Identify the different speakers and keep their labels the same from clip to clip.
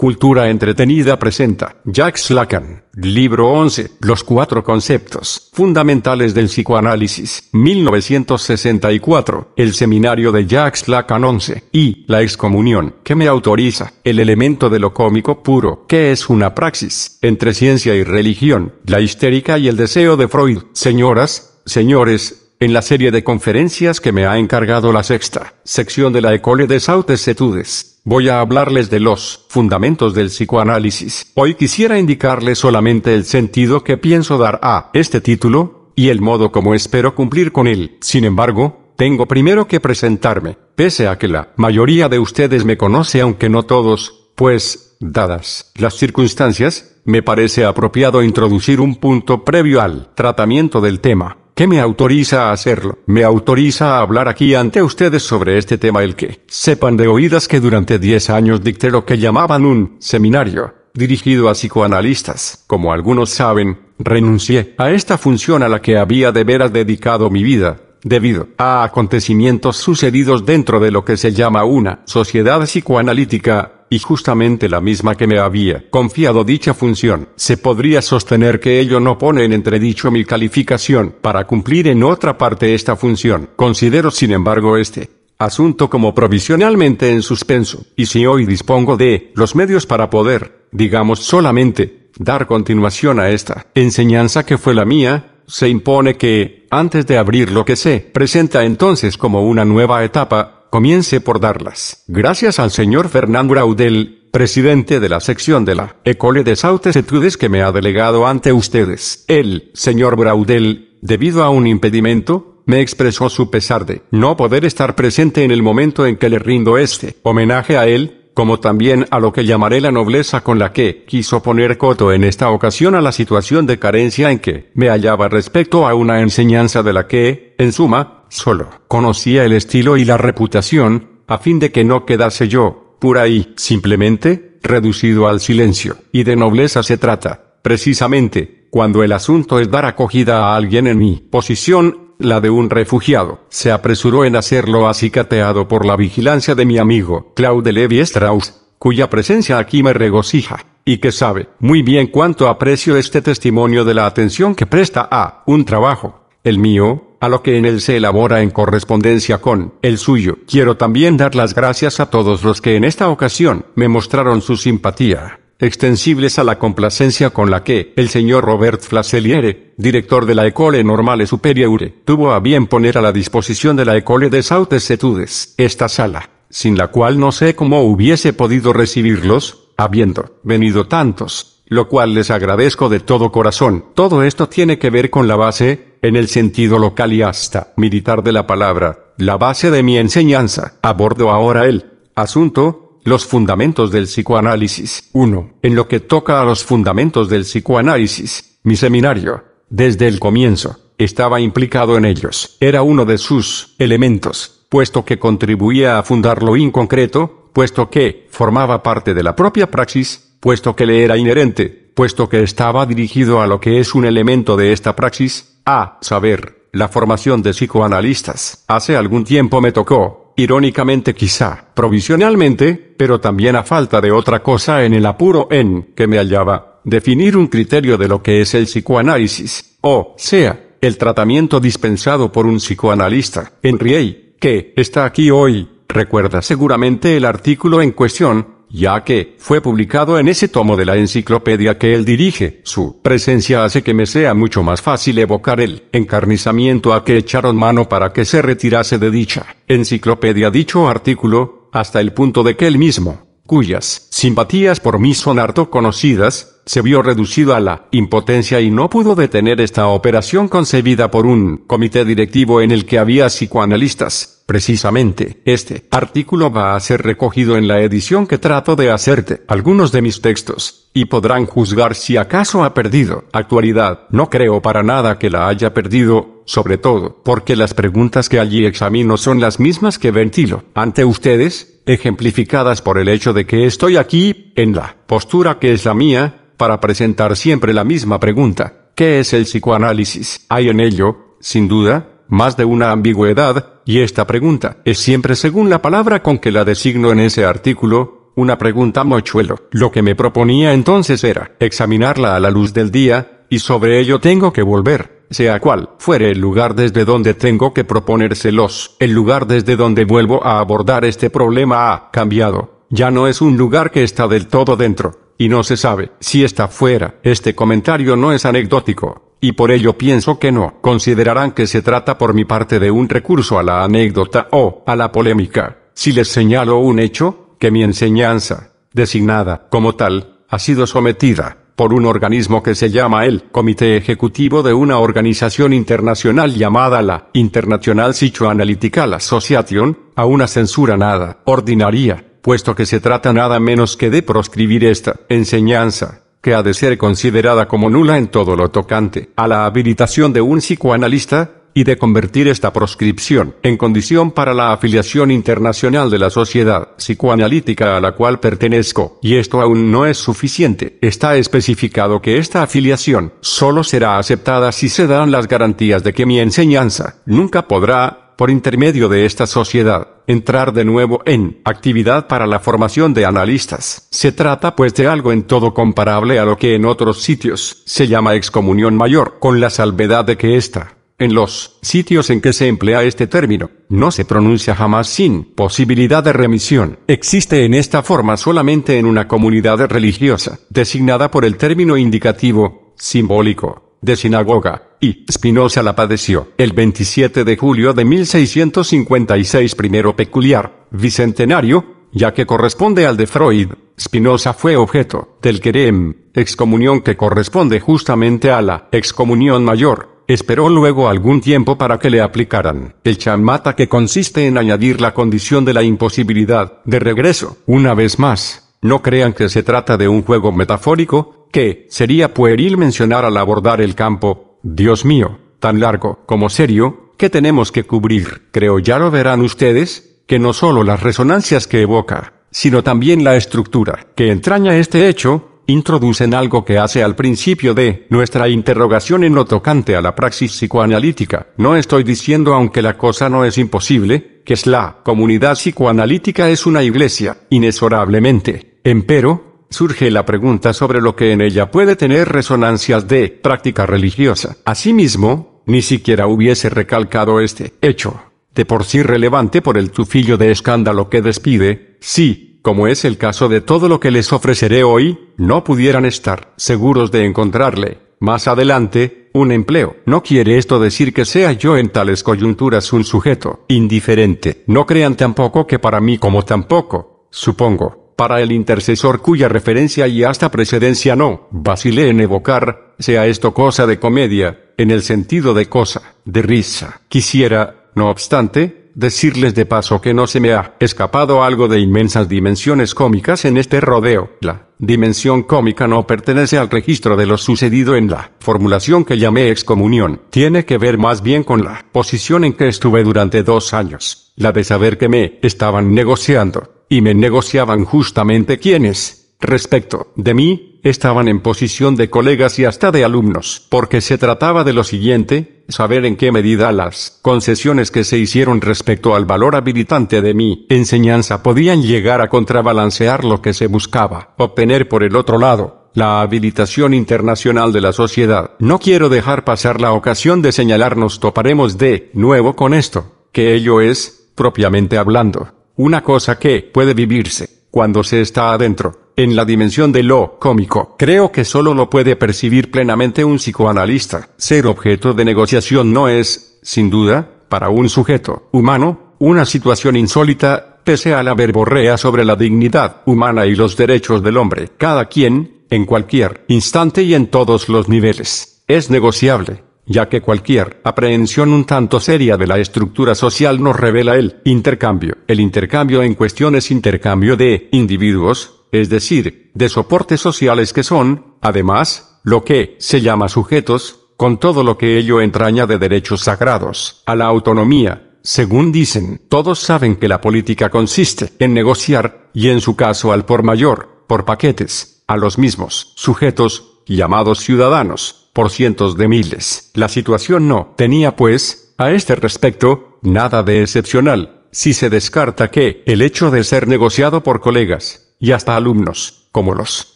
Speaker 1: Cultura Entretenida presenta Jack Lacan, libro 11, Los cuatro conceptos fundamentales del psicoanálisis, 1964, el seminario de Jack Lacan 11, y La excomunión, que me autoriza, el elemento de lo cómico puro, que es una praxis, entre ciencia y religión, la histérica y el deseo de Freud. Señoras, señores, en la serie de conferencias que me ha encargado la sexta sección de la Ecole des Hautes Etudes. Voy a hablarles de los fundamentos del psicoanálisis. Hoy quisiera indicarles solamente el sentido que pienso dar a este título y el modo como espero cumplir con él. Sin embargo, tengo primero que presentarme, pese a que la mayoría de ustedes me conoce, aunque no todos, pues, dadas las circunstancias, me parece apropiado introducir un punto previo al tratamiento del tema. ¿Qué me autoriza a hacerlo, me autoriza a hablar aquí ante ustedes sobre este tema el que, sepan de oídas que durante 10 años dicté lo que llamaban un seminario, dirigido a psicoanalistas. Como algunos saben, renuncié a esta función a la que había de veras dedicado mi vida, debido a acontecimientos sucedidos dentro de lo que se llama una sociedad psicoanalítica y justamente la misma que me había confiado dicha función, se podría sostener que ello no pone en entredicho mi calificación para cumplir en otra parte esta función. Considero sin embargo este asunto como provisionalmente en suspenso, y si hoy dispongo de los medios para poder, digamos solamente, dar continuación a esta enseñanza que fue la mía, se impone que, antes de abrir lo que se presenta entonces como una nueva etapa, comience por darlas. Gracias al señor Fernán Braudel, presidente de la sección de la École des Hautes Etudes que me ha delegado ante ustedes. El señor Braudel, debido a un impedimento, me expresó su pesar de no poder estar presente en el momento en que le rindo este homenaje a él, como también a lo que llamaré la nobleza con la que quiso poner coto en esta ocasión a la situación de carencia en que me hallaba respecto a una enseñanza de la que, en suma, solo conocía el estilo y la reputación, a fin de que no quedase yo, pura ahí, simplemente, reducido al silencio. Y de nobleza se trata, precisamente, cuando el asunto es dar acogida a alguien en mi posición, la de un refugiado. Se apresuró en hacerlo acicateado por la vigilancia de mi amigo, Claude Levi Strauss, cuya presencia aquí me regocija, y que sabe muy bien cuánto aprecio este testimonio de la atención que presta a un trabajo, el mío, a lo que en él se elabora en correspondencia con el suyo. Quiero también dar las gracias a todos los que en esta ocasión me mostraron su simpatía, extensibles a la complacencia con la que el señor Robert Flaceliere, director de la École Normale Superiore... tuvo a bien poner a la disposición de la École de Sautes Etudes esta sala, sin la cual no sé cómo hubiese podido recibirlos, habiendo venido tantos, lo cual les agradezco de todo corazón. Todo esto tiene que ver con la base, en el sentido local y hasta militar de la palabra, la base de mi enseñanza. Abordo ahora el asunto, los fundamentos del psicoanálisis. 1. En lo que toca a los fundamentos del psicoanálisis, mi seminario, desde el comienzo, estaba implicado en ellos. Era uno de sus elementos, puesto que contribuía a fundar lo inconcreto, puesto que formaba parte de la propia praxis, puesto que le era inherente, puesto que estaba dirigido a lo que es un elemento de esta praxis, a saber, la formación de psicoanalistas. Hace algún tiempo me tocó, irónicamente quizá, provisionalmente, pero también a falta de otra cosa en el apuro en que me hallaba, definir un criterio de lo que es el psicoanálisis, o sea, el tratamiento dispensado por un psicoanalista, Henry que está aquí hoy, recuerda seguramente el artículo en cuestión, ya que fue publicado en ese tomo de la enciclopedia que él dirige. Su presencia hace que me sea mucho más fácil evocar el encarnizamiento a que echaron mano para que se retirase de dicha enciclopedia dicho artículo, hasta el punto de que él mismo cuyas simpatías por mí son harto conocidas, se vio reducido a la impotencia y no pudo detener esta operación concebida por un comité directivo en el que había psicoanalistas. Precisamente, este artículo va a ser recogido en la edición que trato de hacerte algunos de mis textos, y podrán juzgar si acaso ha perdido actualidad. No creo para nada que la haya perdido, sobre todo porque las preguntas que allí examino son las mismas que ventilo ante ustedes, ejemplificadas por el hecho de que estoy aquí en la postura que es la mía para presentar siempre la misma pregunta. ¿Qué es el psicoanálisis? Hay en ello, sin duda, más de una ambigüedad, y esta pregunta es siempre según la palabra con que la designo en ese artículo, una pregunta mochuelo. Lo que me proponía entonces era examinarla a la luz del día, y sobre ello tengo que volver sea cual fuere el lugar desde donde tengo que proponérselos, el lugar desde donde vuelvo a abordar este problema ha cambiado. Ya no es un lugar que está del todo dentro, y no se sabe si está fuera. Este comentario no es anecdótico, y por ello pienso que no. Considerarán que se trata por mi parte de un recurso a la anécdota o a la polémica. Si les señalo un hecho, que mi enseñanza, designada como tal, ha sido sometida por un organismo que se llama el Comité Ejecutivo de una organización internacional llamada la International Psychoanalytical Association, a una censura nada ordinaria, puesto que se trata nada menos que de proscribir esta enseñanza, que ha de ser considerada como nula en todo lo tocante a la habilitación de un psicoanalista, y de convertir esta proscripción en condición para la afiliación internacional de la sociedad psicoanalítica a la cual pertenezco, y esto aún no es suficiente. Está especificado que esta afiliación solo será aceptada si se dan las garantías de que mi enseñanza nunca podrá, por intermedio de esta sociedad, entrar de nuevo en actividad para la formación de analistas. Se trata pues de algo en todo comparable a lo que en otros sitios se llama excomunión mayor, con la salvedad de que esta. En los sitios en que se emplea este término, no se pronuncia jamás sin posibilidad de remisión. Existe en esta forma solamente en una comunidad religiosa, designada por el término indicativo, simbólico, de sinagoga, y Spinoza la padeció. El 27 de julio de 1656 primero peculiar, bicentenario, ya que corresponde al de Freud, Spinoza fue objeto del querem, excomunión que corresponde justamente a la excomunión mayor Esperó luego algún tiempo para que le aplicaran el chamata que consiste en añadir la condición de la imposibilidad de regreso. Una vez más, no crean que se trata de un juego metafórico, que sería pueril mencionar al abordar el campo, Dios mío, tan largo como serio, que tenemos que cubrir. Creo ya lo verán ustedes, que no solo las resonancias que evoca, sino también la estructura que entraña este hecho, introducen algo que hace al principio de nuestra interrogación en lo tocante a la praxis psicoanalítica. No estoy diciendo aunque la cosa no es imposible, que es la comunidad psicoanalítica es una iglesia, inexorablemente. Empero, surge la pregunta sobre lo que en ella puede tener resonancias de práctica religiosa. Asimismo, ni siquiera hubiese recalcado este hecho, de por sí relevante por el tufillo de escándalo que despide, sí, como es el caso de todo lo que les ofreceré hoy, no pudieran estar seguros de encontrarle, más adelante, un empleo. No quiere esto decir que sea yo en tales coyunturas un sujeto indiferente. No crean tampoco que para mí como tampoco, supongo, para el intercesor cuya referencia y hasta precedencia no, vacilé en evocar, sea esto cosa de comedia, en el sentido de cosa, de risa. Quisiera, no obstante, Decirles de paso que no se me ha escapado algo de inmensas dimensiones cómicas en este rodeo. La dimensión cómica no pertenece al registro de lo sucedido en la formulación que llamé excomunión. Tiene que ver más bien con la posición en que estuve durante dos años, la de saber que me estaban negociando, y me negociaban justamente quienes, respecto de mí, estaban en posición de colegas y hasta de alumnos, porque se trataba de lo siguiente, saber en qué medida las concesiones que se hicieron respecto al valor habilitante de mi enseñanza podían llegar a contrabalancear lo que se buscaba obtener por el otro lado, la habilitación internacional de la sociedad. No quiero dejar pasar la ocasión de señalar nos toparemos de nuevo con esto, que ello es, propiamente hablando, una cosa que puede vivirse cuando se está adentro, en la dimensión de lo cómico. Creo que solo lo puede percibir plenamente un psicoanalista. Ser objeto de negociación no es, sin duda, para un sujeto humano, una situación insólita, pese a la verborrea sobre la dignidad humana y los derechos del hombre. Cada quien, en cualquier instante y en todos los niveles, es negociable ya que cualquier aprehensión un tanto seria de la estructura social nos revela el intercambio. El intercambio en cuestión es intercambio de individuos, es decir, de soportes sociales que son, además, lo que se llama sujetos, con todo lo que ello entraña de derechos sagrados, a la autonomía, según dicen, todos saben que la política consiste en negociar, y en su caso al por mayor, por paquetes, a los mismos sujetos, llamados ciudadanos, por cientos de miles. La situación no tenía, pues, a este respecto, nada de excepcional, si se descarta que el hecho de ser negociado por colegas, y hasta alumnos, como los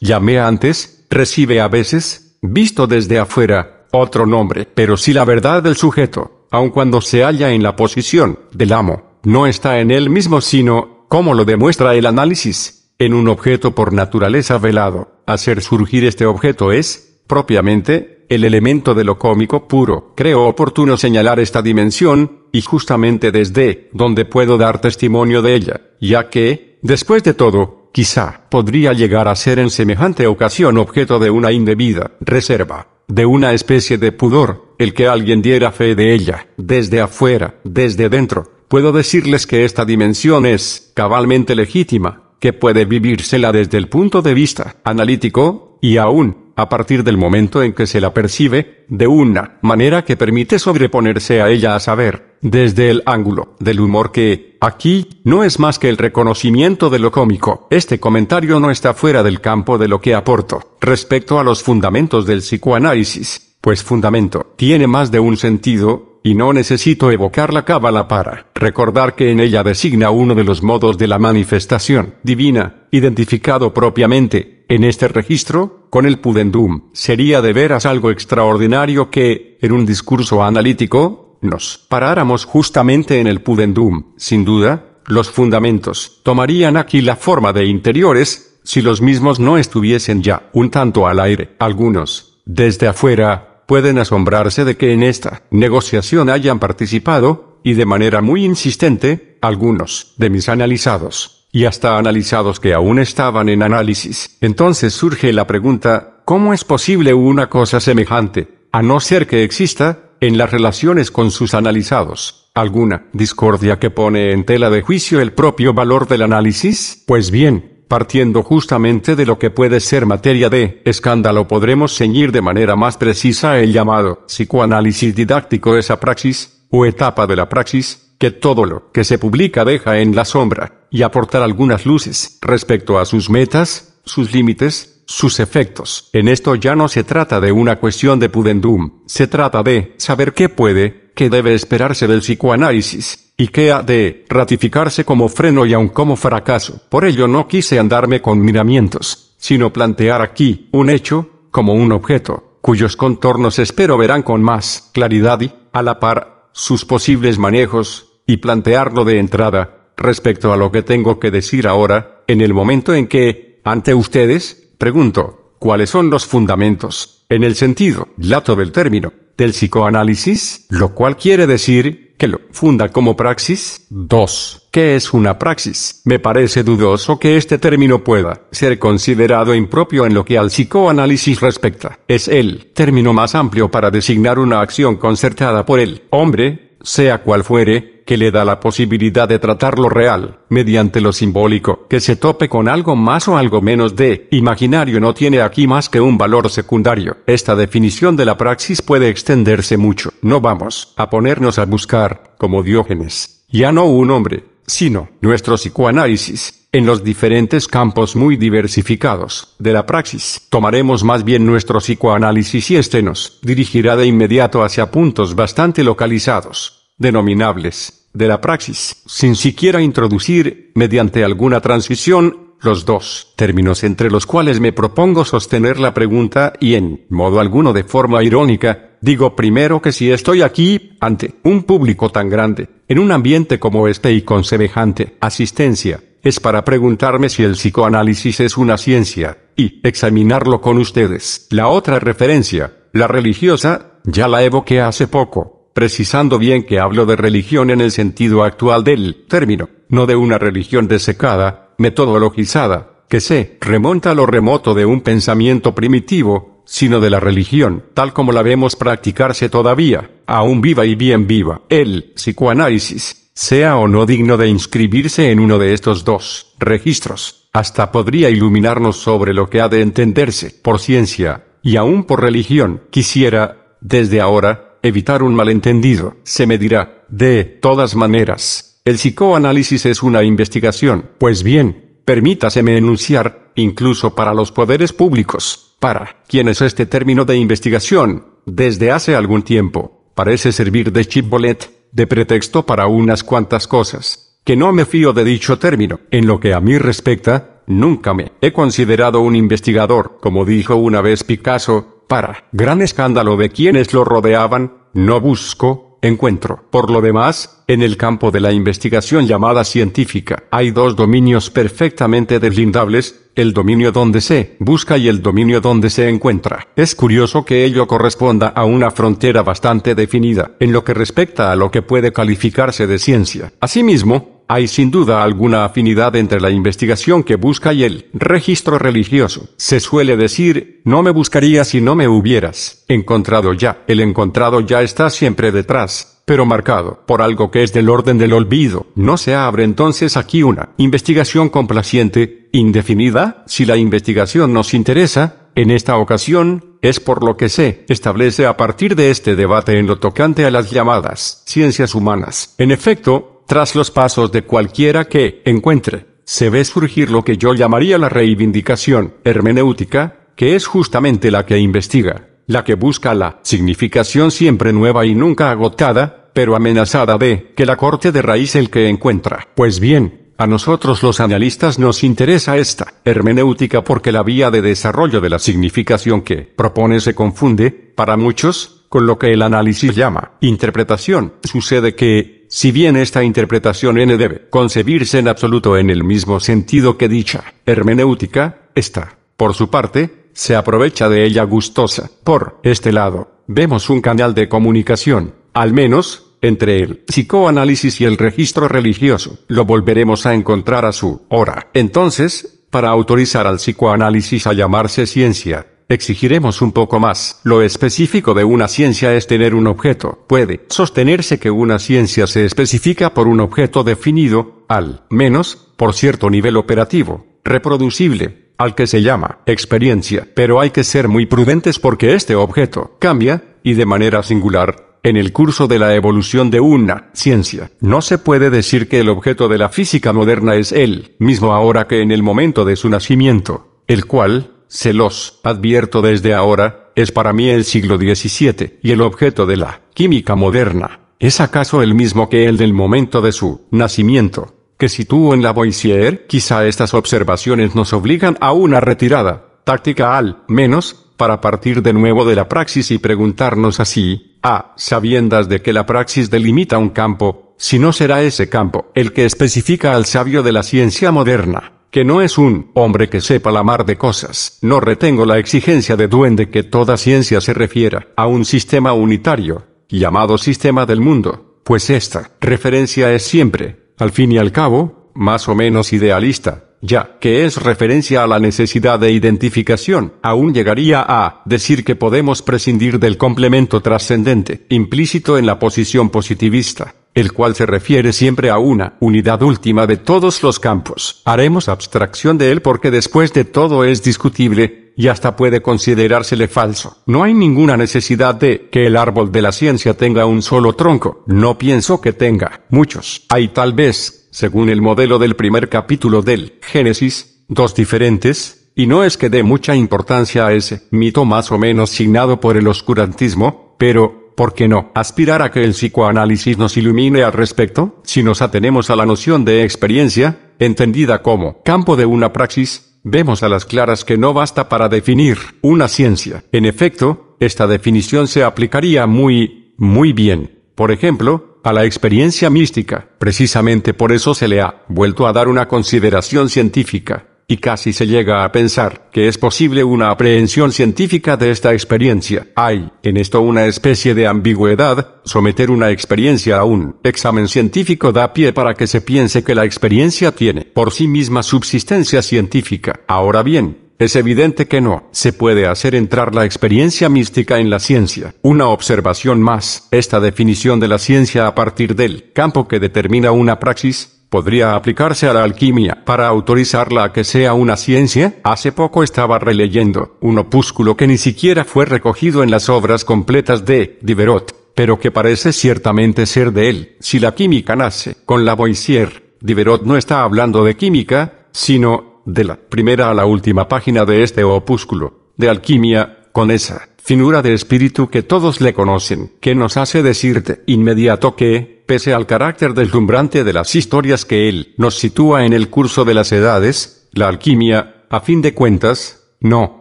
Speaker 1: llamé antes, recibe a veces, visto desde afuera, otro nombre, pero si la verdad del sujeto, aun cuando se halla en la posición del amo, no está en él mismo, sino, como lo demuestra el análisis, en un objeto por naturaleza velado. Hacer surgir este objeto es, propiamente, el elemento de lo cómico puro. Creo oportuno señalar esta dimensión, y justamente desde donde puedo dar testimonio de ella, ya que, después de todo, quizá, podría llegar a ser en semejante ocasión objeto de una indebida reserva, de una especie de pudor, el que alguien diera fe de ella, desde afuera, desde dentro. Puedo decirles que esta dimensión es cabalmente legítima, que puede vivírsela desde el punto de vista analítico, y aún a partir del momento en que se la percibe, de una manera que permite sobreponerse a ella a saber, desde el ángulo del humor que, aquí, no es más que el reconocimiento de lo cómico. Este comentario no está fuera del campo de lo que aporto, respecto a los fundamentos del psicoanálisis, pues fundamento tiene más de un sentido, y no necesito evocar la cábala para recordar que en ella designa uno de los modos de la manifestación divina, identificado propiamente, en este registro, con el pudendum, sería de veras algo extraordinario que, en un discurso analítico, nos paráramos justamente en el pudendum. Sin duda, los fundamentos tomarían aquí la forma de interiores, si los mismos no estuviesen ya un tanto al aire. Algunos, desde afuera, pueden asombrarse de que en esta negociación hayan participado, y de manera muy insistente, algunos de mis analizados y hasta analizados que aún estaban en análisis. Entonces surge la pregunta, ¿cómo es posible una cosa semejante, a no ser que exista, en las relaciones con sus analizados? ¿Alguna discordia que pone en tela de juicio el propio valor del análisis? Pues bien, partiendo justamente de lo que puede ser materia de escándalo podremos ceñir de manera más precisa el llamado psicoanálisis didáctico esa praxis, o etapa de la praxis, que todo lo que se publica deja en la sombra, y aportar algunas luces respecto a sus metas, sus límites, sus efectos. En esto ya no se trata de una cuestión de pudendum, se trata de saber qué puede, qué debe esperarse del psicoanálisis, y qué ha de ratificarse como freno y aun como fracaso. Por ello no quise andarme con miramientos, sino plantear aquí un hecho como un objeto, cuyos contornos espero verán con más claridad y, a la par, sus posibles manejos, y plantearlo de entrada, respecto a lo que tengo que decir ahora, en el momento en que, ante ustedes, pregunto, ¿cuáles son los fundamentos, en el sentido lato del término, del psicoanálisis, lo cual quiere decir que lo funda como praxis. 2. ¿Qué es una praxis? Me parece dudoso que este término pueda ser considerado impropio en lo que al psicoanálisis respecta. Es el término más amplio para designar una acción concertada por el hombre, sea cual fuere, que le da la posibilidad de tratar lo real, mediante lo simbólico, que se tope con algo más o algo menos de imaginario no tiene aquí más que un valor secundario. Esta definición de la praxis puede extenderse mucho. No vamos a ponernos a buscar, como Diógenes, ya no un hombre, sino nuestro psicoanálisis, en los diferentes campos muy diversificados de la praxis. Tomaremos más bien nuestro psicoanálisis y este nos dirigirá de inmediato hacia puntos bastante localizados, denominables de la praxis, sin siquiera introducir, mediante alguna transición, los dos términos entre los cuales me propongo sostener la pregunta y en modo alguno de forma irónica, digo primero que si estoy aquí ante un público tan grande, en un ambiente como este y con semejante asistencia, es para preguntarme si el psicoanálisis es una ciencia, y examinarlo con ustedes. La otra referencia, la religiosa, ya la evoqué hace poco precisando bien que hablo de religión en el sentido actual del término, no de una religión desecada, metodologizada, que se remonta a lo remoto de un pensamiento primitivo, sino de la religión, tal como la vemos practicarse todavía, aún viva y bien viva, el psicoanálisis, sea o no digno de inscribirse en uno de estos dos registros, hasta podría iluminarnos sobre lo que ha de entenderse por ciencia, y aún por religión, quisiera, desde ahora, evitar un malentendido, se me dirá, de todas maneras. El psicoanálisis es una investigación. Pues bien, permítaseme enunciar, incluso para los poderes públicos, para quienes este término de investigación, desde hace algún tiempo, parece servir de chipbolet, de pretexto para unas cuantas cosas, que no me fío de dicho término. En lo que a mí respecta, nunca me he considerado un investigador, como dijo una vez Picasso, para gran escándalo de quienes lo rodeaban, no busco, encuentro. Por lo demás, en el campo de la investigación llamada científica, hay dos dominios perfectamente deslindables, el dominio donde se busca y el dominio donde se encuentra. Es curioso que ello corresponda a una frontera bastante definida en lo que respecta a lo que puede calificarse de ciencia. Asimismo, hay sin duda alguna afinidad entre la investigación que busca y el registro religioso. Se suele decir, no me buscaría si no me hubieras encontrado ya. El encontrado ya está siempre detrás, pero marcado por algo que es del orden del olvido. No se abre entonces aquí una investigación complaciente, indefinida, si la investigación nos interesa, en esta ocasión, es por lo que se establece a partir de este debate en lo tocante a las llamadas ciencias humanas. En efecto, tras los pasos de cualquiera que encuentre, se ve surgir lo que yo llamaría la reivindicación hermenéutica, que es justamente la que investiga, la que busca la significación siempre nueva y nunca agotada, pero amenazada de que la corte de raíz el que encuentra. Pues bien, a nosotros los analistas nos interesa esta hermenéutica porque la vía de desarrollo de la significación que propone se confunde, para muchos, con lo que el análisis llama interpretación. Sucede que, si bien esta interpretación N debe concebirse en absoluto en el mismo sentido que dicha hermenéutica, esta, por su parte, se aprovecha de ella gustosa. Por este lado, vemos un canal de comunicación, al menos, entre el psicoanálisis y el registro religioso. Lo volveremos a encontrar a su hora. Entonces, para autorizar al psicoanálisis a llamarse ciencia, Exigiremos un poco más. Lo específico de una ciencia es tener un objeto. Puede sostenerse que una ciencia se especifica por un objeto definido, al menos, por cierto nivel operativo, reproducible, al que se llama experiencia. Pero hay que ser muy prudentes porque este objeto cambia, y de manera singular, en el curso de la evolución de una ciencia. No se puede decir que el objeto de la física moderna es él mismo ahora que en el momento de su nacimiento, el cual, se los advierto desde ahora, es para mí el siglo XVII, y el objeto de la química moderna, es acaso el mismo que el del momento de su nacimiento, que sitúo en la Boisier, quizá estas observaciones nos obligan a una retirada, táctica al menos, para partir de nuevo de la praxis y preguntarnos así, a sabiendas de que la praxis delimita un campo, si no será ese campo el que especifica al sabio de la ciencia moderna que no es un hombre que sepa la mar de cosas. No retengo la exigencia de Duende que toda ciencia se refiera a un sistema unitario, llamado sistema del mundo, pues esta referencia es siempre, al fin y al cabo, más o menos idealista, ya que es referencia a la necesidad de identificación, aún llegaría a decir que podemos prescindir del complemento trascendente, implícito en la posición positivista el cual se refiere siempre a una unidad última de todos los campos. Haremos abstracción de él porque después de todo es discutible y hasta puede considerársele falso. No hay ninguna necesidad de que el árbol de la ciencia tenga un solo tronco. No pienso que tenga muchos. Hay tal vez, según el modelo del primer capítulo del Génesis, dos diferentes, y no es que dé mucha importancia a ese mito más o menos signado por el oscurantismo, pero ¿por qué no?, aspirar a que el psicoanálisis nos ilumine al respecto, si nos atenemos a la noción de experiencia, entendida como campo de una praxis, vemos a las claras que no basta para definir una ciencia. En efecto, esta definición se aplicaría muy, muy bien, por ejemplo, a la experiencia mística. Precisamente por eso se le ha vuelto a dar una consideración científica y casi se llega a pensar que es posible una aprehensión científica de esta experiencia. Hay en esto una especie de ambigüedad, someter una experiencia a un examen científico da pie para que se piense que la experiencia tiene por sí misma subsistencia científica. Ahora bien, es evidente que no se puede hacer entrar la experiencia mística en la ciencia. Una observación más, esta definición de la ciencia a partir del campo que determina una praxis podría aplicarse a la alquimia para autorizarla a que sea una ciencia? Hace poco estaba releyendo un opúsculo que ni siquiera fue recogido en las obras completas de Diverot, pero que parece ciertamente ser de él. Si la química nace con la Boissier, Diverot no está hablando de química, sino de la primera a la última página de este opúsculo, de alquimia, con esa finura de espíritu que todos le conocen, que nos hace decirte inmediato que pese al carácter deslumbrante de las historias que él nos sitúa en el curso de las edades, la alquimia, a fin de cuentas, no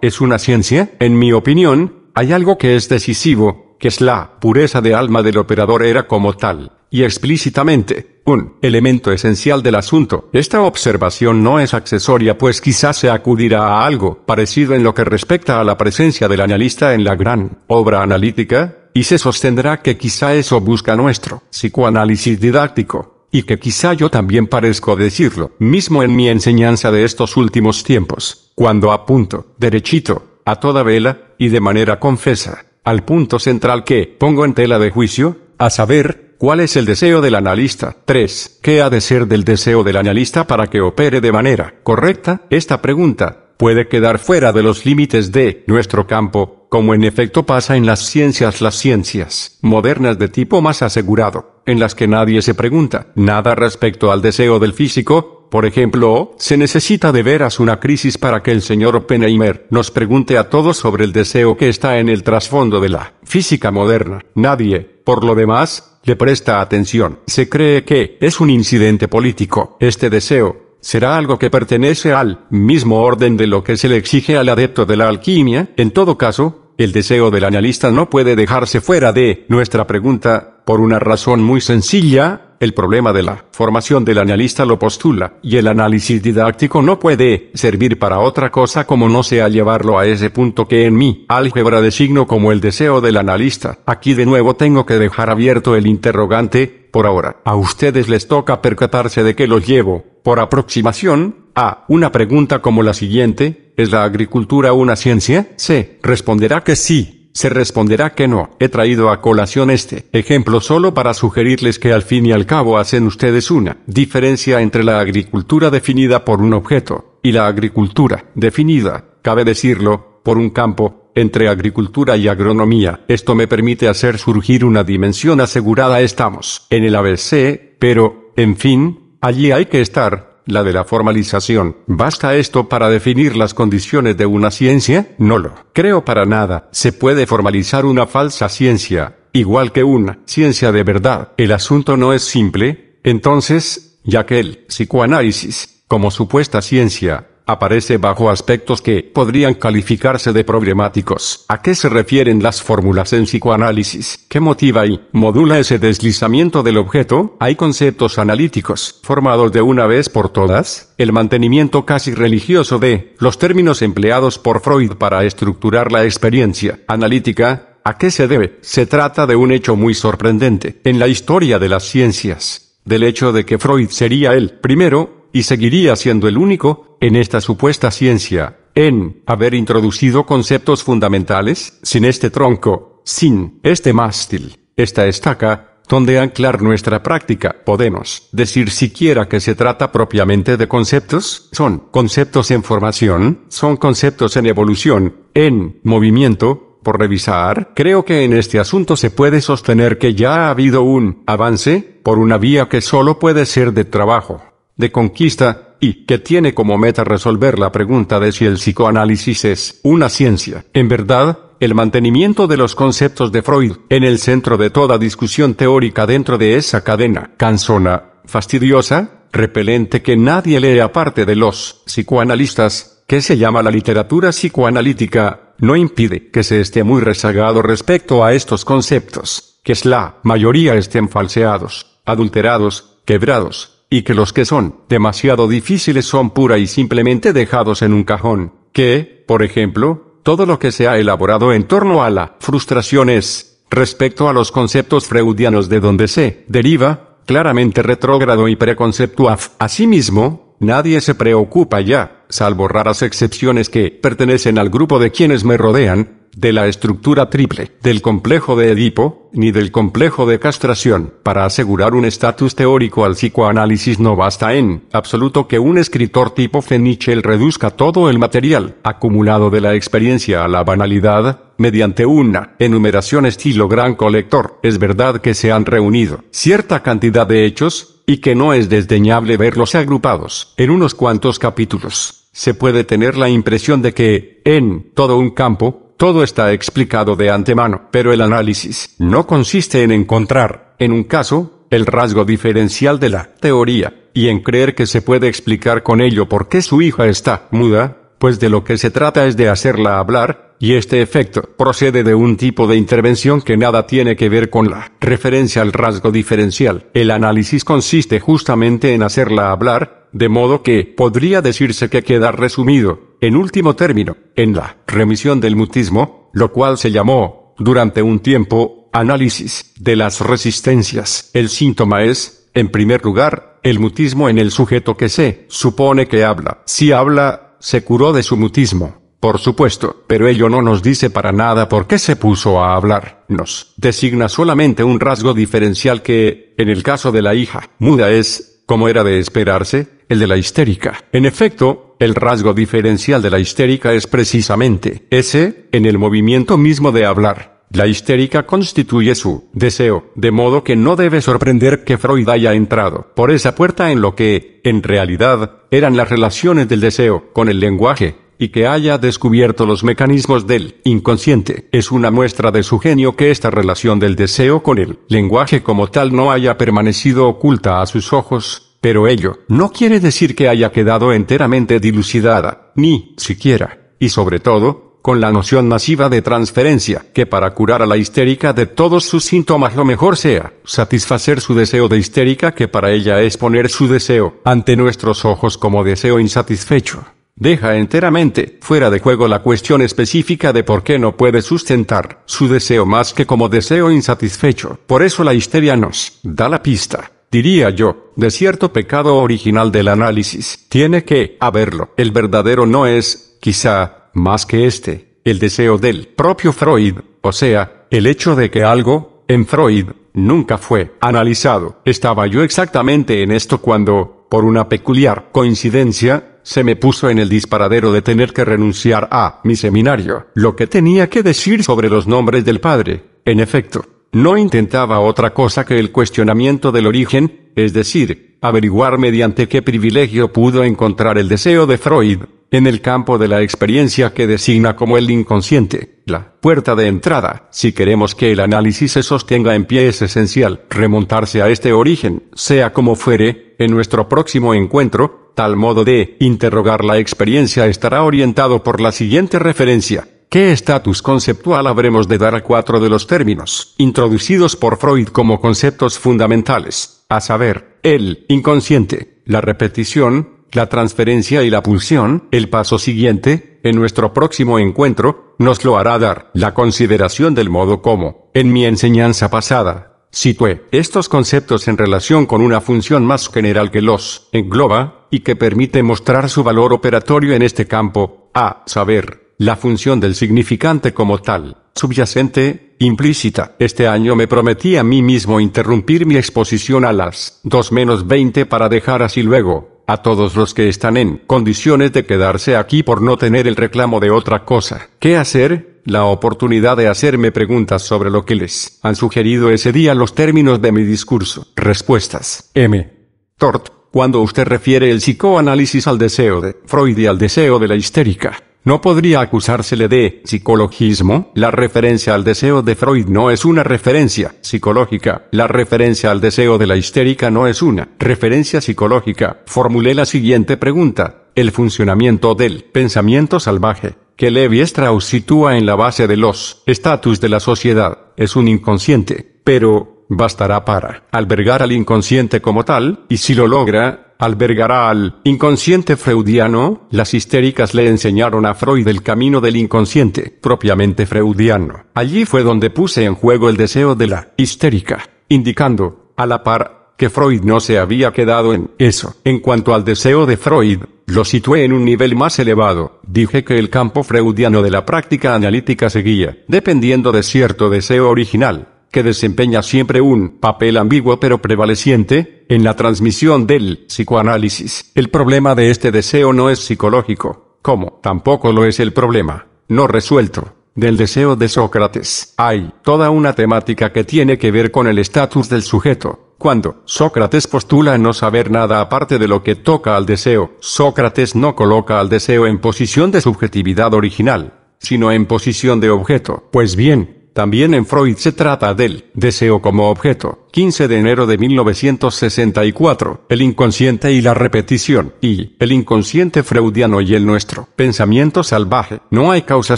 Speaker 1: es una ciencia. En mi opinión, hay algo que es decisivo, que es la pureza de alma del operador era como tal, y explícitamente, un elemento esencial del asunto. Esta observación no es accesoria pues quizás se acudirá a algo parecido en lo que respecta a la presencia del analista en la gran obra analítica, y se sostendrá que quizá eso busca nuestro psicoanálisis didáctico, y que quizá yo también parezco decirlo, mismo en mi enseñanza de estos últimos tiempos, cuando apunto, derechito, a toda vela, y de manera confesa, al punto central que pongo en tela de juicio, a saber, ¿Cuál es el deseo del analista? 3. ¿Qué ha de ser del deseo del analista para que opere de manera correcta? Esta pregunta puede quedar fuera de los límites de nuestro campo, como en efecto pasa en las ciencias, las ciencias modernas de tipo más asegurado, en las que nadie se pregunta nada respecto al deseo del físico, por ejemplo, se necesita de veras una crisis para que el señor Oppenheimer nos pregunte a todos sobre el deseo que está en el trasfondo de la física moderna. Nadie, por lo demás, le presta atención. Se cree que es un incidente político. Este deseo será algo que pertenece al mismo orden de lo que se le exige al adepto de la alquimia. En todo caso, el deseo del analista no puede dejarse fuera de nuestra pregunta, por una razón muy sencilla, el problema de la formación del analista lo postula, y el análisis didáctico no puede servir para otra cosa como no sea llevarlo a ese punto que en mi álgebra designo como el deseo del analista. Aquí de nuevo tengo que dejar abierto el interrogante, por ahora. A ustedes les toca percatarse de que los llevo, por aproximación, a una pregunta como la siguiente, ¿es la agricultura una ciencia? Se responderá que sí, se responderá que no. He traído a colación este ejemplo solo para sugerirles que al fin y al cabo hacen ustedes una diferencia entre la agricultura definida por un objeto y la agricultura definida, cabe decirlo, por un campo, entre agricultura y agronomía. Esto me permite hacer surgir una dimensión asegurada estamos en el ABC, pero, en fin, allí hay que estar, la de la formalización. ¿Basta esto para definir las condiciones de una ciencia? No lo creo para nada. Se puede formalizar una falsa ciencia, igual que una ciencia de verdad. El asunto no es simple, entonces, ya que el psicoanálisis, como supuesta ciencia, aparece bajo aspectos que podrían calificarse de problemáticos. ¿A qué se refieren las fórmulas en psicoanálisis? ¿Qué motiva y modula ese deslizamiento del objeto? Hay conceptos analíticos, formados de una vez por todas, el mantenimiento casi religioso de los términos empleados por Freud para estructurar la experiencia analítica, ¿A qué se debe? Se trata de un hecho muy sorprendente en la historia de las ciencias, del hecho de que Freud sería el primero y seguiría siendo el único, en esta supuesta ciencia, en haber introducido conceptos fundamentales, sin este tronco, sin este mástil, esta estaca, donde anclar nuestra práctica. Podemos decir siquiera que se trata propiamente de conceptos, son conceptos en formación, son conceptos en evolución, en movimiento, por revisar, creo que en este asunto se puede sostener que ya ha habido un avance por una vía que solo puede ser de trabajo de conquista, y que tiene como meta resolver la pregunta de si el psicoanálisis es una ciencia. En verdad, el mantenimiento de los conceptos de Freud en el centro de toda discusión teórica dentro de esa cadena cansona, fastidiosa, repelente que nadie lee aparte de los psicoanalistas, que se llama la literatura psicoanalítica, no impide que se esté muy rezagado respecto a estos conceptos, que es la mayoría estén falseados, adulterados, quebrados, y que los que son demasiado difíciles son pura y simplemente dejados en un cajón, que, por ejemplo, todo lo que se ha elaborado en torno a la frustración es, respecto a los conceptos freudianos de donde se deriva, claramente retrógrado y preconceptuaf, Asimismo, nadie se preocupa ya, salvo raras excepciones que pertenecen al grupo de quienes me rodean, de la estructura triple, del complejo de Edipo, ni del complejo de castración. Para asegurar un estatus teórico al psicoanálisis no basta en absoluto que un escritor tipo Fenichel reduzca todo el material acumulado de la experiencia a la banalidad, mediante una enumeración estilo gran colector. Es verdad que se han reunido cierta cantidad de hechos, y que no es desdeñable verlos agrupados en unos cuantos capítulos. Se puede tener la impresión de que, en todo un campo, todo está explicado de antemano, pero el análisis no consiste en encontrar, en un caso, el rasgo diferencial de la teoría, y en creer que se puede explicar con ello por qué su hija está muda, pues de lo que se trata es de hacerla hablar, y este efecto procede de un tipo de intervención que nada tiene que ver con la referencia al rasgo diferencial. El análisis consiste justamente en hacerla hablar, de modo que podría decirse que queda resumido, en último término, en la remisión del mutismo, lo cual se llamó, durante un tiempo, análisis de las resistencias. El síntoma es, en primer lugar, el mutismo en el sujeto que se supone que habla. Si habla, se curó de su mutismo. Por supuesto, pero ello no nos dice para nada por qué se puso a hablar. Nos designa solamente un rasgo diferencial que, en el caso de la hija, muda es, como era de esperarse, el de la histérica. En efecto, el rasgo diferencial de la histérica es precisamente ese en el movimiento mismo de hablar. La histérica constituye su deseo, de modo que no debe sorprender que Freud haya entrado por esa puerta en lo que, en realidad, eran las relaciones del deseo con el lenguaje, y que haya descubierto los mecanismos del inconsciente. Es una muestra de su genio que esta relación del deseo con el lenguaje como tal no haya permanecido oculta a sus ojos, pero ello no quiere decir que haya quedado enteramente dilucidada, ni siquiera, y sobre todo, con la noción masiva de transferencia, que para curar a la histérica de todos sus síntomas lo mejor sea satisfacer su deseo de histérica que para ella es poner su deseo ante nuestros ojos como deseo insatisfecho deja enteramente fuera de juego la cuestión específica de por qué no puede sustentar su deseo más que como deseo insatisfecho. Por eso la histeria nos da la pista diría yo, de cierto pecado original del análisis. Tiene que haberlo. El verdadero no es, quizá, más que este, el deseo del propio Freud, o sea, el hecho de que algo, en Freud, nunca fue analizado. Estaba yo exactamente en esto cuando, por una peculiar coincidencia, se me puso en el disparadero de tener que renunciar a mi seminario, lo que tenía que decir sobre los nombres del padre. En efecto, no intentaba otra cosa que el cuestionamiento del origen, es decir, averiguar mediante qué privilegio pudo encontrar el deseo de Freud, en el campo de la experiencia que designa como el inconsciente, la puerta de entrada, si queremos que el análisis se sostenga en pie es esencial remontarse a este origen, sea como fuere, en nuestro próximo encuentro, tal modo de interrogar la experiencia estará orientado por la siguiente referencia. ¿Qué estatus conceptual habremos de dar a cuatro de los términos, introducidos por Freud como conceptos fundamentales, a saber, el inconsciente, la repetición, la transferencia y la pulsión, el paso siguiente, en nuestro próximo encuentro, nos lo hará dar la consideración del modo como, en mi enseñanza pasada, situé estos conceptos en relación con una función más general que los engloba, y que permite mostrar su valor operatorio en este campo, a saber, la función del significante como tal, subyacente, implícita. Este año me prometí a mí mismo interrumpir mi exposición a las 2 menos 20 para dejar así luego, a todos los que están en condiciones de quedarse aquí por no tener el reclamo de otra cosa. ¿Qué hacer? La oportunidad de hacerme preguntas sobre lo que les han sugerido ese día los términos de mi discurso. Respuestas. M. Tort. Cuando usted refiere el psicoanálisis al deseo de Freud y al deseo de la histérica, no podría acusársele de psicologismo, la referencia al deseo de Freud no es una referencia psicológica, la referencia al deseo de la histérica no es una referencia psicológica. Formulé la siguiente pregunta, el funcionamiento del pensamiento salvaje, que Levi Strauss sitúa en la base de los estatus de la sociedad, es un inconsciente, pero bastará para albergar al inconsciente como tal, y si lo logra, albergará al inconsciente freudiano, las histéricas le enseñaron a Freud el camino del inconsciente, propiamente freudiano. Allí fue donde puse en juego el deseo de la histérica, indicando, a la par, que Freud no se había quedado en eso. En cuanto al deseo de Freud, lo situé en un nivel más elevado. Dije que el campo freudiano de la práctica analítica seguía, dependiendo de cierto deseo original, que desempeña siempre un papel ambiguo pero prevaleciente en la transmisión del psicoanálisis. El problema de este deseo no es psicológico, como tampoco lo es el problema, no resuelto, del deseo de Sócrates. Hay toda una temática que tiene que ver con el estatus del sujeto, cuando Sócrates postula no saber nada aparte de lo que toca al deseo, Sócrates no coloca al deseo en posición de subjetividad original, sino en posición de objeto. Pues bien, también en Freud se trata del deseo como objeto. 15 de enero de 1964. El inconsciente y la repetición. Y el inconsciente freudiano y el nuestro. Pensamiento salvaje. No hay causa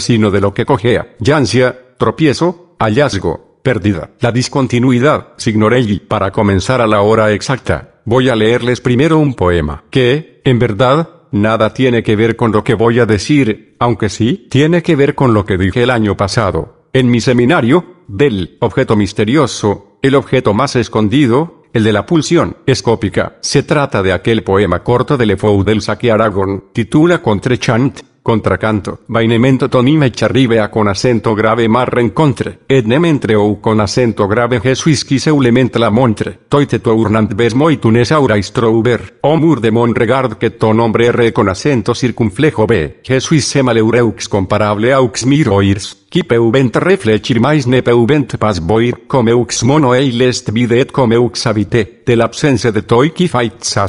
Speaker 1: sino de lo que cojea. Yancia, tropiezo, hallazgo, pérdida. La discontinuidad. Signorelli. Para comenzar a la hora exacta. Voy a leerles primero un poema. Que, en verdad, nada tiene que ver con lo que voy a decir, aunque sí tiene que ver con lo que dije el año pasado. En mi seminario, del objeto misterioso, el objeto más escondido, el de la pulsión escópica, se trata de aquel poema corto de Lefou del Saque Aragón, titula Contrechant, contracanto, vainemento tonime charribea con acento grave mar rencontre, etnementre ou con acento grave jesuis quiseulement la montre, toite tournant besmoitunes aurais trouver, o mur de regard que ton hombre re con acento circunflejo b, jesuis semaleureux comparable aux miroirs, y peuvent reflexir mais ne peuvent pas voir comeux ux mono eilest videt comeux ux habité, de l'absence de toi qui fait sa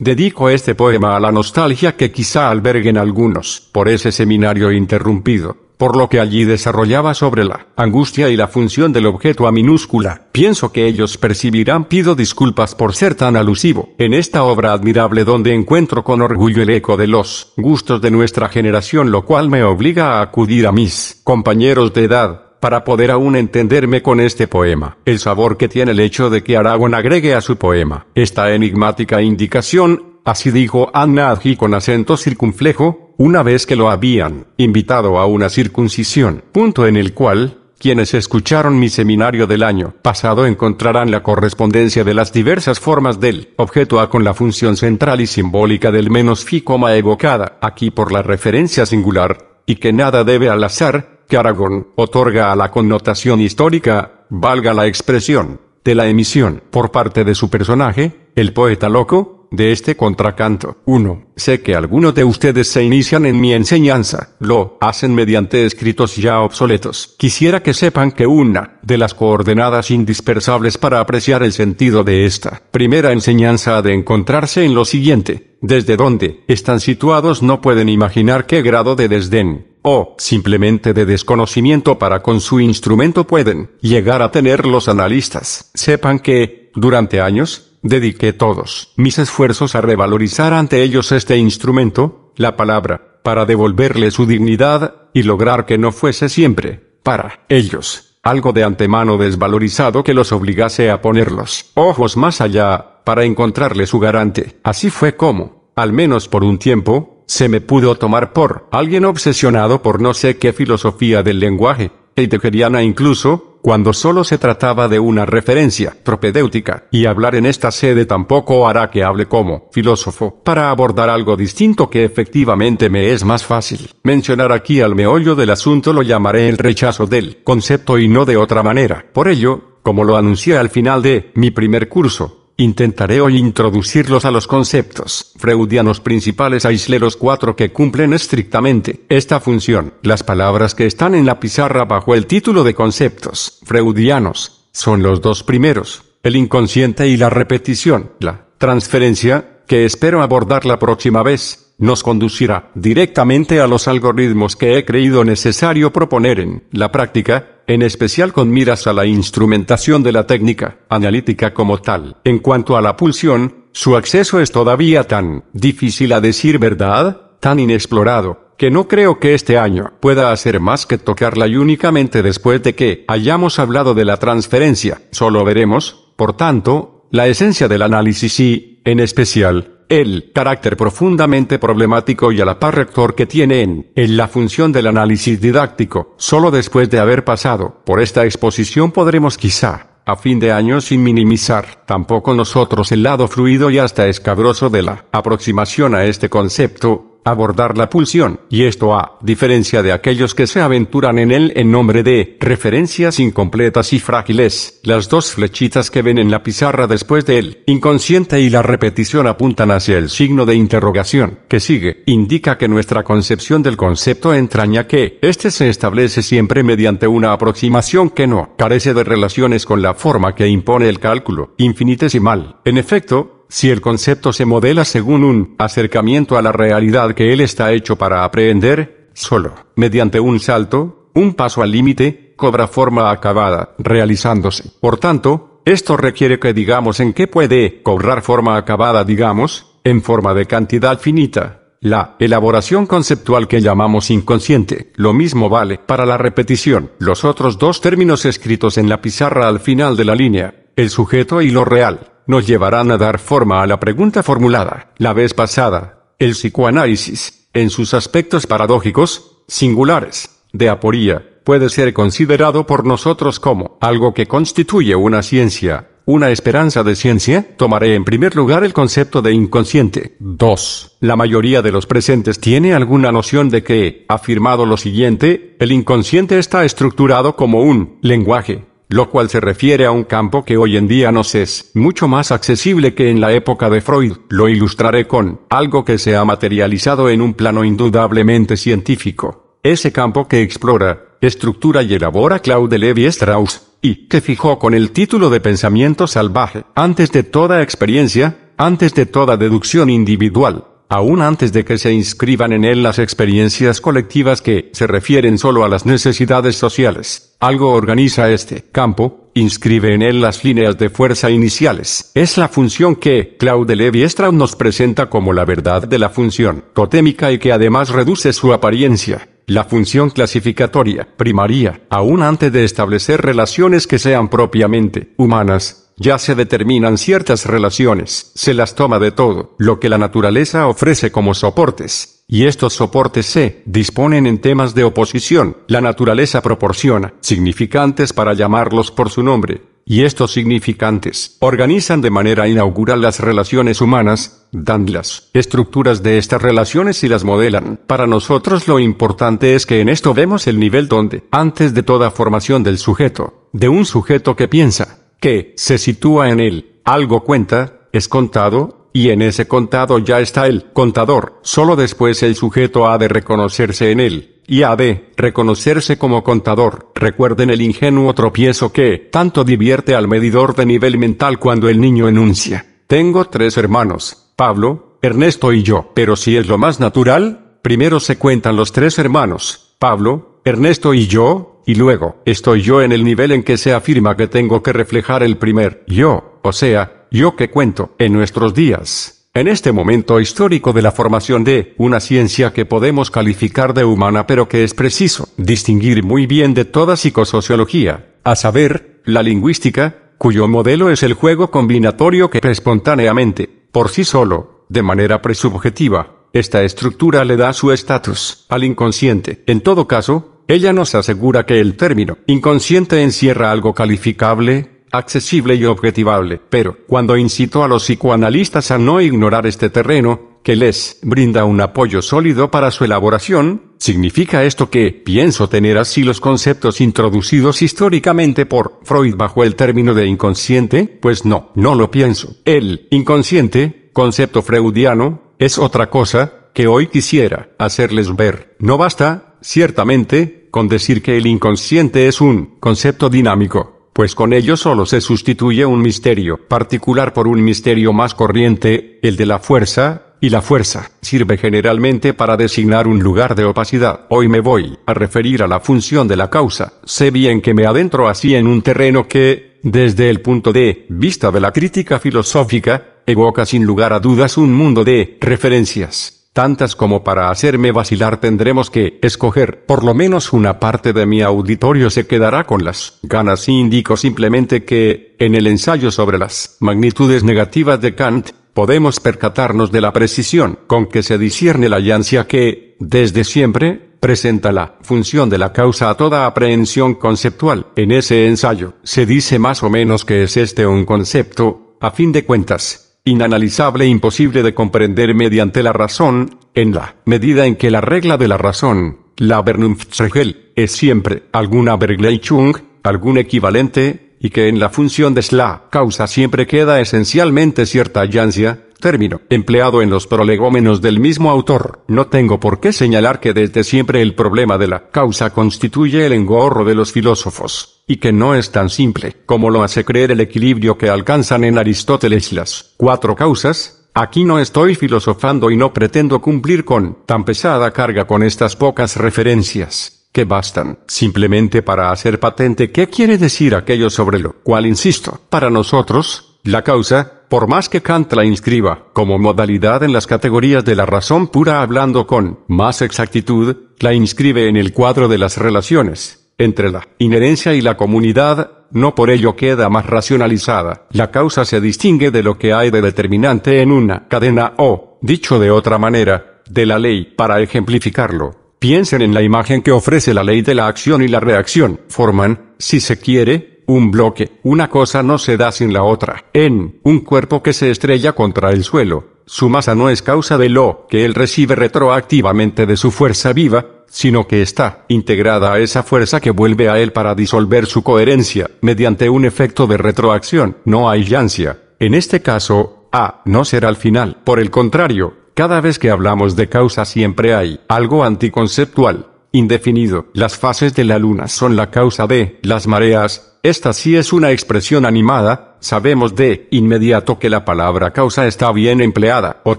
Speaker 1: Dedico este poema a la nostalgia que quizá alberguen algunos, por ese seminario interrumpido por lo que allí desarrollaba sobre la angustia y la función del objeto a minúscula. Pienso que ellos percibirán, pido disculpas por ser tan alusivo, en esta obra admirable donde encuentro con orgullo el eco de los gustos de nuestra generación, lo cual me obliga a acudir a mis compañeros de edad, para poder aún entenderme con este poema. El sabor que tiene el hecho de que Aragón agregue a su poema esta enigmática indicación, así dijo Anna Adji con acento circunflejo, una vez que lo habían invitado a una circuncisión, punto en el cual quienes escucharon mi seminario del año pasado encontrarán la correspondencia de las diversas formas del objeto A con la función central y simbólica del menos fi, coma evocada aquí por la referencia singular, y que nada debe al azar que Aragón otorga a la connotación histórica, valga la expresión, de la emisión por parte de su personaje, el poeta loco, de este contracanto. 1. Sé que algunos de ustedes se inician en mi enseñanza, lo hacen mediante escritos ya obsoletos. Quisiera que sepan que una de las coordenadas indispensables para apreciar el sentido de esta primera enseñanza ha de encontrarse en lo siguiente. Desde donde están situados no pueden imaginar qué grado de desdén, o simplemente de desconocimiento para con su instrumento pueden llegar a tener los analistas. Sepan que, durante años, Dediqué todos mis esfuerzos a revalorizar ante ellos este instrumento, la palabra, para devolverle su dignidad, y lograr que no fuese siempre, para ellos, algo de antemano desvalorizado que los obligase a poner los ojos más allá, para encontrarle su garante. Así fue como, al menos por un tiempo, se me pudo tomar por alguien obsesionado por no sé qué filosofía del lenguaje, heideggeriana incluso, cuando solo se trataba de una referencia propedéutica, y hablar en esta sede tampoco hará que hable como filósofo para abordar algo distinto que efectivamente me es más fácil. Mencionar aquí al meollo del asunto lo llamaré el rechazo del concepto y no de otra manera. Por ello, como lo anuncié al final de mi primer curso, Intentaré hoy introducirlos a los conceptos freudianos principales aisleros cuatro que cumplen estrictamente esta función. Las palabras que están en la pizarra bajo el título de conceptos freudianos son los dos primeros, el inconsciente y la repetición, la transferencia, que espero abordar la próxima vez nos conducirá directamente a los algoritmos que he creído necesario proponer en la práctica, en especial con miras a la instrumentación de la técnica analítica como tal. En cuanto a la pulsión, su acceso es todavía tan difícil a decir verdad, tan inexplorado, que no creo que este año pueda hacer más que tocarla y únicamente después de que hayamos hablado de la transferencia. Solo veremos, por tanto, la esencia del análisis y, en especial, el carácter profundamente problemático y a la par rector que tiene en, la función del análisis didáctico. Solo después de haber pasado por esta exposición podremos quizá a fin de año sin minimizar tampoco nosotros el lado fluido y hasta escabroso de la aproximación a este concepto, abordar la pulsión, y esto a diferencia de aquellos que se aventuran en él en nombre de referencias incompletas y frágiles. Las dos flechitas que ven en la pizarra después de él, inconsciente y la repetición apuntan hacia el signo de interrogación que sigue, indica que nuestra concepción del concepto entraña que este se establece siempre mediante una aproximación que no carece de relaciones con la forma que impone el cálculo infinitesimal. En efecto, si el concepto se modela según un acercamiento a la realidad que él está hecho para aprender, solo, mediante un salto, un paso al límite, cobra forma acabada, realizándose. Por tanto, esto requiere que digamos en qué puede cobrar forma acabada, digamos, en forma de cantidad finita. La elaboración conceptual que llamamos inconsciente, lo mismo vale para la repetición. Los otros dos términos escritos en la pizarra al final de la línea, el sujeto y lo real nos llevarán a dar forma a la pregunta formulada la vez pasada. El psicoanálisis, en sus aspectos paradójicos, singulares, de aporía, puede ser considerado por nosotros como algo que constituye una ciencia, una esperanza de ciencia, tomaré en primer lugar el concepto de inconsciente. 2. La mayoría de los presentes tiene alguna noción de que, afirmado lo siguiente, el inconsciente está estructurado como un lenguaje lo cual se refiere a un campo que hoy en día nos es mucho más accesible que en la época de Freud. Lo ilustraré con algo que se ha materializado en un plano indudablemente científico. Ese campo que explora, estructura y elabora Claude Levi Strauss, y que fijó con el título de pensamiento salvaje, antes de toda experiencia, antes de toda deducción individual, aún antes de que se inscriban en él las experiencias colectivas que se refieren solo a las necesidades sociales. Algo organiza este campo, inscribe en él las líneas de fuerza iniciales. Es la función que Claude Levi Strauss nos presenta como la verdad de la función totémica y que además reduce su apariencia. La función clasificatoria, primaria, aún antes de establecer relaciones que sean propiamente humanas, ya se determinan ciertas relaciones, se las toma de todo, lo que la naturaleza ofrece como soportes, y estos soportes se disponen en temas de oposición, la naturaleza proporciona significantes para llamarlos por su nombre, y estos significantes organizan de manera inaugural las relaciones humanas, dan las estructuras de estas relaciones y las modelan. Para nosotros lo importante es que en esto vemos el nivel donde, antes de toda formación del sujeto, de un sujeto que piensa, que se sitúa en él, algo cuenta, es contado, y en ese contado ya está el contador, solo después el sujeto ha de reconocerse en él, y ha de reconocerse como contador. Recuerden el ingenuo tropiezo que tanto divierte al medidor de nivel mental cuando el niño enuncia. Tengo tres hermanos, Pablo, Ernesto y yo, pero si es lo más natural, primero se cuentan los tres hermanos, Pablo, Ernesto y yo, y luego, estoy yo en el nivel en que se afirma que tengo que reflejar el primer yo, o sea, yo que cuento, en nuestros días. En este momento histórico de la formación de una ciencia que podemos calificar de humana pero que es preciso distinguir muy bien de toda psicosociología, a saber, la lingüística, cuyo modelo es el juego combinatorio que espontáneamente, por sí solo, de manera presubjetiva, esta estructura le da su estatus al inconsciente. En todo caso, ella nos asegura que el término inconsciente encierra algo calificable, accesible y objetivable, pero cuando incitó a los psicoanalistas a no ignorar este terreno, que les brinda un apoyo sólido para su elaboración, significa esto que pienso tener así los conceptos introducidos históricamente por Freud bajo el término de inconsciente, pues no, no lo pienso. El inconsciente, concepto freudiano, es otra cosa que hoy quisiera hacerles ver. No basta ciertamente, con decir que el inconsciente es un concepto dinámico, pues con ello solo se sustituye un misterio particular por un misterio más corriente, el de la fuerza, y la fuerza sirve generalmente para designar un lugar de opacidad. Hoy me voy a referir a la función de la causa. Sé bien que me adentro así en un terreno que, desde el punto de vista de la crítica filosófica, evoca sin lugar a dudas un mundo de referencias tantas como para hacerme vacilar tendremos que escoger. Por lo menos una parte de mi auditorio se quedará con las ganas y indico simplemente que, en el ensayo sobre las magnitudes negativas de Kant, podemos percatarnos de la precisión con que se discierne la llancia que, desde siempre, presenta la función de la causa a toda aprehensión conceptual. En ese ensayo, se dice más o menos que es este un concepto, a fin de cuentas, inanalizable e imposible de comprender mediante la razón, en la medida en que la regla de la razón, la Vernunftregel, es siempre alguna Vergleichung, algún equivalente, y que en la función de la causa siempre queda esencialmente cierta allancia, término empleado en los prolegómenos del mismo autor. No tengo por qué señalar que desde siempre el problema de la causa constituye el engorro de los filósofos y que no es tan simple como lo hace creer el equilibrio que alcanzan en Aristóteles las cuatro causas, aquí no estoy filosofando y no pretendo cumplir con tan pesada carga con estas pocas referencias, que bastan simplemente para hacer patente qué quiere decir aquello sobre lo cual insisto, para nosotros, la causa, por más que Kant la inscriba como modalidad en las categorías de la razón pura hablando con más exactitud, la inscribe en el cuadro de las relaciones, entre la inherencia y la comunidad no por ello queda más racionalizada. La causa se distingue de lo que hay de determinante en una cadena o, dicho de otra manera, de la ley. Para ejemplificarlo, piensen en la imagen que ofrece la ley de la acción y la reacción. Forman, si se quiere, un bloque. Una cosa no se da sin la otra. En un cuerpo que se estrella contra el suelo, su masa no es causa de lo que él recibe retroactivamente de su fuerza viva, sino que está integrada a esa fuerza que vuelve a él para disolver su coherencia, mediante un efecto de retroacción, no hay aislancia. En este caso, A no será el final. Por el contrario, cada vez que hablamos de causa siempre hay algo anticonceptual indefinido. Las fases de la luna son la causa de las mareas. Esta sí es una expresión animada, sabemos de inmediato que la palabra causa está bien empleada, o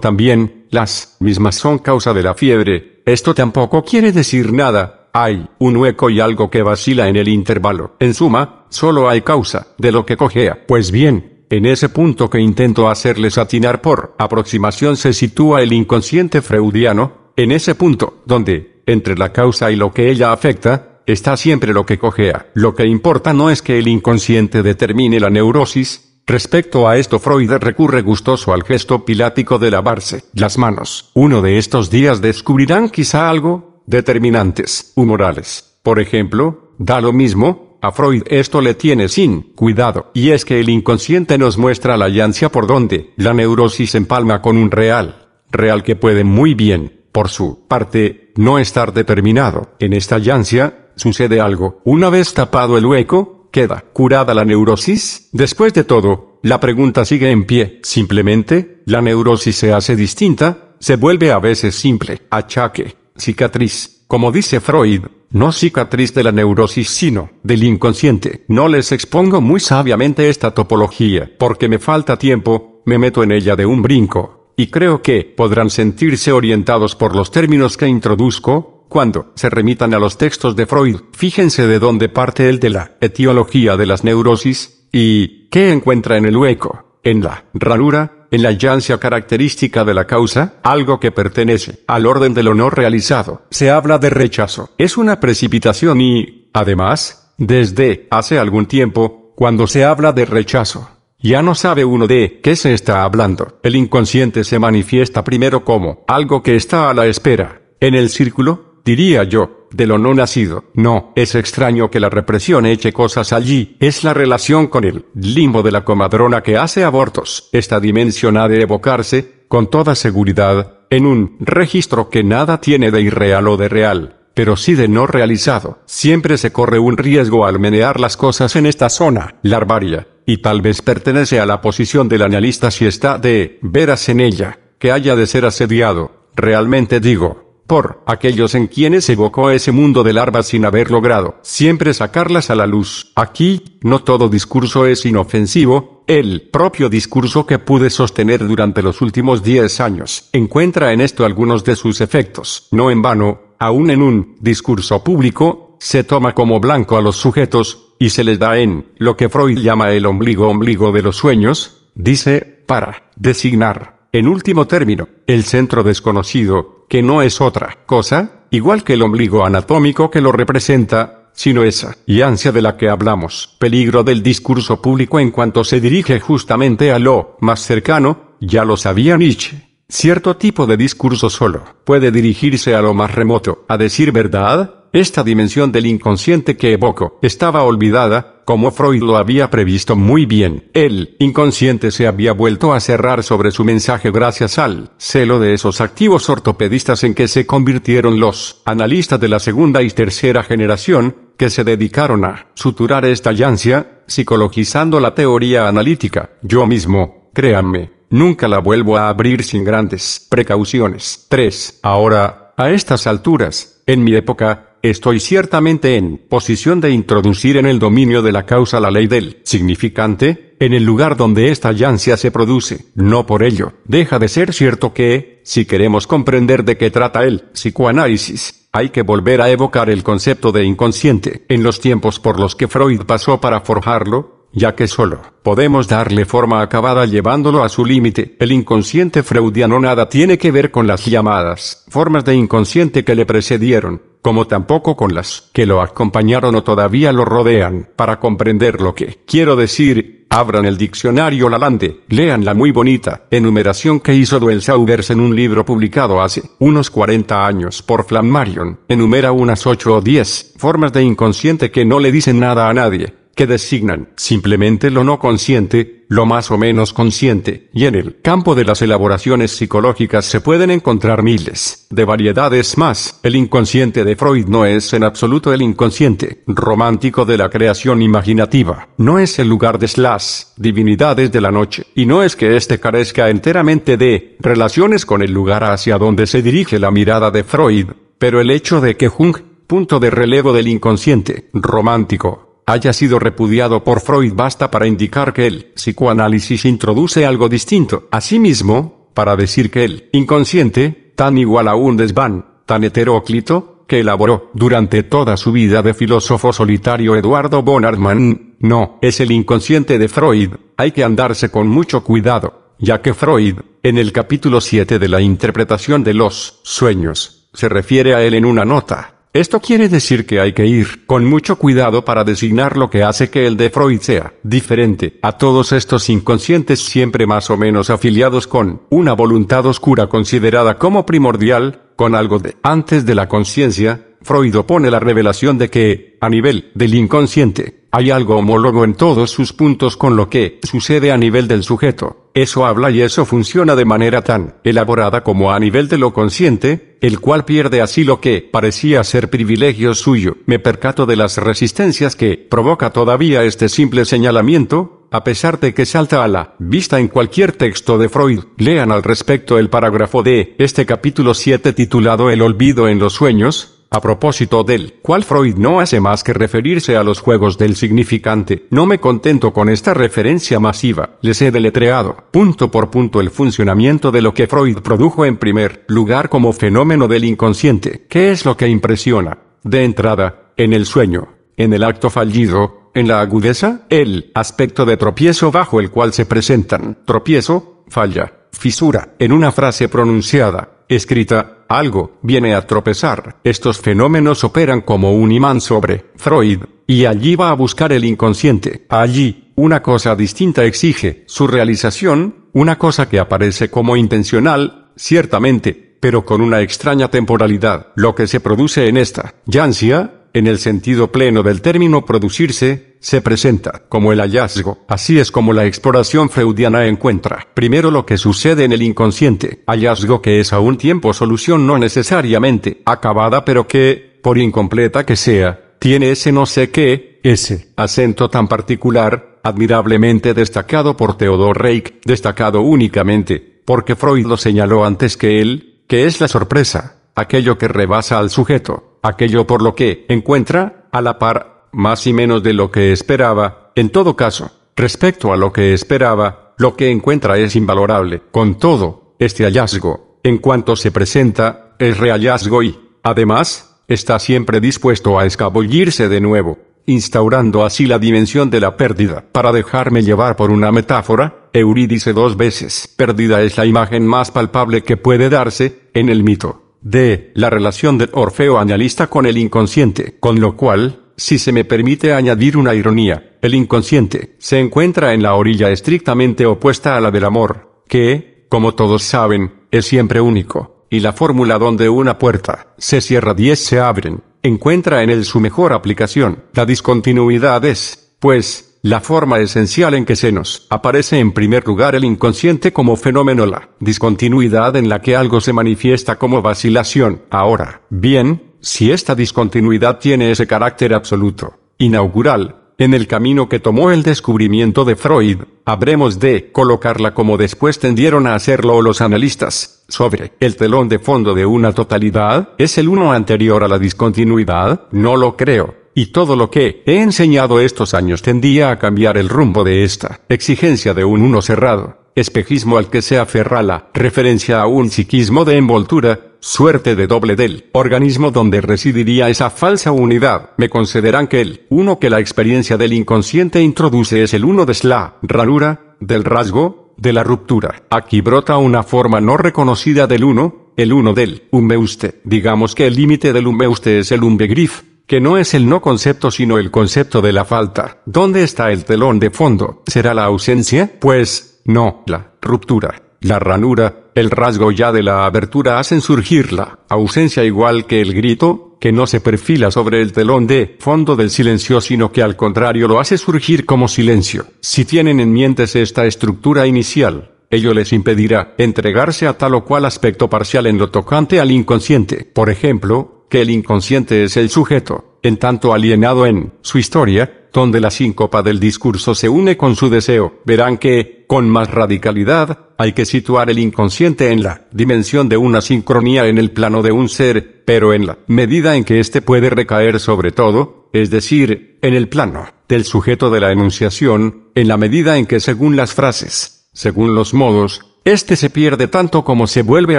Speaker 1: también, las mismas son causa de la fiebre. Esto tampoco quiere decir nada, hay un hueco y algo que vacila en el intervalo. En suma, solo hay causa de lo que cojea. Pues bien, en ese punto que intento hacerles atinar por aproximación se sitúa el inconsciente freudiano, en ese punto, donde entre la causa y lo que ella afecta, está siempre lo que cojea. Lo que importa no es que el inconsciente determine la neurosis, Respecto a esto, Freud recurre gustoso al gesto pilático de lavarse las manos. Uno de estos días descubrirán quizá algo determinantes, humorales. Por ejemplo, da lo mismo, a Freud esto le tiene sin cuidado, y es que el inconsciente nos muestra la llancia por donde la neurosis empalma con un real, real que puede muy bien por su parte, no estar determinado. En esta llancia, sucede algo. Una vez tapado el hueco, queda curada la neurosis. Después de todo, la pregunta sigue en pie. Simplemente, la neurosis se hace distinta, se vuelve a veces simple. Achaque, cicatriz. Como dice Freud, no cicatriz de la neurosis sino del inconsciente. No les expongo muy sabiamente esta topología, porque me falta tiempo, me meto en ella de un brinco y creo que podrán sentirse orientados por los términos que introduzco, cuando se remitan a los textos de Freud. Fíjense de dónde parte el de la etiología de las neurosis, y qué encuentra en el hueco, en la ranura, en la llancia característica de la causa, algo que pertenece al orden del honor realizado. Se habla de rechazo. Es una precipitación y, además, desde hace algún tiempo, cuando se habla de rechazo, ya no sabe uno de qué se está hablando. El inconsciente se manifiesta primero como algo que está a la espera. En el círculo, diría yo, de lo no nacido. No, es extraño que la represión eche cosas allí. Es la relación con el limbo de la comadrona que hace abortos. Esta dimensión ha de evocarse, con toda seguridad, en un registro que nada tiene de irreal o de real pero sí de no realizado. Siempre se corre un riesgo al menear las cosas en esta zona, larvaria, y tal vez pertenece a la posición del analista si está de veras en ella, que haya de ser asediado, realmente digo, por aquellos en quienes evocó ese mundo de larvas sin haber logrado siempre sacarlas a la luz. Aquí, no todo discurso es inofensivo, el propio discurso que pude sostener durante los últimos 10 años encuentra en esto algunos de sus efectos. No en vano, aún en un discurso público, se toma como blanco a los sujetos, y se les da en, lo que Freud llama el ombligo ombligo de los sueños, dice, para, designar, en último término, el centro desconocido, que no es otra cosa, igual que el ombligo anatómico que lo representa, sino esa, y ansia de la que hablamos, peligro del discurso público en cuanto se dirige justamente a lo más cercano, ya lo sabía Nietzsche, Cierto tipo de discurso solo puede dirigirse a lo más remoto. A decir verdad, esta dimensión del inconsciente que evoco estaba olvidada, como Freud lo había previsto muy bien. El inconsciente se había vuelto a cerrar sobre su mensaje gracias al celo de esos activos ortopedistas en que se convirtieron los analistas de la segunda y tercera generación, que se dedicaron a suturar esta llancia, psicologizando la teoría analítica. Yo mismo, créanme, Nunca la vuelvo a abrir sin grandes precauciones. 3. Ahora, a estas alturas, en mi época, estoy ciertamente en posición de introducir en el dominio de la causa la ley del significante, en el lugar donde esta llancia se produce. No por ello, deja de ser cierto que, si queremos comprender de qué trata el psicoanálisis, hay que volver a evocar el concepto de inconsciente. En los tiempos por los que Freud pasó para forjarlo, ya que solo podemos darle forma acabada llevándolo a su límite. El inconsciente freudiano nada tiene que ver con las llamadas formas de inconsciente que le precedieron, como tampoco con las que lo acompañaron o todavía lo rodean. Para comprender lo que quiero decir, abran el diccionario Lalande, lean la muy bonita enumeración que hizo Duel Sauvers en un libro publicado hace unos 40 años por Flammarion. Enumera unas 8 o 10 formas de inconsciente que no le dicen nada a nadie que designan simplemente lo no consciente, lo más o menos consciente, y en el campo de las elaboraciones psicológicas se pueden encontrar miles de variedades más. El inconsciente de Freud no es en absoluto el inconsciente romántico de la creación imaginativa, no es el lugar de las divinidades de la noche, y no es que éste carezca enteramente de relaciones con el lugar hacia donde se dirige la mirada de Freud, pero el hecho de que Jung punto de relevo del inconsciente romántico haya sido repudiado por Freud basta para indicar que el psicoanálisis introduce algo distinto. Asimismo, para decir que el inconsciente, tan igual a un desván, tan heteróclito, que elaboró durante toda su vida de filósofo solitario Eduardo Bonardman, no, es el inconsciente de Freud, hay que andarse con mucho cuidado, ya que Freud, en el capítulo 7 de la interpretación de los sueños, se refiere a él en una nota esto quiere decir que hay que ir con mucho cuidado para designar lo que hace que el de Freud sea diferente a todos estos inconscientes siempre más o menos afiliados con una voluntad oscura considerada como primordial, con algo de antes de la conciencia, Freud opone la revelación de que, a nivel del inconsciente, hay algo homólogo en todos sus puntos con lo que sucede a nivel del sujeto. Eso habla y eso funciona de manera tan elaborada como a nivel de lo consciente, el cual pierde así lo que parecía ser privilegio suyo. Me percato de las resistencias que provoca todavía este simple señalamiento, a pesar de que salta a la vista en cualquier texto de Freud. Lean al respecto el parágrafo de este capítulo 7 titulado El olvido en los sueños, a propósito del cual Freud no hace más que referirse a los juegos del significante, no me contento con esta referencia masiva, les he deletreado, punto por punto, el funcionamiento de lo que Freud produjo en primer lugar como fenómeno del inconsciente, ¿Qué es lo que impresiona, de entrada, en el sueño, en el acto fallido, en la agudeza, el aspecto de tropiezo bajo el cual se presentan tropiezo, falla, fisura, en una frase pronunciada, escrita, algo, viene a tropezar. Estos fenómenos operan como un imán sobre Freud, y allí va a buscar el inconsciente. Allí, una cosa distinta exige su realización, una cosa que aparece como intencional, ciertamente, pero con una extraña temporalidad. Lo que se produce en esta, yancia, en el sentido pleno del término producirse, se presenta como el hallazgo, así es como la exploración freudiana encuentra primero lo que sucede en el inconsciente, hallazgo que es a un tiempo solución no necesariamente acabada pero que, por incompleta que sea, tiene ese no sé qué, ese acento tan particular, admirablemente destacado por Theodor Reich, destacado únicamente, porque Freud lo señaló antes que él, que es la sorpresa, aquello que rebasa al sujeto, aquello por lo que encuentra, a la par más y menos de lo que esperaba, en todo caso, respecto a lo que esperaba, lo que encuentra es invalorable. Con todo, este hallazgo, en cuanto se presenta, es reallazgo y, además, está siempre dispuesto a escabullirse de nuevo, instaurando así la dimensión de la pérdida. Para dejarme llevar por una metáfora, Eurídice dos veces, pérdida es la imagen más palpable que puede darse, en el mito, de la relación del Orfeo analista con el inconsciente, con lo cual, si se me permite añadir una ironía, el inconsciente se encuentra en la orilla estrictamente opuesta a la del amor, que, como todos saben, es siempre único, y la fórmula donde una puerta se cierra diez se abren, encuentra en él su mejor aplicación. La discontinuidad es, pues, la forma esencial en que se nos aparece en primer lugar el inconsciente como fenómeno, la discontinuidad en la que algo se manifiesta como vacilación. Ahora, bien, si esta discontinuidad tiene ese carácter absoluto, inaugural, en el camino que tomó el descubrimiento de Freud, habremos de colocarla como después tendieron a hacerlo los analistas, sobre el telón de fondo de una totalidad, es el uno anterior a la discontinuidad, no lo creo, y todo lo que he enseñado estos años tendía a cambiar el rumbo de esta exigencia de un uno cerrado, espejismo al que se aferra la referencia a un psiquismo de envoltura, suerte de doble del organismo donde residiría esa falsa unidad. Me concederán que el uno que la experiencia del inconsciente introduce es el uno de la ranura, del rasgo, de la ruptura. Aquí brota una forma no reconocida del uno, el uno del umbeuste. Digamos que el límite del umbeuste es el umbegrif, que no es el no concepto sino el concepto de la falta. ¿Dónde está el telón de fondo? ¿Será la ausencia? Pues, no, la ruptura. La ranura, el rasgo ya de la abertura hacen surgir la ausencia igual que el grito, que no se perfila sobre el telón de fondo del silencio, sino que al contrario lo hace surgir como silencio. Si tienen en mientes esta estructura inicial, ello les impedirá entregarse a tal o cual aspecto parcial en lo tocante al inconsciente. Por ejemplo, que el inconsciente es el sujeto, en tanto alienado en su historia, donde la síncopa del discurso se une con su deseo, verán que con más radicalidad, hay que situar el inconsciente en la dimensión de una sincronía en el plano de un ser, pero en la medida en que éste puede recaer sobre todo, es decir, en el plano del sujeto de la enunciación, en la medida en que según las frases, según los modos, éste se pierde tanto como se vuelve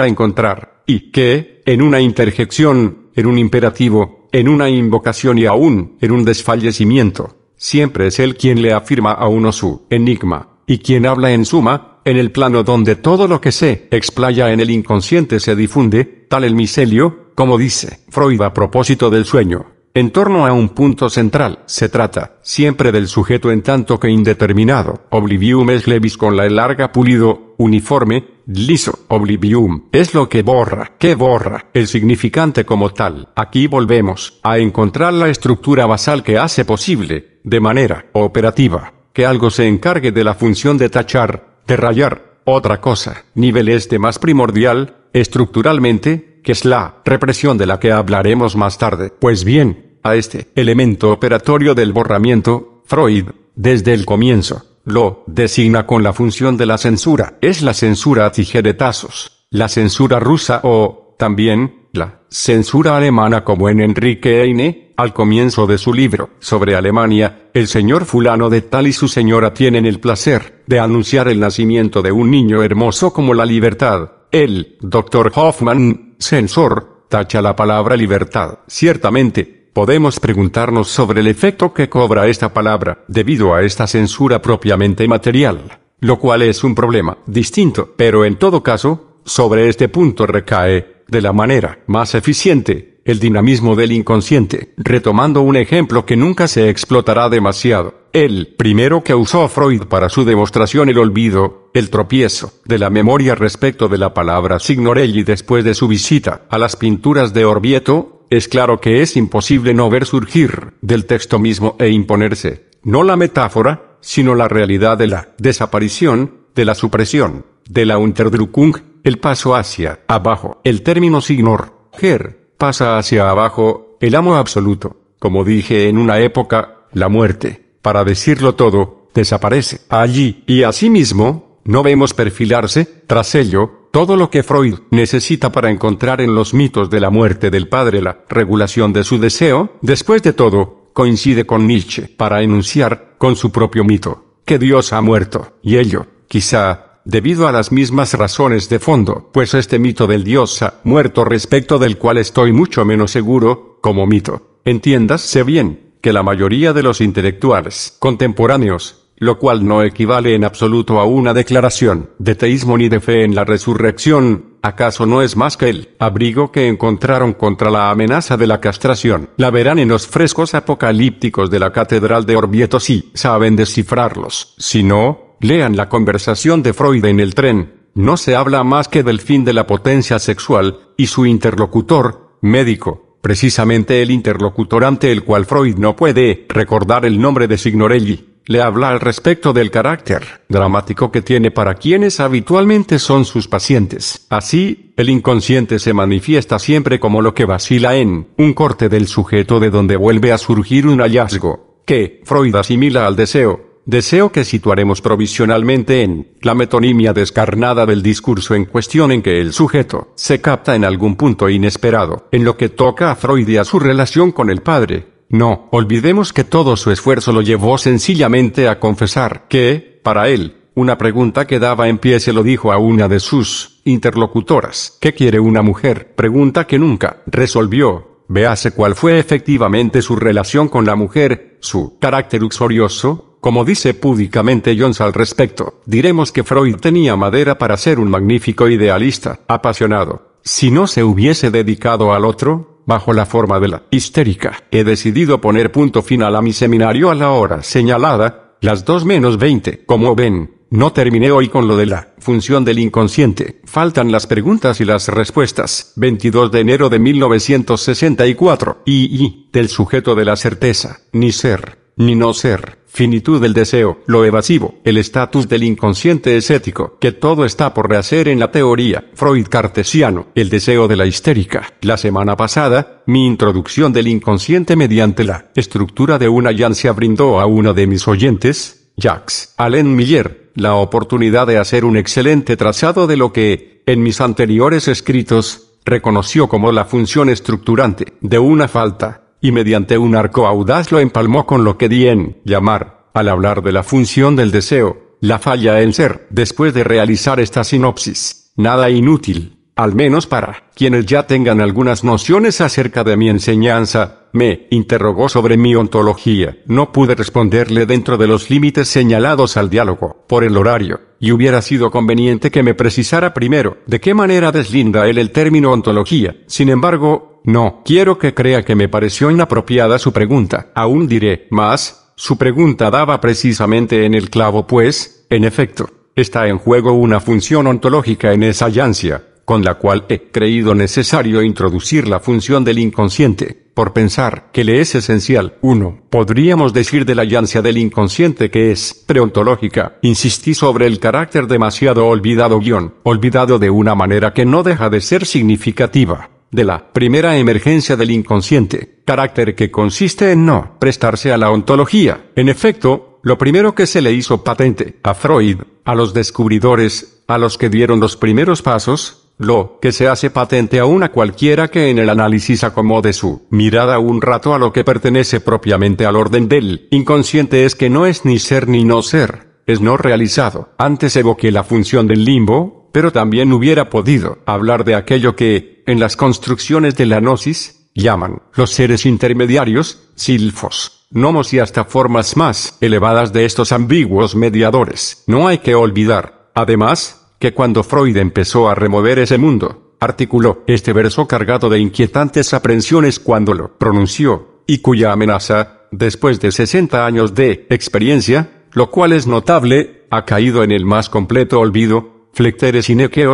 Speaker 1: a encontrar, y que, en una interjección, en un imperativo, en una invocación y aún en un desfallecimiento, siempre es él quien le afirma a uno su enigma y quien habla en suma, en el plano donde todo lo que se explaya en el inconsciente se difunde, tal el micelio, como dice Freud a propósito del sueño. En torno a un punto central, se trata siempre del sujeto en tanto que indeterminado. Oblivium es levis con la larga pulido, uniforme, liso. Oblivium es lo que borra, que borra, el significante como tal. Aquí volvemos a encontrar la estructura basal que hace posible, de manera operativa, que algo se encargue de la función de tachar, de rayar, otra cosa, nivel este más primordial, estructuralmente, que es la represión de la que hablaremos más tarde. Pues bien, a este elemento operatorio del borramiento, Freud, desde el comienzo, lo designa con la función de la censura. Es la censura a tijeretazos, la censura rusa o, también, la censura alemana como en Enrique Heine, al comienzo de su libro sobre Alemania, el señor fulano de tal y su señora tienen el placer de anunciar el nacimiento de un niño hermoso como la libertad. El doctor Hoffman, censor, tacha la palabra libertad. Ciertamente, podemos preguntarnos sobre el efecto que cobra esta palabra debido a esta censura propiamente material, lo cual es un problema distinto, pero en todo caso, sobre este punto recae, de la manera más eficiente, el dinamismo del inconsciente, retomando un ejemplo que nunca se explotará demasiado, el primero que usó Freud para su demostración el olvido, el tropiezo, de la memoria respecto de la palabra signorelli después de su visita a las pinturas de Orvieto, es claro que es imposible no ver surgir del texto mismo e imponerse, no la metáfora, sino la realidad de la desaparición, de la supresión, de la Unterdrückung, el paso hacia abajo, el término signor, ger, pasa hacia abajo el amo absoluto, como dije en una época, la muerte, para decirlo todo, desaparece allí y asimismo, no vemos perfilarse, tras ello, todo lo que Freud necesita para encontrar en los mitos de la muerte del padre la regulación de su deseo, después de todo, coincide con Nietzsche para enunciar, con su propio mito, que Dios ha muerto, y ello, quizá, debido a las mismas razones de fondo, pues este mito del dios ha muerto respecto del cual estoy mucho menos seguro, como mito. Entiéndase bien, que la mayoría de los intelectuales contemporáneos, lo cual no equivale en absoluto a una declaración de teísmo ni de fe en la resurrección, acaso no es más que el abrigo que encontraron contra la amenaza de la castración. La verán en los frescos apocalípticos de la Catedral de Orvieto si saben descifrarlos. Si no, lean la conversación de Freud en el tren, no se habla más que del fin de la potencia sexual, y su interlocutor, médico, precisamente el interlocutor ante el cual Freud no puede recordar el nombre de Signorelli, le habla al respecto del carácter dramático que tiene para quienes habitualmente son sus pacientes. Así, el inconsciente se manifiesta siempre como lo que vacila en un corte del sujeto de donde vuelve a surgir un hallazgo, que Freud asimila al deseo, Deseo que situaremos provisionalmente en la metonimia descarnada del discurso en cuestión en que el sujeto se capta en algún punto inesperado, en lo que toca a Freud y a su relación con el padre. No, olvidemos que todo su esfuerzo lo llevó sencillamente a confesar que, para él, una pregunta que daba en pie se lo dijo a una de sus interlocutoras. ¿Qué quiere una mujer? Pregunta que nunca resolvió, véase cuál fue efectivamente su relación con la mujer, su carácter uxorioso, como dice púdicamente Jones al respecto, diremos que Freud tenía madera para ser un magnífico idealista, apasionado. Si no se hubiese dedicado al otro, bajo la forma de la histérica, he decidido poner punto final a mi seminario a la hora señalada, las dos menos 20. Como ven, no terminé hoy con lo de la función del inconsciente. Faltan las preguntas y las respuestas. 22 de enero de 1964. Y, y del sujeto de la certeza. Ni ser, ni no ser finitud del deseo, lo evasivo, el estatus del inconsciente ético, que todo está por rehacer en la teoría, Freud cartesiano, el deseo de la histérica. La semana pasada, mi introducción del inconsciente mediante la estructura de una llancia brindó a uno de mis oyentes, Jacques Allen Miller, la oportunidad de hacer un excelente trazado de lo que, en mis anteriores escritos, reconoció como la función estructurante de una falta y mediante un arco audaz lo empalmó con lo que di en llamar, al hablar de la función del deseo, la falla en ser, después de realizar esta sinopsis. Nada inútil, al menos para quienes ya tengan algunas nociones acerca de mi enseñanza, me interrogó sobre mi ontología. No pude responderle dentro de los límites señalados al diálogo, por el horario, y hubiera sido conveniente que me precisara primero de qué manera deslinda él el término ontología. Sin embargo, no, quiero que crea que me pareció inapropiada su pregunta. Aún diré, más, su pregunta daba precisamente en el clavo, pues, en efecto, está en juego una función ontológica en esa allancia, con la cual he creído necesario introducir la función del inconsciente, por pensar que le es esencial. 1. Podríamos decir de la yancia del inconsciente que es preontológica. Insistí sobre el carácter demasiado olvidado guión, olvidado de una manera que no deja de ser significativa de la primera emergencia del inconsciente, carácter que consiste en no prestarse a la ontología. En efecto, lo primero que se le hizo patente a Freud, a los descubridores, a los que dieron los primeros pasos, lo que se hace patente aún a cualquiera que en el análisis acomode su mirada un rato a lo que pertenece propiamente al orden del inconsciente es que no es ni ser ni no ser, es no realizado. Antes evoqué la función del limbo, pero también hubiera podido hablar de aquello que, en las construcciones de la gnosis, llaman los seres intermediarios, silfos, gnomos y hasta formas más elevadas de estos ambiguos mediadores. No hay que olvidar, además, que cuando Freud empezó a remover ese mundo, articuló este verso cargado de inquietantes aprensiones cuando lo pronunció, y cuya amenaza, después de 60 años de experiencia, lo cual es notable, ha caído en el más completo olvido, Flectere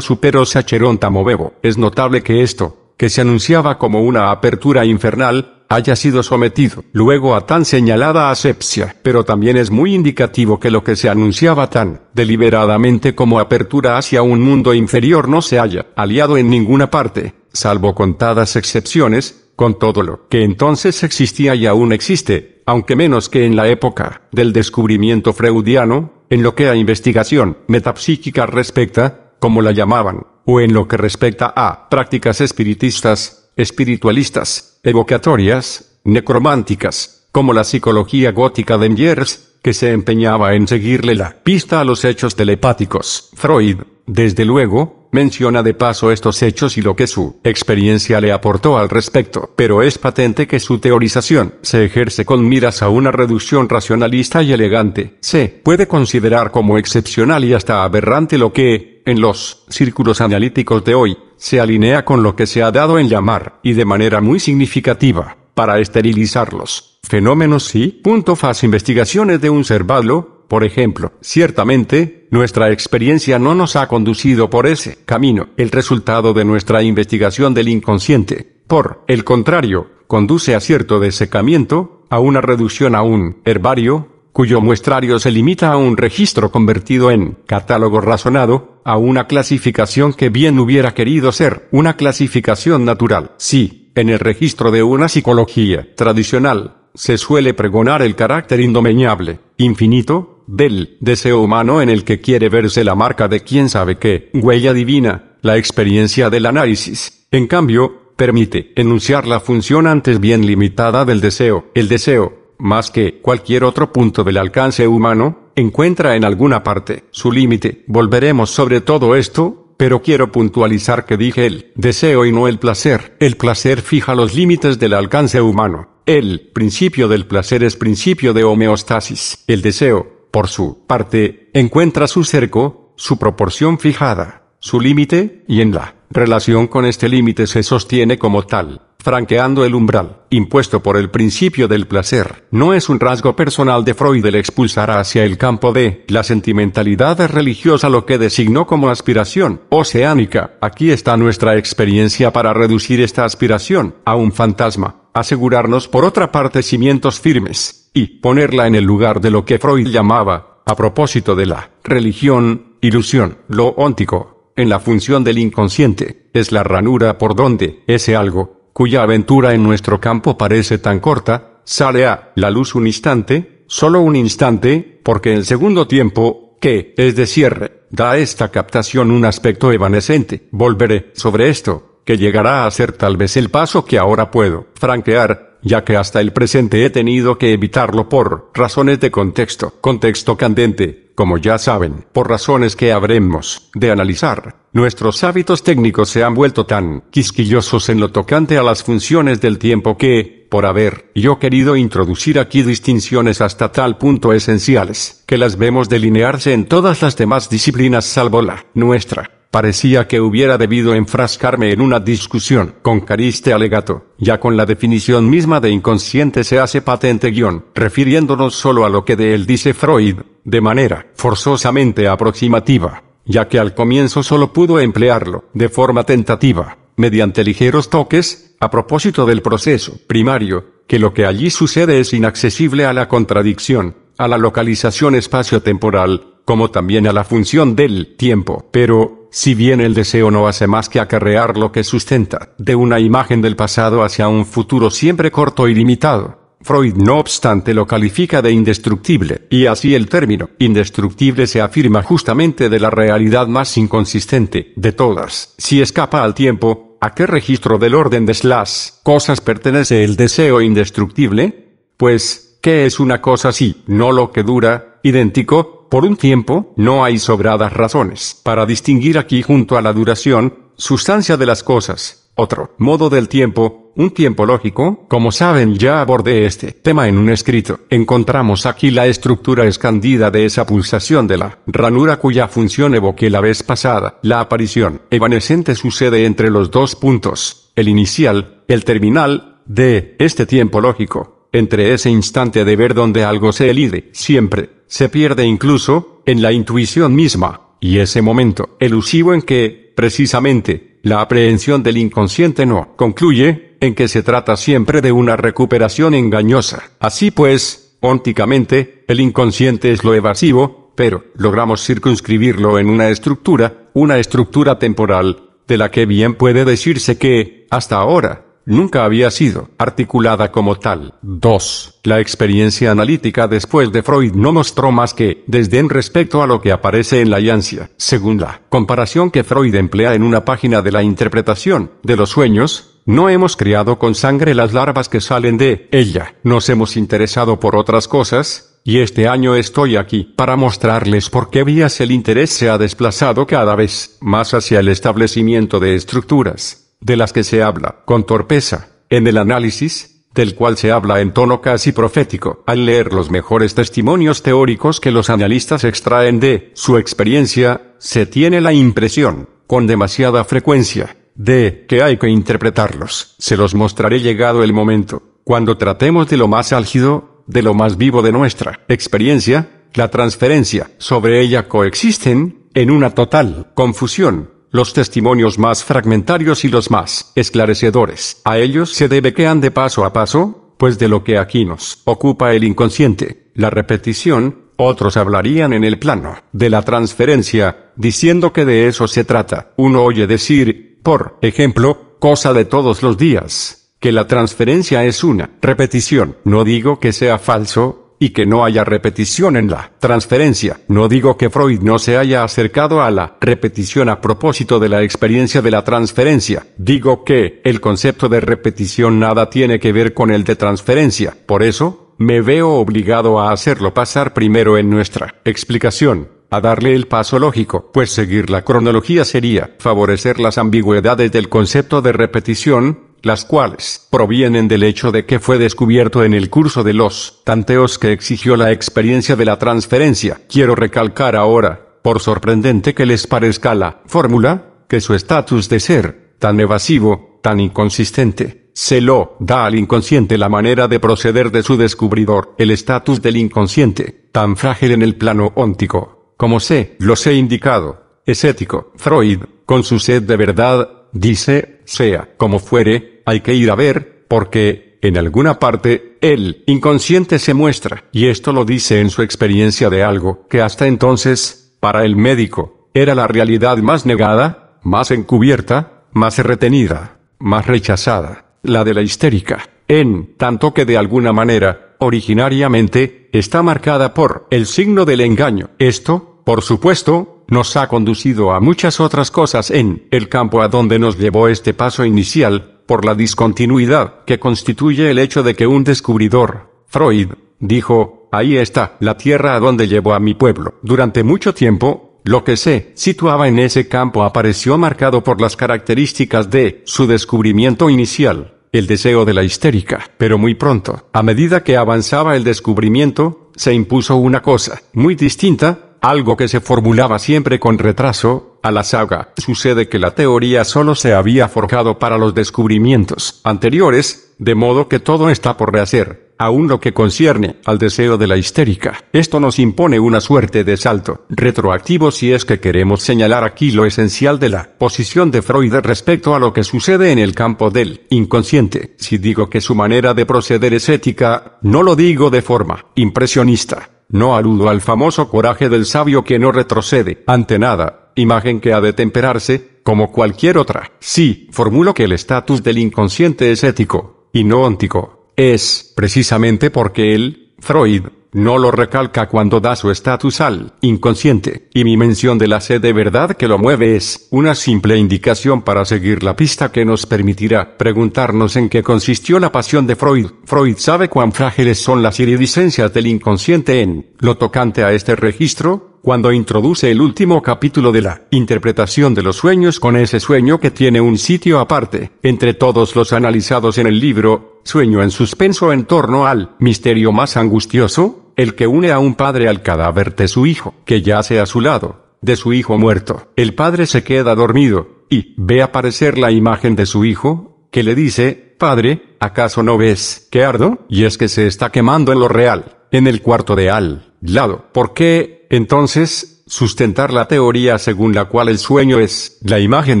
Speaker 1: superó Sacheronta tamobebo Es notable que esto, que se anunciaba como una apertura infernal, haya sido sometido luego a tan señalada asepsia, pero también es muy indicativo que lo que se anunciaba tan deliberadamente como apertura hacia un mundo inferior no se haya aliado en ninguna parte, salvo contadas excepciones, con todo lo que entonces existía y aún existe, aunque menos que en la época del descubrimiento freudiano, en lo que a investigación metapsíquica respecta, como la llamaban, o en lo que respecta a prácticas espiritistas, espiritualistas, evocatorias, necrománticas, como la psicología gótica de Myers, que se empeñaba en seguirle la pista a los hechos telepáticos. Freud, desde luego, Menciona de paso estos hechos y lo que su experiencia le aportó al respecto, pero es patente que su teorización se ejerce con miras a una reducción racionalista y elegante. Se puede considerar como excepcional y hasta aberrante lo que, en los círculos analíticos de hoy, se alinea con lo que se ha dado en llamar, y de manera muy significativa, para esterilizarlos. Fenómenos y punto fase investigaciones de un cervalo, por ejemplo, ciertamente, nuestra experiencia no nos ha conducido por ese camino, el resultado de nuestra investigación del inconsciente. Por el contrario, conduce a cierto desecamiento, a una reducción a un herbario, cuyo muestrario se limita a un registro convertido en catálogo razonado, a una clasificación que bien hubiera querido ser una clasificación natural. Si, en el registro de una psicología tradicional, se suele pregonar el carácter indomeñable, infinito, del deseo humano en el que quiere verse la marca de quién sabe qué, huella divina, la experiencia del análisis, en cambio, permite enunciar la función antes bien limitada del deseo. El deseo, más que cualquier otro punto del alcance humano, encuentra en alguna parte su límite. Volveremos sobre todo esto pero quiero puntualizar que dije el deseo y no el placer. El placer fija los límites del alcance humano. El principio del placer es principio de homeostasis. El deseo, por su parte, encuentra su cerco, su proporción fijada, su límite, y en la relación con este límite se sostiene como tal, franqueando el umbral, impuesto por el principio del placer. No es un rasgo personal de Freud el expulsar hacia el campo de la sentimentalidad religiosa lo que designó como aspiración oceánica. Aquí está nuestra experiencia para reducir esta aspiración a un fantasma, asegurarnos por otra parte cimientos firmes y ponerla en el lugar de lo que Freud llamaba, a propósito de la religión, ilusión, lo óntico, en la función del inconsciente, es la ranura por donde ese algo, cuya aventura en nuestro campo parece tan corta, sale a la luz un instante, solo un instante, porque el segundo tiempo, que es de cierre, da a esta captación un aspecto evanescente. Volveré sobre esto, que llegará a ser tal vez el paso que ahora puedo franquear ya que hasta el presente he tenido que evitarlo por razones de contexto, contexto candente, como ya saben, por razones que habremos de analizar. Nuestros hábitos técnicos se han vuelto tan quisquillosos en lo tocante a las funciones del tiempo que, por haber yo querido introducir aquí distinciones hasta tal punto esenciales, que las vemos delinearse en todas las demás disciplinas salvo la nuestra. Parecía que hubiera debido enfrascarme en una discusión con Cariste Alegato. Ya con la definición misma de inconsciente se hace patente guión, refiriéndonos solo a lo que de él dice Freud, de manera forzosamente aproximativa, ya que al comienzo solo pudo emplearlo, de forma tentativa, mediante ligeros toques, a propósito del proceso primario, que lo que allí sucede es inaccesible a la contradicción, a la localización espacio-temporal, como también a la función del tiempo. Pero, si bien el deseo no hace más que acarrear lo que sustenta, de una imagen del pasado hacia un futuro siempre corto y limitado. Freud no obstante lo califica de indestructible, y así el término indestructible se afirma justamente de la realidad más inconsistente de todas. Si escapa al tiempo, ¿a qué registro del orden de las cosas pertenece el deseo indestructible? Pues, ¿qué es una cosa si no lo que dura, idéntico, por un tiempo, no hay sobradas razones para distinguir aquí junto a la duración, sustancia de las cosas, otro modo del tiempo, un tiempo lógico, como saben ya abordé este tema en un escrito, encontramos aquí la estructura escandida de esa pulsación de la ranura cuya función evoqué la vez pasada, la aparición evanescente sucede entre los dos puntos, el inicial, el terminal, de este tiempo lógico, entre ese instante de ver donde algo se elide, siempre, se pierde incluso, en la intuición misma, y ese momento elusivo en que, precisamente, la aprehensión del inconsciente no concluye, en que se trata siempre de una recuperación engañosa. Así pues, ónticamente, el inconsciente es lo evasivo, pero logramos circunscribirlo en una estructura, una estructura temporal, de la que bien puede decirse que, hasta ahora, nunca había sido articulada como tal. 2. La experiencia analítica después de Freud no mostró más que desde en respecto a lo que aparece en la Yancia. Según la comparación que Freud emplea en una página de la interpretación de los sueños, no hemos criado con sangre las larvas que salen de ella. Nos hemos interesado por otras cosas, y este año estoy aquí para mostrarles por qué vías el interés se ha desplazado cada vez más hacia el establecimiento de estructuras de las que se habla con torpeza, en el análisis, del cual se habla en tono casi profético, al leer los mejores testimonios teóricos que los analistas extraen de su experiencia, se tiene la impresión, con demasiada frecuencia, de que hay que interpretarlos. Se los mostraré llegado el momento, cuando tratemos de lo más álgido, de lo más vivo de nuestra experiencia, la transferencia sobre ella coexisten, en una total confusión, los testimonios más fragmentarios y los más esclarecedores. A ellos se debe que ande paso a paso, pues de lo que aquí nos ocupa el inconsciente, la repetición, otros hablarían en el plano de la transferencia, diciendo que de eso se trata. Uno oye decir, por ejemplo, cosa de todos los días, que la transferencia es una repetición. No digo que sea falso, y que no haya repetición en la transferencia. No digo que Freud no se haya acercado a la repetición a propósito de la experiencia de la transferencia. Digo que el concepto de repetición nada tiene que ver con el de transferencia. Por eso, me veo obligado a hacerlo pasar primero en nuestra explicación a darle el paso lógico, pues seguir la cronología sería favorecer las ambigüedades del concepto de repetición, las cuales provienen del hecho de que fue descubierto en el curso de los tanteos que exigió la experiencia de la transferencia. Quiero recalcar ahora, por sorprendente que les parezca la fórmula, que su estatus de ser, tan evasivo, tan inconsistente, se lo da al inconsciente la manera de proceder de su descubridor, el estatus del inconsciente, tan frágil en el plano óntico, como sé, los he indicado, es ético. Freud, con su sed de verdad, dice, sea como fuere, hay que ir a ver, porque en alguna parte el inconsciente se muestra, y esto lo dice en su experiencia de algo que hasta entonces, para el médico, era la realidad más negada, más encubierta, más retenida, más rechazada, la de la histérica, en tanto que de alguna manera, originariamente, está marcada por el signo del engaño. Esto, por supuesto, nos ha conducido a muchas otras cosas en el campo a donde nos llevó este paso inicial, por la discontinuidad que constituye el hecho de que un descubridor, Freud, dijo, ahí está, la tierra a donde llevó a mi pueblo. Durante mucho tiempo, lo que se situaba en ese campo apareció marcado por las características de su descubrimiento inicial, el deseo de la histérica. Pero muy pronto, a medida que avanzaba el descubrimiento, se impuso una cosa muy distinta, algo que se formulaba siempre con retraso, a la saga. Sucede que la teoría solo se había forjado para los descubrimientos anteriores, de modo que todo está por rehacer, aún lo que concierne al deseo de la histérica. Esto nos impone una suerte de salto retroactivo si es que queremos señalar aquí lo esencial de la posición de Freud respecto a lo que sucede en el campo del inconsciente. Si digo que su manera de proceder es ética, no lo digo de forma impresionista no aludo al famoso coraje del sabio que no retrocede ante nada, imagen que ha de temperarse, como cualquier otra. Sí, formulo que el estatus del inconsciente es ético, y no óntico. Es, precisamente porque él, Freud, no lo recalca cuando da su estatus al inconsciente, y mi mención de la sed de verdad que lo mueve es una simple indicación para seguir la pista que nos permitirá preguntarnos en qué consistió la pasión de Freud. Freud sabe cuán frágiles son las iridiscencias del inconsciente en lo tocante a este registro, cuando introduce el último capítulo de la interpretación de los sueños con ese sueño que tiene un sitio aparte, entre todos los analizados en el libro, sueño en suspenso en torno al misterio más angustioso, el que une a un padre al cadáver de su hijo, que yace a su lado, de su hijo muerto. El padre se queda dormido, y ve aparecer la imagen de su hijo, que le dice, Padre, ¿acaso no ves que ardo? Y es que se está quemando en lo real, en el cuarto de al lado. ¿Por qué entonces, sustentar la teoría según la cual el sueño es la imagen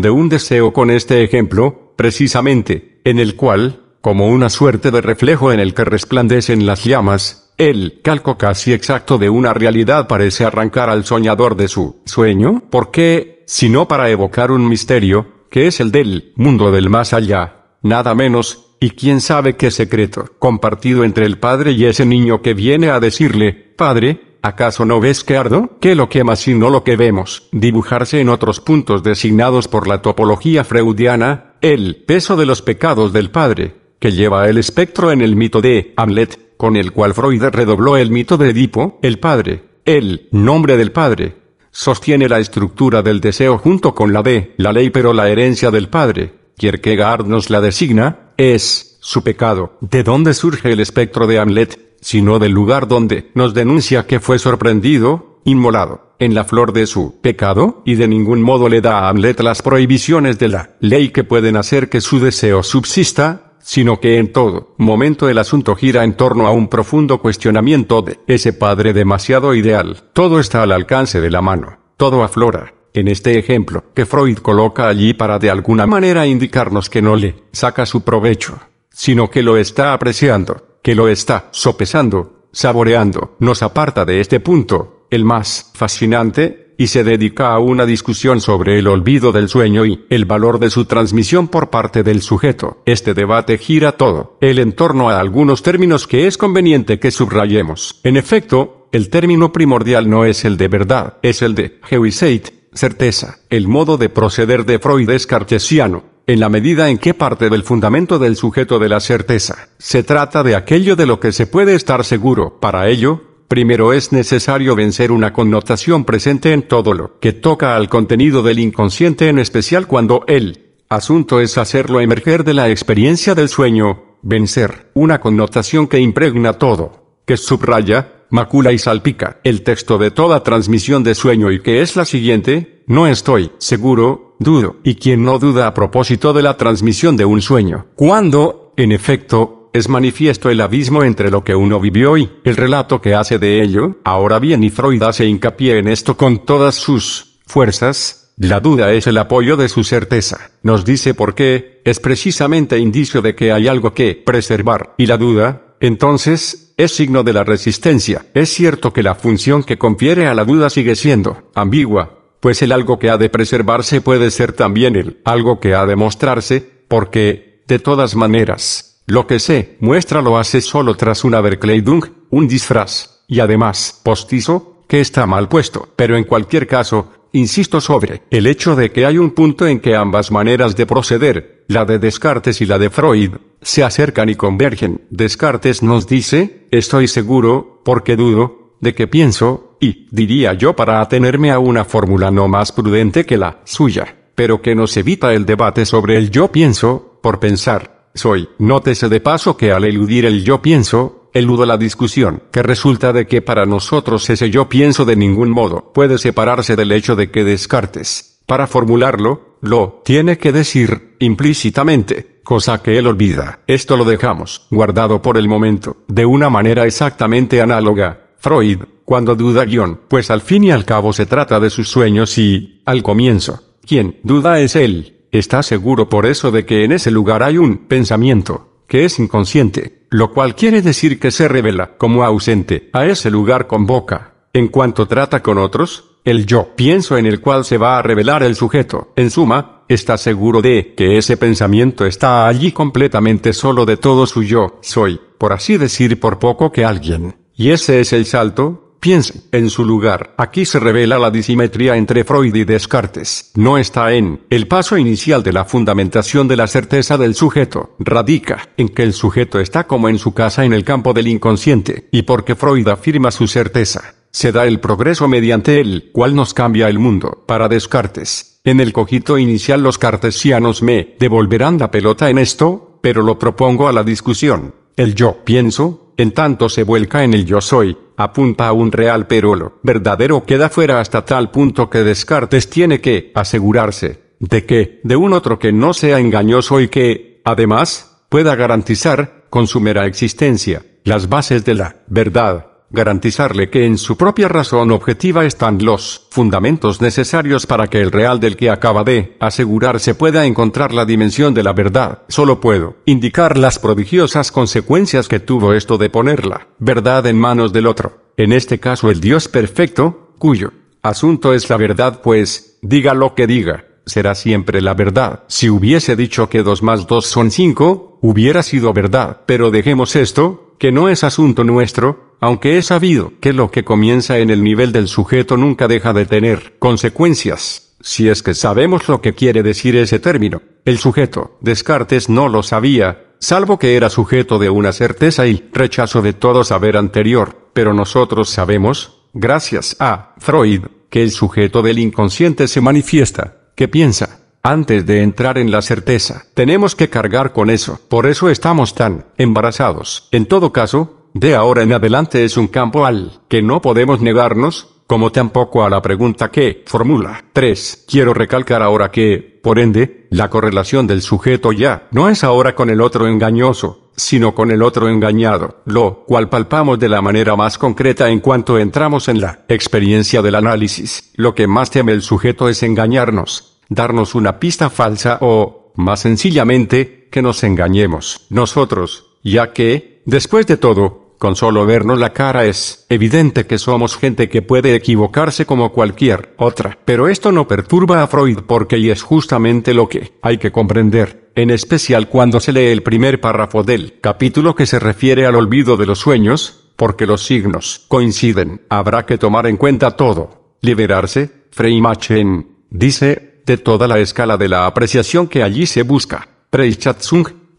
Speaker 1: de un deseo con este ejemplo, precisamente, en el cual, como una suerte de reflejo en el que resplandecen las llamas, el calco casi exacto de una realidad parece arrancar al soñador de su sueño, ¿por porque, sino para evocar un misterio, que es el del mundo del más allá, nada menos, y quién sabe qué secreto compartido entre el padre y ese niño que viene a decirle, padre, ¿Acaso no ves que ardo? Que lo quema si no lo que vemos, dibujarse en otros puntos designados por la topología freudiana, el peso de los pecados del padre, que lleva el espectro en el mito de Hamlet, con el cual Freud redobló el mito de Edipo, el padre, el nombre del padre. Sostiene la estructura del deseo junto con la de la ley pero la herencia del padre, Kierkegaard nos la designa, es su pecado. ¿De dónde surge el espectro de Hamlet? sino del lugar donde nos denuncia que fue sorprendido, inmolado, en la flor de su pecado, y de ningún modo le da a Hamlet las prohibiciones de la ley que pueden hacer que su deseo subsista, sino que en todo momento el asunto gira en torno a un profundo cuestionamiento de ese padre demasiado ideal. Todo está al alcance de la mano, todo aflora, en este ejemplo, que Freud coloca allí para de alguna manera indicarnos que no le saca su provecho, sino que lo está apreciando que lo está sopesando, saboreando, nos aparta de este punto, el más fascinante, y se dedica a una discusión sobre el olvido del sueño y el valor de su transmisión por parte del sujeto. Este debate gira todo el entorno a algunos términos que es conveniente que subrayemos. En efecto, el término primordial no es el de verdad, es el de Hewiseit, certeza. El modo de proceder de Freud es cartesiano, en la medida en que parte del fundamento del sujeto de la certeza. Se trata de aquello de lo que se puede estar seguro. Para ello, primero es necesario vencer una connotación presente en todo lo que toca al contenido del inconsciente, en especial cuando el asunto es hacerlo emerger de la experiencia del sueño, vencer, una connotación que impregna todo, que subraya, macula y salpica el texto de toda transmisión de sueño y que es la siguiente, no estoy seguro, dudo, y quien no duda a propósito de la transmisión de un sueño, cuando, en efecto, es manifiesto el abismo entre lo que uno vivió y el relato que hace de ello. Ahora bien, y Freud hace hincapié en esto con todas sus fuerzas, la duda es el apoyo de su certeza. Nos dice por qué, es precisamente indicio de que hay algo que preservar. Y la duda, entonces, es signo de la resistencia. Es cierto que la función que confiere a la duda sigue siendo ambigua, pues el algo que ha de preservarse puede ser también el algo que ha de mostrarse, porque, de todas maneras, lo que se muestra lo hace solo tras una verkleidung, un disfraz, y además postizo, que está mal puesto. Pero en cualquier caso, insisto sobre el hecho de que hay un punto en que ambas maneras de proceder, la de Descartes y la de Freud, se acercan y convergen. Descartes nos dice, estoy seguro, porque dudo, de que pienso, y, diría yo, para atenerme a una fórmula no más prudente que la suya, pero que nos evita el debate sobre el yo pienso, por pensar, soy. Nótese de paso que al eludir el yo pienso, eludo la discusión, que resulta de que para nosotros ese yo pienso de ningún modo puede separarse del hecho de que Descartes, para formularlo, lo tiene que decir implícitamente, cosa que él olvida. Esto lo dejamos guardado por el momento, de una manera exactamente análoga. Freud, cuando duda guión, pues al fin y al cabo se trata de sus sueños y, al comienzo, quien duda es él, está seguro por eso de que en ese lugar hay un pensamiento, que es inconsciente, lo cual quiere decir que se revela como ausente, a ese lugar con boca... En cuanto trata con otros, el yo pienso en el cual se va a revelar el sujeto, en suma, está seguro de que ese pensamiento está allí completamente solo de todo su yo, soy, por así decir por poco que alguien. Y ese es el salto, Piense en su lugar. Aquí se revela la disimetría entre Freud y Descartes. No está en el paso inicial de la fundamentación de la certeza del sujeto. Radica en que el sujeto está como en su casa en el campo del inconsciente, y porque Freud afirma su certeza, se da el progreso mediante el cual nos cambia el mundo. Para Descartes, en el cogito inicial los cartesianos me devolverán la pelota en esto, pero lo propongo a la discusión. El yo pienso, en tanto se vuelca en el yo soy, apunta a un real pero lo verdadero queda fuera hasta tal punto que Descartes tiene que asegurarse de que, de un otro que no sea engañoso y que, además, pueda garantizar, con su mera existencia, las bases de la verdad garantizarle que en su propia razón objetiva están los fundamentos necesarios para que el real del que acaba de asegurarse pueda encontrar la dimensión de la verdad. Solo puedo indicar las prodigiosas consecuencias que tuvo esto de poner la verdad en manos del otro, en este caso el Dios perfecto, cuyo asunto es la verdad, pues, diga lo que diga, será siempre la verdad. Si hubiese dicho que dos más dos son cinco, hubiera sido verdad, pero dejemos esto, que no es asunto nuestro, aunque he sabido que lo que comienza en el nivel del sujeto nunca deja de tener consecuencias, si es que sabemos lo que quiere decir ese término. El sujeto, Descartes no lo sabía, salvo que era sujeto de una certeza y rechazo de todo saber anterior, pero nosotros sabemos, gracias a Freud, que el sujeto del inconsciente se manifiesta, que piensa, antes de entrar en la certeza. Tenemos que cargar con eso. Por eso estamos tan embarazados. En todo caso, de ahora en adelante es un campo al que no podemos negarnos, como tampoco a la pregunta que formula. 3. Quiero recalcar ahora que, por ende, la correlación del sujeto ya no es ahora con el otro engañoso, sino con el otro engañado, lo cual palpamos de la manera más concreta en cuanto entramos en la experiencia del análisis. Lo que más teme el sujeto es engañarnos, darnos una pista falsa o, más sencillamente, que nos engañemos. Nosotros, ya que, después de todo, con solo vernos la cara es evidente que somos gente que puede equivocarse como cualquier otra. Pero esto no perturba a Freud porque y es justamente lo que hay que comprender, en especial cuando se lee el primer párrafo del capítulo que se refiere al olvido de los sueños, porque los signos coinciden. Habrá que tomar en cuenta todo. Liberarse, Freimachen, dice, de toda la escala de la apreciación que allí se busca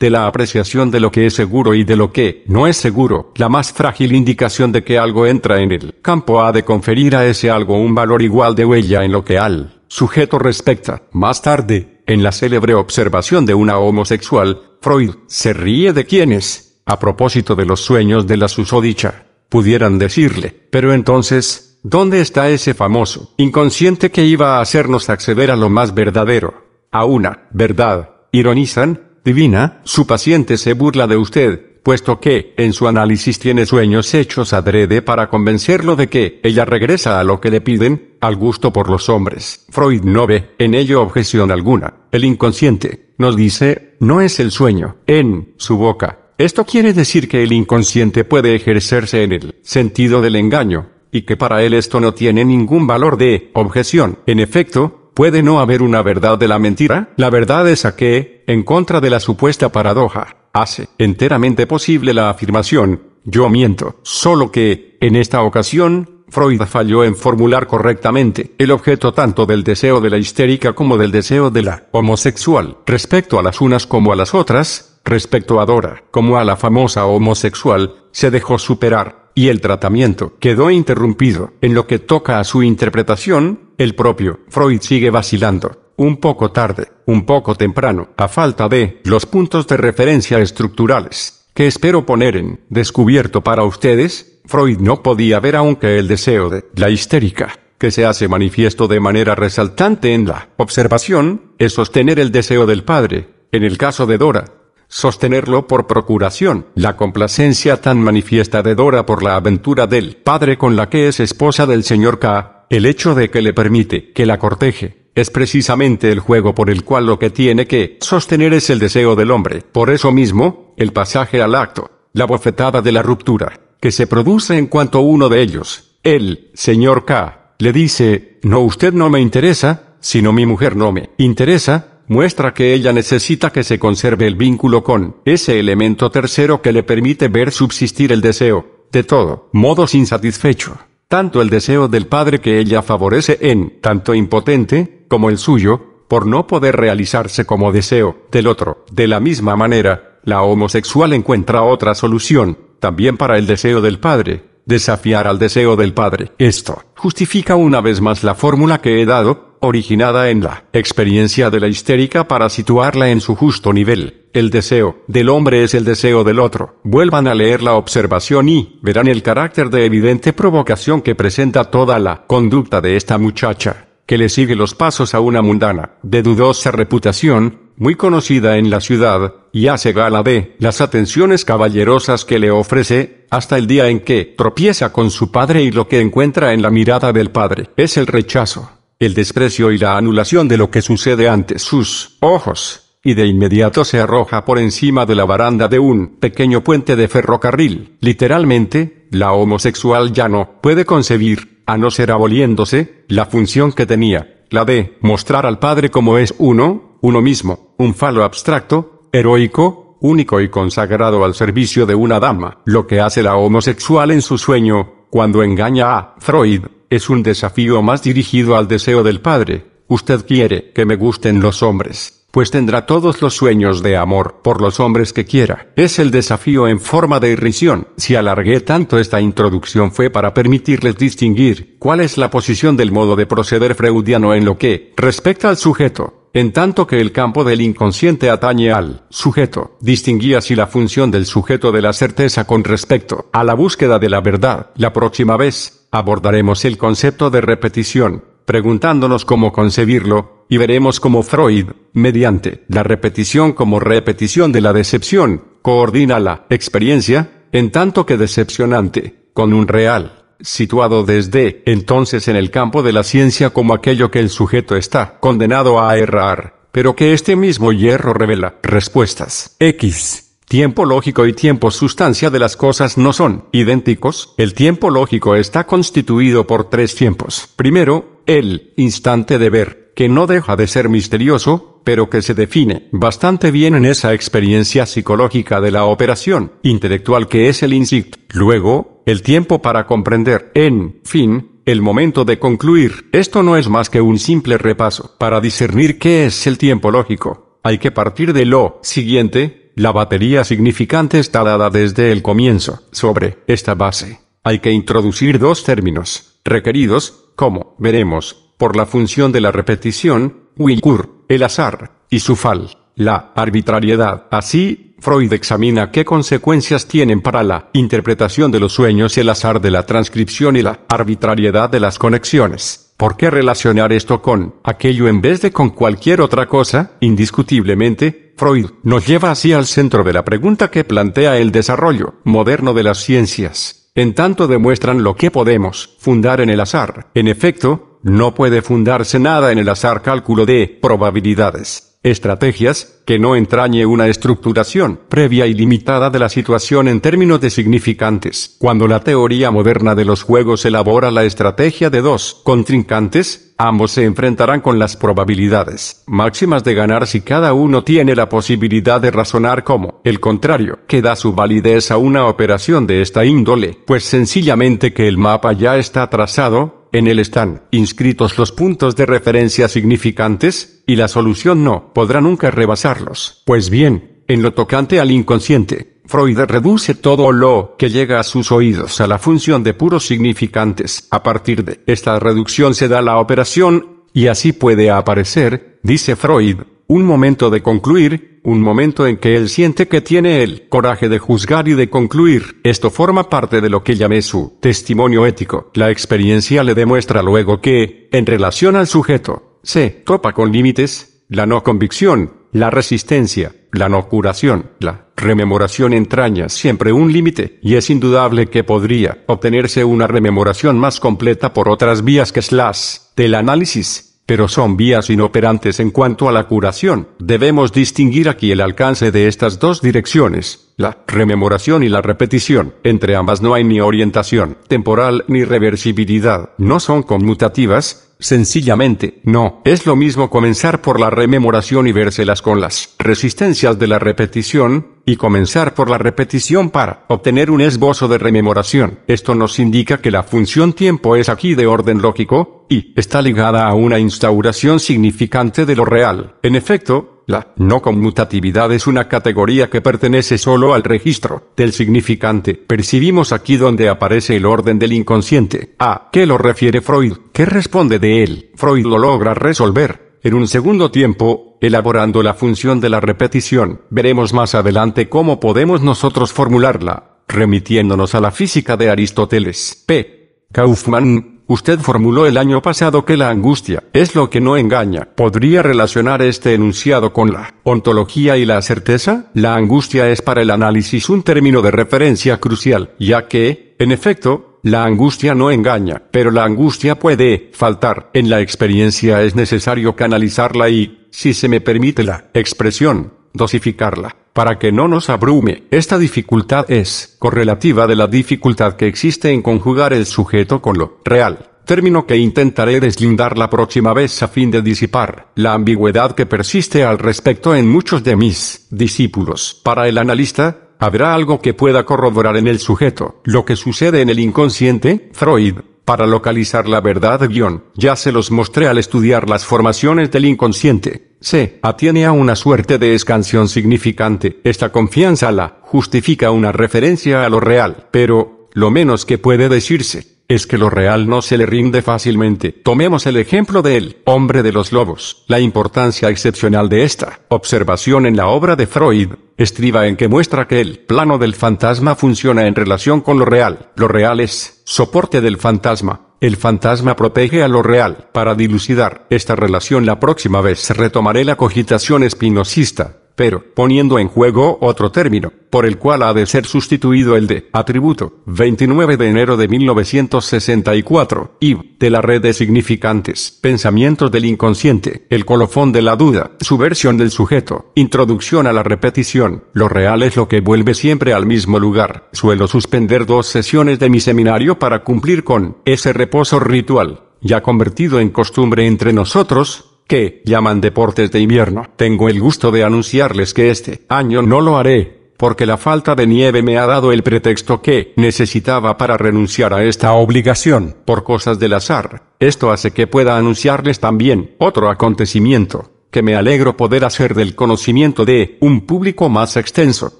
Speaker 1: de la apreciación de lo que es seguro y de lo que no es seguro, la más frágil indicación de que algo entra en el campo ha de conferir a ese algo un valor igual de huella en lo que al sujeto respecta. Más tarde, en la célebre observación de una homosexual, Freud se ríe de quienes, a propósito de los sueños de la susodicha, pudieran decirle, pero entonces, ¿dónde está ese famoso inconsciente que iba a hacernos acceder a lo más verdadero? A una verdad, ironizan, divina, su paciente se burla de usted, puesto que, en su análisis tiene sueños hechos adrede para convencerlo de que ella regresa a lo que le piden, al gusto por los hombres. Freud no ve en ello objeción alguna. El inconsciente, nos dice, no es el sueño, en su boca. Esto quiere decir que el inconsciente puede ejercerse en el sentido del engaño, y que para él esto no tiene ningún valor de objeción. En efecto, ¿puede no haber una verdad de la mentira? La verdad es a que, en contra de la supuesta paradoja, hace enteramente posible la afirmación, yo miento, solo que, en esta ocasión, Freud falló en formular correctamente el objeto tanto del deseo de la histérica como del deseo de la homosexual. Respecto a las unas como a las otras, Respecto a Dora, como a la famosa homosexual, se dejó superar, y el tratamiento quedó interrumpido. En lo que toca a su interpretación, el propio Freud sigue vacilando, un poco tarde, un poco temprano, a falta de los puntos de referencia estructurales, que espero poner en descubierto para ustedes, Freud no podía ver aunque el deseo de la histérica, que se hace manifiesto de manera resaltante en la observación, es sostener el deseo del padre. En el caso de Dora, sostenerlo por procuración, la complacencia tan manifiesta de Dora por la aventura del padre con la que es esposa del señor K, el hecho de que le permite que la corteje, es precisamente el juego por el cual lo que tiene que sostener es el deseo del hombre. Por eso mismo, el pasaje al acto, la bofetada de la ruptura, que se produce en cuanto uno de ellos, el señor K, le dice, no usted no me interesa, sino mi mujer no me interesa, muestra que ella necesita que se conserve el vínculo con ese elemento tercero que le permite ver subsistir el deseo, de todo modo insatisfecho, tanto el deseo del padre que ella favorece en tanto impotente, como el suyo, por no poder realizarse como deseo del otro. De la misma manera, la homosexual encuentra otra solución, también para el deseo del padre, desafiar al deseo del padre. Esto justifica una vez más la fórmula que he dado originada en la experiencia de la histérica para situarla en su justo nivel. El deseo del hombre es el deseo del otro. Vuelvan a leer la observación y verán el carácter de evidente provocación que presenta toda la conducta de esta muchacha, que le sigue los pasos a una mundana, de dudosa reputación, muy conocida en la ciudad, y hace gala de las atenciones caballerosas que le ofrece, hasta el día en que tropieza con su padre y lo que encuentra en la mirada del padre es el rechazo el desprecio y la anulación de lo que sucede ante sus ojos, y de inmediato se arroja por encima de la baranda de un pequeño puente de ferrocarril. Literalmente, la homosexual ya no puede concebir, a no ser aboliéndose, la función que tenía, la de mostrar al padre como es uno, uno mismo, un falo abstracto, heroico, único y consagrado al servicio de una dama, lo que hace la homosexual en su sueño, cuando engaña a Freud. Es un desafío más dirigido al deseo del padre. Usted quiere que me gusten los hombres, pues tendrá todos los sueños de amor por los hombres que quiera. Es el desafío en forma de irrisión. Si alargué tanto esta introducción fue para permitirles distinguir cuál es la posición del modo de proceder freudiano en lo que respecta al sujeto en tanto que el campo del inconsciente atañe al sujeto, distinguía si la función del sujeto de la certeza con respecto a la búsqueda de la verdad. La próxima vez, abordaremos el concepto de repetición, preguntándonos cómo concebirlo, y veremos cómo Freud, mediante la repetición como repetición de la decepción, coordina la experiencia, en tanto que decepcionante, con un real, situado desde entonces en el campo de la ciencia como aquello que el sujeto está condenado a errar, pero que este mismo hierro revela respuestas. X Tiempo lógico y tiempo sustancia de las cosas no son idénticos. El tiempo lógico está constituido por tres tiempos. Primero, el instante de ver, que no deja de ser misterioso, pero que se define bastante bien en esa experiencia psicológica de la operación intelectual que es el insight. Luego, el tiempo para comprender, en fin, el momento de concluir. Esto no es más que un simple repaso. Para discernir qué es el tiempo lógico, hay que partir de lo siguiente, la batería significante está dada desde el comienzo. Sobre esta base, hay que introducir dos términos, requeridos, como veremos, por la función de la repetición, Wilkur, el azar, y su fal, la arbitrariedad. Así, Freud examina qué consecuencias tienen para la interpretación de los sueños el azar de la transcripción y la arbitrariedad de las conexiones. ¿Por qué relacionar esto con aquello en vez de con cualquier otra cosa? Indiscutiblemente, Freud nos lleva así al centro de la pregunta que plantea el desarrollo moderno de las ciencias. En tanto demuestran lo que podemos fundar en el azar. En efecto, no puede fundarse nada en el azar cálculo de probabilidades, estrategias, que no entrañe una estructuración previa y limitada de la situación en términos de significantes. Cuando la teoría moderna de los juegos elabora la estrategia de dos contrincantes, Ambos se enfrentarán con las probabilidades máximas de ganar si cada uno tiene la posibilidad de razonar como el contrario, que da su validez a una operación de esta índole, pues sencillamente que el mapa ya está trazado, en él están inscritos los puntos de referencia significantes, y la solución no podrá nunca rebasarlos. Pues bien, en lo tocante al inconsciente, Freud reduce todo lo que llega a sus oídos a la función de puros significantes. A partir de esta reducción se da la operación, y así puede aparecer, dice Freud, un momento de concluir, un momento en que él siente que tiene el coraje de juzgar y de concluir. Esto forma parte de lo que llamé su testimonio ético. La experiencia le demuestra luego que, en relación al sujeto, se topa con límites, la no convicción, la resistencia, la no curación, la rememoración entraña siempre un límite, y es indudable que podría obtenerse una rememoración más completa por otras vías que es las del análisis, pero son vías inoperantes en cuanto a la curación. Debemos distinguir aquí el alcance de estas dos direcciones. La rememoración y la repetición, entre ambas no hay ni orientación temporal ni reversibilidad, no son conmutativas, Sencillamente, no, es lo mismo comenzar por la rememoración y vérselas con las resistencias de la repetición, y comenzar por la repetición para obtener un esbozo de rememoración. Esto nos indica que la función tiempo es aquí de orden lógico, y está ligada a una instauración significante de lo real. En efecto, la no conmutatividad es una categoría que pertenece solo al registro del significante. Percibimos aquí donde aparece el orden del inconsciente. ¿A qué lo refiere Freud? ¿Qué responde de él? Freud lo logra resolver. En un segundo tiempo, elaborando la función de la repetición, veremos más adelante cómo podemos nosotros formularla, remitiéndonos a la física de Aristóteles. P. Kaufmann Usted formuló el año pasado que la angustia es lo que no engaña. ¿Podría relacionar este enunciado con la ontología y la certeza? La angustia es para el análisis un término de referencia crucial, ya que, en efecto, la angustia no engaña, pero la angustia puede faltar. En la experiencia es necesario canalizarla y, si se me permite la expresión, dosificarla. Para que no nos abrume, esta dificultad es correlativa de la dificultad que existe en conjugar el sujeto con lo real, término que intentaré deslindar la próxima vez a fin de disipar la ambigüedad que persiste al respecto en muchos de mis discípulos. Para el analista, habrá algo que pueda corroborar en el sujeto lo que sucede en el inconsciente, Freud para localizar la verdad guión, ya se los mostré al estudiar las formaciones del inconsciente. Se atiene a una suerte de escansión significante. Esta confianza la justifica una referencia a lo real, pero lo menos que puede decirse es que lo real no se le rinde fácilmente. Tomemos el ejemplo de él, hombre de los lobos. La importancia excepcional de esta observación en la obra de Freud estriba en que muestra que el plano del fantasma funciona en relación con lo real. Lo real es soporte del fantasma. El fantasma protege a lo real. Para dilucidar esta relación la próxima vez retomaré la cogitación espinosista pero poniendo en juego otro término, por el cual ha de ser sustituido el de atributo, 29 de enero de 1964, y de la red de significantes, pensamientos del inconsciente, el colofón de la duda, subversión del sujeto, introducción a la repetición, lo real es lo que vuelve siempre al mismo lugar. Suelo suspender dos sesiones de mi seminario para cumplir con ese reposo ritual, ya convertido en costumbre entre nosotros, que llaman deportes de invierno, tengo el gusto de anunciarles que este año no lo haré, porque la falta de nieve me ha dado el pretexto que necesitaba para renunciar a esta obligación. Por cosas del azar, esto hace que pueda anunciarles también otro acontecimiento, que me alegro poder hacer del conocimiento de un público más extenso.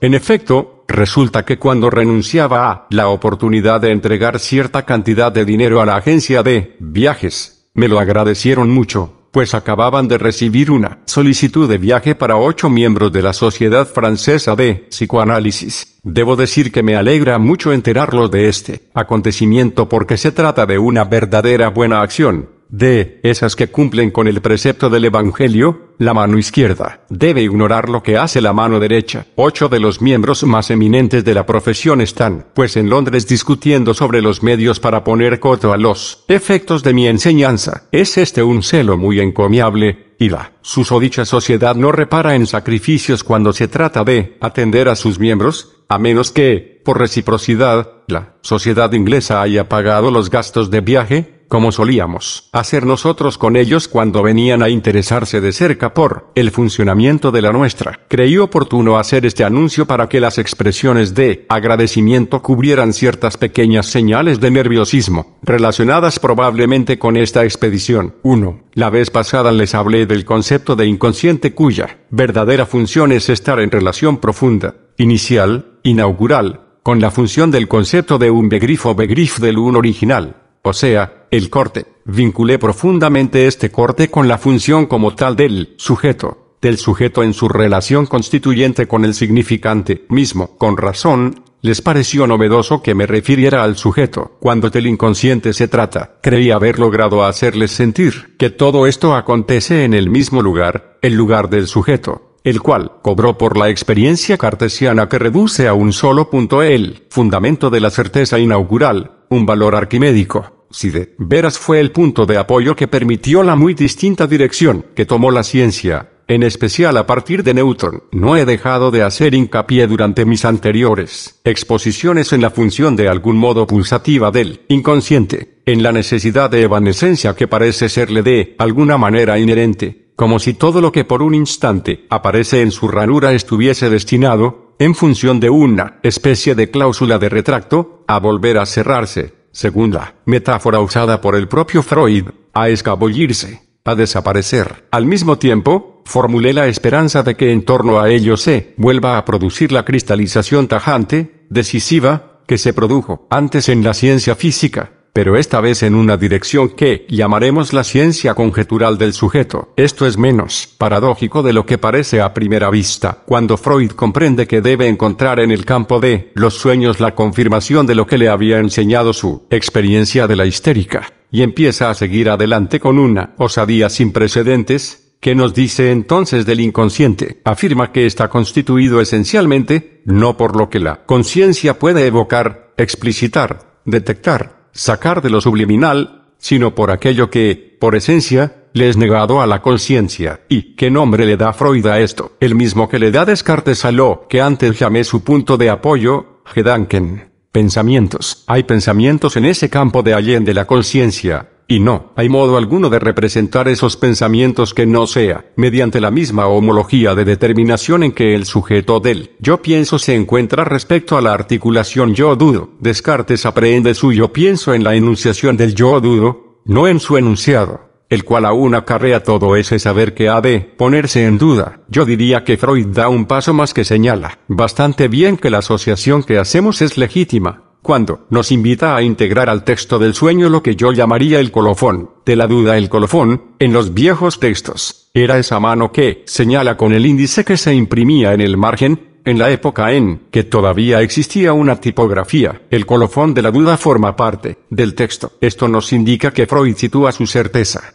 Speaker 1: En efecto, resulta que cuando renunciaba a la oportunidad de entregar cierta cantidad de dinero a la agencia de viajes, me lo agradecieron mucho pues acababan de recibir una solicitud de viaje para ocho miembros de la Sociedad Francesa de Psicoanálisis. Debo decir que me alegra mucho enterarlos de este acontecimiento porque se trata de una verdadera buena acción. De Esas que cumplen con el precepto del Evangelio, la mano izquierda debe ignorar lo que hace la mano derecha. Ocho de los miembros más eminentes de la profesión están, pues en Londres discutiendo sobre los medios para poner coto a los efectos de mi enseñanza. Es este un celo muy encomiable, y la susodicha sociedad no repara en sacrificios cuando se trata de atender a sus miembros, a menos que, por reciprocidad, la sociedad inglesa haya pagado los gastos de viaje, como solíamos hacer nosotros con ellos cuando venían a interesarse de cerca por el funcionamiento de la nuestra. Creí oportuno hacer este anuncio para que las expresiones de agradecimiento cubrieran ciertas pequeñas señales de nerviosismo, relacionadas probablemente con esta expedición. 1. La vez pasada les hablé del concepto de inconsciente cuya verdadera función es estar en relación profunda, inicial, inaugural, con la función del concepto de un begrifo begrif del un original o sea, el corte. Vinculé profundamente este corte con la función como tal del sujeto, del sujeto en su relación constituyente con el significante mismo. Con razón, les pareció novedoso que me refiriera al sujeto cuando del inconsciente se trata. Creí haber logrado hacerles sentir que todo esto acontece en el mismo lugar, el lugar del sujeto el cual cobró por la experiencia cartesiana que reduce a un solo punto el fundamento de la certeza inaugural, un valor arquimédico si de veras fue el punto de apoyo que permitió la muy distinta dirección que tomó la ciencia, en especial a partir de Newton, no he dejado de hacer hincapié durante mis anteriores exposiciones en la función de algún modo pulsativa del inconsciente, en la necesidad de evanescencia que parece serle de alguna manera inherente, como si todo lo que por un instante aparece en su ranura estuviese destinado, en función de una especie de cláusula de retracto, a volver a cerrarse Segunda metáfora usada por el propio Freud, a escabullirse, a desaparecer. Al mismo tiempo, formulé la esperanza de que en torno a ello se vuelva a producir la cristalización tajante, decisiva, que se produjo antes en la ciencia física pero esta vez en una dirección que llamaremos la ciencia conjetural del sujeto. Esto es menos paradójico de lo que parece a primera vista, cuando Freud comprende que debe encontrar en el campo de los sueños la confirmación de lo que le había enseñado su experiencia de la histérica, y empieza a seguir adelante con una osadía sin precedentes, que nos dice entonces del inconsciente? Afirma que está constituido esencialmente, no por lo que la conciencia puede evocar, explicitar, detectar, sacar de lo subliminal, sino por aquello que, por esencia, le es negado a la conciencia. ¿Y qué nombre le da Freud a esto? El mismo que le da Descartes a lo que antes llamé su punto de apoyo, Gedanken. Pensamientos. Hay pensamientos en ese campo de allende la conciencia, y no, hay modo alguno de representar esos pensamientos que no sea, mediante la misma homología de determinación en que el sujeto del yo pienso se encuentra respecto a la articulación yo dudo. Descartes aprehende su yo pienso en la enunciación del yo dudo, no en su enunciado el cual aún acarrea todo ese saber que ha de ponerse en duda. Yo diría que Freud da un paso más que señala, bastante bien que la asociación que hacemos es legítima, cuando nos invita a integrar al texto del sueño lo que yo llamaría el colofón, de la duda el colofón, en los viejos textos. Era esa mano que señala con el índice que se imprimía en el margen, en la época en que todavía existía una tipografía. El colofón de la duda forma parte del texto. Esto nos indica que Freud sitúa su certeza,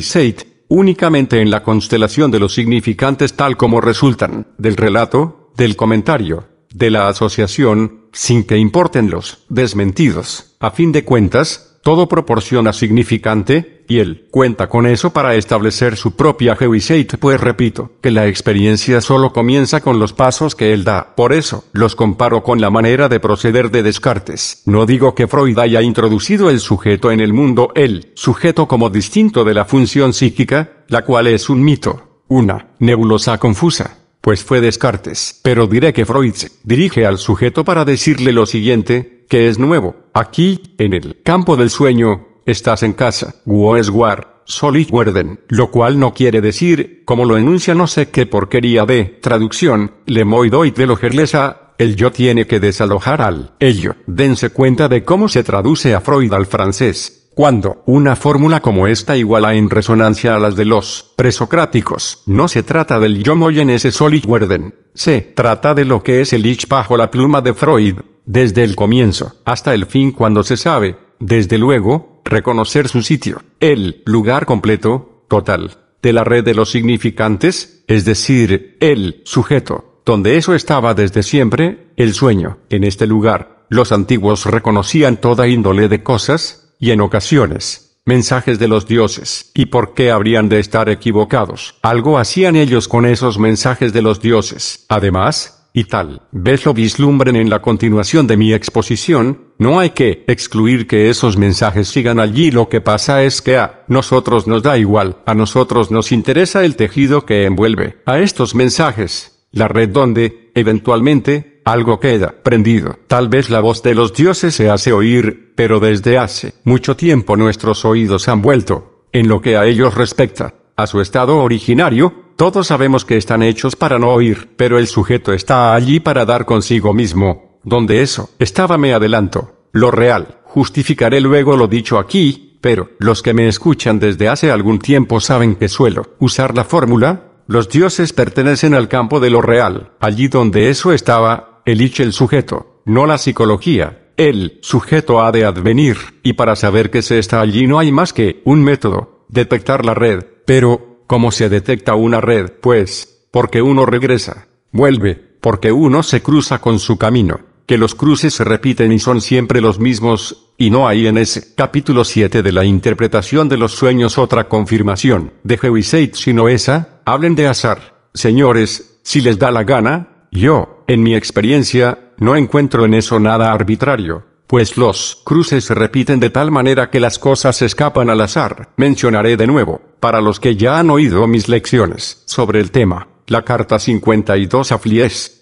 Speaker 1: Seit, únicamente en la constelación de los significantes tal como resultan del relato, del comentario, de la asociación, sin que importen los desmentidos. A fin de cuentas, todo proporciona significante, y él cuenta con eso para establecer su propia hewishate pues repito, que la experiencia solo comienza con los pasos que él da. Por eso, los comparo con la manera de proceder de Descartes. No digo que Freud haya introducido el sujeto en el mundo, el sujeto como distinto de la función psíquica, la cual es un mito, una nebulosa confusa pues fue Descartes. Pero diré que Freud se dirige al sujeto para decirle lo siguiente, que es nuevo. Aquí, en el campo del sueño, estás en casa. es war, soli werden. Lo cual no quiere decir, como lo enuncia no sé qué porquería de traducción, le doit de logerlesa, el yo tiene que desalojar al ello. Dense cuenta de cómo se traduce a Freud al francés. Cuando una fórmula como esta iguala en resonancia a las de los presocráticos, no se trata del yo ese Werden, se trata de lo que es el ich bajo la pluma de Freud, desde el comienzo hasta el fin cuando se sabe, desde luego, reconocer su sitio, el lugar completo, total, de la red de los significantes, es decir, el sujeto, donde eso estaba desde siempre, el sueño, en este lugar, los antiguos reconocían toda índole de cosas, y en ocasiones, mensajes de los dioses. ¿Y por qué habrían de estar equivocados? Algo hacían ellos con esos mensajes de los dioses. Además, y tal ves lo vislumbren en la continuación de mi exposición, no hay que excluir que esos mensajes sigan allí. Lo que pasa es que a nosotros nos da igual, a nosotros nos interesa el tejido que envuelve a estos mensajes, la red donde, eventualmente, algo queda prendido. Tal vez la voz de los dioses se hace oír pero desde hace mucho tiempo nuestros oídos han vuelto, en lo que a ellos respecta, a su estado originario, todos sabemos que están hechos para no oír, pero el sujeto está allí para dar consigo mismo, donde eso estaba me adelanto, lo real, justificaré luego lo dicho aquí, pero los que me escuchan desde hace algún tiempo saben que suelo usar la fórmula, los dioses pertenecen al campo de lo real, allí donde eso estaba, elige el sujeto, no la psicología, el sujeto ha de advenir, y para saber que se está allí no hay más que un método, detectar la red, pero, ¿cómo se detecta una red? Pues, porque uno regresa, vuelve, porque uno se cruza con su camino, que los cruces se repiten y son siempre los mismos, y no hay en ese capítulo 7 de la interpretación de los sueños otra confirmación de Hewiseit sino esa, hablen de azar, señores, si les da la gana, yo, en mi experiencia, no encuentro en eso nada arbitrario, pues los cruces se repiten de tal manera que las cosas escapan al azar. Mencionaré de nuevo, para los que ya han oído mis lecciones sobre el tema, la carta 52 a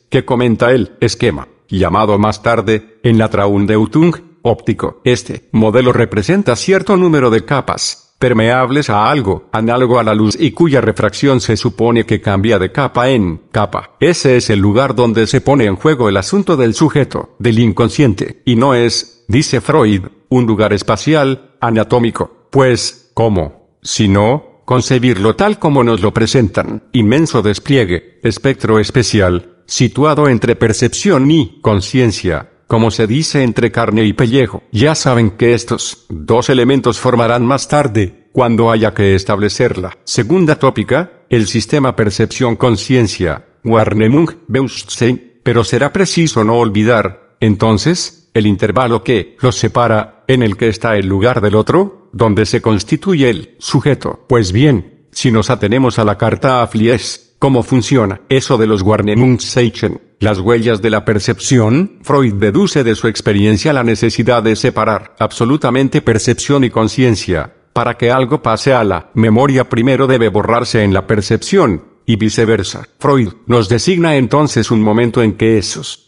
Speaker 1: que comenta el esquema, llamado más tarde, en la utung óptico. Este modelo representa cierto número de capas, permeables a algo, análogo a la luz y cuya refracción se supone que cambia de capa en capa. Ese es el lugar donde se pone en juego el asunto del sujeto, del inconsciente, y no es, dice Freud, un lugar espacial, anatómico. Pues, ¿cómo? Si no, concebirlo tal como nos lo presentan, inmenso despliegue, espectro especial, situado entre percepción y conciencia, como se dice entre carne y pellejo. Ya saben que estos dos elementos formarán más tarde, cuando haya que establecerla. Segunda tópica, el sistema percepción-conciencia, Warnemung, Beustsein, pero será preciso no olvidar, entonces, el intervalo que los separa, en el que está el lugar del otro, donde se constituye el sujeto. Pues bien, si nos atenemos a la carta a ¿cómo funciona eso de los Warnemung Seichen? Las huellas de la percepción, Freud deduce de su experiencia la necesidad de separar absolutamente percepción y conciencia. Para que algo pase a la memoria primero debe borrarse en la percepción, y viceversa. Freud nos designa entonces un momento en que esos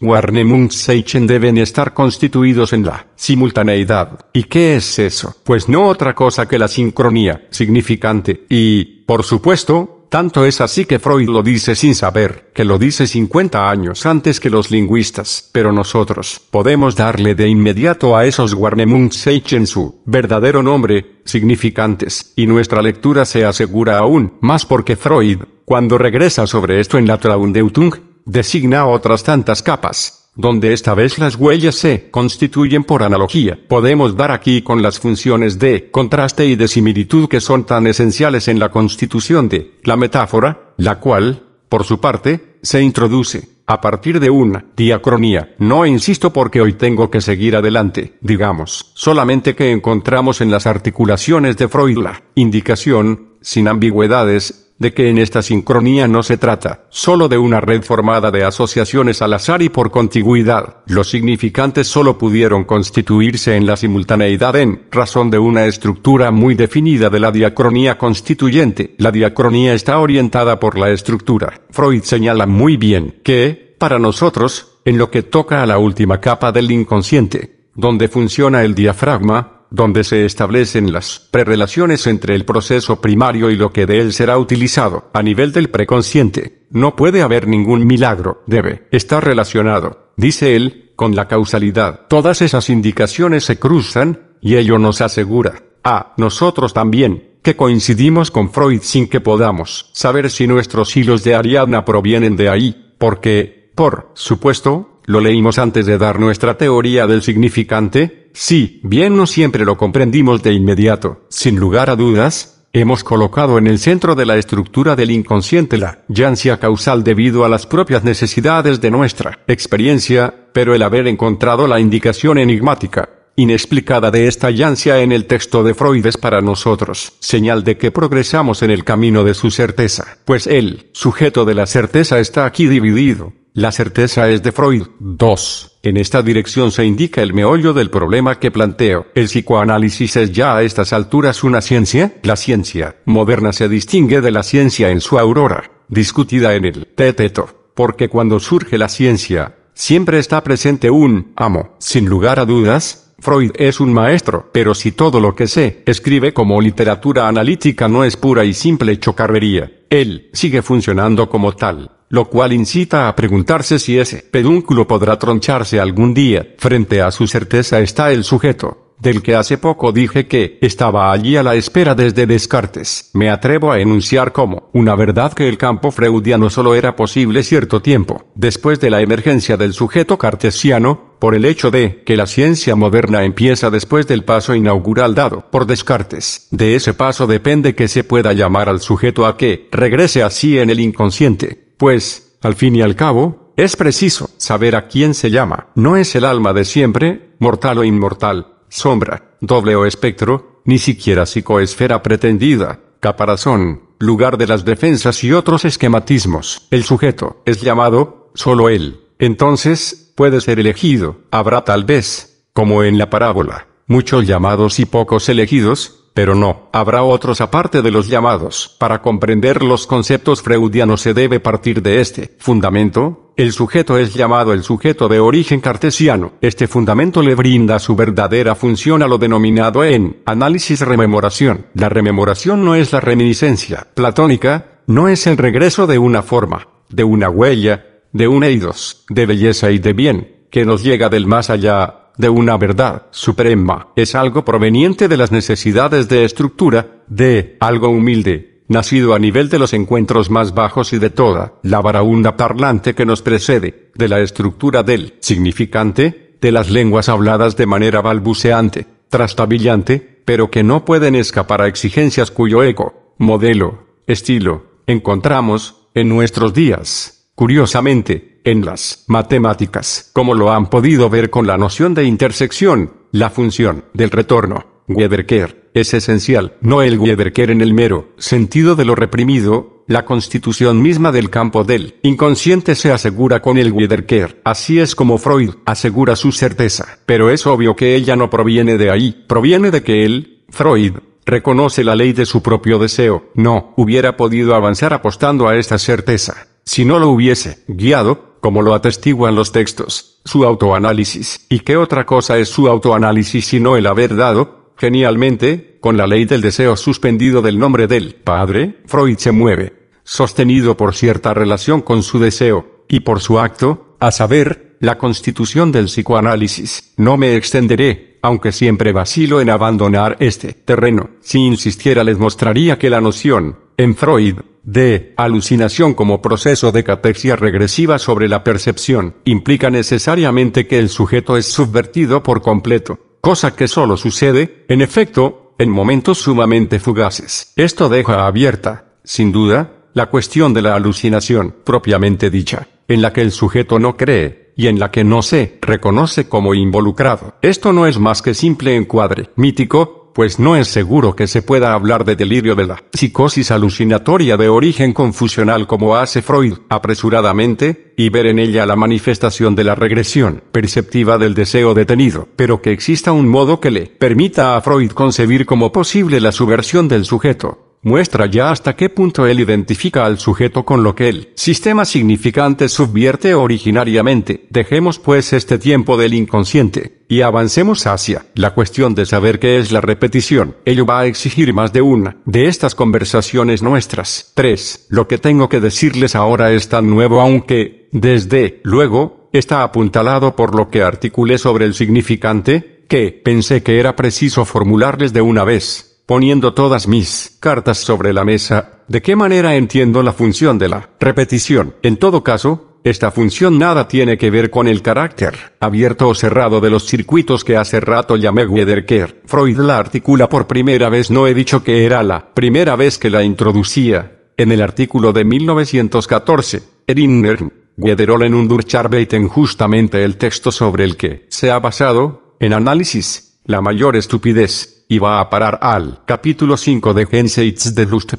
Speaker 1: Seichen deben estar constituidos en la simultaneidad. ¿Y qué es eso? Pues no otra cosa que la sincronía significante y, por supuesto, tanto es así que Freud lo dice sin saber, que lo dice 50 años antes que los lingüistas, pero nosotros podemos darle de inmediato a esos en su verdadero nombre, significantes, y nuestra lectura se asegura aún más porque Freud, cuando regresa sobre esto en la Traundeutung, designa otras tantas capas, donde esta vez las huellas se constituyen por analogía. Podemos dar aquí con las funciones de contraste y de similitud que son tan esenciales en la constitución de la metáfora, la cual, por su parte, se introduce a partir de una diacronía. No insisto porque hoy tengo que seguir adelante, digamos, solamente que encontramos en las articulaciones de Freud la indicación, sin ambigüedades, de que en esta sincronía no se trata solo de una red formada de asociaciones al azar y por contiguidad, Los significantes solo pudieron constituirse en la simultaneidad en razón de una estructura muy definida de la diacronía constituyente. La diacronía está orientada por la estructura. Freud señala muy bien que, para nosotros, en lo que toca a la última capa del inconsciente, donde funciona el diafragma, donde se establecen las prerelaciones entre el proceso primario y lo que de él será utilizado a nivel del preconsciente. No puede haber ningún milagro, debe estar relacionado, dice él, con la causalidad. Todas esas indicaciones se cruzan, y ello nos asegura, a nosotros también, que coincidimos con Freud sin que podamos saber si nuestros hilos de Ariadna provienen de ahí, porque, por supuesto, lo leímos antes de dar nuestra teoría del significante, Sí, bien no siempre lo comprendimos de inmediato. Sin lugar a dudas, hemos colocado en el centro de la estructura del inconsciente la yancia causal debido a las propias necesidades de nuestra experiencia, pero el haber encontrado la indicación enigmática, inexplicada de esta yancia en el texto de Freud es para nosotros, señal de que progresamos en el camino de su certeza, pues el sujeto de la certeza está aquí dividido la certeza es de Freud. 2. En esta dirección se indica el meollo del problema que planteo. ¿El psicoanálisis es ya a estas alturas una ciencia? La ciencia moderna se distingue de la ciencia en su aurora, discutida en el Teteto, porque cuando surge la ciencia, siempre está presente un amo. Sin lugar a dudas, Freud es un maestro, pero si todo lo que se escribe como literatura analítica no es pura y simple chocarrería, él sigue funcionando como tal lo cual incita a preguntarse si ese pedúnculo podrá troncharse algún día. Frente a su certeza está el sujeto, del que hace poco dije que estaba allí a la espera desde Descartes. Me atrevo a enunciar como una verdad que el campo freudiano solo era posible cierto tiempo, después de la emergencia del sujeto cartesiano, por el hecho de que la ciencia moderna empieza después del paso inaugural dado por Descartes. De ese paso depende que se pueda llamar al sujeto a que regrese así en el inconsciente pues, al fin y al cabo, es preciso saber a quién se llama. No es el alma de siempre, mortal o inmortal, sombra, doble o espectro, ni siquiera psicoesfera pretendida, caparazón, lugar de las defensas y otros esquematismos. El sujeto es llamado, solo él. Entonces, puede ser elegido. Habrá tal vez, como en la parábola, muchos llamados y pocos elegidos, pero no, habrá otros aparte de los llamados. Para comprender los conceptos freudianos se debe partir de este fundamento. El sujeto es llamado el sujeto de origen cartesiano. Este fundamento le brinda su verdadera función a lo denominado en análisis rememoración. La rememoración no es la reminiscencia platónica, no es el regreso de una forma, de una huella, de un eidos, de belleza y de bien, que nos llega del más allá, de una verdad suprema es algo proveniente de las necesidades de estructura de algo humilde, nacido a nivel de los encuentros más bajos y de toda la varaunda parlante que nos precede, de la estructura del significante, de las lenguas habladas de manera balbuceante, trastabillante, pero que no pueden escapar a exigencias cuyo eco, modelo, estilo, encontramos en nuestros días. Curiosamente, en las matemáticas, como lo han podido ver con la noción de intersección, la función del retorno, Weberker, es esencial, no el Weberker en el mero sentido de lo reprimido, la constitución misma del campo del inconsciente se asegura con el Weberker, así es como Freud asegura su certeza, pero es obvio que ella no proviene de ahí, proviene de que él, Freud, reconoce la ley de su propio deseo, no hubiera podido avanzar apostando a esta certeza, si no lo hubiese guiado como lo atestiguan los textos, su autoanálisis. ¿Y qué otra cosa es su autoanálisis sino el haber dado, genialmente, con la ley del deseo suspendido del nombre del Padre? Freud se mueve, sostenido por cierta relación con su deseo, y por su acto, a saber, la constitución del psicoanálisis. No me extenderé, aunque siempre vacilo en abandonar este terreno. Si insistiera les mostraría que la noción, en Freud, de alucinación como proceso de catexia regresiva sobre la percepción, implica necesariamente que el sujeto es subvertido por completo, cosa que solo sucede, en efecto, en momentos sumamente fugaces. Esto deja abierta, sin duda, la cuestión de la alucinación propiamente dicha, en la que el sujeto no cree, y en la que no se reconoce como involucrado. Esto no es más que simple encuadre mítico, pues no es seguro que se pueda hablar de delirio de la psicosis alucinatoria de origen confusional como hace Freud apresuradamente, y ver en ella la manifestación de la regresión perceptiva del deseo detenido, pero que exista un modo que le permita a Freud concebir como posible la subversión del sujeto, muestra ya hasta qué punto él identifica al sujeto con lo que el sistema significante subvierte originariamente. Dejemos pues este tiempo del inconsciente y avancemos hacia la cuestión de saber qué es la repetición. Ello va a exigir más de una de estas conversaciones nuestras. 3. Lo que tengo que decirles ahora es tan nuevo aunque, desde luego, está apuntalado por lo que articulé sobre el significante, que pensé que era preciso formularles de una vez poniendo todas mis cartas sobre la mesa, de qué manera entiendo la función de la repetición. En todo caso, esta función nada tiene que ver con el carácter abierto o cerrado de los circuitos que hace rato llamé Wederker. Freud la articula por primera vez, no he dicho que era la primera vez que la introducía, en el artículo de 1914, Erinner, Wederol en un Durcharbeiten justamente el texto sobre el que se ha basado, en análisis, la mayor estupidez y va a parar al capítulo 5 de Genseits de Lust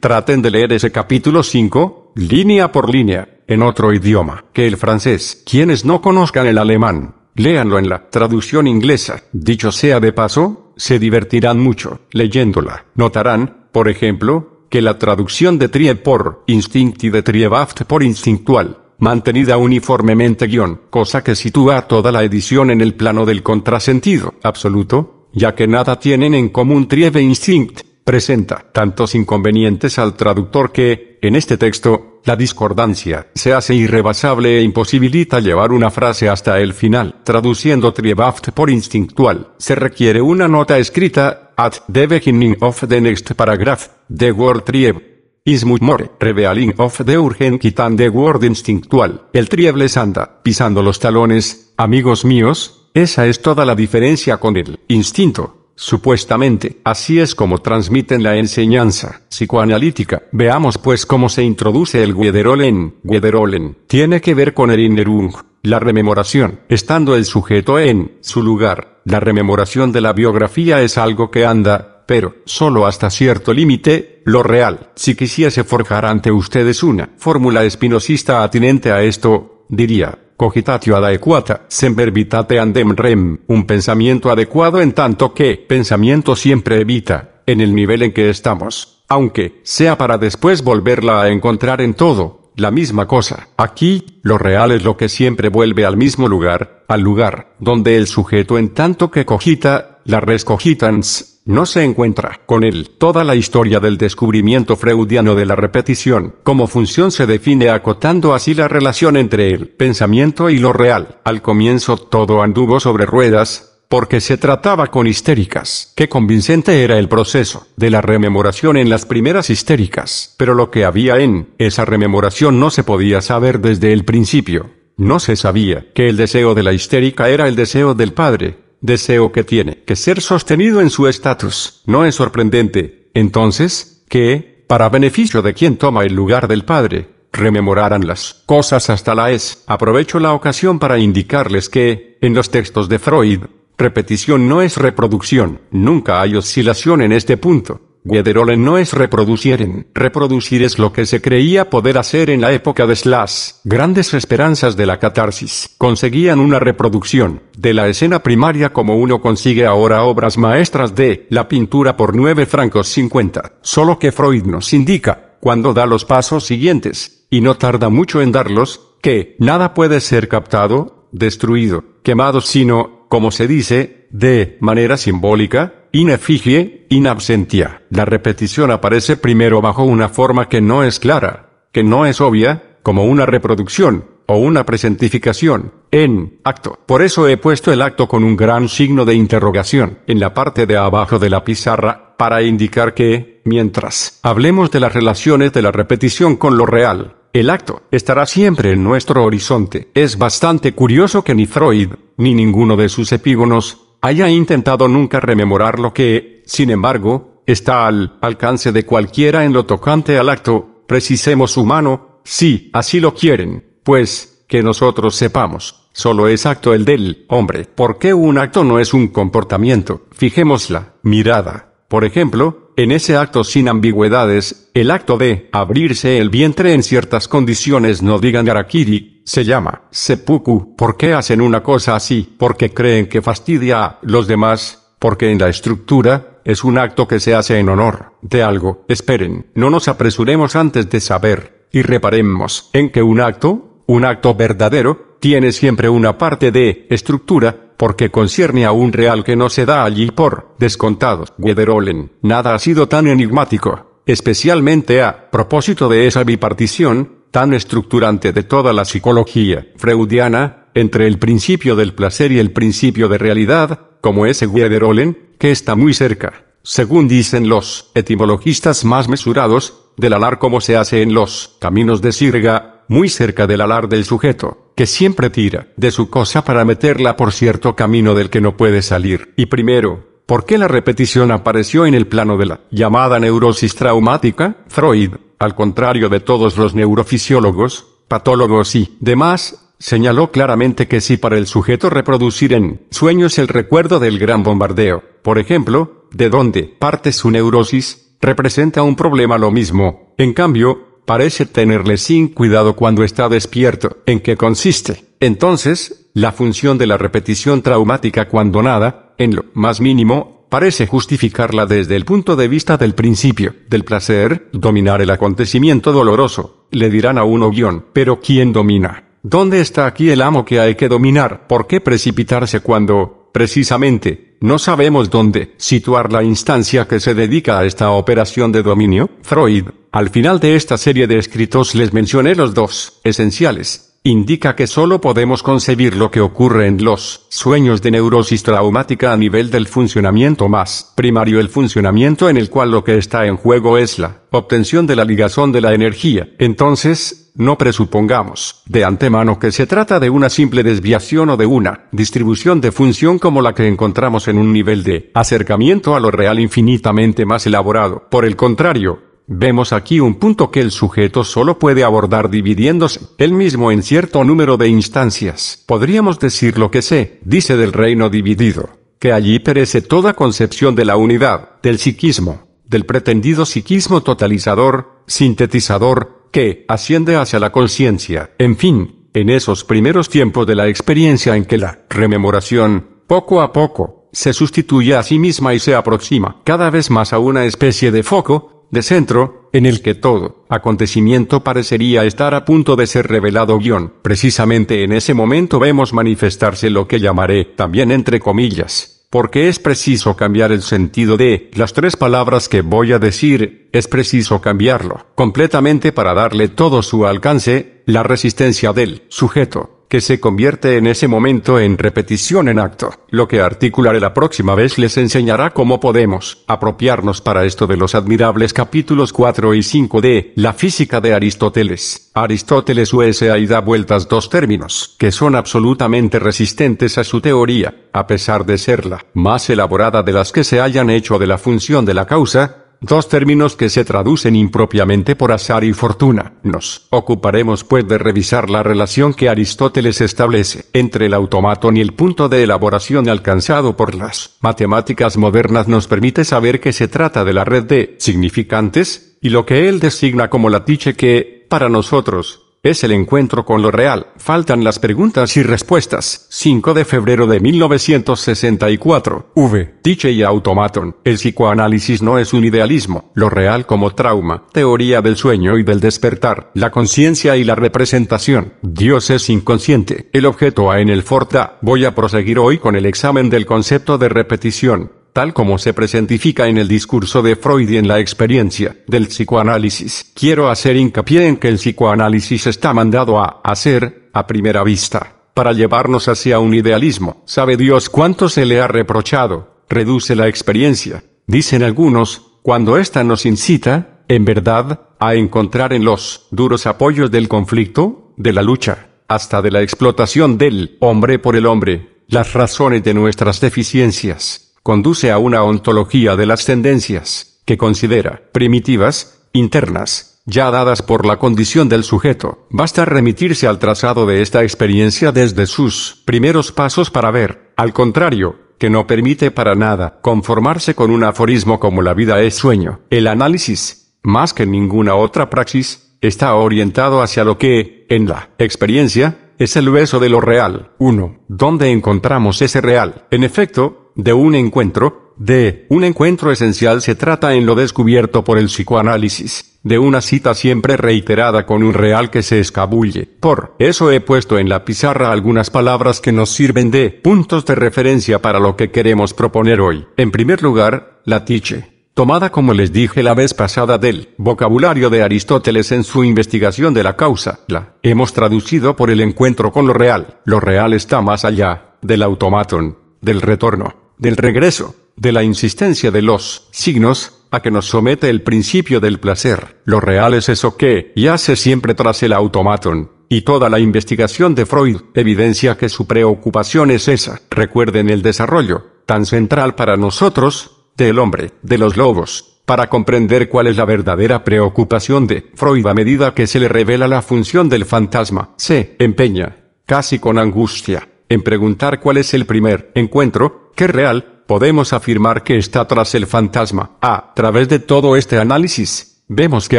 Speaker 1: Traten de leer ese capítulo 5, línea por línea, en otro idioma que el francés. Quienes no conozcan el alemán, léanlo en la traducción inglesa. Dicho sea de paso, se divertirán mucho leyéndola. Notarán, por ejemplo, que la traducción de Trie por instinct y de Triebaft por instinctual mantenida uniformemente guión, cosa que sitúa toda la edición en el plano del contrasentido absoluto, ya que nada tienen en común Trieve Instinct, presenta tantos inconvenientes al traductor que, en este texto, la discordancia se hace irrebasable e imposibilita llevar una frase hasta el final. Traduciendo Triebaft por instinctual, se requiere una nota escrita, at the beginning of the next paragraph, the word triebe is much more revealing of the urgent quitan the word instinctual. El triebe les anda pisando los talones, amigos míos, esa es toda la diferencia con el instinto. Supuestamente, así es como transmiten la enseñanza psicoanalítica. Veamos pues cómo se introduce el Guederolen. Guederolen tiene que ver con el Innerung, la rememoración. Estando el sujeto en su lugar, la rememoración de la biografía es algo que anda, pero solo hasta cierto límite, lo real. Si quisiese forjar ante ustedes una fórmula espinosista atinente a esto, diría, cogitatio semper sempervitate andem rem, un pensamiento adecuado en tanto que pensamiento siempre evita, en el nivel en que estamos, aunque sea para después volverla a encontrar en todo, la misma cosa. Aquí, lo real es lo que siempre vuelve al mismo lugar, al lugar, donde el sujeto en tanto que cogita, la rescogitans no se encuentra con él toda la historia del descubrimiento freudiano de la repetición, como función se define acotando así la relación entre el pensamiento y lo real. Al comienzo todo anduvo sobre ruedas, porque se trataba con histéricas. Qué convincente era el proceso de la rememoración en las primeras histéricas, pero lo que había en esa rememoración no se podía saber desde el principio. No se sabía que el deseo de la histérica era el deseo del padre, deseo que tiene que ser sostenido en su estatus. No es sorprendente, entonces, que, para beneficio de quien toma el lugar del Padre, rememoraran las cosas hasta la es. Aprovecho la ocasión para indicarles que, en los textos de Freud, repetición no es reproducción, nunca hay oscilación en este punto. Wiederholen no es reproducieren, reproducir es lo que se creía poder hacer en la época de Slash. Grandes esperanzas de la catarsis conseguían una reproducción de la escena primaria como uno consigue ahora obras maestras de la pintura por 9 francos 50. Solo que Freud nos indica, cuando da los pasos siguientes, y no tarda mucho en darlos, que nada puede ser captado, destruido, quemado, sino, como se dice, de manera simbólica, inefigie, inabsentia. in absentia. La repetición aparece primero bajo una forma que no es clara, que no es obvia, como una reproducción, o una presentificación, en acto. Por eso he puesto el acto con un gran signo de interrogación en la parte de abajo de la pizarra para indicar que, mientras hablemos de las relaciones de la repetición con lo real, el acto estará siempre en nuestro horizonte. Es bastante curioso que ni Freud, ni ninguno de sus epígonos, haya intentado nunca rememorar lo que, sin embargo, está al alcance de cualquiera en lo tocante al acto, precisemos humano, si así lo quieren, pues, que nosotros sepamos, solo es acto el del hombre, porque un acto no es un comportamiento, fijémosla, mirada, por ejemplo, en ese acto sin ambigüedades, el acto de abrirse el vientre en ciertas condiciones no digan arakiri, se llama seppuku. ¿Por qué hacen una cosa así? Porque creen que fastidia a los demás, porque en la estructura, es un acto que se hace en honor de algo. Esperen, no nos apresuremos antes de saber, y reparemos en que un acto, un acto verdadero, tiene siempre una parte de estructura, porque concierne a un real que no se da allí por descontado. Wederolen, nada ha sido tan enigmático, especialmente a propósito de esa bipartición, tan estructurante de toda la psicología freudiana, entre el principio del placer y el principio de realidad, como ese Wederolen, que está muy cerca, según dicen los etimologistas más mesurados, del alar como se hace en los caminos de Sirga, muy cerca del alar del sujeto, que siempre tira de su cosa para meterla por cierto camino del que no puede salir. Y primero, ¿por qué la repetición apareció en el plano de la llamada neurosis traumática? Freud, al contrario de todos los neurofisiólogos, patólogos y demás, señaló claramente que si para el sujeto reproducir en sueños el recuerdo del gran bombardeo, por ejemplo, de dónde parte su neurosis, representa un problema lo mismo. En cambio, parece tenerle sin cuidado cuando está despierto. ¿En qué consiste? Entonces, la función de la repetición traumática cuando nada, en lo más mínimo, parece justificarla desde el punto de vista del principio, del placer, dominar el acontecimiento doloroso, le dirán a uno guión, pero ¿quién domina? ¿Dónde está aquí el amo que hay que dominar? ¿Por qué precipitarse cuando, precisamente, no sabemos dónde situar la instancia que se dedica a esta operación de dominio. Freud, al final de esta serie de escritos les mencioné los dos esenciales, indica que solo podemos concebir lo que ocurre en los sueños de neurosis traumática a nivel del funcionamiento más primario, el funcionamiento en el cual lo que está en juego es la obtención de la ligazón de la energía. Entonces, no presupongamos de antemano que se trata de una simple desviación o de una distribución de función como la que encontramos en un nivel de acercamiento a lo real infinitamente más elaborado. Por el contrario, Vemos aquí un punto que el sujeto solo puede abordar dividiéndose él mismo en cierto número de instancias. Podríamos decir lo que sé, dice del reino dividido, que allí perece toda concepción de la unidad, del psiquismo, del pretendido psiquismo totalizador, sintetizador, que asciende hacia la conciencia. En fin, en esos primeros tiempos de la experiencia en que la rememoración, poco a poco, se sustituye a sí misma y se aproxima cada vez más a una especie de foco, de centro, en el que todo acontecimiento parecería estar a punto de ser revelado guión. Precisamente en ese momento vemos manifestarse lo que llamaré, también entre comillas, porque es preciso cambiar el sentido de las tres palabras que voy a decir, es preciso cambiarlo completamente para darle todo su alcance, la resistencia del sujeto que se convierte en ese momento en repetición en acto, lo que articularé la próxima vez les enseñará cómo podemos apropiarnos para esto de los admirables capítulos 4 y 5 de La física de Aristóteles. Aristóteles USA y da vueltas dos términos, que son absolutamente resistentes a su teoría, a pesar de ser la más elaborada de las que se hayan hecho de la función de la causa, dos términos que se traducen impropiamente por azar y fortuna. Nos ocuparemos pues de revisar la relación que Aristóteles establece entre el automatón y el punto de elaboración alcanzado por las matemáticas modernas nos permite saber que se trata de la red de significantes, y lo que él designa como la tiche que, para nosotros, es el encuentro con lo real. Faltan las preguntas y respuestas. 5 de febrero de 1964. V. Tiche y Automaton. El psicoanálisis no es un idealismo. Lo real como trauma. Teoría del sueño y del despertar. La conciencia y la representación. Dios es inconsciente. El objeto A en el Forta. Voy a proseguir hoy con el examen del concepto de repetición tal como se presentifica en el discurso de Freud y en la experiencia del psicoanálisis. Quiero hacer hincapié en que el psicoanálisis está mandado a hacer, a primera vista, para llevarnos hacia un idealismo. ¿Sabe Dios cuánto se le ha reprochado? Reduce la experiencia. Dicen algunos, cuando ésta nos incita, en verdad, a encontrar en los duros apoyos del conflicto, de la lucha, hasta de la explotación del hombre por el hombre, las razones de nuestras deficiencias conduce a una ontología de las tendencias, que considera primitivas, internas, ya dadas por la condición del sujeto. Basta remitirse al trazado de esta experiencia desde sus primeros pasos para ver, al contrario, que no permite para nada conformarse con un aforismo como la vida es sueño. El análisis, más que ninguna otra praxis, está orientado hacia lo que, en la experiencia, es el hueso de lo real. uno, ¿Dónde encontramos ese real? En efecto, de un encuentro, de un encuentro esencial se trata en lo descubierto por el psicoanálisis, de una cita siempre reiterada con un real que se escabulle. Por eso he puesto en la pizarra algunas palabras que nos sirven de puntos de referencia para lo que queremos proponer hoy. En primer lugar, la tiche tomada como les dije la vez pasada del vocabulario de Aristóteles en su investigación de la causa, la hemos traducido por el encuentro con lo real. Lo real está más allá del automaton, del retorno del regreso, de la insistencia de los signos a que nos somete el principio del placer. Lo real es eso que yace siempre tras el automaton, y toda la investigación de Freud evidencia que su preocupación es esa. Recuerden el desarrollo, tan central para nosotros, del hombre, de los lobos, para comprender cuál es la verdadera preocupación de Freud a medida que se le revela la función del fantasma, se empeña, casi con angustia, en preguntar cuál es el primer encuentro que real podemos afirmar que está tras el fantasma. A través de todo este análisis, vemos que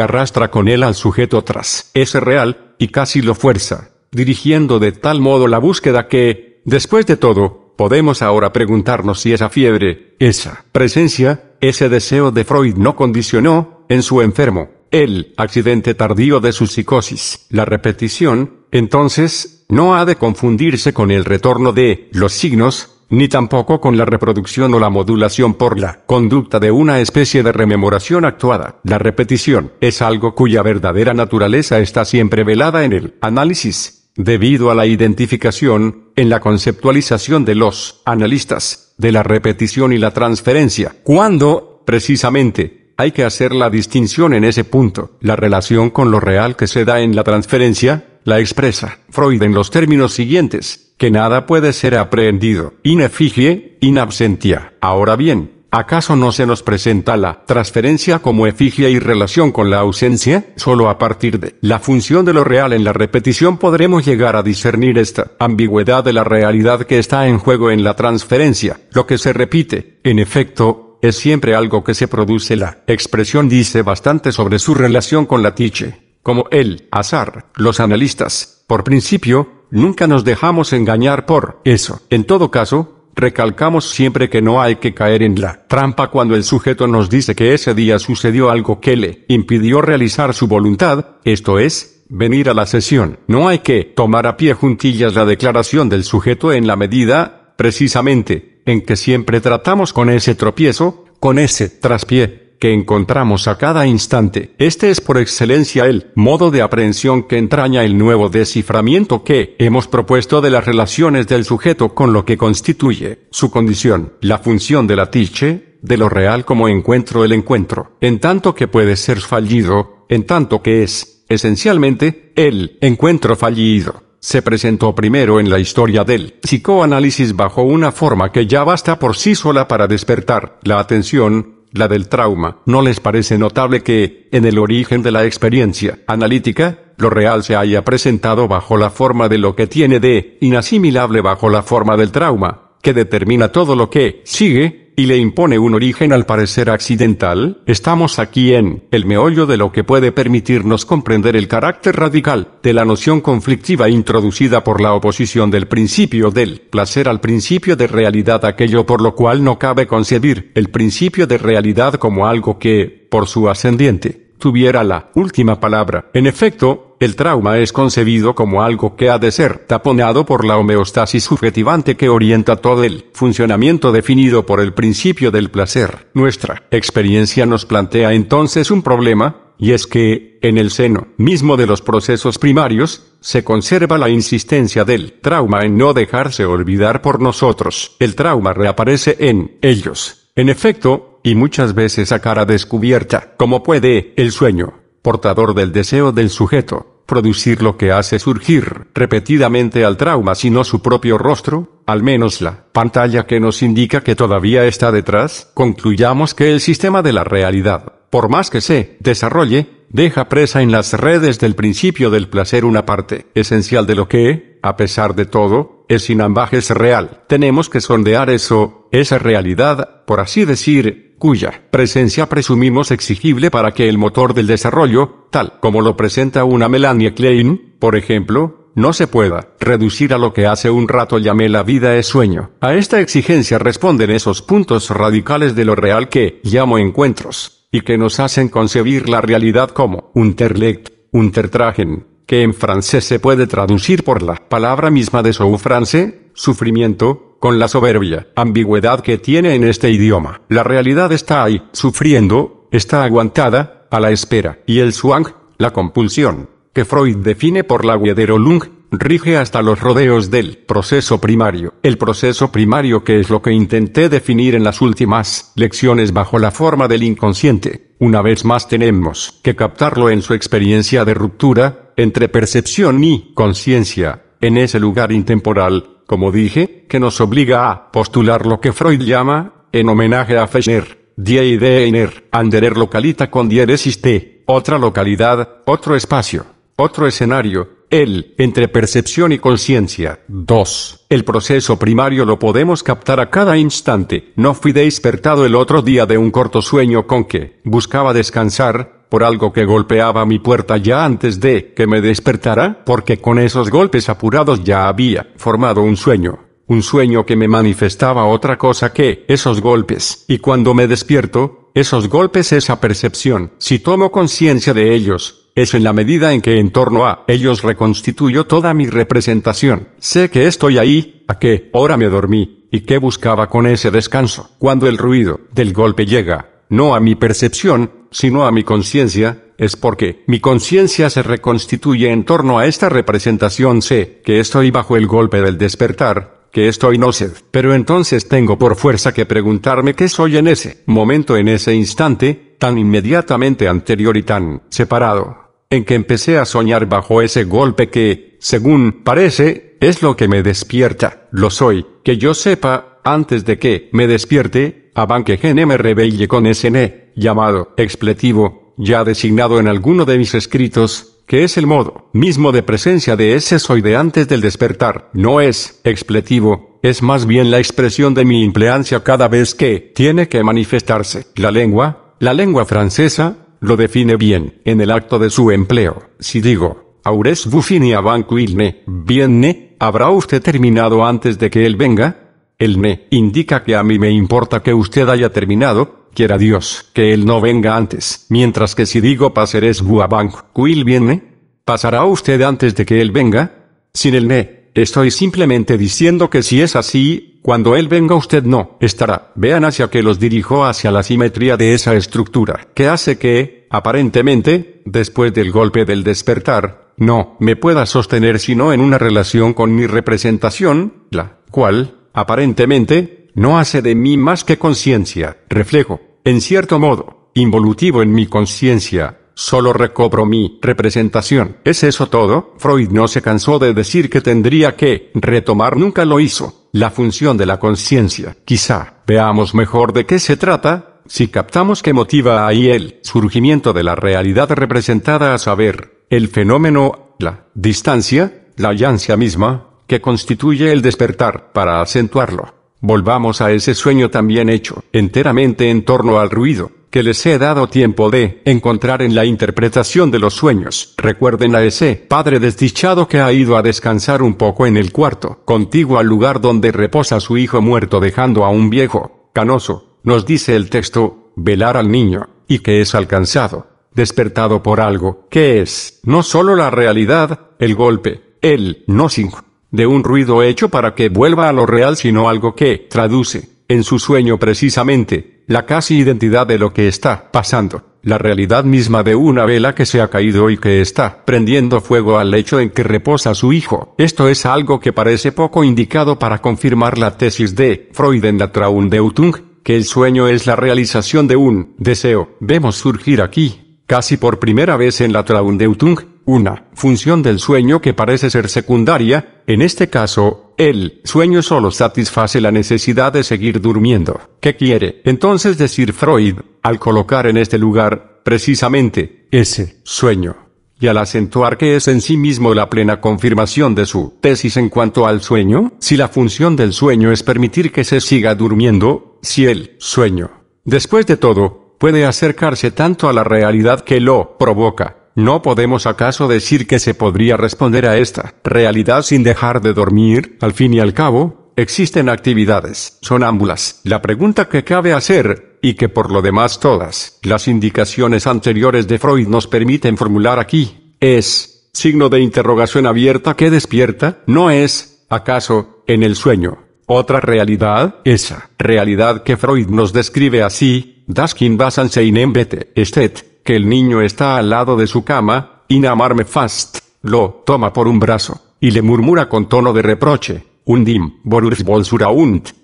Speaker 1: arrastra con él al sujeto tras ese real, y casi lo fuerza, dirigiendo de tal modo la búsqueda que, después de todo, podemos ahora preguntarnos si esa fiebre, esa presencia, ese deseo de Freud no condicionó, en su enfermo, el accidente tardío de su psicosis. La repetición, entonces, no ha de confundirse con el retorno de los signos, ni tampoco con la reproducción o la modulación por la conducta de una especie de rememoración actuada. La repetición es algo cuya verdadera naturaleza está siempre velada en el análisis, debido a la identificación, en la conceptualización de los analistas, de la repetición y la transferencia, cuando, precisamente, hay que hacer la distinción en ese punto. La relación con lo real que se da en la transferencia, la expresa Freud en los términos siguientes, que nada puede ser aprehendido, in efigie, in absentia. Ahora bien, ¿acaso no se nos presenta la transferencia como efigie y relación con la ausencia? Solo a partir de la función de lo real en la repetición podremos llegar a discernir esta ambigüedad de la realidad que está en juego en la transferencia, lo que se repite, en efecto, es siempre algo que se produce. La expresión dice bastante sobre su relación con la tiche como el azar, los analistas, por principio, nunca nos dejamos engañar por eso. En todo caso, recalcamos siempre que no hay que caer en la trampa cuando el sujeto nos dice que ese día sucedió algo que le impidió realizar su voluntad, esto es, venir a la sesión. No hay que tomar a pie juntillas la declaración del sujeto en la medida, precisamente, en que siempre tratamos con ese tropiezo, con ese traspié, que encontramos a cada instante. Este es por excelencia el modo de aprehensión que entraña el nuevo desciframiento que hemos propuesto de las relaciones del sujeto con lo que constituye su condición, la función de la tiche, de lo real como encuentro el encuentro, en tanto que puede ser fallido, en tanto que es, esencialmente, el encuentro fallido se presentó primero en la historia del psicoanálisis bajo una forma que ya basta por sí sola para despertar la atención la del trauma, ¿no les parece notable que, en el origen de la experiencia analítica, lo real se haya presentado bajo la forma de lo que tiene de inasimilable bajo la forma del trauma, que determina todo lo que sigue? y le impone un origen al parecer accidental, estamos aquí en el meollo de lo que puede permitirnos comprender el carácter radical de la noción conflictiva introducida por la oposición del principio del placer al principio de realidad aquello por lo cual no cabe concebir el principio de realidad como algo que, por su ascendiente, tuviera la última palabra. En efecto, el trauma es concebido como algo que ha de ser taponado por la homeostasis subjetivante que orienta todo el funcionamiento definido por el principio del placer. Nuestra experiencia nos plantea entonces un problema, y es que, en el seno mismo de los procesos primarios, se conserva la insistencia del trauma en no dejarse olvidar por nosotros. El trauma reaparece en ellos. En efecto, y muchas veces a cara descubierta, como puede el sueño, portador del deseo del sujeto, producir lo que hace surgir repetidamente al trauma, sino su propio rostro, al menos la pantalla que nos indica que todavía está detrás, concluyamos que el sistema de la realidad, por más que se desarrolle, deja presa en las redes del principio del placer una parte esencial de lo que, a pesar de todo, es sin real. Tenemos que sondear eso, esa realidad, por así decir, cuya presencia presumimos exigible para que el motor del desarrollo, tal como lo presenta una Melanie Klein, por ejemplo, no se pueda reducir a lo que hace un rato llamé la vida es sueño. A esta exigencia responden esos puntos radicales de lo real que llamo encuentros, y que nos hacen concebir la realidad como un un tertragen, que en francés se puede traducir por la palabra misma de souffrance, sufrimiento, con la soberbia, ambigüedad que tiene en este idioma. La realidad está ahí, sufriendo, está aguantada, a la espera. Y el swang, la compulsión, que Freud define por la Lung, rige hasta los rodeos del proceso primario. El proceso primario que es lo que intenté definir en las últimas lecciones bajo la forma del inconsciente. Una vez más tenemos que captarlo en su experiencia de ruptura, entre percepción y conciencia, en ese lugar intemporal, como dije, que nos obliga a postular lo que Freud llama, en homenaje a Fechner, Die Ideiner, Anderer localita con die otra localidad, otro espacio, otro escenario, el, entre percepción y conciencia. 2. El proceso primario lo podemos captar a cada instante. No fui despertado el otro día de un corto sueño con que buscaba descansar, por algo que golpeaba mi puerta ya antes de que me despertara, porque con esos golpes apurados ya había formado un sueño, un sueño que me manifestaba otra cosa que esos golpes, y cuando me despierto, esos golpes, esa percepción, si tomo conciencia de ellos, es en la medida en que en torno a ellos reconstituyo toda mi representación. Sé que estoy ahí, a qué hora me dormí, y qué buscaba con ese descanso. Cuando el ruido del golpe llega, no a mi percepción, sino a mi conciencia, es porque mi conciencia se reconstituye en torno a esta representación sé que estoy bajo el golpe del despertar, que estoy no sé. pero entonces tengo por fuerza que preguntarme qué soy en ese momento, en ese instante, tan inmediatamente anterior y tan separado, en que empecé a soñar bajo ese golpe que, según parece, es lo que me despierta, lo soy, que yo sepa, antes de que me despierte, a que gene me rebelle con ese llamado expletivo, ya designado en alguno de mis escritos, que es el modo mismo de presencia de ese soy de antes del despertar, no es expletivo, es más bien la expresión de mi impleancia cada vez que tiene que manifestarse. La lengua, la lengua francesa, lo define bien en el acto de su empleo. Si digo, aures vous a avant ne ¿habrá usted terminado antes de que él venga? El ne indica que a mí me importa que usted haya terminado, Quiera Dios que él no venga antes, mientras que si digo Paseres Guabang, quil viene, ¿pasará usted antes de que él venga? Sin el me. estoy simplemente diciendo que si es así, cuando él venga usted no estará. Vean hacia que los dirijo hacia la simetría de esa estructura, que hace que, aparentemente, después del golpe del despertar, no me pueda sostener sino en una relación con mi representación, la cual, aparentemente, no hace de mí más que conciencia, reflejo, en cierto modo, involutivo en mi conciencia, solo recobro mi representación. ¿Es eso todo? Freud no se cansó de decir que tendría que retomar, nunca lo hizo, la función de la conciencia. Quizá veamos mejor de qué se trata, si captamos que motiva ahí el surgimiento de la realidad representada a saber, el fenómeno, la distancia, la allancia misma, que constituye el despertar, para acentuarlo. Volvamos a ese sueño también hecho enteramente en torno al ruido, que les he dado tiempo de encontrar en la interpretación de los sueños. Recuerden a ese padre desdichado que ha ido a descansar un poco en el cuarto, contigo al lugar donde reposa su hijo muerto dejando a un viejo, canoso, nos dice el texto, velar al niño, y que es alcanzado, despertado por algo, que es, no solo la realidad, el golpe, el no sin de un ruido hecho para que vuelva a lo real, sino algo que traduce, en su sueño precisamente, la casi identidad de lo que está pasando, la realidad misma de una vela que se ha caído y que está prendiendo fuego al lecho en que reposa su hijo. Esto es algo que parece poco indicado para confirmar la tesis de Freud en la Traumdeutung, que el sueño es la realización de un deseo. Vemos surgir aquí, casi por primera vez en la Traumdeutung, una, función del sueño que parece ser secundaria, en este caso, el sueño solo satisface la necesidad de seguir durmiendo. ¿Qué quiere entonces decir Freud al colocar en este lugar, precisamente, ese sueño? y al acentuar que es en sí mismo la plena confirmación de su tesis en cuanto al sueño, si la función del sueño es permitir que se siga durmiendo, si el sueño, después de todo, puede acercarse tanto a la realidad que lo provoca, ¿No podemos acaso decir que se podría responder a esta realidad sin dejar de dormir? Al fin y al cabo, existen actividades sonámbulas. La pregunta que cabe hacer, y que por lo demás todas las indicaciones anteriores de Freud nos permiten formular aquí, es, signo de interrogación abierta que despierta, no es, acaso, en el sueño. Otra realidad, esa realidad que Freud nos describe así, daskin basan in Estet, que el niño está al lado de su cama, amarme Fast, lo toma por un brazo, y le murmura con tono de reproche, Undim, Borurs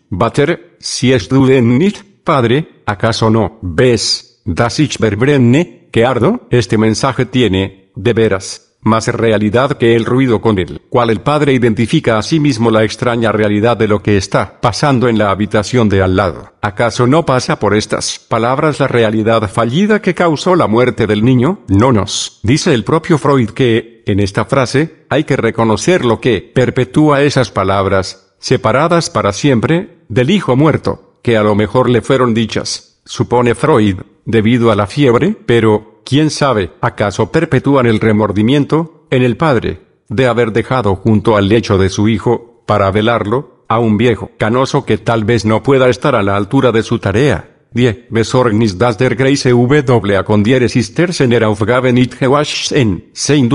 Speaker 1: Bater, si es nit, padre, ¿acaso no ves, Das ich verbrenne, que ardo? Este mensaje tiene, de veras, más realidad que el ruido con el cual el padre identifica a sí mismo la extraña realidad de lo que está pasando en la habitación de al lado. ¿Acaso no pasa por estas palabras la realidad fallida que causó la muerte del niño? No nos, dice el propio Freud que, en esta frase, hay que reconocer lo que perpetúa esas palabras, separadas para siempre, del hijo muerto, que a lo mejor le fueron dichas, supone Freud, debido a la fiebre, pero, quién sabe, acaso perpetúan el remordimiento, en el padre, de haber dejado junto al lecho de su hijo, para velarlo, a un viejo canoso que tal vez no pueda estar a la altura de su tarea. Die, besorgnis das der Greise W con dieres aufgaben gewaschen, sein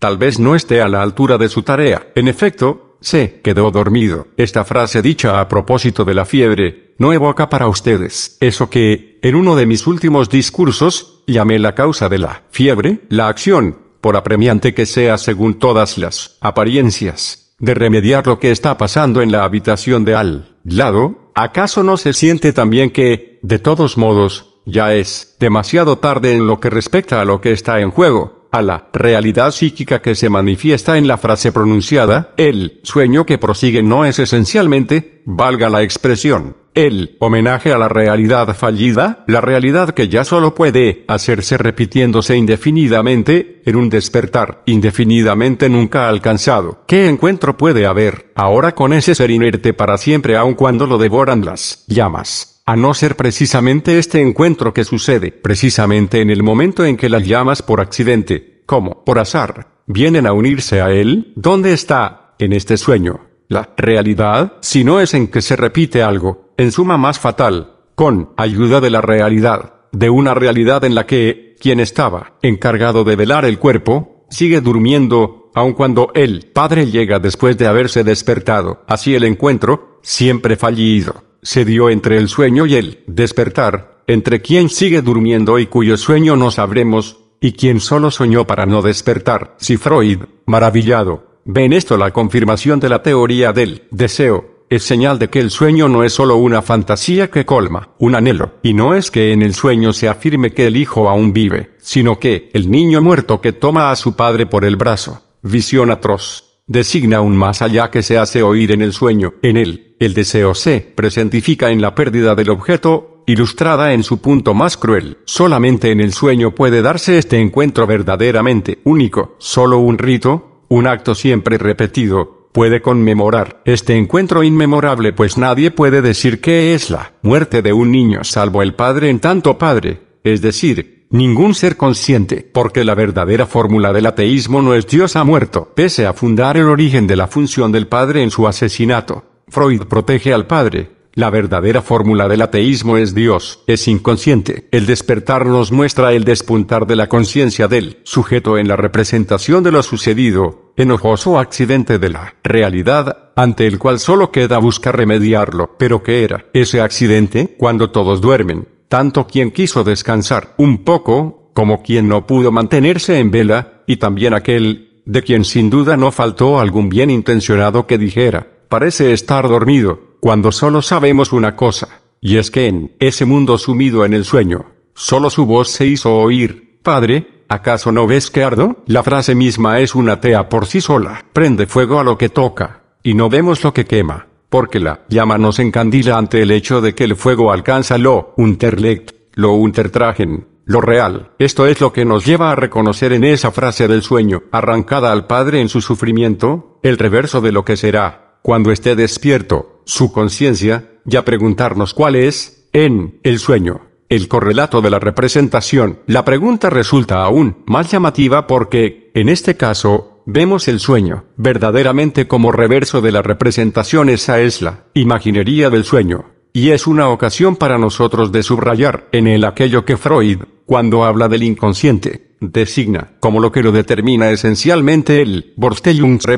Speaker 1: Tal vez no esté a la altura de su tarea. En efecto, se quedó dormido. Esta frase dicha a propósito de la fiebre, no evoca para ustedes eso que, en uno de mis últimos discursos, llamé la causa de la fiebre, la acción, por apremiante que sea según todas las apariencias, de remediar lo que está pasando en la habitación de al lado, ¿acaso no se siente también que, de todos modos, ya es demasiado tarde en lo que respecta a lo que está en juego, a la realidad psíquica que se manifiesta en la frase pronunciada, el sueño que prosigue no es esencialmente, valga la expresión, el homenaje a la realidad fallida, la realidad que ya solo puede hacerse repitiéndose indefinidamente, en un despertar indefinidamente nunca alcanzado. ¿Qué encuentro puede haber ahora con ese ser inerte para siempre aun cuando lo devoran las llamas? a no ser precisamente este encuentro que sucede precisamente en el momento en que las llamas por accidente, como por azar, vienen a unirse a él, ¿dónde está, en este sueño, la realidad, si no es en que se repite algo, en suma más fatal, con ayuda de la realidad, de una realidad en la que, quien estaba encargado de velar el cuerpo, sigue durmiendo, aun cuando el padre llega después de haberse despertado, así el encuentro, siempre fallido se dio entre el sueño y el despertar, entre quien sigue durmiendo y cuyo sueño no sabremos, y quien solo soñó para no despertar. Si Freud, maravillado, ve en esto la confirmación de la teoría del deseo, es señal de que el sueño no es solo una fantasía que colma, un anhelo, y no es que en el sueño se afirme que el hijo aún vive, sino que el niño muerto que toma a su padre por el brazo, visión atroz, designa un más allá que se hace oír en el sueño. En él, el deseo se presentifica en la pérdida del objeto, ilustrada en su punto más cruel. Solamente en el sueño puede darse este encuentro verdaderamente único. Solo un rito, un acto siempre repetido, puede conmemorar este encuentro inmemorable pues nadie puede decir qué es la muerte de un niño salvo el padre en tanto padre, es decir, ningún ser consciente, porque la verdadera fórmula del ateísmo no es Dios ha muerto, pese a fundar el origen de la función del Padre en su asesinato. Freud protege al Padre. La verdadera fórmula del ateísmo es Dios, es inconsciente. El despertar nos muestra el despuntar de la conciencia del sujeto en la representación de lo sucedido, enojoso accidente de la realidad ante el cual solo queda buscar remediarlo. Pero ¿qué era ese accidente? Cuando todos duermen, tanto quien quiso descansar un poco, como quien no pudo mantenerse en vela, y también aquel, de quien sin duda no faltó algún bien intencionado que dijera, parece estar dormido, cuando solo sabemos una cosa, y es que en ese mundo sumido en el sueño, solo su voz se hizo oír, Padre, ¿acaso no ves que ardo? La frase misma es una tea por sí sola, prende fuego a lo que toca, y no vemos lo que quema porque la llama nos encandila ante el hecho de que el fuego alcanza lo unterlegt, lo untertragen, lo real. Esto es lo que nos lleva a reconocer en esa frase del sueño, arrancada al Padre en su sufrimiento, el reverso de lo que será, cuando esté despierto, su conciencia, y a preguntarnos cuál es, en, el sueño. El correlato de la representación. La pregunta resulta aún más llamativa porque, en este caso, vemos el sueño, verdaderamente como reverso de la representación esa es la imaginería del sueño, y es una ocasión para nosotros de subrayar en el aquello que Freud, cuando habla del inconsciente, designa como lo que lo determina esencialmente el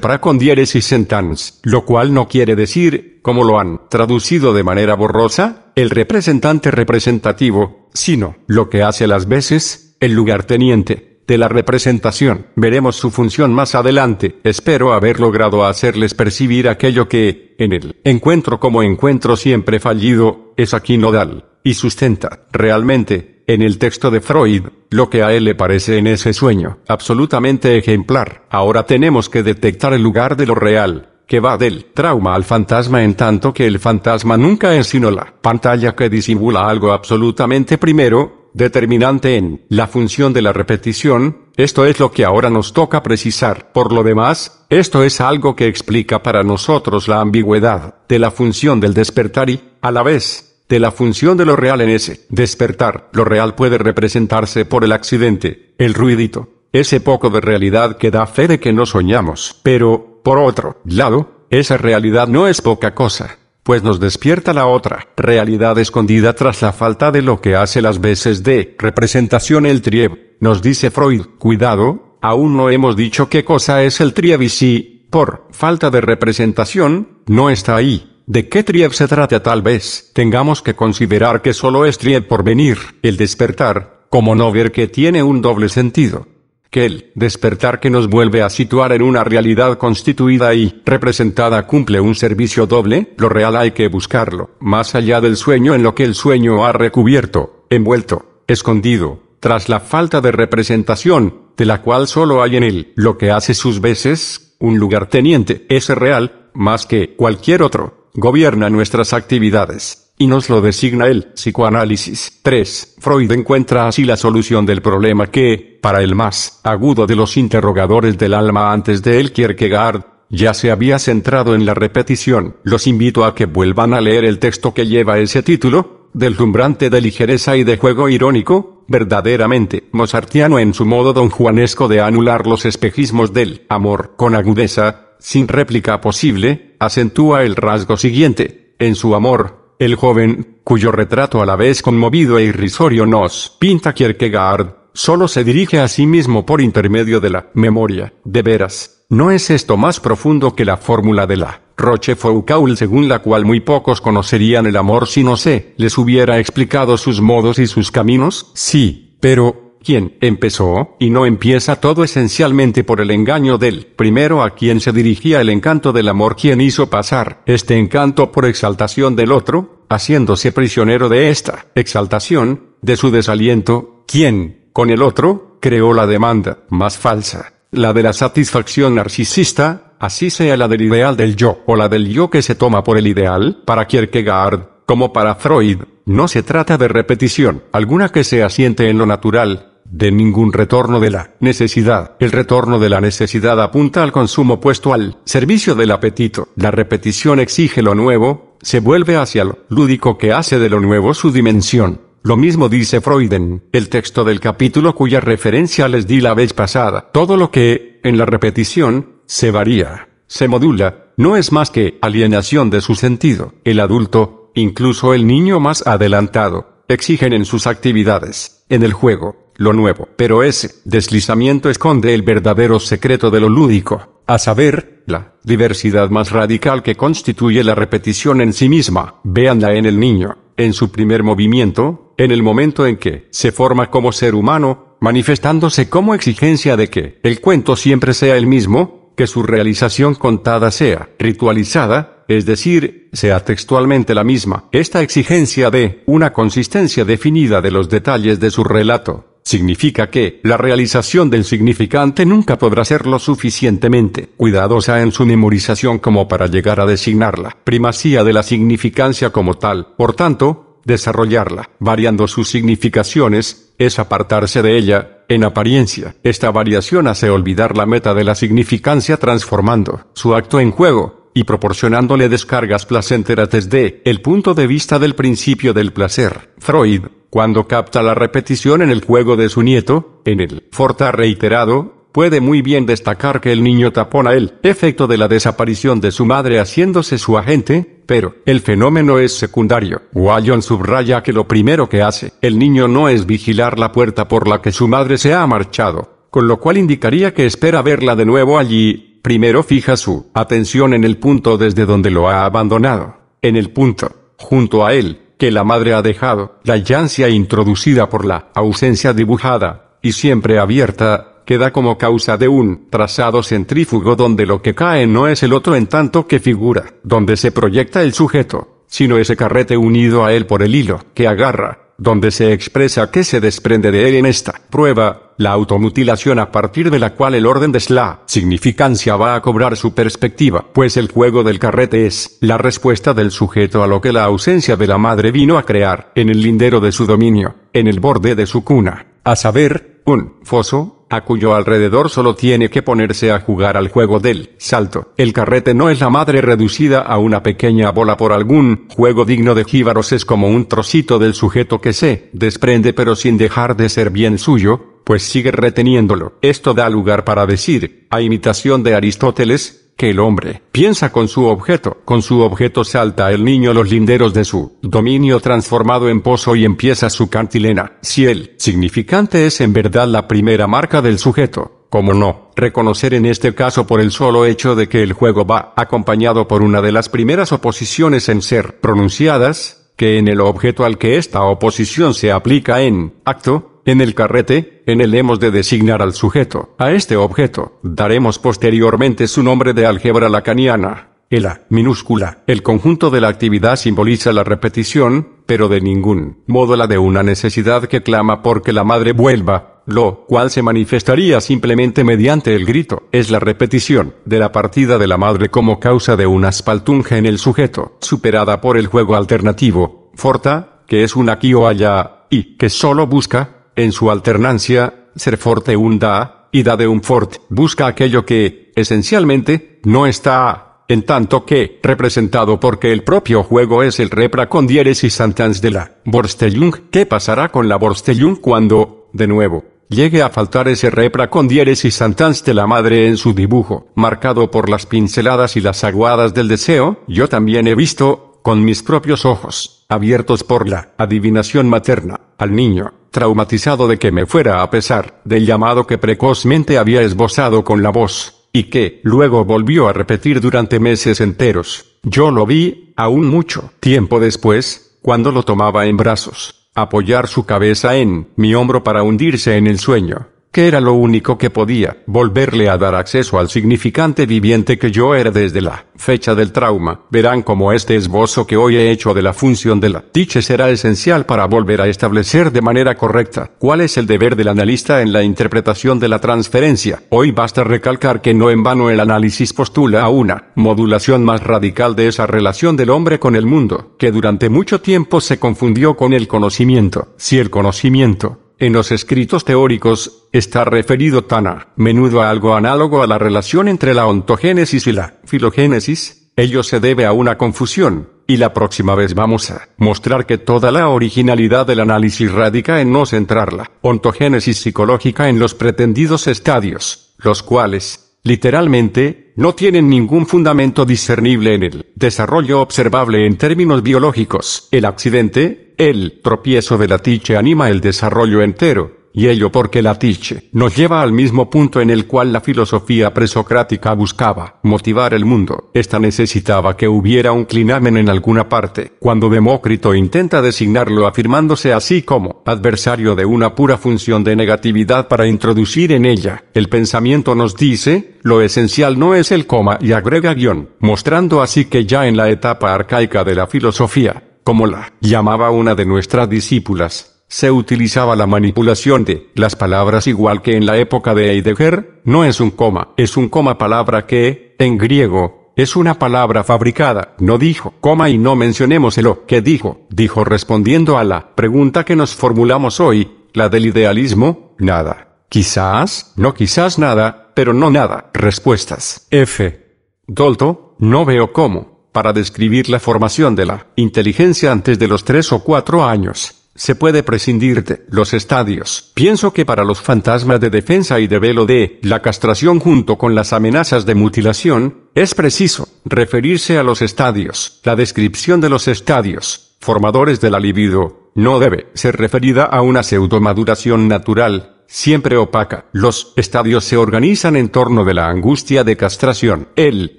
Speaker 1: para con y sentans, lo cual no quiere decir, como lo han traducido de manera borrosa, el representante representativo, sino lo que hace las veces, el lugarteniente, de la representación. Veremos su función más adelante. Espero haber logrado hacerles percibir aquello que, en el encuentro como encuentro siempre fallido, es aquí nodal, y sustenta, realmente, en el texto de Freud, lo que a él le parece en ese sueño, absolutamente ejemplar. Ahora tenemos que detectar el lugar de lo real, que va del trauma al fantasma en tanto que el fantasma nunca es sino la pantalla que disimula algo absolutamente primero, determinante en la función de la repetición, esto es lo que ahora nos toca precisar. Por lo demás, esto es algo que explica para nosotros la ambigüedad de la función del despertar y, a la vez, de la función de lo real en ese despertar. Lo real puede representarse por el accidente, el ruidito, ese poco de realidad que da fe de que no soñamos. Pero, por otro lado, esa realidad no es poca cosa pues nos despierta la otra, realidad escondida tras la falta de lo que hace las veces de representación el trieb. Nos dice Freud, cuidado, aún no hemos dicho qué cosa es el trieb y si, por falta de representación, no está ahí. ¿De qué trieb se trata tal vez? Tengamos que considerar que solo es trieb por venir, el despertar, como no ver que tiene un doble sentido que el despertar que nos vuelve a situar en una realidad constituida y representada cumple un servicio doble, lo real hay que buscarlo, más allá del sueño en lo que el sueño ha recubierto, envuelto, escondido, tras la falta de representación, de la cual solo hay en él lo que hace sus veces, un lugar teniente, ese real, más que cualquier otro, gobierna nuestras actividades y nos lo designa el psicoanálisis. 3. Freud encuentra así la solución del problema que, para el más agudo de los interrogadores del alma antes de él Kierkegaard, ya se había centrado en la repetición. Los invito a que vuelvan a leer el texto que lleva ese título, lumbrante de ligereza y de juego irónico, verdaderamente mozartiano en su modo don juanesco de anular los espejismos del amor con agudeza, sin réplica posible, acentúa el rasgo siguiente. En su amor, el joven, cuyo retrato a la vez conmovido e irrisorio nos pinta Kierkegaard, solo se dirige a sí mismo por intermedio de la memoria, de veras. ¿No es esto más profundo que la fórmula de la Rochefoucauld según la cual muy pocos conocerían el amor si no se les hubiera explicado sus modos y sus caminos? Sí, pero ¿Quién empezó, y no empieza todo esencialmente por el engaño del primero a quien se dirigía el encanto del amor quien hizo pasar este encanto por exaltación del otro, haciéndose prisionero de esta exaltación, de su desaliento, quien, con el otro, creó la demanda más falsa, la de la satisfacción narcisista, así sea la del ideal del yo o la del yo que se toma por el ideal para Kierkegaard, como para Freud, no se trata de repetición alguna que se asiente en lo natural, de ningún retorno de la necesidad. El retorno de la necesidad apunta al consumo puesto al servicio del apetito. La repetición exige lo nuevo, se vuelve hacia lo lúdico que hace de lo nuevo su dimensión. Lo mismo dice Freuden, el texto del capítulo cuya referencia les di la vez pasada. Todo lo que, en la repetición, se varía, se modula, no es más que alienación de su sentido. El adulto, incluso el niño más adelantado, exigen en sus actividades, en el juego, lo nuevo. Pero ese deslizamiento esconde el verdadero secreto de lo lúdico, a saber, la diversidad más radical que constituye la repetición en sí misma. Véanla en el niño, en su primer movimiento, en el momento en que se forma como ser humano, manifestándose como exigencia de que el cuento siempre sea el mismo, que su realización contada sea ritualizada, es decir, sea textualmente la misma, esta exigencia de una consistencia definida de los detalles de su relato, significa que la realización del significante nunca podrá ser lo suficientemente cuidadosa en su memorización como para llegar a designar la primacía de la significancia como tal. Por tanto, desarrollarla, variando sus significaciones, es apartarse de ella en apariencia. Esta variación hace olvidar la meta de la significancia transformando su acto en juego y proporcionándole descargas placenteras desde el punto de vista del principio del placer. Freud cuando capta la repetición en el juego de su nieto, en el forta reiterado, puede muy bien destacar que el niño tapona el efecto de la desaparición de su madre haciéndose su agente, pero el fenómeno es secundario. Wallon subraya que lo primero que hace el niño no es vigilar la puerta por la que su madre se ha marchado, con lo cual indicaría que espera verla de nuevo allí, primero fija su atención en el punto desde donde lo ha abandonado. En el punto, junto a él, que la madre ha dejado, la llancia introducida por la ausencia dibujada, y siempre abierta, queda como causa de un trazado centrífugo donde lo que cae no es el otro en tanto que figura, donde se proyecta el sujeto, sino ese carrete unido a él por el hilo que agarra, donde se expresa que se desprende de él en esta prueba, la automutilación a partir de la cual el orden de la significancia va a cobrar su perspectiva, pues el juego del carrete es la respuesta del sujeto a lo que la ausencia de la madre vino a crear en el lindero de su dominio, en el borde de su cuna, a saber, un foso a cuyo alrededor solo tiene que ponerse a jugar al juego del salto. El carrete no es la madre reducida a una pequeña bola por algún juego digno de jíbaros, es como un trocito del sujeto que se desprende pero sin dejar de ser bien suyo, pues sigue reteniéndolo. Esto da lugar para decir, a imitación de Aristóteles, que el hombre piensa con su objeto, con su objeto salta el niño los linderos de su dominio transformado en pozo y empieza su cantilena. Si el significante es en verdad la primera marca del sujeto, como no, reconocer en este caso por el solo hecho de que el juego va acompañado por una de las primeras oposiciones en ser pronunciadas, que en el objeto al que esta oposición se aplica en acto, en el carrete, en el hemos de designar al sujeto. A este objeto, daremos posteriormente su nombre de álgebra lacaniana. El A, minúscula. El conjunto de la actividad simboliza la repetición, pero de ningún modo la de una necesidad que clama porque la madre vuelva, lo cual se manifestaría simplemente mediante el grito. Es la repetición de la partida de la madre como causa de una espaltunja en el sujeto, superada por el juego alternativo, forta, que es una aquí o allá, y que solo busca en su alternancia, ser forte un da, y da de un fort, busca aquello que, esencialmente, no está, en tanto que, representado porque el propio juego es el repra con y santans de la Borstellung. ¿Qué pasará con la Borstellung cuando, de nuevo, llegue a faltar ese repra con y santans de la madre en su dibujo, marcado por las pinceladas y las aguadas del deseo? Yo también he visto, con mis propios ojos, abiertos por la adivinación materna, al niño, traumatizado de que me fuera a pesar del llamado que precozmente había esbozado con la voz, y que luego volvió a repetir durante meses enteros. Yo lo vi, aún mucho tiempo después, cuando lo tomaba en brazos, apoyar su cabeza en mi hombro para hundirse en el sueño que era lo único que podía volverle a dar acceso al significante viviente que yo era desde la fecha del trauma. Verán como este esbozo que hoy he hecho de la función de la tiche será esencial para volver a establecer de manera correcta cuál es el deber del analista en la interpretación de la transferencia. Hoy basta recalcar que no en vano el análisis postula a una modulación más radical de esa relación del hombre con el mundo, que durante mucho tiempo se confundió con el conocimiento. Si el conocimiento en los escritos teóricos, está referido Tana, menudo a algo análogo a la relación entre la ontogénesis y la filogénesis, ello se debe a una confusión, y la próxima vez vamos a mostrar que toda la originalidad del análisis radica en no centrar la ontogénesis psicológica en los pretendidos estadios, los cuales, literalmente, no tienen ningún fundamento discernible en el desarrollo observable en términos biológicos. El accidente, el tropiezo de la tiche anima el desarrollo entero, y ello porque la tiche nos lleva al mismo punto en el cual la filosofía presocrática buscaba motivar el mundo. Esta necesitaba que hubiera un clinamen en alguna parte. Cuando Demócrito intenta designarlo afirmándose así como adversario de una pura función de negatividad para introducir en ella, el pensamiento nos dice, lo esencial no es el coma y agrega guión, mostrando así que ya en la etapa arcaica de la filosofía, como la llamaba una de nuestras discípulas, se utilizaba la manipulación de las palabras igual que en la época de Heidegger, no es un coma, es un coma palabra que, en griego, es una palabra fabricada, no dijo coma y no mencionemos lo que dijo, dijo respondiendo a la pregunta que nos formulamos hoy, la del idealismo, nada. Quizás, no quizás nada, pero no nada. Respuestas. F. Dolto, no veo cómo para describir la formación de la inteligencia antes de los tres o cuatro años. Se puede prescindir de los estadios. Pienso que para los fantasmas de defensa y de velo de la castración junto con las amenazas de mutilación, es preciso referirse a los estadios. La descripción de los estadios, formadores de la libido, no debe ser referida a una pseudomaduración natural, siempre opaca. Los estadios se organizan en torno de la angustia de castración. El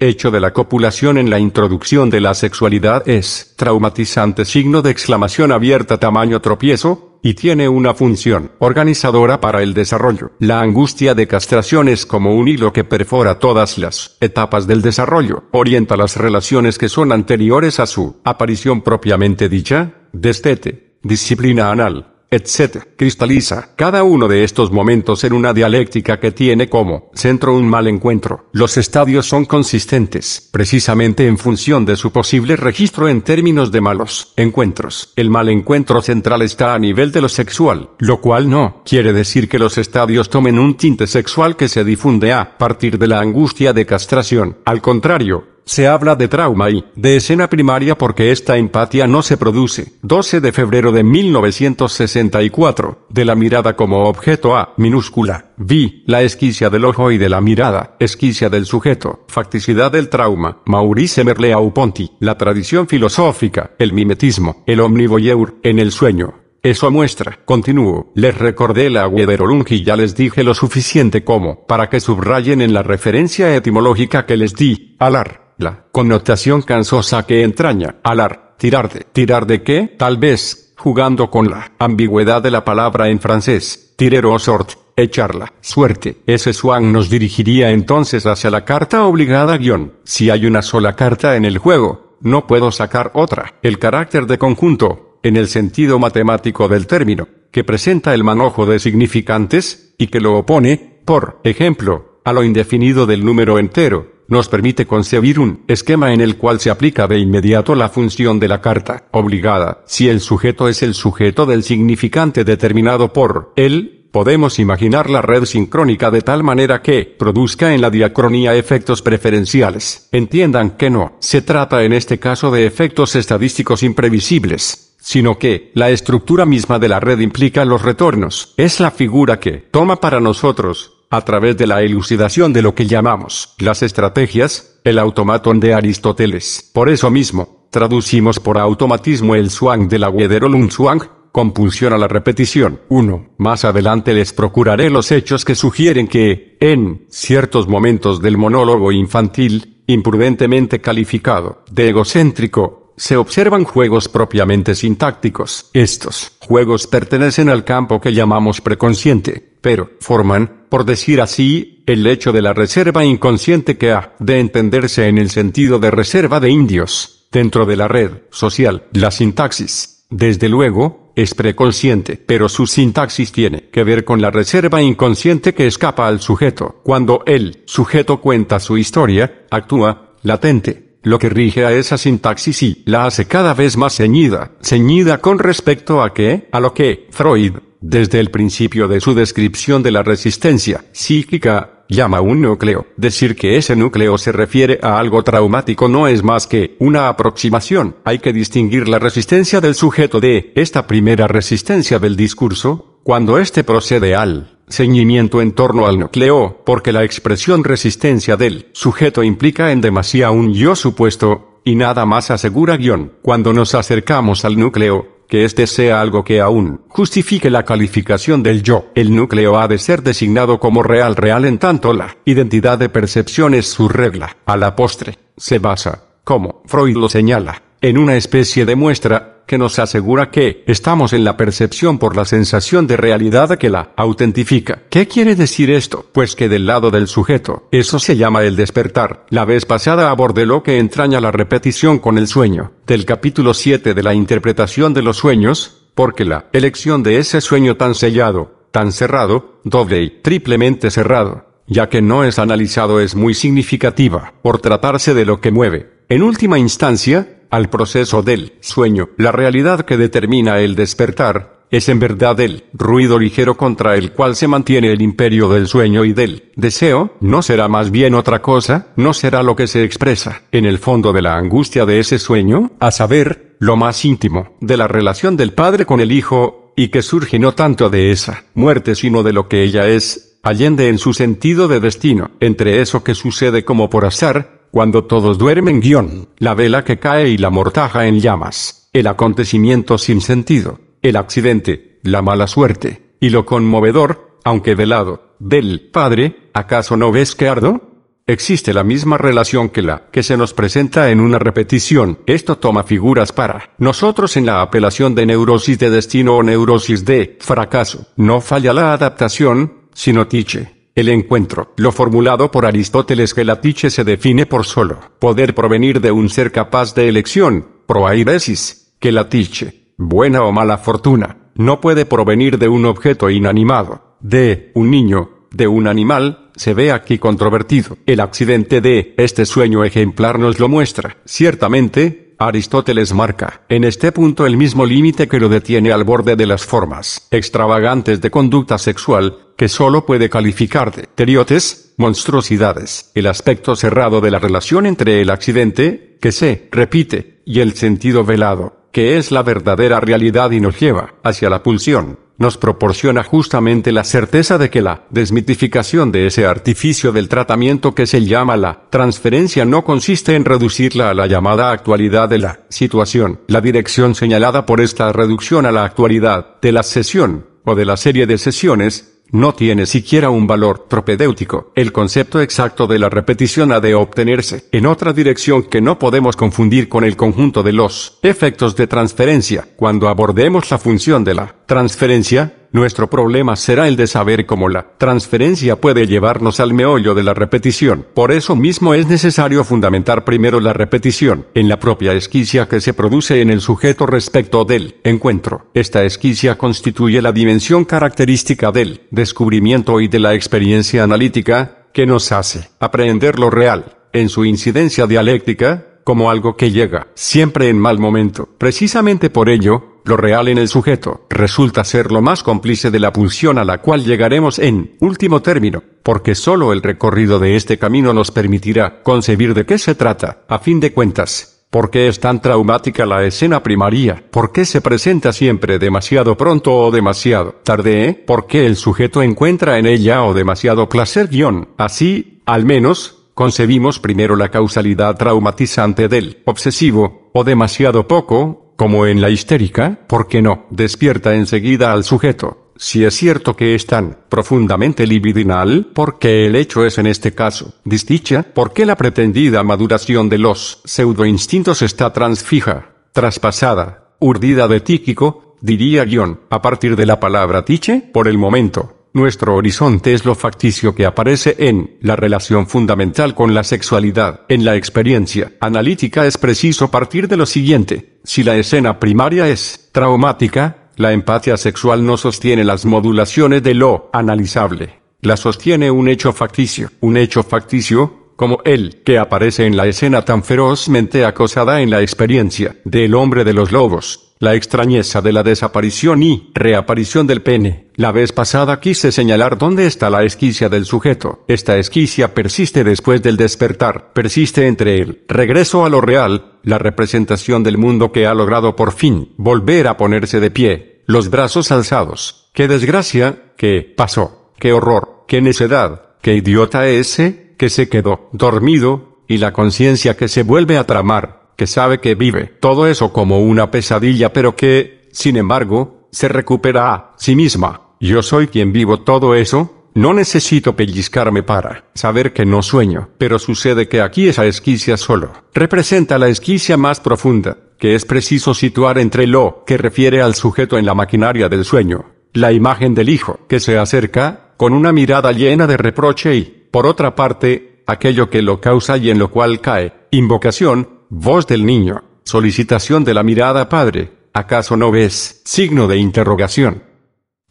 Speaker 1: hecho de la copulación en la introducción de la sexualidad es traumatizante signo de exclamación abierta tamaño tropiezo, y tiene una función organizadora para el desarrollo. La angustia de castración es como un hilo que perfora todas las etapas del desarrollo, orienta las relaciones que son anteriores a su aparición propiamente dicha, destete, disciplina anal, etc., cristaliza cada uno de estos momentos en una dialéctica que tiene como centro un mal encuentro. Los estadios son consistentes, precisamente en función de su posible registro en términos de malos encuentros. El mal encuentro central está a nivel de lo sexual, lo cual no quiere decir que los estadios tomen un tinte sexual que se difunde a partir de la angustia de castración. Al contrario, se habla de trauma y de escena primaria porque esta empatía no se produce. 12 de febrero de 1964, de la mirada como objeto A, minúscula, vi, la esquicia del ojo y de la mirada, esquicia del sujeto, facticidad del trauma, Maurice Merleau-Ponty, la tradición filosófica, el mimetismo, el omnivoyeur, en el sueño, eso muestra, continúo, les recordé la huederolungi y ya les dije lo suficiente como para que subrayen en la referencia etimológica que les di, alar la connotación cansosa que entraña alar, tirar de, tirar de qué, tal vez, jugando con la ambigüedad de la palabra en francés, tirer o sort, echarla, suerte. Ese Swan nos dirigiría entonces hacia la carta obligada guión. Si hay una sola carta en el juego, no puedo sacar otra. El carácter de conjunto, en el sentido matemático del término, que presenta el manojo de significantes, y que lo opone, por ejemplo, a lo indefinido del número entero, nos permite concebir un esquema en el cual se aplica de inmediato la función de la carta obligada. Si el sujeto es el sujeto del significante determinado por él, podemos imaginar la red sincrónica de tal manera que produzca en la diacronía efectos preferenciales. Entiendan que no se trata en este caso de efectos estadísticos imprevisibles, sino que la estructura misma de la red implica los retornos. Es la figura que toma para nosotros a través de la elucidación de lo que llamamos las estrategias, el automaton de Aristóteles. Por eso mismo, traducimos por automatismo el swang de la wederolun swang, compulsión a la repetición. 1. Más adelante les procuraré los hechos que sugieren que, en ciertos momentos del monólogo infantil, imprudentemente calificado de egocéntrico, se observan juegos propiamente sintácticos. Estos juegos pertenecen al campo que llamamos preconsciente, pero forman, por decir así, el hecho de la reserva inconsciente que ha de entenderse en el sentido de reserva de indios, dentro de la red social. La sintaxis, desde luego, es preconsciente, pero su sintaxis tiene que ver con la reserva inconsciente que escapa al sujeto. Cuando el sujeto cuenta su historia, actúa, latente, lo que rige a esa sintaxis y la hace cada vez más ceñida, ceñida con respecto a que, a lo que, Freud, desde el principio de su descripción de la resistencia psíquica, llama un núcleo. Decir que ese núcleo se refiere a algo traumático no es más que una aproximación. Hay que distinguir la resistencia del sujeto de esta primera resistencia del discurso, cuando éste procede al ceñimiento en torno al núcleo, porque la expresión resistencia del sujeto implica en demasía un yo supuesto, y nada más asegura guión, cuando nos acercamos al núcleo, que este sea algo que aún justifique la calificación del yo. El núcleo ha de ser designado como real real en tanto la identidad de percepción es su regla. A la postre, se basa, como Freud lo señala, en una especie de muestra que nos asegura que estamos en la percepción por la sensación de realidad que la autentifica. ¿Qué quiere decir esto? Pues que del lado del sujeto, eso se llama el despertar. La vez pasada abordé lo que entraña la repetición con el sueño, del capítulo 7 de la interpretación de los sueños, porque la elección de ese sueño tan sellado, tan cerrado, doble y triplemente cerrado, ya que no es analizado es muy significativa, por tratarse de lo que mueve, en última instancia, al proceso del sueño, la realidad que determina el despertar, es en verdad el ruido ligero contra el cual se mantiene el imperio del sueño y del deseo, no será más bien otra cosa, no será lo que se expresa en el fondo de la angustia de ese sueño, a saber, lo más íntimo de la relación del padre con el hijo, y que surge no tanto de esa muerte sino de lo que ella es, allende en su sentido de destino, entre eso que sucede como por azar, cuando todos duermen guión, la vela que cae y la mortaja en llamas, el acontecimiento sin sentido, el accidente, la mala suerte, y lo conmovedor, aunque velado, del Padre, ¿acaso no ves que ardo? Existe la misma relación que la que se nos presenta en una repetición. Esto toma figuras para nosotros en la apelación de neurosis de destino o neurosis de fracaso. No falla la adaptación, sino tiche. El encuentro, lo formulado por Aristóteles que tiche se define por solo, poder provenir de un ser capaz de elección, proairesis, que tiche, buena o mala fortuna, no puede provenir de un objeto inanimado, de un niño, de un animal, se ve aquí controvertido. El accidente de este sueño ejemplar nos lo muestra. Ciertamente, Aristóteles marca en este punto el mismo límite que lo detiene al borde de las formas extravagantes de conducta sexual, que solo puede calificar de teriotes, monstruosidades. El aspecto cerrado de la relación entre el accidente, que se repite, y el sentido velado, que es la verdadera realidad y nos lleva hacia la pulsión, nos proporciona justamente la certeza de que la desmitificación de ese artificio del tratamiento que se llama la transferencia no consiste en reducirla a la llamada actualidad de la situación, la dirección señalada por esta reducción a la actualidad de la sesión o de la serie de sesiones, no tiene siquiera un valor tropedéutico. El concepto exacto de la repetición ha de obtenerse en otra dirección que no podemos confundir con el conjunto de los efectos de transferencia. Cuando abordemos la función de la transferencia, nuestro problema será el de saber cómo la transferencia puede llevarnos al meollo de la repetición. Por eso mismo es necesario fundamentar primero la repetición en la propia esquicia que se produce en el sujeto respecto del encuentro. Esta esquicia constituye la dimensión característica del descubrimiento y de la experiencia analítica que nos hace aprender lo real en su incidencia dialéctica como algo que llega, siempre en mal momento. Precisamente por ello, lo real en el sujeto resulta ser lo más cómplice de la pulsión a la cual llegaremos en último término, porque solo el recorrido de este camino nos permitirá concebir de qué se trata, a fin de cuentas, ¿Por qué es tan traumática la escena primaria? ¿Por qué se presenta siempre demasiado pronto o demasiado tarde? Eh? ¿Por qué el sujeto encuentra en ella o demasiado placer guión? Así, al menos, concebimos primero la causalidad traumatizante del obsesivo, o demasiado poco, como en la histérica, porque no despierta enseguida al sujeto. Si es cierto que es tan profundamente libidinal, porque el hecho es en este caso disdicha, porque la pretendida maduración de los pseudo-instintos está transfija, traspasada, urdida de tíquico, diría guión, a partir de la palabra tiche, por el momento, nuestro horizonte es lo facticio que aparece en la relación fundamental con la sexualidad. En la experiencia analítica es preciso partir de lo siguiente. Si la escena primaria es traumática, la empatía sexual no sostiene las modulaciones de lo analizable. La sostiene un hecho facticio. Un hecho facticio, como el que aparece en la escena tan ferozmente acosada en la experiencia del hombre de los lobos, la extrañeza de la desaparición y reaparición del pene. La vez pasada quise señalar dónde está la esquicia del sujeto. Esta esquicia persiste después del despertar, persiste entre el regreso a lo real, la representación del mundo que ha logrado por fin volver a ponerse de pie, los brazos alzados. ¡Qué desgracia! ¡Qué pasó! ¡Qué horror! ¡Qué necedad! ¡Qué idiota ese! que se quedó dormido, y la conciencia que se vuelve a tramar, que sabe que vive todo eso como una pesadilla pero que, sin embargo, se recupera a sí misma. Yo soy quien vivo todo eso, no necesito pellizcarme para saber que no sueño, pero sucede que aquí esa esquicia solo representa la esquicia más profunda, que es preciso situar entre lo que refiere al sujeto en la maquinaria del sueño, la imagen del hijo que se acerca, con una mirada llena de reproche y, por otra parte, aquello que lo causa y en lo cual cae, invocación, voz del niño, solicitación de la mirada padre, ¿acaso no ves? signo de interrogación.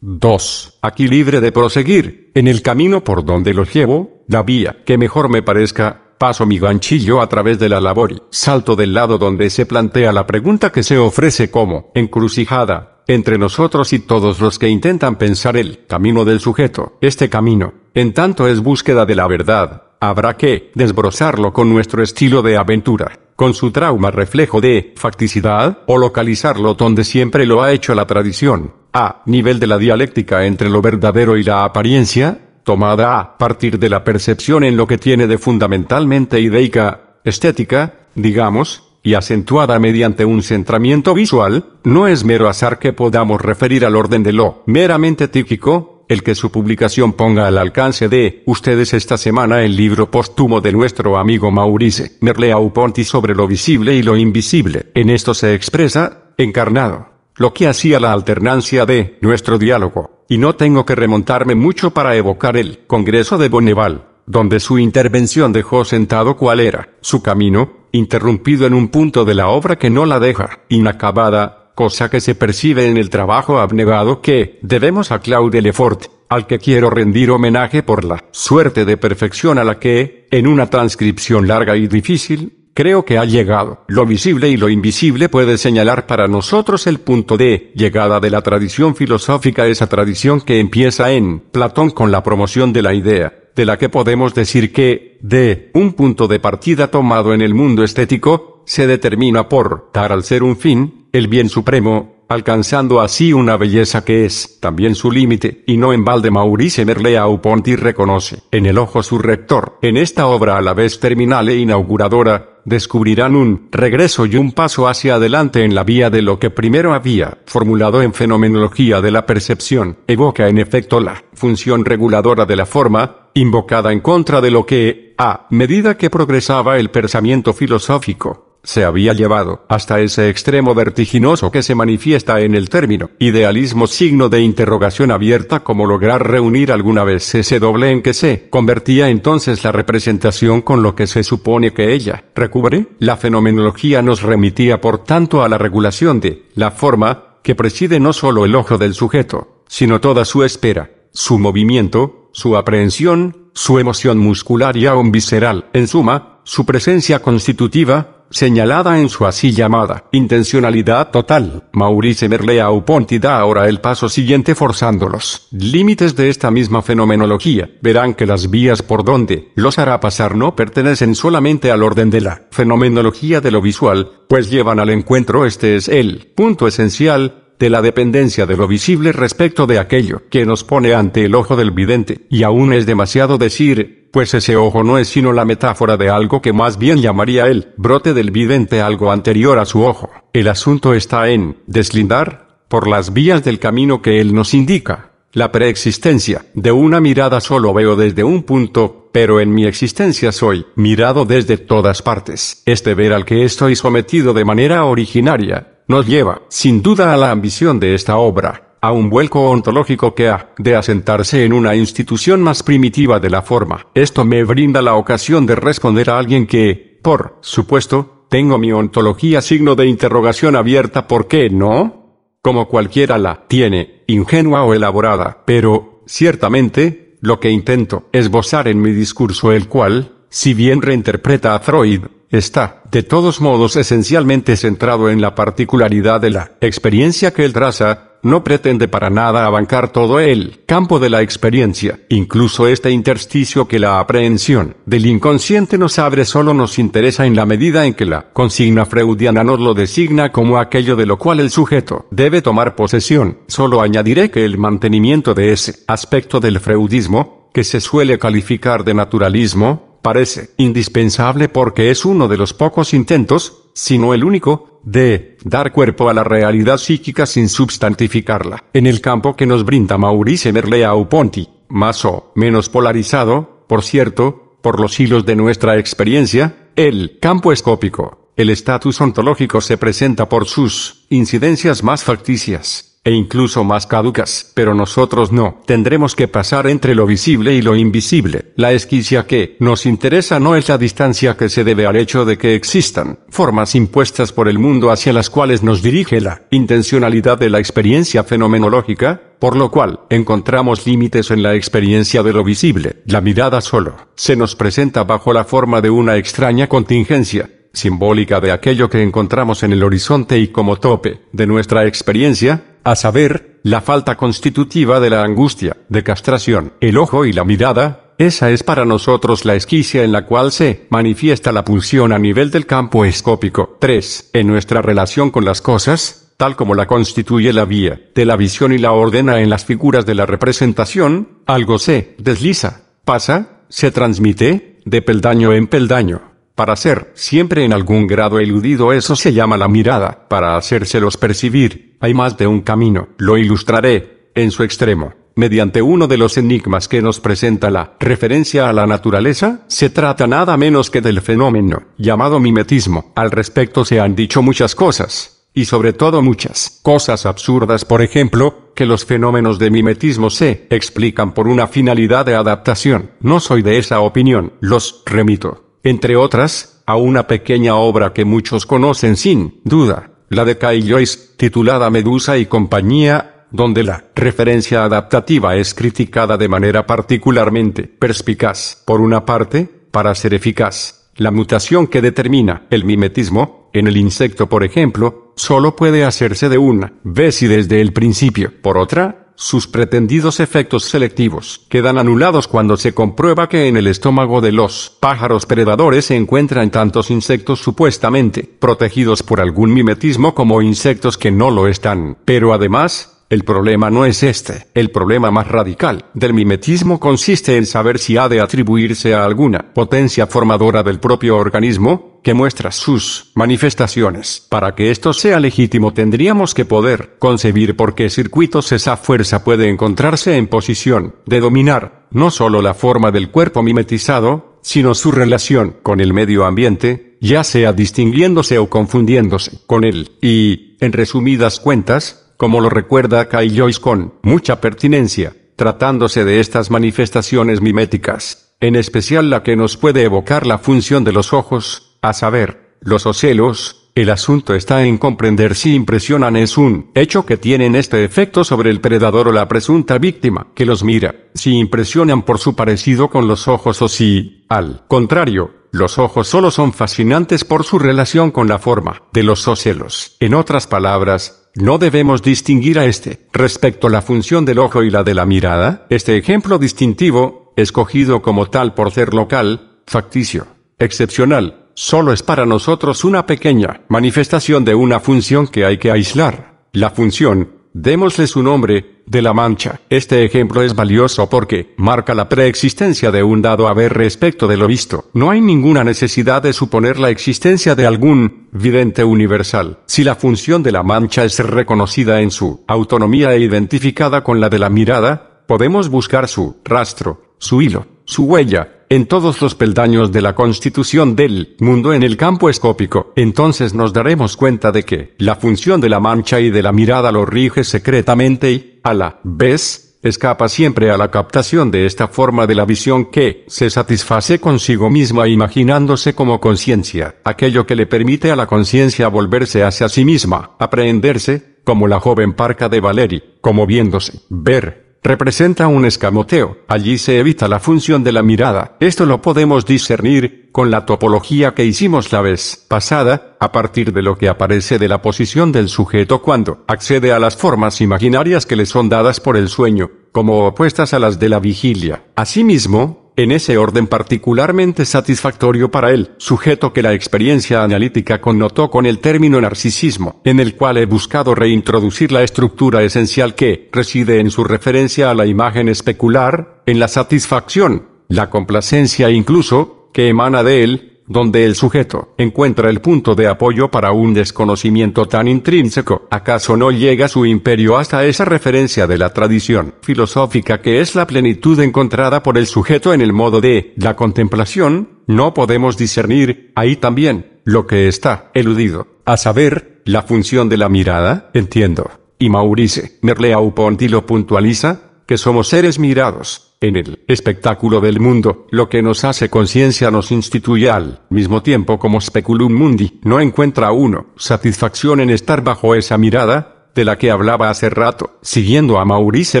Speaker 1: 2. Aquí libre de proseguir, en el camino por donde los llevo, la vía que mejor me parezca, paso mi ganchillo a través de la labor y salto del lado donde se plantea la pregunta que se ofrece como encrucijada entre nosotros y todos los que intentan pensar el camino del sujeto. Este camino, en tanto es búsqueda de la verdad, habrá que desbrozarlo con nuestro estilo de aventura con su trauma reflejo de facticidad, o localizarlo donde siempre lo ha hecho la tradición, a nivel de la dialéctica entre lo verdadero y la apariencia, tomada a partir de la percepción en lo que tiene de fundamentalmente ideica, estética, digamos, y acentuada mediante un centramiento visual, no es mero azar que podamos referir al orden de lo meramente típico, el que su publicación ponga al alcance de ustedes esta semana el libro póstumo de nuestro amigo Maurice Merleau-Ponty sobre lo visible y lo invisible. En esto se expresa, encarnado, lo que hacía la alternancia de nuestro diálogo, y no tengo que remontarme mucho para evocar el Congreso de Bonneval, donde su intervención dejó sentado cuál era su camino, interrumpido en un punto de la obra que no la deja inacabada, cosa que se percibe en el trabajo abnegado que debemos a Claude Lefort, al que quiero rendir homenaje por la suerte de perfección a la que, en una transcripción larga y difícil, creo que ha llegado. Lo visible y lo invisible puede señalar para nosotros el punto de llegada de la tradición filosófica, esa tradición que empieza en Platón con la promoción de la idea, de la que podemos decir que, de un punto de partida tomado en el mundo estético, se determina por dar al ser un fin, el bien supremo, alcanzando así una belleza que es también su límite, y no en balde Maurice Merleau-Ponty reconoce, en el ojo su rector, en esta obra a la vez terminal e inauguradora, descubrirán un regreso y un paso hacia adelante en la vía de lo que primero había, formulado en fenomenología de la percepción, evoca en efecto la función reguladora de la forma, invocada en contra de lo que, a medida que progresaba el pensamiento filosófico, se había llevado hasta ese extremo vertiginoso que se manifiesta en el término idealismo signo de interrogación abierta como lograr reunir alguna vez ese doble en que se convertía entonces la representación con lo que se supone que ella recubre. La fenomenología nos remitía por tanto a la regulación de la forma que preside no solo el ojo del sujeto, sino toda su espera, su movimiento, su aprehensión, su emoción muscular y aún visceral, en suma, su presencia constitutiva, señalada en su así llamada intencionalidad total. Maurice Merleau-Ponty da ahora el paso siguiente forzándolos límites de esta misma fenomenología. Verán que las vías por donde los hará pasar no pertenecen solamente al orden de la fenomenología de lo visual, pues llevan al encuentro este es el punto esencial de la dependencia de lo visible respecto de aquello que nos pone ante el ojo del vidente, y aún es demasiado decir, pues ese ojo no es sino la metáfora de algo que más bien llamaría el brote del vidente algo anterior a su ojo. El asunto está en deslindar, por las vías del camino que él nos indica, la preexistencia de una mirada solo veo desde un punto, pero en mi existencia soy mirado desde todas partes. Este ver al que estoy sometido de manera originaria nos lleva, sin duda, a la ambición de esta obra, a un vuelco ontológico que ha de asentarse en una institución más primitiva de la forma. Esto me brinda la ocasión de responder a alguien que, por supuesto, tengo mi ontología signo de interrogación abierta, ¿por qué no? Como cualquiera la tiene, ingenua o elaborada, pero, ciertamente, lo que intento esbozar en mi discurso el cual, si bien reinterpreta a Freud, está, de todos modos, esencialmente centrado en la particularidad de la experiencia que él traza, no pretende para nada abancar todo el campo de la experiencia, incluso este intersticio que la aprehensión del inconsciente nos abre solo nos interesa en la medida en que la consigna freudiana nos lo designa como aquello de lo cual el sujeto debe tomar posesión. Solo añadiré que el mantenimiento de ese aspecto del freudismo, que se suele calificar de naturalismo, parece indispensable porque es uno de los pocos intentos, si no el único, de dar cuerpo a la realidad psíquica sin substantificarla, en el campo que nos brinda Maurice Merlea ponty más o menos polarizado, por cierto, por los hilos de nuestra experiencia, el campo escópico, el estatus ontológico se presenta por sus incidencias más facticias e incluso más caducas, pero nosotros no. Tendremos que pasar entre lo visible y lo invisible. La esquicia que nos interesa no es la distancia que se debe al hecho de que existan formas impuestas por el mundo hacia las cuales nos dirige la intencionalidad de la experiencia fenomenológica, por lo cual encontramos límites en la experiencia de lo visible. La mirada solo se nos presenta bajo la forma de una extraña contingencia, simbólica de aquello que encontramos en el horizonte y como tope de nuestra experiencia, a saber, la falta constitutiva de la angustia, de castración, el ojo y la mirada, esa es para nosotros la esquicia en la cual se manifiesta la pulsión a nivel del campo escópico. 3. En nuestra relación con las cosas, tal como la constituye la vía de la visión y la ordena en las figuras de la representación, algo se desliza, pasa, se transmite, de peldaño en peldaño para ser siempre en algún grado eludido eso se llama la mirada, para hacérselos percibir, hay más de un camino, lo ilustraré, en su extremo, mediante uno de los enigmas que nos presenta la referencia a la naturaleza, se trata nada menos que del fenómeno, llamado mimetismo. Al respecto se han dicho muchas cosas, y sobre todo muchas cosas absurdas, por ejemplo, que los fenómenos de mimetismo se explican por una finalidad de adaptación. No soy de esa opinión, los remito entre otras, a una pequeña obra que muchos conocen sin duda, la de Kyle Joyce, titulada Medusa y compañía, donde la referencia adaptativa es criticada de manera particularmente perspicaz. Por una parte, para ser eficaz, la mutación que determina el mimetismo, en el insecto por ejemplo, solo puede hacerse de una vez y desde el principio. Por otra, sus pretendidos efectos selectivos quedan anulados cuando se comprueba que en el estómago de los pájaros predadores se encuentran tantos insectos supuestamente protegidos por algún mimetismo como insectos que no lo están, pero además, el problema no es este. El problema más radical del mimetismo consiste en saber si ha de atribuirse a alguna potencia formadora del propio organismo, que muestra sus manifestaciones. Para que esto sea legítimo tendríamos que poder concebir por qué circuitos esa fuerza puede encontrarse en posición de dominar, no solo la forma del cuerpo mimetizado, sino su relación con el medio ambiente, ya sea distinguiéndose o confundiéndose con él, y, en resumidas cuentas, como lo recuerda Kai Joyce con mucha pertinencia, tratándose de estas manifestaciones miméticas, en especial la que nos puede evocar la función de los ojos, a saber, los ocelos, el asunto está en comprender si impresionan es un hecho que tienen este efecto sobre el predador o la presunta víctima que los mira, si impresionan por su parecido con los ojos o si, al contrario, los ojos solo son fascinantes por su relación con la forma de los ocelos. En otras palabras, no debemos distinguir a este. Respecto la función del ojo y la de la mirada, este ejemplo distintivo, escogido como tal por ser local, facticio, excepcional, solo es para nosotros una pequeña manifestación de una función que hay que aislar. La función, Démosle su nombre, de la mancha. Este ejemplo es valioso porque marca la preexistencia de un dado a ver respecto de lo visto. No hay ninguna necesidad de suponer la existencia de algún vidente universal. Si la función de la mancha es reconocida en su autonomía e identificada con la de la mirada, podemos buscar su rastro, su hilo, su huella, en todos los peldaños de la constitución del mundo en el campo escópico, entonces nos daremos cuenta de que la función de la mancha y de la mirada lo rige secretamente y, a la vez, escapa siempre a la captación de esta forma de la visión que se satisface consigo misma imaginándose como conciencia, aquello que le permite a la conciencia volverse hacia sí misma, aprehenderse, como la joven parca de Valery, como viéndose, ver, representa un escamoteo, allí se evita la función de la mirada, esto lo podemos discernir con la topología que hicimos la vez pasada, a partir de lo que aparece de la posición del sujeto cuando accede a las formas imaginarias que le son dadas por el sueño, como opuestas a las de la vigilia. Asimismo, en ese orden particularmente satisfactorio para él, sujeto que la experiencia analítica connotó con el término narcisismo, en el cual he buscado reintroducir la estructura esencial que reside en su referencia a la imagen especular, en la satisfacción, la complacencia incluso, que emana de él, donde el sujeto encuentra el punto de apoyo para un desconocimiento tan intrínseco, ¿acaso no llega su imperio hasta esa referencia de la tradición filosófica que es la plenitud encontrada por el sujeto en el modo de la contemplación? No podemos discernir, ahí también, lo que está eludido, a saber, la función de la mirada, entiendo. Y Maurice Merleau-Ponty lo puntualiza, que somos seres mirados, en el espectáculo del mundo, lo que nos hace conciencia nos instituye al mismo tiempo como speculum mundi. ¿No encuentra uno satisfacción en estar bajo esa mirada? de la que hablaba hace rato, siguiendo a Maurice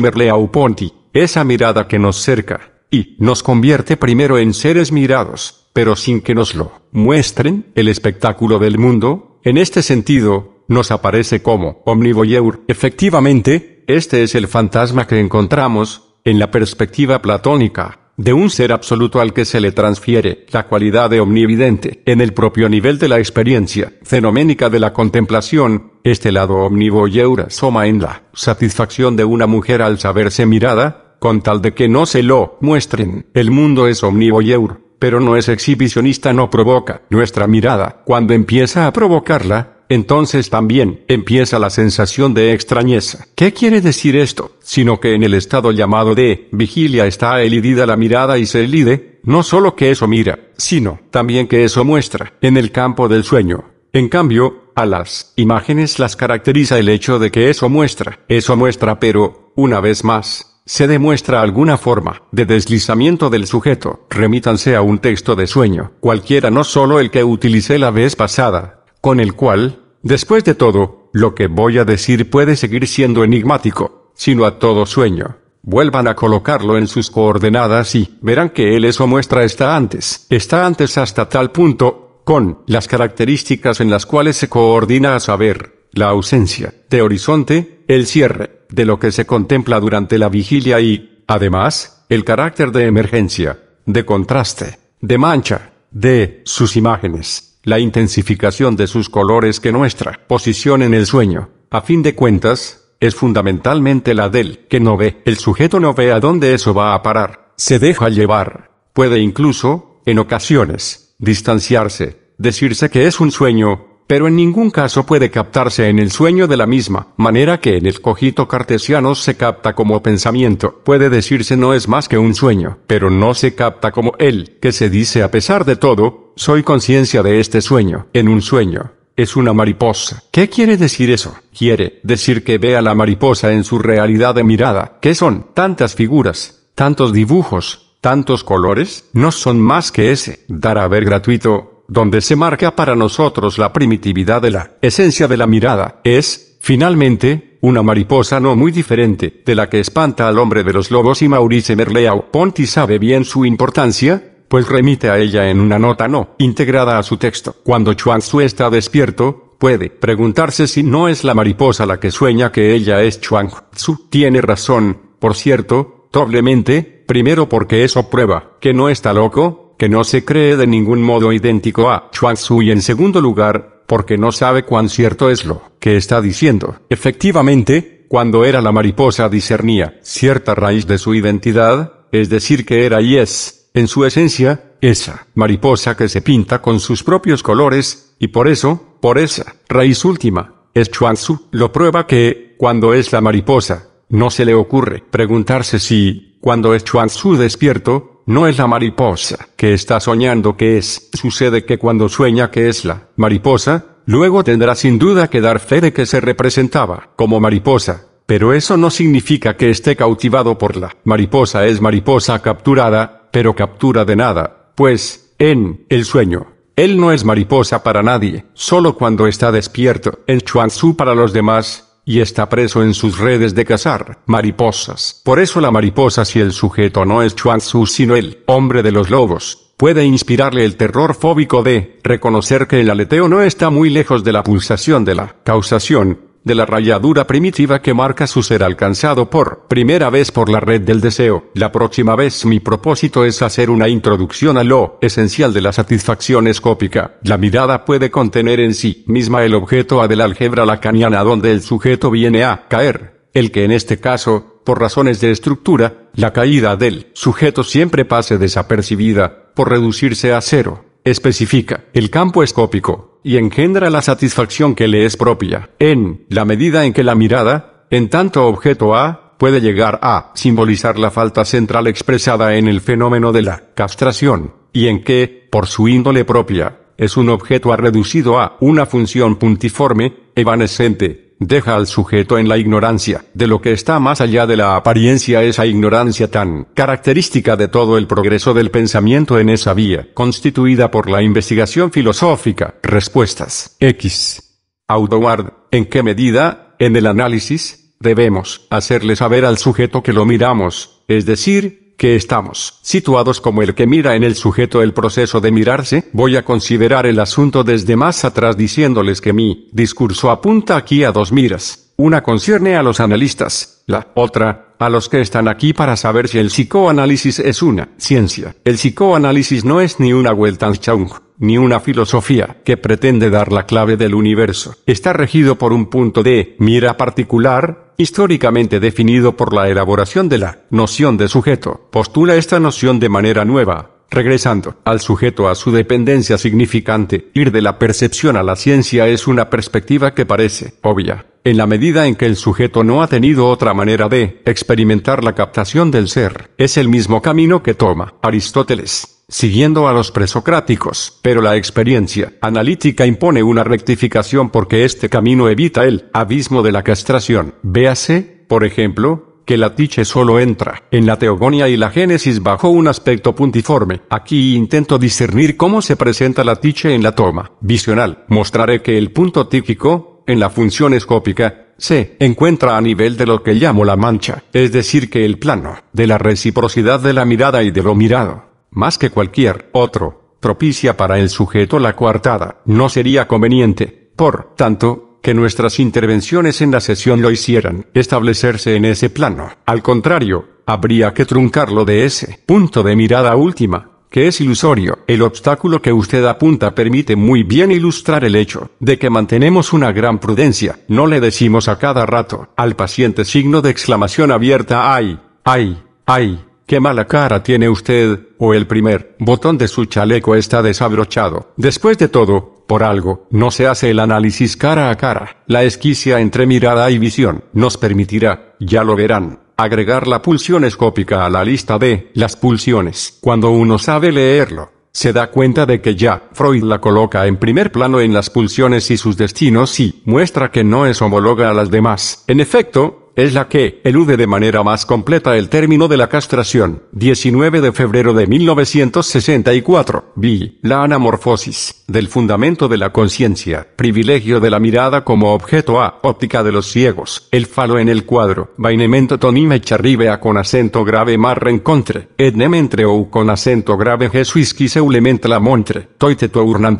Speaker 1: Merleau-Ponty, esa mirada que nos cerca, y nos convierte primero en seres mirados, pero sin que nos lo muestren, el espectáculo del mundo, en este sentido, nos aparece como omnivoyeur. Efectivamente, este es el fantasma que encontramos, en la perspectiva platónica, de un ser absoluto al que se le transfiere la cualidad de omnividente. En el propio nivel de la experiencia fenoménica de la contemplación, este lado omnivoyeur soma en la satisfacción de una mujer al saberse mirada, con tal de que no se lo muestren. El mundo es omnivoyeur, pero no es exhibicionista, no provoca nuestra mirada. Cuando empieza a provocarla, entonces también empieza la sensación de extrañeza. ¿Qué quiere decir esto? Sino que en el estado llamado de vigilia está elidida la mirada y se elide, no solo que eso mira, sino también que eso muestra, en el campo del sueño. En cambio, a las imágenes las caracteriza el hecho de que eso muestra, eso muestra pero, una vez más, se demuestra alguna forma de deslizamiento del sujeto. Remítanse a un texto de sueño, cualquiera no solo el que utilicé la vez pasada, con el cual, después de todo, lo que voy a decir puede seguir siendo enigmático, sino a todo sueño. Vuelvan a colocarlo en sus coordenadas y verán que él eso muestra está antes, está antes hasta tal punto, con las características en las cuales se coordina a saber, la ausencia de horizonte, el cierre de lo que se contempla durante la vigilia y, además, el carácter de emergencia, de contraste, de mancha, de sus imágenes la intensificación de sus colores que nuestra posición en el sueño. A fin de cuentas, es fundamentalmente la del que no ve. El sujeto no ve a dónde eso va a parar. Se deja llevar. Puede incluso, en ocasiones, distanciarse, decirse que es un sueño, pero en ningún caso puede captarse en el sueño de la misma manera que en el cogito cartesiano se capta como pensamiento. Puede decirse no es más que un sueño, pero no se capta como él, que se dice a pesar de todo, soy conciencia de este sueño. En un sueño, es una mariposa. ¿Qué quiere decir eso? Quiere decir que ve a la mariposa en su realidad de mirada. ¿Qué son? Tantas figuras, tantos dibujos, tantos colores, no son más que ese dar a ver gratuito, donde se marca para nosotros la primitividad de la esencia de la mirada. Es, finalmente, una mariposa no muy diferente de la que espanta al hombre de los lobos y Maurice Merleau Ponti sabe bien su importancia, pues remite a ella en una nota no integrada a su texto. Cuando Chuang Tzu está despierto, puede preguntarse si no es la mariposa la que sueña que ella es Chuang Tzu Tiene razón, por cierto, doblemente, primero porque eso prueba que no está loco, que no se cree de ningún modo idéntico a Chuang Tzu y en segundo lugar, porque no sabe cuán cierto es lo que está diciendo. Efectivamente, cuando era la mariposa discernía cierta raíz de su identidad, es decir que era y es, en su esencia, esa mariposa que se pinta con sus propios colores, y por eso, por esa raíz última, es Tzu. lo prueba que, cuando es la mariposa, no se le ocurre preguntarse si, cuando es Tzu despierto, no es la mariposa que está soñando que es. Sucede que cuando sueña que es la mariposa, luego tendrá sin duda que dar fe de que se representaba como mariposa. Pero eso no significa que esté cautivado por la mariposa es mariposa capturada, pero captura de nada, pues, en el sueño, él no es mariposa para nadie, solo cuando está despierto, el Tzu para los demás, y está preso en sus redes de cazar mariposas. Por eso la mariposa si el sujeto no es Tzu sino el hombre de los lobos, puede inspirarle el terror fóbico de reconocer que el aleteo no está muy lejos de la pulsación de la causación, de la rayadura primitiva que marca su ser alcanzado por primera vez por la red del deseo. La próxima vez mi propósito es hacer una introducción a lo esencial de la satisfacción escópica. La mirada puede contener en sí misma el objeto A del álgebra lacaniana donde el sujeto viene a caer, el que en este caso, por razones de estructura, la caída del sujeto siempre pase desapercibida, por reducirse a cero. Especifica el campo escópico y engendra la satisfacción que le es propia, en la medida en que la mirada, en tanto objeto A, puede llegar a simbolizar la falta central expresada en el fenómeno de la castración, y en que, por su índole propia, es un objeto a reducido a una función puntiforme, evanescente, deja al sujeto en la ignorancia, de lo que está más allá de la apariencia esa ignorancia tan característica de todo el progreso del pensamiento en esa vía, constituida por la investigación filosófica. Respuestas. X. Audouard, ¿en qué medida, en el análisis, debemos hacerle saber al sujeto que lo miramos, es decir, que estamos situados como el que mira en el sujeto el proceso de mirarse, voy a considerar el asunto desde más atrás diciéndoles que mi discurso apunta aquí a dos miras. Una concierne a los analistas, la otra, a los que están aquí para saber si el psicoanálisis es una ciencia. El psicoanálisis no es ni una Weltanschauung, ni una filosofía que pretende dar la clave del universo. Está regido por un punto de mira particular, históricamente definido por la elaboración de la noción de sujeto, postula esta noción de manera nueva, regresando al sujeto a su dependencia significante, ir de la percepción a la ciencia es una perspectiva que parece obvia, en la medida en que el sujeto no ha tenido otra manera de experimentar la captación del ser, es el mismo camino que toma Aristóteles siguiendo a los presocráticos, pero la experiencia analítica impone una rectificación porque este camino evita el abismo de la castración. Véase, por ejemplo, que la tiche solo entra en la teogonia y la génesis bajo un aspecto puntiforme. Aquí intento discernir cómo se presenta la tiche en la toma visional. Mostraré que el punto típico en la función escópica, se encuentra a nivel de lo que llamo la mancha, es decir, que el plano de la reciprocidad de la mirada y de lo mirado más que cualquier otro, propicia para el sujeto la coartada. No sería conveniente, por tanto, que nuestras intervenciones en la sesión lo hicieran establecerse en ese plano. Al contrario, habría que truncarlo de ese punto de mirada última, que es ilusorio. El obstáculo que usted apunta permite muy bien ilustrar el hecho de que mantenemos una gran prudencia. No le decimos a cada rato al paciente signo de exclamación abierta ay, ay, ay, Qué mala cara tiene usted, o el primer botón de su chaleco está desabrochado. Después de todo, por algo, no se hace el análisis cara a cara. La esquicia entre mirada y visión nos permitirá, ya lo verán, agregar la pulsión escópica a la lista de las pulsiones. Cuando uno sabe leerlo, se da cuenta de que ya Freud la coloca en primer plano en las pulsiones y sus destinos y muestra que no es homóloga a las demás. En efecto, es la que elude de manera más completa el término de la castración. 19 de febrero de 1964. vi, La anamorfosis del fundamento de la conciencia. Privilegio de la mirada como objeto A. Óptica de los ciegos. El falo en el cuadro. Vainemento tonime charribea con acento grave mar rencontre. Ednementre ou con acento grave jesuisquis eulement la montre. Toite tournant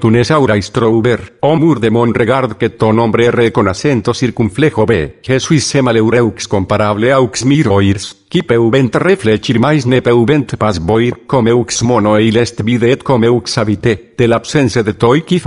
Speaker 1: tunes aura Omur de mon regard que ton hombre re con acento circunflejo B. Jesuis maleureux comparable aux miroirs, qui peuvent mais ne peuvent pas voir comme comme habité, de l'absence de toi qui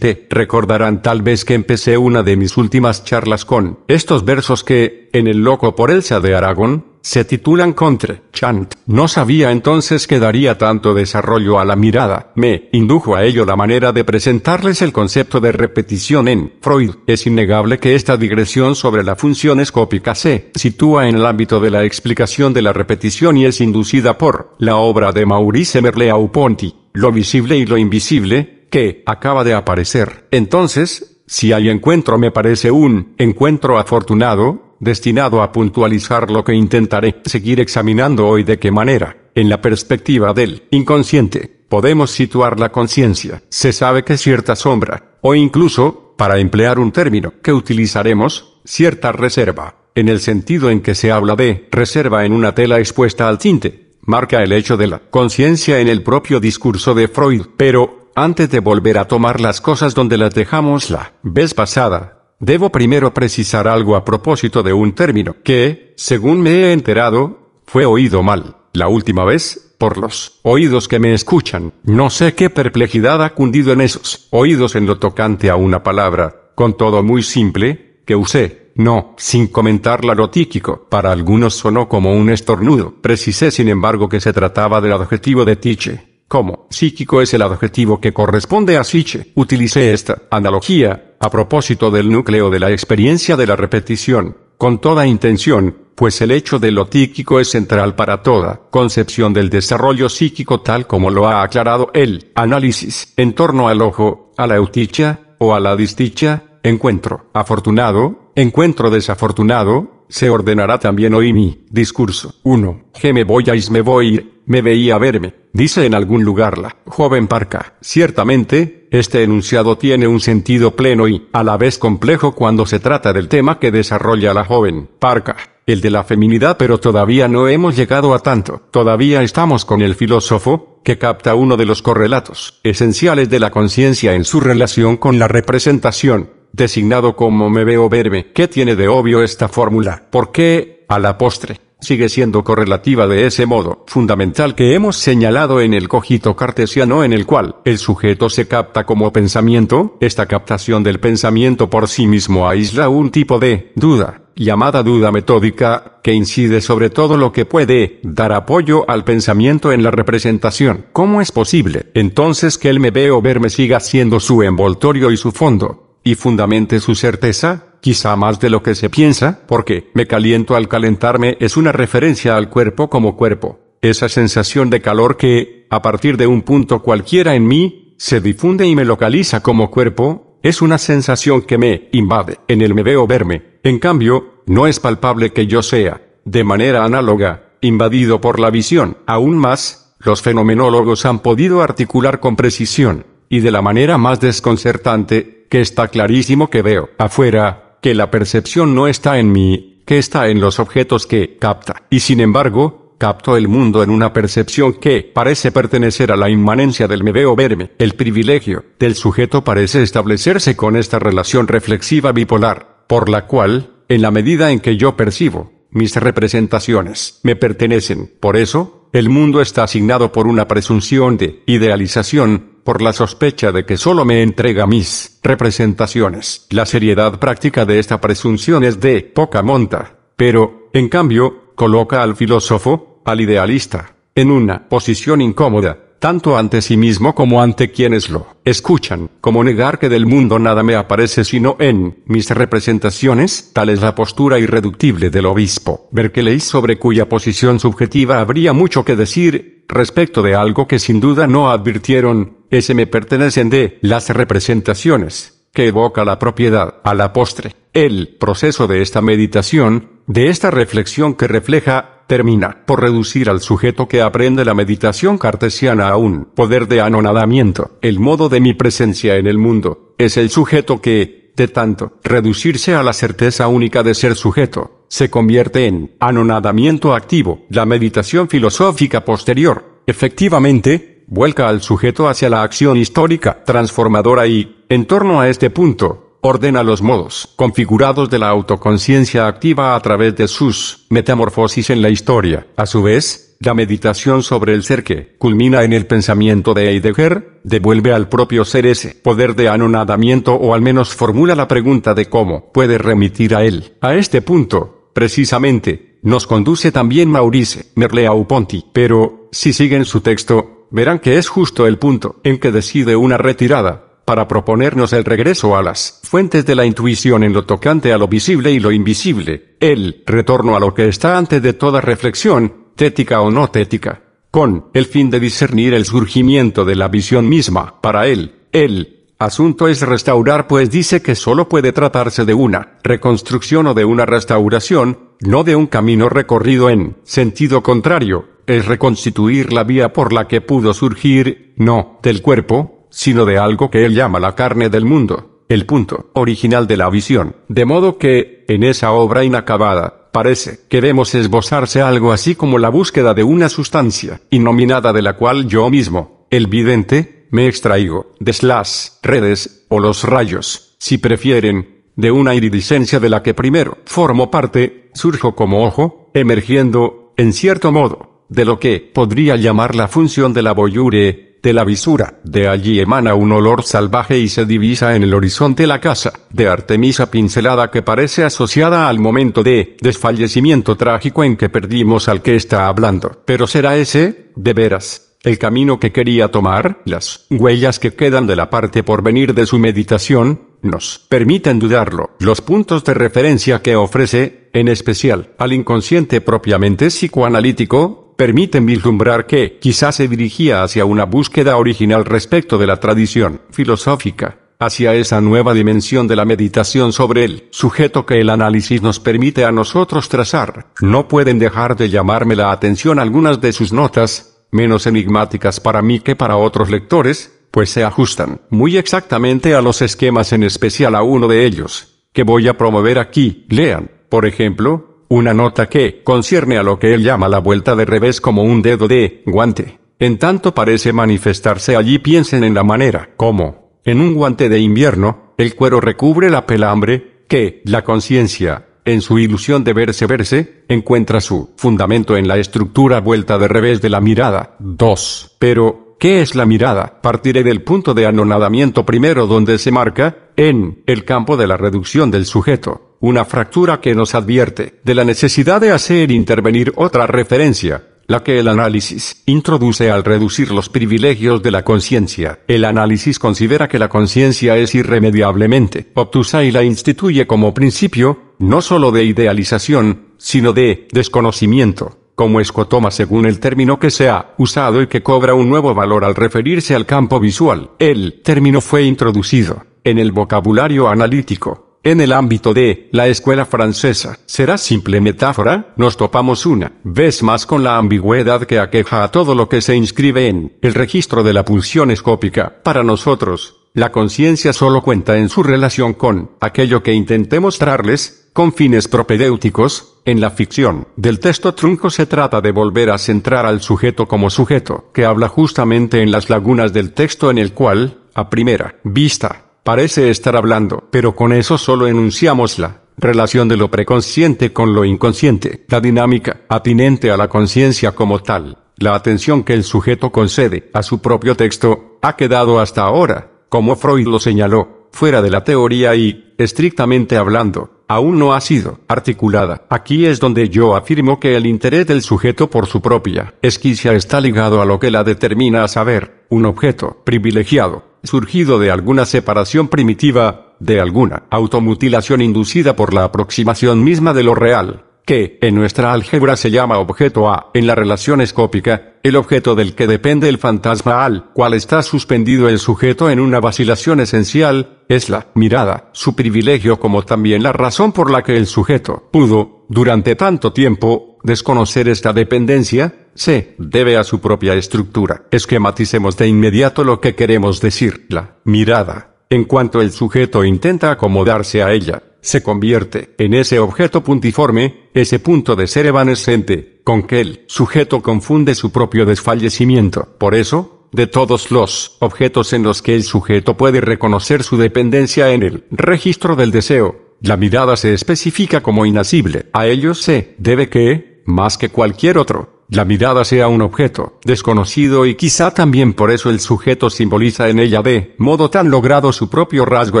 Speaker 1: Recordarán tal vez que empecé una de mis últimas charlas con estos versos que, en el loco por Elsa de Aragón, se titulan Contre, Chant. No sabía entonces que daría tanto desarrollo a la mirada. Me indujo a ello la manera de presentarles el concepto de repetición en Freud. Es innegable que esta digresión sobre la función escópica se sitúa en el ámbito de la explicación de la repetición y es inducida por la obra de Maurice Merleau-Ponty, Lo visible y lo invisible, que acaba de aparecer. Entonces, si hay encuentro me parece un encuentro afortunado, destinado a puntualizar lo que intentaré seguir examinando hoy de qué manera, en la perspectiva del inconsciente, podemos situar la conciencia. Se sabe que cierta sombra, o incluso, para emplear un término que utilizaremos, cierta reserva, en el sentido en que se habla de reserva en una tela expuesta al tinte, marca el hecho de la conciencia en el propio discurso de Freud, pero antes de volver a tomar las cosas donde las dejamos la vez pasada, debo primero precisar algo a propósito de un término que, según me he enterado, fue oído mal, la última vez, por los oídos que me escuchan. No sé qué perplejidad ha cundido en esos oídos en lo tocante a una palabra, con todo muy simple, que usé. No, sin comentarla lo tíquico, para algunos sonó como un estornudo. Precisé, sin embargo, que se trataba del adjetivo de tiche. Como psíquico es el adjetivo que corresponde a tiche, utilicé esta analogía a propósito del núcleo de la experiencia de la repetición, con toda intención, pues el hecho de lo tíquico es central para toda concepción del desarrollo psíquico tal como lo ha aclarado el análisis en torno al ojo, a la euticha, o a la disticha, encuentro afortunado, encuentro desafortunado, se ordenará también hoy mi discurso. 1. Que me voy a me voy, me veía verme, dice en algún lugar la joven parca. Ciertamente, este enunciado tiene un sentido pleno y, a la vez complejo cuando se trata del tema que desarrolla la joven Parca, el de la feminidad, pero todavía no hemos llegado a tanto. Todavía estamos con el filósofo, que capta uno de los correlatos esenciales de la conciencia en su relación con la representación, designado como me veo verme. ¿Qué tiene de obvio esta fórmula? ¿Por qué, a la postre, sigue siendo correlativa de ese modo fundamental que hemos señalado en el cogito cartesiano en el cual el sujeto se capta como pensamiento, esta captación del pensamiento por sí mismo aísla un tipo de duda, llamada duda metódica, que incide sobre todo lo que puede dar apoyo al pensamiento en la representación. ¿Cómo es posible entonces que él me veo verme siga siendo su envoltorio y su fondo? y fundamente su certeza, quizá más de lo que se piensa, porque me caliento al calentarme es una referencia al cuerpo como cuerpo, esa sensación de calor que, a partir de un punto cualquiera en mí, se difunde y me localiza como cuerpo, es una sensación que me invade, en el me veo verme, en cambio, no es palpable que yo sea, de manera análoga, invadido por la visión, aún más, los fenomenólogos han podido articular con precisión y de la manera más desconcertante, que está clarísimo que veo afuera, que la percepción no está en mí, que está en los objetos que capta. Y sin embargo, capto el mundo en una percepción que parece pertenecer a la inmanencia del me veo verme. El privilegio del sujeto parece establecerse con esta relación reflexiva bipolar, por la cual, en la medida en que yo percibo, mis representaciones me pertenecen. Por eso, el mundo está asignado por una presunción de idealización por la sospecha de que solo me entrega mis representaciones. La seriedad práctica de esta presunción es de poca monta, pero, en cambio, coloca al filósofo, al idealista, en una posición incómoda, tanto ante sí mismo como ante quienes lo escuchan, como negar que del mundo nada me aparece sino en mis representaciones, tal es la postura irreductible del obispo Berkeley sobre cuya posición subjetiva habría mucho que decir respecto de algo que sin duda no advirtieron ese me pertenecen de las representaciones, que evoca la propiedad a la postre. El proceso de esta meditación, de esta reflexión que refleja, termina por reducir al sujeto que aprende la meditación cartesiana a un poder de anonadamiento. El modo de mi presencia en el mundo es el sujeto que, de tanto, reducirse a la certeza única de ser sujeto, se convierte en anonadamiento activo, la meditación filosófica posterior. Efectivamente, vuelca al sujeto hacia la acción histórica transformadora y, en torno a este punto, ordena los modos configurados de la autoconciencia activa a través de sus metamorfosis en la historia. A su vez, la meditación sobre el ser que culmina en el pensamiento de Heidegger, devuelve al propio ser ese poder de anonadamiento o al menos formula la pregunta de cómo puede remitir a él. A este punto, precisamente, nos conduce también Maurice Merleau-Ponty, pero, si siguen su texto, verán que es justo el punto en que decide una retirada, para proponernos el regreso a las fuentes de la intuición en lo tocante a lo visible y lo invisible, el retorno a lo que está antes de toda reflexión, tética o no tética, con el fin de discernir el surgimiento de la visión misma. Para él, el asunto es restaurar, pues dice que sólo puede tratarse de una reconstrucción o de una restauración, no de un camino recorrido en sentido contrario, es reconstituir la vía por la que pudo surgir, no del cuerpo, sino de algo que él llama la carne del mundo, el punto original de la visión, de modo que, en esa obra inacabada, parece, que vemos esbozarse algo así como la búsqueda de una sustancia, innominada de la cual yo mismo, el vidente, me extraigo, de las redes, o los rayos, si prefieren, de una iridiscencia de la que primero formo parte, surjo como ojo, emergiendo, en cierto modo, de lo que podría llamar la función de la boyure, de la visura. De allí emana un olor salvaje y se divisa en el horizonte la casa de Artemisa pincelada que parece asociada al momento de desfallecimiento trágico en que perdimos al que está hablando. Pero será ese, de veras, el camino que quería tomar, las huellas que quedan de la parte por venir de su meditación, nos permiten dudarlo. Los puntos de referencia que ofrece, en especial al inconsciente propiamente psicoanalítico, permiten vislumbrar que quizás se dirigía hacia una búsqueda original respecto de la tradición filosófica, hacia esa nueva dimensión de la meditación sobre el sujeto que el análisis nos permite a nosotros trazar. No pueden dejar de llamarme la atención algunas de sus notas, menos enigmáticas para mí que para otros lectores, pues se ajustan muy exactamente a los esquemas en especial a uno de ellos, que voy a promover aquí. Lean, por ejemplo, una nota que concierne a lo que él llama la vuelta de revés como un dedo de guante. En tanto parece manifestarse allí piensen en la manera como, en un guante de invierno, el cuero recubre la pelambre, que la conciencia, en su ilusión de verse verse, encuentra su fundamento en la estructura vuelta de revés de la mirada. 2. Pero, ¿qué es la mirada? Partiré del punto de anonadamiento primero donde se marca, en el campo de la reducción del sujeto una fractura que nos advierte de la necesidad de hacer intervenir otra referencia, la que el análisis introduce al reducir los privilegios de la conciencia. El análisis considera que la conciencia es irremediablemente obtusa y la instituye como principio, no sólo de idealización, sino de desconocimiento como escotoma según el término que se ha usado y que cobra un nuevo valor al referirse al campo visual. El término fue introducido en el vocabulario analítico en el ámbito de la escuela francesa, será simple metáfora, nos topamos una vez más con la ambigüedad que aqueja a todo lo que se inscribe en el registro de la pulsión escópica. Para nosotros, la conciencia solo cuenta en su relación con aquello que intenté mostrarles, con fines propedéuticos, en la ficción del texto trunco se trata de volver a centrar al sujeto como sujeto, que habla justamente en las lagunas del texto en el cual, a primera vista, Parece estar hablando, pero con eso solo enunciamos la relación de lo preconsciente con lo inconsciente, la dinámica atinente a la conciencia como tal. La atención que el sujeto concede a su propio texto ha quedado hasta ahora, como Freud lo señaló, fuera de la teoría y, estrictamente hablando, aún no ha sido articulada. Aquí es donde yo afirmo que el interés del sujeto por su propia esquicia está ligado a lo que la determina a saber, un objeto privilegiado, surgido de alguna separación primitiva, de alguna automutilación inducida por la aproximación misma de lo real, que en nuestra álgebra se llama objeto A, en la relación escópica, el objeto del que depende el fantasma al cual está suspendido el sujeto en una vacilación esencial, es la mirada, su privilegio como también la razón por la que el sujeto pudo, durante tanto tiempo, Desconocer esta dependencia se debe a su propia estructura. Esquematicemos de inmediato lo que queremos decir. La mirada. En cuanto el sujeto intenta acomodarse a ella, se convierte en ese objeto puntiforme, ese punto de ser evanescente, con que el sujeto confunde su propio desfallecimiento. Por eso, de todos los objetos en los que el sujeto puede reconocer su dependencia en el registro del deseo, la mirada se especifica como inasible. A ellos se debe que, más que cualquier otro, la mirada sea un objeto, desconocido y quizá también por eso el sujeto simboliza en ella de modo tan logrado su propio rasgo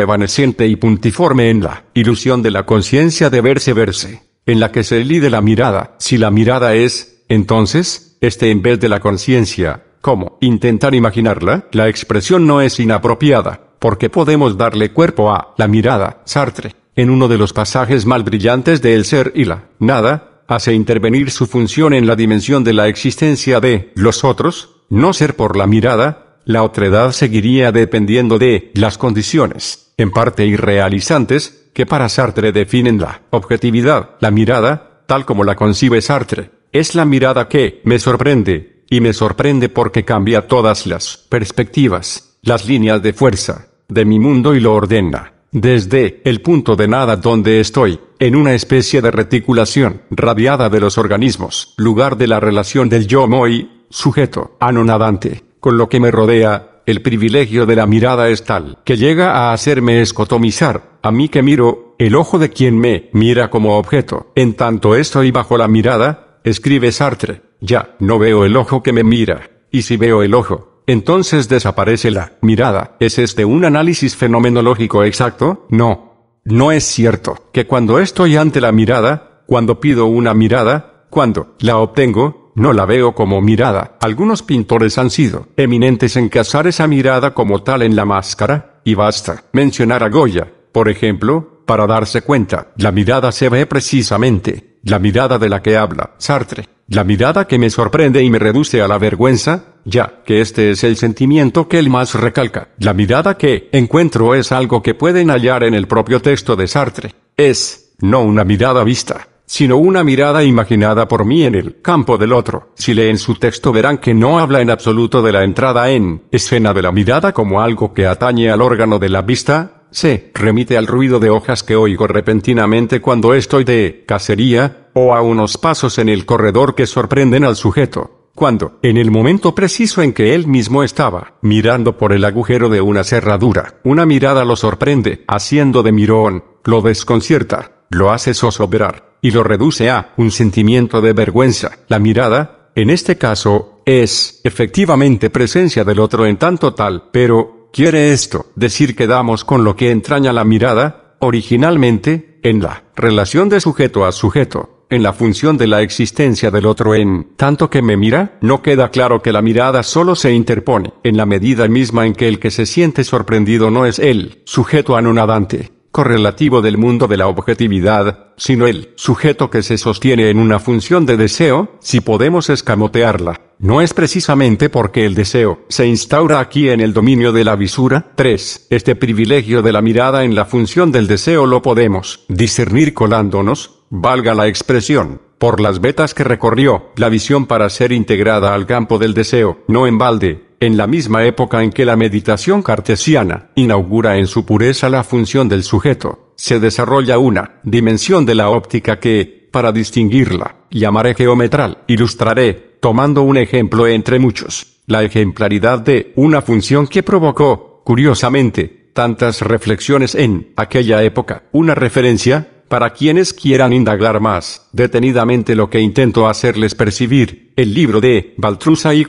Speaker 1: evanescente y puntiforme en la ilusión de la conciencia de verse verse, en la que se elide la mirada, si la mirada es, entonces, este en vez de la conciencia, cómo intentar imaginarla, la expresión no es inapropiada, porque podemos darle cuerpo a la mirada, Sartre, en uno de los pasajes más brillantes de El ser y la nada, hace intervenir su función en la dimensión de la existencia de los otros, no ser por la mirada, la otredad seguiría dependiendo de las condiciones, en parte irrealizantes, que para Sartre definen la objetividad. La mirada, tal como la concibe Sartre, es la mirada que me sorprende, y me sorprende porque cambia todas las perspectivas, las líneas de fuerza, de mi mundo y lo ordena desde el punto de nada donde estoy, en una especie de reticulación radiada de los organismos, lugar de la relación del yo moi sujeto, anonadante, con lo que me rodea, el privilegio de la mirada es tal que llega a hacerme escotomizar, a mí que miro, el ojo de quien me mira como objeto. En tanto estoy bajo la mirada, escribe Sartre, ya, no veo el ojo que me mira, y si veo el ojo, entonces desaparece la mirada. ¿Es este un análisis fenomenológico exacto? No. No es cierto que cuando estoy ante la mirada, cuando pido una mirada, cuando la obtengo, no la veo como mirada. Algunos pintores han sido eminentes en cazar esa mirada como tal en la máscara, y basta mencionar a Goya, por ejemplo, para darse cuenta. La mirada se ve precisamente la mirada de la que habla Sartre. La mirada que me sorprende y me reduce a la vergüenza, ya que este es el sentimiento que él más recalca. La mirada que encuentro es algo que pueden hallar en el propio texto de Sartre. Es, no una mirada vista, sino una mirada imaginada por mí en el campo del otro. Si leen su texto verán que no habla en absoluto de la entrada en escena de la mirada como algo que atañe al órgano de la vista, se remite al ruido de hojas que oigo repentinamente cuando estoy de cacería, o a unos pasos en el corredor que sorprenden al sujeto, cuando, en el momento preciso en que él mismo estaba, mirando por el agujero de una cerradura, una mirada lo sorprende, haciendo de mirón, lo desconcierta, lo hace zozobrar, y lo reduce a un sentimiento de vergüenza. La mirada, en este caso, es efectivamente presencia del otro en tanto tal, pero ¿Quiere esto decir que damos con lo que entraña la mirada, originalmente, en la relación de sujeto a sujeto, en la función de la existencia del otro en tanto que me mira? No queda claro que la mirada solo se interpone, en la medida misma en que el que se siente sorprendido no es el sujeto anonadante, correlativo del mundo de la objetividad, sino el sujeto que se sostiene en una función de deseo, si podemos escamotearla. No es precisamente porque el deseo se instaura aquí en el dominio de la visura. 3. Este privilegio de la mirada en la función del deseo lo podemos discernir colándonos, valga la expresión, por las vetas que recorrió la visión para ser integrada al campo del deseo, no en balde, en la misma época en que la meditación cartesiana inaugura en su pureza la función del sujeto, se desarrolla una dimensión de la óptica que, para distinguirla, llamaré geometral. Ilustraré, tomando un ejemplo entre muchos, la ejemplaridad de una función que provocó, curiosamente, tantas reflexiones en aquella época. Una referencia, para quienes quieran indagar más detenidamente lo que intento hacerles percibir, el libro de Baltrusa y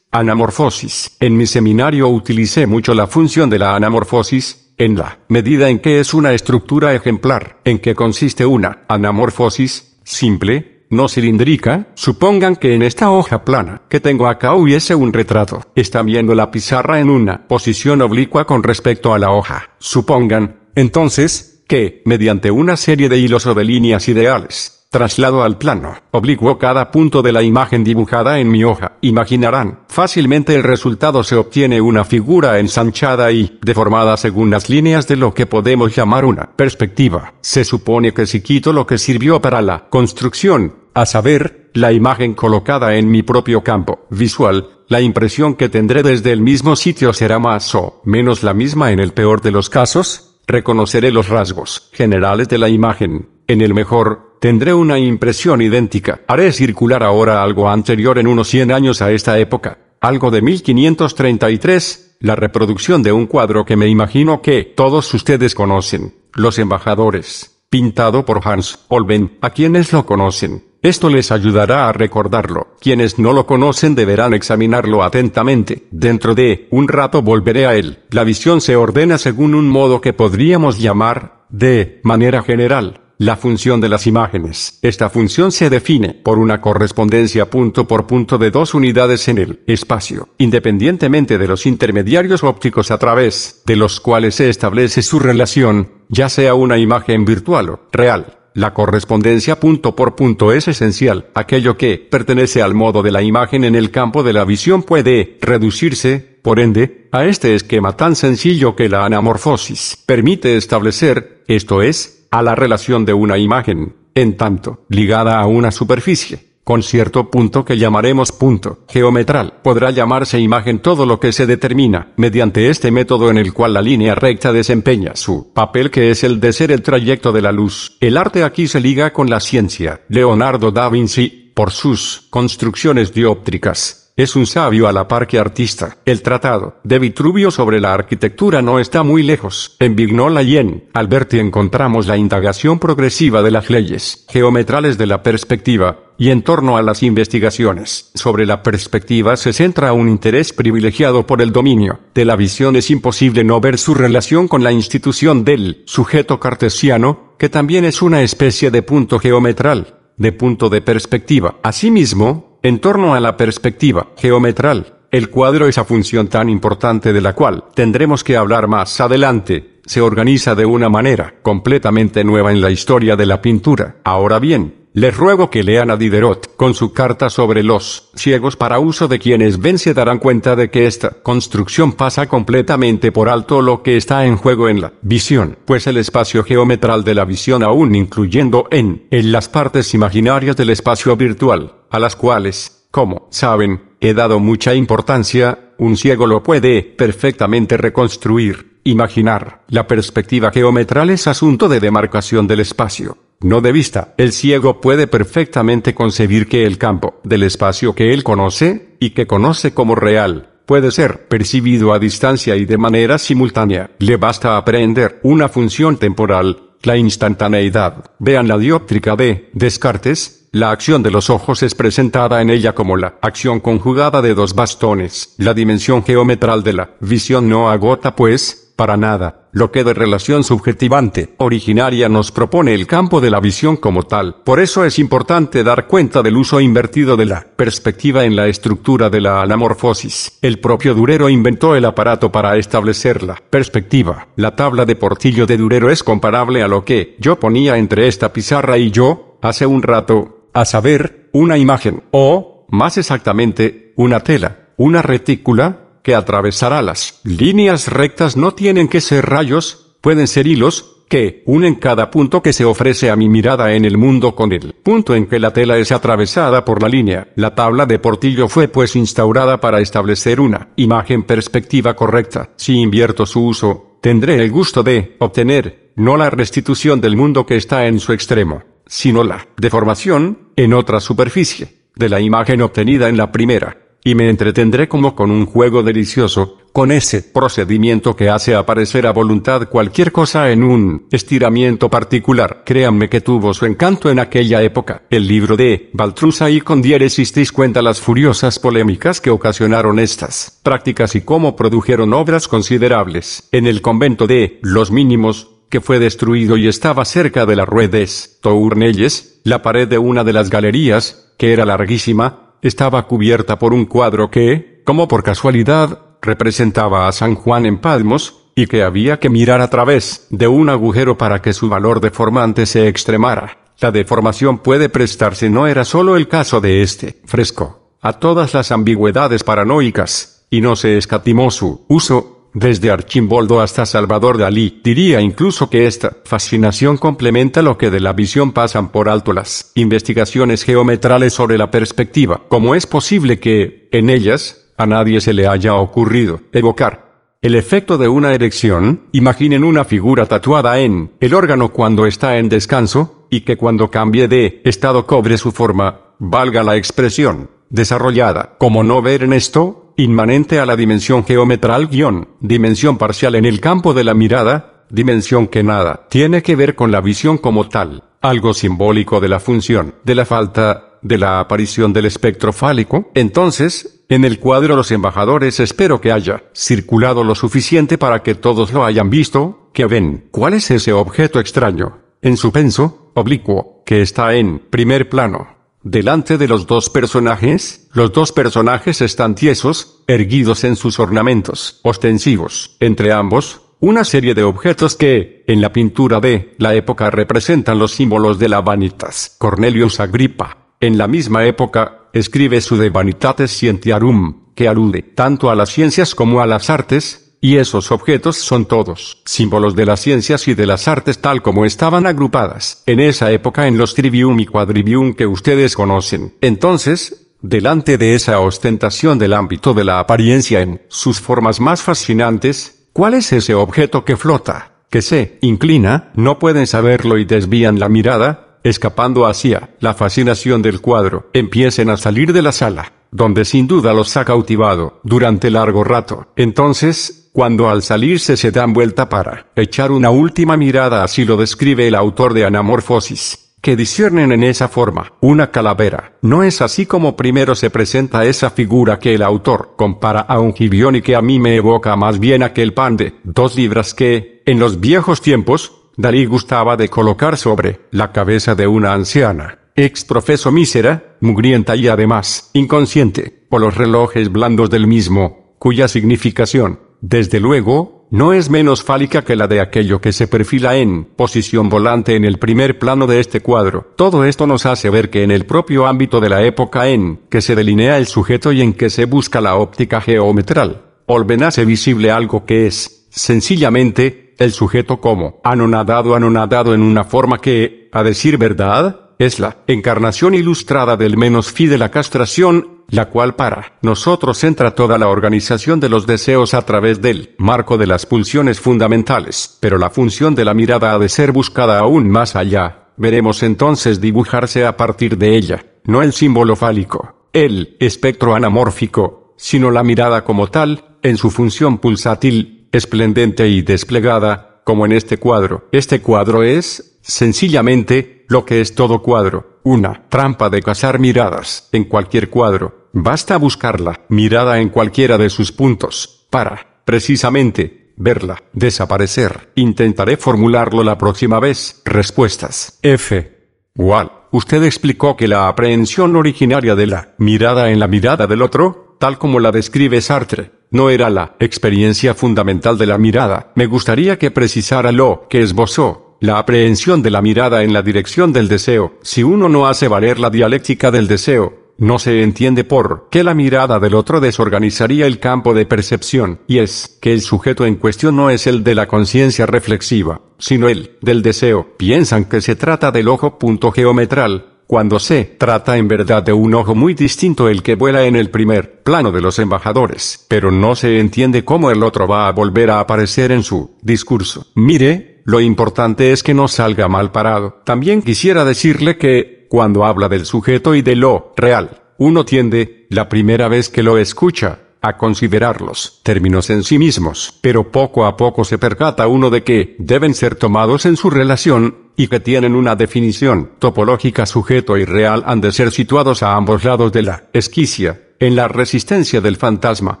Speaker 1: Anamorfosis. En mi seminario utilicé mucho la función de la anamorfosis, en la medida en que es una estructura ejemplar, en que consiste una anamorfosis, simple, no cilíndrica, supongan que en esta hoja plana que tengo acá hubiese un retrato, está viendo la pizarra en una posición oblicua con respecto a la hoja, supongan, entonces, que, mediante una serie de hilos o de líneas ideales, Traslado al plano oblicuo cada punto de la imagen dibujada en mi hoja. Imaginarán, fácilmente el resultado se obtiene una figura ensanchada y deformada según las líneas de lo que podemos llamar una perspectiva. Se supone que si quito lo que sirvió para la construcción, a saber, la imagen colocada en mi propio campo visual, la impresión que tendré desde el mismo sitio será más o menos la misma en el peor de los casos, reconoceré los rasgos generales de la imagen, en el mejor, tendré una impresión idéntica. Haré circular ahora algo anterior en unos 100 años a esta época, algo de 1533, la reproducción de un cuadro que me imagino que todos ustedes conocen, Los Embajadores, pintado por Hans Holbein, a quienes lo conocen. Esto les ayudará a recordarlo. Quienes no lo conocen deberán examinarlo atentamente. Dentro de un rato volveré a él. La visión se ordena según un modo que podríamos llamar, de manera general, la función de las imágenes. Esta función se define por una correspondencia punto por punto de dos unidades en el espacio, independientemente de los intermediarios ópticos a través de los cuales se establece su relación, ya sea una imagen virtual o real. La correspondencia punto por punto es esencial. Aquello que pertenece al modo de la imagen en el campo de la visión puede reducirse, por ende, a este esquema tan sencillo que la anamorfosis permite establecer, esto es, a la relación de una imagen, en tanto, ligada a una superficie con cierto punto que llamaremos punto geometral. Podrá llamarse imagen todo lo que se determina, mediante este método en el cual la línea recta desempeña su papel que es el de ser el trayecto de la luz. El arte aquí se liga con la ciencia. Leonardo da Vinci, por sus construcciones dióptricas, es un sabio a la par que artista. El tratado de Vitruvio sobre la arquitectura no está muy lejos. En Vignola y en Alberti encontramos la indagación progresiva de las leyes geometrales de la perspectiva, y en torno a las investigaciones sobre la perspectiva se centra un interés privilegiado por el dominio de la visión. Es imposible no ver su relación con la institución del sujeto cartesiano, que también es una especie de punto geometral, de punto de perspectiva. Asimismo, en torno a la perspectiva geometral, el cuadro esa función tan importante de la cual tendremos que hablar más adelante, se organiza de una manera completamente nueva en la historia de la pintura. Ahora bien, les ruego que lean a Diderot, con su carta sobre los ciegos para uso de quienes ven se darán cuenta de que esta construcción pasa completamente por alto lo que está en juego en la visión, pues el espacio geometral de la visión aún incluyendo en, en las partes imaginarias del espacio virtual, a las cuales, como saben, he dado mucha importancia, un ciego lo puede perfectamente reconstruir, imaginar. La perspectiva geometral es asunto de demarcación del espacio no de vista, el ciego puede perfectamente concebir que el campo del espacio que él conoce, y que conoce como real, puede ser percibido a distancia y de manera simultánea. Le basta aprender una función temporal, la instantaneidad. Vean la dióptrica de Descartes, la acción de los ojos es presentada en ella como la acción conjugada de dos bastones. La dimensión geometral de la visión no agota, pues, para nada, lo que de relación subjetivante originaria nos propone el campo de la visión como tal. Por eso es importante dar cuenta del uso invertido de la perspectiva en la estructura de la anamorfosis. El propio Durero inventó el aparato para establecer la perspectiva. La tabla de portillo de Durero es comparable a lo que yo ponía entre esta pizarra y yo, hace un rato, a saber, una imagen, o, más exactamente, una tela, una retícula, que atravesará las líneas rectas no tienen que ser rayos, pueden ser hilos, que unen cada punto que se ofrece a mi mirada en el mundo con el punto en que la tela es atravesada por la línea. La tabla de portillo fue pues instaurada para establecer una imagen perspectiva correcta. Si invierto su uso, tendré el gusto de obtener, no la restitución del mundo que está en su extremo, sino la deformación, en otra superficie, de la imagen obtenida en la primera y me entretendré como con un juego delicioso, con ese procedimiento que hace aparecer a voluntad cualquier cosa en un estiramiento particular. Créanme que tuvo su encanto en aquella época. El libro de Baltrusa y con existís cuenta las furiosas polémicas que ocasionaron estas prácticas y cómo produjeron obras considerables. En el convento de Los Mínimos, que fue destruido y estaba cerca de las Ruedes, Tournelles, la pared de una de las galerías, que era larguísima, estaba cubierta por un cuadro que, como por casualidad, representaba a San Juan en Palmos, y que había que mirar a través de un agujero para que su valor deformante se extremara. La deformación puede prestarse no era solo el caso de este fresco, a todas las ambigüedades paranoicas, y no se escatimó su uso desde Archimboldo hasta Salvador Dalí, diría incluso que esta fascinación complementa lo que de la visión pasan por alto las investigaciones geometrales sobre la perspectiva, como es posible que, en ellas, a nadie se le haya ocurrido evocar el efecto de una erección, imaginen una figura tatuada en el órgano cuando está en descanso, y que cuando cambie de estado cobre su forma, valga la expresión, desarrollada. Como no ver en esto, inmanente a la dimensión geometral guión, dimensión parcial en el campo de la mirada, dimensión que nada tiene que ver con la visión como tal, algo simbólico de la función, de la falta, de la aparición del espectro fálico, entonces, en el cuadro Los embajadores espero que haya circulado lo suficiente para que todos lo hayan visto, que ven, ¿cuál es ese objeto extraño? En su penso, oblicuo, que está en primer plano. Delante de los dos personajes, los dos personajes están tiesos, erguidos en sus ornamentos, ostensivos. Entre ambos, una serie de objetos que, en la pintura de la época representan los símbolos de la vanitas. Cornelius Agrippa, en la misma época, escribe su De vanitate Scientiarum, que alude tanto a las ciencias como a las artes, y esos objetos son todos símbolos de las ciencias y de las artes tal como estaban agrupadas en esa época en los trivium y quadrivium que ustedes conocen. Entonces, delante de esa ostentación del ámbito de la apariencia en sus formas más fascinantes, ¿cuál es ese objeto que flota, que se inclina, no pueden saberlo y desvían la mirada, escapando hacia la fascinación del cuadro? Empiecen a salir de la sala donde sin duda los ha cautivado durante largo rato. Entonces, cuando al salirse se dan vuelta para echar una última mirada, así lo describe el autor de Anamorfosis, que disciernen en esa forma una calavera. No es así como primero se presenta esa figura que el autor compara a un gibión y que a mí me evoca más bien aquel pan de dos libras que, en los viejos tiempos, Dalí gustaba de colocar sobre la cabeza de una anciana, ex profeso mísera, mugrienta y además inconsciente, por los relojes blandos del mismo, cuya significación desde luego, no es menos fálica que la de aquello que se perfila en posición volante en el primer plano de este cuadro. Todo esto nos hace ver que en el propio ámbito de la época en que se delinea el sujeto y en que se busca la óptica geometral, Olben hace visible algo que es, sencillamente, el sujeto como anonadado anonadado en una forma que, a decir verdad, es la encarnación ilustrada del menos fi de la castración la cual para nosotros entra toda la organización de los deseos a través del marco de las pulsiones fundamentales, pero la función de la mirada ha de ser buscada aún más allá, veremos entonces dibujarse a partir de ella, no el símbolo fálico, el espectro anamórfico, sino la mirada como tal, en su función pulsátil, esplendente y desplegada, como en este cuadro. Este cuadro es, sencillamente, lo que es todo cuadro, una trampa de cazar miradas, en cualquier cuadro, basta buscarla, mirada en cualquiera de sus puntos, para, precisamente, verla, desaparecer. Intentaré formularlo la próxima vez. Respuestas. F. Wal, usted explicó que la aprehensión originaria de la mirada en la mirada del otro, tal como la describe Sartre, no era la experiencia fundamental de la mirada. Me gustaría que precisara lo que esbozó la aprehensión de la mirada en la dirección del deseo, si uno no hace valer la dialéctica del deseo, no se entiende por qué la mirada del otro desorganizaría el campo de percepción, y es que el sujeto en cuestión no es el de la conciencia reflexiva, sino el del deseo. Piensan que se trata del ojo punto geometral, cuando se trata en verdad de un ojo muy distinto el que vuela en el primer plano de los embajadores, pero no se entiende cómo el otro va a volver a aparecer en su discurso. Mire, lo importante es que no salga mal parado. También quisiera decirle que, cuando habla del sujeto y de lo real, uno tiende, la primera vez que lo escucha, a considerarlos términos en sí mismos, pero poco a poco se percata uno de que deben ser tomados en su relación, y que tienen una definición topológica sujeto y real han de ser situados a ambos lados de la esquicia, en la resistencia del fantasma.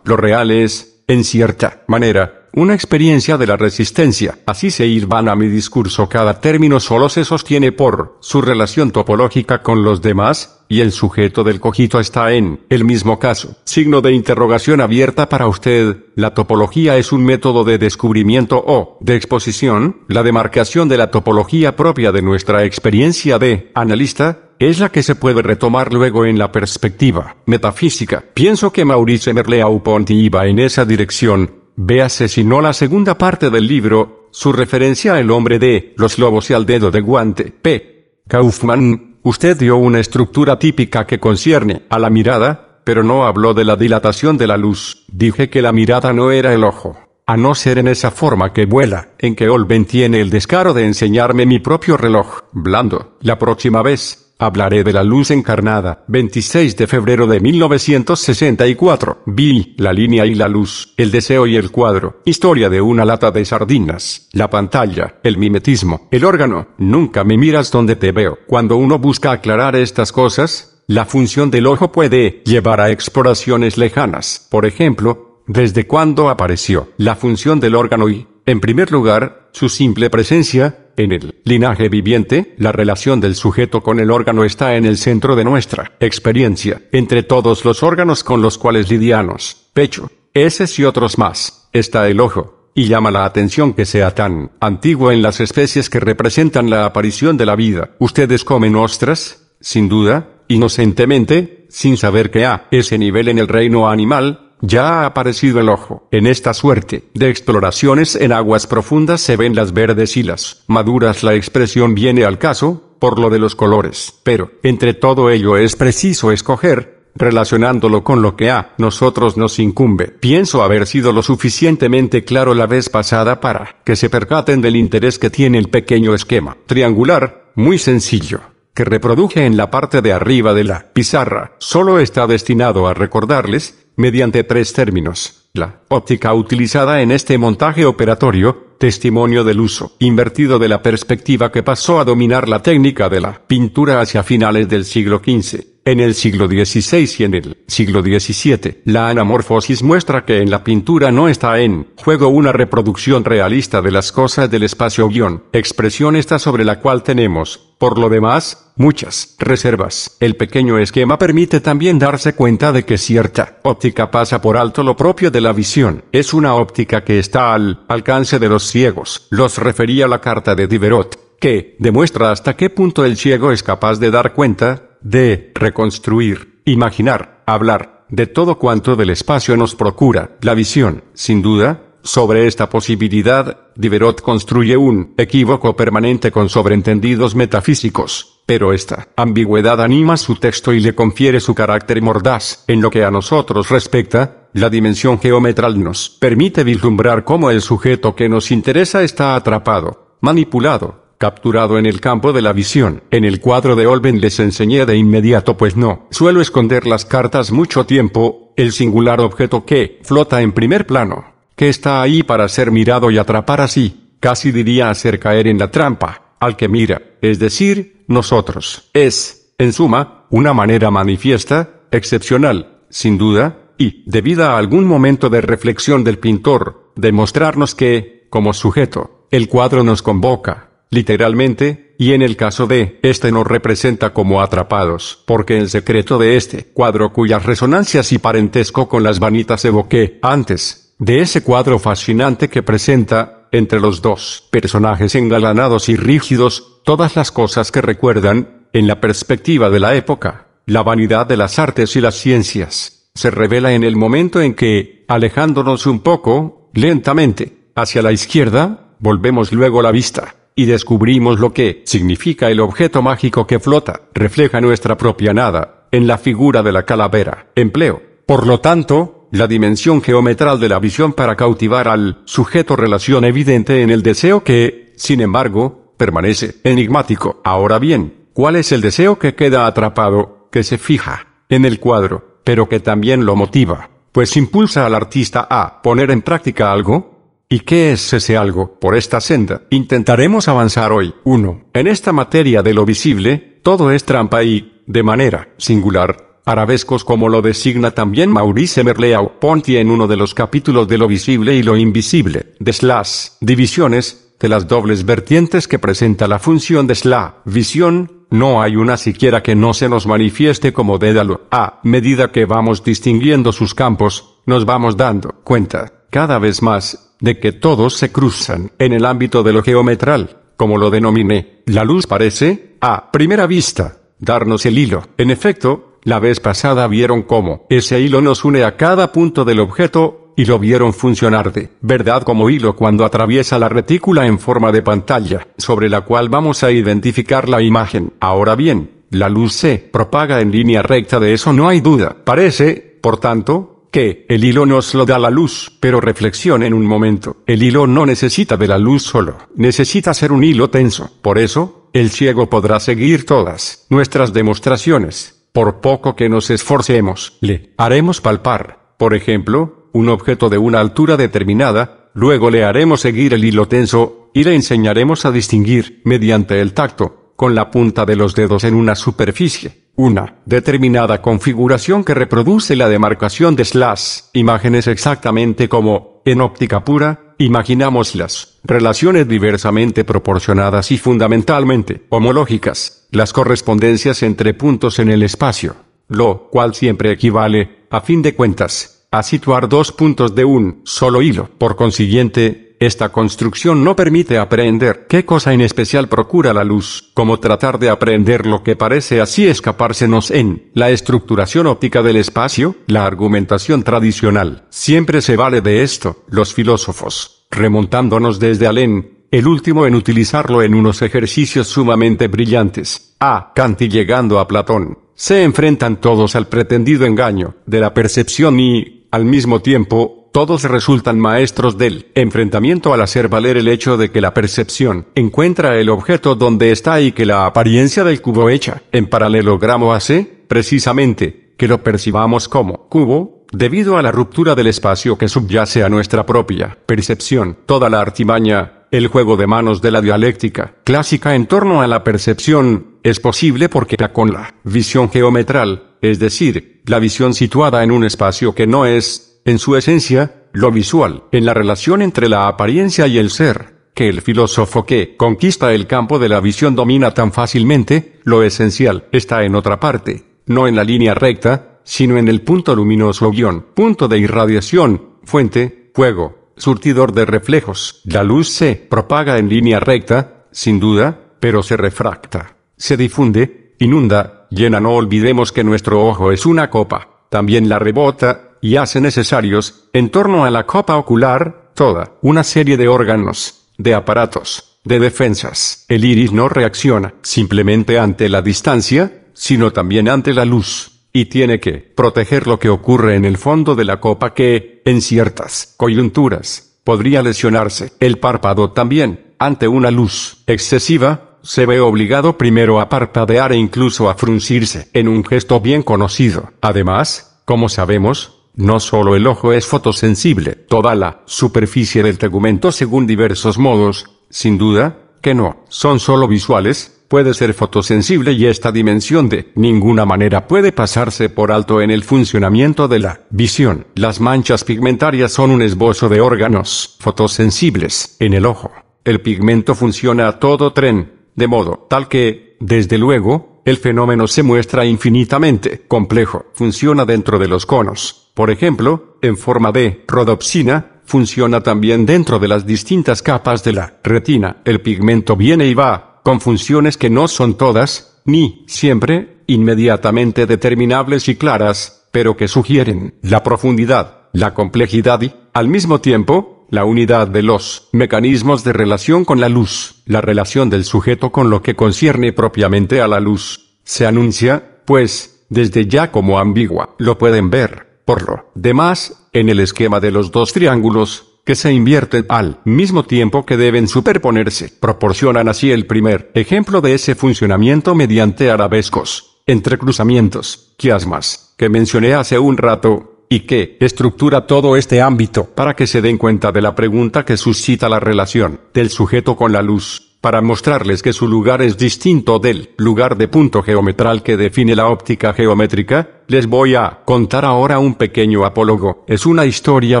Speaker 1: Lo real es, en cierta manera, una experiencia de la resistencia. Así se irvan a mi discurso. Cada término solo se sostiene por su relación topológica con los demás, y el sujeto del cojito está en el mismo caso. Signo de interrogación abierta para usted. La topología es un método de descubrimiento o de exposición. La demarcación de la topología propia de nuestra experiencia de analista es la que se puede retomar luego en la perspectiva metafísica. Pienso que Maurice Merleau-Ponty iba en esa dirección, Véase si no la segunda parte del libro, su referencia al hombre de Los lobos y al dedo de guante, P. Kaufman, usted dio una estructura típica que concierne a la mirada, pero no habló de la dilatación de la luz. Dije que la mirada no era el ojo a no ser en esa forma que vuela, en que Olben tiene el descaro de enseñarme mi propio reloj, blando, la próxima vez, Hablaré de la luz encarnada, 26 de febrero de 1964. vi la línea y la luz, el deseo y el cuadro, historia de una lata de sardinas, la pantalla, el mimetismo, el órgano, nunca me miras donde te veo. Cuando uno busca aclarar estas cosas, la función del ojo puede llevar a exploraciones lejanas. Por ejemplo, ¿desde cuándo apareció la función del órgano y, en primer lugar, su simple presencia, en el linaje viviente, la relación del sujeto con el órgano está en el centro de nuestra experiencia, entre todos los órganos con los cuales lidianos, pecho, heces y otros más, está el ojo, y llama la atención que sea tan antigua en las especies que representan la aparición de la vida. Ustedes comen ostras, sin duda, inocentemente, sin saber que a ese nivel en el reino animal, ya ha aparecido el ojo. En esta suerte de exploraciones en aguas profundas se ven las verdes y las maduras. La expresión viene al caso, por lo de los colores. Pero, entre todo ello es preciso escoger relacionándolo con lo que a nosotros nos incumbe. Pienso haber sido lo suficientemente claro la vez pasada para que se percaten del interés que tiene el pequeño esquema triangular, muy sencillo, que reproduje en la parte de arriba de la pizarra. Solo está destinado a recordarles mediante tres términos. La óptica utilizada en este montaje operatorio, testimonio del uso invertido de la perspectiva que pasó a dominar la técnica de la pintura hacia finales del siglo XV. En el siglo XVI y en el siglo XVII, la anamorfosis muestra que en la pintura no está en juego una reproducción realista de las cosas del espacio expresión esta sobre la cual tenemos, por lo demás, muchas reservas. El pequeño esquema permite también darse cuenta de que cierta óptica pasa por alto lo propio de la visión. Es una óptica que está al alcance de los ciegos. Los refería la carta de Diverot que demuestra hasta qué punto el ciego es capaz de dar cuenta de reconstruir, imaginar, hablar, de todo cuanto del espacio nos procura la visión, sin duda, sobre esta posibilidad, Diverot construye un equívoco permanente con sobreentendidos metafísicos, pero esta ambigüedad anima su texto y le confiere su carácter mordaz. En lo que a nosotros respecta, la dimensión geometral nos permite vislumbrar cómo el sujeto que nos interesa está atrapado, manipulado, capturado en el campo de la visión. En el cuadro de Olben les enseñé de inmediato pues no, suelo esconder las cartas mucho tiempo, el singular objeto que flota en primer plano, que está ahí para ser mirado y atrapar así, casi diría hacer caer en la trampa, al que mira, es decir, nosotros. Es, en suma, una manera manifiesta, excepcional, sin duda, y, debida a algún momento de reflexión del pintor, demostrarnos que, como sujeto, el cuadro nos convoca, literalmente, y en el caso de, este nos representa como atrapados, porque el secreto de este cuadro cuyas resonancias y parentesco con las vanitas evoqué antes, de ese cuadro fascinante que presenta, entre los dos personajes engalanados y rígidos, todas las cosas que recuerdan, en la perspectiva de la época, la vanidad de las artes y las ciencias, se revela en el momento en que, alejándonos un poco, lentamente, hacia la izquierda, volvemos luego la vista y descubrimos lo que significa el objeto mágico que flota, refleja nuestra propia nada, en la figura de la calavera, empleo. Por lo tanto, la dimensión geometral de la visión para cautivar al sujeto relación evidente en el deseo que, sin embargo, permanece enigmático. Ahora bien, ¿cuál es el deseo que queda atrapado, que se fija en el cuadro, pero que también lo motiva? Pues impulsa al artista a poner en práctica algo, ¿Y qué es ese algo por esta senda? Intentaremos avanzar hoy. 1. En esta materia de lo visible, todo es trampa y, de manera singular, arabescos como lo designa también Maurice Merleau Ponty en uno de los capítulos de lo visible y lo invisible, de las divisiones, de las dobles vertientes que presenta la función de la visión, no hay una siquiera que no se nos manifieste como dédalo. A medida que vamos distinguiendo sus campos, nos vamos dando cuenta cada vez más, de que todos se cruzan en el ámbito de lo geometral, como lo denominé. La luz parece, a primera vista, darnos el hilo. En efecto, la vez pasada vieron cómo ese hilo nos une a cada punto del objeto, y lo vieron funcionar de verdad como hilo cuando atraviesa la retícula en forma de pantalla, sobre la cual vamos a identificar la imagen. Ahora bien, la luz se propaga en línea recta de eso no hay duda. Parece, por tanto, que el hilo nos lo da la luz, pero en un momento, el hilo no necesita de la luz solo, necesita ser un hilo tenso, por eso, el ciego podrá seguir todas nuestras demostraciones. Por poco que nos esforcemos, le haremos palpar, por ejemplo, un objeto de una altura determinada, luego le haremos seguir el hilo tenso, y le enseñaremos a distinguir, mediante el tacto, con la punta de los dedos en una superficie, una determinada configuración que reproduce la demarcación de slash, imágenes exactamente como, en óptica pura, imaginamos las relaciones diversamente proporcionadas y fundamentalmente homológicas, las correspondencias entre puntos en el espacio, lo cual siempre equivale, a fin de cuentas, a situar dos puntos de un solo hilo. Por consiguiente, esta construcción no permite aprender qué cosa en especial procura la luz, como tratar de aprender lo que parece así escapársenos en la estructuración óptica del espacio, la argumentación tradicional. Siempre se vale de esto, los filósofos, remontándonos desde Alén, el último en utilizarlo en unos ejercicios sumamente brillantes, a Kant y llegando a Platón. Se enfrentan todos al pretendido engaño de la percepción y, al mismo tiempo, todos resultan maestros del enfrentamiento al hacer valer el hecho de que la percepción encuentra el objeto donde está y que la apariencia del cubo hecha en paralelogramo hace, precisamente, que lo percibamos como cubo, debido a la ruptura del espacio que subyace a nuestra propia percepción. Toda la artimaña el juego de manos de la dialéctica clásica en torno a la percepción es posible porque con la visión geometral, es decir, la visión situada en un espacio que no es en su esencia, lo visual, en la relación entre la apariencia y el ser, que el filósofo que conquista el campo de la visión domina tan fácilmente, lo esencial está en otra parte, no en la línea recta, sino en el punto luminoso guión, punto de irradiación, fuente, fuego, surtidor de reflejos. La luz se propaga en línea recta, sin duda, pero se refracta, se difunde, inunda, llena. No olvidemos que nuestro ojo es una copa, también la rebota, y hace necesarios, en torno a la copa ocular, toda una serie de órganos, de aparatos, de defensas. El iris no reacciona simplemente ante la distancia, sino también ante la luz y tiene que proteger lo que ocurre en el fondo de la copa que, en ciertas coyunturas, podría lesionarse. El párpado también, ante una luz excesiva, se ve obligado primero a parpadear e incluso a fruncirse en un gesto bien conocido. Además, como sabemos, no solo el ojo es fotosensible, toda la superficie del tegumento según diversos modos, sin duda, que no, son solo visuales, puede ser fotosensible y esta dimensión de ninguna manera puede pasarse por alto en el funcionamiento de la visión. Las manchas pigmentarias son un esbozo de órganos fotosensibles en el ojo. El pigmento funciona a todo tren, de modo tal que, desde luego, el fenómeno se muestra infinitamente complejo. Funciona dentro de los conos, por ejemplo, en forma de rodopsina, funciona también dentro de las distintas capas de la retina. El pigmento viene y va, con funciones que no son todas, ni siempre, inmediatamente determinables y claras, pero que sugieren la profundidad, la complejidad y, al mismo tiempo, la unidad de los mecanismos de relación con la luz, la relación del sujeto con lo que concierne propiamente a la luz, se anuncia, pues, desde ya como ambigua, lo pueden ver, por lo demás, en el esquema de los dos triángulos, que se invierten al mismo tiempo que deben superponerse, proporcionan así el primer ejemplo de ese funcionamiento mediante arabescos, entrecruzamientos, quiasmas, que mencioné hace un rato, y que estructura todo este ámbito para que se den cuenta de la pregunta que suscita la relación del sujeto con la luz, para mostrarles que su lugar es distinto del lugar de punto geometral que define la óptica geométrica, les voy a contar ahora un pequeño apólogo. Es una historia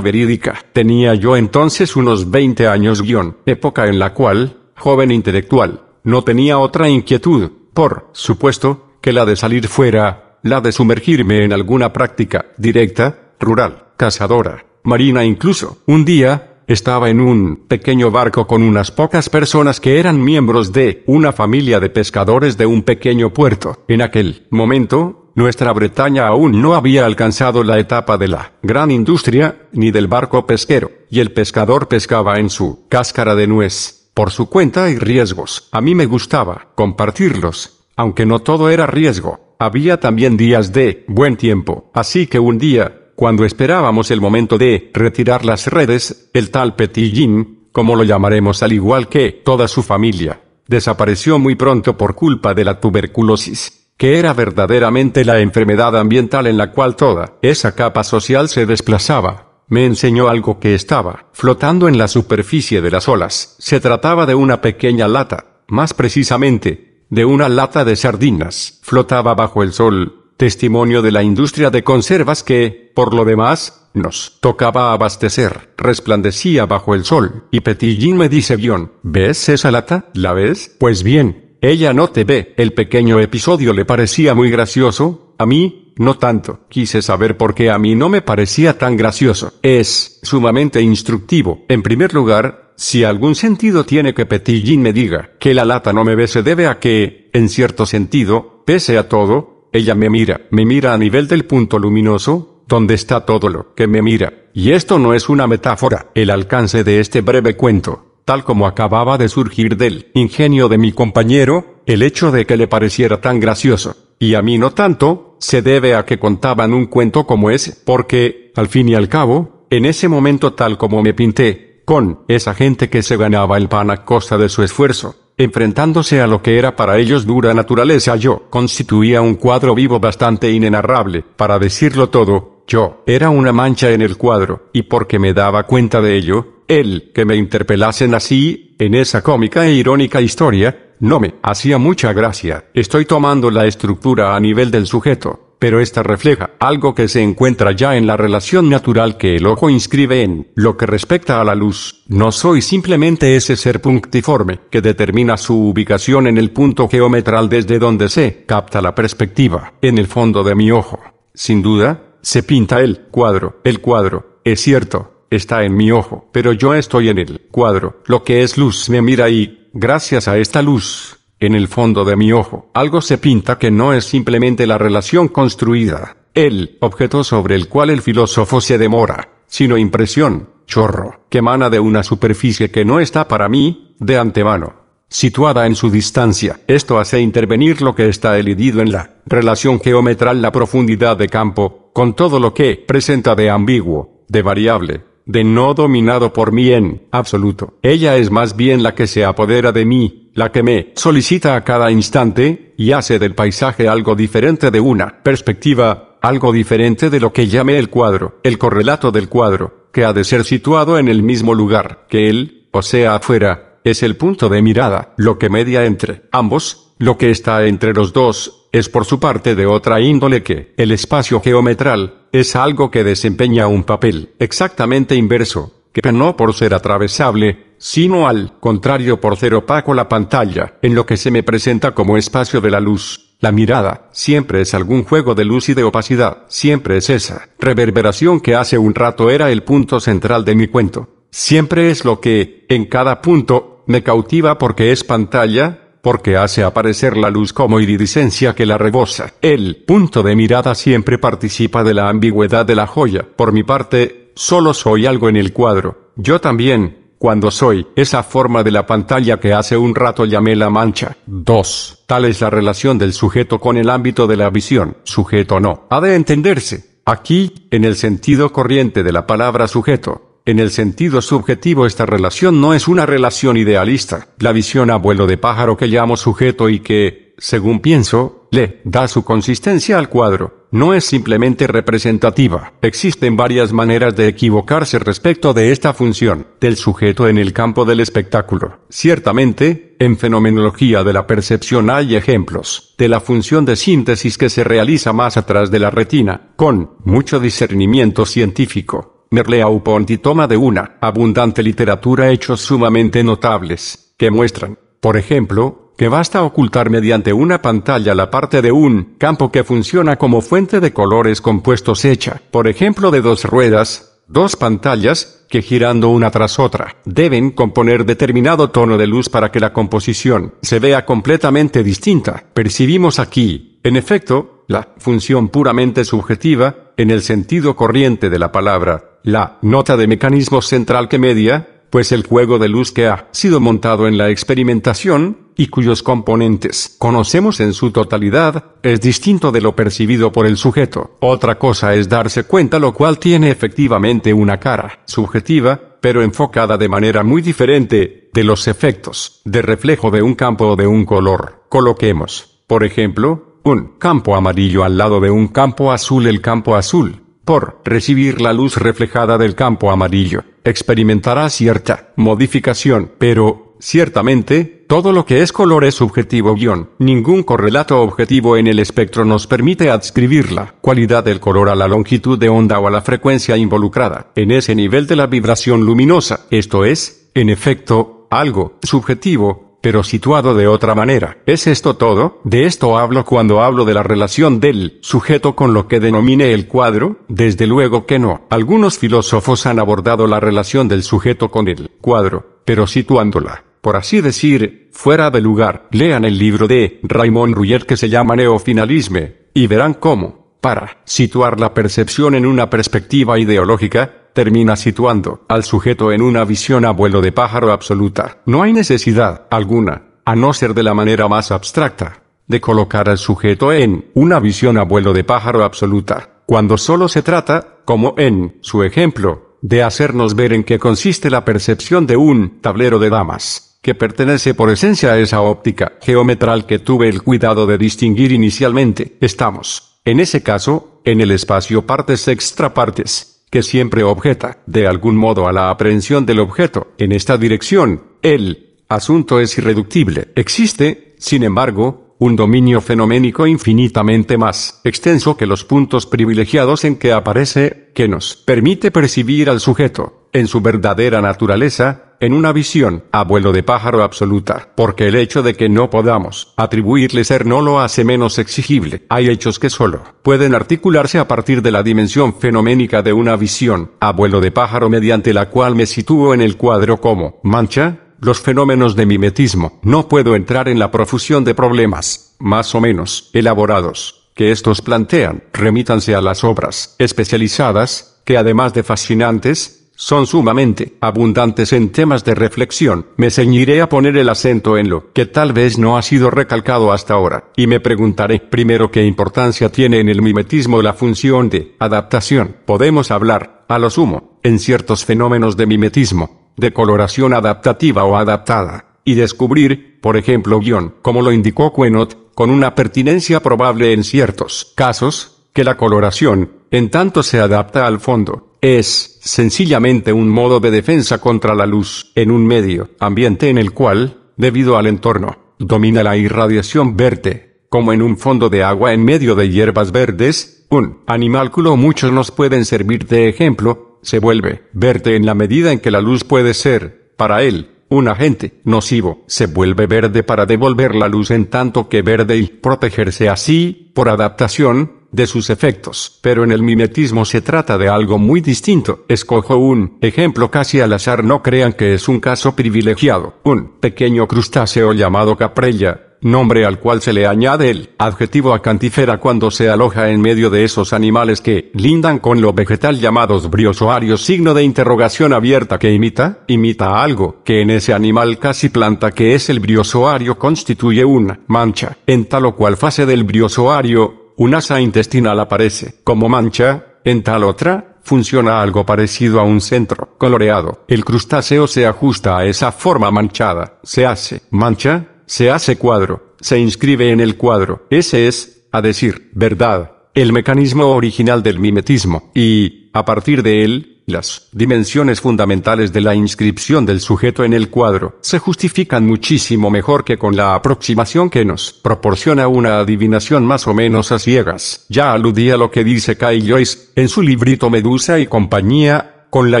Speaker 1: verídica. Tenía yo entonces unos 20 años guión, época en la cual, joven intelectual, no tenía otra inquietud, por supuesto, que la de salir fuera, la de sumergirme en alguna práctica directa, rural, cazadora, marina incluso. Un día, estaba en un pequeño barco con unas pocas personas que eran miembros de una familia de pescadores de un pequeño puerto. En aquel momento, nuestra Bretaña aún no había alcanzado la etapa de la gran industria ni del barco pesquero, y el pescador pescaba en su cáscara de nuez, por su cuenta y riesgos. A mí me gustaba compartirlos, aunque no todo era riesgo. Había también días de buen tiempo, así que un día, cuando esperábamos el momento de retirar las redes, el tal Petillín, como lo llamaremos al igual que toda su familia, desapareció muy pronto por culpa de la tuberculosis que era verdaderamente la enfermedad ambiental en la cual toda esa capa social se desplazaba. Me enseñó algo que estaba flotando en la superficie de las olas. Se trataba de una pequeña lata, más precisamente, de una lata de sardinas, flotaba bajo el sol, testimonio de la industria de conservas que, por lo demás, nos tocaba abastecer, resplandecía bajo el sol, y Petillín me dice bien, ¿ves esa lata? ¿La ves? Pues bien, ella no te ve. El pequeño episodio le parecía muy gracioso, a mí, no tanto. Quise saber por qué a mí no me parecía tan gracioso. Es sumamente instructivo. En primer lugar, si algún sentido tiene que Petillín me diga que la lata no me ve se debe a que, en cierto sentido, pese a todo, ella me mira, me mira a nivel del punto luminoso, donde está todo lo que me mira, y esto no es una metáfora, el alcance de este breve cuento, tal como acababa de surgir del ingenio de mi compañero, el hecho de que le pareciera tan gracioso, y a mí no tanto, se debe a que contaban un cuento como es... porque, al fin y al cabo, en ese momento tal como me pinté, con esa gente que se ganaba el pan a costa de su esfuerzo, enfrentándose a lo que era para ellos dura naturaleza yo, constituía un cuadro vivo bastante inenarrable, para decirlo todo, yo era una mancha en el cuadro, y porque me daba cuenta de ello, él que me interpelasen así, en esa cómica e irónica historia, no me hacía mucha gracia. Estoy tomando la estructura a nivel del sujeto, pero esta refleja algo que se encuentra ya en la relación natural que el ojo inscribe en lo que respecta a la luz. No soy simplemente ese ser punctiforme que determina su ubicación en el punto geometral desde donde se capta la perspectiva, en el fondo de mi ojo. Sin duda, se pinta el cuadro, el cuadro, es cierto, está en mi ojo, pero yo estoy en el cuadro, lo que es luz me mira y, gracias a esta luz, en el fondo de mi ojo, algo se pinta que no es simplemente la relación construida, el objeto sobre el cual el filósofo se demora, sino impresión, chorro, que emana de una superficie que no está para mí, de antemano, situada en su distancia. Esto hace intervenir lo que está elidido en la relación geometral, la profundidad de campo, con todo lo que presenta de ambiguo, de variable, de no dominado por mí en absoluto. Ella es más bien la que se apodera de mí, la que me solicita a cada instante, y hace del paisaje algo diferente de una perspectiva, algo diferente de lo que llame el cuadro, el correlato del cuadro, que ha de ser situado en el mismo lugar que él, o sea afuera, es el punto de mirada, lo que media entre ambos, lo que está entre los dos, es por su parte de otra índole que el espacio geometral, es algo que desempeña un papel exactamente inverso, que no por ser atravesable, sino al contrario por ser opaco la pantalla, en lo que se me presenta como espacio de la luz. La mirada siempre es algún juego de luz y de opacidad, siempre es esa reverberación que hace un rato era el punto central de mi cuento. Siempre es lo que, en cada punto, me cautiva porque es pantalla, porque hace aparecer la luz como iridiscencia que la rebosa. El punto de mirada siempre participa de la ambigüedad de la joya. Por mi parte, solo soy algo en el cuadro. Yo también, cuando soy esa forma de la pantalla que hace un rato llamé la mancha. 2. Tal es la relación del sujeto con el ámbito de la visión, sujeto no. Ha de entenderse. Aquí, en el sentido corriente de la palabra sujeto, en el sentido subjetivo esta relación no es una relación idealista, la visión a vuelo de pájaro que llamo sujeto y que, según pienso, le da su consistencia al cuadro. No es simplemente representativa. Existen varias maneras de equivocarse respecto de esta función del sujeto en el campo del espectáculo. Ciertamente, en fenomenología de la percepción hay ejemplos de la función de síntesis que se realiza más atrás de la retina, con mucho discernimiento científico. Merleau-Ponty toma de una abundante literatura hechos sumamente notables, que muestran por ejemplo, que basta ocultar mediante una pantalla la parte de un campo que funciona como fuente de colores compuestos hecha, por ejemplo de dos ruedas, dos pantallas que girando una tras otra deben componer determinado tono de luz para que la composición se vea completamente distinta. Percibimos aquí, en efecto, la función puramente subjetiva en el sentido corriente de la palabra, la nota de mecanismo central que media pues el juego de luz que ha sido montado en la experimentación, y cuyos componentes conocemos en su totalidad, es distinto de lo percibido por el sujeto. Otra cosa es darse cuenta lo cual tiene efectivamente una cara subjetiva, pero enfocada de manera muy diferente, de los efectos de reflejo de un campo o de un color. Coloquemos, por ejemplo, un campo amarillo al lado de un campo azul. El campo azul por recibir la luz reflejada del campo amarillo. Experimentará cierta modificación, pero, ciertamente, todo lo que es color es subjetivo guión. Ningún correlato objetivo en el espectro nos permite adscribir la cualidad del color a la longitud de onda o a la frecuencia involucrada en ese nivel de la vibración luminosa. Esto es, en efecto, algo subjetivo, pero situado de otra manera. ¿Es esto todo? De esto hablo cuando hablo de la relación del sujeto con lo que denomine el cuadro, desde luego que no. Algunos filósofos han abordado la relación del sujeto con el cuadro, pero situándola por así decir, fuera de lugar. Lean el libro de Raymond Ruyer que se llama Neofinalisme, y verán cómo, para situar la percepción en una perspectiva ideológica, termina situando al sujeto en una visión a vuelo de pájaro absoluta. No hay necesidad alguna, a no ser de la manera más abstracta, de colocar al sujeto en una visión a vuelo de pájaro absoluta, cuando solo se trata, como en su ejemplo, de hacernos ver en qué consiste la percepción de un tablero de damas que pertenece por esencia a esa óptica geometral que tuve el cuidado de distinguir inicialmente, estamos, en ese caso, en el espacio partes extra partes, que siempre objeta, de algún modo, a la aprehensión del objeto. En esta dirección, el asunto es irreductible. Existe, sin embargo, un dominio fenoménico infinitamente más extenso que los puntos privilegiados en que aparece, que nos permite percibir al sujeto, en su verdadera naturaleza, en una visión abuelo de pájaro absoluta, porque el hecho de que no podamos atribuirle ser no lo hace menos exigible. Hay hechos que solo pueden articularse a partir de la dimensión fenoménica de una visión abuelo de pájaro mediante la cual me sitúo en el cuadro como mancha, los fenómenos de mimetismo. No puedo entrar en la profusión de problemas, más o menos, elaborados, que estos plantean. Remítanse a las obras especializadas, que además de fascinantes, son sumamente abundantes en temas de reflexión, me ceñiré a poner el acento en lo que tal vez no ha sido recalcado hasta ahora, y me preguntaré primero qué importancia tiene en el mimetismo la función de adaptación. Podemos hablar, a lo sumo, en ciertos fenómenos de mimetismo, de coloración adaptativa o adaptada, y descubrir, por ejemplo, guión, como lo indicó Quenot, con una pertinencia probable en ciertos casos, que la coloración, en tanto se adapta al fondo, es sencillamente un modo de defensa contra la luz en un medio ambiente en el cual, debido al entorno, domina la irradiación verde, como en un fondo de agua en medio de hierbas verdes, un animalculo muchos nos pueden servir de ejemplo, se vuelve verde en la medida en que la luz puede ser, para él, un agente nocivo se vuelve verde para devolver la luz en tanto que verde y protegerse así, por adaptación, de sus efectos. Pero en el mimetismo se trata de algo muy distinto. Escojo un ejemplo casi al azar, no crean que es un caso privilegiado. Un pequeño crustáceo llamado caprella, nombre al cual se le añade el adjetivo acantifera cuando se aloja en medio de esos animales que lindan con lo vegetal llamados briosoarios. signo de interrogación abierta que imita, imita algo que en ese animal casi planta que es el briosoario constituye una mancha. En tal o cual fase del briosoario un asa intestinal aparece como mancha, en tal otra, funciona algo parecido a un centro coloreado. El crustáceo se ajusta a esa forma manchada, se hace mancha, se hace cuadro, se inscribe en el cuadro. Ese es, a decir, verdad, el mecanismo original del mimetismo, y, a partir de él, las dimensiones fundamentales de la inscripción del sujeto en el cuadro se justifican muchísimo mejor que con la aproximación que nos proporciona una adivinación más o menos a ciegas. Ya aludí a lo que dice Kyle Joyce en su librito Medusa y compañía, con la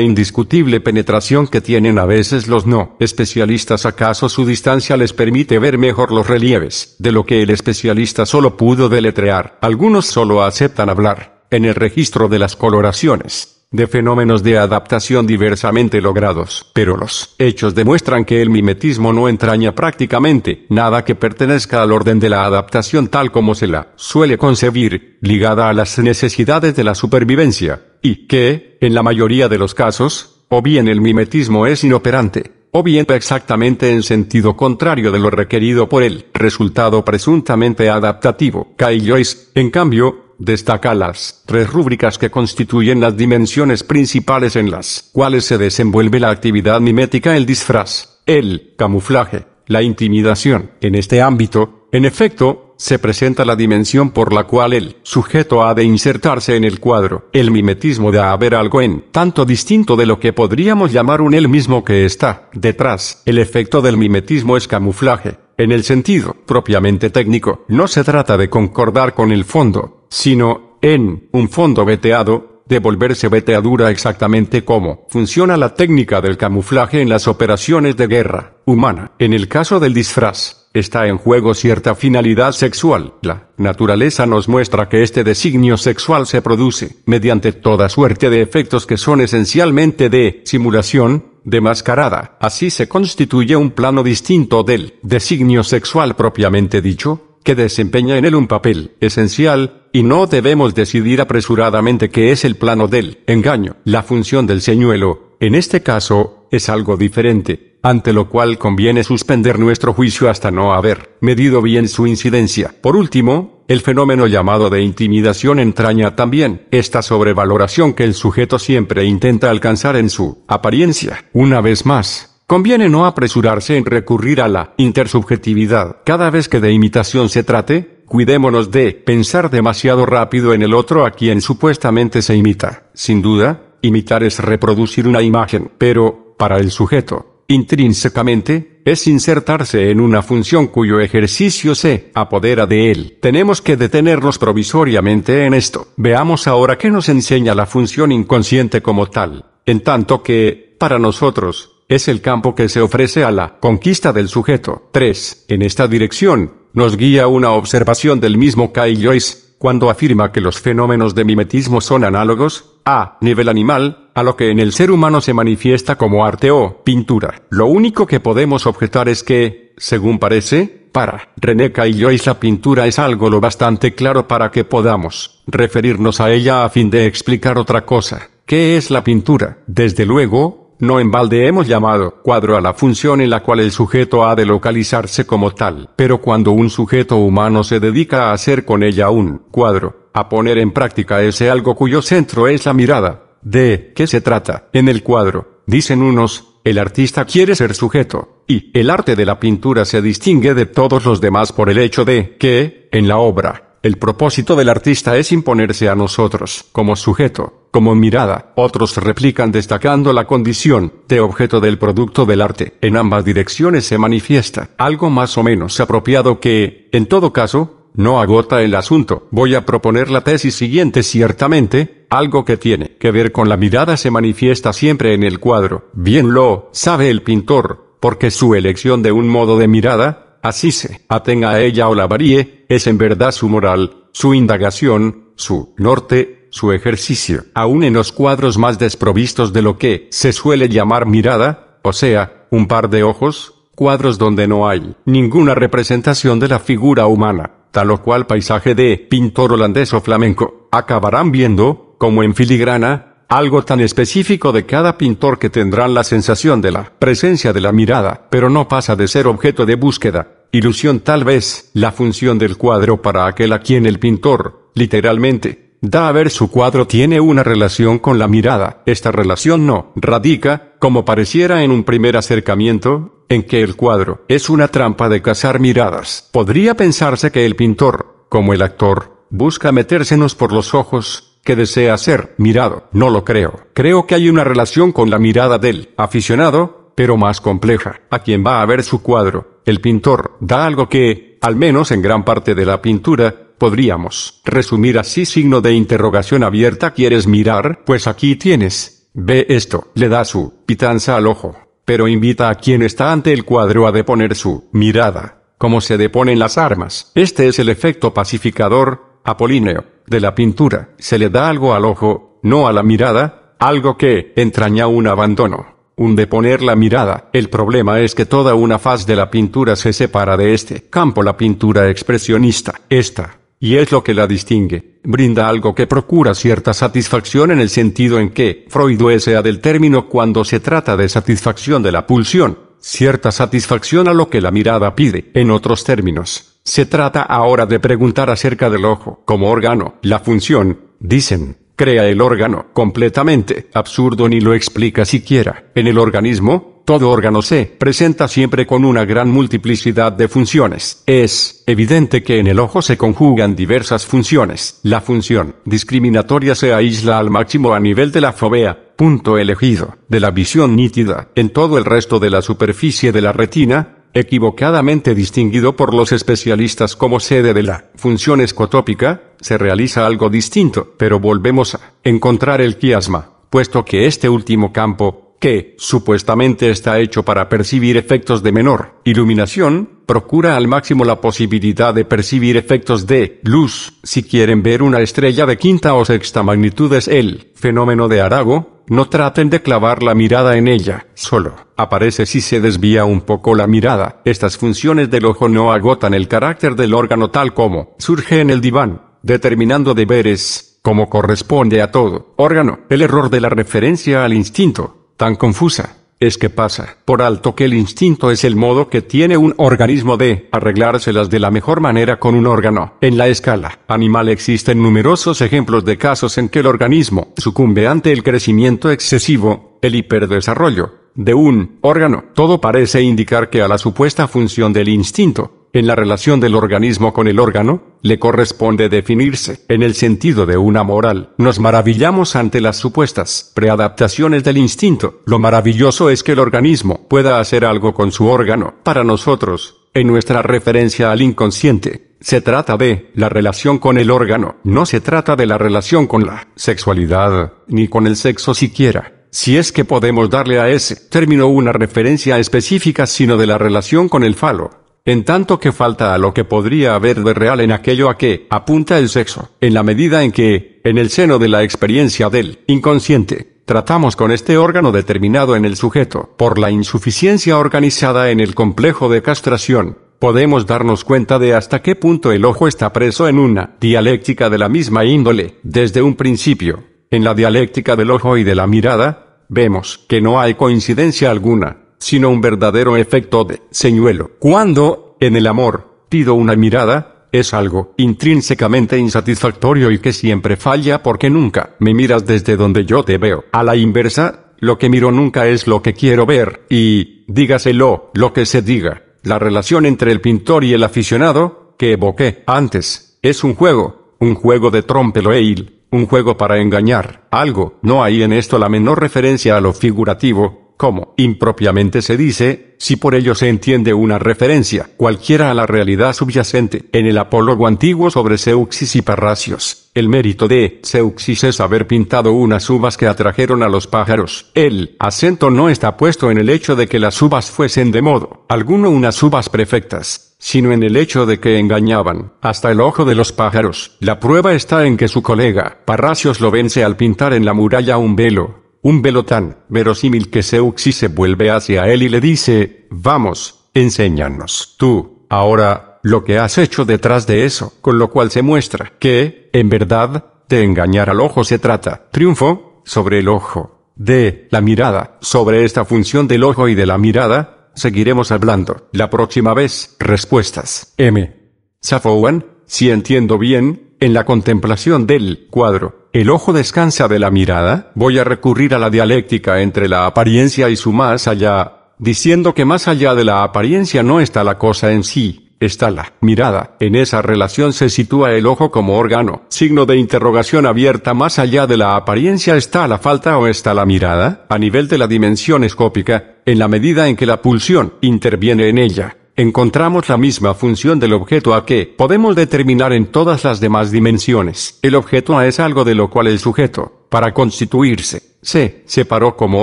Speaker 1: indiscutible penetración que tienen a veces los no especialistas acaso su distancia les permite ver mejor los relieves, de lo que el especialista solo pudo deletrear. Algunos solo aceptan hablar, en el registro de las coloraciones, de fenómenos de adaptación diversamente logrados. Pero los hechos demuestran que el mimetismo no entraña prácticamente nada que pertenezca al orden de la adaptación tal como se la suele concebir, ligada a las necesidades de la supervivencia y que, en la mayoría de los casos, o bien el mimetismo es inoperante, o bien exactamente en sentido contrario de lo requerido por el resultado presuntamente adaptativo. Kyle Joyce, en cambio, destaca las tres rúbricas que constituyen las dimensiones principales en las cuales se desenvuelve la actividad mimética, el disfraz, el camuflaje, la intimidación. En este ámbito, en efecto, se presenta la dimensión por la cual el sujeto ha de insertarse en el cuadro. El mimetismo de haber algo en tanto distinto de lo que podríamos llamar un él mismo que está detrás. El efecto del mimetismo es camuflaje. En el sentido propiamente técnico, no se trata de concordar con el fondo, sino en un fondo veteado, de volverse veteadura exactamente cómo funciona la técnica del camuflaje en las operaciones de guerra humana. En el caso del disfraz, está en juego cierta finalidad sexual. La naturaleza nos muestra que este designio sexual se produce mediante toda suerte de efectos que son esencialmente de simulación, de mascarada. Así se constituye un plano distinto del designio sexual propiamente dicho, que desempeña en él un papel esencial, y no debemos decidir apresuradamente qué es el plano del engaño. La función del señuelo, en este caso, es algo diferente, ante lo cual conviene suspender nuestro juicio hasta no haber medido bien su incidencia. Por último, el fenómeno llamado de intimidación entraña también esta sobrevaloración que el sujeto siempre intenta alcanzar en su apariencia. Una vez más, Conviene no apresurarse en recurrir a la intersubjetividad. Cada vez que de imitación se trate, Cuidémonos de pensar demasiado rápido en el otro a quien supuestamente se imita. Sin duda, imitar es reproducir una imagen, pero, para el sujeto, intrínsecamente, es insertarse en una función cuyo ejercicio se apodera de él. Tenemos que detenernos provisoriamente en esto. Veamos ahora qué nos enseña la función inconsciente como tal, en tanto que, para nosotros, es el campo que se ofrece a la conquista del sujeto. 3. En esta dirección, nos guía una observación del mismo Kai Joyce, cuando afirma que los fenómenos de mimetismo son análogos, a nivel animal, a lo que en el ser humano se manifiesta como arte o pintura. Lo único que podemos objetar es que, según parece, para René Kai Joyce la pintura es algo lo bastante claro para que podamos referirnos a ella a fin de explicar otra cosa. ¿Qué es la pintura? Desde luego, no en balde hemos llamado cuadro a la función en la cual el sujeto ha de localizarse como tal, pero cuando un sujeto humano se dedica a hacer con ella un cuadro, a poner en práctica ese algo cuyo centro es la mirada, de qué se trata en el cuadro, dicen unos, el artista quiere ser sujeto, y el arte de la pintura se distingue de todos los demás por el hecho de que, en la obra, el propósito del artista es imponerse a nosotros como sujeto, como mirada. Otros replican destacando la condición de objeto del producto del arte. En ambas direcciones se manifiesta algo más o menos apropiado que, en todo caso, no agota el asunto. Voy a proponer la tesis siguiente ciertamente, algo que tiene que ver con la mirada se manifiesta siempre en el cuadro. Bien lo sabe el pintor, porque su elección de un modo de mirada, así se atenga a ella o la varíe, es en verdad su moral, su indagación, su norte su ejercicio, aún en los cuadros más desprovistos de lo que se suele llamar mirada, o sea, un par de ojos, cuadros donde no hay ninguna representación de la figura humana, tal o cual paisaje de pintor holandés o flamenco, acabarán viendo, como en filigrana, algo tan específico de cada pintor que tendrán la sensación de la presencia de la mirada, pero no pasa de ser objeto de búsqueda, ilusión tal vez, la función del cuadro para aquel a quien el pintor, literalmente, da a ver su cuadro tiene una relación con la mirada. Esta relación no radica, como pareciera en un primer acercamiento, en que el cuadro es una trampa de cazar miradas. Podría pensarse que el pintor, como el actor, busca metérsenos por los ojos, que desea ser mirado. No lo creo. Creo que hay una relación con la mirada del aficionado, pero más compleja. A quien va a ver su cuadro, el pintor da algo que, al menos en gran parte de la pintura, Podríamos resumir así signo de interrogación abierta. ¿Quieres mirar? Pues aquí tienes. Ve esto. Le da su pitanza al ojo. Pero invita a quien está ante el cuadro a deponer su mirada. Como se deponen las armas. Este es el efecto pacificador, apolíneo, de la pintura. Se le da algo al ojo, no a la mirada, algo que entraña un abandono un deponer la mirada. El problema es que toda una faz de la pintura se separa de este campo la pintura expresionista. Esta y es lo que la distingue. Brinda algo que procura cierta satisfacción en el sentido en que Freud desea del término cuando se trata de satisfacción de la pulsión, cierta satisfacción a lo que la mirada pide, en otros términos. Se trata ahora de preguntar acerca del ojo como órgano, la función, dicen, crea el órgano completamente, absurdo ni lo explica siquiera, en el organismo, todo órgano se presenta siempre con una gran multiplicidad de funciones. Es evidente que en el ojo se conjugan diversas funciones. La función discriminatoria se aísla al máximo a nivel de la fovea, punto elegido, de la visión nítida. En todo el resto de la superficie de la retina, equivocadamente distinguido por los especialistas como sede de la función escotópica, se realiza algo distinto, pero volvemos a encontrar el quiasma, puesto que este último campo que, supuestamente, está hecho para percibir efectos de menor iluminación, procura al máximo la posibilidad de percibir efectos de luz. Si quieren ver una estrella de quinta o sexta magnitud es el fenómeno de Arago, no traten de clavar la mirada en ella, solo aparece si se desvía un poco la mirada. Estas funciones del ojo no agotan el carácter del órgano tal como surge en el diván, determinando deberes como corresponde a todo órgano. El error de la referencia al instinto tan confusa, es que pasa por alto que el instinto es el modo que tiene un organismo de arreglárselas de la mejor manera con un órgano. En la escala animal existen numerosos ejemplos de casos en que el organismo sucumbe ante el crecimiento excesivo, el hiperdesarrollo, de un órgano. Todo parece indicar que a la supuesta función del instinto, en la relación del organismo con el órgano, le corresponde definirse en el sentido de una moral. Nos maravillamos ante las supuestas preadaptaciones del instinto. Lo maravilloso es que el organismo pueda hacer algo con su órgano. Para nosotros, en nuestra referencia al inconsciente, se trata de la relación con el órgano. No se trata de la relación con la sexualidad, ni con el sexo siquiera si es que podemos darle a ese término una referencia específica, sino de la relación con el falo, en tanto que falta a lo que podría haber de real en aquello a que apunta el sexo, en la medida en que, en el seno de la experiencia del inconsciente, tratamos con este órgano determinado en el sujeto, por la insuficiencia organizada en el complejo de castración, podemos darnos cuenta de hasta qué punto el ojo está preso en una dialéctica de la misma índole, desde un principio. En la dialéctica del ojo y de la mirada, vemos que no hay coincidencia alguna sino un verdadero efecto de señuelo. Cuando, en el amor, pido una mirada, es algo intrínsecamente insatisfactorio y que siempre falla porque nunca me miras desde donde yo te veo. A la inversa, lo que miro nunca es lo que quiero ver, y, dígaselo, lo que se diga. La relación entre el pintor y el aficionado, que evoqué antes, es un juego, un juego de trompe loeil... un juego para engañar, algo, no hay en esto la menor referencia a lo figurativo, como impropiamente se dice, si por ello se entiende una referencia cualquiera a la realidad subyacente en el apólogo antiguo sobre Seuxis y Parrasios. El mérito de Seuxis es haber pintado unas uvas que atrajeron a los pájaros. El acento no está puesto en el hecho de que las uvas fuesen de modo alguno unas uvas perfectas, sino en el hecho de que engañaban hasta el ojo de los pájaros. La prueba está en que su colega Parracios lo vence al pintar en la muralla un velo un velo verosímil que Seuxi se vuelve hacia él y le dice, vamos, enséñanos tú, ahora, lo que has hecho detrás de eso, con lo cual se muestra que, en verdad, de engañar al ojo se trata, triunfo, sobre el ojo, de la mirada, sobre esta función del ojo y de la mirada, seguiremos hablando, la próxima vez, respuestas, M. Safouan, si entiendo bien, en la contemplación del cuadro, el ojo descansa de la mirada, voy a recurrir a la dialéctica entre la apariencia y su más allá, diciendo que más allá de la apariencia no está la cosa en sí, está la mirada. En esa relación se sitúa el ojo como órgano, signo de interrogación abierta más allá de la apariencia está la falta o está la mirada, a nivel de la dimensión escópica, en la medida en que la pulsión interviene en ella encontramos la misma función del objeto A que podemos determinar en todas las demás dimensiones. El objeto A es algo de lo cual el sujeto, para constituirse, se separó como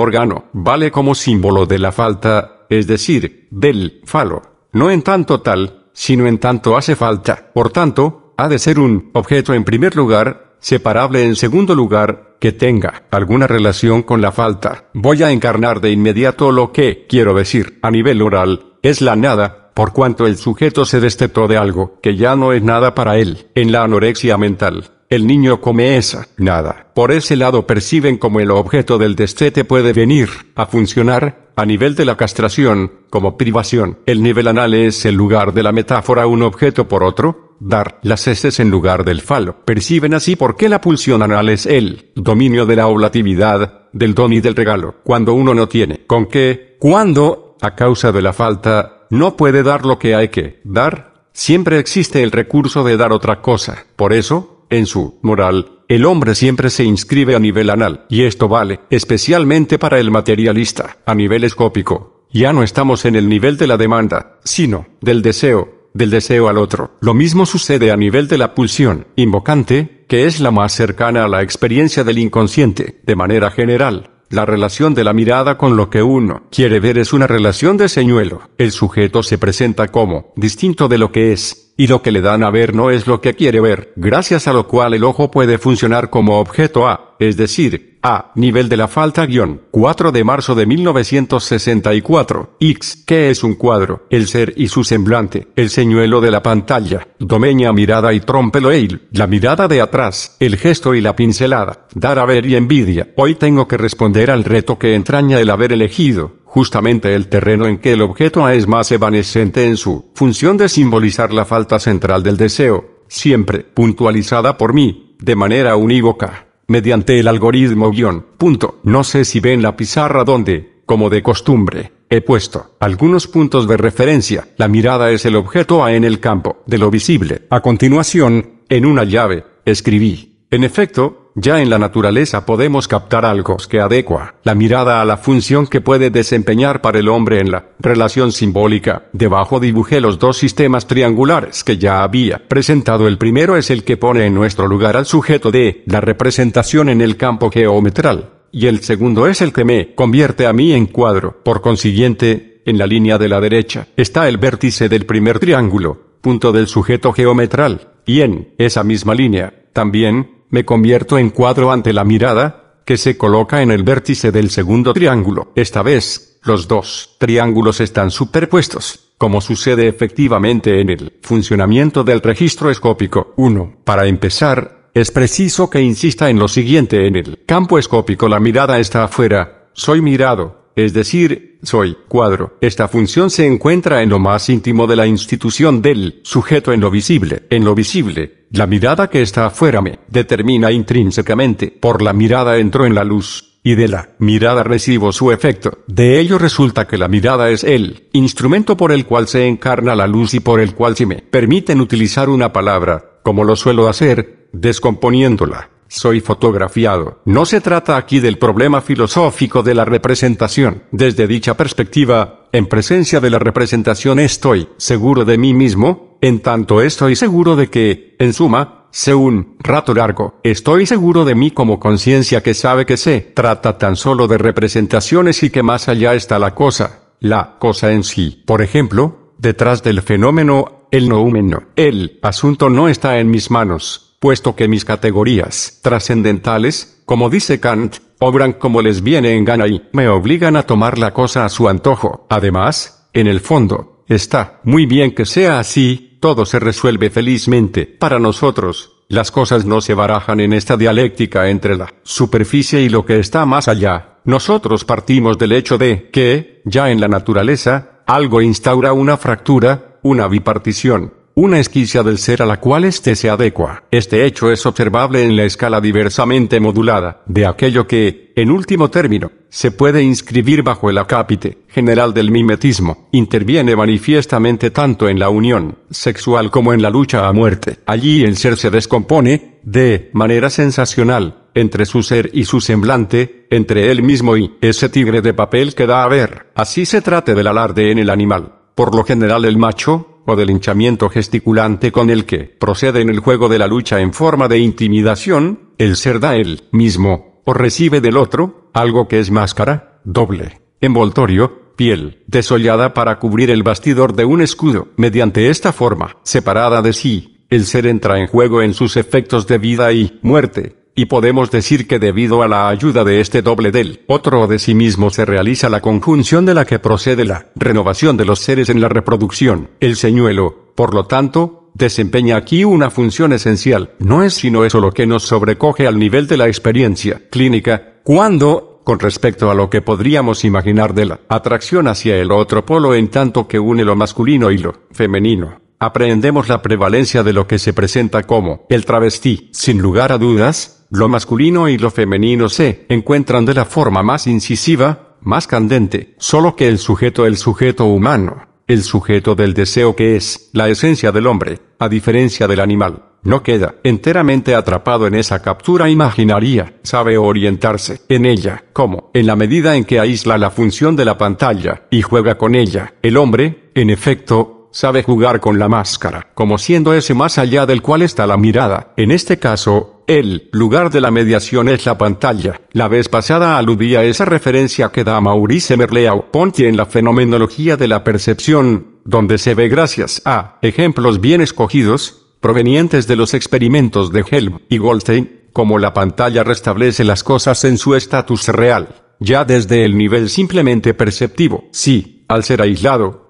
Speaker 1: órgano, vale como símbolo de la falta, es decir, del falo. No en tanto tal, sino en tanto hace falta. Por tanto, ha de ser un objeto en primer lugar, separable en segundo lugar, que tenga alguna relación con la falta. Voy a encarnar de inmediato lo que quiero decir a nivel oral, es la nada, por cuanto el sujeto se destetó de algo que ya no es nada para él, en la anorexia mental. El niño come esa, nada. Por ese lado perciben como el objeto del destete puede venir a funcionar, a nivel de la castración, como privación. El nivel anal es el lugar de la metáfora un objeto por otro, dar las heces en lugar del falo. Perciben así por qué la pulsión anal es el dominio de la oblatividad, del don y del regalo. Cuando uno no tiene con qué, cuando, a causa de la falta no puede dar lo que hay que dar, siempre existe el recurso de dar otra cosa. Por eso, en su moral, el hombre siempre se inscribe a nivel anal, y esto vale, especialmente para el materialista, a nivel escópico. Ya no estamos en el nivel de la demanda, sino del deseo, del deseo al otro. Lo mismo sucede a nivel de la pulsión invocante, que es la más cercana a la experiencia del inconsciente, de manera general. La relación de la mirada con lo que uno quiere ver es una relación de señuelo. El sujeto se presenta como distinto de lo que es, y lo que le dan a ver no es lo que quiere ver, gracias a lo cual el ojo puede funcionar como objeto A, es decir, A, nivel de la falta guión, 4 de marzo de 1964, X, que es un cuadro, el ser y su semblante, el señuelo de la pantalla, domeña mirada y loeil, la mirada de atrás, el gesto y la pincelada, dar a ver y envidia. Hoy tengo que responder al reto que entraña el haber elegido, justamente el terreno en que el objeto A es más evanescente en su función de simbolizar la falta central del deseo, siempre puntualizada por mí, de manera unívoca, mediante el algoritmo guión. Punto. No sé si ven la pizarra donde, como de costumbre, he puesto algunos puntos de referencia. La mirada es el objeto A en el campo de lo visible. A continuación, en una llave, escribí. En efecto, ya en la naturaleza podemos captar algo que adecua la mirada a la función que puede desempeñar para el hombre en la relación simbólica. Debajo dibujé los dos sistemas triangulares que ya había presentado. El primero es el que pone en nuestro lugar al sujeto de la representación en el campo geometral, y el segundo es el que me convierte a mí en cuadro. Por consiguiente, en la línea de la derecha está el vértice del primer triángulo, punto del sujeto geometral, y en esa misma línea, también, me convierto en cuadro ante la mirada, que se coloca en el vértice del segundo triángulo. Esta vez, los dos triángulos están superpuestos, como sucede efectivamente en el funcionamiento del registro escópico. 1. Para empezar, es preciso que insista en lo siguiente en el campo escópico la mirada está afuera, soy mirado, es decir, soy, cuadro. Esta función se encuentra en lo más íntimo de la institución del sujeto en lo visible, en lo visible. La mirada que está afuera me determina intrínsecamente. Por la mirada entro en la luz, y de la mirada recibo su efecto. De ello resulta que la mirada es el instrumento por el cual se encarna la luz y por el cual se me permiten utilizar una palabra, como lo suelo hacer, descomponiéndola, soy fotografiado. No se trata aquí del problema filosófico de la representación. Desde dicha perspectiva, en presencia de la representación estoy seguro de mí mismo, en tanto estoy seguro de que, en suma, sé un rato largo. Estoy seguro de mí como conciencia que sabe que se trata tan solo de representaciones y que más allá está la cosa, la cosa en sí. Por ejemplo, detrás del fenómeno, el noumeno. El asunto no está en mis manos puesto que mis categorías trascendentales, como dice Kant, obran como les viene en gana y me obligan a tomar la cosa a su antojo. Además, en el fondo, está muy bien que sea así, todo se resuelve felizmente para nosotros. Las cosas no se barajan en esta dialéctica entre la superficie y lo que está más allá. Nosotros partimos del hecho de que, ya en la naturaleza, algo instaura una fractura, una bipartición una esquicia del ser a la cual éste se adecua. Este hecho es observable en la escala diversamente modulada de aquello que, en último término, se puede inscribir bajo el acápite general del mimetismo. Interviene manifiestamente tanto en la unión sexual como en la lucha a muerte. Allí el ser se descompone, de manera sensacional, entre su ser y su semblante, entre él mismo y ese tigre de papel que da a ver. Así se trate del alarde en el animal. Por lo general el macho, o del hinchamiento gesticulante con el que procede en el juego de la lucha en forma de intimidación, el ser da él mismo, o recibe del otro, algo que es máscara, doble, envoltorio, piel, desollada para cubrir el bastidor de un escudo. Mediante esta forma, separada de sí, el ser entra en juego en sus efectos de vida y muerte, y podemos decir que debido a la ayuda de este doble del otro de sí mismo se realiza la conjunción de la que procede la renovación de los seres en la reproducción. El señuelo, por lo tanto, desempeña aquí una función esencial. No es sino eso lo que nos sobrecoge al nivel de la experiencia clínica, cuando, con respecto a lo que podríamos imaginar de la atracción hacia el otro polo en tanto que une lo masculino y lo femenino, aprendemos la prevalencia de lo que se presenta como el travestí. Sin lugar a dudas, lo masculino y lo femenino se encuentran de la forma más incisiva, más candente, solo que el sujeto el sujeto humano, el sujeto del deseo que es la esencia del hombre, a diferencia del animal, no queda enteramente atrapado en esa captura imaginaria, sabe orientarse en ella, como en la medida en que aísla la función de la pantalla y juega con ella, el hombre, en efecto, sabe jugar con la máscara, como siendo ese más allá del cual está la mirada. En este caso, el lugar de la mediación es la pantalla. La vez pasada aludí a esa referencia que da Maurice Merleau-Ponty en la fenomenología de la percepción, donde se ve gracias a ejemplos bien escogidos, provenientes de los experimentos de Helm y Goldstein, como la pantalla restablece las cosas en su estatus real, ya desde el nivel simplemente perceptivo. sí al ser aislado,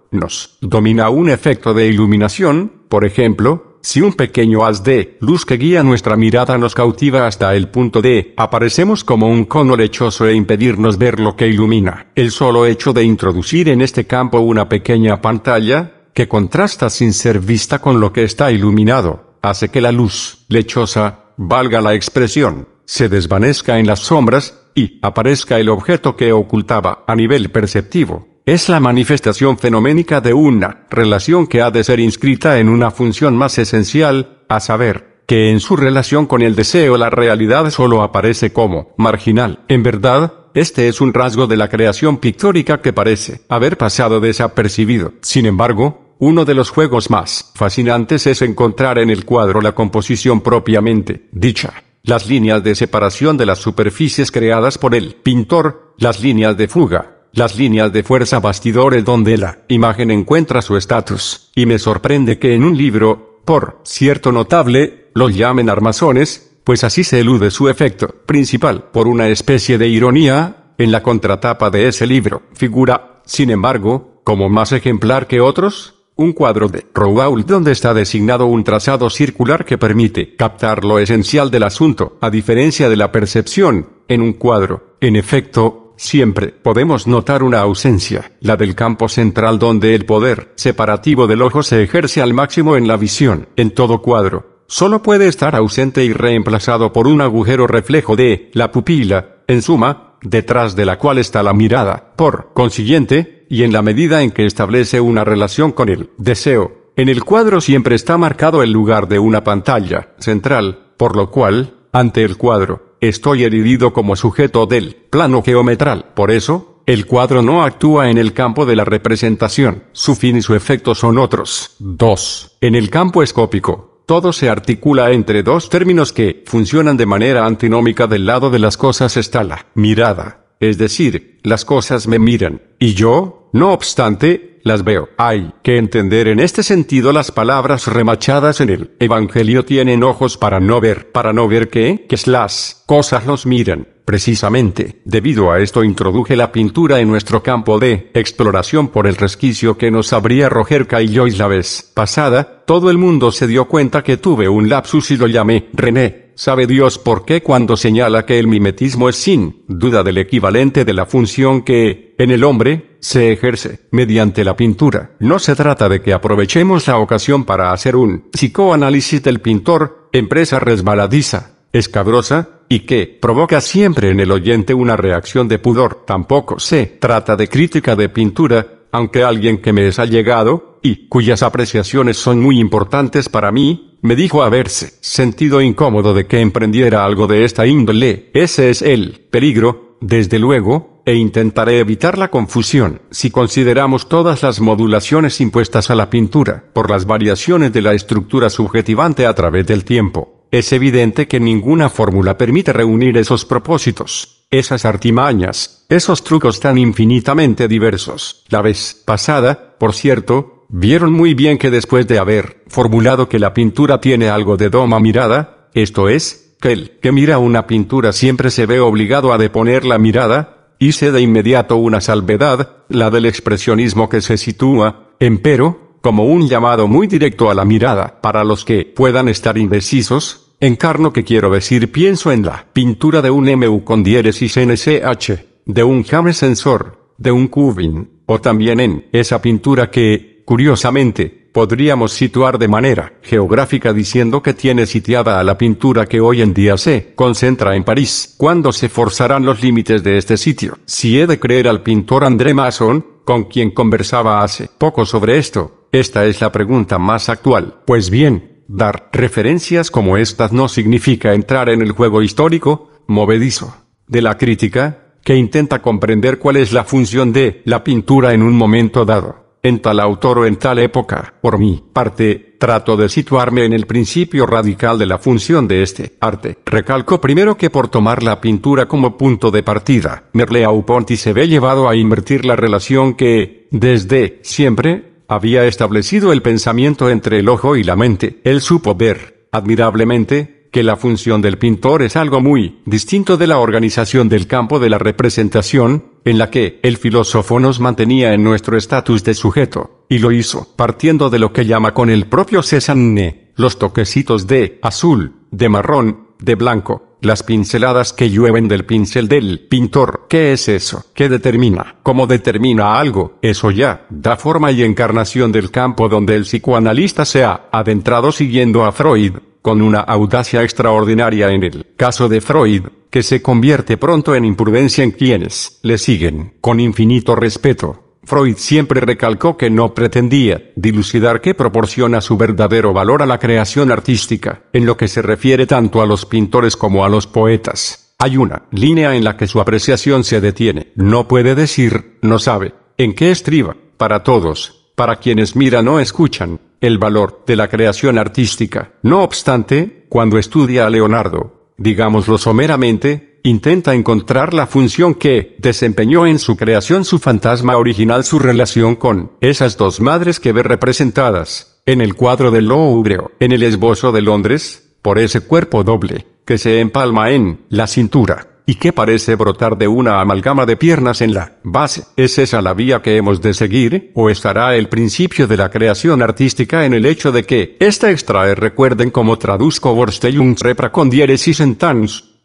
Speaker 1: domina un efecto de iluminación, por ejemplo, si un pequeño haz de luz que guía nuestra mirada nos cautiva hasta el punto de aparecemos como un cono lechoso e impedirnos ver lo que ilumina. El solo hecho de introducir en este campo una pequeña pantalla, que contrasta sin ser vista con lo que está iluminado, hace que la luz lechosa, valga la expresión, se desvanezca en las sombras, y aparezca el objeto que ocultaba a nivel perceptivo es la manifestación fenoménica de una relación que ha de ser inscrita en una función más esencial, a saber, que en su relación con el deseo la realidad solo aparece como marginal. En verdad, este es un rasgo de la creación pictórica que parece haber pasado desapercibido. Sin embargo, uno de los juegos más fascinantes es encontrar en el cuadro la composición propiamente dicha. Las líneas de separación de las superficies creadas por el pintor, las líneas de fuga, las líneas de fuerza bastidores donde la imagen encuentra su estatus, y me sorprende que en un libro, por cierto notable, los llamen armazones, pues así se elude su efecto principal por una especie de ironía, en la contratapa de ese libro figura, sin embargo, como más ejemplar que otros, un cuadro de Rouault donde está designado un trazado circular que permite captar lo esencial del asunto, a diferencia de la percepción, en un cuadro. En efecto, siempre podemos notar una ausencia, la del campo central donde el poder separativo del ojo se ejerce al máximo en la visión, en todo cuadro. Solo puede estar ausente y reemplazado por un agujero reflejo de la pupila, en suma, detrás de la cual está la mirada. Por consiguiente, y en la medida en que establece una relación con el deseo, en el cuadro siempre está marcado el lugar de una pantalla central, por lo cual, ante el cuadro, estoy herido como sujeto del plano geometral. Por eso, el cuadro no actúa en el campo de la representación, su fin y su efecto son otros. 2. En el campo escópico, todo se articula entre dos términos que funcionan de manera antinómica del lado de las cosas está la mirada, es decir, las cosas me miran, y yo, no obstante, las veo. Hay que entender en este sentido las palabras remachadas en el Evangelio tienen ojos para no ver, para no ver que, es las cosas los miran. Precisamente, debido a esto introduje la pintura en nuestro campo de exploración por el resquicio que nos abría Roger Caillois la vez pasada, todo el mundo se dio cuenta que tuve un lapsus y lo llamé René sabe Dios por qué cuando señala que el mimetismo es sin duda del equivalente de la función que, en el hombre, se ejerce mediante la pintura. No se trata de que aprovechemos la ocasión para hacer un psicoanálisis del pintor, empresa resbaladiza, escabrosa, y que provoca siempre en el oyente una reacción de pudor. Tampoco se trata de crítica de pintura, aunque alguien que me es allegado, y cuyas apreciaciones son muy importantes para mí, me dijo haberse sentido incómodo de que emprendiera algo de esta índole. Ese es el peligro, desde luego, e intentaré evitar la confusión si consideramos todas las modulaciones impuestas a la pintura por las variaciones de la estructura subjetivante a través del tiempo. Es evidente que ninguna fórmula permite reunir esos propósitos esas artimañas, esos trucos tan infinitamente diversos. La vez pasada, por cierto, vieron muy bien que después de haber formulado que la pintura tiene algo de doma mirada, esto es, que el que mira una pintura siempre se ve obligado a deponer la mirada, hice de inmediato una salvedad, la del expresionismo que se sitúa, empero, como un llamado muy directo a la mirada para los que puedan estar indecisos, Encarno que quiero decir pienso en la pintura de un MU con diéresis NCH, de un James sensor, de un Cubin, o también en esa pintura que, curiosamente, podríamos situar de manera geográfica diciendo que tiene sitiada a la pintura que hoy en día se concentra en París. ¿Cuándo se forzarán los límites de este sitio? Si he de creer al pintor André Masson, con quien conversaba hace poco sobre esto, esta es la pregunta más actual. Pues bien, Dar referencias como estas no significa entrar en el juego histórico, movedizo, de la crítica, que intenta comprender cuál es la función de la pintura en un momento dado, en tal autor o en tal época. Por mi parte, trato de situarme en el principio radical de la función de este arte. Recalco primero que por tomar la pintura como punto de partida, Merleau-Ponty se ve llevado a invertir la relación que, desde siempre, había establecido el pensamiento entre el ojo y la mente, él supo ver, admirablemente, que la función del pintor es algo muy distinto de la organización del campo de la representación, en la que el filósofo nos mantenía en nuestro estatus de sujeto, y lo hizo partiendo de lo que llama con el propio Cézanne, los toquecitos de azul, de marrón, de blanco, las pinceladas que llueven del pincel del pintor. ¿Qué es eso? ¿Qué determina? ¿Cómo determina algo? Eso ya, da forma y encarnación del campo donde el psicoanalista se ha adentrado siguiendo a Freud, con una audacia extraordinaria en el caso de Freud, que se convierte pronto en imprudencia en quienes le siguen, con infinito respeto Freud siempre recalcó que no pretendía dilucidar qué proporciona su verdadero valor a la creación artística, en lo que se refiere tanto a los pintores como a los poetas. Hay una línea en la que su apreciación se detiene. No puede decir, no sabe, en qué estriba, para todos, para quienes miran o escuchan, el valor de la creación artística. No obstante, cuando estudia a Leonardo, digámoslo someramente, intenta encontrar la función que desempeñó en su creación su fantasma original, su relación con esas dos madres que ve representadas en el cuadro del Louvre, en el esbozo de Londres, por ese cuerpo doble que se empalma en la cintura y que parece brotar de una amalgama de piernas en la base. ¿Es esa la vía que hemos de seguir? ¿O estará el principio de la creación artística en el hecho de que esta extrae recuerden como traduzco Borstellung repra con diéresis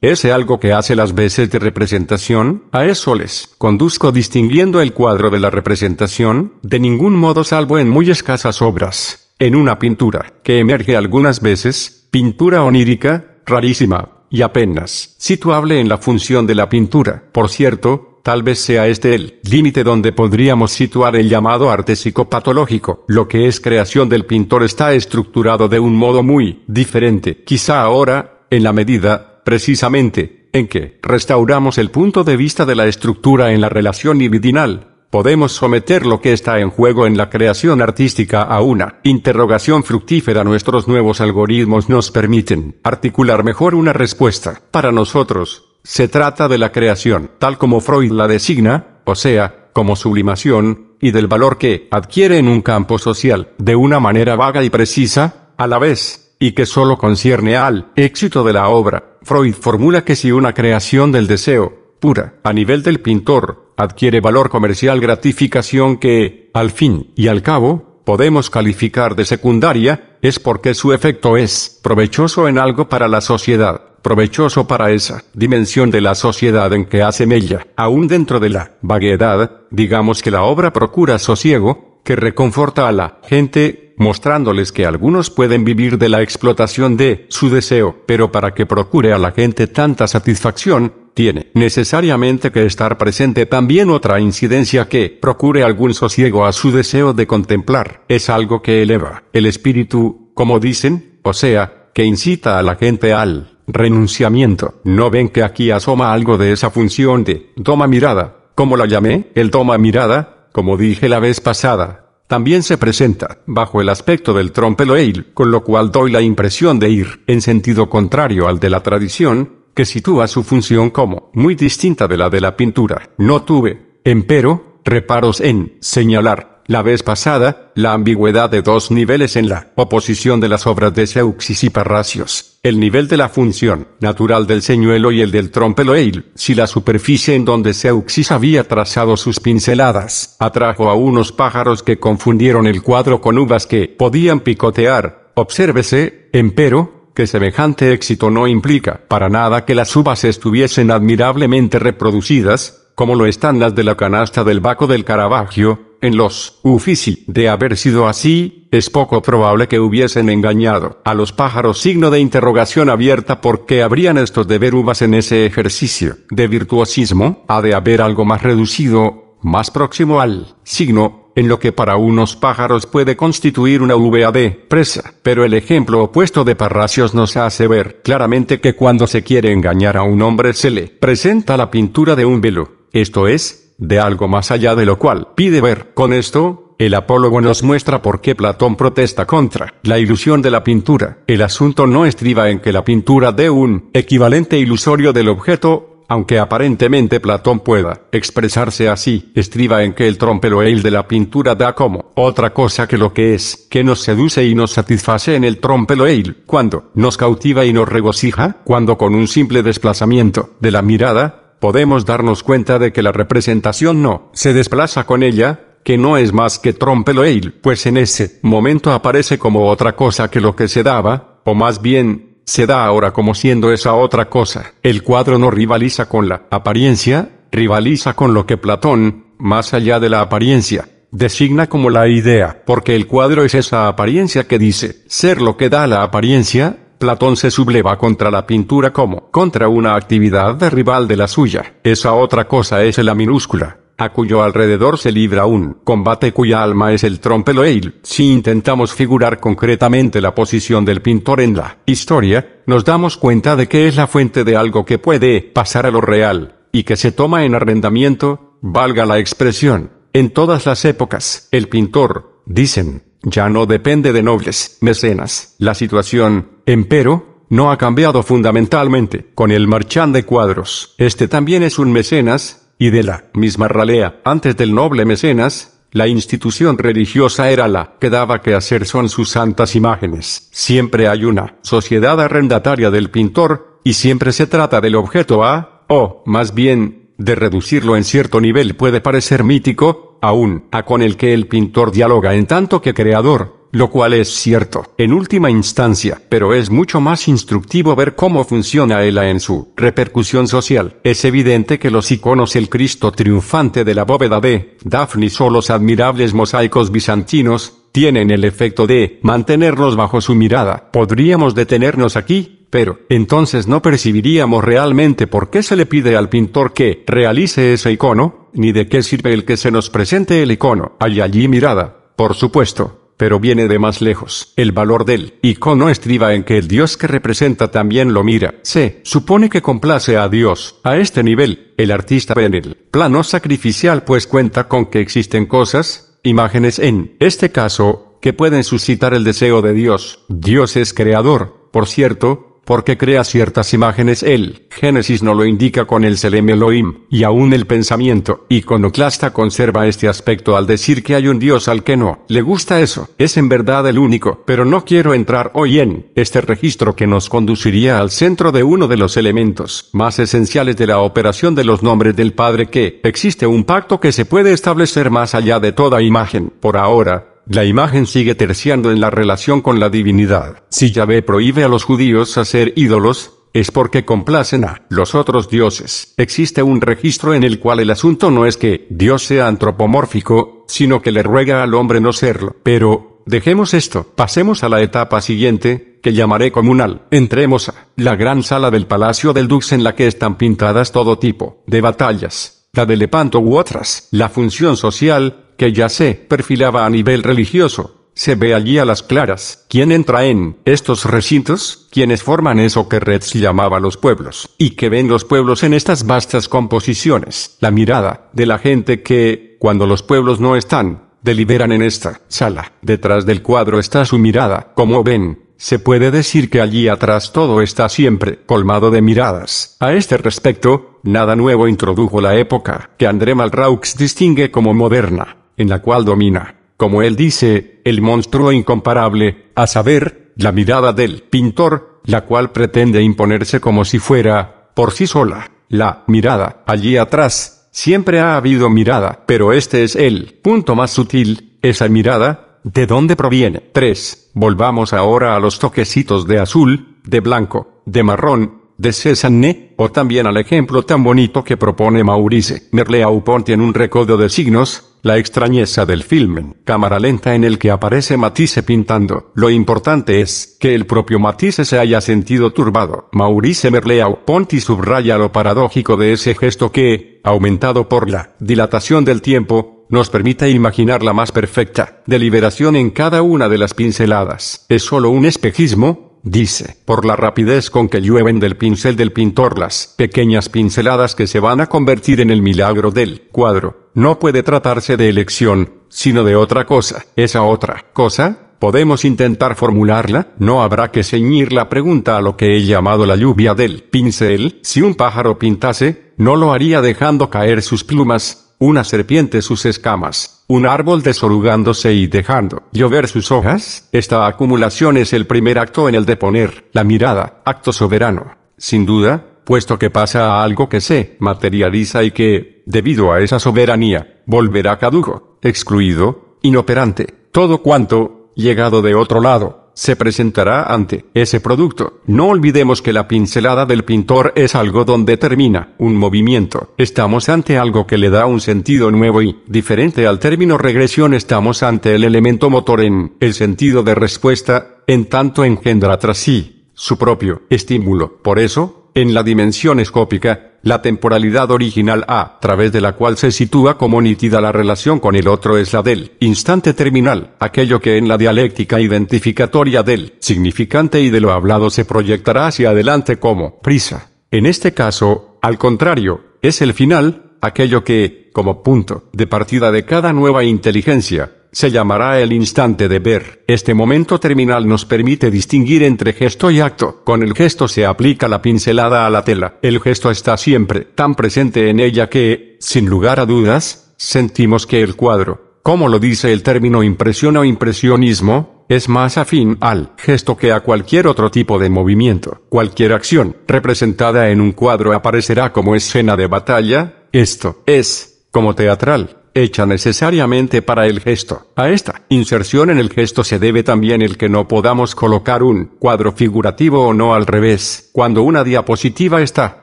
Speaker 1: ese algo que hace las veces de representación, a eso les conduzco distinguiendo el cuadro de la representación, de ningún modo salvo en muy escasas obras, en una pintura, que emerge algunas veces, pintura onírica, rarísima, y apenas situable en la función de la pintura. Por cierto, tal vez sea este el límite donde podríamos situar el llamado arte psicopatológico. Lo que es creación del pintor está estructurado de un modo muy diferente. Quizá ahora, en la medida precisamente, en que restauramos el punto de vista de la estructura en la relación libidinal, podemos someter lo que está en juego en la creación artística a una interrogación fructífera. Nuestros nuevos algoritmos nos permiten articular mejor una respuesta. Para nosotros, se trata de la creación, tal como Freud la designa, o sea, como sublimación, y del valor que adquiere en un campo social, de una manera vaga y precisa, a la vez, y que solo concierne al éxito de la obra. Freud formula que si una creación del deseo, pura, a nivel del pintor, adquiere valor comercial gratificación que, al fin y al cabo, podemos calificar de secundaria, es porque su efecto es provechoso en algo para la sociedad, provechoso para esa dimensión de la sociedad en que hace mella. Aún dentro de la vaguedad, digamos que la obra procura sosiego, que reconforta a la gente, mostrándoles que algunos pueden vivir de la explotación de su deseo, pero para que procure a la gente tanta satisfacción, tiene necesariamente que estar presente también otra incidencia que procure algún sosiego a su deseo de contemplar. Es algo que eleva el espíritu, como dicen, o sea, que incita a la gente al renunciamiento. ¿No ven que aquí asoma algo de esa función de toma mirada? como la llamé? El toma mirada, como dije la vez pasada, también se presenta bajo el aspecto del trompe-l'oeil, con lo cual doy la impresión de ir en sentido contrario al de la tradición, que sitúa su función como muy distinta de la de la pintura. No tuve, empero, reparos en señalar la vez pasada, la ambigüedad de dos niveles en la oposición de las obras de Seuxis y Parracios, el nivel de la función natural del señuelo y el del trompeloeil, si la superficie en donde Seuxis había trazado sus pinceladas, atrajo a unos pájaros que confundieron el cuadro con uvas que podían picotear, obsérvese, empero, que semejante éxito no implica para nada que las uvas estuviesen admirablemente reproducidas, como lo están las de la canasta del Baco del Caravaggio, en los Uffizi. De haber sido así, es poco probable que hubiesen engañado a los pájaros signo de interrogación abierta porque habrían estos de uvas en ese ejercicio de virtuosismo, ha de haber algo más reducido, más próximo al signo en lo que para unos pájaros puede constituir una VAD, de presa, pero el ejemplo opuesto de Parracios nos hace ver claramente que cuando se quiere engañar a un hombre se le presenta la pintura de un velo, esto es, de algo más allá de lo cual pide ver. Con esto, el apólogo nos muestra por qué Platón protesta contra la ilusión de la pintura. El asunto no estriba en que la pintura dé un equivalente ilusorio del objeto, aunque aparentemente Platón pueda expresarse así, estriba en que el loeil de la pintura da como otra cosa que lo que es, que nos seduce y nos satisface en el loeil, cuando nos cautiva y nos regocija, cuando con un simple desplazamiento de la mirada podemos darnos cuenta de que la representación no se desplaza con ella, que no es más que trompe-l'oeil, pues en ese momento aparece como otra cosa que lo que se daba, o más bien, se da ahora como siendo esa otra cosa. El cuadro no rivaliza con la apariencia, rivaliza con lo que Platón, más allá de la apariencia, designa como la idea, porque el cuadro es esa apariencia que dice ser lo que da la apariencia, Platón se subleva contra la pintura como contra una actividad de rival de la suya. Esa otra cosa es la minúscula, a cuyo alrededor se libra un combate cuya alma es el loeil, Si intentamos figurar concretamente la posición del pintor en la historia, nos damos cuenta de que es la fuente de algo que puede pasar a lo real, y que se toma en arrendamiento, valga la expresión, en todas las épocas. El pintor, dicen, ya no depende de nobles, mecenas. La situación, Empero, no ha cambiado fundamentalmente con el marchán de cuadros. Este también es un mecenas, y de la misma ralea. Antes del noble mecenas, la institución religiosa era la que daba que hacer son sus santas imágenes. Siempre hay una sociedad arrendataria del pintor, y siempre se trata del objeto a, o, más bien, de reducirlo en cierto nivel puede parecer mítico, aún a con el que el pintor dialoga en tanto que creador, lo cual es cierto, en última instancia, pero es mucho más instructivo ver cómo funciona ella en su repercusión social. Es evidente que los iconos el Cristo triunfante de la bóveda de Daphnis o los admirables mosaicos bizantinos, tienen el efecto de mantenernos bajo su mirada. Podríamos detenernos aquí, pero entonces no percibiríamos realmente por qué se le pide al pintor que realice ese icono, ni de qué sirve el que se nos presente el icono. Hay allí mirada, por supuesto, pero viene de más lejos. El valor del icono estriba en que el Dios que representa también lo mira. Se supone que complace a Dios. A este nivel, el artista en el plano sacrificial pues cuenta con que existen cosas, imágenes en este caso, que pueden suscitar el deseo de Dios. Dios es creador, por cierto, porque crea ciertas imágenes él. Génesis no lo indica con el Selem Elohim, y aún el pensamiento iconoclasta conserva este aspecto al decir que hay un Dios al que no le gusta eso. Es en verdad el único, pero no quiero entrar hoy en este registro que nos conduciría al centro de uno de los elementos más esenciales de la operación de los nombres del Padre que existe un pacto que se puede establecer más allá de toda imagen. Por ahora, la imagen sigue terciando en la relación con la divinidad. Si Yahvé prohíbe a los judíos hacer ídolos, es porque complacen a los otros dioses. Existe un registro en el cual el asunto no es que Dios sea antropomórfico, sino que le ruega al hombre no serlo. Pero, dejemos esto, pasemos a la etapa siguiente, que llamaré comunal. Entremos a la gran sala del Palacio del Dux en la que están pintadas todo tipo de batallas, la de Lepanto u otras, la función social, que ya se perfilaba a nivel religioso. Se ve allí a las claras quién entra en estos recintos, quienes forman eso que Retz llamaba los pueblos, y que ven los pueblos en estas vastas composiciones, la mirada de la gente que, cuando los pueblos no están, deliberan en esta sala. Detrás del cuadro está su mirada, como ven. Se puede decir que allí atrás todo está siempre colmado de miradas. A este respecto, nada nuevo introdujo la época que André Malraux distingue como moderna en la cual domina, como él dice, el monstruo incomparable, a saber, la mirada del pintor, la cual pretende imponerse como si fuera, por sí sola, la mirada, allí atrás, siempre ha habido mirada, pero este es el punto más sutil, esa mirada, ¿de dónde proviene? 3. Volvamos ahora a los toquecitos de azul, de blanco, de marrón, de Cézanne, o también al ejemplo tan bonito que propone Maurice Merleau-Ponty en un recodo de signos, la extrañeza del film, cámara lenta en el que aparece Matisse pintando. Lo importante es que el propio Matisse se haya sentido turbado. Maurice Merleau ponty subraya lo paradójico de ese gesto que, aumentado por la dilatación del tiempo, nos permite imaginar la más perfecta deliberación en cada una de las pinceladas. Es solo un espejismo, dice, por la rapidez con que llueven del pincel del pintor las pequeñas pinceladas que se van a convertir en el milagro del cuadro no puede tratarse de elección, sino de otra cosa. Esa otra cosa podemos intentar formularla, no habrá que ceñir la pregunta a lo que he llamado la lluvia del pincel. Si un pájaro pintase, no lo haría dejando caer sus plumas, una serpiente sus escamas, un árbol desorugándose y dejando llover sus hojas. Esta acumulación es el primer acto en el de poner la mirada, acto soberano. Sin duda, puesto que pasa a algo que se materializa y que, debido a esa soberanía, volverá caduco, excluido, inoperante, todo cuanto, llegado de otro lado, se presentará ante ese producto. No olvidemos que la pincelada del pintor es algo donde termina un movimiento. Estamos ante algo que le da un sentido nuevo y, diferente al término regresión, estamos ante el elemento motor en el sentido de respuesta, en tanto engendra tras sí su propio estímulo. Por eso, en la dimensión escópica, la temporalidad original a través de la cual se sitúa como nitida la relación con el otro es la del instante terminal, aquello que en la dialéctica identificatoria del significante y de lo hablado se proyectará hacia adelante como prisa. En este caso, al contrario, es el final, aquello que, como punto de partida de cada nueva inteligencia, se llamará el instante de ver. Este momento terminal nos permite distinguir entre gesto y acto. Con el gesto se aplica la pincelada a la tela. El gesto está siempre tan presente en ella que, sin lugar a dudas, sentimos que el cuadro, como lo dice el término impresión o impresionismo, es más afín al gesto que a cualquier otro tipo de movimiento. Cualquier acción representada en un cuadro aparecerá como escena de batalla, esto es, como teatral hecha necesariamente para el gesto. A esta inserción en el gesto se debe también el que no podamos colocar un cuadro figurativo o no al revés, cuando una diapositiva está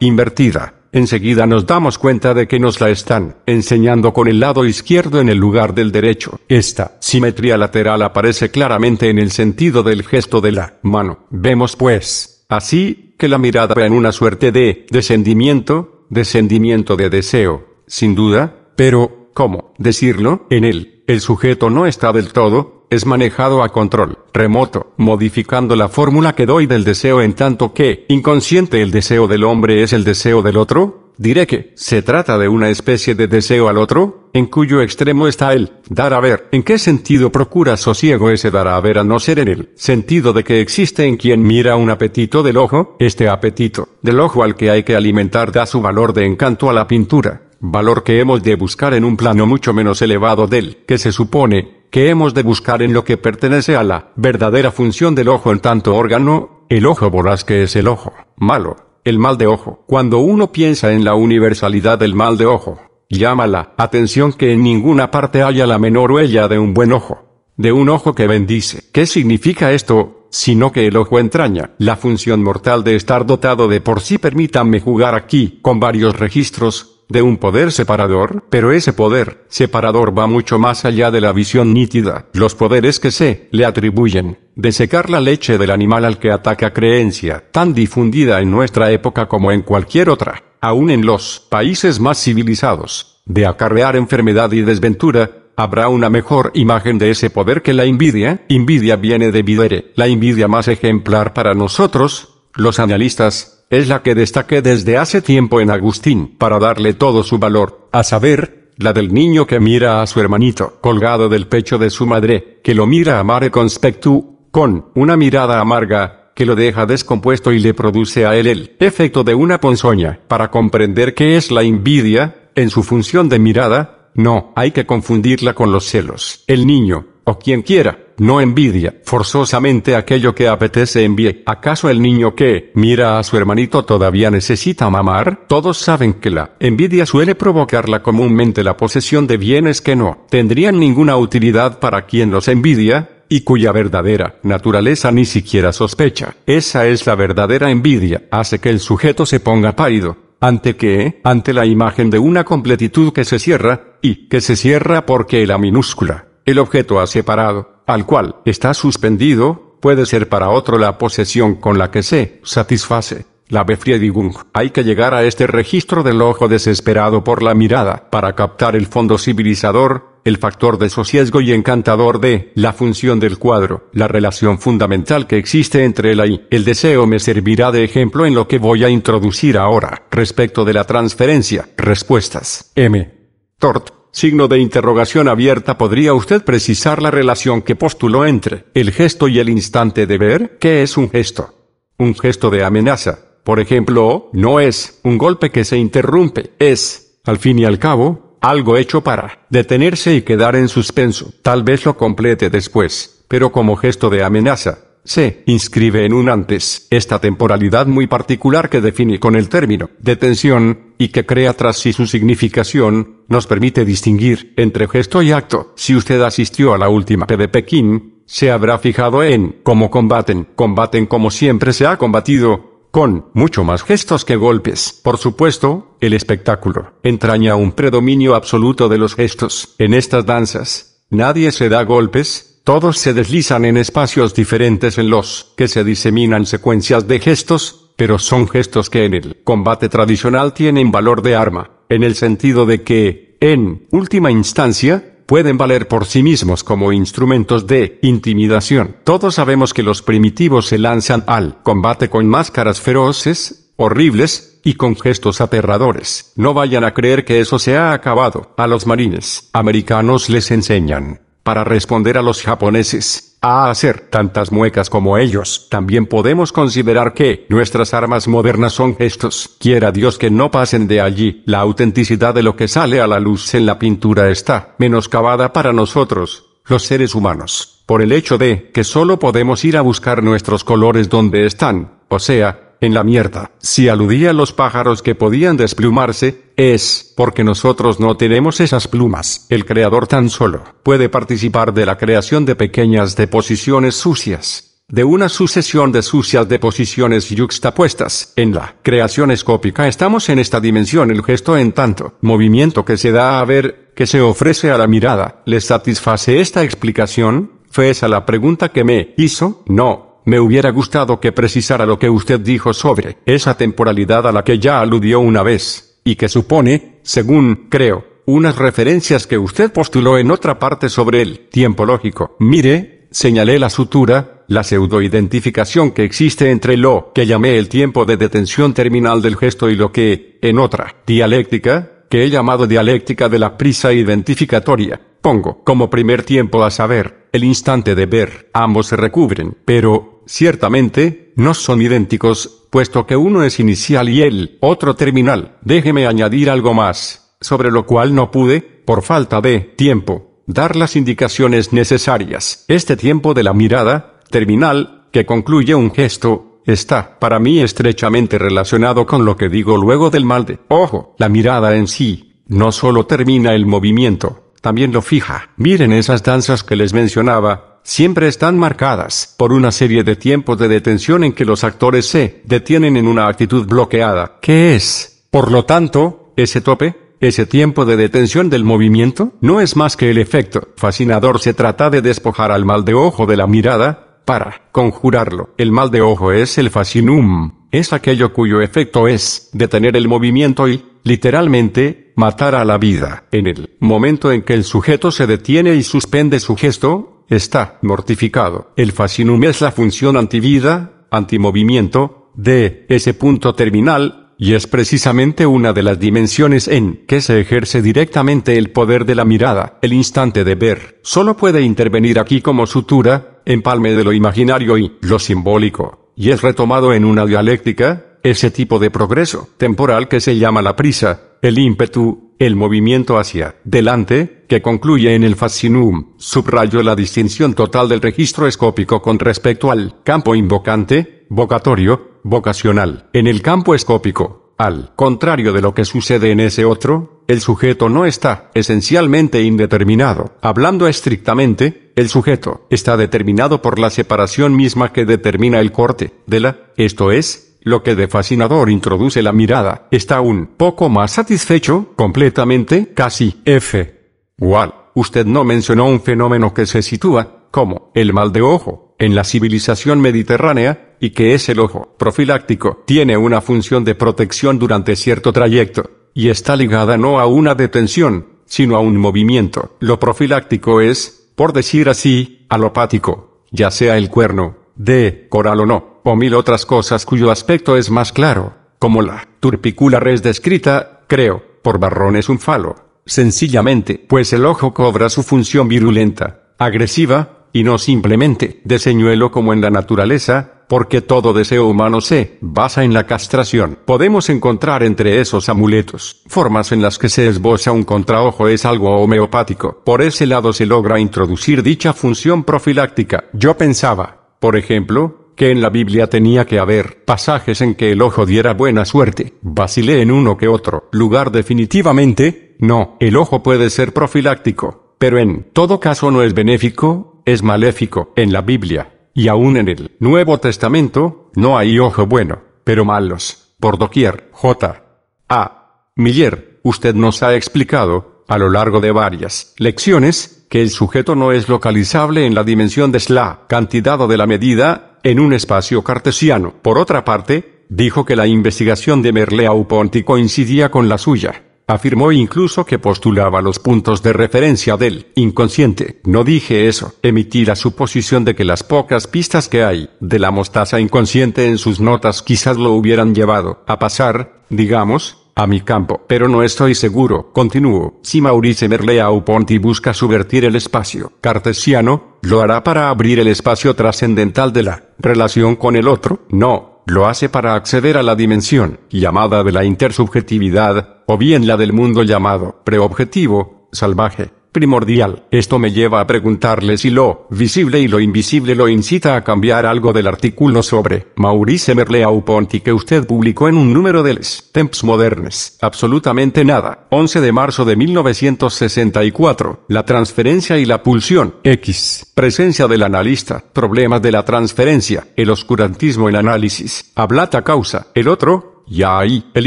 Speaker 1: invertida. Enseguida nos damos cuenta de que nos la están enseñando con el lado izquierdo en el lugar del derecho. Esta simetría lateral aparece claramente en el sentido del gesto de la mano. Vemos pues, así, que la mirada en una suerte de descendimiento, descendimiento de deseo, sin duda, pero ¿Cómo decirlo? En él, el sujeto no está del todo, es manejado a control remoto, modificando la fórmula que doy del deseo en tanto que, inconsciente el deseo del hombre es el deseo del otro, diré que, se trata de una especie de deseo al otro, en cuyo extremo está el dar a ver. ¿En qué sentido procura sosiego ese dar a ver a no ser en el sentido de que existe en quien mira un apetito del ojo? Este apetito del ojo al que hay que alimentar da su valor de encanto a la pintura valor que hemos de buscar en un plano mucho menos elevado del que se supone que hemos de buscar en lo que pertenece a la verdadera función del ojo en tanto órgano, el ojo voraz que es el ojo malo, el mal de ojo. Cuando uno piensa en la universalidad del mal de ojo, llama la atención que en ninguna parte haya la menor huella de un buen ojo, de un ojo que bendice. ¿Qué significa esto? sino que el ojo entraña la función mortal de estar dotado de por sí. Permítanme jugar aquí con varios registros, de un poder separador, pero ese poder separador va mucho más allá de la visión nítida. Los poderes que se le atribuyen, de secar la leche del animal al que ataca creencia, tan difundida en nuestra época como en cualquier otra, aún en los países más civilizados, de acarrear enfermedad y desventura, habrá una mejor imagen de ese poder que la envidia. Envidia viene de videre, la envidia más ejemplar para nosotros, los analistas, es la que destaque desde hace tiempo en Agustín para darle todo su valor, a saber, la del niño que mira a su hermanito colgado del pecho de su madre, que lo mira amare conspectu, con una mirada amarga, que lo deja descompuesto y le produce a él el efecto de una ponzoña. Para comprender qué es la envidia, en su función de mirada, no hay que confundirla con los celos. El niño, o quien quiera, no envidia forzosamente aquello que apetece envíe. ¿Acaso el niño que mira a su hermanito todavía necesita mamar? Todos saben que la envidia suele provocarla comúnmente la posesión de bienes que no tendrían ninguna utilidad para quien los envidia, y cuya verdadera naturaleza ni siquiera sospecha. Esa es la verdadera envidia, hace que el sujeto se ponga pálido. ¿Ante que Ante la imagen de una completitud que se cierra, y que se cierra porque la minúscula, el objeto ha separado, al cual está suspendido, puede ser para otro la posesión con la que se satisface. La Befriedigung. Hay que llegar a este registro del ojo desesperado por la mirada para captar el fondo civilizador, el factor de sosiesgo y encantador de la función del cuadro. La relación fundamental que existe entre la y el deseo me servirá de ejemplo en lo que voy a introducir ahora respecto de la transferencia. Respuestas. M. Tort signo de interrogación abierta, ¿podría usted precisar la relación que postuló entre el gesto y el instante de ver? ¿Qué es un gesto? Un gesto de amenaza, por ejemplo, no es un golpe que se interrumpe, es, al fin y al cabo, algo hecho para detenerse y quedar en suspenso. Tal vez lo complete después, pero como gesto de amenaza, se inscribe en un antes, esta temporalidad muy particular que define con el término detención, y que crea tras sí su significación, nos permite distinguir entre gesto y acto. Si usted asistió a la última P de Pekín, se habrá fijado en cómo combaten, combaten como siempre se ha combatido, con mucho más gestos que golpes. Por supuesto, el espectáculo entraña un predominio absoluto de los gestos. En estas danzas, nadie se da golpes, todos se deslizan en espacios diferentes en los que se diseminan secuencias de gestos, pero son gestos que en el combate tradicional tienen valor de arma, en el sentido de que, en última instancia, pueden valer por sí mismos como instrumentos de intimidación. Todos sabemos que los primitivos se lanzan al combate con máscaras feroces, horribles, y con gestos aterradores. No vayan a creer que eso se ha acabado. A los marines americanos les enseñan para responder a los japoneses, a hacer tantas muecas como ellos, también podemos considerar que nuestras armas modernas son gestos. Quiera Dios que no pasen de allí. La autenticidad de lo que sale a la luz en la pintura está menoscabada para nosotros, los seres humanos, por el hecho de que solo podemos ir a buscar nuestros colores donde están, o sea, en la mierda. Si aludía a los pájaros que podían desplumarse, es porque nosotros no tenemos esas plumas. El creador tan solo puede participar de la creación de pequeñas deposiciones sucias de una sucesión de sucias deposiciones yuxtapuestas. En la creación escópica estamos en esta dimensión el gesto en tanto movimiento que se da a ver, que se ofrece a la mirada. le satisface esta explicación? Fue esa la pregunta que me hizo. No, me hubiera gustado que precisara lo que usted dijo sobre esa temporalidad a la que ya aludió una vez, y que supone, según creo, unas referencias que usted postuló en otra parte sobre el tiempo lógico. Mire, señalé la sutura, la pseudoidentificación que existe entre lo que llamé el tiempo de detención terminal del gesto y lo que, en otra dialéctica, que he llamado dialéctica de la prisa identificatoria, pongo como primer tiempo a saber, el instante de ver, ambos se recubren, pero, ciertamente, no son idénticos, puesto que uno es inicial y el otro terminal. Déjeme añadir algo más, sobre lo cual no pude, por falta de tiempo, dar las indicaciones necesarias. Este tiempo de la mirada, terminal, que concluye un gesto, está, para mí, estrechamente relacionado con lo que digo luego del mal de ojo. La mirada en sí, no solo termina el movimiento, también lo fija. Miren esas danzas que les mencionaba, siempre están marcadas por una serie de tiempos de detención en que los actores se detienen en una actitud bloqueada. ¿Qué es? Por lo tanto, ese tope, ese tiempo de detención del movimiento, no es más que el efecto fascinador. Se trata de despojar al mal de ojo de la mirada para conjurarlo. El mal de ojo es el fascinum, es aquello cuyo efecto es detener el movimiento y, literalmente, matar a la vida. En el momento en que el sujeto se detiene y suspende su gesto, está mortificado. El fascinum es la función antivida, antimovimiento, de ese punto terminal, y es precisamente una de las dimensiones en que se ejerce directamente el poder de la mirada, el instante de ver. Solo puede intervenir aquí como sutura, empalme de lo imaginario y lo simbólico, y es retomado en una dialéctica, ese tipo de progreso temporal que se llama la prisa, el ímpetu, el movimiento hacia delante, que concluye en el fascinum, subrayo la distinción total del registro escópico con respecto al campo invocante, vocatorio, vocacional. En el campo escópico, al contrario de lo que sucede en ese otro, el sujeto no está esencialmente indeterminado. Hablando estrictamente, el sujeto está determinado por la separación misma que determina el corte de la, esto es, lo que de fascinador introduce la mirada, está un poco más satisfecho, completamente, casi, F. Igual, usted no mencionó un fenómeno que se sitúa, como, el mal de ojo, en la civilización mediterránea, y que es el ojo profiláctico, tiene una función de protección durante cierto trayecto, y está ligada no a una detención, sino a un movimiento. Lo profiláctico es, por decir así, alopático, ya sea el cuerno, de coral o no, o mil otras cosas cuyo aspecto es más claro, como la turpicula res descrita, creo, por Barrones un falo, sencillamente, pues el ojo cobra su función virulenta, agresiva, y no simplemente de señuelo como en la naturaleza, porque todo deseo humano se basa en la castración. Podemos encontrar entre esos amuletos formas en las que se esboza un contraojo es algo homeopático. Por ese lado se logra introducir dicha función profiláctica. Yo pensaba, por ejemplo, que en la Biblia tenía que haber pasajes en que el ojo diera buena suerte. Vacilé en uno que otro lugar definitivamente. No, el ojo puede ser profiláctico, pero en todo caso no es benéfico, es maléfico en la Biblia. Y aún en el Nuevo Testamento, no hay ojo bueno, pero malos, por doquier. J. A. Miller, usted nos ha explicado, a lo largo de varias lecciones, que el sujeto no es localizable en la dimensión de SLA, cantidad o de la medida, en un espacio cartesiano. Por otra parte, dijo que la investigación de Merleau-Ponty coincidía con la suya. Afirmó incluso que postulaba los puntos de referencia del inconsciente. No dije eso. Emití la suposición de que las pocas pistas que hay de la mostaza inconsciente en sus notas quizás lo hubieran llevado a pasar, digamos, a mi campo. Pero no estoy seguro, continúo, si Maurice Merleau Ponty busca subvertir el espacio cartesiano, lo hará para abrir el espacio trascendental de la relación con el otro, no, lo hace para acceder a la dimensión, llamada de la intersubjetividad, o bien la del mundo llamado preobjetivo, salvaje primordial. Esto me lleva a preguntarle si lo visible y lo invisible lo incita a cambiar algo del artículo sobre Maurice Merleau-Ponty que usted publicó en un número de Les Temps Modernes. Absolutamente nada. 11 de marzo de 1964. La transferencia y la pulsión. X. Presencia del analista. Problemas de la transferencia. El oscurantismo en análisis. Hablata causa. El otro, y ahí el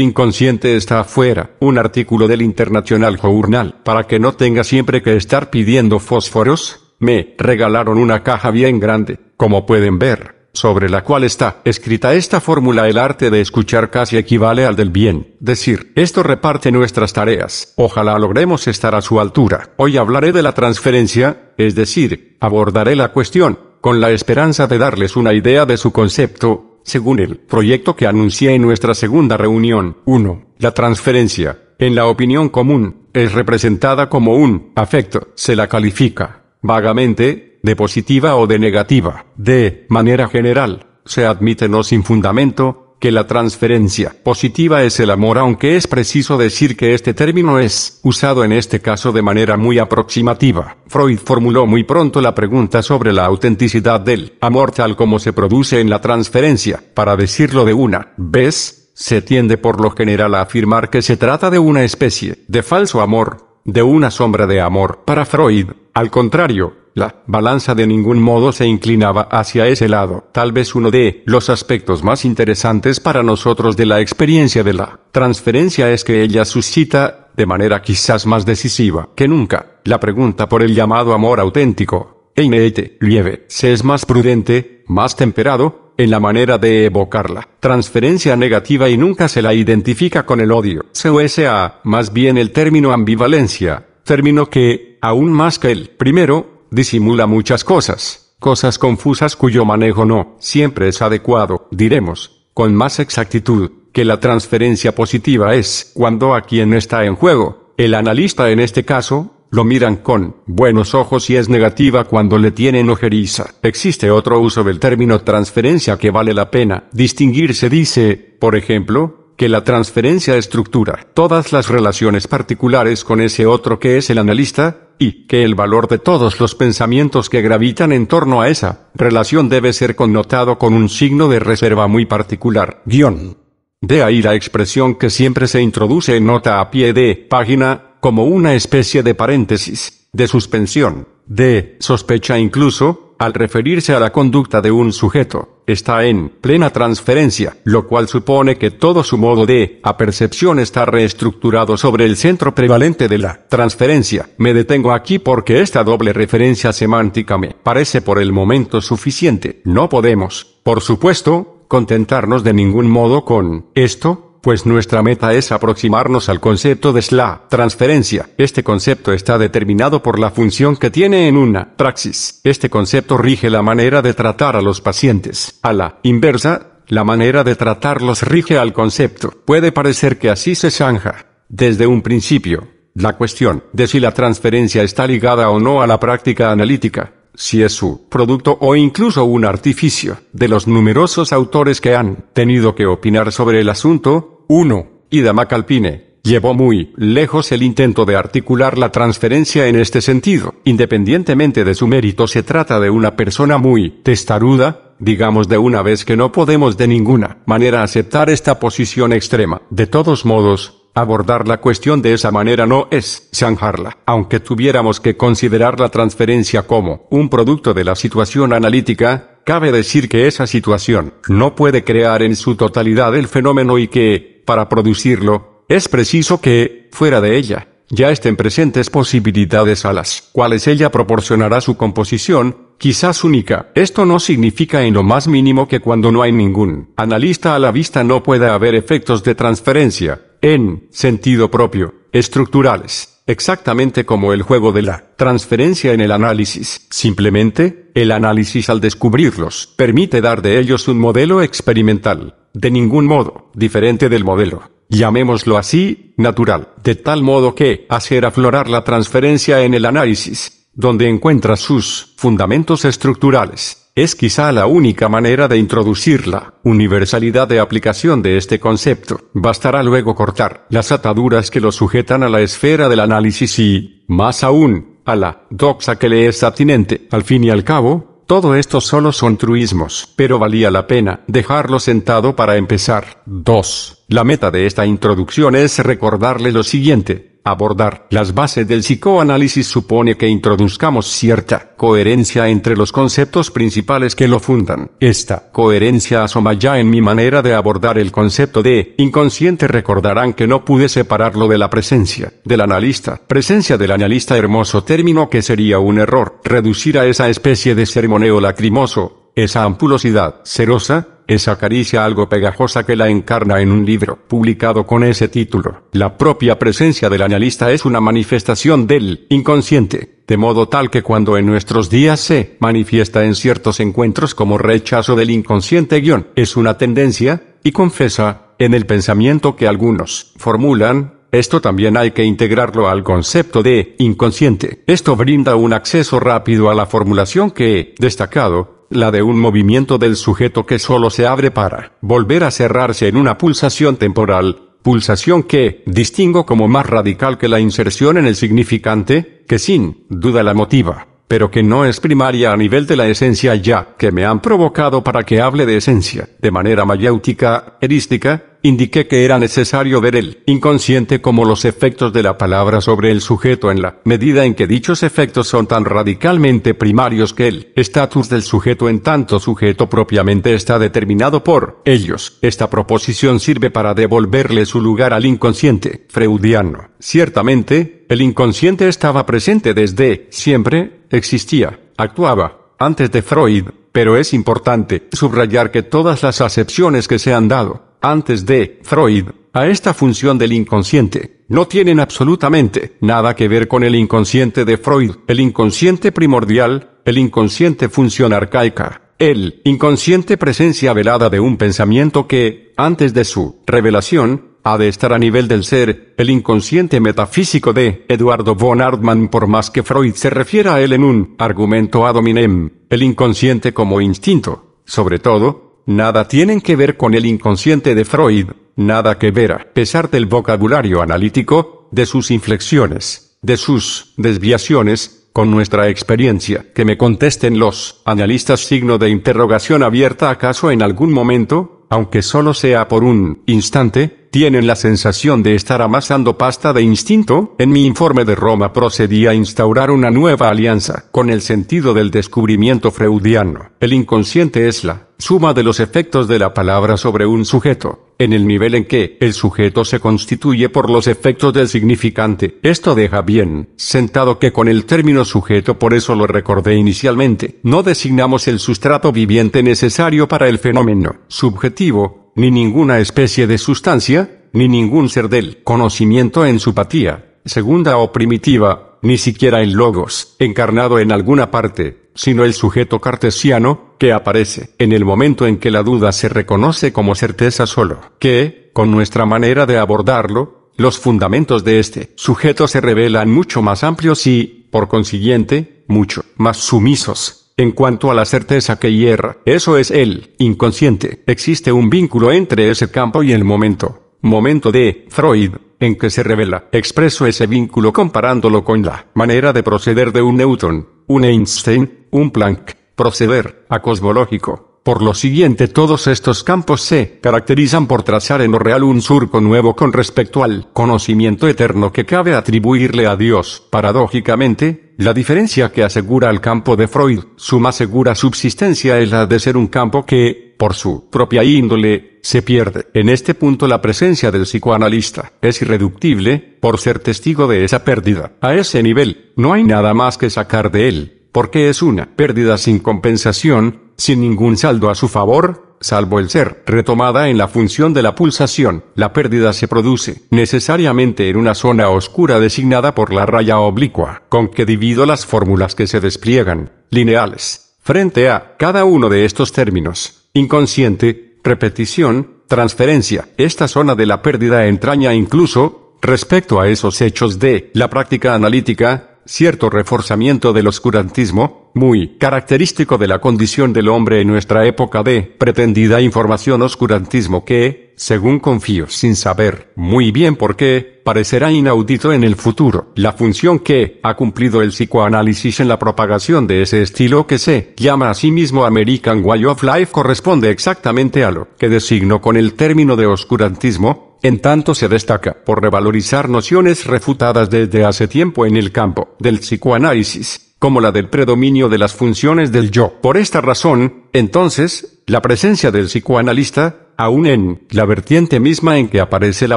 Speaker 1: inconsciente está afuera. Un artículo del internacional Journal, para que no tenga siempre que estar pidiendo fósforos, me regalaron una caja bien grande, como pueden ver, sobre la cual está escrita esta fórmula el arte de escuchar casi equivale al del bien, decir, esto reparte nuestras tareas, ojalá logremos estar a su altura. Hoy hablaré de la transferencia, es decir, abordaré la cuestión, con la esperanza de darles una idea de su concepto, según el proyecto que anuncié en nuestra segunda reunión. 1. La transferencia, en la opinión común, es representada como un afecto. Se la califica, vagamente, de positiva o de negativa. De manera general, se admite no sin fundamento, que la transferencia positiva es el amor aunque es preciso decir que este término es usado en este caso de manera muy aproximativa. Freud formuló muy pronto la pregunta sobre la autenticidad del amor tal como se produce en la transferencia. Para decirlo de una vez, se tiende por lo general a afirmar que se trata de una especie de falso amor, de una sombra de amor. Para Freud, al contrario, la balanza de ningún modo se inclinaba hacia ese lado. Tal vez uno de los aspectos más interesantes para nosotros de la experiencia de la transferencia es que ella suscita, de manera quizás más decisiva que nunca, la pregunta por el llamado amor auténtico. Einete Lieve se es más prudente, más temperado, en la manera de evocarla. Transferencia negativa y nunca se la identifica con el odio. Se usa más bien el término ambivalencia, término que, aún más que el primero, disimula muchas cosas, cosas confusas cuyo manejo no siempre es adecuado, diremos, con más exactitud, que la transferencia positiva es cuando a quien está en juego, el analista en este caso, lo miran con buenos ojos y es negativa cuando le tienen ojeriza. Existe otro uso del término transferencia que vale la pena distinguirse dice, por ejemplo, que la transferencia estructura todas las relaciones particulares con ese otro que es el analista, y que el valor de todos los pensamientos que gravitan en torno a esa relación debe ser connotado con un signo de reserva muy particular. Guión. De ahí la expresión que siempre se introduce en nota a pie de página, como una especie de paréntesis, de suspensión, de sospecha incluso, al referirse a la conducta de un sujeto está en plena transferencia, lo cual supone que todo su modo de apercepción está reestructurado sobre el centro prevalente de la transferencia. Me detengo aquí porque esta doble referencia semántica me parece por el momento suficiente. No podemos, por supuesto, contentarnos de ningún modo con esto, pues nuestra meta es aproximarnos al concepto de SLA, transferencia. Este concepto está determinado por la función que tiene en una praxis. Este concepto rige la manera de tratar a los pacientes. A la inversa, la manera de tratarlos rige al concepto. Puede parecer que así se zanja, desde un principio, la cuestión de si la transferencia está ligada o no a la práctica analítica si es su producto o incluso un artificio, de los numerosos autores que han tenido que opinar sobre el asunto, uno, Ida Macalpine, llevó muy lejos el intento de articular la transferencia en este sentido. Independientemente de su mérito, se trata de una persona muy testaruda, digamos de una vez que no podemos de ninguna manera aceptar esta posición extrema. De todos modos, Abordar la cuestión de esa manera no es zanjarla, aunque tuviéramos que considerar la transferencia como un producto de la situación analítica, cabe decir que esa situación no puede crear en su totalidad el fenómeno y que, para producirlo, es preciso que, fuera de ella, ya estén presentes posibilidades a las cuales ella proporcionará su composición, quizás única. Esto no significa en lo más mínimo que cuando no hay ningún analista a la vista no pueda haber efectos de transferencia, en sentido propio, estructurales, exactamente como el juego de la transferencia en el análisis. Simplemente, el análisis al descubrirlos permite dar de ellos un modelo experimental, de ningún modo diferente del modelo llamémoslo así, natural, de tal modo que hacer aflorar la transferencia en el análisis, donde encuentra sus fundamentos estructurales, es quizá la única manera de introducir la universalidad de aplicación de este concepto. Bastará luego cortar las ataduras que lo sujetan a la esfera del análisis y, más aún, a la doxa que le es atinente. Al fin y al cabo, todo esto solo son truismos, pero valía la pena dejarlo sentado para empezar. 2. La meta de esta introducción es recordarle lo siguiente. Abordar las bases del psicoanálisis supone que introduzcamos cierta coherencia entre los conceptos principales que lo fundan. Esta coherencia asoma ya en mi manera de abordar el concepto de inconsciente. Recordarán que no pude separarlo de la presencia del analista. Presencia del analista hermoso término que sería un error reducir a esa especie de sermoneo lacrimoso, esa ampulosidad serosa esa caricia algo pegajosa que la encarna en un libro publicado con ese título. La propia presencia del analista es una manifestación del inconsciente, de modo tal que cuando en nuestros días se manifiesta en ciertos encuentros como rechazo del inconsciente guión, es una tendencia, y confesa, en el pensamiento que algunos formulan, esto también hay que integrarlo al concepto de inconsciente. Esto brinda un acceso rápido a la formulación que destacado, la de un movimiento del sujeto que solo se abre para volver a cerrarse en una pulsación temporal, pulsación que distingo como más radical que la inserción en el significante, que sin duda la motiva, pero que no es primaria a nivel de la esencia ya, que me han provocado para que hable de esencia, de manera mayéutica, erística, indiqué que era necesario ver el inconsciente como los efectos de la palabra sobre el sujeto en la medida en que dichos efectos son tan radicalmente primarios que el estatus del sujeto en tanto sujeto propiamente está determinado por ellos. Esta proposición sirve para devolverle su lugar al inconsciente freudiano. Ciertamente, el inconsciente estaba presente desde siempre, existía, actuaba, antes de Freud, pero es importante subrayar que todas las acepciones que se han dado antes de Freud, a esta función del inconsciente, no tienen absolutamente nada que ver con el inconsciente de Freud, el inconsciente primordial, el inconsciente función arcaica, el inconsciente presencia velada de un pensamiento que, antes de su revelación, ha de estar a nivel del ser, el inconsciente metafísico de Eduardo von Hartmann por más que Freud se refiera a él en un argumento ad hominem, el inconsciente como instinto, sobre todo, nada tienen que ver con el inconsciente de Freud, nada que ver a pesar del vocabulario analítico, de sus inflexiones, de sus desviaciones, con nuestra experiencia. Que me contesten los analistas signo de interrogación abierta acaso en algún momento, aunque solo sea por un instante, tienen la sensación de estar amasando pasta de instinto. En mi informe de Roma procedí a instaurar una nueva alianza, con el sentido del descubrimiento freudiano. El inconsciente es la suma de los efectos de la palabra sobre un sujeto en el nivel en que el sujeto se constituye por los efectos del significante. Esto deja bien sentado que con el término sujeto, por eso lo recordé inicialmente, no designamos el sustrato viviente necesario para el fenómeno subjetivo, ni ninguna especie de sustancia, ni ningún ser del conocimiento en su patía, segunda o primitiva, ni siquiera en logos, encarnado en alguna parte, sino el sujeto cartesiano, que aparece en el momento en que la duda se reconoce como certeza solo, que, con nuestra manera de abordarlo, los fundamentos de este sujeto se revelan mucho más amplios y, por consiguiente, mucho más sumisos en cuanto a la certeza que hierra, eso es el inconsciente. Existe un vínculo entre ese campo y el momento, momento de Freud, en que se revela expreso ese vínculo comparándolo con la manera de proceder de un Newton, un Einstein, un Planck, proceder, a cosmológico. Por lo siguiente todos estos campos se caracterizan por trazar en lo real un surco nuevo con respecto al conocimiento eterno que cabe atribuirle a Dios. Paradójicamente, la diferencia que asegura al campo de Freud su más segura subsistencia es la de ser un campo que, por su propia índole, se pierde. En este punto la presencia del psicoanalista es irreductible, por ser testigo de esa pérdida. A ese nivel, no hay nada más que sacar de él porque es una pérdida sin compensación, sin ningún saldo a su favor, salvo el ser, retomada en la función de la pulsación, la pérdida se produce necesariamente en una zona oscura designada por la raya oblicua, con que divido las fórmulas que se despliegan, lineales, frente a cada uno de estos términos, inconsciente, repetición, transferencia. Esta zona de la pérdida entraña incluso, respecto a esos hechos de la práctica analítica, cierto reforzamiento del oscurantismo, muy característico de la condición del hombre en nuestra época de pretendida información oscurantismo que, según confío sin saber muy bien por qué, parecerá inaudito en el futuro. La función que ha cumplido el psicoanálisis en la propagación de ese estilo que se llama a sí mismo American Way of Life corresponde exactamente a lo que designo con el término de oscurantismo, en tanto se destaca por revalorizar nociones refutadas desde hace tiempo en el campo del psicoanálisis, como la del predominio de las funciones del yo. Por esta razón, entonces, la presencia del psicoanalista, aún en la vertiente misma en que aparece la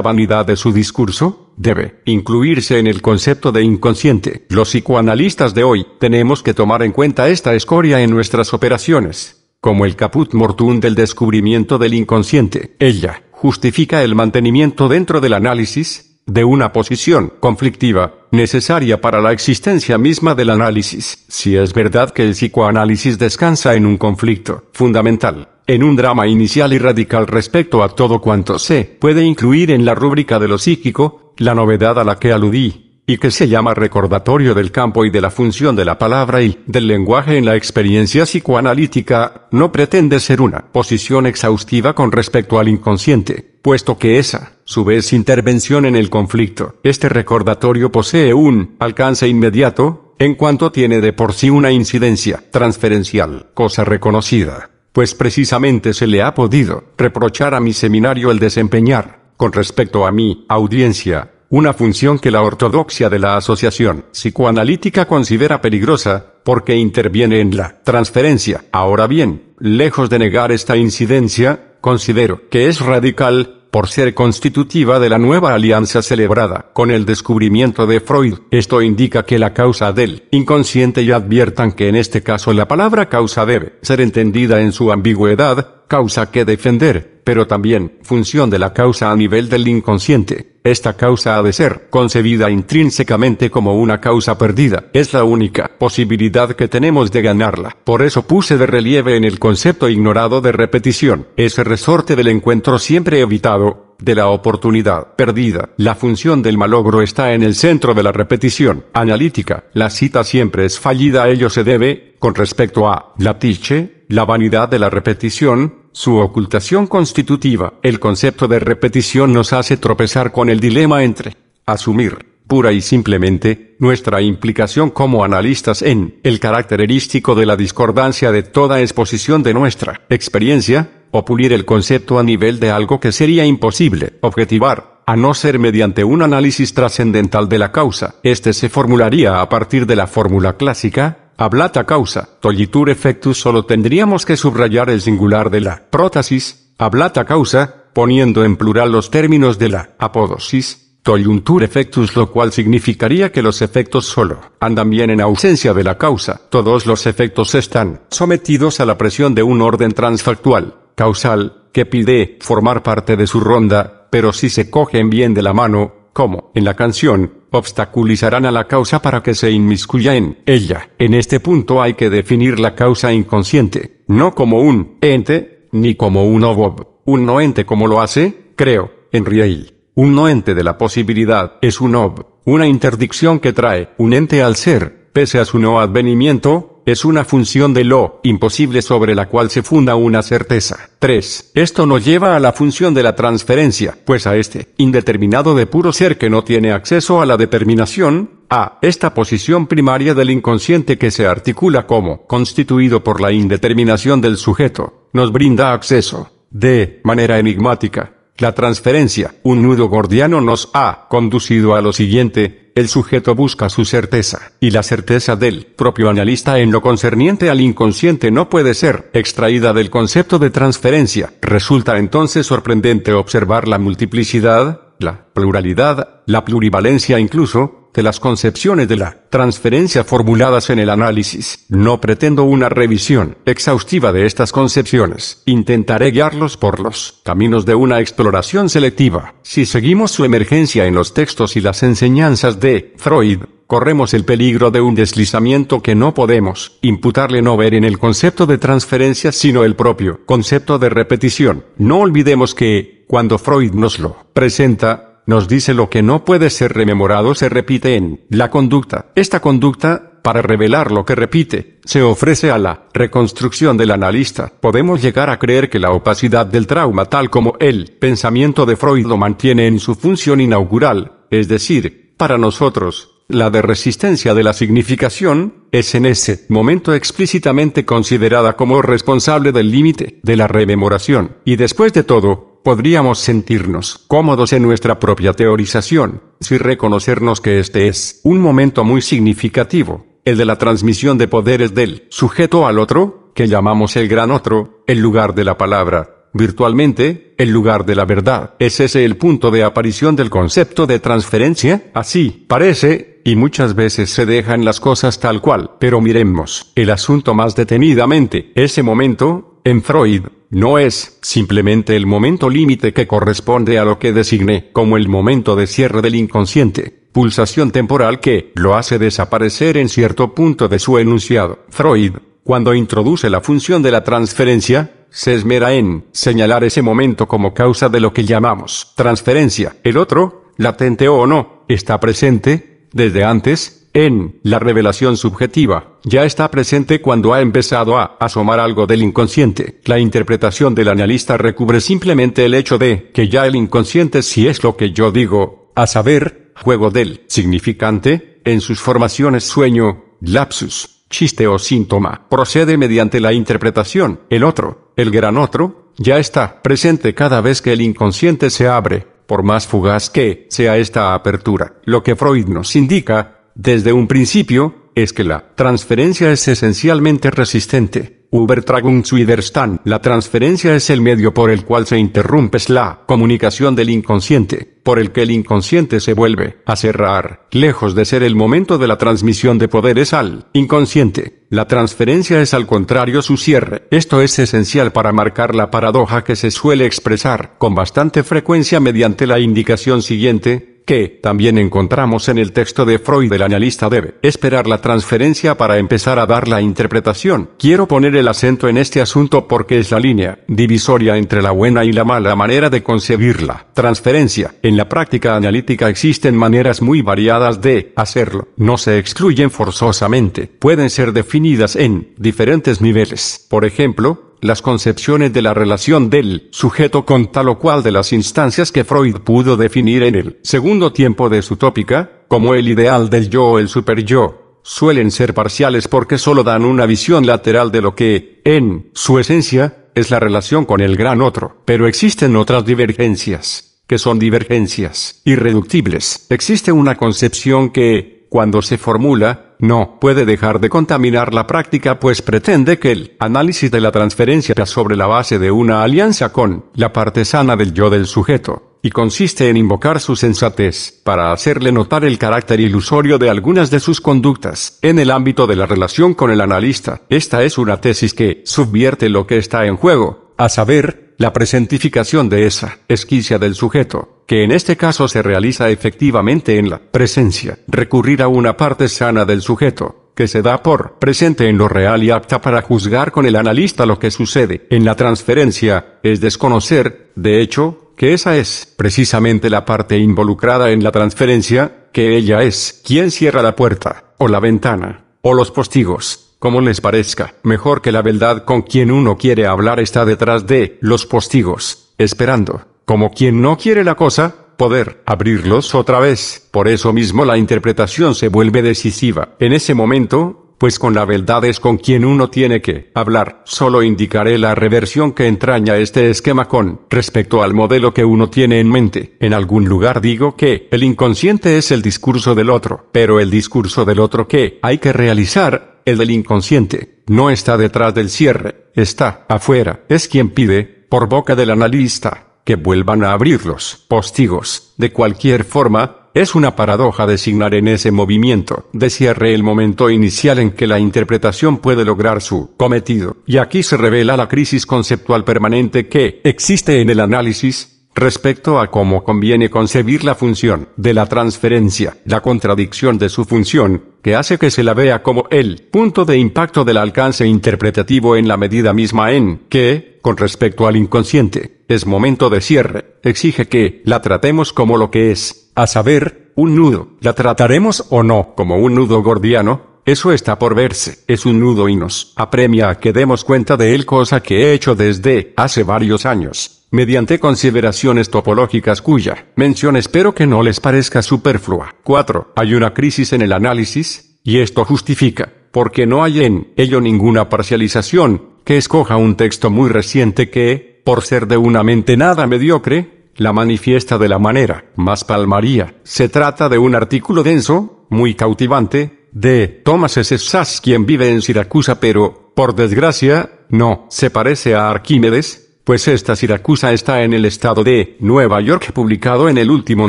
Speaker 1: vanidad de su discurso, debe incluirse en el concepto de inconsciente. Los psicoanalistas de hoy tenemos que tomar en cuenta esta escoria en nuestras operaciones como el caput mortum del descubrimiento del inconsciente. Ella justifica el mantenimiento dentro del análisis de una posición conflictiva, necesaria para la existencia misma del análisis, si es verdad que el psicoanálisis descansa en un conflicto fundamental, en un drama inicial y radical respecto a todo cuanto se puede incluir en la rúbrica de lo psíquico, la novedad a la que aludí y que se llama Recordatorio del campo y de la función de la palabra y del lenguaje en la experiencia psicoanalítica, no pretende ser una posición exhaustiva con respecto al inconsciente, puesto que esa, su vez, intervención en el conflicto. Este recordatorio posee un alcance inmediato, en cuanto tiene de por sí una incidencia transferencial, cosa reconocida, pues precisamente se le ha podido reprochar a mi seminario el desempeñar, con respecto a mi audiencia, una función que la ortodoxia de la asociación psicoanalítica considera peligrosa, porque interviene en la transferencia. Ahora bien, lejos de negar esta incidencia, considero que es radical, por ser constitutiva de la nueva alianza celebrada con el descubrimiento de Freud. Esto indica que la causa del inconsciente y adviertan que en este caso la palabra causa debe ser entendida en su ambigüedad, causa que defender, pero también función de la causa a nivel del inconsciente. Esta causa ha de ser concebida intrínsecamente como una causa perdida. Es la única posibilidad que tenemos de ganarla. Por eso puse de relieve en el concepto ignorado de repetición, ese resorte del encuentro siempre evitado, de la oportunidad perdida. La función del malogro está en el centro de la repetición analítica. La cita siempre es fallida, a ello se debe, con respecto a la tiche la vanidad de la repetición, su ocultación constitutiva. El concepto de repetición nos hace tropezar con el dilema entre asumir pura y simplemente, nuestra implicación como analistas en el característico de la discordancia de toda exposición de nuestra experiencia, o pulir el concepto a nivel de algo que sería imposible objetivar, a no ser mediante un análisis trascendental de la causa. Este se formularía a partir de la fórmula clásica, hablata causa, tollitur effectus solo tendríamos que subrayar el singular de la prótasis, hablata causa, poniendo en plural los términos de la apodosis, Toyunture effectus lo cual significaría que los efectos solo andan bien en ausencia de la causa. Todos los efectos están sometidos a la presión de un orden transfactual, causal, que pide formar parte de su ronda, pero si se cogen bien de la mano, como en la canción, obstaculizarán a la causa para que se inmiscuya en ella. En este punto hay que definir la causa inconsciente, no como un ente, ni como un obob, un no ente como lo hace, creo, en Riel. Un no ente de la posibilidad es un ob, una interdicción que trae un ente al ser, pese a su no advenimiento, es una función de lo imposible sobre la cual se funda una certeza. 3. Esto nos lleva a la función de la transferencia, pues a este indeterminado de puro ser que no tiene acceso a la determinación, a esta posición primaria del inconsciente que se articula como constituido por la indeterminación del sujeto, nos brinda acceso, de manera enigmática, la transferencia, un nudo gordiano nos ha conducido a lo siguiente, el sujeto busca su certeza, y la certeza del propio analista en lo concerniente al inconsciente no puede ser extraída del concepto de transferencia. Resulta entonces sorprendente observar la multiplicidad, la pluralidad, la plurivalencia incluso, de las concepciones de la transferencia formuladas en el análisis. No pretendo una revisión exhaustiva de estas concepciones. Intentaré guiarlos por los caminos de una exploración selectiva. Si seguimos su emergencia en los textos y las enseñanzas de Freud, corremos el peligro de un deslizamiento que no podemos imputarle no ver en el concepto de transferencia sino el propio concepto de repetición. No olvidemos que, cuando Freud nos lo presenta, nos dice lo que no puede ser rememorado se repite en la conducta. Esta conducta, para revelar lo que repite, se ofrece a la reconstrucción del analista. Podemos llegar a creer que la opacidad del trauma tal como el pensamiento de Freud lo mantiene en su función inaugural, es decir, para nosotros, la de resistencia de la significación, es en ese momento explícitamente considerada como responsable del límite de la rememoración. Y después de todo, podríamos sentirnos cómodos en nuestra propia teorización, si reconocernos que este es un momento muy significativo, el de la transmisión de poderes del sujeto al otro, que llamamos el gran otro, el lugar de la palabra, virtualmente, el lugar de la verdad. ¿Es ese el punto de aparición del concepto de transferencia? Así, parece, y muchas veces se dejan las cosas tal cual. Pero miremos el asunto más detenidamente. Ese momento, en Freud, no es simplemente el momento límite que corresponde a lo que designe como el momento de cierre del inconsciente, pulsación temporal que lo hace desaparecer en cierto punto de su enunciado. Freud, cuando introduce la función de la transferencia, se esmera en señalar ese momento como causa de lo que llamamos transferencia. El otro, latente o no, está presente, desde antes, en la revelación subjetiva, ya está presente cuando ha empezado a asomar algo del inconsciente. La interpretación del analista recubre simplemente el hecho de que ya el inconsciente si es lo que yo digo, a saber, juego del significante, en sus formaciones sueño, lapsus, chiste o síntoma, procede mediante la interpretación. El otro, el gran otro, ya está presente cada vez que el inconsciente se abre, por más fugaz que sea esta apertura. Lo que Freud nos indica desde un principio es que la transferencia es esencialmente resistente. Übertragungswiderstand. La transferencia es el medio por el cual se interrumpe la comunicación del inconsciente, por el que el inconsciente se vuelve a cerrar. Lejos de ser el momento de la transmisión de poderes al inconsciente, la transferencia es al contrario su cierre. Esto es esencial para marcar la paradoja que se suele expresar con bastante frecuencia mediante la indicación siguiente, que también encontramos en el texto de Freud. El analista debe esperar la transferencia para empezar a dar la interpretación. Quiero poner el acento en este asunto porque es la línea divisoria entre la buena y la mala manera de concebir la, Transferencia. En la práctica analítica existen maneras muy variadas de hacerlo. No se excluyen forzosamente. Pueden ser definidas en diferentes niveles. Por ejemplo, las concepciones de la relación del sujeto con tal o cual de las instancias que Freud pudo definir en el segundo tiempo de su tópica, como el ideal del yo o el superyo, suelen ser parciales porque solo dan una visión lateral de lo que, en su esencia, es la relación con el gran otro. Pero existen otras divergencias, que son divergencias irreductibles. Existe una concepción que, cuando se formula, no puede dejar de contaminar la práctica pues pretende que el análisis de la transferencia sobre la base de una alianza con la parte sana del yo del sujeto y consiste en invocar su sensatez para hacerle notar el carácter ilusorio de algunas de sus conductas en el ámbito de la relación con el analista. Esta es una tesis que subvierte lo que está en juego, a saber, la presentificación de esa esquicia del sujeto que en este caso se realiza efectivamente en la presencia, recurrir a una parte sana del sujeto, que se da por presente en lo real y apta para juzgar con el analista lo que sucede en la transferencia, es desconocer, de hecho, que esa es precisamente la parte involucrada en la transferencia, que ella es quien cierra la puerta, o la ventana, o los postigos, como les parezca, mejor que la verdad con quien uno quiere hablar está detrás de los postigos, esperando como quien no quiere la cosa, poder abrirlos otra vez. Por eso mismo la interpretación se vuelve decisiva. En ese momento, pues con la verdad es con quien uno tiene que hablar. Solo indicaré la reversión que entraña este esquema con respecto al modelo que uno tiene en mente. En algún lugar digo que el inconsciente es el discurso del otro, pero el discurso del otro que hay que realizar, el del inconsciente, no está detrás del cierre, está afuera, es quien pide, por boca del analista, que vuelvan a abrir los postigos. De cualquier forma, es una paradoja designar en ese movimiento de cierre el momento inicial en que la interpretación puede lograr su cometido. Y aquí se revela la crisis conceptual permanente que existe en el análisis respecto a cómo conviene concebir la función de la transferencia, la contradicción de su función, que hace que se la vea como el punto de impacto del alcance interpretativo en la medida misma en que con respecto al inconsciente, es momento de cierre, exige que la tratemos como lo que es, a saber, un nudo. ¿La trataremos o no como un nudo gordiano? Eso está por verse, es un nudo y nos apremia a que demos cuenta de él cosa que he hecho desde hace varios años, mediante consideraciones topológicas cuya mención espero que no les parezca superflua. 4. Hay una crisis en el análisis, y esto justifica, porque no hay en ello ninguna parcialización, que escoja un texto muy reciente que, por ser de una mente nada mediocre, la manifiesta de la manera más palmaría. Se trata de un artículo denso, muy cautivante, de Thomas S. Sass quien vive en Siracusa pero, por desgracia, no se parece a Arquímedes, pues esta Siracusa está en el estado de Nueva York publicado en el último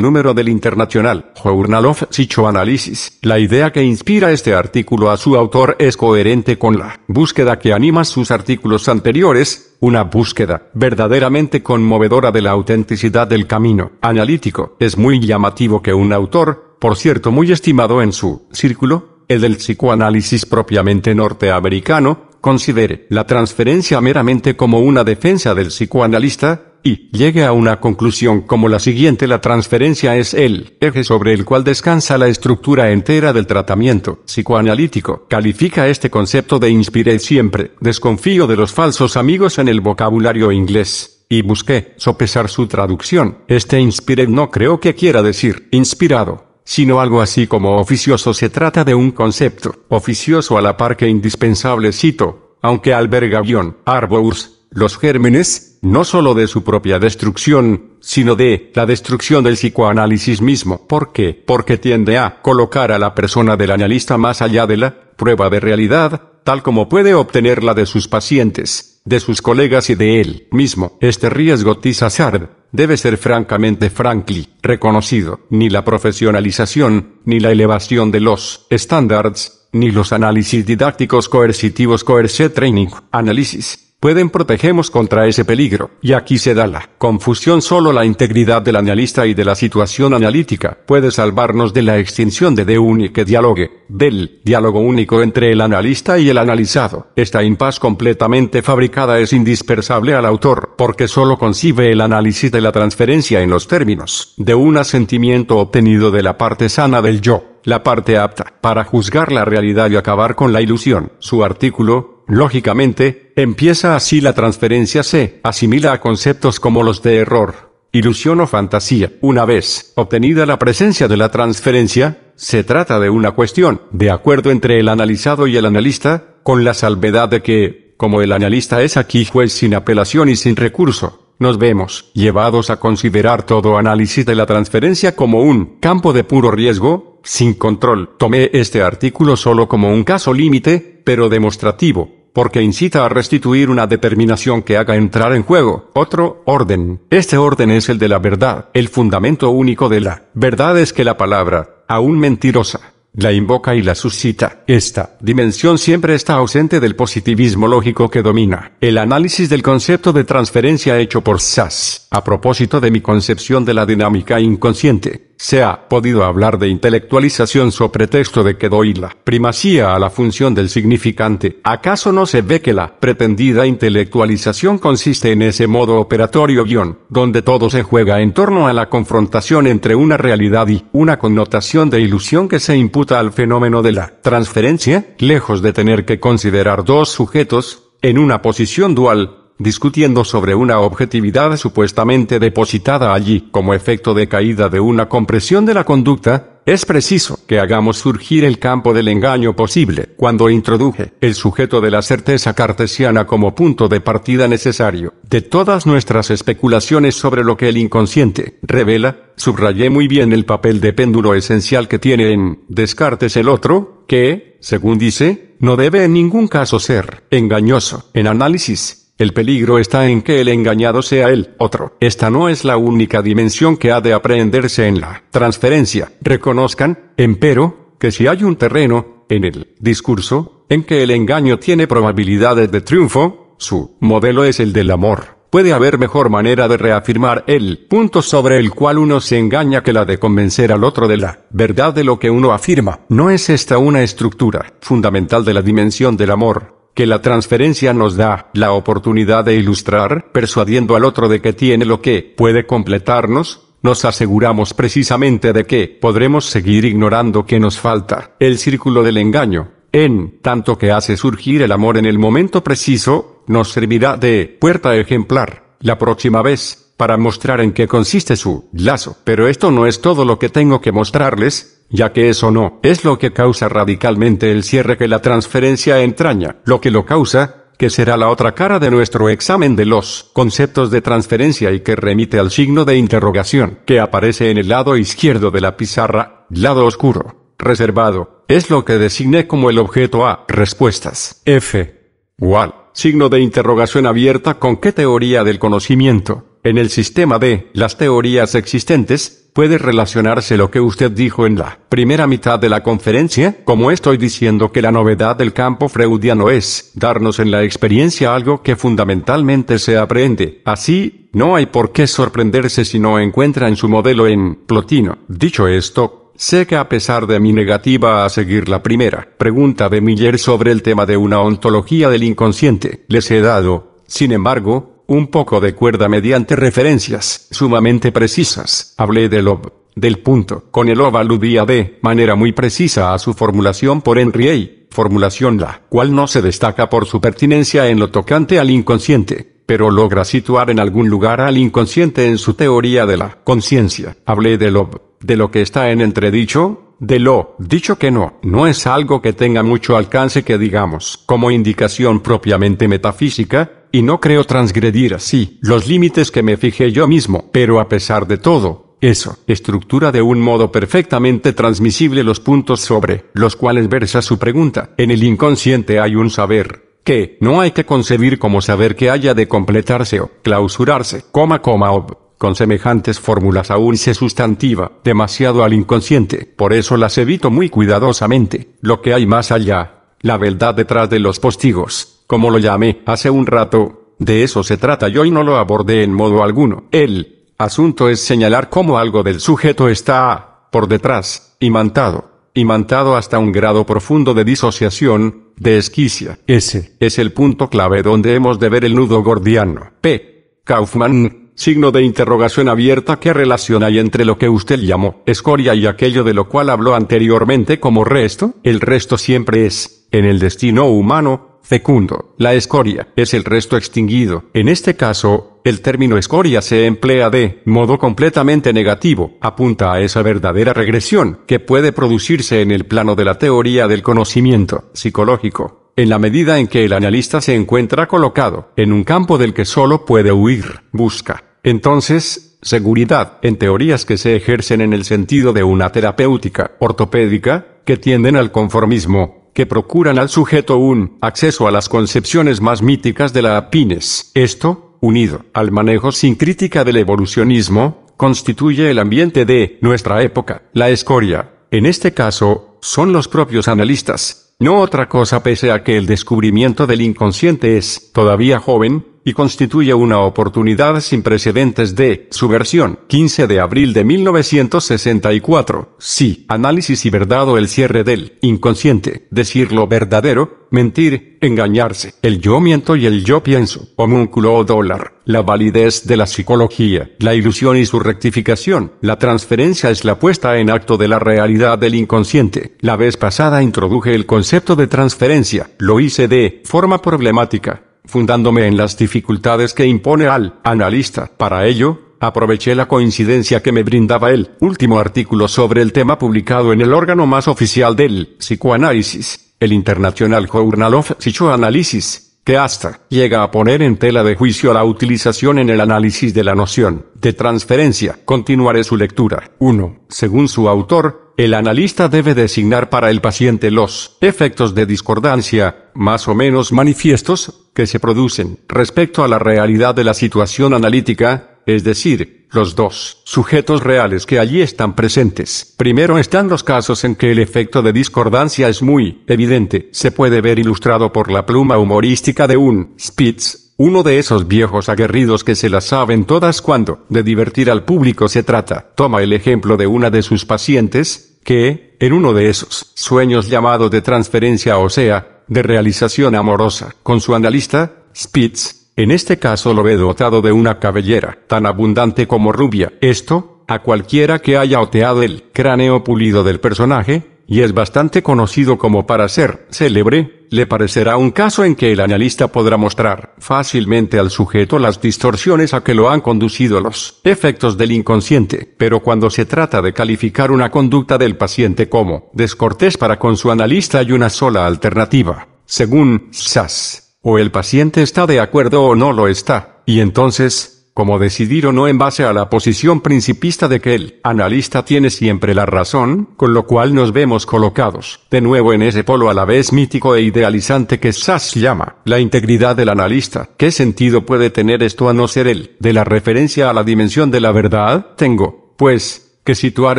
Speaker 1: número del internacional Journal of Psychoanalysis. La idea que inspira este artículo a su autor es coherente con la búsqueda que anima sus artículos anteriores, una búsqueda verdaderamente conmovedora de la autenticidad del camino analítico. Es muy llamativo que un autor, por cierto muy estimado en su círculo, el del psicoanálisis propiamente norteamericano, considere la transferencia meramente como una defensa del psicoanalista, y llegue a una conclusión como la siguiente, la transferencia es el eje sobre el cual descansa la estructura entera del tratamiento psicoanalítico. Califica este concepto de inspiré siempre, desconfío de los falsos amigos en el vocabulario inglés y busqué sopesar su traducción. Este inspiré no creo que quiera decir inspirado, sino algo así como oficioso. Se trata de un concepto oficioso a la par que indispensable, cito, aunque alberga guión, arbours, los gérmenes, no sólo de su propia destrucción, sino de la destrucción del psicoanálisis mismo. ¿Por qué? Porque tiende a colocar a la persona del analista más allá de la prueba de realidad, tal como puede obtenerla de sus pacientes, de sus colegas y de él mismo. Este riesgo Tizazard debe ser francamente frankly reconocido, ni la profesionalización, ni la elevación de los estándares, ni los análisis didácticos coercitivos coerce training, análisis, pueden protegemos contra ese peligro. Y aquí se da la confusión. Solo la integridad del analista y de la situación analítica puede salvarnos de la extinción de de único dialogue, del diálogo único entre el analista y el analizado. Esta impas completamente fabricada es indispensable al autor, porque solo concibe el análisis de la transferencia en los términos de un asentimiento obtenido de la parte sana del yo. La parte apta para juzgar la realidad y acabar con la ilusión. Su artículo, lógicamente, Empieza así la transferencia se asimila a conceptos como los de error, ilusión o fantasía. Una vez obtenida la presencia de la transferencia, se trata de una cuestión de acuerdo entre el analizado y el analista, con la salvedad de que, como el analista es aquí juez sin apelación y sin recurso, nos vemos llevados a considerar todo análisis de la transferencia como un campo de puro riesgo, sin control. Tomé este artículo solo como un caso límite, pero demostrativo, porque incita a restituir una determinación que haga entrar en juego otro orden. Este orden es el de la verdad. El fundamento único de la verdad es que la palabra, aún mentirosa, la invoca y la suscita. Esta dimensión siempre está ausente del positivismo lógico que domina. El análisis del concepto de transferencia hecho por Sass, a propósito de mi concepción de la dinámica inconsciente, se ha podido hablar de intelectualización sobre texto de que doy la primacía a la función del significante. ¿Acaso no se ve que la pretendida intelectualización consiste en ese modo operatorio guión, donde todo se juega en torno a la confrontación entre una realidad y una connotación de ilusión que se imputa al fenómeno de la transferencia, lejos de tener que considerar dos sujetos, en una posición dual, discutiendo sobre una objetividad supuestamente depositada allí como efecto de caída de una compresión de la conducta, es preciso que hagamos surgir el campo del engaño posible cuando introduje el sujeto de la certeza cartesiana como punto de partida necesario de todas nuestras especulaciones sobre lo que el inconsciente revela. Subrayé muy bien el papel de péndulo esencial que tiene en Descartes el otro, que, según dice, no debe en ningún caso ser engañoso en análisis el peligro está en que el engañado sea el otro. Esta no es la única dimensión que ha de aprenderse en la transferencia. Reconozcan, empero, que si hay un terreno, en el discurso, en que el engaño tiene probabilidades de triunfo, su modelo es el del amor. Puede haber mejor manera de reafirmar el punto sobre el cual uno se engaña que la de convencer al otro de la verdad de lo que uno afirma. ¿No es esta una estructura fundamental de la dimensión del amor? que la transferencia nos da la oportunidad de ilustrar, persuadiendo al otro de que tiene lo que puede completarnos, nos aseguramos precisamente de que podremos seguir ignorando que nos falta el círculo del engaño, en tanto que hace surgir el amor en el momento preciso, nos servirá de puerta ejemplar, la próxima vez, para mostrar en qué consiste su lazo. Pero esto no es todo lo que tengo que mostrarles, ya que eso no es lo que causa radicalmente el cierre que la transferencia entraña. Lo que lo causa, que será la otra cara de nuestro examen de los conceptos de transferencia y que remite al signo de interrogación que aparece en el lado izquierdo de la pizarra, lado oscuro, reservado, es lo que designé como el objeto A, respuestas, F, igual, signo de interrogación abierta con qué teoría del conocimiento, en el sistema de las teorías existentes, puede relacionarse lo que usted dijo en la primera mitad de la conferencia, como estoy diciendo que la novedad del campo freudiano es darnos en la experiencia algo que fundamentalmente se aprende. Así, no hay por qué sorprenderse si no encuentra en su modelo en Plotino. Dicho esto, sé que a pesar de mi negativa a seguir la primera pregunta de Miller sobre el tema de una ontología del inconsciente, les he dado, sin embargo, un poco de cuerda mediante referencias sumamente precisas. Hablé del lo del punto. Con el ob aludía de manera muy precisa a su formulación por Henry Formulación la cual no se destaca por su pertinencia en lo tocante al inconsciente, pero logra situar en algún lugar al inconsciente en su teoría de la conciencia. Hablé de lo, de lo que está en entredicho, de lo dicho que no, no es algo que tenga mucho alcance que digamos, como indicación propiamente metafísica, y no creo transgredir así los límites que me fijé yo mismo, pero a pesar de todo, eso estructura de un modo perfectamente transmisible los puntos sobre los cuales versa su pregunta. En el inconsciente hay un saber, que no hay que concebir como saber que haya de completarse o clausurarse, coma, coma, ob. Con semejantes fórmulas aún se sustantiva demasiado al inconsciente, por eso las evito muy cuidadosamente, lo que hay más allá, la verdad detrás de los postigos como lo llamé hace un rato, de eso se trata yo y no lo abordé en modo alguno. El asunto es señalar cómo algo del sujeto está, por detrás, imantado, imantado hasta un grado profundo de disociación, de esquicia. Ese es el punto clave donde hemos de ver el nudo gordiano. P. Kaufman, signo de interrogación abierta que relación hay entre lo que usted llamó escoria y aquello de lo cual habló anteriormente como resto. El resto siempre es, en el destino humano, Segundo, La escoria es el resto extinguido. En este caso, el término escoria se emplea de modo completamente negativo, apunta a esa verdadera regresión que puede producirse en el plano de la teoría del conocimiento psicológico en la medida en que el analista se encuentra colocado en un campo del que solo puede huir, busca. Entonces, seguridad en teorías que se ejercen en el sentido de una terapéutica ortopédica, que tienden al conformismo, que procuran al sujeto un acceso a las concepciones más míticas de la apines. Esto, unido al manejo sin crítica del evolucionismo, constituye el ambiente de nuestra época. La escoria, en este caso, son los propios analistas, no otra cosa pese a que el descubrimiento del inconsciente es, todavía joven, y constituye una oportunidad sin precedentes de su versión, 15 de abril de 1964. Sí, análisis y verdad o el cierre del inconsciente, decir lo verdadero, mentir, engañarse, el yo miento y el yo pienso, homúnculo o dólar, la validez de la psicología, la ilusión y su rectificación, la transferencia es la puesta en acto de la realidad del inconsciente. La vez pasada introduje el concepto de transferencia, lo hice de forma problemática, fundándome en las dificultades que impone al analista. Para ello, aproveché la coincidencia que me brindaba el último artículo sobre el tema publicado en el órgano más oficial del psicoanálisis, el International Journal of Psychoanalysis, que hasta llega a poner en tela de juicio la utilización en el análisis de la noción de transferencia. Continuaré su lectura. 1. Según su autor, el analista debe designar para el paciente los efectos de discordancia más o menos manifiestos, que se producen respecto a la realidad de la situación analítica, es decir, los dos sujetos reales que allí están presentes. Primero están los casos en que el efecto de discordancia es muy evidente, se puede ver ilustrado por la pluma humorística de un Spitz, uno de esos viejos aguerridos que se la saben todas cuando de divertir al público se trata. Toma el ejemplo de una de sus pacientes, que, en uno de esos sueños llamados de transferencia o sea, de realización amorosa, con su analista, Spitz. En este caso lo ve dotado de una cabellera, tan abundante como rubia. Esto, a cualquiera que haya oteado el cráneo pulido del personaje, y es bastante conocido como para ser célebre, le parecerá un caso en que el analista podrá mostrar fácilmente al sujeto las distorsiones a que lo han conducido los efectos del inconsciente, pero cuando se trata de calificar una conducta del paciente como descortés para con su analista hay una sola alternativa, según SAS, o el paciente está de acuerdo o no lo está, y entonces, como decidir o no en base a la posición principista de que el analista tiene siempre la razón, con lo cual nos vemos colocados, de nuevo en ese polo a la vez mítico e idealizante que Sass llama, la integridad del analista. ¿Qué sentido puede tener esto a no ser el, de la referencia a la dimensión de la verdad? Tengo, pues, que situar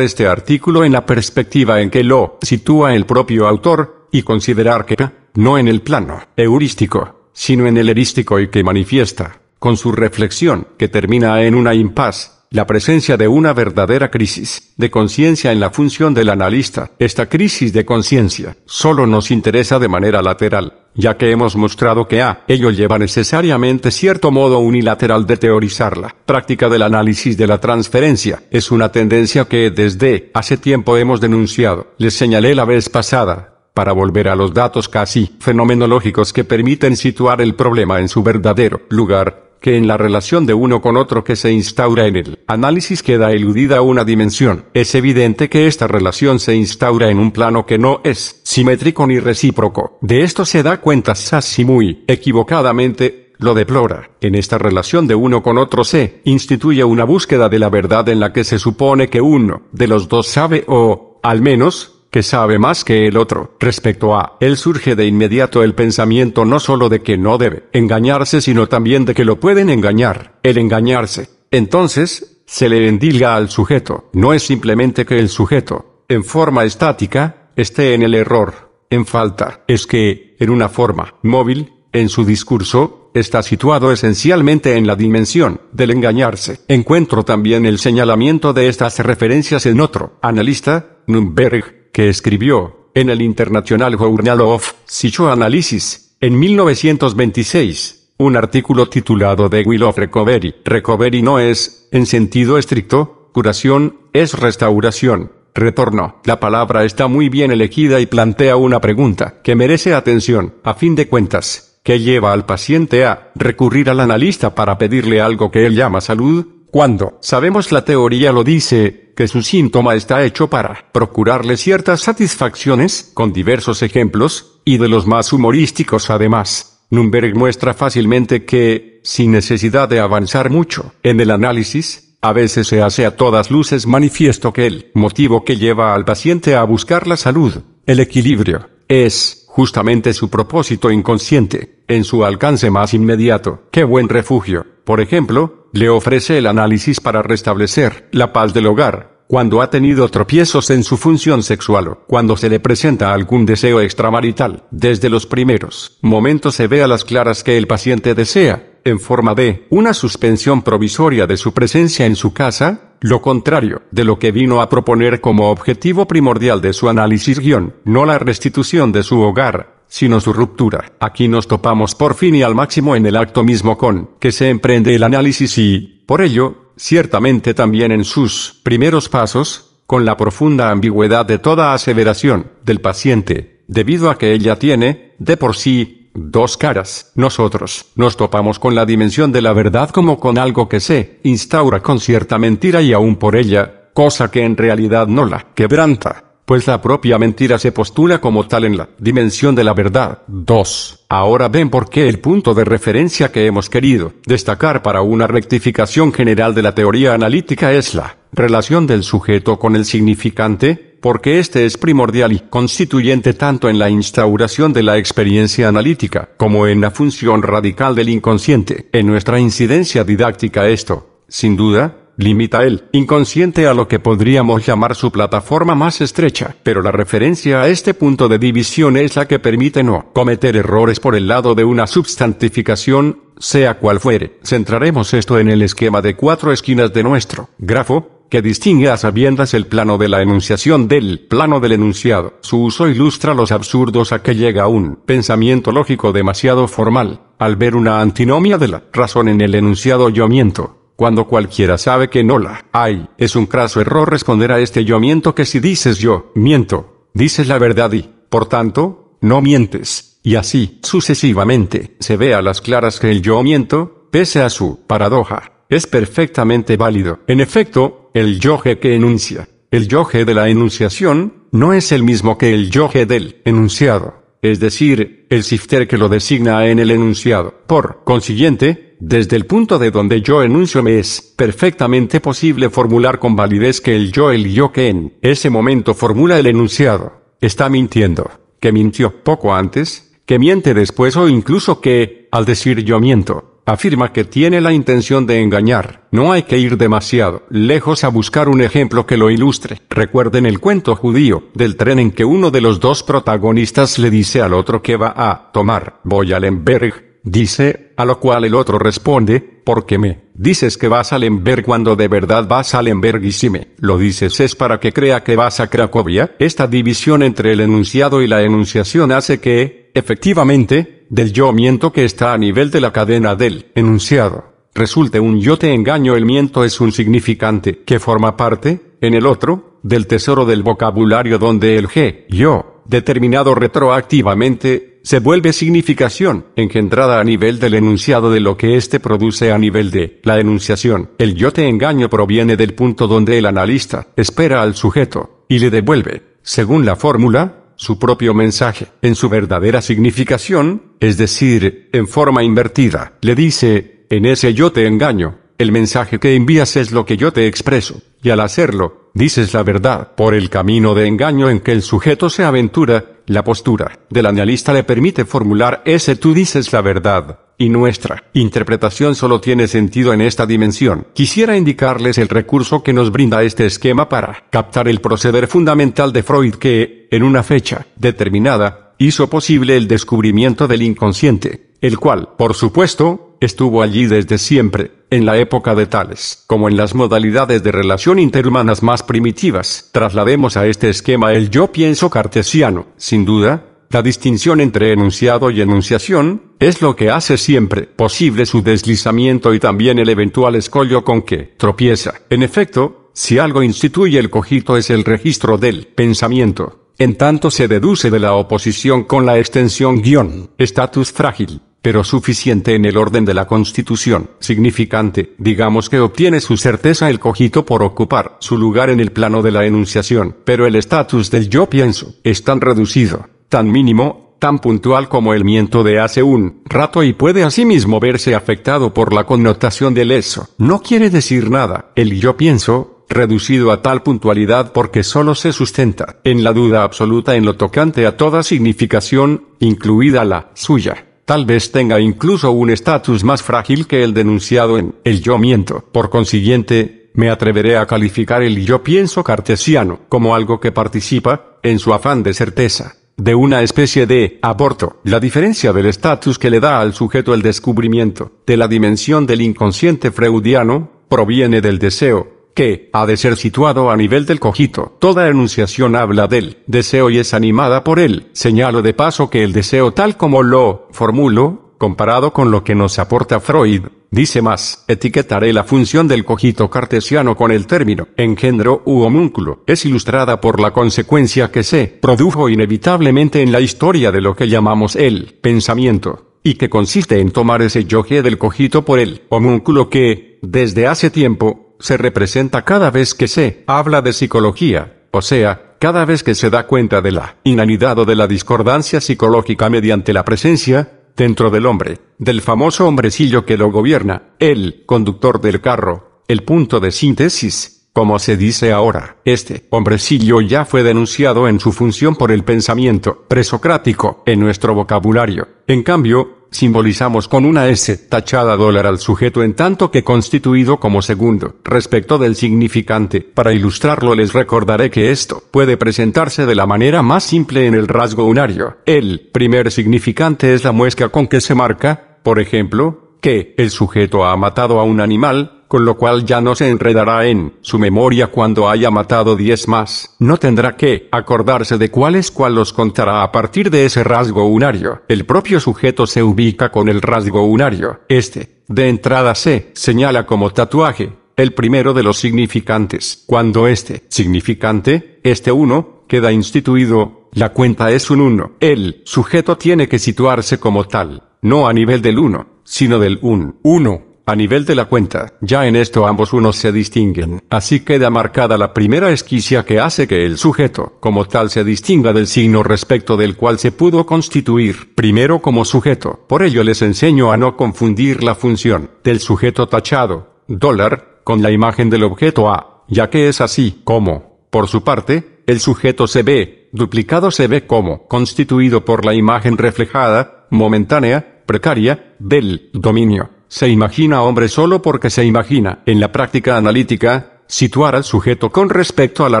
Speaker 1: este artículo en la perspectiva en que lo sitúa el propio autor, y considerar que, no en el plano heurístico, sino en el erístico y que manifiesta con su reflexión, que termina en una impasse, la presencia de una verdadera crisis de conciencia en la función del analista. Esta crisis de conciencia solo nos interesa de manera lateral, ya que hemos mostrado que A, ello lleva necesariamente cierto modo unilateral de teorizarla. Práctica del análisis de la transferencia es una tendencia que desde hace tiempo hemos denunciado. Les señalé la vez pasada para volver a los datos casi fenomenológicos que permiten situar el problema en su verdadero lugar que en la relación de uno con otro que se instaura en el análisis queda eludida una dimensión. Es evidente que esta relación se instaura en un plano que no es simétrico ni recíproco. De esto se da cuenta Sassi muy equivocadamente, lo deplora. En esta relación de uno con otro se instituye una búsqueda de la verdad en la que se supone que uno de los dos sabe o, al menos, que sabe más que el otro. Respecto a él surge de inmediato el pensamiento no solo de que no debe engañarse, sino también de que lo pueden engañar, el engañarse. Entonces, se le endilga al sujeto. No es simplemente que el sujeto, en forma estática, esté en el error, en falta. Es que, en una forma móvil, en su discurso, está situado esencialmente en la dimensión del engañarse. Encuentro también el señalamiento de estas referencias en otro analista, Nürnberg, que escribió, en el International Journal of Psychoanalysis, en 1926, un artículo titulado The Will of Recovery. Recovery no es, en sentido estricto, curación, es restauración. Retorno. La palabra está muy bien elegida y plantea una pregunta que merece atención. A fin de cuentas, ¿qué lleva al paciente a recurrir al analista para pedirle algo que él llama salud? cuando sabemos la teoría lo dice, que su síntoma está hecho para procurarle ciertas satisfacciones, con diversos ejemplos, y de los más humorísticos además. Nunberg muestra fácilmente que, sin necesidad de avanzar mucho en el análisis, a veces se hace a todas luces manifiesto que el motivo que lleva al paciente a buscar la salud, el equilibrio, es justamente su propósito inconsciente, en su alcance más inmediato. Qué buen refugio, por ejemplo, le ofrece el análisis para restablecer la paz del hogar, cuando ha tenido tropiezos en su función sexual o cuando se le presenta algún deseo extramarital. Desde los primeros momentos se ve a las claras que el paciente desea, en forma de una suspensión provisoria de su presencia en su casa, lo contrario de lo que vino a proponer como objetivo primordial de su análisis guión, no la restitución de su hogar, sino su ruptura. Aquí nos topamos por fin y al máximo en el acto mismo con que se emprende el análisis y, por ello, ciertamente también en sus primeros pasos, con la profunda ambigüedad de toda aseveración del paciente, debido a que ella tiene, de por sí, dos caras. Nosotros nos topamos con la dimensión de la verdad como con algo que se instaura con cierta mentira y aún por ella, cosa que en realidad no la quebranta pues la propia mentira se postula como tal en la dimensión de la verdad. 2. Ahora ven por qué el punto de referencia que hemos querido destacar para una rectificación general de la teoría analítica es la relación del sujeto con el significante, porque este es primordial y constituyente tanto en la instauración de la experiencia analítica como en la función radical del inconsciente. En nuestra incidencia didáctica esto, sin duda, limita el inconsciente a lo que podríamos llamar su plataforma más estrecha, pero la referencia a este punto de división es la que permite no cometer errores por el lado de una substantificación, sea cual fuere. Centraremos esto en el esquema de cuatro esquinas de nuestro grafo, que distingue a sabiendas el plano de la enunciación del plano del enunciado. Su uso ilustra los absurdos a que llega un pensamiento lógico demasiado formal, al ver una antinomia de la razón en el enunciado yo miento cuando cualquiera sabe que no la hay, es un craso error responder a este yo miento que si dices yo miento, dices la verdad y, por tanto, no mientes, y así sucesivamente se ve a las claras que el yo miento, pese a su paradoja, es perfectamente válido. En efecto, el yoje que enuncia, el yoje de la enunciación, no es el mismo que el yoje del enunciado es decir, el sifter que lo designa en el enunciado. Por consiguiente, desde el punto de donde yo enuncio me es perfectamente posible formular con validez que el yo, el yo que en ese momento formula el enunciado, está mintiendo, que mintió poco antes, que miente después o incluso que, al decir yo miento, afirma que tiene la intención de engañar. No hay que ir demasiado lejos a buscar un ejemplo que lo ilustre. Recuerden el cuento judío del tren en que uno de los dos protagonistas le dice al otro que va a tomar voy Lemberg, dice, a lo cual el otro responde, ¿por qué me dices que vas a Lemberg cuando de verdad vas a Lemberg y si me lo dices es para que crea que vas a Cracovia? Esta división entre el enunciado y la enunciación hace que, efectivamente, del yo miento que está a nivel de la cadena del enunciado. Resulte un yo te engaño el miento es un significante que forma parte, en el otro, del tesoro del vocabulario donde el G, yo, determinado retroactivamente, se vuelve significación, engendrada a nivel del enunciado de lo que éste produce a nivel de la enunciación. El yo te engaño proviene del punto donde el analista espera al sujeto, y le devuelve, según la fórmula, su propio mensaje, en su verdadera significación, es decir, en forma invertida. Le dice, en ese yo te engaño, el mensaje que envías es lo que yo te expreso, y al hacerlo, dices la verdad. Por el camino de engaño en que el sujeto se aventura, la postura del analista le permite formular ese tú dices la verdad y nuestra interpretación solo tiene sentido en esta dimensión. Quisiera indicarles el recurso que nos brinda este esquema para captar el proceder fundamental de Freud que, en una fecha determinada, hizo posible el descubrimiento del inconsciente, el cual, por supuesto, estuvo allí desde siempre, en la época de Tales, como en las modalidades de relación interhumanas más primitivas. Traslademos a este esquema el yo pienso cartesiano, sin duda, la distinción entre enunciado y enunciación, es lo que hace siempre posible su deslizamiento y también el eventual escollo con que tropieza. En efecto, si algo instituye el cogito es el registro del pensamiento. En tanto se deduce de la oposición con la extensión guión, estatus frágil, pero suficiente en el orden de la constitución, significante, digamos que obtiene su certeza el cogito por ocupar su lugar en el plano de la enunciación, pero el estatus del yo pienso es tan reducido tan mínimo, tan puntual como el miento de hace un rato y puede asimismo verse afectado por la connotación del eso. No quiere decir nada. El yo pienso, reducido a tal puntualidad porque sólo se sustenta en la duda absoluta en lo tocante a toda significación, incluida la suya. Tal vez tenga incluso un estatus más frágil que el denunciado en el yo miento. Por consiguiente, me atreveré a calificar el yo pienso cartesiano como algo que participa, en su afán de certeza, de una especie de aborto, la diferencia del estatus que le da al sujeto el descubrimiento de la dimensión del inconsciente freudiano proviene del deseo, que ha de ser situado a nivel del cojito, Toda enunciación habla del deseo y es animada por él. Señalo de paso que el deseo tal como lo formulo comparado con lo que nos aporta Freud, dice más, etiquetaré la función del cogito cartesiano con el término engendro u homúnculo, es ilustrada por la consecuencia que se produjo inevitablemente en la historia de lo que llamamos el pensamiento y que consiste en tomar ese yoje del cogito por el homúnculo que, desde hace tiempo, se representa cada vez que se habla de psicología, o sea, cada vez que se da cuenta de la inanidad o de la discordancia psicológica mediante la presencia, dentro del hombre, del famoso hombrecillo que lo gobierna, el conductor del carro, el punto de síntesis, como se dice ahora, este hombrecillo ya fue denunciado en su función por el pensamiento presocrático en nuestro vocabulario. En cambio, simbolizamos con una S tachada dólar al sujeto en tanto que constituido como segundo. Respecto del significante, para ilustrarlo les recordaré que esto puede presentarse de la manera más simple en el rasgo unario. El primer significante es la muesca con que se marca, por ejemplo, que el sujeto ha matado a un animal, con lo cual ya no se enredará en su memoria cuando haya matado diez más. No tendrá que acordarse de cuáles cuál los contará a partir de ese rasgo unario. El propio sujeto se ubica con el rasgo unario. Este, de entrada se señala como tatuaje, el primero de los significantes. Cuando este significante, este uno, queda instituido, la cuenta es un uno. El sujeto tiene que situarse como tal, no a nivel del uno, sino del un uno a nivel de la cuenta, ya en esto ambos unos se distinguen, así queda marcada la primera esquicia que hace que el sujeto, como tal, se distinga del signo respecto del cual se pudo constituir, primero como sujeto. Por ello les enseño a no confundir la función del sujeto tachado, dólar, con la imagen del objeto A, ya que es así como, por su parte, el sujeto se ve, duplicado se ve como, constituido por la imagen reflejada, momentánea, precaria, del dominio se imagina hombre solo porque se imagina, en la práctica analítica, situar al sujeto con respecto a la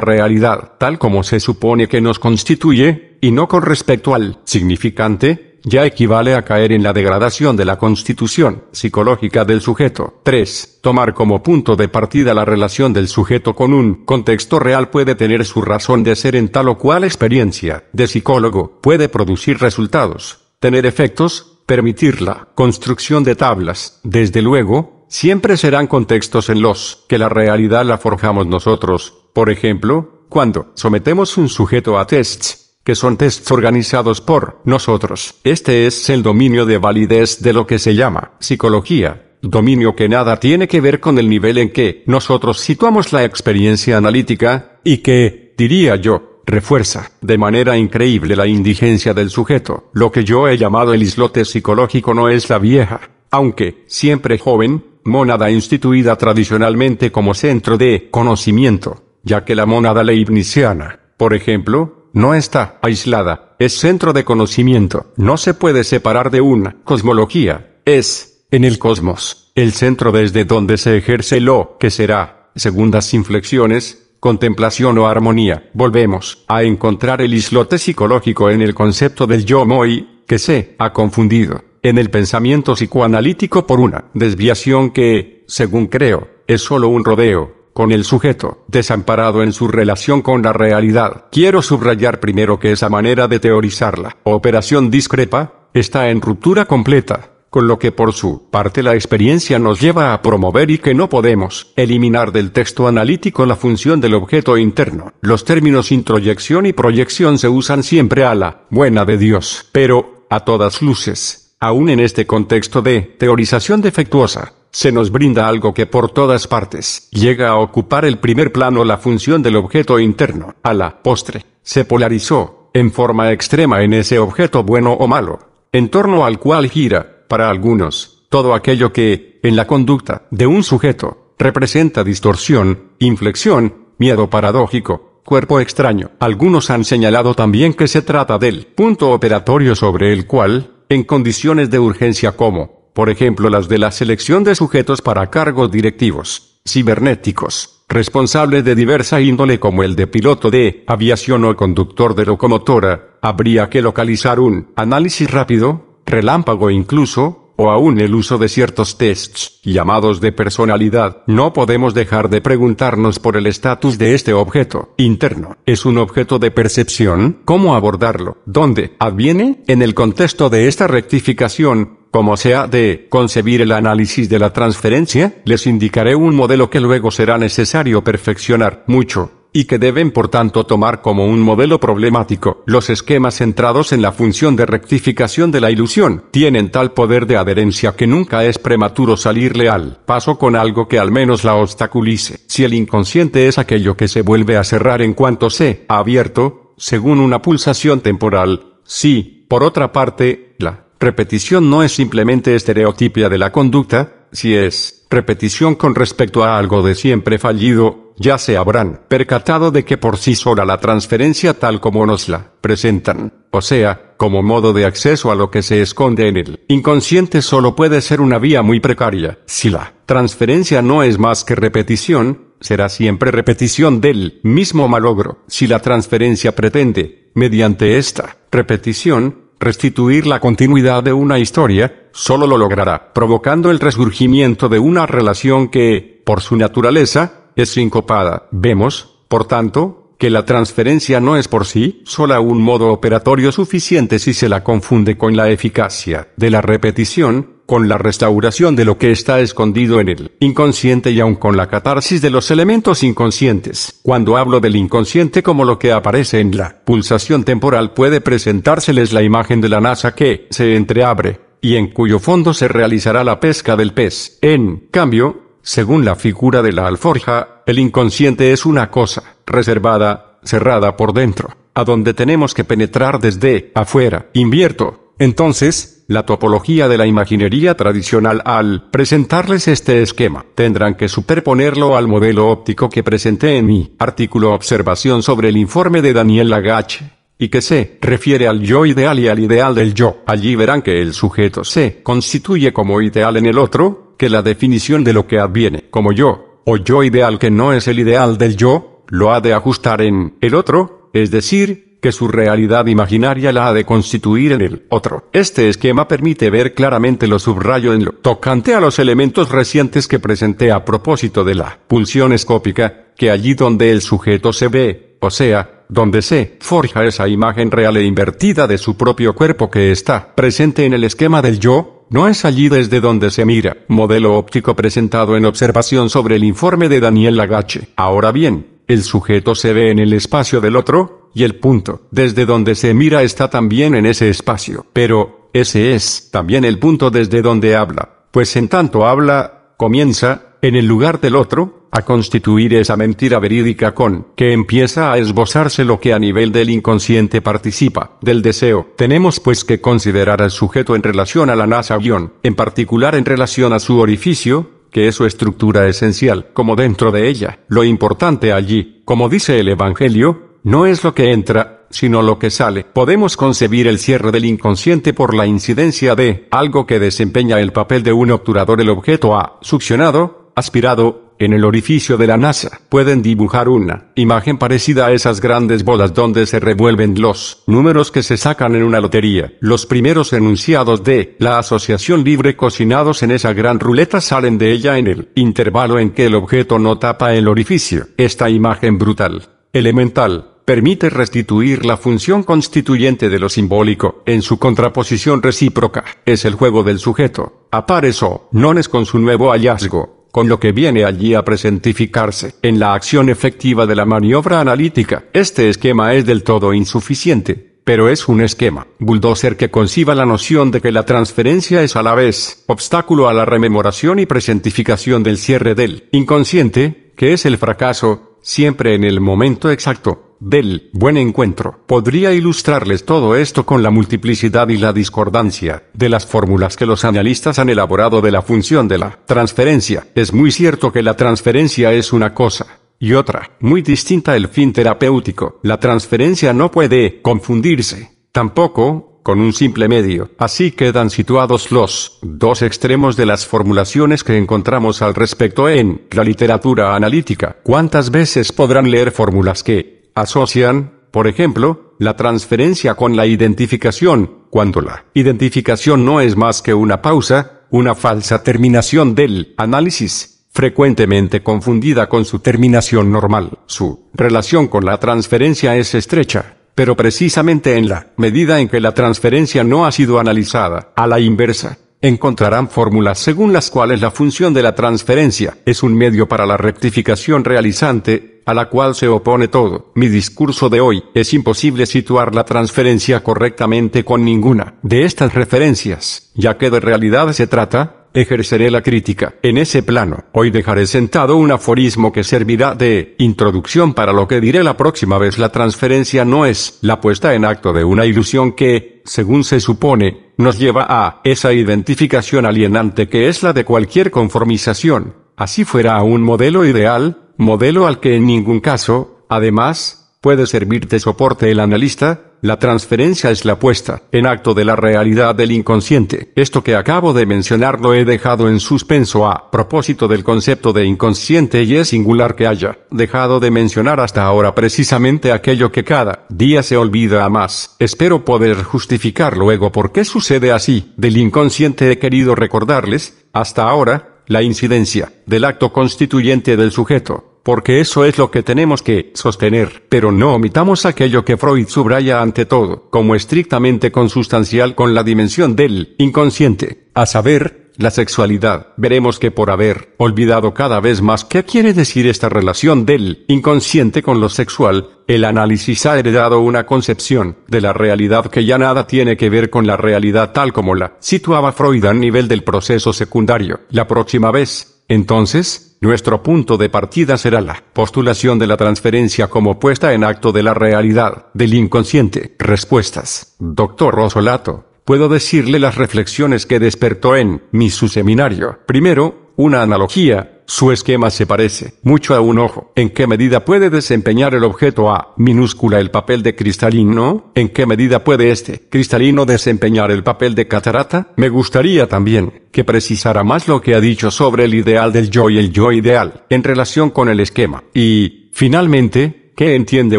Speaker 1: realidad, tal como se supone que nos constituye, y no con respecto al significante, ya equivale a caer en la degradación de la constitución psicológica del sujeto. 3. Tomar como punto de partida la relación del sujeto con un contexto real puede tener su razón de ser en tal o cual experiencia de psicólogo, puede producir resultados, tener efectos, permitir la construcción de tablas, desde luego, siempre serán contextos en los que la realidad la forjamos nosotros, por ejemplo, cuando sometemos un sujeto a tests, que son tests organizados por nosotros. Este es el dominio de validez de lo que se llama psicología, dominio que nada tiene que ver con el nivel en que nosotros situamos la experiencia analítica, y que, diría yo, refuerza de manera increíble la indigencia del sujeto. Lo que yo he llamado el islote psicológico no es la vieja, aunque siempre joven, mónada instituida tradicionalmente como centro de conocimiento, ya que la mónada leibniziana, por ejemplo, no está aislada, es centro de conocimiento, no se puede separar de una cosmología, es, en el cosmos, el centro desde donde se ejerce lo que será, segundas inflexiones, contemplación o armonía. Volvemos a encontrar el islote psicológico en el concepto del yo moi, que se ha confundido en el pensamiento psicoanalítico por una desviación que, según creo, es solo un rodeo con el sujeto, desamparado en su relación con la realidad. Quiero subrayar primero que esa manera de teorizar la operación discrepa está en ruptura completa con lo que por su parte la experiencia nos lleva a promover y que no podemos eliminar del texto analítico la función del objeto interno. Los términos introyección y proyección se usan siempre a la buena de Dios, pero, a todas luces, aún en este contexto de teorización defectuosa, se nos brinda algo que por todas partes llega a ocupar el primer plano la función del objeto interno. A la postre, se polarizó, en forma extrema en ese objeto bueno o malo, en torno al cual gira para algunos, todo aquello que, en la conducta de un sujeto, representa distorsión, inflexión, miedo paradójico, cuerpo extraño. Algunos han señalado también que se trata del punto operatorio sobre el cual, en condiciones de urgencia como, por ejemplo las de la selección de sujetos para cargos directivos, cibernéticos, responsables de diversa índole como el de piloto de aviación o conductor de locomotora, habría que localizar un análisis rápido, relámpago incluso, o aún el uso de ciertos tests, llamados de personalidad, no podemos dejar de preguntarnos por el estatus de este objeto interno. ¿Es un objeto de percepción? ¿Cómo abordarlo? ¿Dónde? ¿Adviene? En el contexto de esta rectificación, como sea de concebir el análisis de la transferencia, les indicaré un modelo que luego será necesario perfeccionar mucho y que deben por tanto tomar como un modelo problemático. Los esquemas centrados en la función de rectificación de la ilusión tienen tal poder de adherencia que nunca es prematuro salirle al paso con algo que al menos la obstaculice. Si el inconsciente es aquello que se vuelve a cerrar en cuanto se ha abierto, según una pulsación temporal, si, por otra parte, la repetición no es simplemente estereotipia de la conducta, si es repetición con respecto a algo de siempre fallido, ya se habrán percatado de que por sí sola la transferencia tal como nos la presentan, o sea, como modo de acceso a lo que se esconde en el inconsciente solo puede ser una vía muy precaria. Si la transferencia no es más que repetición, será siempre repetición del mismo malogro. Si la transferencia pretende, mediante esta repetición, restituir la continuidad de una historia, solo lo logrará provocando el resurgimiento de una relación que, por su naturaleza, es sincopada. Vemos, por tanto, que la transferencia no es por sí sola un modo operatorio suficiente si se la confunde con la eficacia de la repetición, con la restauración de lo que está escondido en el inconsciente y aun con la catarsis de los elementos inconscientes. Cuando hablo del inconsciente como lo que aparece en la pulsación temporal puede presentárseles la imagen de la NASA que se entreabre y en cuyo fondo se realizará la pesca del pez. En cambio, según la figura de la alforja, el inconsciente es una cosa, reservada, cerrada por dentro, a donde tenemos que penetrar desde afuera. Invierto. Entonces, la topología de la imaginería tradicional al presentarles este esquema tendrán que superponerlo al modelo óptico que presenté en mi artículo Observación sobre el informe de Daniel Lagache y que se refiere al yo ideal y al ideal del yo. Allí verán que el sujeto se constituye como ideal en el otro, que la definición de lo que adviene como yo, o yo ideal que no es el ideal del yo, lo ha de ajustar en el otro, es decir, que su realidad imaginaria la ha de constituir en el otro. Este esquema permite ver claramente lo subrayo en lo tocante a los elementos recientes que presenté a propósito de la pulsión escópica, que allí donde el sujeto se ve, o sea, donde se forja esa imagen real e invertida de su propio cuerpo que está presente en el esquema del yo, no es allí desde donde se mira, modelo óptico presentado en observación sobre el informe de Daniel Lagache. Ahora bien, el sujeto se ve en el espacio del otro, y el punto, desde donde se mira está también en ese espacio. Pero, ese es también el punto desde donde habla, pues en tanto habla, comienza, en el lugar del otro, a constituir esa mentira verídica con que empieza a esbozarse lo que a nivel del inconsciente participa del deseo. Tenemos pues que considerar al sujeto en relación a la nasa avión, en particular en relación a su orificio, que es su estructura esencial, como dentro de ella. Lo importante allí, como dice el Evangelio, no es lo que entra, sino lo que sale. Podemos concebir el cierre del inconsciente por la incidencia de algo que desempeña el papel de un obturador el objeto A, succionado, aspirado, en el orificio de la NASA, pueden dibujar una imagen parecida a esas grandes bolas donde se revuelven los números que se sacan en una lotería. Los primeros enunciados de la Asociación Libre cocinados en esa gran ruleta salen de ella en el intervalo en que el objeto no tapa el orificio. Esta imagen brutal, elemental, permite restituir la función constituyente de lo simbólico en su contraposición recíproca. Es el juego del sujeto. Apareció Nones con su nuevo hallazgo, con lo que viene allí a presentificarse en la acción efectiva de la maniobra analítica. Este esquema es del todo insuficiente, pero es un esquema. Bulldozer que conciba la noción de que la transferencia es a la vez obstáculo a la rememoración y presentificación del cierre del inconsciente, que es el fracaso, siempre en el momento exacto, del buen encuentro. Podría ilustrarles todo esto con la multiplicidad y la discordancia de las fórmulas que los analistas han elaborado de la función de la transferencia. Es muy cierto que la transferencia es una cosa, y otra, muy distinta el fin terapéutico. La transferencia no puede confundirse. Tampoco con un simple medio. Así quedan situados los dos extremos de las formulaciones que encontramos al respecto en la literatura analítica. ¿Cuántas veces podrán leer fórmulas que asocian, por ejemplo, la transferencia con la identificación, cuando la identificación no es más que una pausa, una falsa terminación del análisis? frecuentemente confundida con su terminación normal. Su relación con la transferencia es estrecha pero precisamente en la medida en que la transferencia no ha sido analizada a la inversa, encontrarán fórmulas según las cuales la función de la transferencia es un medio para la rectificación realizante, a la cual se opone todo. Mi discurso de hoy es imposible situar la transferencia correctamente con ninguna de estas referencias, ya que de realidad se trata, ejerceré la crítica. En ese plano, hoy dejaré sentado un aforismo que servirá de introducción para lo que diré la próxima vez. La transferencia no es la puesta en acto de una ilusión que, según se supone, nos lleva a esa identificación alienante que es la de cualquier conformización. Así fuera a un modelo ideal, modelo al que en ningún caso, además, puede servir de soporte el analista, la transferencia es la puesta en acto de la realidad del inconsciente. Esto que acabo de mencionar lo he dejado en suspenso a propósito del concepto de inconsciente y es singular que haya dejado de mencionar hasta ahora precisamente aquello que cada día se olvida a más. Espero poder justificar luego por qué sucede así. Del inconsciente he querido recordarles, hasta ahora, la incidencia del acto constituyente del sujeto porque eso es lo que tenemos que sostener, pero no omitamos aquello que Freud subraya ante todo, como estrictamente consustancial con la dimensión del inconsciente, a saber, la sexualidad. Veremos que por haber olvidado cada vez más qué quiere decir esta relación del inconsciente con lo sexual, el análisis ha heredado una concepción de la realidad que ya nada tiene que ver con la realidad tal como la situaba Freud a nivel del proceso secundario. La próxima vez, entonces, nuestro punto de partida será la postulación de la transferencia como puesta en acto de la realidad, del inconsciente. Respuestas. Doctor Rosolato, puedo decirle las reflexiones que despertó en mi su seminario. Primero, una analogía, su esquema se parece mucho a un ojo. ¿En qué medida puede desempeñar el objeto A minúscula el papel de cristalino? ¿En qué medida puede este cristalino desempeñar el papel de catarata? Me gustaría también que precisara más lo que ha dicho sobre el ideal del yo y el yo ideal en relación con el esquema. Y, finalmente, ¿Qué entiende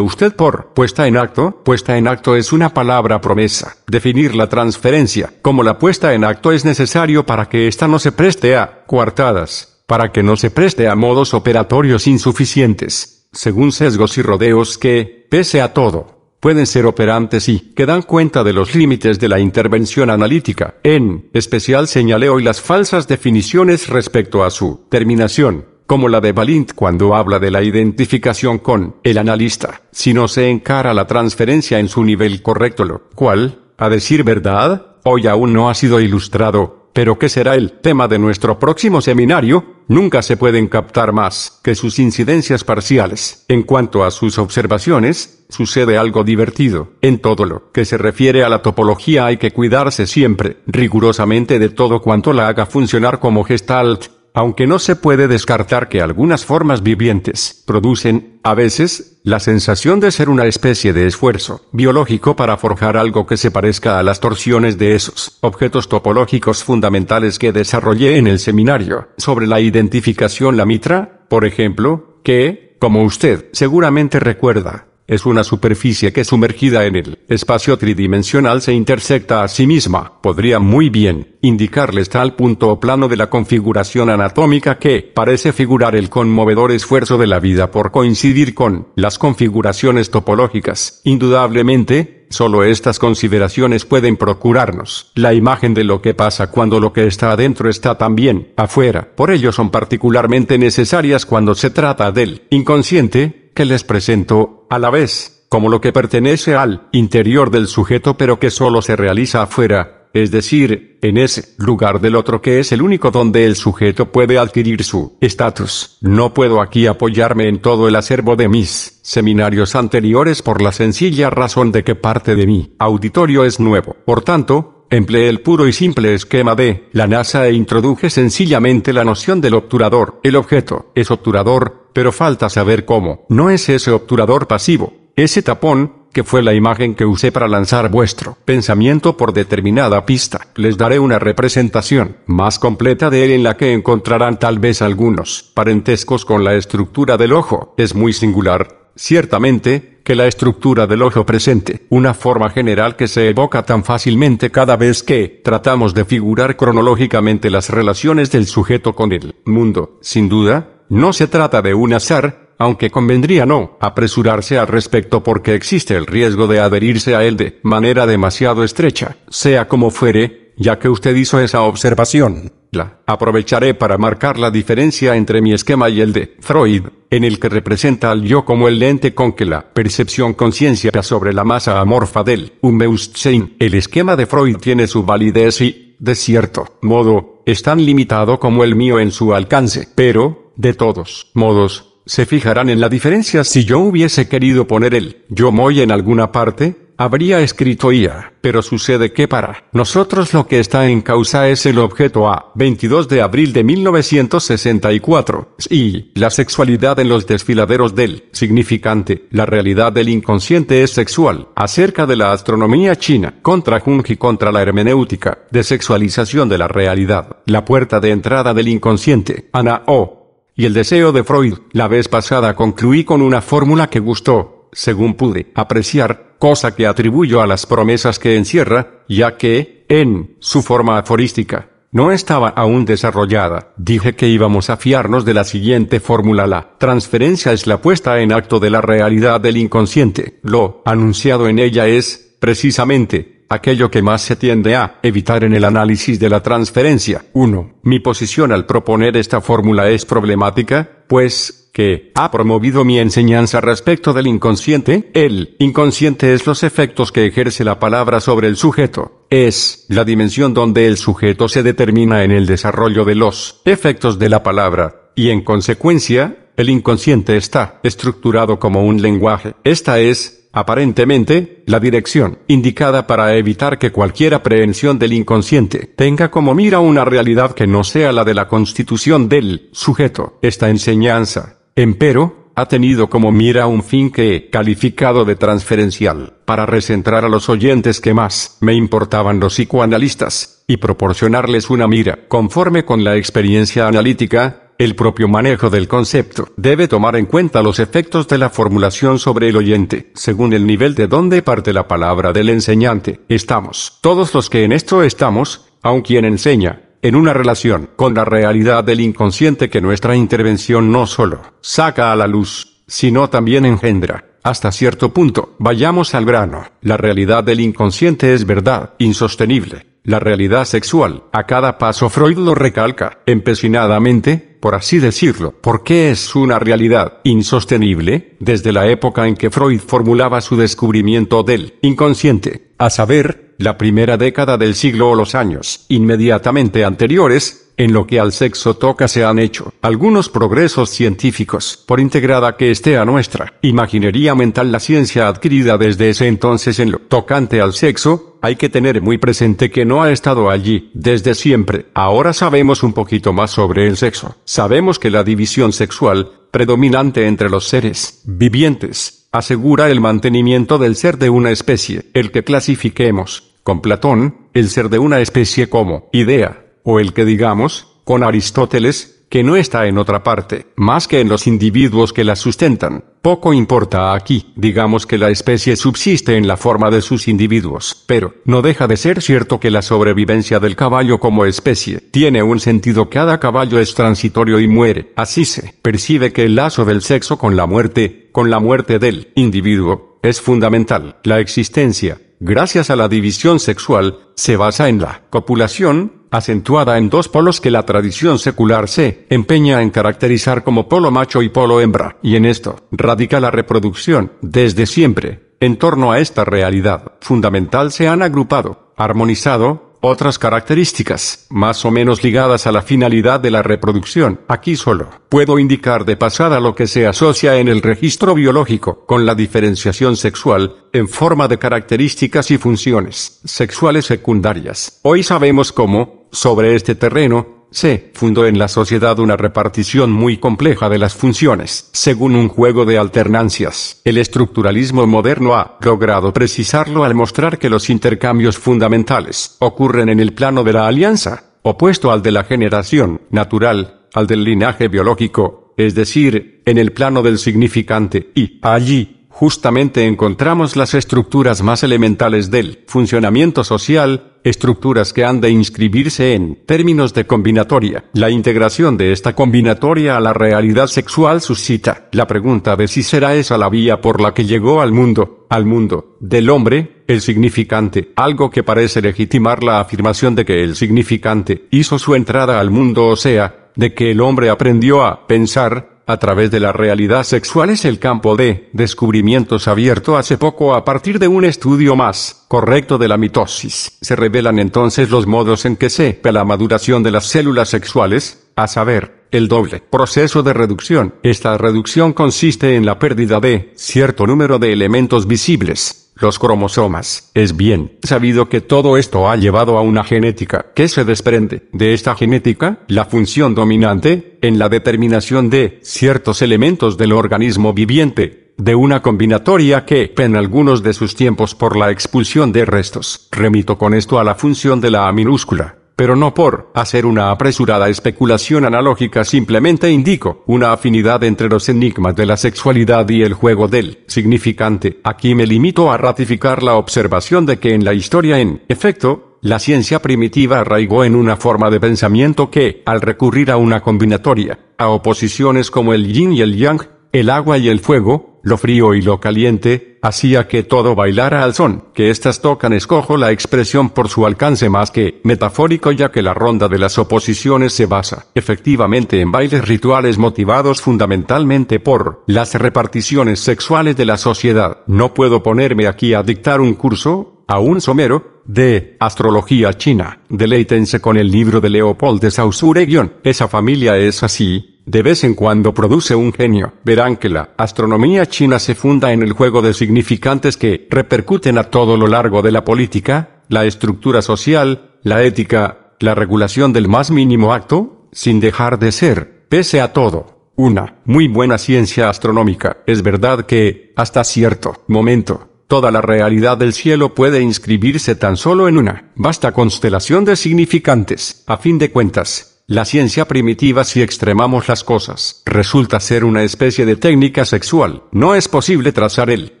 Speaker 1: usted por puesta en acto? Puesta en acto es una palabra promesa. Definir la transferencia como la puesta en acto es necesario para que ésta no se preste a coartadas para que no se preste a modos operatorios insuficientes, según sesgos y rodeos que, pese a todo, pueden ser operantes y que dan cuenta de los límites de la intervención analítica. En especial señalé hoy las falsas definiciones respecto a su terminación, como la de Balint cuando habla de la identificación con el analista, si no se encara la transferencia en su nivel correcto, lo cual, a decir verdad, hoy aún no ha sido ilustrado pero ¿qué será el tema de nuestro próximo seminario, nunca se pueden captar más que sus incidencias parciales. En cuanto a sus observaciones, sucede algo divertido. En todo lo que se refiere a la topología hay que cuidarse siempre rigurosamente de todo cuanto la haga funcionar como gestalt aunque no se puede descartar que algunas formas vivientes producen, a veces, la sensación de ser una especie de esfuerzo biológico para forjar algo que se parezca a las torsiones de esos objetos topológicos fundamentales que desarrollé en el seminario sobre la identificación la mitra, por ejemplo, que, como usted seguramente recuerda, es una superficie que sumergida en el espacio tridimensional se intersecta a sí misma, podría muy bien indicarles tal punto o plano de la configuración anatómica que parece figurar el conmovedor esfuerzo de la vida por coincidir con las configuraciones topológicas. Indudablemente, solo estas consideraciones pueden procurarnos la imagen de lo que pasa cuando lo que está adentro está también afuera. Por ello son particularmente necesarias cuando se trata del inconsciente, les presento, a la vez, como lo que pertenece al interior del sujeto pero que solo se realiza afuera, es decir, en ese lugar del otro que es el único donde el sujeto puede adquirir su estatus. No puedo aquí apoyarme en todo el acervo de mis seminarios anteriores por la sencilla razón de que parte de mi auditorio es nuevo. Por tanto, Empleé el puro y simple esquema de la NASA e introduje sencillamente la noción del obturador. El objeto es obturador, pero falta saber cómo. No es ese obturador pasivo, ese tapón, que fue la imagen que usé para lanzar vuestro pensamiento por determinada pista. Les daré una representación más completa de él en la que encontrarán tal vez algunos parentescos con la estructura del ojo. Es muy singular, ciertamente, que la estructura del ojo presente, una forma general que se evoca tan fácilmente cada vez que tratamos de figurar cronológicamente las relaciones del sujeto con el mundo. Sin duda, no se trata de un azar, aunque convendría no apresurarse al respecto porque existe el riesgo de adherirse a él de manera demasiado estrecha, sea como fuere, ya que usted hizo esa observación la aprovecharé para marcar la diferencia entre mi esquema y el de Freud, en el que representa al yo como el lente con que la percepción conciencia sobre la masa amorfa del Humeustsein. El esquema de Freud tiene su validez y, de cierto modo, es tan limitado como el mío en su alcance, pero, de todos modos, se fijarán en la diferencia si yo hubiese querido poner el yo moy en alguna parte, habría escrito IA, pero sucede que para nosotros lo que está en causa es el objeto A, 22 de abril de 1964, y la sexualidad en los desfiladeros del significante, la realidad del inconsciente es sexual, acerca de la astronomía china, contra Jung y contra la hermenéutica, de sexualización de la realidad, la puerta de entrada del inconsciente, Ana O. Y el deseo de Freud, la vez pasada concluí con una fórmula que gustó, según pude apreciar, cosa que atribuyo a las promesas que encierra, ya que, en su forma aforística, no estaba aún desarrollada. Dije que íbamos a fiarnos de la siguiente fórmula. La transferencia es la puesta en acto de la realidad del inconsciente. Lo anunciado en ella es, precisamente, aquello que más se tiende a evitar en el análisis de la transferencia. 1. Mi posición al proponer esta fórmula es problemática, pues que ha promovido mi enseñanza respecto del inconsciente, el inconsciente es los efectos que ejerce la palabra sobre el sujeto, es la dimensión donde el sujeto se determina en el desarrollo de los efectos de la palabra, y en consecuencia, el inconsciente está estructurado como un lenguaje. Esta es aparentemente, la dirección indicada para evitar que cualquier aprehensión del inconsciente tenga como mira una realidad que no sea la de la constitución del sujeto. Esta enseñanza empero, ha tenido como mira un fin que calificado de transferencial, para recentrar a los oyentes que más me importaban los psicoanalistas, y proporcionarles una mira conforme con la experiencia analítica, el propio manejo del concepto debe tomar en cuenta los efectos de la formulación sobre el oyente, según el nivel de donde parte la palabra del enseñante. Estamos, todos los que en esto estamos, aun quien enseña, en una relación con la realidad del inconsciente que nuestra intervención no solo saca a la luz, sino también engendra. Hasta cierto punto, vayamos al grano. La realidad del inconsciente es verdad, insostenible. La realidad sexual, a cada paso Freud lo recalca, empecinadamente, por así decirlo, porque es una realidad insostenible, desde la época en que Freud formulaba su descubrimiento del inconsciente, a saber, la primera década del siglo o los años inmediatamente anteriores, en lo que al sexo toca se han hecho algunos progresos científicos, por integrada que esté a nuestra imaginería mental la ciencia adquirida desde ese entonces en lo tocante al sexo, hay que tener muy presente que no ha estado allí desde siempre. Ahora sabemos un poquito más sobre el sexo. Sabemos que la división sexual, predominante entre los seres vivientes, asegura el mantenimiento del ser de una especie, el que clasifiquemos con Platón, el ser de una especie como idea, o el que digamos, con Aristóteles, que no está en otra parte, más que en los individuos que la sustentan. Poco importa aquí, digamos que la especie subsiste en la forma de sus individuos, pero no deja de ser cierto que la sobrevivencia del caballo como especie tiene un sentido. Cada caballo es transitorio y muere. Así se percibe que el lazo del sexo con la muerte, con la muerte del individuo, es fundamental. La existencia gracias a la división sexual, se basa en la copulación, acentuada en dos polos que la tradición secular se empeña en caracterizar como polo macho y polo hembra, y en esto radica la reproducción, desde siempre. En torno a esta realidad fundamental se han agrupado, armonizado, otras características, más o menos ligadas a la finalidad de la reproducción. Aquí solo puedo indicar de pasada lo que se asocia en el registro biológico con la diferenciación sexual, en forma de características y funciones sexuales secundarias. Hoy sabemos cómo, sobre este terreno, se fundó en la sociedad una repartición muy compleja de las funciones, según un juego de alternancias. El estructuralismo moderno ha logrado precisarlo al mostrar que los intercambios fundamentales ocurren en el plano de la alianza, opuesto al de la generación natural, al del linaje biológico, es decir, en el plano del significante, y allí justamente encontramos las estructuras más elementales del funcionamiento social, estructuras que han de inscribirse en términos de combinatoria. La integración de esta combinatoria a la realidad sexual suscita la pregunta de si será esa la vía por la que llegó al mundo, al mundo del hombre, el significante, algo que parece legitimar la afirmación de que el significante hizo su entrada al mundo, o sea, de que el hombre aprendió a pensar, a través de la realidad sexual es el campo de descubrimientos abierto hace poco a partir de un estudio más correcto de la mitosis. Se revelan entonces los modos en que se la maduración de las células sexuales, a saber, el doble proceso de reducción. Esta reducción consiste en la pérdida de cierto número de elementos visibles los cromosomas. Es bien sabido que todo esto ha llevado a una genética que se desprende de esta genética, la función dominante, en la determinación de ciertos elementos del organismo viviente, de una combinatoria que, en algunos de sus tiempos por la expulsión de restos, remito con esto a la función de la A minúscula, pero no por hacer una apresurada especulación analógica simplemente indico una afinidad entre los enigmas de la sexualidad y el juego del significante. Aquí me limito a ratificar la observación de que en la historia en efecto, la ciencia primitiva arraigó en una forma de pensamiento que, al recurrir a una combinatoria, a oposiciones como el yin y el yang, el agua y el fuego, lo frío y lo caliente, hacía que todo bailara al son, que éstas tocan escojo la expresión por su alcance más que metafórico ya que la ronda de las oposiciones se basa efectivamente en bailes rituales motivados fundamentalmente por las reparticiones sexuales de la sociedad. No puedo ponerme aquí a dictar un curso, a un somero, de Astrología China. Deleítense con el libro de Leopold de Saussure- Esa familia es así, de vez en cuando produce un genio, verán que la astronomía china se funda en el juego de significantes que repercuten a todo lo largo de la política, la estructura social, la ética, la regulación del más mínimo acto, sin dejar de ser, pese a todo, una muy buena ciencia astronómica. Es verdad que, hasta cierto momento, toda la realidad del cielo puede inscribirse tan solo en una vasta constelación de significantes. A fin de cuentas, la ciencia primitiva si extremamos las cosas, resulta ser una especie de técnica sexual. No es posible trazar el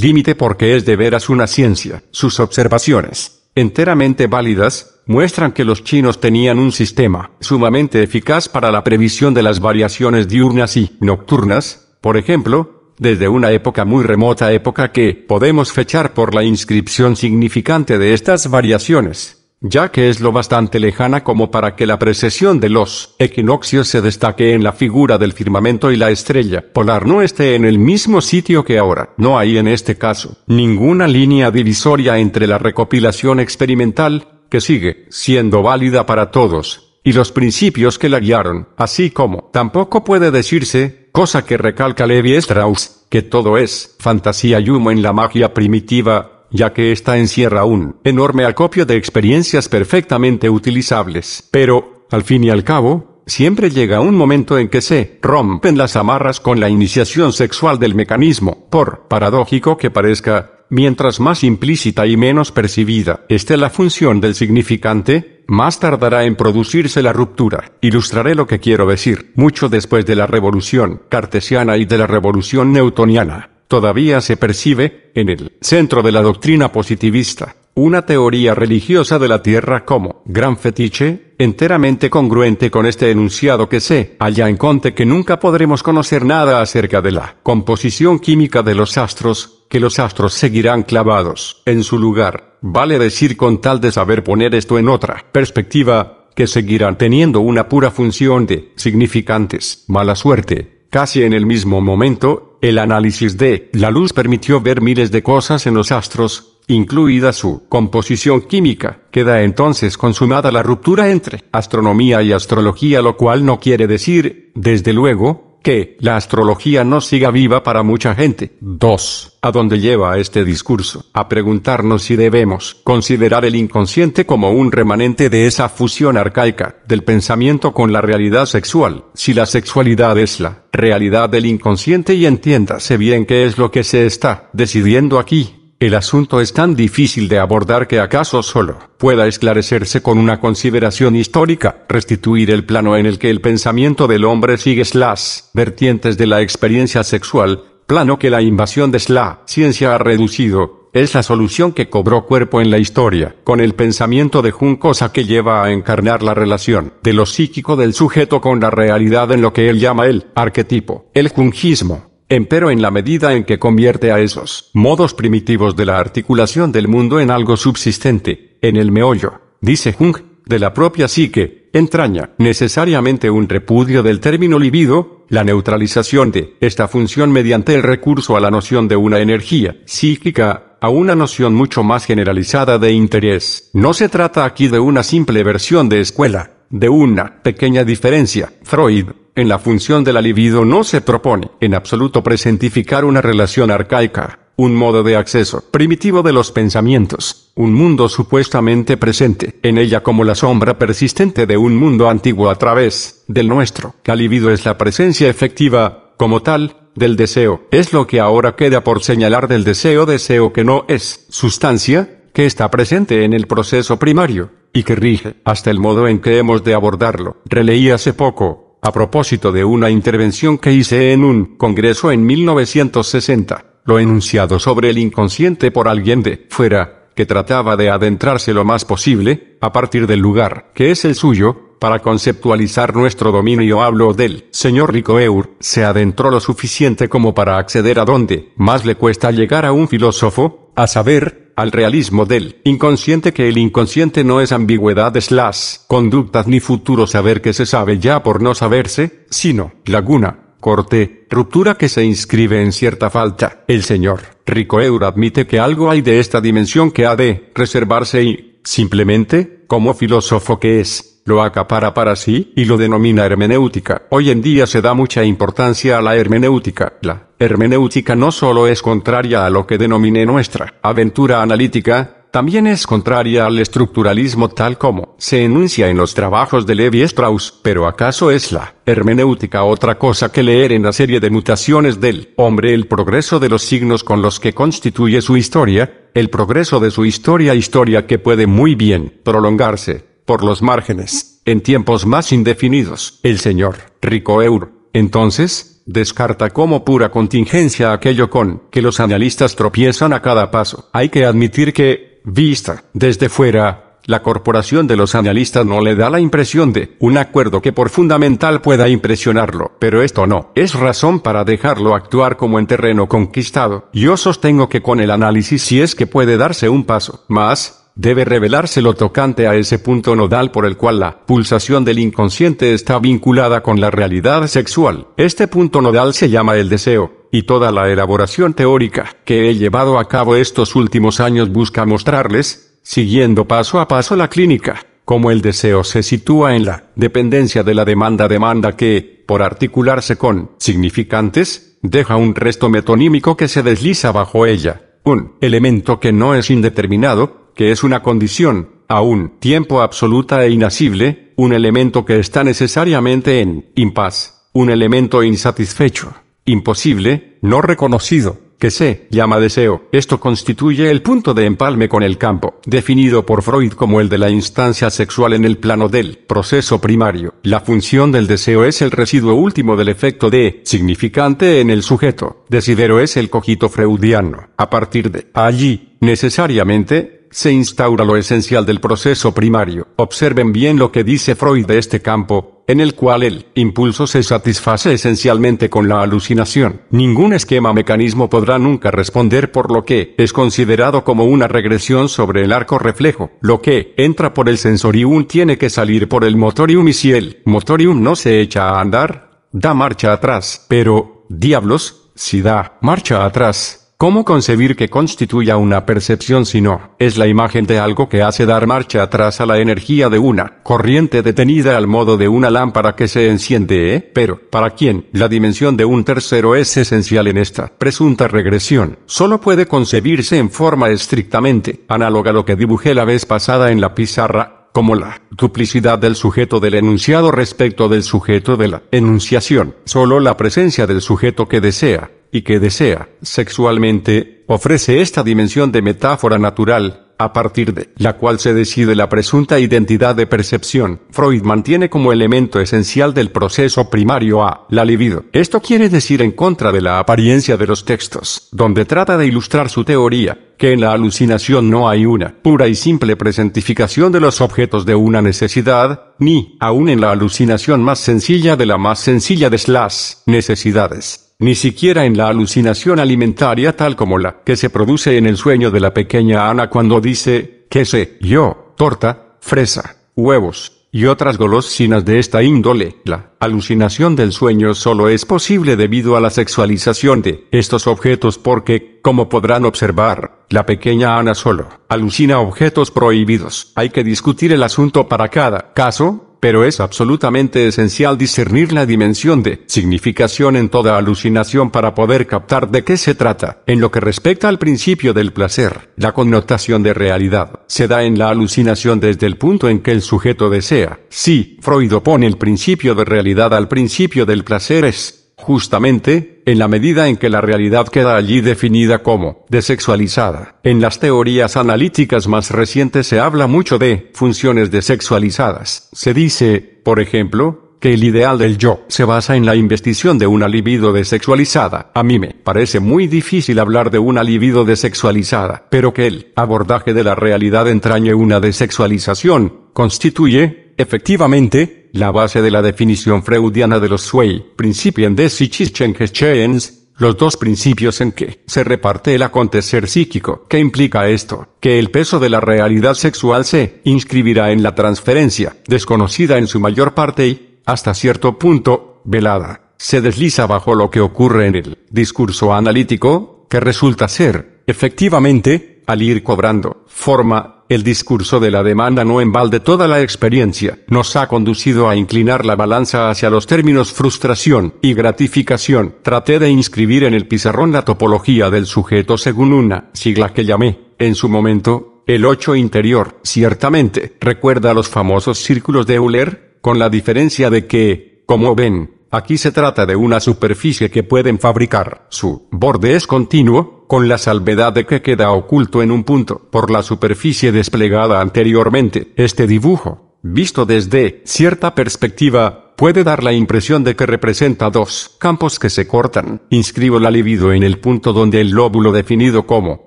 Speaker 1: límite porque es de veras una ciencia. Sus observaciones, enteramente válidas, muestran que los chinos tenían un sistema sumamente eficaz para la previsión de las variaciones diurnas y nocturnas, por ejemplo, desde una época muy remota época que podemos fechar por la inscripción significante de estas variaciones ya que es lo bastante lejana como para que la precesión de los equinoccios se destaque en la figura del firmamento y la estrella polar no esté en el mismo sitio que ahora. No hay en este caso ninguna línea divisoria entre la recopilación experimental, que sigue siendo válida para todos, y los principios que la guiaron, así como tampoco puede decirse, cosa que recalca Levi Strauss, que todo es fantasía y humo en la magia primitiva, ya que ésta encierra un enorme acopio de experiencias perfectamente utilizables. Pero, al fin y al cabo, siempre llega un momento en que se rompen las amarras con la iniciación sexual del mecanismo, por paradójico que parezca, mientras más implícita y menos percibida esté la función del significante, más tardará en producirse la ruptura. Ilustraré lo que quiero decir, mucho después de la revolución cartesiana y de la revolución newtoniana todavía se percibe, en el centro de la doctrina positivista, una teoría religiosa de la tierra como gran fetiche, enteramente congruente con este enunciado que se allá en Conte que nunca podremos conocer nada acerca de la composición química de los astros, que los astros seguirán clavados en su lugar, vale decir con tal de saber poner esto en otra perspectiva, que seguirán teniendo una pura función de significantes, mala suerte, casi en el mismo momento el análisis de la luz permitió ver miles de cosas en los astros, incluida su composición química. Queda entonces consumada la ruptura entre astronomía y astrología, lo cual no quiere decir, desde luego, que la astrología no siga viva para mucha gente. 2. ¿A dónde lleva este discurso? A preguntarnos si debemos considerar el inconsciente como un remanente de esa fusión arcaica del pensamiento con la realidad sexual, si la sexualidad es la realidad del inconsciente y entiéndase bien qué es lo que se está decidiendo aquí. El asunto es tan difícil de abordar que acaso solo pueda esclarecerse con una consideración histórica, restituir el plano en el que el pensamiento del hombre sigue las vertientes de la experiencia sexual, plano que la invasión de la ciencia ha reducido, es la solución que cobró cuerpo en la historia, con el pensamiento de cosa que lleva a encarnar la relación de lo psíquico del sujeto con la realidad en lo que él llama el arquetipo, el jungismo Empero en la medida en que convierte a esos modos primitivos de la articulación del mundo en algo subsistente, en el meollo, dice Jung, de la propia psique, entraña necesariamente un repudio del término libido, la neutralización de esta función mediante el recurso a la noción de una energía psíquica, a una noción mucho más generalizada de interés. No se trata aquí de una simple versión de escuela, de una pequeña diferencia. Freud en la función de la libido no se propone en absoluto presentificar una relación arcaica, un modo de acceso primitivo de los pensamientos, un mundo supuestamente presente en ella como la sombra persistente de un mundo antiguo a través del nuestro. La libido es la presencia efectiva, como tal, del deseo. Es lo que ahora queda por señalar del deseo, deseo que no es sustancia, que está presente en el proceso primario, y que rige hasta el modo en que hemos de abordarlo. Releí hace poco a propósito de una intervención que hice en un congreso en 1960, lo enunciado sobre el inconsciente por alguien de fuera, que trataba de adentrarse lo más posible, a partir del lugar que es el suyo, para conceptualizar nuestro dominio hablo del señor Ricoeur, se adentró lo suficiente como para acceder a donde más le cuesta llegar a un filósofo, a saber, al realismo del inconsciente que el inconsciente no es ambigüedades las conductas ni futuro saber que se sabe ya por no saberse, sino laguna, corte, ruptura que se inscribe en cierta falta. El señor Ricoeur admite que algo hay de esta dimensión que ha de reservarse y, simplemente, como filósofo que es, lo acapara para sí y lo denomina hermenéutica. Hoy en día se da mucha importancia a la hermenéutica. La hermenéutica no solo es contraria a lo que denomine nuestra aventura analítica, también es contraria al estructuralismo tal como se enuncia en los trabajos de Levi Strauss, pero ¿acaso es la hermenéutica otra cosa que leer en la serie de mutaciones del hombre el progreso de los signos con los que constituye su historia, el progreso de su historia historia que puede muy bien prolongarse por los márgenes en tiempos más indefinidos? El señor Ricoeur, entonces, descarta como pura contingencia aquello con que los analistas tropiezan a cada paso. Hay que admitir que vista desde fuera, la Corporación de los Analistas no le da la impresión de un acuerdo que por fundamental pueda impresionarlo, pero esto no es razón para dejarlo actuar como en terreno conquistado. Yo sostengo que con el análisis si es que puede darse un paso más, debe revelarse lo tocante a ese punto nodal por el cual la pulsación del inconsciente está vinculada con la realidad sexual. Este punto nodal se llama el deseo y toda la elaboración teórica que he llevado a cabo estos últimos años busca mostrarles, siguiendo paso a paso la clínica, cómo el deseo se sitúa en la dependencia de la demanda-demanda que, por articularse con significantes, deja un resto metonímico que se desliza bajo ella, un elemento que no es indeterminado, que es una condición, a un tiempo absoluta e inasible, un elemento que está necesariamente en impas, un elemento insatisfecho imposible, no reconocido, que se llama deseo. Esto constituye el punto de empalme con el campo, definido por Freud como el de la instancia sexual en el plano del proceso primario. La función del deseo es el residuo último del efecto de significante en el sujeto. Desidero es el cogito freudiano. A partir de allí, necesariamente, se instaura lo esencial del proceso primario. Observen bien lo que dice Freud de este campo, en el cual el impulso se satisface esencialmente con la alucinación. Ningún esquema mecanismo podrá nunca responder por lo que es considerado como una regresión sobre el arco reflejo. Lo que entra por el sensorium tiene que salir por el motorium y si el motorium no se echa a andar, da marcha atrás. Pero, diablos, si da marcha atrás, ¿Cómo concebir que constituya una percepción si no es la imagen de algo que hace dar marcha atrás a la energía de una corriente detenida al modo de una lámpara que se enciende? Eh? Pero, ¿para quién? La dimensión de un tercero es esencial en esta presunta regresión. Solo puede concebirse en forma estrictamente análoga a lo que dibujé la vez pasada en la pizarra como la duplicidad del sujeto del enunciado respecto del sujeto de la enunciación. Solo la presencia del sujeto que desea y que desea sexualmente, ofrece esta dimensión de metáfora natural, a partir de la cual se decide la presunta identidad de percepción. Freud mantiene como elemento esencial del proceso primario a la libido. Esto quiere decir en contra de la apariencia de los textos, donde trata de ilustrar su teoría, que en la alucinación no hay una pura y simple presentificación de los objetos de una necesidad, ni, aun en la alucinación más sencilla de la más sencilla de las necesidades ni siquiera en la alucinación alimentaria tal como la que se produce en el sueño de la pequeña Ana cuando dice, que sé, yo, torta, fresa, huevos, y otras golosinas de esta índole. La alucinación del sueño solo es posible debido a la sexualización de estos objetos porque, como podrán observar, la pequeña Ana solo alucina objetos prohibidos. Hay que discutir el asunto para cada caso, pero es absolutamente esencial discernir la dimensión de significación en toda alucinación para poder captar de qué se trata. En lo que respecta al principio del placer, la connotación de realidad se da en la alucinación desde el punto en que el sujeto desea. Si Freud opone el principio de realidad al principio del placer es, justamente, en la medida en que la realidad queda allí definida como desexualizada. En las teorías analíticas más recientes se habla mucho de funciones desexualizadas. Se dice, por ejemplo, que el ideal del yo se basa en la investición de una libido desexualizada. A mí me parece muy difícil hablar de una libido desexualizada, pero que el abordaje de la realidad entrañe una desexualización, constituye, efectivamente, la base de la definición freudiana de los Sui principien des sichischen Geschehens, los dos principios en que se reparte el acontecer psíquico. ¿Qué implica esto? Que el peso de la realidad sexual se inscribirá en la transferencia, desconocida en su mayor parte y, hasta cierto punto, velada. Se desliza bajo lo que ocurre en el discurso analítico, que resulta ser, efectivamente, al ir cobrando forma el discurso de la demanda no en toda la experiencia nos ha conducido a inclinar la balanza hacia los términos frustración y gratificación. Traté de inscribir en el pizarrón la topología del sujeto según una sigla que llamé, en su momento, el 8 interior. Ciertamente, recuerda los famosos círculos de Euler, con la diferencia de que, como ven, aquí se trata de una superficie que pueden fabricar. Su borde es continuo, con la salvedad de que queda oculto en un punto por la superficie desplegada anteriormente. Este dibujo, visto desde cierta perspectiva, puede dar la impresión de que representa dos campos que se cortan. Inscribo la libido en el punto donde el lóbulo definido como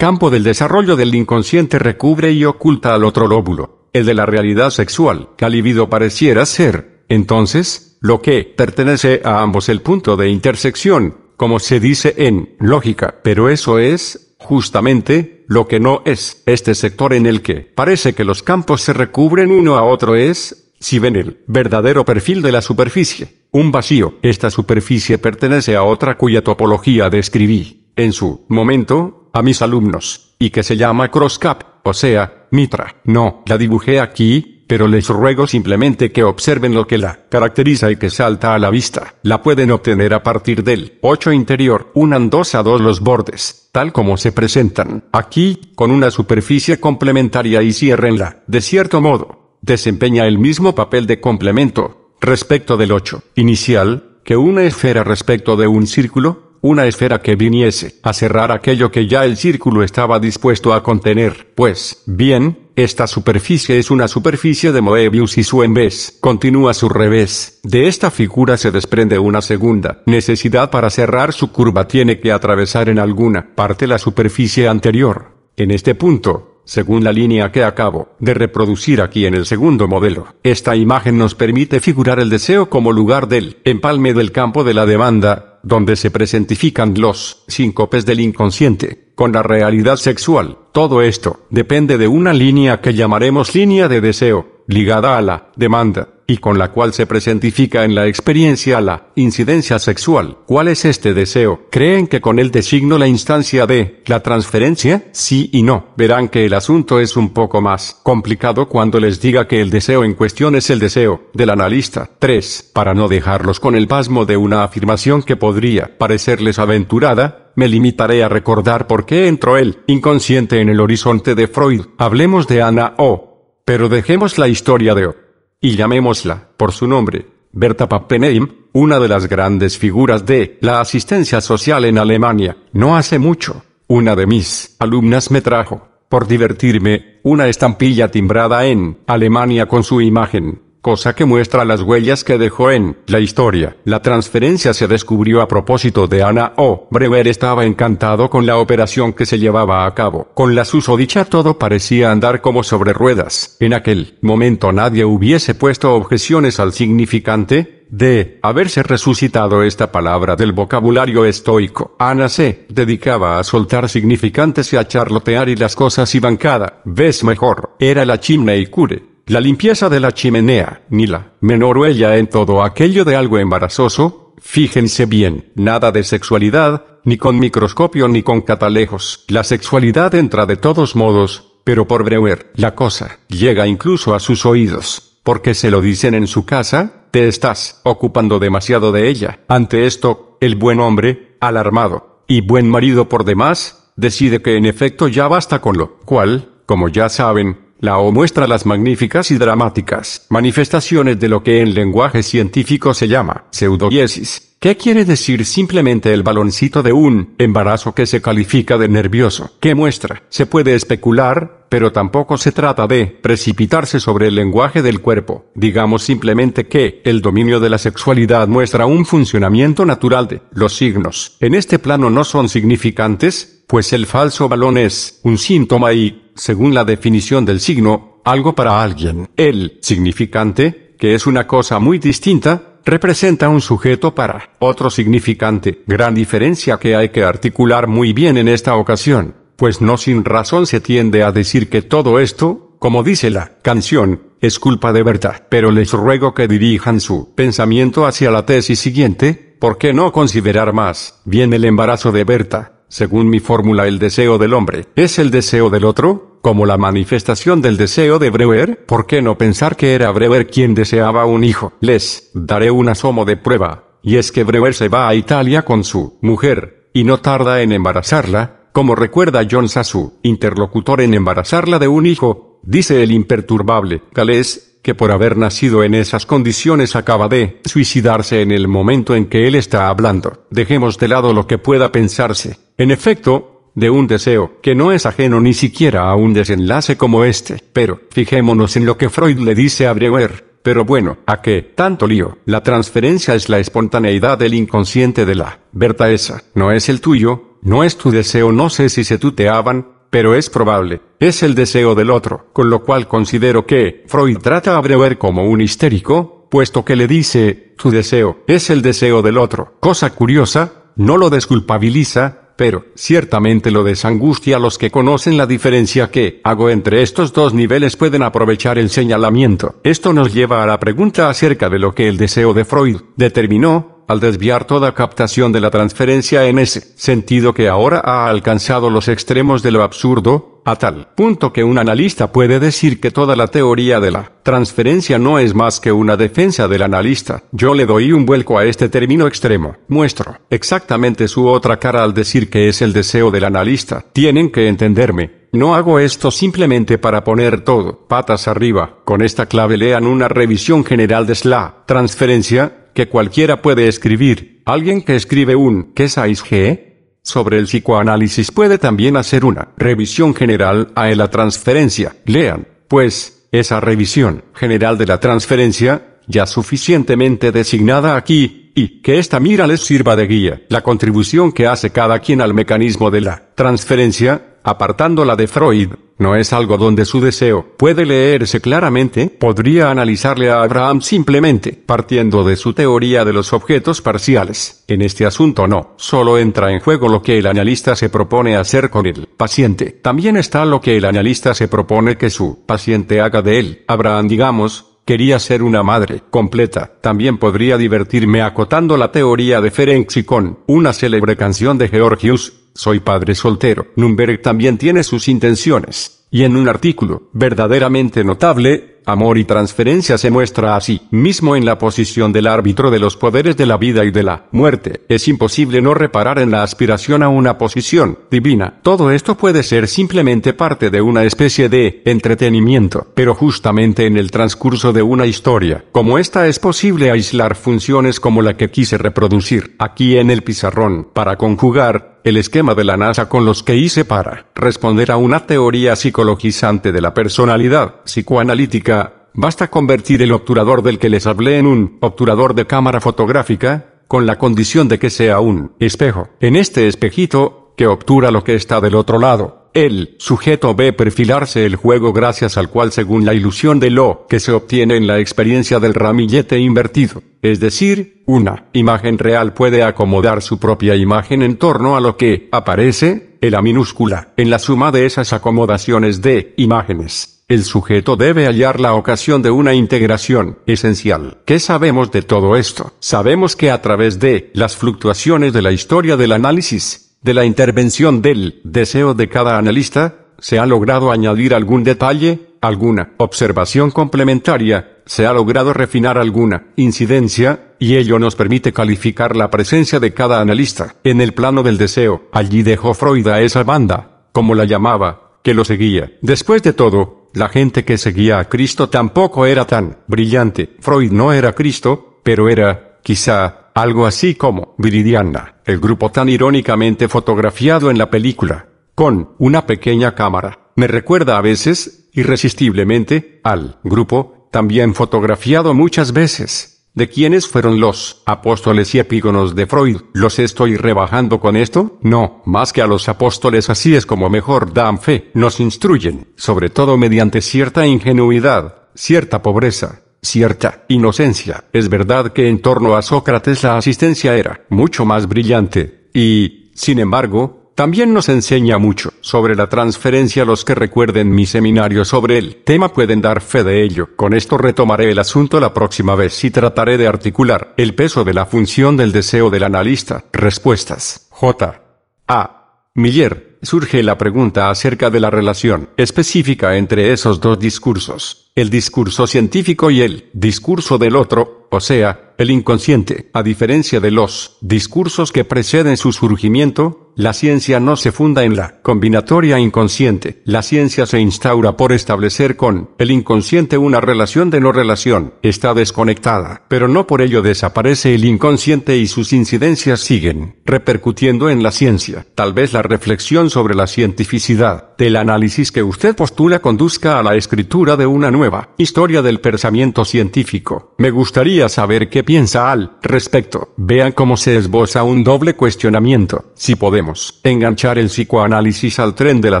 Speaker 1: campo del desarrollo del inconsciente recubre y oculta al otro lóbulo, el de la realidad sexual. La libido pareciera ser, entonces, lo que pertenece a ambos el punto de intersección, como se dice en lógica, pero eso es justamente lo que no es. Este sector en el que parece que los campos se recubren uno a otro es, si ven el verdadero perfil de la superficie, un vacío. Esta superficie pertenece a otra cuya topología describí, en su momento, a mis alumnos, y que se llama crosscap, o sea, mitra. No, la dibujé aquí, pero les ruego simplemente que observen lo que la caracteriza y que salta a la vista. La pueden obtener a partir del 8 interior, unan dos a dos los bordes, tal como se presentan aquí, con una superficie complementaria y ciérrenla, de cierto modo. Desempeña el mismo papel de complemento, respecto del 8, inicial, que una esfera respecto de un círculo, una esfera que viniese a cerrar aquello que ya el círculo estaba dispuesto a contener. Pues, bien, esta superficie es una superficie de Moebius y su en vez continúa su revés. De esta figura se desprende una segunda necesidad para cerrar su curva tiene que atravesar en alguna parte la superficie anterior. En este punto, según la línea que acabo de reproducir aquí en el segundo modelo. Esta imagen nos permite figurar el deseo como lugar del empalme del campo de la demanda, donde se presentifican los síncopes del inconsciente, con la realidad sexual. Todo esto depende de una línea que llamaremos línea de deseo, ligada a la demanda y con la cual se presentifica en la experiencia la incidencia sexual. ¿Cuál es este deseo? ¿Creen que con él designo la instancia de la transferencia? Sí y no. Verán que el asunto es un poco más complicado cuando les diga que el deseo en cuestión es el deseo del analista. 3. Para no dejarlos con el pasmo de una afirmación que podría parecerles aventurada, me limitaré a recordar por qué entró él, inconsciente en el horizonte de Freud. Hablemos de Ana O. Pero dejemos la historia de O y llamémosla por su nombre, Berta Pappenheim, una de las grandes figuras de la asistencia social en Alemania, no hace mucho, una de mis alumnas me trajo, por divertirme, una estampilla timbrada en Alemania con su imagen cosa que muestra las huellas que dejó en la historia. La transferencia se descubrió a propósito de Ana O. Brewer estaba encantado con la operación que se llevaba a cabo. Con la susodicha todo parecía andar como sobre ruedas. En aquel momento nadie hubiese puesto objeciones al significante, de haberse resucitado esta palabra del vocabulario estoico. Ana se dedicaba a soltar significantes y a charlotear y las cosas iban cada vez mejor. Era la y cure la limpieza de la chimenea, ni la menor huella en todo aquello de algo embarazoso, fíjense bien, nada de sexualidad, ni con microscopio ni con catalejos. La sexualidad entra de todos modos, pero por Breuer, la cosa llega incluso a sus oídos, porque se lo dicen en su casa, te estás ocupando demasiado de ella. Ante esto, el buen hombre, alarmado, y buen marido por demás, decide que en efecto ya basta con lo cual, como ya saben, la O muestra las magníficas y dramáticas manifestaciones de lo que en lenguaje científico se llama pseudoiesis. ¿Qué quiere decir simplemente el baloncito de un embarazo que se califica de nervioso, ¿Qué muestra, se puede especular, pero tampoco se trata de precipitarse sobre el lenguaje del cuerpo. Digamos simplemente que el dominio de la sexualidad muestra un funcionamiento natural de los signos. En este plano no son significantes, pues el falso balón es un síntoma y según la definición del signo, algo para alguien. El significante, que es una cosa muy distinta, representa un sujeto para otro significante, gran diferencia que hay que articular muy bien en esta ocasión, pues no sin razón se tiende a decir que todo esto, como dice la canción, es culpa de Berta, pero les ruego que dirijan su pensamiento hacia la tesis siguiente, ¿por qué no considerar más bien el embarazo de Berta? según mi fórmula el deseo del hombre, es el deseo del otro, como la manifestación del deseo de Breuer, ¿por qué no pensar que era Breuer quien deseaba un hijo? Les daré un asomo de prueba, y es que Breuer se va a Italia con su mujer, y no tarda en embarazarla, como recuerda John Sassu, interlocutor en embarazarla de un hijo, dice el imperturbable Gales, que por haber nacido en esas condiciones acaba de suicidarse en el momento en que él está hablando. Dejemos de lado lo que pueda pensarse en efecto, de un deseo que no es ajeno ni siquiera a un desenlace como este. Pero, fijémonos en lo que Freud le dice a Breuer, pero bueno, ¿a qué tanto lío? La transferencia es la espontaneidad del inconsciente de la verdad esa. No es el tuyo, no es tu deseo, no sé si se tuteaban, pero es probable, es el deseo del otro, con lo cual considero que Freud trata a Breuer como un histérico, puesto que le dice, tu deseo es el deseo del otro. Cosa curiosa, no lo desculpabiliza, pero ciertamente lo desangustia a los que conocen la diferencia que hago entre estos dos niveles pueden aprovechar el señalamiento. Esto nos lleva a la pregunta acerca de lo que el deseo de Freud determinó al desviar toda captación de la transferencia en ese sentido que ahora ha alcanzado los extremos de lo absurdo, a tal punto que un analista puede decir que toda la teoría de la transferencia no es más que una defensa del analista. Yo le doy un vuelco a este término extremo. Muestro exactamente su otra cara al decir que es el deseo del analista. Tienen que entenderme. No hago esto simplemente para poner todo patas arriba. Con esta clave lean una revisión general de la transferencia que cualquiera puede escribir. Alguien que escribe un ¿qué sais G? Sobre el psicoanálisis puede también hacer una revisión general a la transferencia. Lean, pues, esa revisión general de la transferencia, ya suficientemente designada aquí, y que esta mira les sirva de guía. La contribución que hace cada quien al mecanismo de la transferencia apartándola de Freud, no es algo donde su deseo puede leerse claramente, podría analizarle a Abraham simplemente, partiendo de su teoría de los objetos parciales. En este asunto no, solo entra en juego lo que el analista se propone hacer con el paciente. También está lo que el analista se propone que su paciente haga de él. Abraham, digamos, quería ser una madre completa. También podría divertirme acotando la teoría de Ferenczi con una célebre canción de Georgius, soy padre soltero. Nürnberg también tiene sus intenciones. Y en un artículo, verdaderamente notable, Amor y Transferencia se muestra así, mismo en la posición del árbitro de los poderes de la vida y de la muerte. Es imposible no reparar en la aspiración a una posición divina. Todo esto puede ser simplemente parte de una especie de entretenimiento, pero justamente en el transcurso de una historia, como esta es posible aislar funciones como la que quise reproducir aquí en el pizarrón, para conjugar el esquema de la NASA con los que hice para responder a una teoría psicologizante de la personalidad psicoanalítica, basta convertir el obturador del que les hablé en un obturador de cámara fotográfica, con la condición de que sea un espejo. En este espejito, que obtura lo que está del otro lado, el sujeto ve perfilarse el juego gracias al cual según la ilusión de lo que se obtiene en la experiencia del ramillete invertido, es decir, una imagen real puede acomodar su propia imagen en torno a lo que aparece, en la minúscula, en la suma de esas acomodaciones de imágenes. El sujeto debe hallar la ocasión de una integración esencial. ¿Qué sabemos de todo esto? Sabemos que a través de las fluctuaciones de la historia del análisis, de la intervención del deseo de cada analista, se ha logrado añadir algún detalle, alguna observación complementaria, se ha logrado refinar alguna incidencia, y ello nos permite calificar la presencia de cada analista en el plano del deseo. Allí dejó Freud a esa banda, como la llamaba, que lo seguía. Después de todo, la gente que seguía a Cristo tampoco era tan brillante. Freud no era Cristo, pero era, quizá, algo así como Viridiana, el grupo tan irónicamente fotografiado en la película, con una pequeña cámara. Me recuerda a veces, irresistiblemente, al grupo, también fotografiado muchas veces, de quienes fueron los apóstoles y epígonos de Freud. ¿Los estoy rebajando con esto? No, más que a los apóstoles así es como mejor dan fe, nos instruyen, sobre todo mediante cierta ingenuidad, cierta pobreza, cierta inocencia. Es verdad que en torno a Sócrates la asistencia era mucho más brillante, y, sin embargo, también nos enseña mucho sobre la transferencia. Los que recuerden mi seminario sobre el tema pueden dar fe de ello. Con esto retomaré el asunto la próxima vez y trataré de articular el peso de la función del deseo del analista. Respuestas. J. A. Miller surge la pregunta acerca de la relación específica entre esos dos discursos, el discurso científico y el discurso del otro, o sea, el inconsciente. A diferencia de los discursos que preceden su surgimiento, la ciencia no se funda en la combinatoria inconsciente, la ciencia se instaura por establecer con el inconsciente una relación de no relación, está desconectada, pero no por ello desaparece el inconsciente y sus incidencias siguen repercutiendo en la ciencia. Tal vez la reflexión sobre la cientificidad el análisis que usted postula conduzca a la escritura de una nueva historia del pensamiento científico. Me gustaría saber qué piensa al respecto. Vean cómo se esboza un doble cuestionamiento. Si podemos enganchar el psicoanálisis al tren de la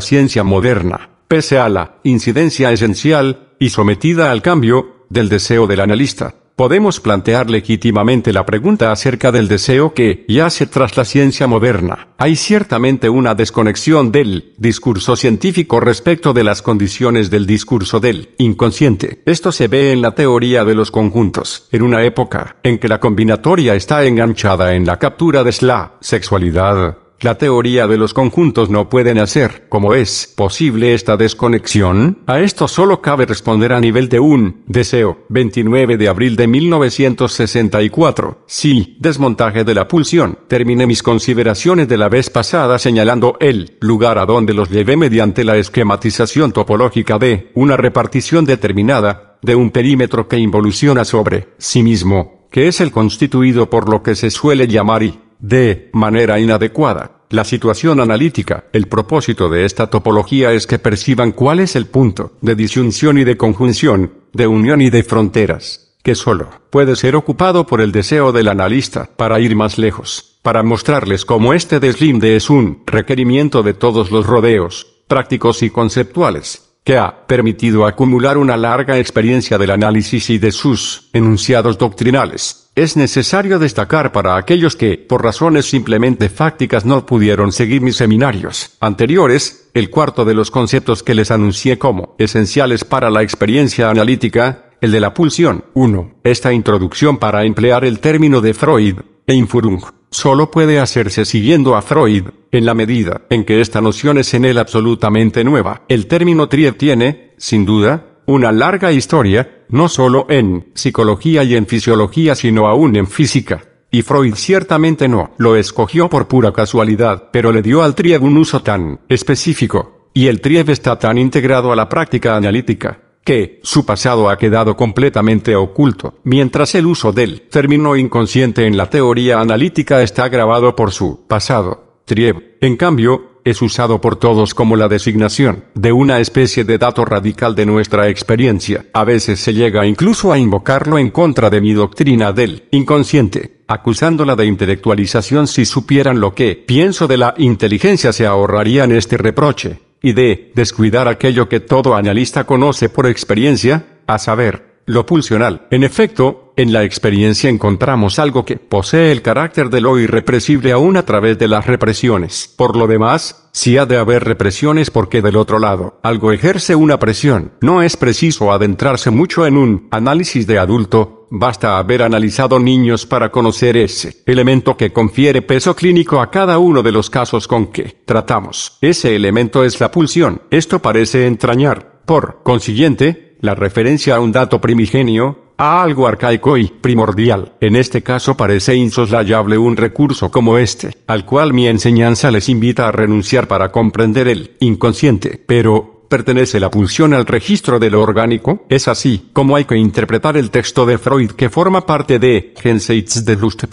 Speaker 1: ciencia moderna, pese a la incidencia esencial y sometida al cambio del deseo del analista, podemos plantear legítimamente la pregunta acerca del deseo que yace tras la ciencia moderna. Hay ciertamente una desconexión del discurso científico respecto de las condiciones del discurso del inconsciente. Esto se ve en la teoría de los conjuntos, en una época en que la combinatoria está enganchada en la captura de la sexualidad la teoría de los conjuntos no pueden hacer como es posible esta desconexión. A esto solo cabe responder a nivel de un deseo. 29 de abril de 1964. Sí, desmontaje de la pulsión. Terminé mis consideraciones de la vez pasada señalando el lugar a donde los llevé mediante la esquematización topológica de una repartición determinada de un perímetro que involuciona sobre sí mismo, que es el constituido por lo que se suele llamar y de manera inadecuada. La situación analítica, el propósito de esta topología es que perciban cuál es el punto de disyunción y de conjunción, de unión y de fronteras, que solo puede ser ocupado por el deseo del analista para ir más lejos, para mostrarles cómo este deslinde es un requerimiento de todos los rodeos, prácticos y conceptuales, que ha permitido acumular una larga experiencia del análisis y de sus enunciados doctrinales, es necesario destacar para aquellos que, por razones simplemente fácticas, no pudieron seguir mis seminarios anteriores, el cuarto de los conceptos que les anuncié como esenciales para la experiencia analítica, el de la pulsión. 1. Esta introducción para emplear el término de Freud, e Infurung, solo puede hacerse siguiendo a Freud, en la medida en que esta noción es en él absolutamente nueva. El término Trier tiene, sin duda, una larga historia, no solo en psicología y en fisiología, sino aún en física. Y Freud ciertamente no lo escogió por pura casualidad, pero le dio al Trieb un uso tan específico, y el Trieb está tan integrado a la práctica analítica, que su pasado ha quedado completamente oculto, mientras el uso del término inconsciente en la teoría analítica está grabado por su pasado. Trieb, en cambio, es usado por todos como la designación de una especie de dato radical de nuestra experiencia. A veces se llega incluso a invocarlo en contra de mi doctrina del inconsciente, acusándola de intelectualización si supieran lo que pienso de la inteligencia se ahorrarían este reproche, y de descuidar aquello que todo analista conoce por experiencia, a saber, lo pulsional. En efecto, en la experiencia encontramos algo que posee el carácter de lo irrepresible aún a través de las represiones. Por lo demás, si ha de haber represiones porque del otro lado, algo ejerce una presión. No es preciso adentrarse mucho en un análisis de adulto, basta haber analizado niños para conocer ese elemento que confiere peso clínico a cada uno de los casos con que tratamos. Ese elemento es la pulsión. Esto parece entrañar, por consiguiente, la referencia a un dato primigenio, a algo arcaico y primordial. En este caso parece insoslayable un recurso como este, al cual mi enseñanza les invita a renunciar para comprender el inconsciente, pero pertenece la pulsión al registro de lo orgánico, es así como hay que interpretar el texto de Freud que forma parte de Genseits de Lust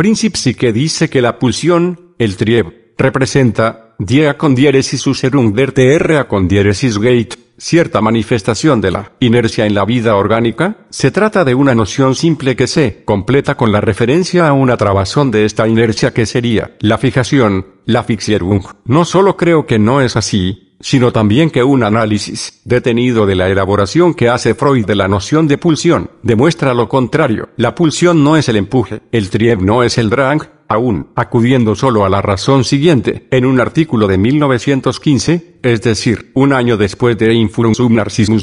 Speaker 1: y que dice que la pulsión, el trieb, representa, die con diéresis su der tr a con gate, cierta manifestación de la inercia en la vida orgánica, se trata de una noción simple que se completa con la referencia a una trabazón de esta inercia que sería la fijación, la fixierung. No solo creo que no es así, sino también que un análisis detenido de la elaboración que hace Freud de la noción de pulsión demuestra lo contrario. La pulsión no es el empuje, el trieb no es el drang, aún acudiendo solo a la razón siguiente, en un artículo de 1915, es decir, un año después de Infurum sub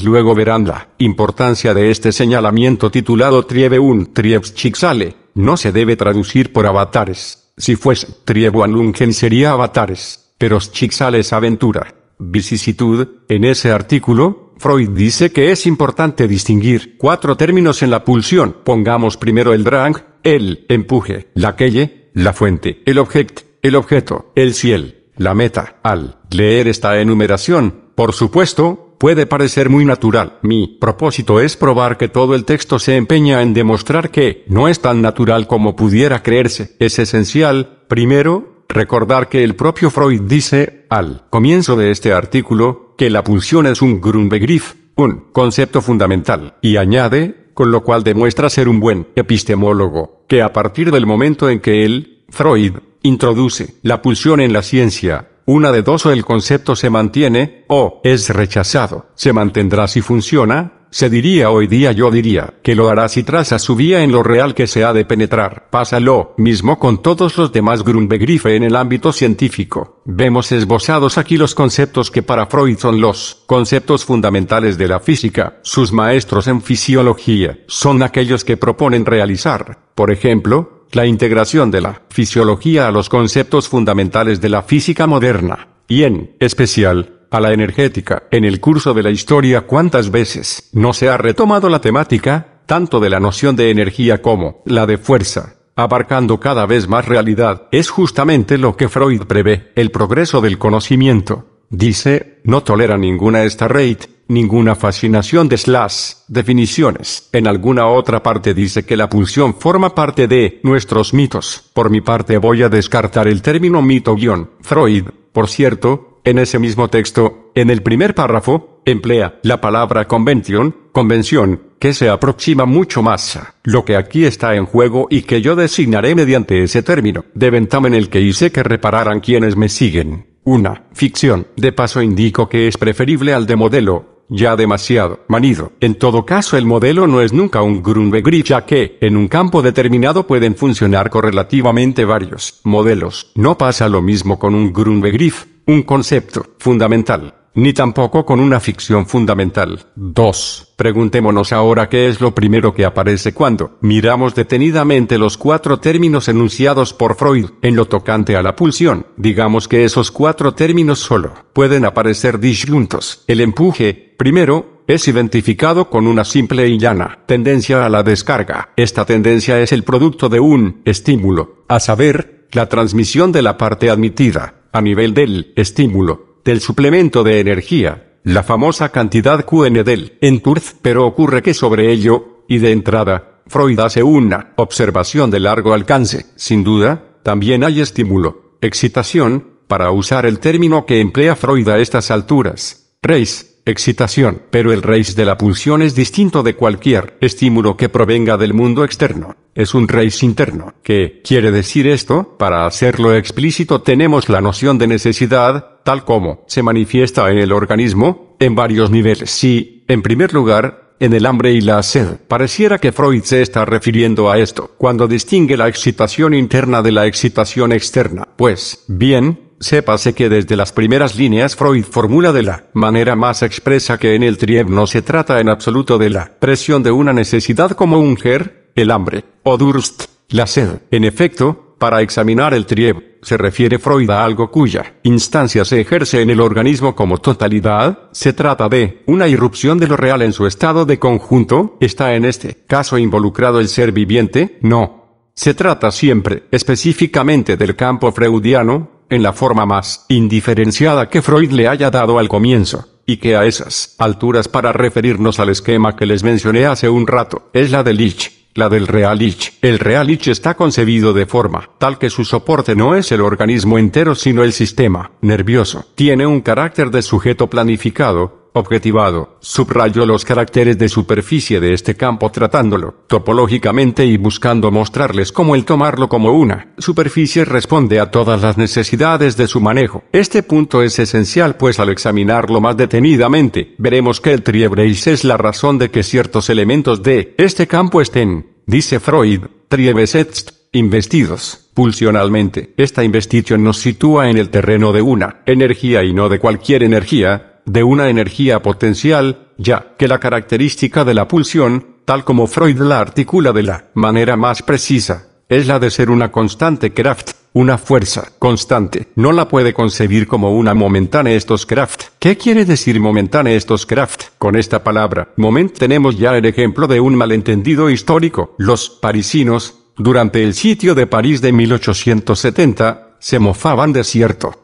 Speaker 1: luego verán la importancia de este señalamiento titulado Triebeun Triebschicksale, no se debe traducir por avatares, si fuese Triebuanlungen sería avatares, pero Schicksale aventura. Vicisitud, en ese artículo, Freud dice que es importante distinguir cuatro términos en la pulsión. Pongamos primero el drang, el empuje, la queye, la fuente, el object, el objeto, el ciel, la meta. Al leer esta enumeración, por supuesto, puede parecer muy natural. Mi propósito es probar que todo el texto se empeña en demostrar que no es tan natural como pudiera creerse. Es esencial, primero, recordar que el propio Freud dice, al comienzo de este artículo, que la pulsión es un Grundbegriff, un concepto fundamental, y añade, con lo cual demuestra ser un buen epistemólogo, que a partir del momento en que él, Freud, introduce la pulsión en la ciencia, una de dos o el concepto se mantiene, o es rechazado, se mantendrá si funciona, se diría hoy día yo diría, que lo hará si traza su vía en lo real que se ha de penetrar. pásalo, mismo con todos los demás grumbegrife en el ámbito científico. Vemos esbozados aquí los conceptos que para Freud son los conceptos fundamentales de la física. Sus maestros en fisiología son aquellos que proponen realizar, por ejemplo, la integración de la fisiología a los conceptos fundamentales de la física moderna, y en especial, a la energética. En el curso de la historia, ¿cuántas veces no se ha retomado la temática, tanto de la noción de energía como la de fuerza? abarcando cada vez más realidad, es justamente lo que Freud prevé, el progreso del conocimiento. Dice, no tolera ninguna esta rate, ninguna fascinación de slash, definiciones. En alguna otra parte dice que la pulsión forma parte de nuestros mitos. Por mi parte voy a descartar el término mito guión. Freud, por cierto, en ese mismo texto, en el primer párrafo, emplea la palabra convention, convención, que se aproxima mucho más a lo que aquí está en juego y que yo designaré mediante ese término, de ventamen el que hice que repararan quienes me siguen. Una, ficción, de paso indico que es preferible al de modelo, ya demasiado manido. En todo caso, el modelo no es nunca un Grundbegriff, ya que, en un campo determinado pueden funcionar correlativamente varios modelos. No pasa lo mismo con un Grundbegriff, un concepto fundamental, ni tampoco con una ficción fundamental. 2. Preguntémonos ahora qué es lo primero que aparece cuando miramos detenidamente los cuatro términos enunciados por Freud en lo tocante a la pulsión. Digamos que esos cuatro términos solo pueden aparecer disjuntos, El empuje, primero, es identificado con una simple y llana tendencia a la descarga. Esta tendencia es el producto de un estímulo, a saber, la transmisión de la parte admitida, a nivel del estímulo, del suplemento de energía, la famosa cantidad QN del enturz, pero ocurre que sobre ello, y de entrada, Freud hace una observación de largo alcance, sin duda, también hay estímulo, excitación, para usar el término que emplea Freud a estas alturas. Reis, excitación, pero el raíz de la pulsión es distinto de cualquier estímulo que provenga del mundo externo. Es un raíz interno. ¿Qué quiere decir esto? Para hacerlo explícito tenemos la noción de necesidad, tal como se manifiesta en el organismo, en varios niveles. Si, en primer lugar, en el hambre y la sed. Pareciera que Freud se está refiriendo a esto, cuando distingue la excitación interna de la excitación externa. Pues, bien, Sépase que desde las primeras líneas Freud formula de la manera más expresa que en el Trieb no se trata en absoluto de la presión de una necesidad como un ger, el hambre, o durst, la sed. En efecto, para examinar el Trieb, se refiere Freud a algo cuya instancia se ejerce en el organismo como totalidad, se trata de una irrupción de lo real en su estado de conjunto, está en este caso involucrado el ser viviente, no. Se trata siempre específicamente del campo freudiano, en la forma más indiferenciada que Freud le haya dado al comienzo, y que a esas alturas para referirnos al esquema que les mencioné hace un rato, es la del Ich la del Real Ich. El Real Ich está concebido de forma tal que su soporte no es el organismo entero sino el sistema nervioso. Tiene un carácter de sujeto planificado, objetivado, subrayo los caracteres de superficie de este campo tratándolo topológicamente y buscando mostrarles cómo el tomarlo como una superficie responde a todas las necesidades de su manejo. Este punto es esencial pues al examinarlo más detenidamente, veremos que el Triebreis es la razón de que ciertos elementos de este campo estén, dice Freud, Triebesetzt, investidos pulsionalmente. Esta investición nos sitúa en el terreno de una energía y no de cualquier energía, de una energía potencial, ya que la característica de la pulsión, tal como Freud la articula de la manera más precisa, es la de ser una constante Kraft, una fuerza constante. No la puede concebir como una momentánea estos Kraft. ¿Qué quiere decir momentánea estos Kraft? Con esta palabra, moment tenemos ya el ejemplo de un malentendido histórico. Los parisinos, durante el sitio de París de 1870, se mofaban de cierto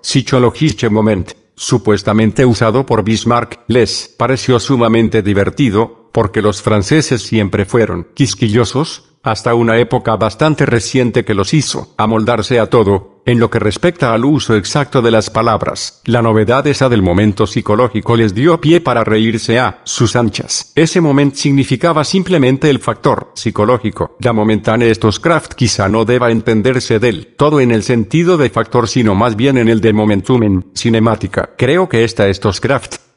Speaker 1: moment supuestamente usado por Bismarck, les pareció sumamente divertido, porque los franceses siempre fueron quisquillosos, hasta una época bastante reciente que los hizo amoldarse a todo, en lo que respecta al uso exacto de las palabras. La novedad esa del momento psicológico les dio pie para reírse a sus anchas. Ese momento significaba simplemente el factor psicológico. La momentánea estos craft quizá no deba entenderse del todo en el sentido de factor sino más bien en el de momentum en cinemática. Creo que esta estos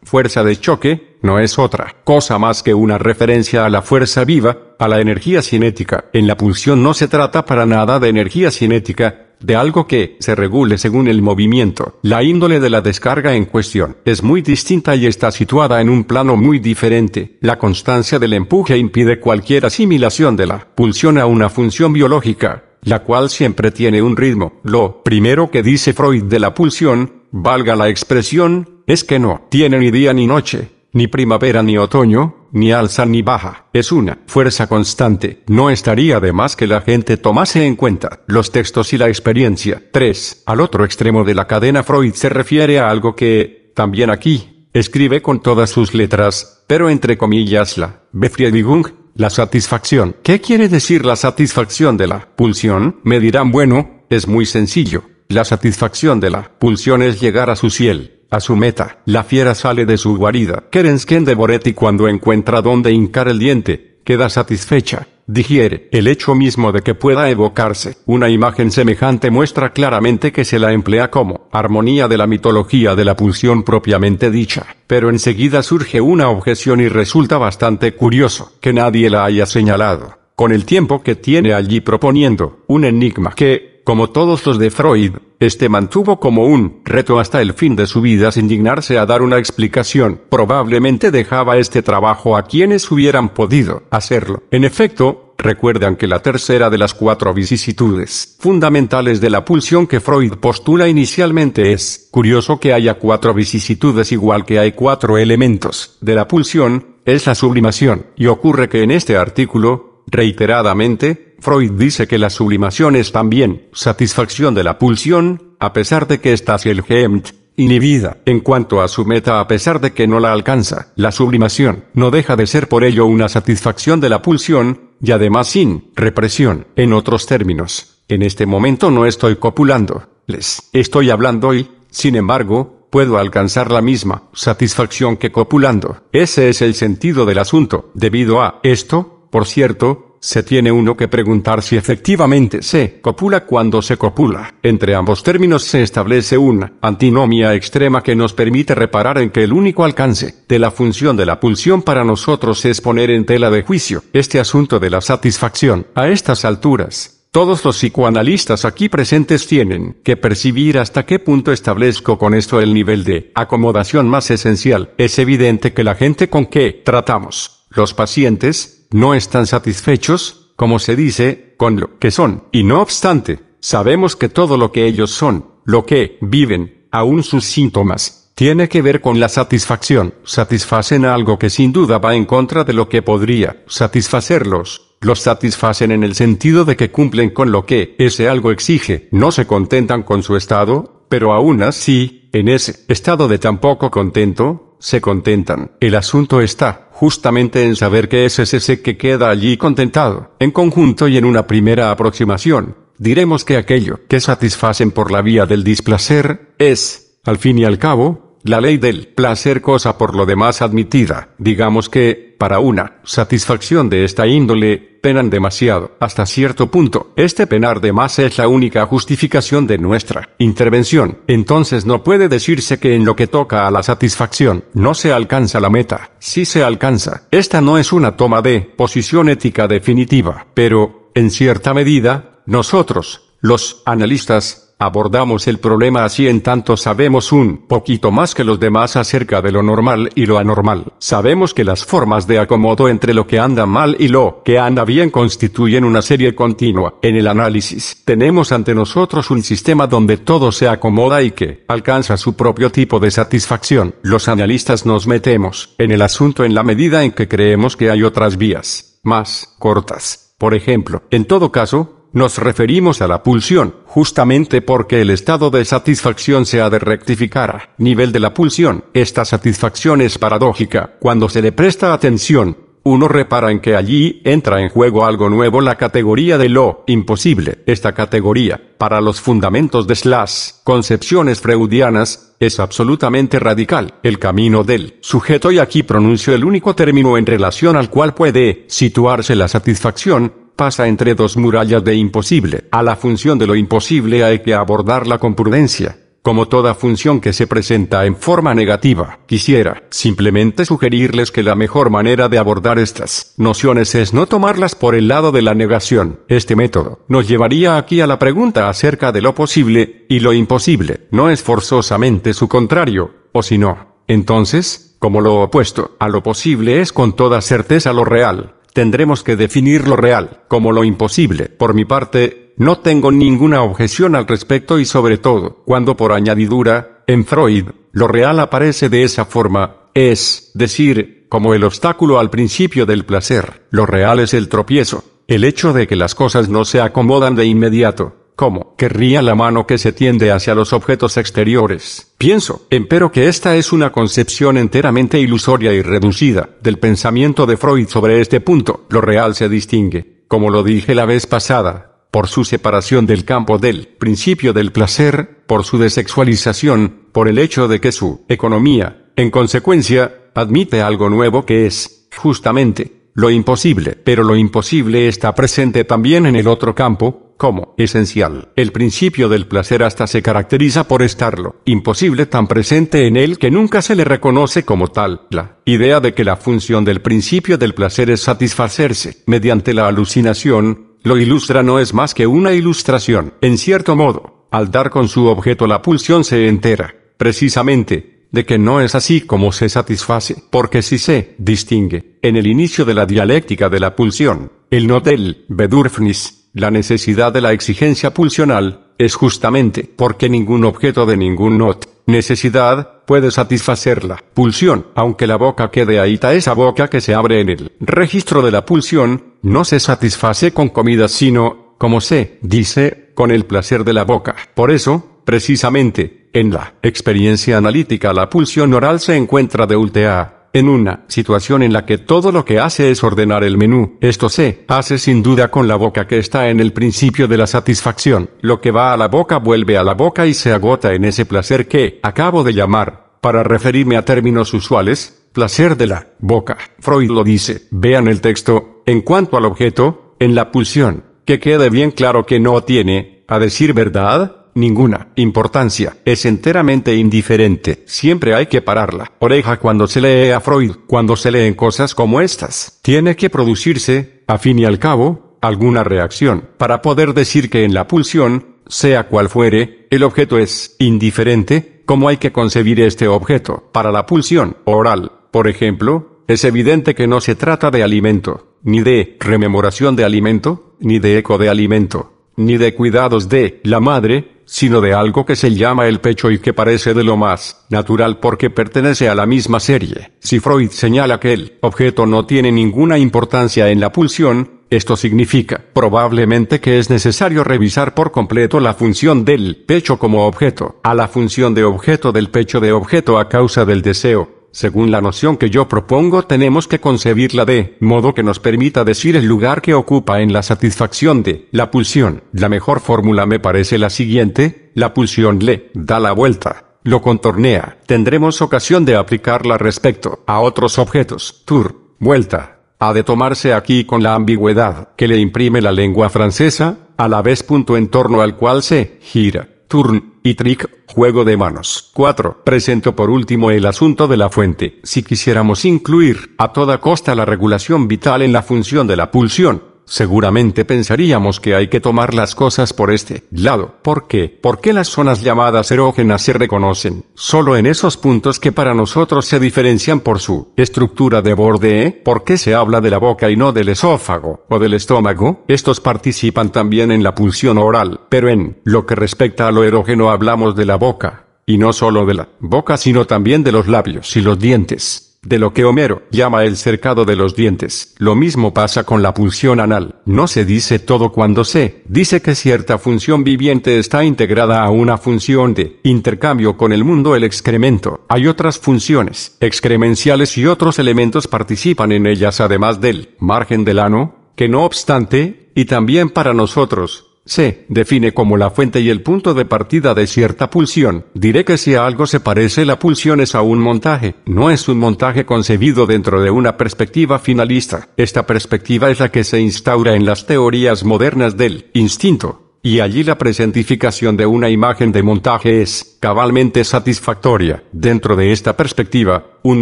Speaker 1: Fuerza de choque no es otra cosa más que una referencia a la fuerza viva, a la energía cinética. En la pulsión no se trata para nada de energía cinética, de algo que se regule según el movimiento. La índole de la descarga en cuestión es muy distinta y está situada en un plano muy diferente. La constancia del empuje impide cualquier asimilación de la pulsión a una función biológica, la cual siempre tiene un ritmo. Lo primero que dice Freud de la pulsión, valga la expresión, es que no tiene ni día ni noche, ni primavera ni otoño, ni alza ni baja, es una fuerza constante. No estaría de más que la gente tomase en cuenta los textos y la experiencia. 3. Al otro extremo de la cadena Freud se refiere a algo que, también aquí, escribe con todas sus letras, pero entre comillas la Befriedigung, la satisfacción. ¿Qué quiere decir la satisfacción de la pulsión? Me dirán, bueno, es muy sencillo. La satisfacción de la pulsión es llegar a su cielo a su meta. La fiera sale de su guarida. Kerensken de Boretti cuando encuentra dónde hincar el diente, queda satisfecha. Digiere. El hecho mismo de que pueda evocarse una imagen semejante muestra claramente que se la emplea como armonía de la mitología de la pulsión propiamente dicha. Pero enseguida surge una objeción y resulta bastante curioso que nadie la haya señalado. Con el tiempo que tiene allí proponiendo un enigma que, como todos los de Freud, este mantuvo como un reto hasta el fin de su vida sin dignarse a dar una explicación. Probablemente dejaba este trabajo a quienes hubieran podido hacerlo. En efecto, recuerdan que la tercera de las cuatro vicisitudes fundamentales de la pulsión que Freud postula inicialmente es, curioso que haya cuatro vicisitudes igual que hay cuatro elementos de la pulsión, es la sublimación, y ocurre que en este artículo, reiteradamente, Freud dice que la sublimación es también satisfacción de la pulsión, a pesar de que el GEMT... inhibida. En cuanto a su meta, a pesar de que no la alcanza, la sublimación no deja de ser por ello una satisfacción de la pulsión, y además sin represión. En otros términos, en este momento no estoy copulando, les estoy hablando y, sin embargo, puedo alcanzar la misma satisfacción que copulando. Ese es el sentido del asunto. Debido a esto, por cierto, se tiene uno que preguntar si efectivamente se copula cuando se copula. Entre ambos términos se establece una antinomia extrema que nos permite reparar en que el único alcance de la función de la pulsión para nosotros es poner en tela de juicio este asunto de la satisfacción. A estas alturas, todos los psicoanalistas aquí presentes tienen que percibir hasta qué punto establezco con esto el nivel de acomodación más esencial. Es evidente que la gente con que tratamos, los pacientes, no están satisfechos, como se dice, con lo que son, y no obstante, sabemos que todo lo que ellos son, lo que viven, aún sus síntomas, tiene que ver con la satisfacción, satisfacen algo que sin duda va en contra de lo que podría satisfacerlos, los satisfacen en el sentido de que cumplen con lo que ese algo exige, no se contentan con su estado, pero aún así, en ese estado de tan poco contento, se contentan. El asunto está, justamente en saber que es ese que queda allí contentado, en conjunto y en una primera aproximación. Diremos que aquello que satisfacen por la vía del displacer, es, al fin y al cabo, la ley del placer cosa por lo demás admitida, digamos que, para una satisfacción de esta índole, penan demasiado, hasta cierto punto. Este penar de más es la única justificación de nuestra intervención. Entonces no puede decirse que en lo que toca a la satisfacción, no se alcanza la meta. sí se alcanza, esta no es una toma de posición ética definitiva, pero, en cierta medida, nosotros, los analistas, abordamos el problema así en tanto sabemos un poquito más que los demás acerca de lo normal y lo anormal. Sabemos que las formas de acomodo entre lo que anda mal y lo que anda bien constituyen una serie continua. En el análisis, tenemos ante nosotros un sistema donde todo se acomoda y que alcanza su propio tipo de satisfacción. Los analistas nos metemos en el asunto en la medida en que creemos que hay otras vías, más cortas. Por ejemplo, en todo caso, nos referimos a la pulsión, justamente porque el estado de satisfacción se ha de rectificar. a Nivel de la pulsión. Esta satisfacción es paradójica. Cuando se le presta atención, uno repara en que allí entra en juego algo nuevo la categoría de lo imposible. Esta categoría, para los fundamentos de las concepciones freudianas, es absolutamente radical. El camino del sujeto y aquí pronuncio el único término en relación al cual puede situarse la satisfacción, pasa entre dos murallas de imposible. A la función de lo imposible hay que abordarla con prudencia, como toda función que se presenta en forma negativa. Quisiera simplemente sugerirles que la mejor manera de abordar estas nociones es no tomarlas por el lado de la negación. Este método nos llevaría aquí a la pregunta acerca de lo posible y lo imposible. No es forzosamente su contrario, o si no, entonces, como lo opuesto a lo posible es con toda certeza lo real, tendremos que definir lo real, como lo imposible. Por mi parte, no tengo ninguna objeción al respecto y sobre todo, cuando por añadidura, en Freud, lo real aparece de esa forma, es decir, como el obstáculo al principio del placer. Lo real es el tropiezo, el hecho de que las cosas no se acomodan de inmediato, como querría la mano que se tiende hacia los objetos exteriores. Pienso, empero, que esta es una concepción enteramente ilusoria y reducida del pensamiento de Freud sobre este punto. Lo real se distingue, como lo dije la vez pasada, por su separación del campo del principio del placer, por su desexualización, por el hecho de que su economía, en consecuencia, admite algo nuevo que es, justamente, lo imposible, pero lo imposible está presente también en el otro campo, como esencial. El principio del placer hasta se caracteriza por estarlo, imposible tan presente en él que nunca se le reconoce como tal. La idea de que la función del principio del placer es satisfacerse mediante la alucinación, lo ilustra no es más que una ilustración. En cierto modo, al dar con su objeto la pulsión se entera, precisamente, de que no es así como se satisface, porque si se distingue, en el inicio de la dialéctica de la pulsión, el notel bedurfnis la necesidad de la exigencia pulsional es justamente porque ningún objeto de ningún not, necesidad, puede satisfacer la pulsión, aunque la boca quede ahí, ta esa boca que se abre en el registro de la pulsión, no se satisface con comida sino, como se dice, con el placer de la boca. Por eso, precisamente, en la experiencia analítica la pulsión oral se encuentra de ultea en una situación en la que todo lo que hace es ordenar el menú. Esto se hace sin duda con la boca que está en el principio de la satisfacción. Lo que va a la boca vuelve a la boca y se agota en ese placer que acabo de llamar, para referirme a términos usuales, placer de la boca. Freud lo dice. Vean el texto. En cuanto al objeto, en la pulsión, que quede bien claro que no tiene, a decir verdad, ninguna importancia, es enteramente indiferente, siempre hay que pararla. Oreja cuando se lee a Freud, cuando se leen cosas como estas, tiene que producirse, a fin y al cabo, alguna reacción, para poder decir que en la pulsión, sea cual fuere, el objeto es indiferente, como hay que concebir este objeto. Para la pulsión oral, por ejemplo, es evidente que no se trata de alimento, ni de rememoración de alimento, ni de eco de alimento, ni de cuidados de la madre, sino de algo que se llama el pecho y que parece de lo más natural porque pertenece a la misma serie. Si Freud señala que el objeto no tiene ninguna importancia en la pulsión, esto significa probablemente que es necesario revisar por completo la función del pecho como objeto, a la función de objeto del pecho de objeto a causa del deseo, según la noción que yo propongo tenemos que concebirla de modo que nos permita decir el lugar que ocupa en la satisfacción de la pulsión. La mejor fórmula me parece la siguiente, la pulsión le da la vuelta, lo contornea, tendremos ocasión de aplicarla respecto a otros objetos, tour, vuelta. Ha de tomarse aquí con la ambigüedad que le imprime la lengua francesa, a la vez punto en torno al cual se gira turn, y trick, juego de manos. 4. Presento por último el asunto de la fuente. Si quisiéramos incluir, a toda costa, la regulación vital en la función de la pulsión, seguramente pensaríamos que hay que tomar las cosas por este lado. ¿Por qué? ¿Por qué las zonas llamadas erógenas se reconocen solo en esos puntos que para nosotros se diferencian por su estructura de borde. ¿Por qué se habla de la boca y no del esófago o del estómago? Estos participan también en la pulsión oral, pero en lo que respecta a lo erógeno hablamos de la boca. Y no solo de la boca, sino también de los labios y los dientes de lo que Homero llama el cercado de los dientes. Lo mismo pasa con la pulsión anal. No se dice todo cuando se dice que cierta función viviente está integrada a una función de intercambio con el mundo el excremento. Hay otras funciones excremenciales y otros elementos participan en ellas además del margen del ano, que no obstante, y también para nosotros, se define como la fuente y el punto de partida de cierta pulsión. Diré que si a algo se parece la pulsión es a un montaje, no es un montaje concebido dentro de una perspectiva finalista. Esta perspectiva es la que se instaura en las teorías modernas del instinto, y allí la presentificación de una imagen de montaje es cabalmente satisfactoria. Dentro de esta perspectiva, un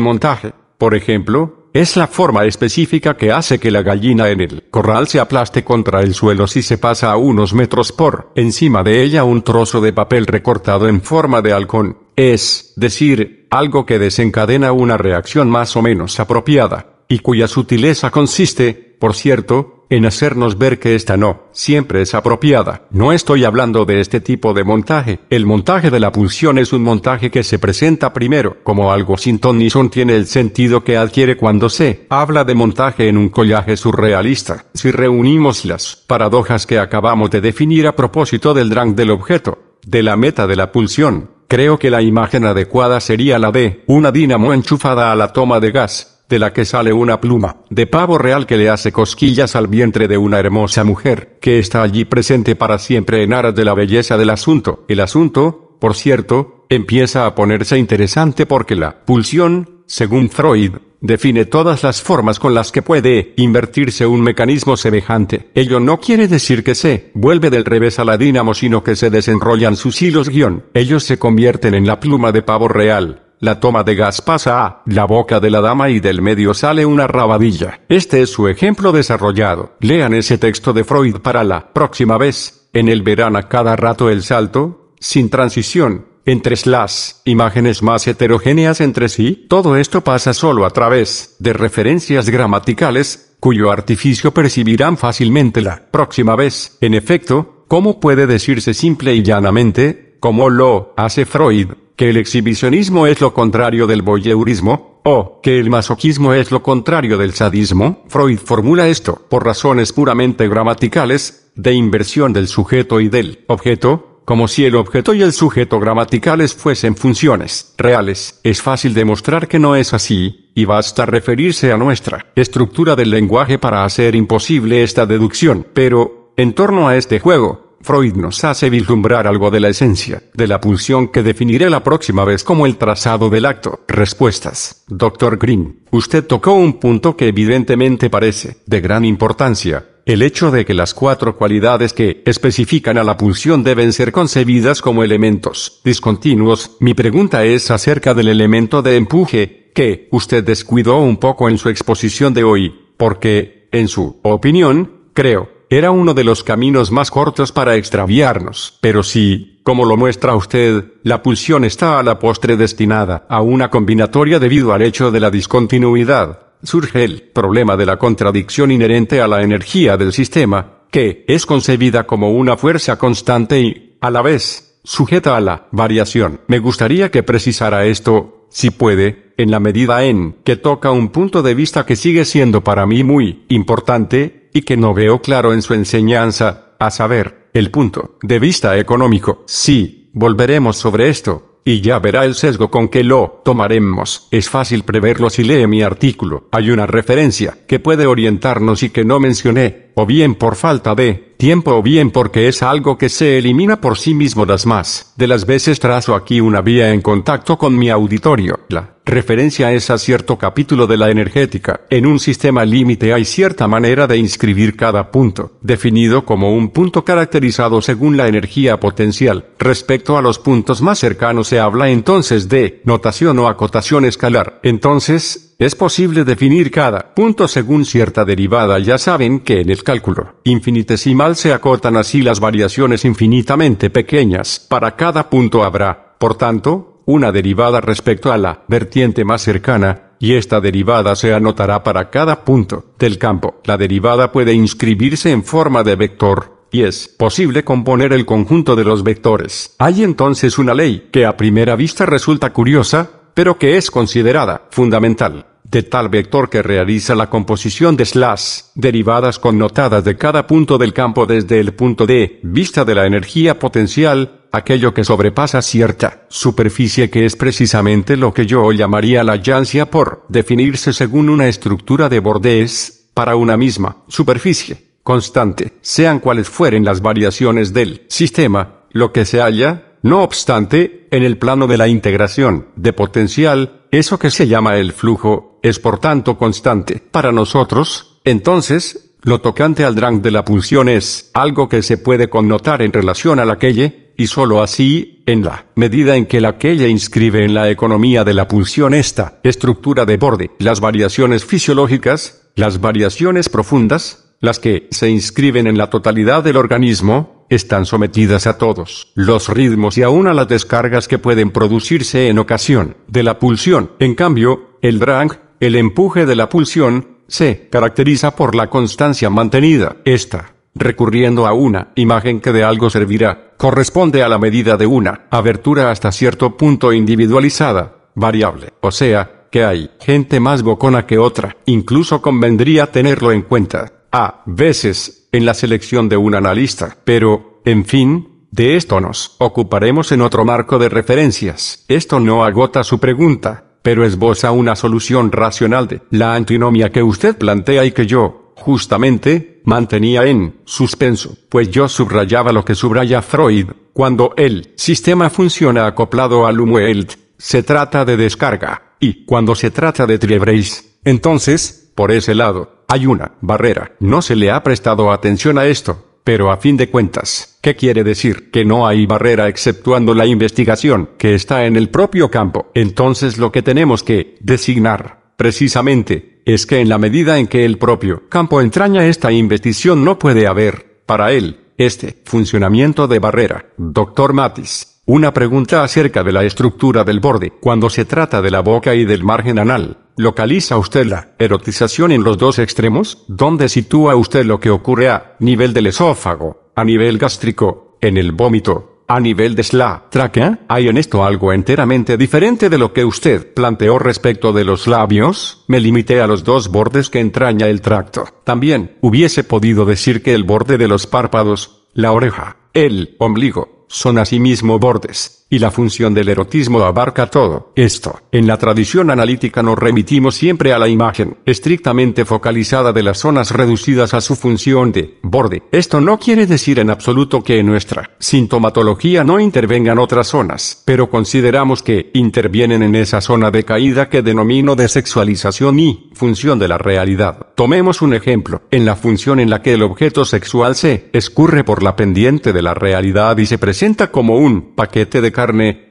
Speaker 1: montaje, por ejemplo, es la forma específica que hace que la gallina en el corral se aplaste contra el suelo si se pasa a unos metros por encima de ella un trozo de papel recortado en forma de halcón, es decir, algo que desencadena una reacción más o menos apropiada y cuya sutileza consiste, por cierto, en hacernos ver que esta no, siempre es apropiada. No estoy hablando de este tipo de montaje. El montaje de la pulsión es un montaje que se presenta primero, como algo sin ton ni son tiene el sentido que adquiere cuando se habla de montaje en un collaje surrealista. Si reunimos las paradojas que acabamos de definir a propósito del drang del objeto, de la meta de la pulsión, creo que la imagen adecuada sería la de una dínamo enchufada a la toma de gas, de la que sale una pluma, de pavo real que le hace cosquillas al vientre de una hermosa mujer, que está allí presente para siempre en aras de la belleza del asunto. El asunto, por cierto, empieza a ponerse interesante porque la pulsión, según Freud, define todas las formas con las que puede invertirse un mecanismo semejante. Ello no quiere decir que se vuelve del revés a la dínamo, sino que se desenrollan sus hilos guión. Ellos se convierten en la pluma de pavo real, la toma de gas pasa a la boca de la dama y del medio sale una rabadilla. Este es su ejemplo desarrollado. Lean ese texto de Freud para la próxima vez. En el verano a cada rato el salto, sin transición, entre las imágenes más heterogéneas entre sí, todo esto pasa solo a través de referencias gramaticales, cuyo artificio percibirán fácilmente la próxima vez. En efecto, ¿cómo puede decirse simple y llanamente, como lo hace Freud? que el exhibicionismo es lo contrario del voyeurismo, o que el masoquismo es lo contrario del sadismo, Freud formula esto por razones puramente gramaticales, de inversión del sujeto y del objeto, como si el objeto y el sujeto gramaticales fuesen funciones reales. Es fácil demostrar que no es así, y basta referirse a nuestra estructura del lenguaje para hacer imposible esta deducción. Pero, en torno a este juego, Freud nos hace vislumbrar algo de la esencia, de la pulsión que definiré la próxima vez como el trazado del acto. Respuestas. Dr. Green, usted tocó un punto que evidentemente parece de gran importancia, el hecho de que las cuatro cualidades que especifican a la pulsión deben ser concebidas como elementos discontinuos, mi pregunta es acerca del elemento de empuje, que usted descuidó un poco en su exposición de hoy, porque, en su opinión, creo, era uno de los caminos más cortos para extraviarnos, pero si, como lo muestra usted, la pulsión está a la postre destinada a una combinatoria debido al hecho de la discontinuidad, surge el problema de la contradicción inherente a la energía del sistema, que es concebida como una fuerza constante y, a la vez, sujeta a la variación. Me gustaría que precisara esto, si puede, en la medida en que toca un punto de vista que sigue siendo para mí muy importante, y que no veo claro en su enseñanza, a saber, el punto de vista económico. Sí, volveremos sobre esto, y ya verá el sesgo con que lo tomaremos. Es fácil preverlo si lee mi artículo. Hay una referencia que puede orientarnos y que no mencioné, o bien por falta de tiempo o bien porque es algo que se elimina por sí mismo las más de las veces trazo aquí una vía en contacto con mi auditorio. La referencia es a cierto capítulo de la energética. En un sistema límite hay cierta manera de inscribir cada punto, definido como un punto caracterizado según la energía potencial. Respecto a los puntos más cercanos se habla entonces de notación o acotación escalar. Entonces, es posible definir cada punto según cierta derivada. Ya saben que en el cálculo infinitesimal se acotan así las variaciones infinitamente pequeñas. Para cada punto habrá, por tanto, una derivada respecto a la vertiente más cercana y esta derivada se anotará para cada punto del campo. La derivada puede inscribirse en forma de vector y es posible componer el conjunto de los vectores. Hay entonces una ley que a primera vista resulta curiosa, pero que es considerada fundamental de tal vector que realiza la composición de slash derivadas connotadas de cada punto del campo desde el punto de vista de la energía potencial, aquello que sobrepasa cierta superficie que es precisamente lo que yo llamaría la yancia por definirse según una estructura de bordes para una misma superficie constante, sean cuales fueren las variaciones del sistema, lo que se halla no obstante, en el plano de la integración de potencial, eso que se llama el flujo es por tanto constante. Para nosotros, entonces, lo tocante al drang de la pulsión es algo que se puede connotar en relación a la kelle y sólo así, en la medida en que la aquella inscribe en la economía de la pulsión esta estructura de borde, las variaciones fisiológicas, las variaciones profundas, las que se inscriben en la totalidad del organismo, están sometidas a todos los ritmos y aún a las descargas que pueden producirse en ocasión de la pulsión. En cambio, el drang, el empuje de la pulsión se caracteriza por la constancia mantenida. Esta, recurriendo a una imagen que de algo servirá, corresponde a la medida de una abertura hasta cierto punto individualizada, variable, o sea, que hay gente más bocona que otra. Incluso convendría tenerlo en cuenta, a veces, en la selección de un analista, pero, en fin, de esto nos ocuparemos en otro marco de referencias. Esto no agota su pregunta pero esboza una solución racional de la antinomia que usted plantea y que yo, justamente, mantenía en suspenso, pues yo subrayaba lo que subraya Freud, cuando el sistema funciona acoplado al Umwelt, se trata de descarga, y cuando se trata de Triebreis, entonces, por ese lado, hay una barrera. No se le ha prestado atención a esto. Pero a fin de cuentas, ¿qué quiere decir? Que no hay barrera exceptuando la investigación, que está en el propio campo. Entonces lo que tenemos que designar, precisamente, es que en la medida en que el propio campo entraña esta investigación no puede haber, para él, este funcionamiento de barrera. Doctor Matis. Una pregunta acerca de la estructura del borde. Cuando se trata de la boca y del margen anal, ¿localiza usted la erotización en los dos extremos? ¿Dónde sitúa usted lo que ocurre a nivel del esófago, a nivel gástrico, en el vómito, a nivel de la tráquea? ¿Hay en esto algo enteramente diferente de lo que usted planteó respecto de los labios? Me limité a los dos bordes que entraña el tracto. También hubiese podido decir que el borde de los párpados, la oreja, el ombligo, son asimismo bordes y la función del erotismo abarca todo esto. En la tradición analítica nos remitimos siempre a la imagen, estrictamente focalizada de las zonas reducidas a su función de borde. Esto no quiere decir en absoluto que en nuestra sintomatología no intervengan otras zonas, pero consideramos que intervienen en esa zona de caída que denomino de sexualización y función de la realidad. Tomemos un ejemplo, en la función en la que el objeto sexual se escurre por la pendiente de la realidad y se presenta como un paquete de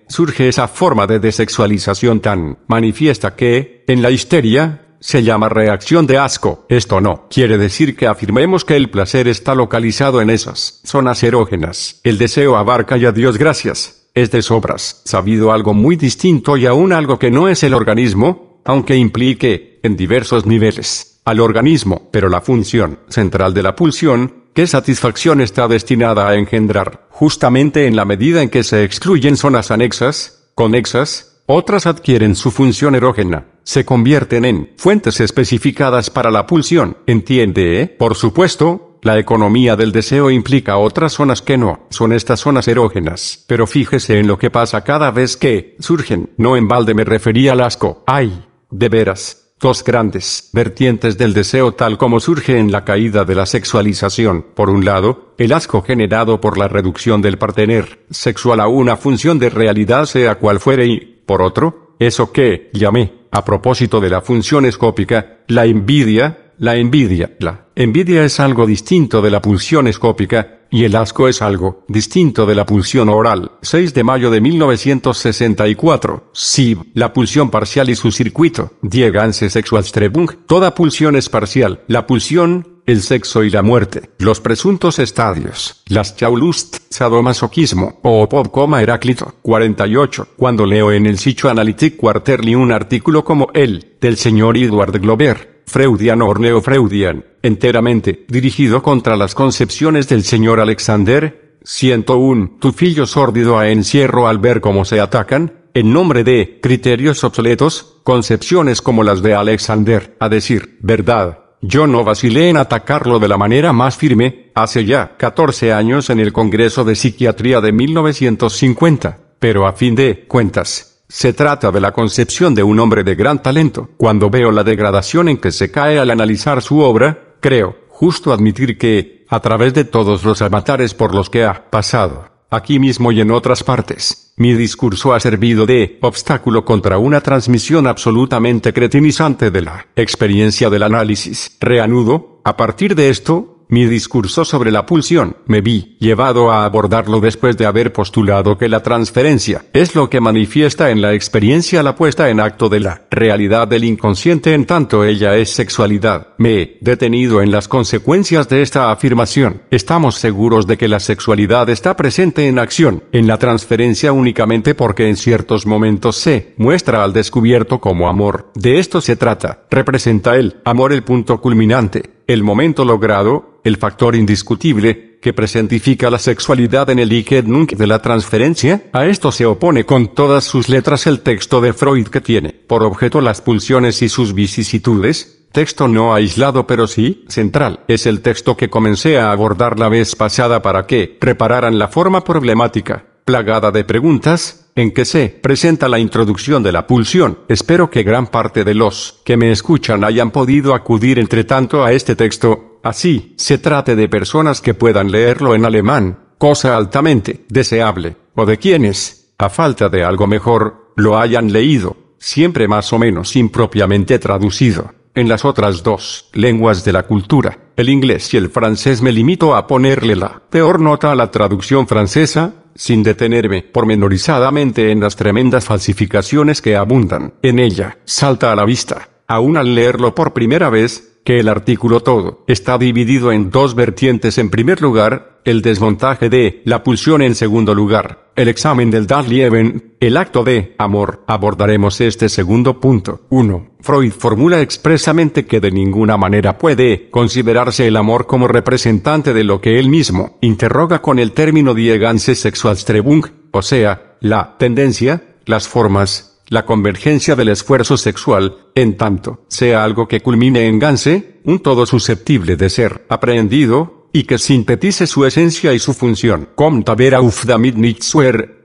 Speaker 1: surge esa forma de desexualización tan manifiesta que, en la histeria, se llama reacción de asco. Esto no quiere decir que afirmemos que el placer está localizado en esas zonas erógenas. El deseo abarca y a Dios gracias. Es de sobras, sabido algo muy distinto y aún algo que no es el organismo, aunque implique, en diversos niveles, al organismo, pero la función central de la pulsión ¿Qué satisfacción está destinada a engendrar? Justamente en la medida en que se excluyen zonas anexas, conexas, otras adquieren su función erógena, se convierten en fuentes especificadas para la pulsión, entiende, Por supuesto, la economía del deseo implica otras zonas que no son estas zonas erógenas, pero fíjese en lo que pasa cada vez que surgen. No en balde me refería al asco. Ay, de veras, Dos grandes vertientes del deseo tal como surge en la caída de la sexualización. Por un lado, el asco generado por la reducción del partener sexual a una función de realidad sea cual fuere y, por otro, eso que, llamé, a propósito de la función escópica, la envidia, la envidia. La envidia es algo distinto de la pulsión escópica, y el asco es algo distinto de la pulsión oral. 6 de mayo de 1964. SIB, la pulsión parcial y su circuito. Die ganze Sexualstrebung, toda pulsión es parcial. La pulsión, el sexo y la muerte. Los presuntos estadios. Las chaulust, sadomasoquismo, o popcoma Heráclito. 48. Cuando leo en el sitio Analytic Quarterly un artículo como el, del señor Edward Glover, Freudian o neofreudian, enteramente dirigido contra las concepciones del señor Alexander, 101. Tufillo sórdido a encierro al ver cómo se atacan, en nombre de criterios obsoletos, concepciones como las de Alexander, a decir verdad. Yo no vacilé en atacarlo de la manera más firme, hace ya 14 años en el Congreso de Psiquiatría de 1950, pero a fin de cuentas, se trata de la concepción de un hombre de gran talento. Cuando veo la degradación en que se cae al analizar su obra, creo, justo admitir que, a través de todos los avatares por los que ha pasado, aquí mismo y en otras partes, mi discurso ha servido de obstáculo contra una transmisión absolutamente cretinizante de la experiencia del análisis. Reanudo, a partir de esto, mi discurso sobre la pulsión, me vi, llevado a abordarlo después de haber postulado que la transferencia es lo que manifiesta en la experiencia la puesta en acto de la realidad del inconsciente en tanto ella es sexualidad. Me he detenido en las consecuencias de esta afirmación. Estamos seguros de que la sexualidad está presente en acción, en la transferencia únicamente porque en ciertos momentos se muestra al descubierto como amor. De esto se trata. Representa el amor el punto culminante el momento logrado, el factor indiscutible, que presentifica la sexualidad en el Ike nunc de la transferencia, a esto se opone con todas sus letras el texto de Freud que tiene por objeto las pulsiones y sus vicisitudes, texto no aislado pero sí central. Es el texto que comencé a abordar la vez pasada para que repararan la forma problemática plagada de preguntas, en que se presenta la introducción de la pulsión. Espero que gran parte de los que me escuchan hayan podido acudir entre tanto a este texto, así se trate de personas que puedan leerlo en alemán, cosa altamente deseable, o de quienes, a falta de algo mejor, lo hayan leído, siempre más o menos impropiamente traducido en las otras dos lenguas de la cultura, el inglés y el francés me limito a ponerle la peor nota a la traducción francesa, sin detenerme pormenorizadamente en las tremendas falsificaciones que abundan en ella, salta a la vista. Aún al leerlo por primera vez, que el artículo todo está dividido en dos vertientes. En primer lugar, el desmontaje de la pulsión. En segundo lugar, el examen del lieben, el acto de amor. Abordaremos este segundo punto. 1. Freud formula expresamente que de ninguna manera puede considerarse el amor como representante de lo que él mismo interroga con el término die ganze Sexualstrebung, o sea, la tendencia, las formas, la convergencia del esfuerzo sexual, en tanto, sea algo que culmine en Ganse, un todo susceptible de ser aprehendido, y que sintetice su esencia y su función. comta vera damit nicht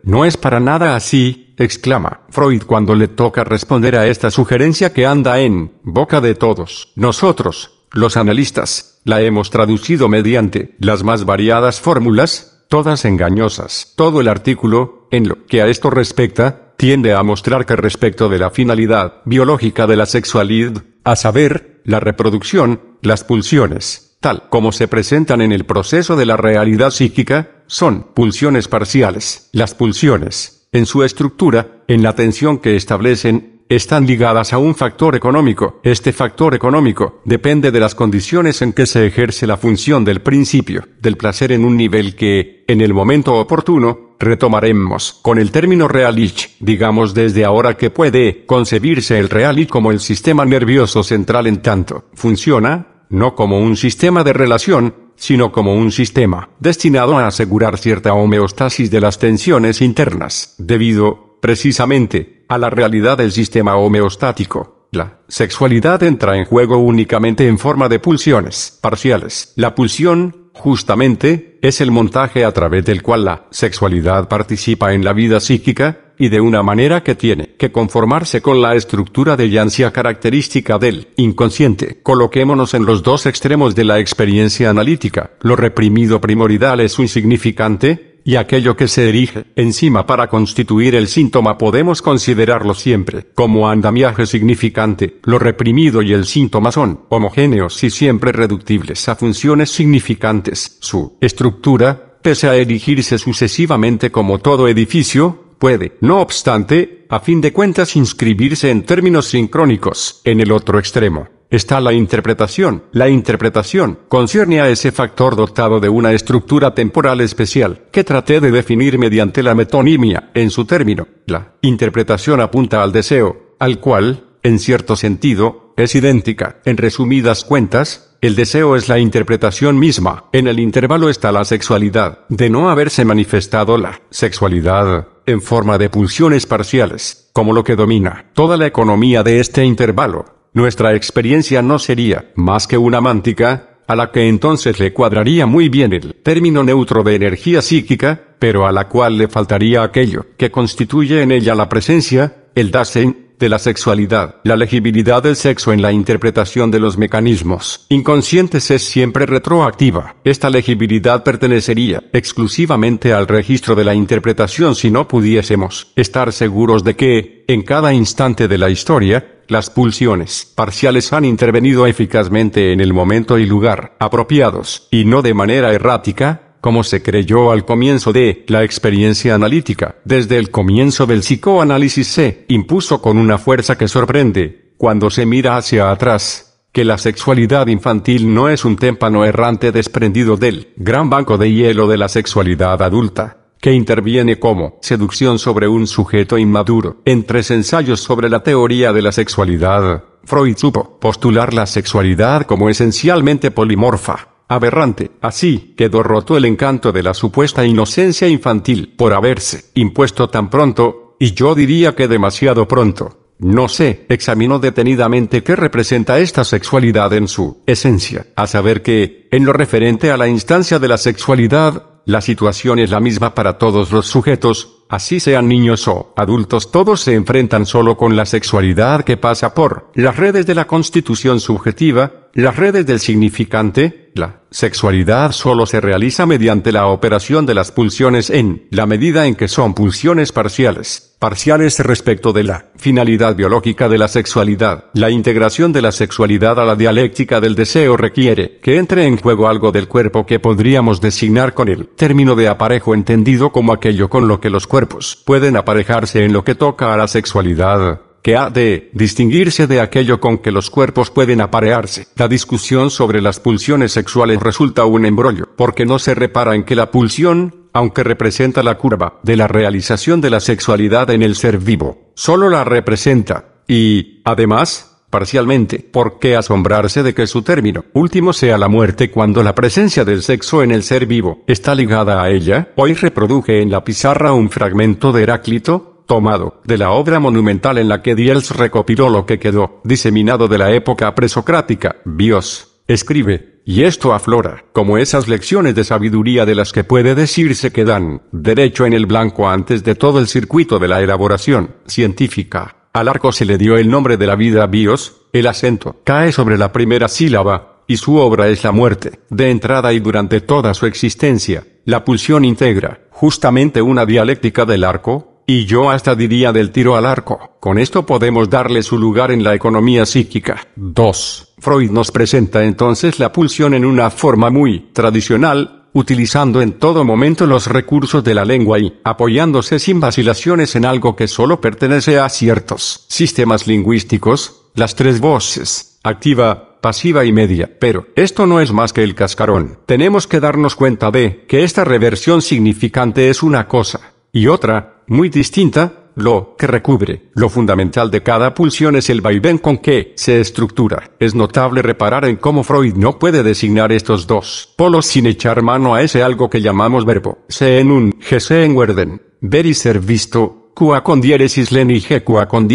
Speaker 1: no es para nada así, exclama Freud cuando le toca responder a esta sugerencia que anda en boca de todos. Nosotros, los analistas, la hemos traducido mediante las más variadas fórmulas, todas engañosas. Todo el artículo, en lo que a esto respecta, tiende a mostrar que respecto de la finalidad biológica de la sexualidad, a saber, la reproducción, las pulsiones, tal como se presentan en el proceso de la realidad psíquica, son pulsiones parciales. Las pulsiones, en su estructura, en la tensión que establecen, están ligadas a un factor económico. Este factor económico depende de las condiciones en que se ejerce la función del principio, del placer en un nivel que, en el momento oportuno, retomaremos con el término realich, digamos desde ahora que puede concebirse el realich como el sistema nervioso central en tanto funciona, no como un sistema de relación, sino como un sistema destinado a asegurar cierta homeostasis de las tensiones internas, debido, precisamente, a la realidad del sistema homeostático. La sexualidad entra en juego únicamente en forma de pulsiones parciales. La pulsión, justamente, es el montaje a través del cual la sexualidad participa en la vida psíquica, y de una manera que tiene que conformarse con la estructura de ansia característica del inconsciente. Coloquémonos en los dos extremos de la experiencia analítica. Lo reprimido primordial es insignificante y aquello que se erige encima para constituir el síntoma podemos considerarlo siempre como andamiaje significante, lo reprimido y el síntoma son homogéneos y siempre reductibles a funciones significantes. Su estructura, pese a erigirse sucesivamente como todo edificio, puede, no obstante, a fin de cuentas inscribirse en términos sincrónicos en el otro extremo está la interpretación. La interpretación concierne a ese factor dotado de una estructura temporal especial, que traté de definir mediante la metonimia, en su término. La interpretación apunta al deseo, al cual, en cierto sentido, es idéntica. En resumidas cuentas, el deseo es la interpretación misma. En el intervalo está la sexualidad. De no haberse manifestado la sexualidad en forma de pulsiones parciales, como lo que domina toda la economía de este intervalo, nuestra experiencia no sería más que una mántica, a la que entonces le cuadraría muy bien el término neutro de energía psíquica, pero a la cual le faltaría aquello que constituye en ella la presencia, el Dasein, de la sexualidad. La legibilidad del sexo en la interpretación de los mecanismos inconscientes es siempre retroactiva. Esta legibilidad pertenecería exclusivamente al registro de la interpretación si no pudiésemos estar seguros de que, en cada instante de la historia, las pulsiones parciales han intervenido eficazmente en el momento y lugar apropiados, y no de manera errática, como se creyó al comienzo de la experiencia analítica. Desde el comienzo del psicoanálisis se impuso con una fuerza que sorprende, cuando se mira hacia atrás, que la sexualidad infantil no es un témpano errante desprendido del gran banco de hielo de la sexualidad adulta que interviene como seducción sobre un sujeto inmaduro. En tres ensayos sobre la teoría de la sexualidad, Freud supo postular la sexualidad como esencialmente polimorfa, aberrante, así quedó roto el encanto de la supuesta inocencia infantil por haberse impuesto tan pronto, y yo diría que demasiado pronto. No sé, examinó detenidamente qué representa esta sexualidad en su esencia, a saber que, en lo referente a la instancia de la sexualidad, la situación es la misma para todos los sujetos, así sean niños o adultos, todos se enfrentan solo con la sexualidad que pasa por las redes de la constitución subjetiva, las redes del significante, la sexualidad solo se realiza mediante la operación de las pulsiones en la medida en que son pulsiones parciales, parciales respecto de la finalidad biológica de la sexualidad. La integración de la sexualidad a la dialéctica del deseo requiere que entre en juego algo del cuerpo que podríamos designar con el término de aparejo entendido como aquello con lo que los cuerpos pueden aparejarse en lo que toca a la sexualidad que ha de distinguirse de aquello con que los cuerpos pueden aparearse. La discusión sobre las pulsiones sexuales resulta un embrollo, porque no se repara en que la pulsión, aunque representa la curva de la realización de la sexualidad en el ser vivo, solo la representa, y, además, parcialmente, ¿por qué asombrarse de que su término último sea la muerte cuando la presencia del sexo en el ser vivo está ligada a ella? Hoy reproduje en la pizarra un fragmento de Heráclito, tomado de la obra monumental en la que Diels recopiló lo que quedó diseminado de la época presocrática, Bios, escribe, y esto aflora, como esas lecciones de sabiduría de las que puede decirse que dan, derecho en el blanco antes de todo el circuito de la elaboración científica. Al arco se le dio el nombre de la vida Bios, el acento cae sobre la primera sílaba, y su obra es la muerte, de entrada y durante toda su existencia. La pulsión integra, justamente una dialéctica del arco, y yo hasta diría del tiro al arco. Con esto podemos darle su lugar en la economía psíquica. 2. Freud nos presenta entonces la pulsión en una forma muy tradicional, utilizando en todo momento los recursos de la lengua y apoyándose sin vacilaciones en algo que solo pertenece a ciertos sistemas lingüísticos, las tres voces, activa, pasiva y media. Pero esto no es más que el cascarón. Tenemos que darnos cuenta de que esta reversión significante es una cosa y otra, muy distinta, lo que recubre. Lo fundamental de cada pulsión es el vaivén con que se estructura. Es notable reparar en cómo Freud no puede designar estos dos polos sin echar mano a ese algo que llamamos verbo. Se en un, se en werden, ver y ser visto, cua con diéresis y con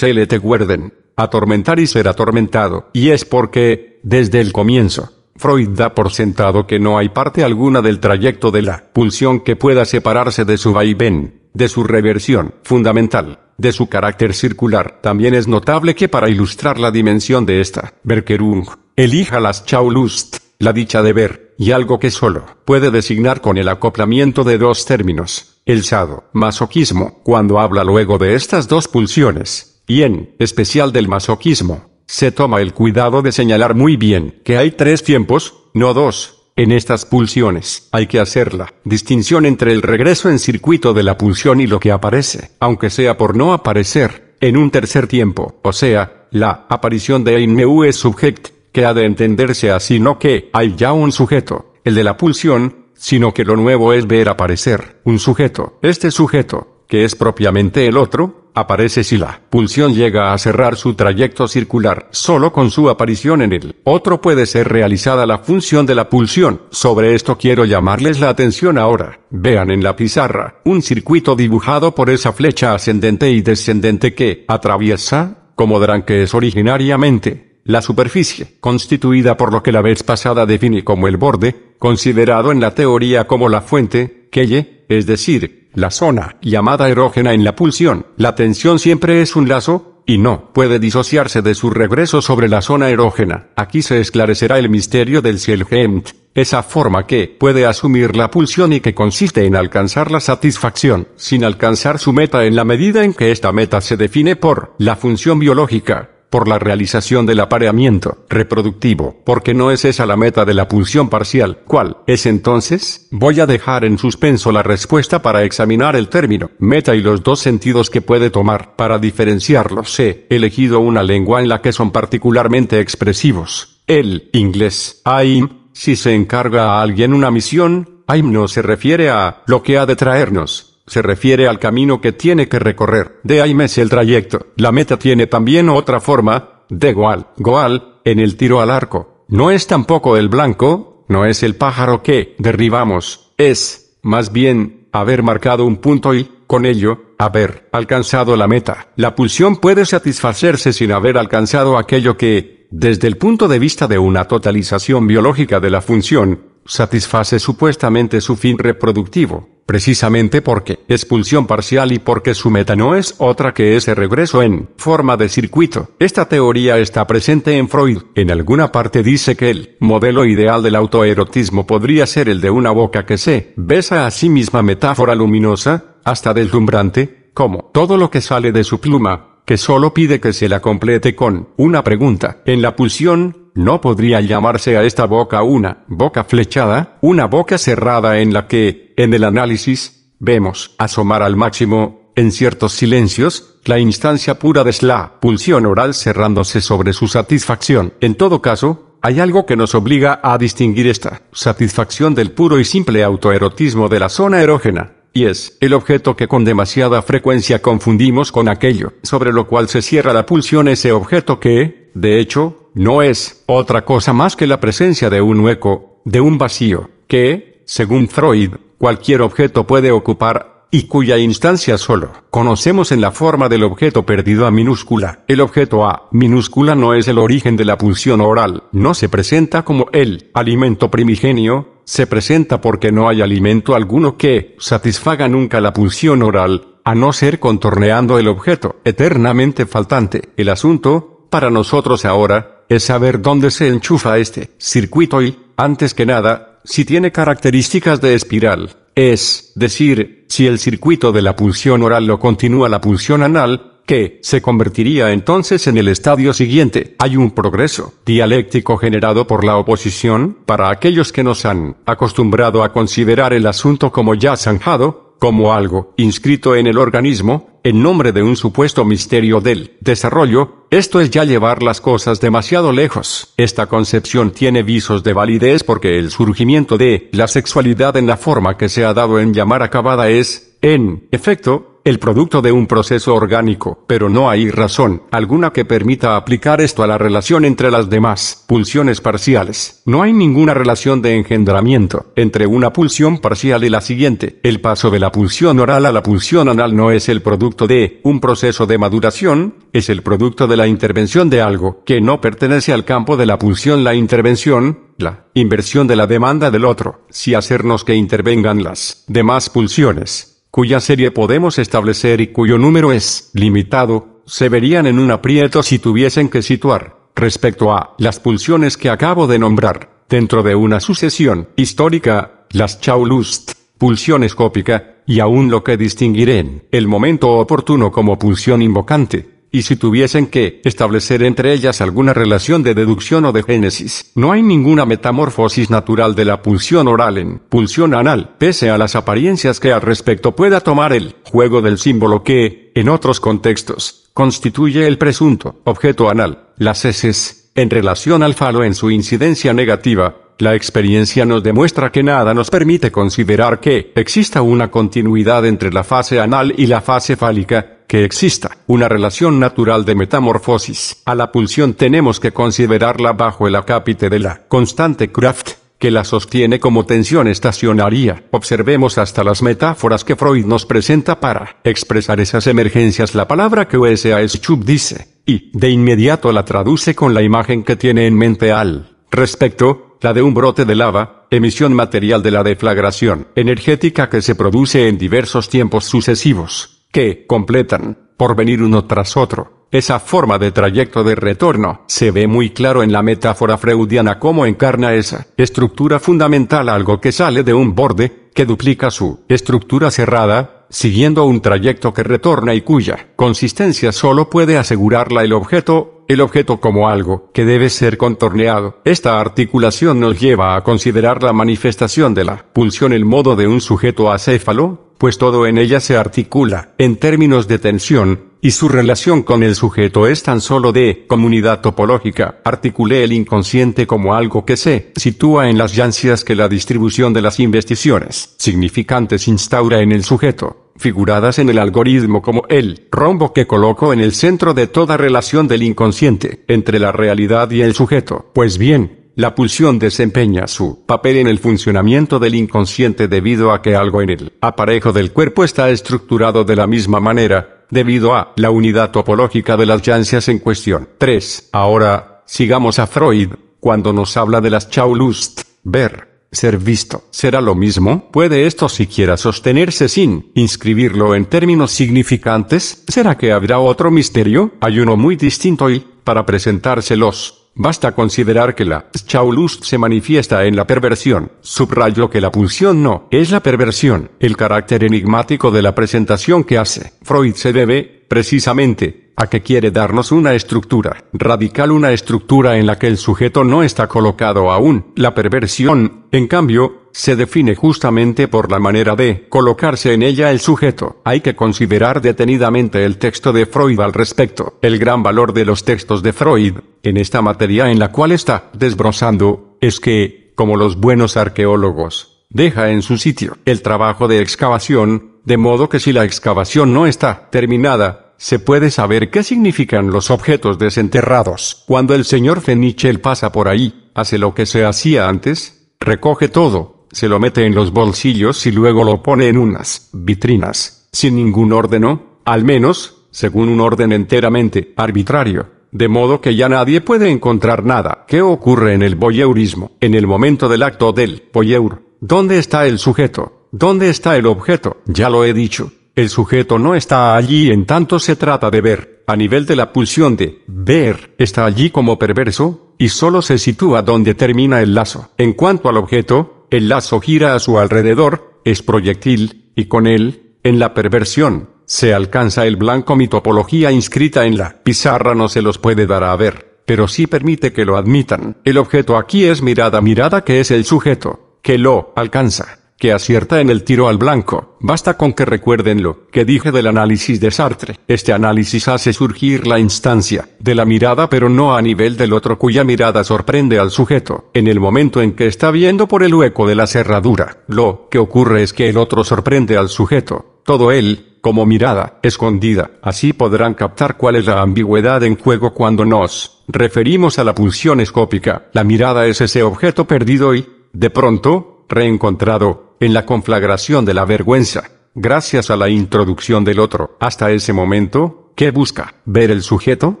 Speaker 1: werden, atormentar y ser atormentado. Y es porque, desde el comienzo, Freud da por sentado que no hay parte alguna del trayecto de la pulsión que pueda separarse de su vaivén, de su reversión fundamental, de su carácter circular. También es notable que para ilustrar la dimensión de esta, Berkerung elija las Chaulust, la dicha de ver, y algo que solo puede designar con el acoplamiento de dos términos, el sado, masoquismo, cuando habla luego de estas dos pulsiones, y en especial del masoquismo, se toma el cuidado de señalar muy bien que hay tres tiempos, no dos. En estas pulsiones hay que hacer la distinción entre el regreso en circuito de la pulsión y lo que aparece, aunque sea por no aparecer, en un tercer tiempo, o sea, la aparición de un es subject, que ha de entenderse así no que hay ya un sujeto, el de la pulsión, sino que lo nuevo es ver aparecer un sujeto. Este sujeto que es propiamente el otro, aparece si la pulsión llega a cerrar su trayecto circular solo con su aparición en el otro puede ser realizada la función de la pulsión. Sobre esto quiero llamarles la atención ahora. Vean en la pizarra un circuito dibujado por esa flecha ascendente y descendente que atraviesa, como dirán que es originariamente, la superficie, constituida por lo que la vez pasada define como el borde, considerado en la teoría como la fuente, que es decir, la zona llamada erógena en la pulsión. La tensión siempre es un lazo, y no puede disociarse de su regreso sobre la zona erógena. Aquí se esclarecerá el misterio del Gemt, esa forma que puede asumir la pulsión y que consiste en alcanzar la satisfacción, sin alcanzar su meta en la medida en que esta meta se define por la función biológica por la realización del apareamiento reproductivo, porque no es esa la meta de la pulsión parcial. ¿Cuál es entonces? Voy a dejar en suspenso la respuesta para examinar el término meta y los dos sentidos que puede tomar. Para diferenciarlos he elegido una lengua en la que son particularmente expresivos. El inglés, AIM, si se encarga a alguien una misión, AIM no se refiere a lo que ha de traernos, se refiere al camino que tiene que recorrer. De ahí es el trayecto. La meta tiene también otra forma, de goal, goal, en el tiro al arco. No es tampoco el blanco, no es el pájaro que derribamos, es, más bien, haber marcado un punto y, con ello, haber alcanzado la meta. La pulsión puede satisfacerse sin haber alcanzado aquello que, desde el punto de vista de una totalización biológica de la función, satisface supuestamente su fin reproductivo, precisamente porque expulsión parcial y porque su meta no es otra que ese regreso en forma de circuito. Esta teoría está presente en Freud. En alguna parte dice que el modelo ideal del autoerotismo podría ser el de una boca que se besa a sí misma metáfora luminosa, hasta deslumbrante, como todo lo que sale de su pluma, que solo pide que se la complete con una pregunta. En la pulsión, ¿no podría llamarse a esta boca una boca flechada, una boca cerrada en la que, en el análisis, vemos asomar al máximo, en ciertos silencios, la instancia pura de la pulsión oral cerrándose sobre su satisfacción? En todo caso, hay algo que nos obliga a distinguir esta satisfacción del puro y simple autoerotismo de la zona erógena, y es el objeto que con demasiada frecuencia confundimos con aquello sobre lo cual se cierra la pulsión ese objeto que, de hecho, no es otra cosa más que la presencia de un hueco, de un vacío, que, según Freud, cualquier objeto puede ocupar, y cuya instancia solo conocemos en la forma del objeto perdido a minúscula. El objeto A minúscula no es el origen de la pulsión oral, no se presenta como el alimento primigenio, se presenta porque no hay alimento alguno que satisfaga nunca la pulsión oral, a no ser contorneando el objeto eternamente faltante. El asunto, para nosotros ahora, es saber dónde se enchufa este circuito y, antes que nada, si tiene características de espiral, es decir, si el circuito de la pulsión oral lo continúa la pulsión anal, que se convertiría entonces en el estadio siguiente. Hay un progreso dialéctico generado por la oposición para aquellos que nos han acostumbrado a considerar el asunto como ya zanjado, como algo inscrito en el organismo, en nombre de un supuesto misterio del desarrollo, esto es ya llevar las cosas demasiado lejos. Esta concepción tiene visos de validez porque el surgimiento de la sexualidad en la forma que se ha dado en llamar acabada es, en efecto, el producto de un proceso orgánico, pero no hay razón alguna que permita aplicar esto a la relación entre las demás pulsiones parciales. No hay ninguna relación de engendramiento entre una pulsión parcial y la siguiente. El paso de la pulsión oral a la pulsión anal no es el producto de un proceso de maduración, es el producto de la intervención de algo que no pertenece al campo de la pulsión. La intervención la inversión de la demanda del otro, si hacernos que intervengan las demás pulsiones cuya serie podemos establecer y cuyo número es limitado, se verían en un aprieto si tuviesen que situar, respecto a las pulsiones que acabo de nombrar, dentro de una sucesión histórica, las chaulust, pulsiones escópica, y aún lo que distinguiré en el momento oportuno como pulsión invocante, y si tuviesen que establecer entre ellas alguna relación de deducción o de génesis, no hay ninguna metamorfosis natural de la pulsión oral en pulsión anal, pese a las apariencias que al respecto pueda tomar el juego del símbolo que, en otros contextos, constituye el presunto objeto anal, las heces, en relación al falo en su incidencia negativa, la experiencia nos demuestra que nada nos permite considerar que exista una continuidad entre la fase anal y la fase fálica, que exista una relación natural de metamorfosis a la pulsión tenemos que considerarla bajo el acápite de la constante Kraft, que la sostiene como tensión estacionaria. Observemos hasta las metáforas que Freud nos presenta para expresar esas emergencias. La palabra que usa Schub dice, y de inmediato la traduce con la imagen que tiene en mente al respecto, la de un brote de lava, emisión material de la deflagración energética que se produce en diversos tiempos sucesivos que completan, por venir uno tras otro, esa forma de trayecto de retorno se ve muy claro en la metáfora freudiana cómo encarna esa estructura fundamental algo que sale de un borde, que duplica su estructura cerrada, siguiendo un trayecto que retorna y cuya consistencia solo puede asegurarla el objeto el objeto como algo que debe ser contorneado. Esta articulación nos lleva a considerar la manifestación de la pulsión el modo de un sujeto acéfalo, pues todo en ella se articula en términos de tensión, y su relación con el sujeto es tan solo de comunidad topológica. Articulé el inconsciente como algo que se sitúa en las yancias que la distribución de las investiciones significantes instaura en el sujeto figuradas en el algoritmo como el rombo que coloco en el centro de toda relación del inconsciente entre la realidad y el sujeto. Pues bien, la pulsión desempeña su papel en el funcionamiento del inconsciente debido a que algo en el aparejo del cuerpo está estructurado de la misma manera, debido a la unidad topológica de las llancias en cuestión. 3. Ahora, sigamos a Freud, cuando nos habla de las chaulust, ver ser visto. ¿Será lo mismo? ¿Puede esto siquiera sostenerse sin inscribirlo en términos significantes? ¿Será que habrá otro misterio? Hay uno muy distinto y, para presentárselos, Basta considerar que la Schaulust se manifiesta en la perversión. Subrayo que la pulsión no es la perversión. El carácter enigmático de la presentación que hace Freud se debe, precisamente, a que quiere darnos una estructura radical, una estructura en la que el sujeto no está colocado aún. La perversión, en cambio, se define justamente por la manera de colocarse en ella el sujeto. Hay que considerar detenidamente el texto de Freud al respecto. El gran valor de los textos de Freud, en esta materia en la cual está desbrozando, es que, como los buenos arqueólogos, deja en su sitio el trabajo de excavación, de modo que si la excavación no está terminada, se puede saber qué significan los objetos desenterrados. Cuando el señor Fenichel pasa por ahí, hace lo que se hacía antes, recoge todo, se lo mete en los bolsillos y luego lo pone en unas vitrinas, sin ningún orden o, al menos, según un orden enteramente arbitrario de modo que ya nadie puede encontrar nada. ¿Qué ocurre en el voyeurismo? En el momento del acto del Boyeur, ¿dónde está el sujeto? ¿Dónde está el objeto? Ya lo he dicho. El sujeto no está allí en tanto se trata de ver, a nivel de la pulsión de ver, está allí como perverso, y solo se sitúa donde termina el lazo. En cuanto al objeto, el lazo gira a su alrededor, es proyectil, y con él, en la perversión, se alcanza el blanco. Mi topología inscrita en la pizarra no se los puede dar a ver, pero sí permite que lo admitan. El objeto aquí es mirada, mirada que es el sujeto, que lo alcanza que acierta en el tiro al blanco. Basta con que recuerden lo que dije del análisis de Sartre. Este análisis hace surgir la instancia de la mirada pero no a nivel del otro cuya mirada sorprende al sujeto. En el momento en que está viendo por el hueco de la cerradura, lo que ocurre es que el otro sorprende al sujeto. Todo él, como mirada, escondida. Así podrán captar cuál es la ambigüedad en juego cuando nos referimos a la pulsión escópica. La mirada es ese objeto perdido y, de pronto, reencontrado, en la conflagración de la vergüenza, gracias a la introducción del otro. Hasta ese momento, ¿qué busca? Ver el sujeto,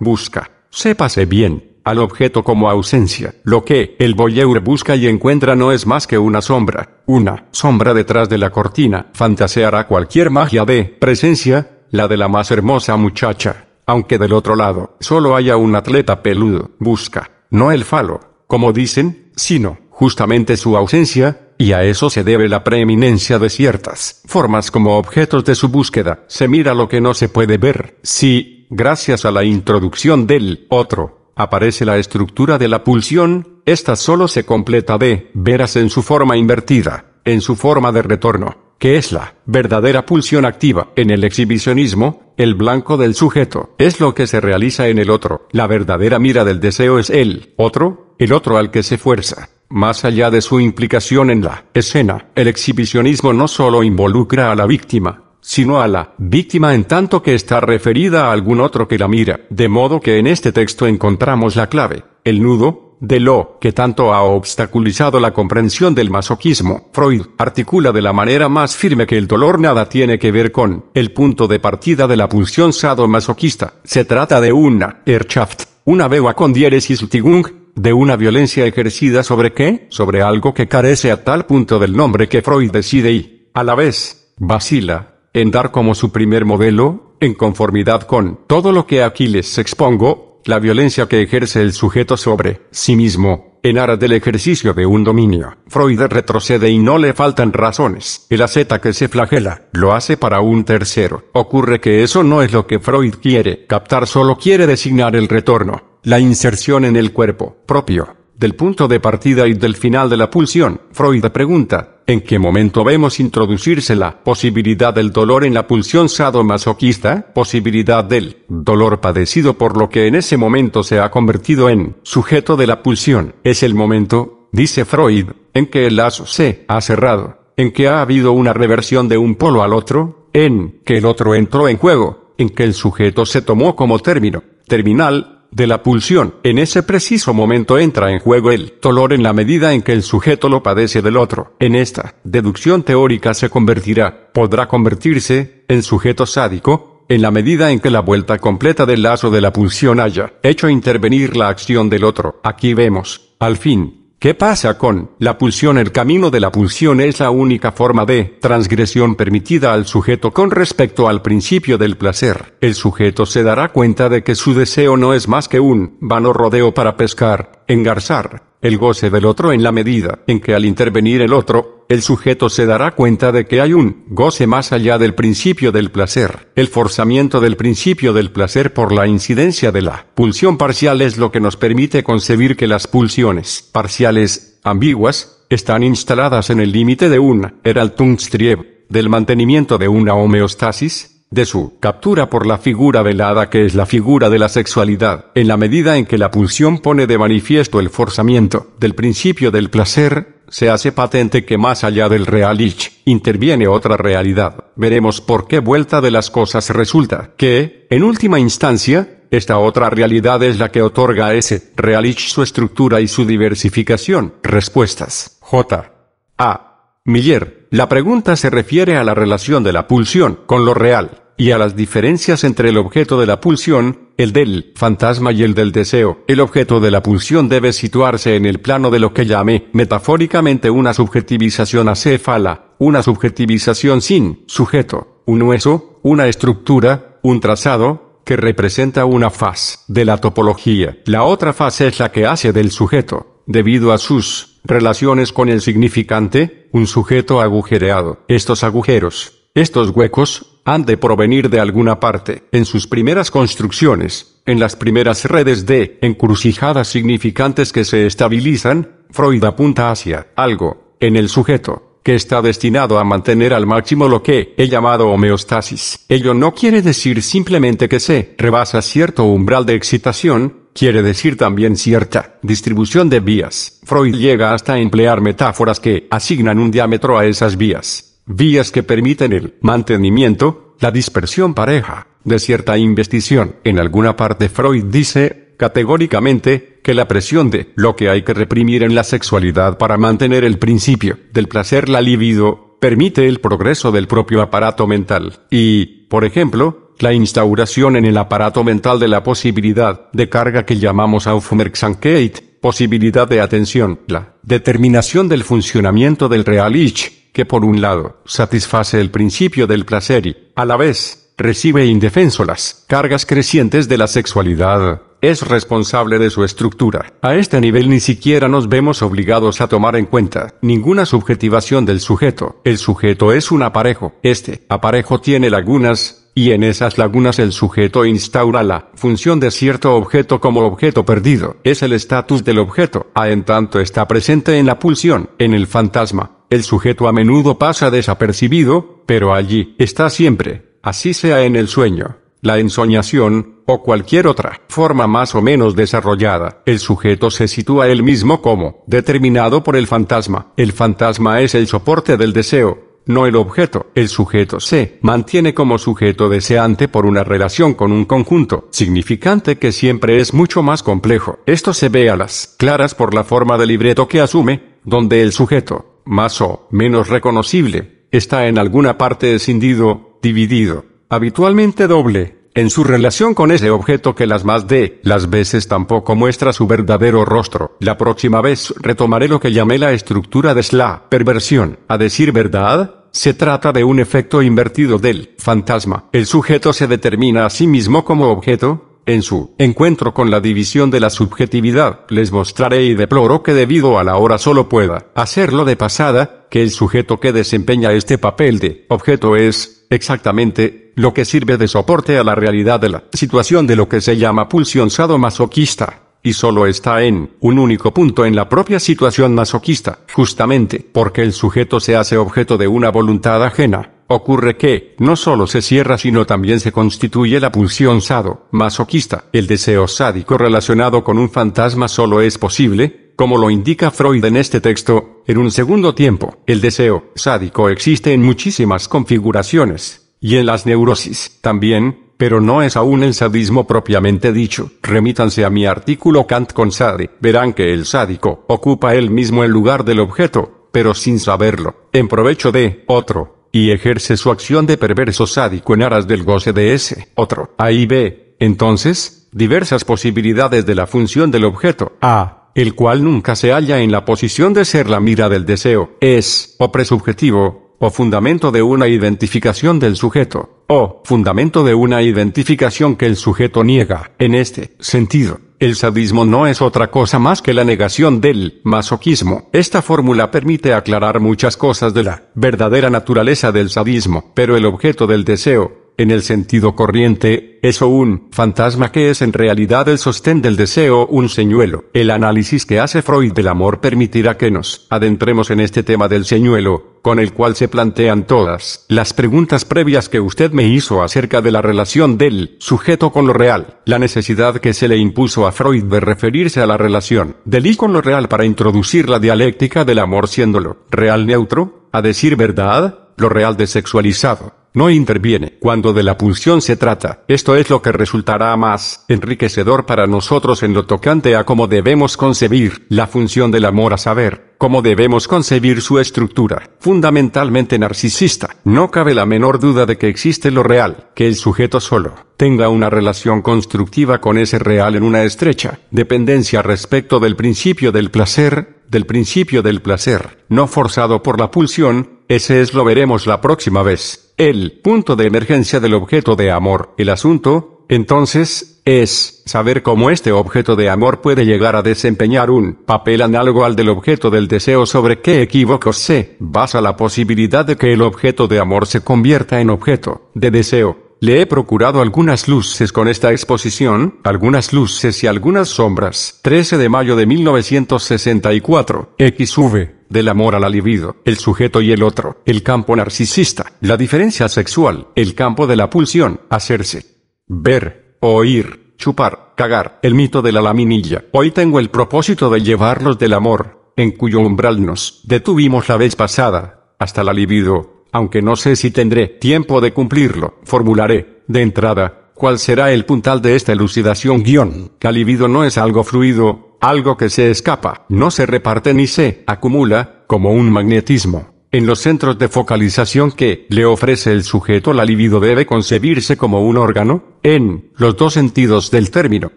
Speaker 1: busca, sépase bien, al objeto como ausencia. Lo que el voyeur busca y encuentra no es más que una sombra, una sombra detrás de la cortina. Fantaseará cualquier magia de presencia, la de la más hermosa muchacha, aunque del otro lado solo haya un atleta peludo. Busca, no el falo, como dicen, sino justamente su ausencia, y a eso se debe la preeminencia de ciertas formas como objetos de su búsqueda. Se mira lo que no se puede ver. Si, gracias a la introducción del otro, aparece la estructura de la pulsión, esta solo se completa de veras en su forma invertida, en su forma de retorno que es la verdadera pulsión activa. En el exhibicionismo, el blanco del sujeto es lo que se realiza en el otro. La verdadera mira del deseo es el otro, el otro al que se fuerza. Más allá de su implicación en la escena, el exhibicionismo no solo involucra a la víctima, sino a la víctima en tanto que está referida a algún otro que la mira, de modo que en este texto encontramos la clave, el nudo, de lo que tanto ha obstaculizado la comprensión del masoquismo. Freud articula de la manera más firme que el dolor nada tiene que ver con el punto de partida de la pulsión sadomasoquista. Se trata de una Erschaft, una beba con diéresis tigung, de una violencia ejercida sobre qué, sobre algo que carece a tal punto del nombre que Freud decide y, a la vez, vacila, en dar como su primer modelo, en conformidad con todo lo que aquí les expongo, la violencia que ejerce el sujeto sobre sí mismo, en aras del ejercicio de un dominio, Freud retrocede y no le faltan razones. El aceta que se flagela, lo hace para un tercero. Ocurre que eso no es lo que Freud quiere. Captar solo quiere designar el retorno, la inserción en el cuerpo propio, del punto de partida y del final de la pulsión. Freud pregunta, ¿En qué momento vemos introducirse la posibilidad del dolor en la pulsión sadomasoquista, posibilidad del dolor padecido por lo que en ese momento se ha convertido en sujeto de la pulsión? Es el momento, dice Freud, en que el lazo se ha cerrado, en que ha habido una reversión de un polo al otro, en que el otro entró en juego, en que el sujeto se tomó como término, terminal, de la pulsión. En ese preciso momento entra en juego el dolor en la medida en que el sujeto lo padece del otro. En esta deducción teórica se convertirá, podrá convertirse, en sujeto sádico, en la medida en que la vuelta completa del lazo de la pulsión haya hecho intervenir la acción del otro. Aquí vemos, al fin, ¿Qué pasa con la pulsión? El camino de la pulsión es la única forma de transgresión permitida al sujeto con respecto al principio del placer. El sujeto se dará cuenta de que su deseo no es más que un vano rodeo para pescar, engarzar, el goce del otro en la medida en que al intervenir el otro, el sujeto se dará cuenta de que hay un goce más allá del principio del placer. El forzamiento del principio del placer por la incidencia de la pulsión parcial es lo que nos permite concebir que las pulsiones parciales ambiguas están instaladas en el límite de un Eraltungstrieb, del mantenimiento de una homeostasis de su captura por la figura velada que es la figura de la sexualidad, en la medida en que la pulsión pone de manifiesto el forzamiento del principio del placer, se hace patente que más allá del real interviene otra realidad. Veremos por qué vuelta de las cosas resulta que, en última instancia, esta otra realidad es la que otorga a ese realich su estructura y su diversificación. Respuestas. J. A. Miller. La pregunta se refiere a la relación de la pulsión con lo real y a las diferencias entre el objeto de la pulsión, el del fantasma y el del deseo. El objeto de la pulsión debe situarse en el plano de lo que llame, metafóricamente una subjetivización acéfala, una subjetivización sin sujeto, un hueso, una estructura, un trazado, que representa una faz de la topología. La otra fase es la que hace del sujeto, debido a sus relaciones con el significante, un sujeto agujereado. Estos agujeros estos huecos han de provenir de alguna parte, en sus primeras construcciones, en las primeras redes de encrucijadas significantes que se estabilizan, Freud apunta hacia algo, en el sujeto, que está destinado a mantener al máximo lo que he llamado homeostasis. Ello no quiere decir simplemente que se rebasa cierto umbral de excitación, quiere decir también cierta distribución de vías. Freud llega hasta emplear metáforas que asignan un diámetro a esas vías vías que permiten el mantenimiento, la dispersión pareja, de cierta investición, En alguna parte Freud dice, categóricamente, que la presión de lo que hay que reprimir en la sexualidad para mantener el principio del placer la libido, permite el progreso del propio aparato mental y, por ejemplo, la instauración en el aparato mental de la posibilidad de carga que llamamos Aufmerksamkeit, posibilidad de atención, la determinación del funcionamiento del Real Realich, que por un lado satisface el principio del placer y, a la vez, recibe indefenso las cargas crecientes de la sexualidad, es responsable de su estructura. A este nivel ni siquiera nos vemos obligados a tomar en cuenta ninguna subjetivación del sujeto. El sujeto es un aparejo. Este aparejo tiene lagunas, y en esas lagunas el sujeto instaura la función de cierto objeto como objeto perdido. Es el estatus del objeto, a ah, en tanto está presente en la pulsión, en el fantasma, el sujeto a menudo pasa desapercibido, pero allí está siempre, así sea en el sueño, la ensoñación, o cualquier otra forma más o menos desarrollada. El sujeto se sitúa él mismo como, determinado por el fantasma. El fantasma es el soporte del deseo, no el objeto. El sujeto se mantiene como sujeto deseante por una relación con un conjunto significante que siempre es mucho más complejo. Esto se ve a las claras por la forma de libreto que asume, donde el sujeto más o menos reconocible, está en alguna parte escindido, dividido, habitualmente doble, en su relación con ese objeto que las más de las veces tampoco muestra su verdadero rostro. La próxima vez retomaré lo que llamé la estructura de SLA, perversión. A decir verdad, se trata de un efecto invertido del fantasma. El sujeto se determina a sí mismo como objeto, en su encuentro con la división de la subjetividad, les mostraré y deploro que debido a la hora solo pueda hacerlo de pasada, que el sujeto que desempeña este papel de objeto es, exactamente, lo que sirve de soporte a la realidad de la situación de lo que se llama pulsión masoquista, y solo está en un único punto en la propia situación masoquista, justamente porque el sujeto se hace objeto de una voluntad ajena, ocurre que, no solo se cierra sino también se constituye la pulsión sado, masoquista. El deseo sádico relacionado con un fantasma solo es posible, como lo indica Freud en este texto, en un segundo tiempo. El deseo sádico existe en muchísimas configuraciones, y en las neurosis también, pero no es aún el sadismo propiamente dicho. Remítanse a mi artículo Kant con Sade. Verán que el sádico ocupa él mismo el lugar del objeto, pero sin saberlo, en provecho de otro y ejerce su acción de perverso sádico en aras del goce de ese otro. Ahí ve, entonces, diversas posibilidades de la función del objeto. A el cual nunca se halla en la posición de ser la mira del deseo, es, o presubjetivo, o fundamento de una identificación del sujeto, o fundamento de una identificación que el sujeto niega, en este sentido. El sadismo no es otra cosa más que la negación del masoquismo. Esta fórmula permite aclarar muchas cosas de la verdadera naturaleza del sadismo, pero el objeto del deseo, en el sentido corriente, es un fantasma que es en realidad el sostén del deseo, un señuelo. El análisis que hace Freud del amor permitirá que nos adentremos en este tema del señuelo, con el cual se plantean todas las preguntas previas que usted me hizo acerca de la relación del sujeto con lo real, la necesidad que se le impuso a Freud de referirse a la relación del y con lo real para introducir la dialéctica del amor siéndolo real neutro, a decir verdad, lo real desexualizado no interviene cuando de la pulsión se trata. Esto es lo que resultará más enriquecedor para nosotros en lo tocante a cómo debemos concebir la función del amor a saber, cómo debemos concebir su estructura, fundamentalmente narcisista. No cabe la menor duda de que existe lo real, que el sujeto solo tenga una relación constructiva con ese real en una estrecha dependencia respecto del principio del placer, del principio del placer, no forzado por la pulsión, ese es lo veremos la próxima vez, el punto de emergencia del objeto de amor. El asunto, entonces, es saber cómo este objeto de amor puede llegar a desempeñar un papel análogo al del objeto del deseo sobre qué equívocos se basa la posibilidad de que el objeto de amor se convierta en objeto de deseo. Le he procurado algunas luces con esta exposición, algunas luces y algunas sombras. 13 de mayo de 1964. XV del amor a la libido, el sujeto y el otro, el campo narcisista, la diferencia sexual, el campo de la pulsión, hacerse, ver, oír, chupar, cagar, el mito de la laminilla. Hoy tengo el propósito de llevarlos del amor, en cuyo umbral nos detuvimos la vez pasada, hasta la libido, aunque no sé si tendré tiempo de cumplirlo, formularé, de entrada, cuál será el puntal de esta elucidación guión. La libido no es algo fluido, algo que se escapa, no se reparte ni se acumula, como un magnetismo. En los centros de focalización que le ofrece el sujeto la libido debe concebirse como un órgano, en los dos sentidos del término,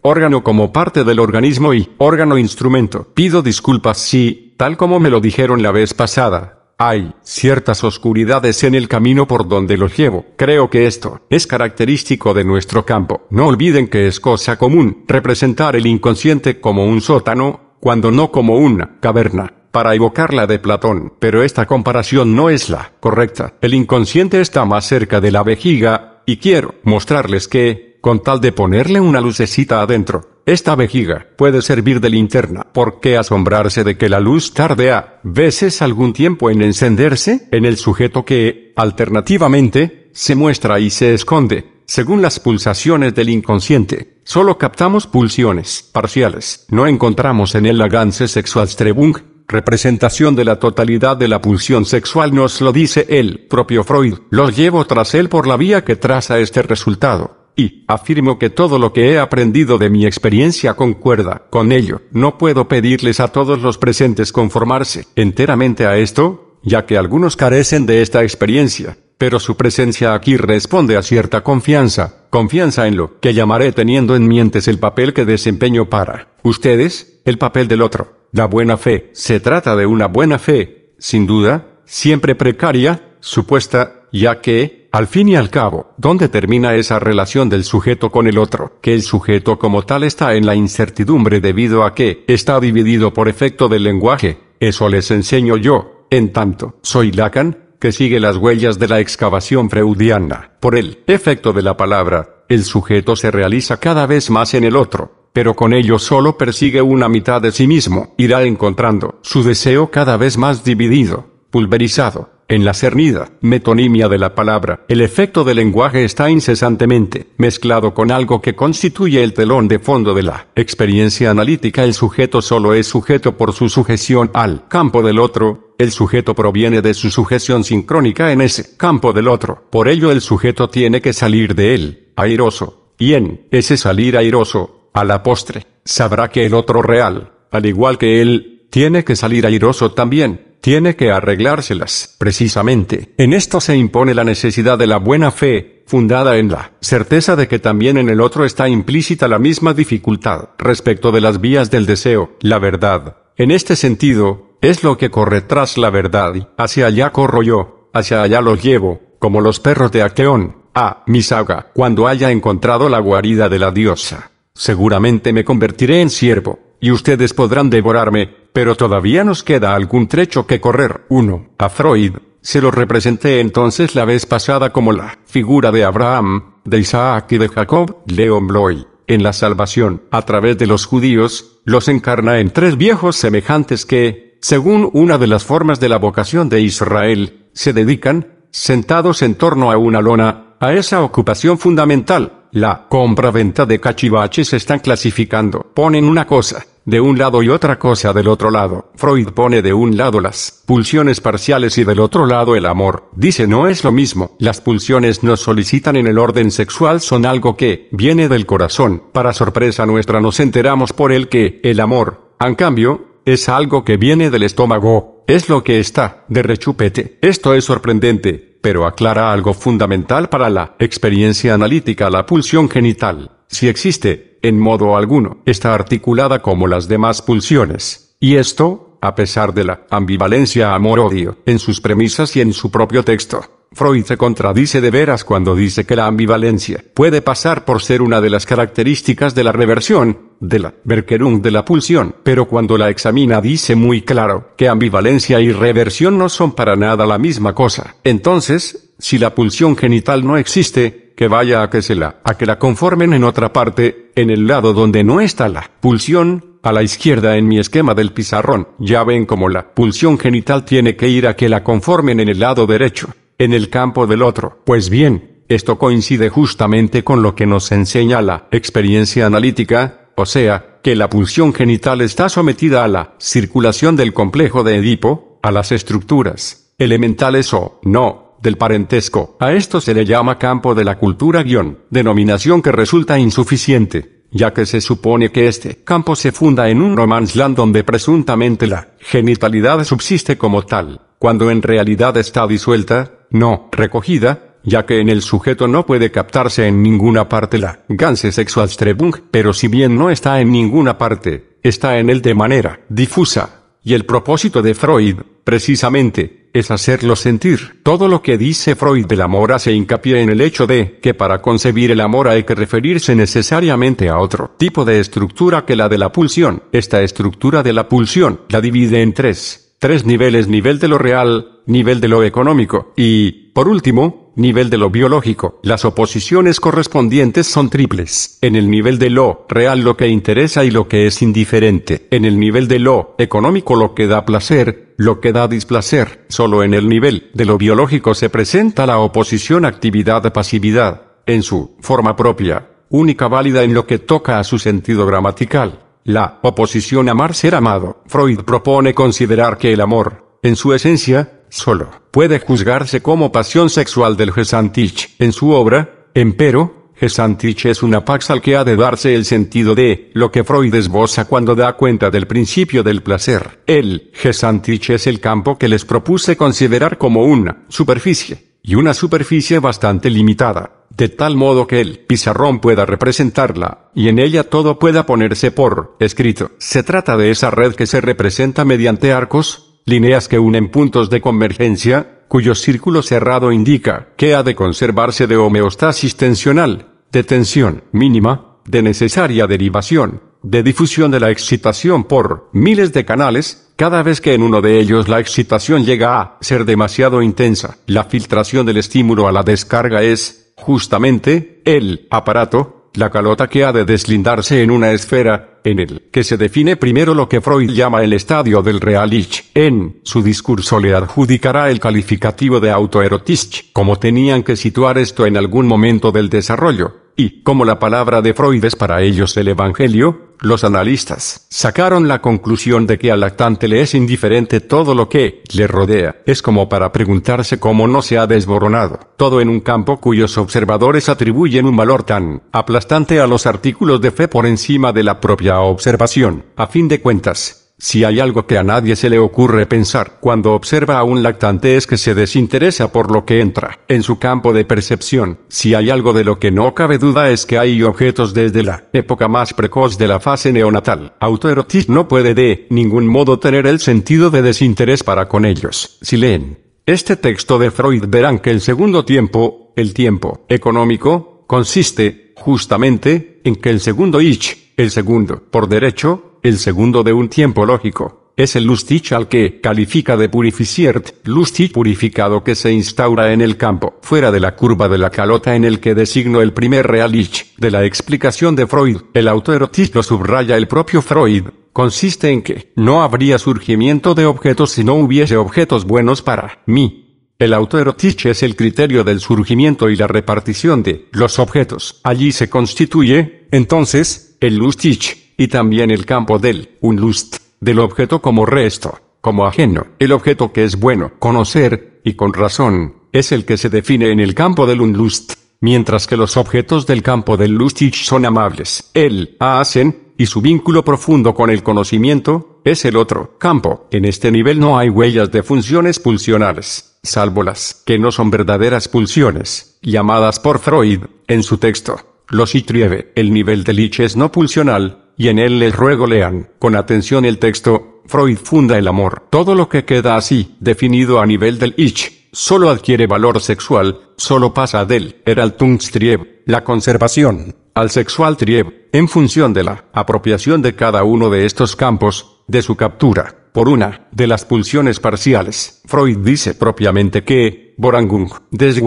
Speaker 1: órgano como parte del organismo y órgano instrumento. Pido disculpas si, tal como me lo dijeron la vez pasada, hay ciertas oscuridades en el camino por donde los llevo. Creo que esto es característico de nuestro campo. No olviden que es cosa común representar el inconsciente como un sótano, cuando no como una caverna para evocarla de Platón, pero esta comparación no es la correcta. El inconsciente está más cerca de la vejiga, y quiero mostrarles que, con tal de ponerle una lucecita adentro, esta vejiga puede servir de linterna. ¿Por qué asombrarse de que la luz tarde a veces algún tiempo en encenderse en el sujeto que, alternativamente, se muestra y se esconde? Según las pulsaciones del inconsciente, solo captamos pulsiones parciales. No encontramos en el sexual strebung, representación de la totalidad de la pulsión sexual nos lo dice el propio Freud. los llevo tras él por la vía que traza este resultado y afirmo que todo lo que he aprendido de mi experiencia concuerda con ello. No puedo pedirles a todos los presentes conformarse enteramente a esto, ya que algunos carecen de esta experiencia, pero su presencia aquí responde a cierta confianza, confianza en lo que llamaré teniendo en mientes el papel que desempeño para ustedes, el papel del otro. La buena fe, se trata de una buena fe, sin duda, siempre precaria, supuesta, ya que, al fin y al cabo, ¿dónde termina esa relación del sujeto con el otro? Que el sujeto como tal está en la incertidumbre debido a que está dividido por efecto del lenguaje. Eso les enseño yo. En tanto, soy Lacan, que sigue las huellas de la excavación freudiana. Por el efecto de la palabra, el sujeto se realiza cada vez más en el otro, pero con ello solo persigue una mitad de sí mismo, irá encontrando su deseo cada vez más dividido, pulverizado, en la cernida metonimia de la palabra, el efecto del lenguaje está incesantemente mezclado con algo que constituye el telón de fondo de la experiencia analítica. El sujeto solo es sujeto por su sujeción al campo del otro, el sujeto proviene de su sujeción sincrónica en ese campo del otro. Por ello el sujeto tiene que salir de él, airoso, y en ese salir airoso, a la postre, sabrá que el otro real, al igual que él, tiene que salir airoso también tiene que arreglárselas, precisamente. En esto se impone la necesidad de la buena fe, fundada en la certeza de que también en el otro está implícita la misma dificultad respecto de las vías del deseo, la verdad. En este sentido, es lo que corre tras la verdad, hacia allá corro yo, hacia allá los llevo, como los perros de Aqueón, a ah, mi saga, cuando haya encontrado la guarida de la diosa. Seguramente me convertiré en siervo, y ustedes podrán devorarme, pero todavía nos queda algún trecho que correr. uno, A Freud, se lo representé entonces la vez pasada como la figura de Abraham, de Isaac y de Jacob, Leon Bloy. En la salvación, a través de los judíos, los encarna en tres viejos semejantes que, según una de las formas de la vocación de Israel, se dedican, sentados en torno a una lona, a esa ocupación fundamental. La compra-venta de cachivaches están clasificando. Ponen una cosa, de un lado y otra cosa del otro lado. Freud pone de un lado las pulsiones parciales y del otro lado el amor. Dice no es lo mismo. Las pulsiones nos solicitan en el orden sexual son algo que viene del corazón. Para sorpresa nuestra nos enteramos por el que el amor, en cambio, es algo que viene del estómago. Es lo que está de rechupete. Esto es sorprendente pero aclara algo fundamental para la experiencia analítica, la pulsión genital. Si existe, en modo alguno, está articulada como las demás pulsiones, y esto, a pesar de la ambivalencia amor-odio, en sus premisas y en su propio texto. Freud se contradice de veras cuando dice que la ambivalencia puede pasar por ser una de las características de la reversión, de la Berkerung de la pulsión, pero cuando la examina dice muy claro que ambivalencia y reversión no son para nada la misma cosa. Entonces, si la pulsión genital no existe, que vaya a que se la, a que la conformen en otra parte, en el lado donde no está la pulsión, a la izquierda en mi esquema del pizarrón. Ya ven cómo la pulsión genital tiene que ir a que la conformen en el lado derecho, en el campo del otro. Pues bien, esto coincide justamente con lo que nos enseña la experiencia analítica, o sea, que la pulsión genital está sometida a la circulación del complejo de Edipo, a las estructuras elementales o no del parentesco. A esto se le llama campo de la cultura guión, denominación que resulta insuficiente, ya que se supone que este campo se funda en un romance land donde presuntamente la genitalidad subsiste como tal, cuando en realidad está disuelta, no recogida, ya que en el sujeto no puede captarse en ninguna parte la ganse strebung, pero si bien no está en ninguna parte, está en él de manera difusa. Y el propósito de Freud, precisamente, es hacerlo sentir. Todo lo que dice Freud del amor hace hincapié en el hecho de que para concebir el amor hay que referirse necesariamente a otro tipo de estructura que la de la pulsión. Esta estructura de la pulsión la divide en tres Tres niveles, nivel de lo real, nivel de lo económico y, por último, nivel de lo biológico. Las oposiciones correspondientes son triples. En el nivel de lo real lo que interesa y lo que es indiferente. En el nivel de lo económico lo que da placer, lo que da displacer. Solo en el nivel de lo biológico se presenta la oposición actividad-pasividad, en su forma propia, única válida en lo que toca a su sentido gramatical. La oposición a amar ser amado. Freud propone considerar que el amor, en su esencia, solo puede juzgarse como pasión sexual del Gesantich. En su obra, empero, Gesantich es una pax al que ha de darse el sentido de lo que Freud esboza cuando da cuenta del principio del placer. El Gesantich es el campo que les propuse considerar como una superficie, y una superficie bastante limitada de tal modo que el pizarrón pueda representarla, y en ella todo pueda ponerse por escrito. Se trata de esa red que se representa mediante arcos, líneas que unen puntos de convergencia, cuyo círculo cerrado indica que ha de conservarse de homeostasis tensional, de tensión mínima, de necesaria derivación, de difusión de la excitación por miles de canales, cada vez que en uno de ellos la excitación llega a ser demasiado intensa, la filtración del estímulo a la descarga es justamente, el aparato, la calota que ha de deslindarse en una esfera, en el que se define primero lo que Freud llama el estadio del Realich. En su discurso le adjudicará el calificativo de autoerotist, como tenían que situar esto en algún momento del desarrollo y, como la palabra de Freud es para ellos el Evangelio, los analistas sacaron la conclusión de que al lactante le es indiferente todo lo que le rodea. Es como para preguntarse cómo no se ha desboronado todo en un campo cuyos observadores atribuyen un valor tan aplastante a los artículos de fe por encima de la propia observación. A fin de cuentas, si hay algo que a nadie se le ocurre pensar cuando observa a un lactante es que se desinteresa por lo que entra en su campo de percepción. Si hay algo de lo que no cabe duda es que hay objetos desde la época más precoz de la fase neonatal. Autoerotismo no puede de ningún modo tener el sentido de desinterés para con ellos. Si leen este texto de Freud verán que el segundo tiempo, el tiempo económico, consiste, justamente, en que el segundo ich, el segundo, por derecho, el segundo de un tiempo lógico, es el Lustich al que califica de purificiert, Lustich purificado que se instaura en el campo, fuera de la curva de la calota en el que designo el primer realich de la explicación de Freud, el autoerotismo lo subraya el propio Freud, consiste en que no habría surgimiento de objetos si no hubiese objetos buenos para mí. El autoerotismo es el criterio del surgimiento y la repartición de los objetos. Allí se constituye, entonces, el lustich y también el campo del unlust, del objeto como resto, como ajeno. El objeto que es bueno conocer, y con razón, es el que se define en el campo del unlust, mientras que los objetos del campo del lustich son amables. El hacen, y su vínculo profundo con el conocimiento, es el otro campo. En este nivel no hay huellas de funciones pulsionales, salvo las que no son verdaderas pulsiones, llamadas por Freud, en su texto. Los trieve, el nivel de Lich es no pulsional, y en él les ruego lean, con atención el texto, Freud funda el amor. Todo lo que queda así, definido a nivel del ich, solo adquiere valor sexual, solo pasa del Eraltungstrieb, la conservación, al sexual trieb, en función de la apropiación de cada uno de estos campos, de su captura, por una de las pulsiones parciales. Freud dice propiamente que, Borangung, des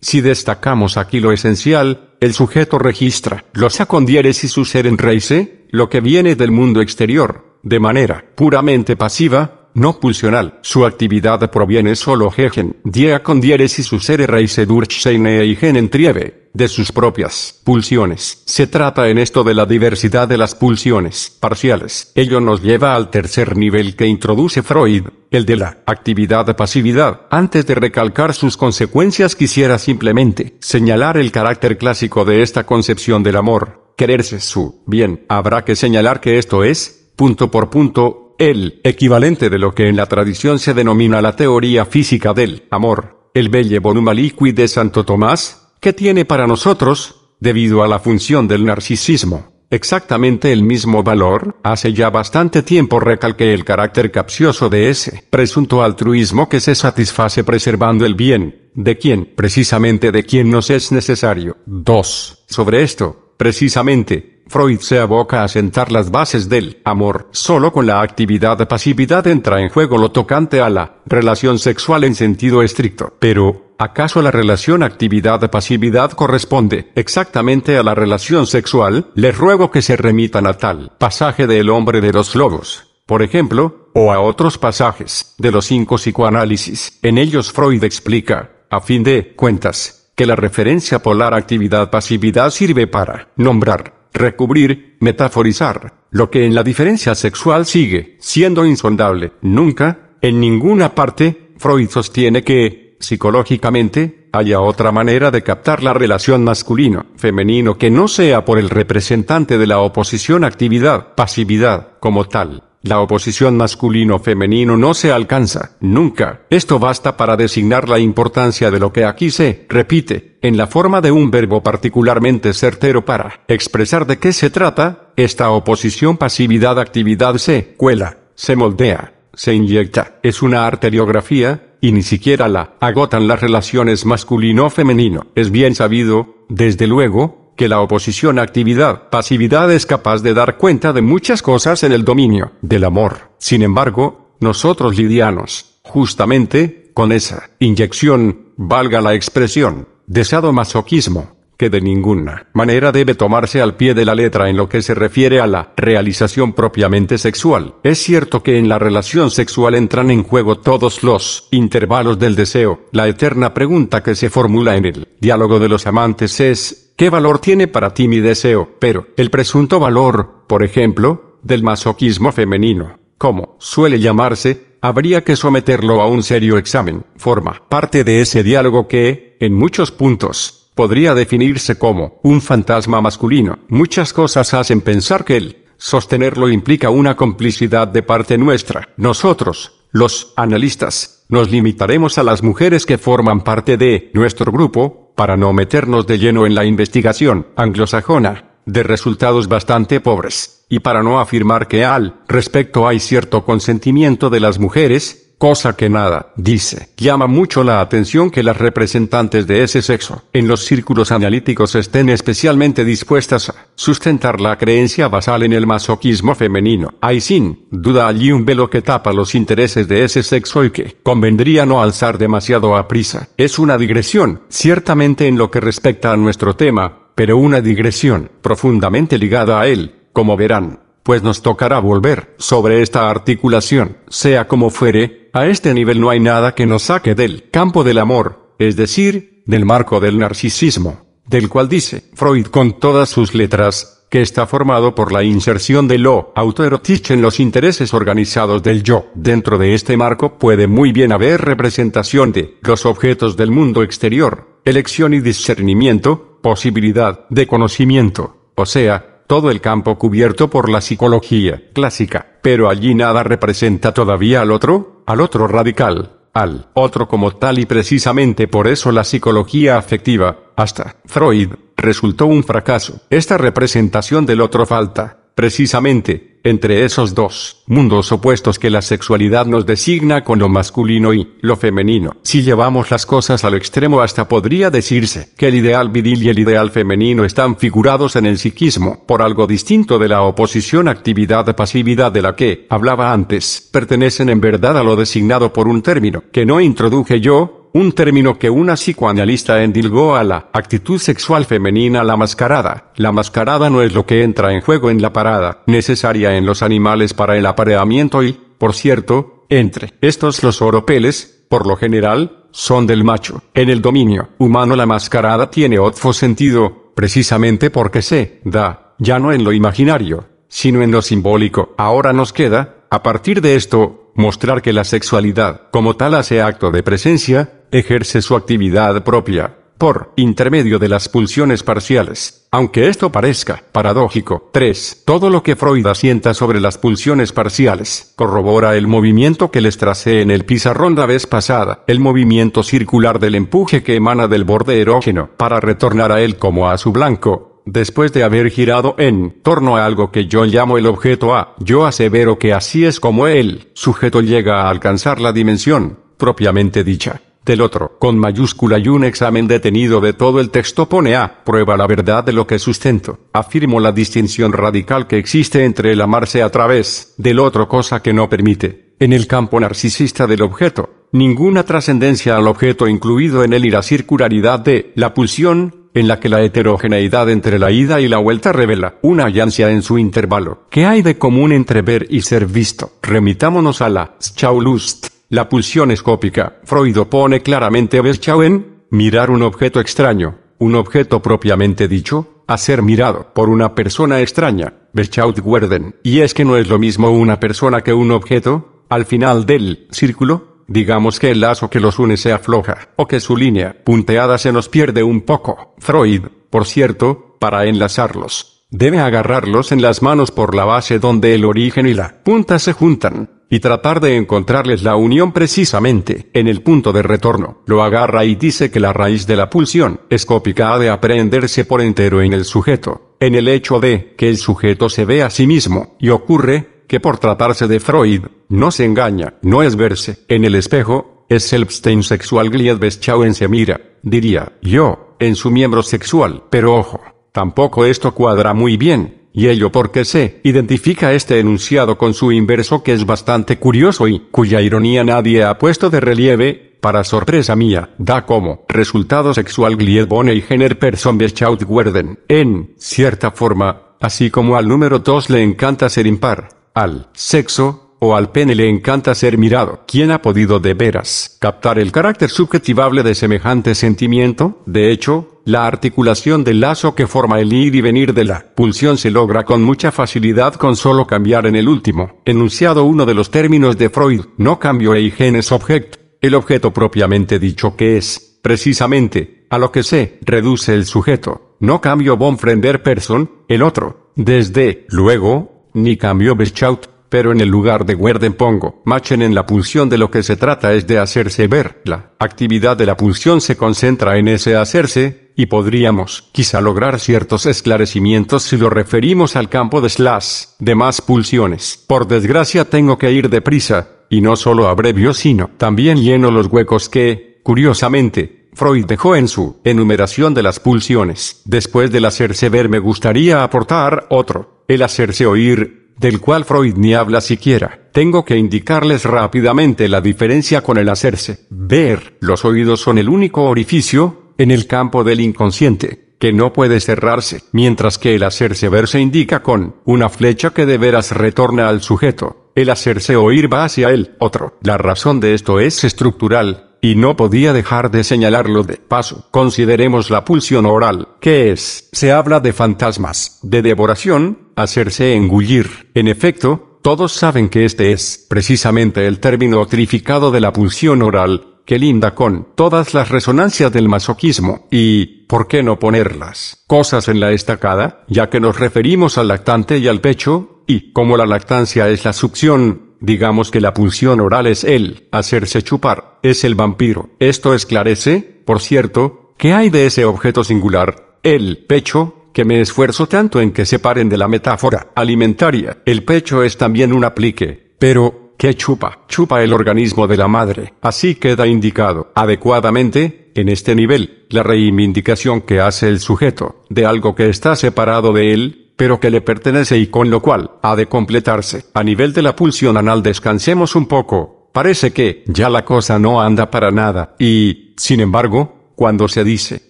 Speaker 1: si destacamos aquí lo esencial, el sujeto registra, los acondieres y su ser en Reise, lo que viene del mundo exterior, de manera puramente pasiva, no pulsional. Su actividad proviene solo Gegen, die acondieres y su ser Reise durch seine eigen entriebe, de sus propias pulsiones. Se trata en esto de la diversidad de las pulsiones parciales. Ello nos lleva al tercer nivel que introduce Freud, el de la actividad pasividad. Antes de recalcar sus consecuencias quisiera simplemente señalar el carácter clásico de esta concepción del amor, quererse su bien. Habrá que señalar que esto es, punto por punto, el equivalente de lo que en la tradición se denomina la teoría física del amor, el Belle Bonuma Liqui de Santo Tomás, que tiene para nosotros, debido a la función del narcisismo, exactamente el mismo valor, hace ya bastante tiempo recalqué el carácter capcioso de ese presunto altruismo que se satisface preservando el bien, de quién? precisamente de quien nos es necesario. 2. Sobre esto, precisamente, Freud se aboca a sentar las bases del amor. Solo con la actividad pasividad entra en juego lo tocante a la relación sexual en sentido estricto. Pero, ¿Acaso la relación actividad-pasividad corresponde exactamente a la relación sexual? Les ruego que se remitan a tal pasaje del hombre de los lobos, por ejemplo, o a otros pasajes de los cinco psicoanálisis. En ellos Freud explica, a fin de cuentas, que la referencia polar actividad-pasividad sirve para nombrar recubrir, metaforizar, lo que en la diferencia sexual sigue siendo insondable. Nunca, en ninguna parte, Freud sostiene que psicológicamente, haya otra manera de captar la relación masculino-femenino que no sea por el representante de la oposición actividad-pasividad como tal. La oposición masculino-femenino no se alcanza, nunca. Esto basta para designar la importancia de lo que aquí se repite, en la forma de un verbo particularmente certero para expresar de qué se trata, esta oposición pasividad-actividad se cuela, se moldea, se inyecta. Es una arteriografía, y ni siquiera la agotan las relaciones masculino-femenino. Es bien sabido, desde luego, que la oposición actividad-pasividad es capaz de dar cuenta de muchas cosas en el dominio del amor. Sin embargo, nosotros lidianos, justamente, con esa inyección, valga la expresión, de sadomasoquismo, que de ninguna manera debe tomarse al pie de la letra en lo que se refiere a la realización propiamente sexual. Es cierto que en la relación sexual entran en juego todos los intervalos del deseo. La eterna pregunta que se formula en el diálogo de los amantes es, ¿qué valor tiene para ti mi deseo? Pero, el presunto valor, por ejemplo, del masoquismo femenino, como suele llamarse, habría que someterlo a un serio examen. Forma parte de ese diálogo que, en muchos puntos, podría definirse como un fantasma masculino. Muchas cosas hacen pensar que el, Sostenerlo implica una complicidad de parte nuestra. Nosotros, los analistas, nos limitaremos a las mujeres que forman parte de nuestro grupo, para no meternos de lleno en la investigación anglosajona, de resultados bastante pobres, y para no afirmar que al respecto hay cierto consentimiento de las mujeres, cosa que nada, dice, llama mucho la atención que las representantes de ese sexo, en los círculos analíticos estén especialmente dispuestas a sustentar la creencia basal en el masoquismo femenino. Hay sin duda allí un velo que tapa los intereses de ese sexo y que convendría no alzar demasiado a prisa. Es una digresión, ciertamente en lo que respecta a nuestro tema, pero una digresión profundamente ligada a él, como verán pues nos tocará volver sobre esta articulación, sea como fuere, a este nivel no hay nada que nos saque del campo del amor, es decir, del marco del narcisismo, del cual dice Freud con todas sus letras, que está formado por la inserción de lo autoerotiche en los intereses organizados del yo. Dentro de este marco puede muy bien haber representación de los objetos del mundo exterior, elección y discernimiento, posibilidad de conocimiento, o sea, todo el campo cubierto por la psicología clásica, pero allí nada representa todavía al otro, al otro radical, al otro como tal y precisamente por eso la psicología afectiva, hasta Freud, resultó un fracaso. Esta representación del otro falta, precisamente, entre esos dos mundos opuestos que la sexualidad nos designa con lo masculino y lo femenino. Si llevamos las cosas al extremo hasta podría decirse que el ideal viril y el ideal femenino están figurados en el psiquismo por algo distinto de la oposición actividad-pasividad de la que hablaba antes. Pertenecen en verdad a lo designado por un término que no introduje yo, un término que una psicoanalista endilgó a la actitud sexual femenina la mascarada. La mascarada no es lo que entra en juego en la parada, necesaria en los animales para el apareamiento y, por cierto, entre estos los oropeles, por lo general, son del macho. En el dominio humano la mascarada tiene otro sentido, precisamente porque se da, ya no en lo imaginario, sino en lo simbólico. Ahora nos queda, a partir de esto, mostrar que la sexualidad como tal hace acto de presencia, ejerce su actividad propia, por intermedio de las pulsiones parciales. Aunque esto parezca paradójico. 3. Todo lo que Freud asienta sobre las pulsiones parciales corrobora el movimiento que les tracé en el pizarrón la vez pasada, el movimiento circular del empuje que emana del borde erógeno para retornar a él como a su blanco, después de haber girado en torno a algo que yo llamo el objeto A, yo asevero que así es como el sujeto llega a alcanzar la dimensión propiamente dicha del otro, con mayúscula y un examen detenido de todo el texto pone a prueba la verdad de lo que sustento. Afirmo la distinción radical que existe entre el amarse a través del otro cosa que no permite, en el campo narcisista del objeto, ninguna trascendencia al objeto incluido en él y la circularidad de la pulsión en la que la heterogeneidad entre la ida y la vuelta revela una allancia en su intervalo. ¿Qué hay de común entre ver y ser visto? Remitámonos a la Schaulust la pulsión escópica. Freud opone claramente a Beschauen, mirar un objeto extraño, un objeto propiamente dicho, a ser mirado por una persona extraña, Werden. Y es que no es lo mismo una persona que un objeto, al final del círculo, digamos que el lazo que los une se afloja, o que su línea punteada se nos pierde un poco. Freud, por cierto, para enlazarlos, debe agarrarlos en las manos por la base donde el origen y la punta se juntan y tratar de encontrarles la unión precisamente en el punto de retorno. Lo agarra y dice que la raíz de la pulsión escópica ha de aprehenderse por entero en el sujeto, en el hecho de que el sujeto se ve a sí mismo, y ocurre que por tratarse de Freud, no se engaña, no es verse en el espejo, es pstein sexual Gliedbeschauen se mira, diría yo, en su miembro sexual, pero ojo, tampoco esto cuadra muy bien, y ello porque se identifica este enunciado con su inverso que es bastante curioso y cuya ironía nadie ha puesto de relieve, para sorpresa mía, da como resultado sexual Gliedbone y Jenner Person werden, en cierta forma, así como al número 2 le encanta ser impar, al sexo, al pene le encanta ser mirado. ¿Quién ha podido de veras captar el carácter subjetivable de semejante sentimiento? De hecho, la articulación del lazo que forma el ir y venir de la pulsión se logra con mucha facilidad con solo cambiar en el último, enunciado uno de los términos de Freud, no cambio e higienes object, el objeto propiamente dicho que es, precisamente, a lo que se reduce el sujeto, no cambio von Frender person, el otro, desde, luego, ni cambio Beschaut, pero en el lugar de Werden pongo, machen en la pulsión de lo que se trata es de hacerse ver. La actividad de la pulsión se concentra en ese hacerse, y podríamos, quizá lograr ciertos esclarecimientos si lo referimos al campo de slash, de más pulsiones. Por desgracia tengo que ir deprisa, y no solo abrevio sino también lleno los huecos que, curiosamente, Freud dejó en su enumeración de las pulsiones. Después del hacerse ver me gustaría aportar otro, el hacerse oír, del cual Freud ni habla siquiera. Tengo que indicarles rápidamente la diferencia con el hacerse. Ver, los oídos son el único orificio, en el campo del inconsciente, que no puede cerrarse, mientras que el hacerse ver se indica con una flecha que de veras retorna al sujeto. El hacerse oír va hacia el otro. La razón de esto es estructural, y no podía dejar de señalarlo de paso. Consideremos la pulsión oral, que es, se habla de fantasmas, de devoración, hacerse engullir. En efecto, todos saben que este es precisamente el término trificado de la punción oral, que linda con todas las resonancias del masoquismo y, ¿por qué no ponerlas? Cosas en la estacada, ya que nos referimos al lactante y al pecho, y, como la lactancia es la succión, digamos que la punción oral es el hacerse chupar, es el vampiro. Esto esclarece, por cierto, que hay de ese objeto singular, el pecho, que me esfuerzo tanto en que separen de la metáfora alimentaria. El pecho es también un aplique, pero, ¿qué chupa? Chupa el organismo de la madre. Así queda indicado, adecuadamente, en este nivel, la reivindicación que hace el sujeto, de algo que está separado de él, pero que le pertenece y con lo cual ha de completarse. A nivel de la pulsión anal descansemos un poco. Parece que ya la cosa no anda para nada y, sin embargo, cuando se dice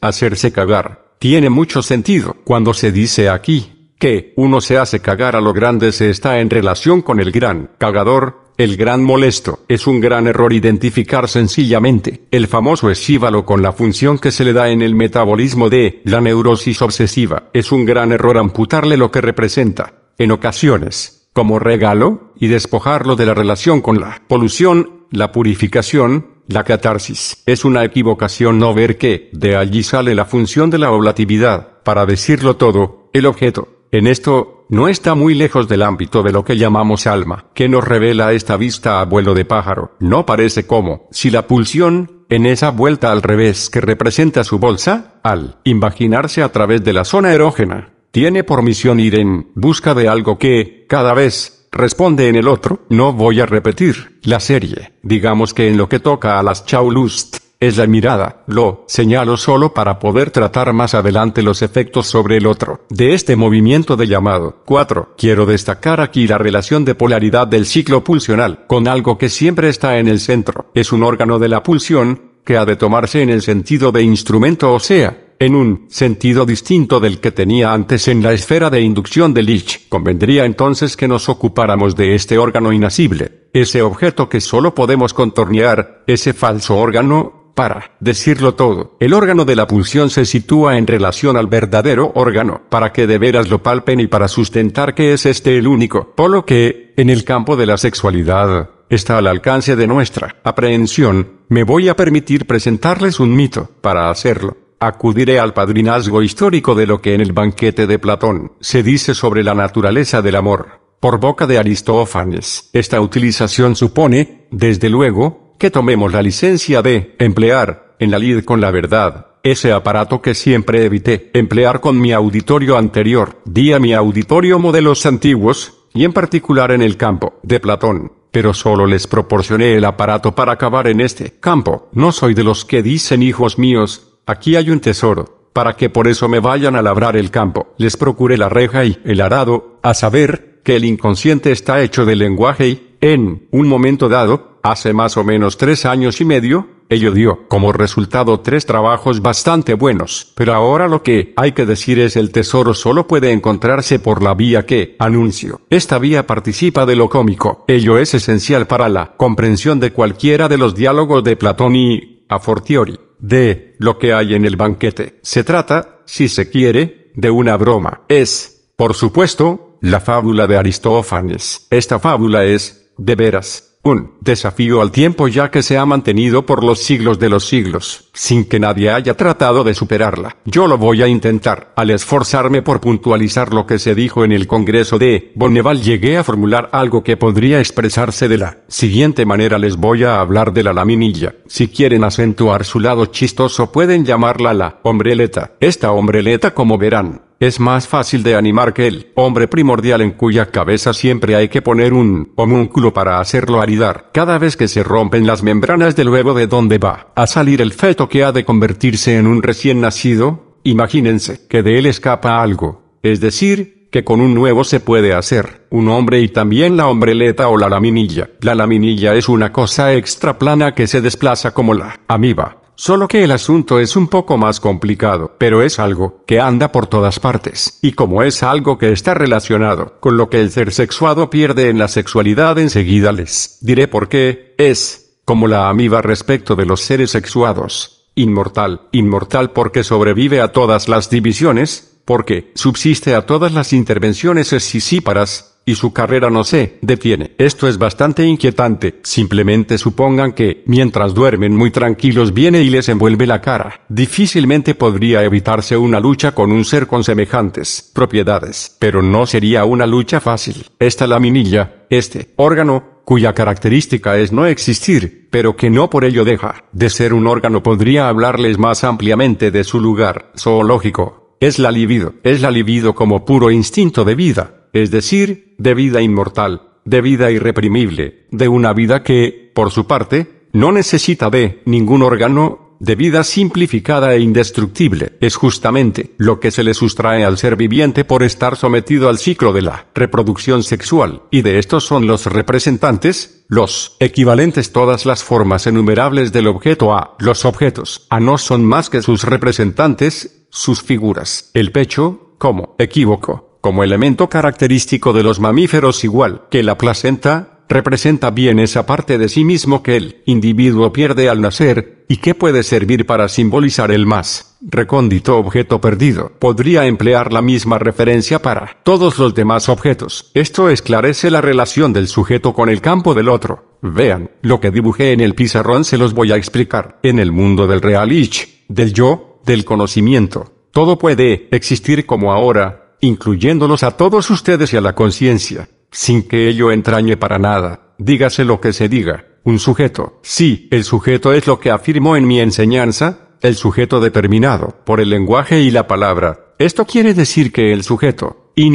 Speaker 1: hacerse cagar, tiene mucho sentido cuando se dice aquí, que uno se hace cagar a lo grande se está en relación con el gran cagador, el gran molesto. Es un gran error identificar sencillamente el famoso escívalo con la función que se le da en el metabolismo de la neurosis obsesiva. Es un gran error amputarle lo que representa, en ocasiones, como regalo, y despojarlo de la relación con la polución, la purificación, la catarsis es una equivocación no ver que, de allí sale la función de la oblatividad, para decirlo todo, el objeto. En esto, no está muy lejos del ámbito de lo que llamamos alma, que nos revela esta vista a vuelo de pájaro. No parece como, si la pulsión, en esa vuelta al revés que representa su bolsa, al imaginarse a través de la zona erógena, tiene por misión ir en busca de algo que, cada vez, Responde en el otro, no voy a repetir la serie, digamos que en lo que toca a las Chaulust, es la mirada, lo señalo solo para poder tratar más adelante los efectos sobre el otro. De este movimiento de llamado 4, quiero destacar aquí la relación de polaridad del ciclo pulsional, con algo que siempre está en el centro, es un órgano de la pulsión, que ha de tomarse en el sentido de instrumento o sea, en un sentido distinto del que tenía antes en la esfera de inducción de Lich, convendría entonces que nos ocupáramos de este órgano inasible, ese objeto que solo podemos contornear, ese falso órgano, para decirlo todo. El órgano de la pulsión se sitúa en relación al verdadero órgano, para que de veras lo palpen y para sustentar que es este el único por lo que, en el campo de la sexualidad, está al alcance de nuestra aprehensión, me voy a permitir presentarles un mito, para hacerlo acudiré al padrinazgo histórico de lo que en el banquete de Platón se dice sobre la naturaleza del amor, por boca de Aristófanes. Esta utilización supone, desde luego, que tomemos la licencia de emplear, en la lid con la verdad, ese aparato que siempre evité emplear con mi auditorio anterior. Di a mi auditorio modelos antiguos, y en particular en el campo de Platón, pero solo les proporcioné el aparato para acabar en este campo. No soy de los que dicen hijos míos, Aquí hay un tesoro, para que por eso me vayan a labrar el campo. Les procure la reja y el arado, a saber, que el inconsciente está hecho de lenguaje y, en un momento dado, hace más o menos tres años y medio, ello dio como resultado tres trabajos bastante buenos, pero ahora lo que hay que decir es el tesoro solo puede encontrarse por la vía que anuncio. Esta vía participa de lo cómico, ello es esencial para la comprensión de cualquiera de los diálogos de Platón y, a fortiori, de lo que hay en el banquete. Se trata, si se quiere, de una broma. Es, por supuesto, la fábula de Aristófanes. Esta fábula es, de veras, un desafío al tiempo ya que se ha mantenido por los siglos de los siglos, sin que nadie haya tratado de superarla. Yo lo voy a intentar. Al esforzarme por puntualizar lo que se dijo en el Congreso de Bonneval llegué a formular algo que podría expresarse de la siguiente manera. Les voy a hablar de la laminilla. Si quieren acentuar su lado chistoso pueden llamarla la hombreleta. Esta hombreleta como verán, es más fácil de animar que el hombre primordial en cuya cabeza siempre hay que poner un homúnculo para hacerlo aridar. Cada vez que se rompen las membranas del huevo de donde va a salir el feto que ha de convertirse en un recién nacido, imagínense que de él escapa algo, es decir, que con un nuevo se puede hacer un hombre y también la hombreleta o la laminilla. La laminilla es una cosa extra plana que se desplaza como la amiba Solo que el asunto es un poco más complicado, pero es algo que anda por todas partes, y como es algo que está relacionado con lo que el ser sexuado pierde en la sexualidad enseguida les diré por qué, es, como la amiba respecto de los seres sexuados, inmortal, inmortal porque sobrevive a todas las divisiones, porque subsiste a todas las intervenciones escisíparas, y su carrera no se detiene. Esto es bastante inquietante, simplemente supongan que, mientras duermen muy tranquilos viene y les envuelve la cara. Difícilmente podría evitarse una lucha con un ser con semejantes propiedades, pero no sería una lucha fácil. Esta laminilla, este órgano, cuya característica es no existir, pero que no por ello deja de ser un órgano podría hablarles más ampliamente de su lugar zoológico. Es la libido, es la libido como puro instinto de vida, es decir, de vida inmortal, de vida irreprimible, de una vida que, por su parte, no necesita de ningún órgano, de vida simplificada e indestructible, es justamente lo que se le sustrae al ser viviente por estar sometido al ciclo de la reproducción sexual, y de estos son los representantes, los equivalentes todas las formas enumerables del objeto a los objetos, a no son más que sus representantes, sus figuras, el pecho, como equívoco, como elemento característico de los mamíferos igual que la placenta, representa bien esa parte de sí mismo que el individuo pierde al nacer y que puede servir para simbolizar el más recóndito objeto perdido. Podría emplear la misma referencia para todos los demás objetos. Esto esclarece la relación del sujeto con el campo del otro. Vean, lo que dibujé en el pizarrón se los voy a explicar. En el mundo del real ich, del yo, del conocimiento, todo puede existir como ahora, incluyéndolos a todos ustedes y a la conciencia, sin que ello entrañe para nada, dígase lo que se diga, un sujeto. Sí, el sujeto es lo que afirmó en mi enseñanza, el sujeto determinado, por el lenguaje y la palabra. Esto quiere decir que el sujeto, in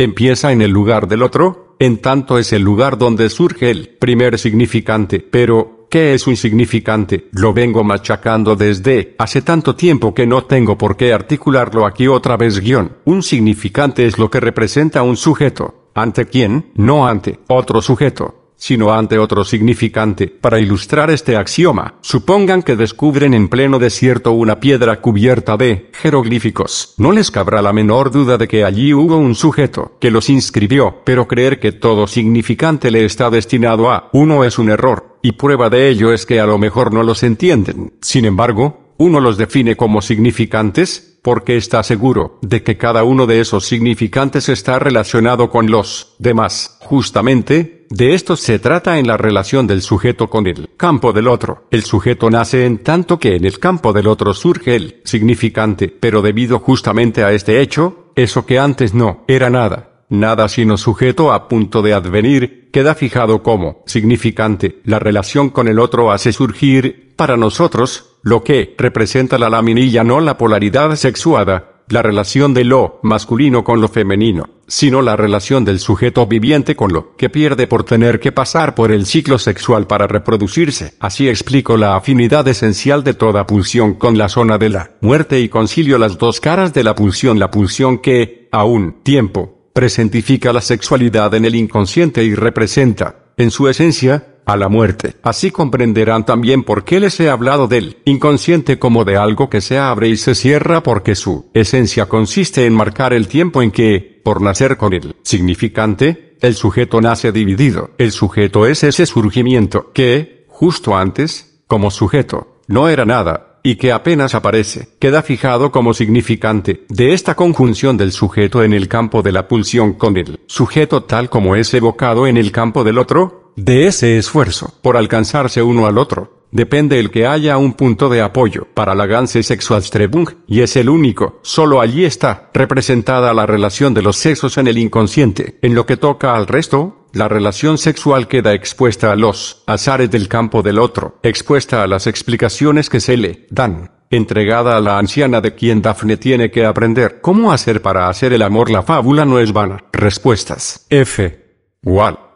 Speaker 1: empieza en el lugar del otro, en tanto es el lugar donde surge el primer significante, pero ¿Qué es un significante, lo vengo machacando desde hace tanto tiempo que no tengo por qué articularlo aquí otra vez guión. Un significante es lo que representa un sujeto, ante quién, no ante otro sujeto sino ante otro significante. Para ilustrar este axioma, supongan que descubren en pleno desierto una piedra cubierta de jeroglíficos. No les cabrá la menor duda de que allí hubo un sujeto que los inscribió, pero creer que todo significante le está destinado a uno es un error, y prueba de ello es que a lo mejor no los entienden. Sin embargo, uno los define como significantes, porque está seguro de que cada uno de esos significantes está relacionado con los demás. Justamente, de esto se trata en la relación del sujeto con el campo del otro. El sujeto nace en tanto que en el campo del otro surge el significante, pero debido justamente a este hecho, eso que antes no era nada, nada sino sujeto a punto de advenir, queda fijado como significante. La relación con el otro hace surgir, para nosotros, lo que representa la laminilla no la polaridad sexuada, la relación de lo masculino con lo femenino, sino la relación del sujeto viviente con lo que pierde por tener que pasar por el ciclo sexual para reproducirse. Así explico la afinidad esencial de toda pulsión con la zona de la muerte y concilio las dos caras de la pulsión. la pulsión que, a un tiempo, presentifica la sexualidad en el inconsciente y representa, en su esencia, a la muerte. Así comprenderán también por qué les he hablado del inconsciente como de algo que se abre y se cierra porque su esencia consiste en marcar el tiempo en que, por nacer con el significante, el sujeto nace dividido. El sujeto es ese surgimiento que, justo antes, como sujeto, no era nada, y que apenas aparece, queda fijado como significante de esta conjunción del sujeto en el campo de la pulsión con el sujeto tal como es evocado en el campo del otro, de ese esfuerzo por alcanzarse uno al otro, depende el que haya un punto de apoyo para la ganse strebung, y es el único, solo allí está representada la relación de los sexos en el inconsciente. En lo que toca al resto, la relación sexual queda expuesta a los azares del campo del otro, expuesta a las explicaciones que se le dan, entregada a la anciana de quien Dafne tiene que aprender cómo hacer para hacer el amor. La fábula no es vana. Respuestas. F.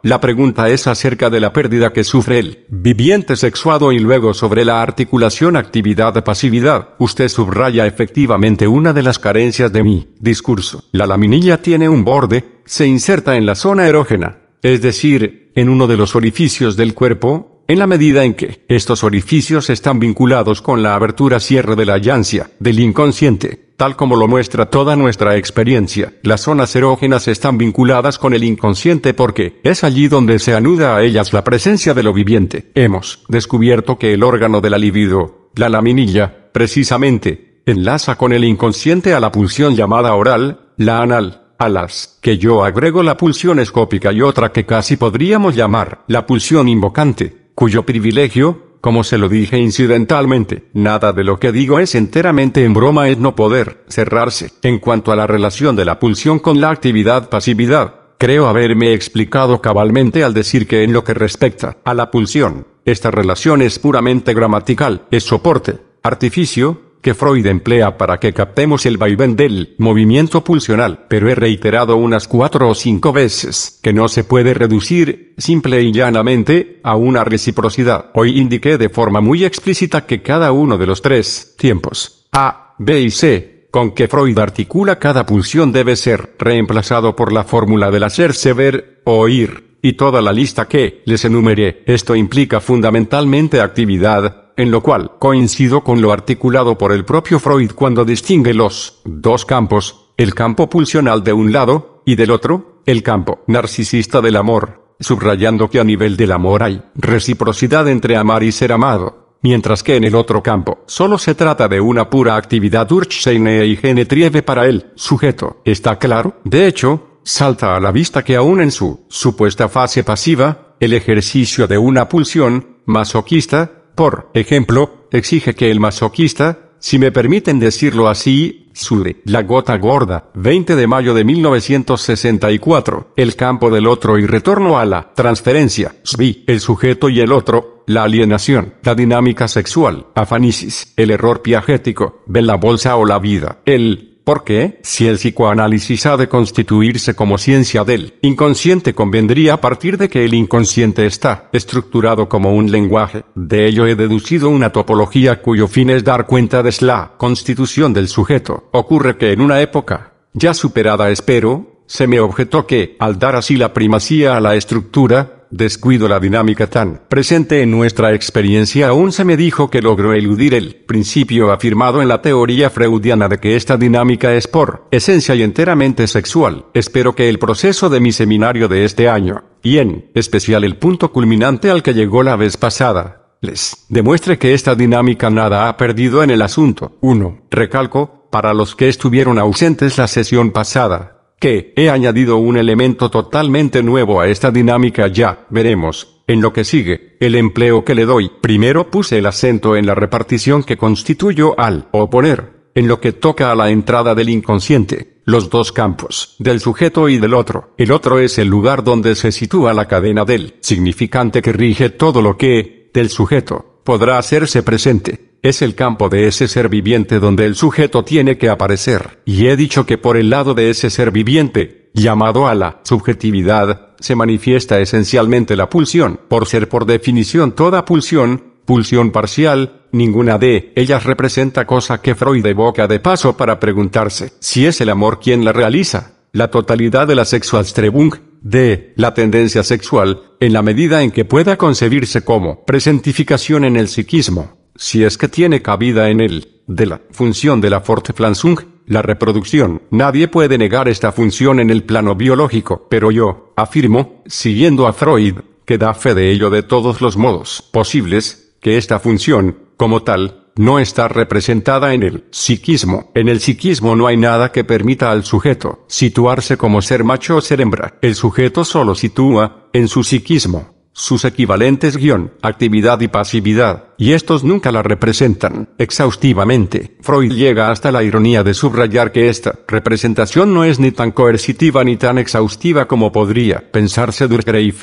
Speaker 1: La pregunta es acerca de la pérdida que sufre el viviente sexuado y luego sobre la articulación actividad-pasividad. Usted subraya efectivamente una de las carencias de mi discurso. La laminilla tiene un borde, se inserta en la zona erógena, es decir, en uno de los orificios del cuerpo, en la medida en que estos orificios están vinculados con la abertura-cierre de la llancia del inconsciente. Tal como lo muestra toda nuestra experiencia, las zonas erógenas están vinculadas con el inconsciente porque es allí donde se anuda a ellas la presencia de lo viviente. Hemos descubierto que el órgano de la libido, la laminilla, precisamente, enlaza con el inconsciente a la pulsión llamada oral, la anal, a las que yo agrego la pulsión escópica y otra que casi podríamos llamar la pulsión invocante cuyo privilegio, como se lo dije incidentalmente, nada de lo que digo es enteramente en broma es no poder cerrarse. En cuanto a la relación de la pulsión con la actividad pasividad, creo haberme explicado cabalmente al decir que en lo que respecta a la pulsión, esta relación es puramente gramatical, es soporte, artificio, que Freud emplea para que captemos el vaivén del movimiento pulsional, pero he reiterado unas cuatro o cinco veces que no se puede reducir, simple y llanamente, a una reciprocidad. Hoy indiqué de forma muy explícita que cada uno de los tres tiempos, A, B y C, con que Freud articula cada pulsión debe ser reemplazado por la fórmula del hacerse ver, o oír, y toda la lista que les enumeré. Esto implica fundamentalmente actividad, en lo cual coincido con lo articulado por el propio Freud cuando distingue los dos campos, el campo pulsional de un lado, y del otro, el campo narcisista del amor, subrayando que a nivel del amor hay reciprocidad entre amar y ser amado, mientras que en el otro campo solo se trata de una pura actividad Urchseine y e Genetrieve para el sujeto. ¿Está claro? De hecho, salta a la vista que aún en su supuesta fase pasiva, el ejercicio de una pulsión masoquista por ejemplo, exige que el masoquista, si me permiten decirlo así, sube la gota gorda, 20 de mayo de 1964, el campo del otro y retorno a la transferencia, svi, el sujeto y el otro, la alienación, la dinámica sexual, afanisis, el error piagético, Ve la bolsa o la vida, el porque, si el psicoanálisis ha de constituirse como ciencia del inconsciente, convendría a partir de que el inconsciente está estructurado como un lenguaje. De ello he deducido una topología cuyo fin es dar cuenta de la constitución del sujeto. Ocurre que en una época, ya superada espero, se me objetó que, al dar así la primacía a la estructura, descuido la dinámica tan presente en nuestra experiencia aún se me dijo que logró eludir el principio afirmado en la teoría freudiana de que esta dinámica es por esencia y enteramente sexual. Espero que el proceso de mi seminario de este año, y en especial el punto culminante al que llegó la vez pasada, les demuestre que esta dinámica nada ha perdido en el asunto. 1. Recalco, para los que estuvieron ausentes la sesión pasada, que he añadido un elemento totalmente nuevo a esta dinámica ya, veremos, en lo que sigue, el empleo que le doy. Primero puse el acento en la repartición que constituyo al oponer, en lo que toca a la entrada del inconsciente, los dos campos, del sujeto y del otro. El otro es el lugar donde se sitúa la cadena del significante que rige todo lo que, del sujeto, podrá hacerse presente. Es el campo de ese ser viviente donde el sujeto tiene que aparecer, y he dicho que por el lado de ese ser viviente, llamado a la subjetividad, se manifiesta esencialmente la pulsión, por ser por definición toda pulsión, pulsión parcial, ninguna de ellas representa cosa que Freud evoca de paso para preguntarse si es el amor quien la realiza, la totalidad de la sexualstrebung, de la tendencia sexual, en la medida en que pueda concebirse como presentificación en el psiquismo si es que tiene cabida en él, de la función de la Forte Flansung, la reproducción. Nadie puede negar esta función en el plano biológico, pero yo, afirmo, siguiendo a Freud, que da fe de ello de todos los modos posibles, que esta función, como tal, no está representada en el psiquismo. En el psiquismo no hay nada que permita al sujeto situarse como ser macho o ser hembra. El sujeto solo sitúa, en su psiquismo, sus equivalentes guión, actividad y pasividad, y estos nunca la representan exhaustivamente. Freud llega hasta la ironía de subrayar que esta representación no es ni tan coercitiva ni tan exhaustiva como podría pensarse Durkheim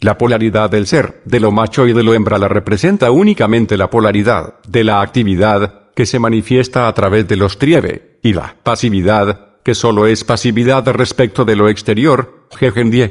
Speaker 1: La polaridad del ser, de lo macho y de lo hembra la representa únicamente la polaridad de la actividad, que se manifiesta a través de los trieve, y la pasividad, que solo es pasividad respecto de lo exterior,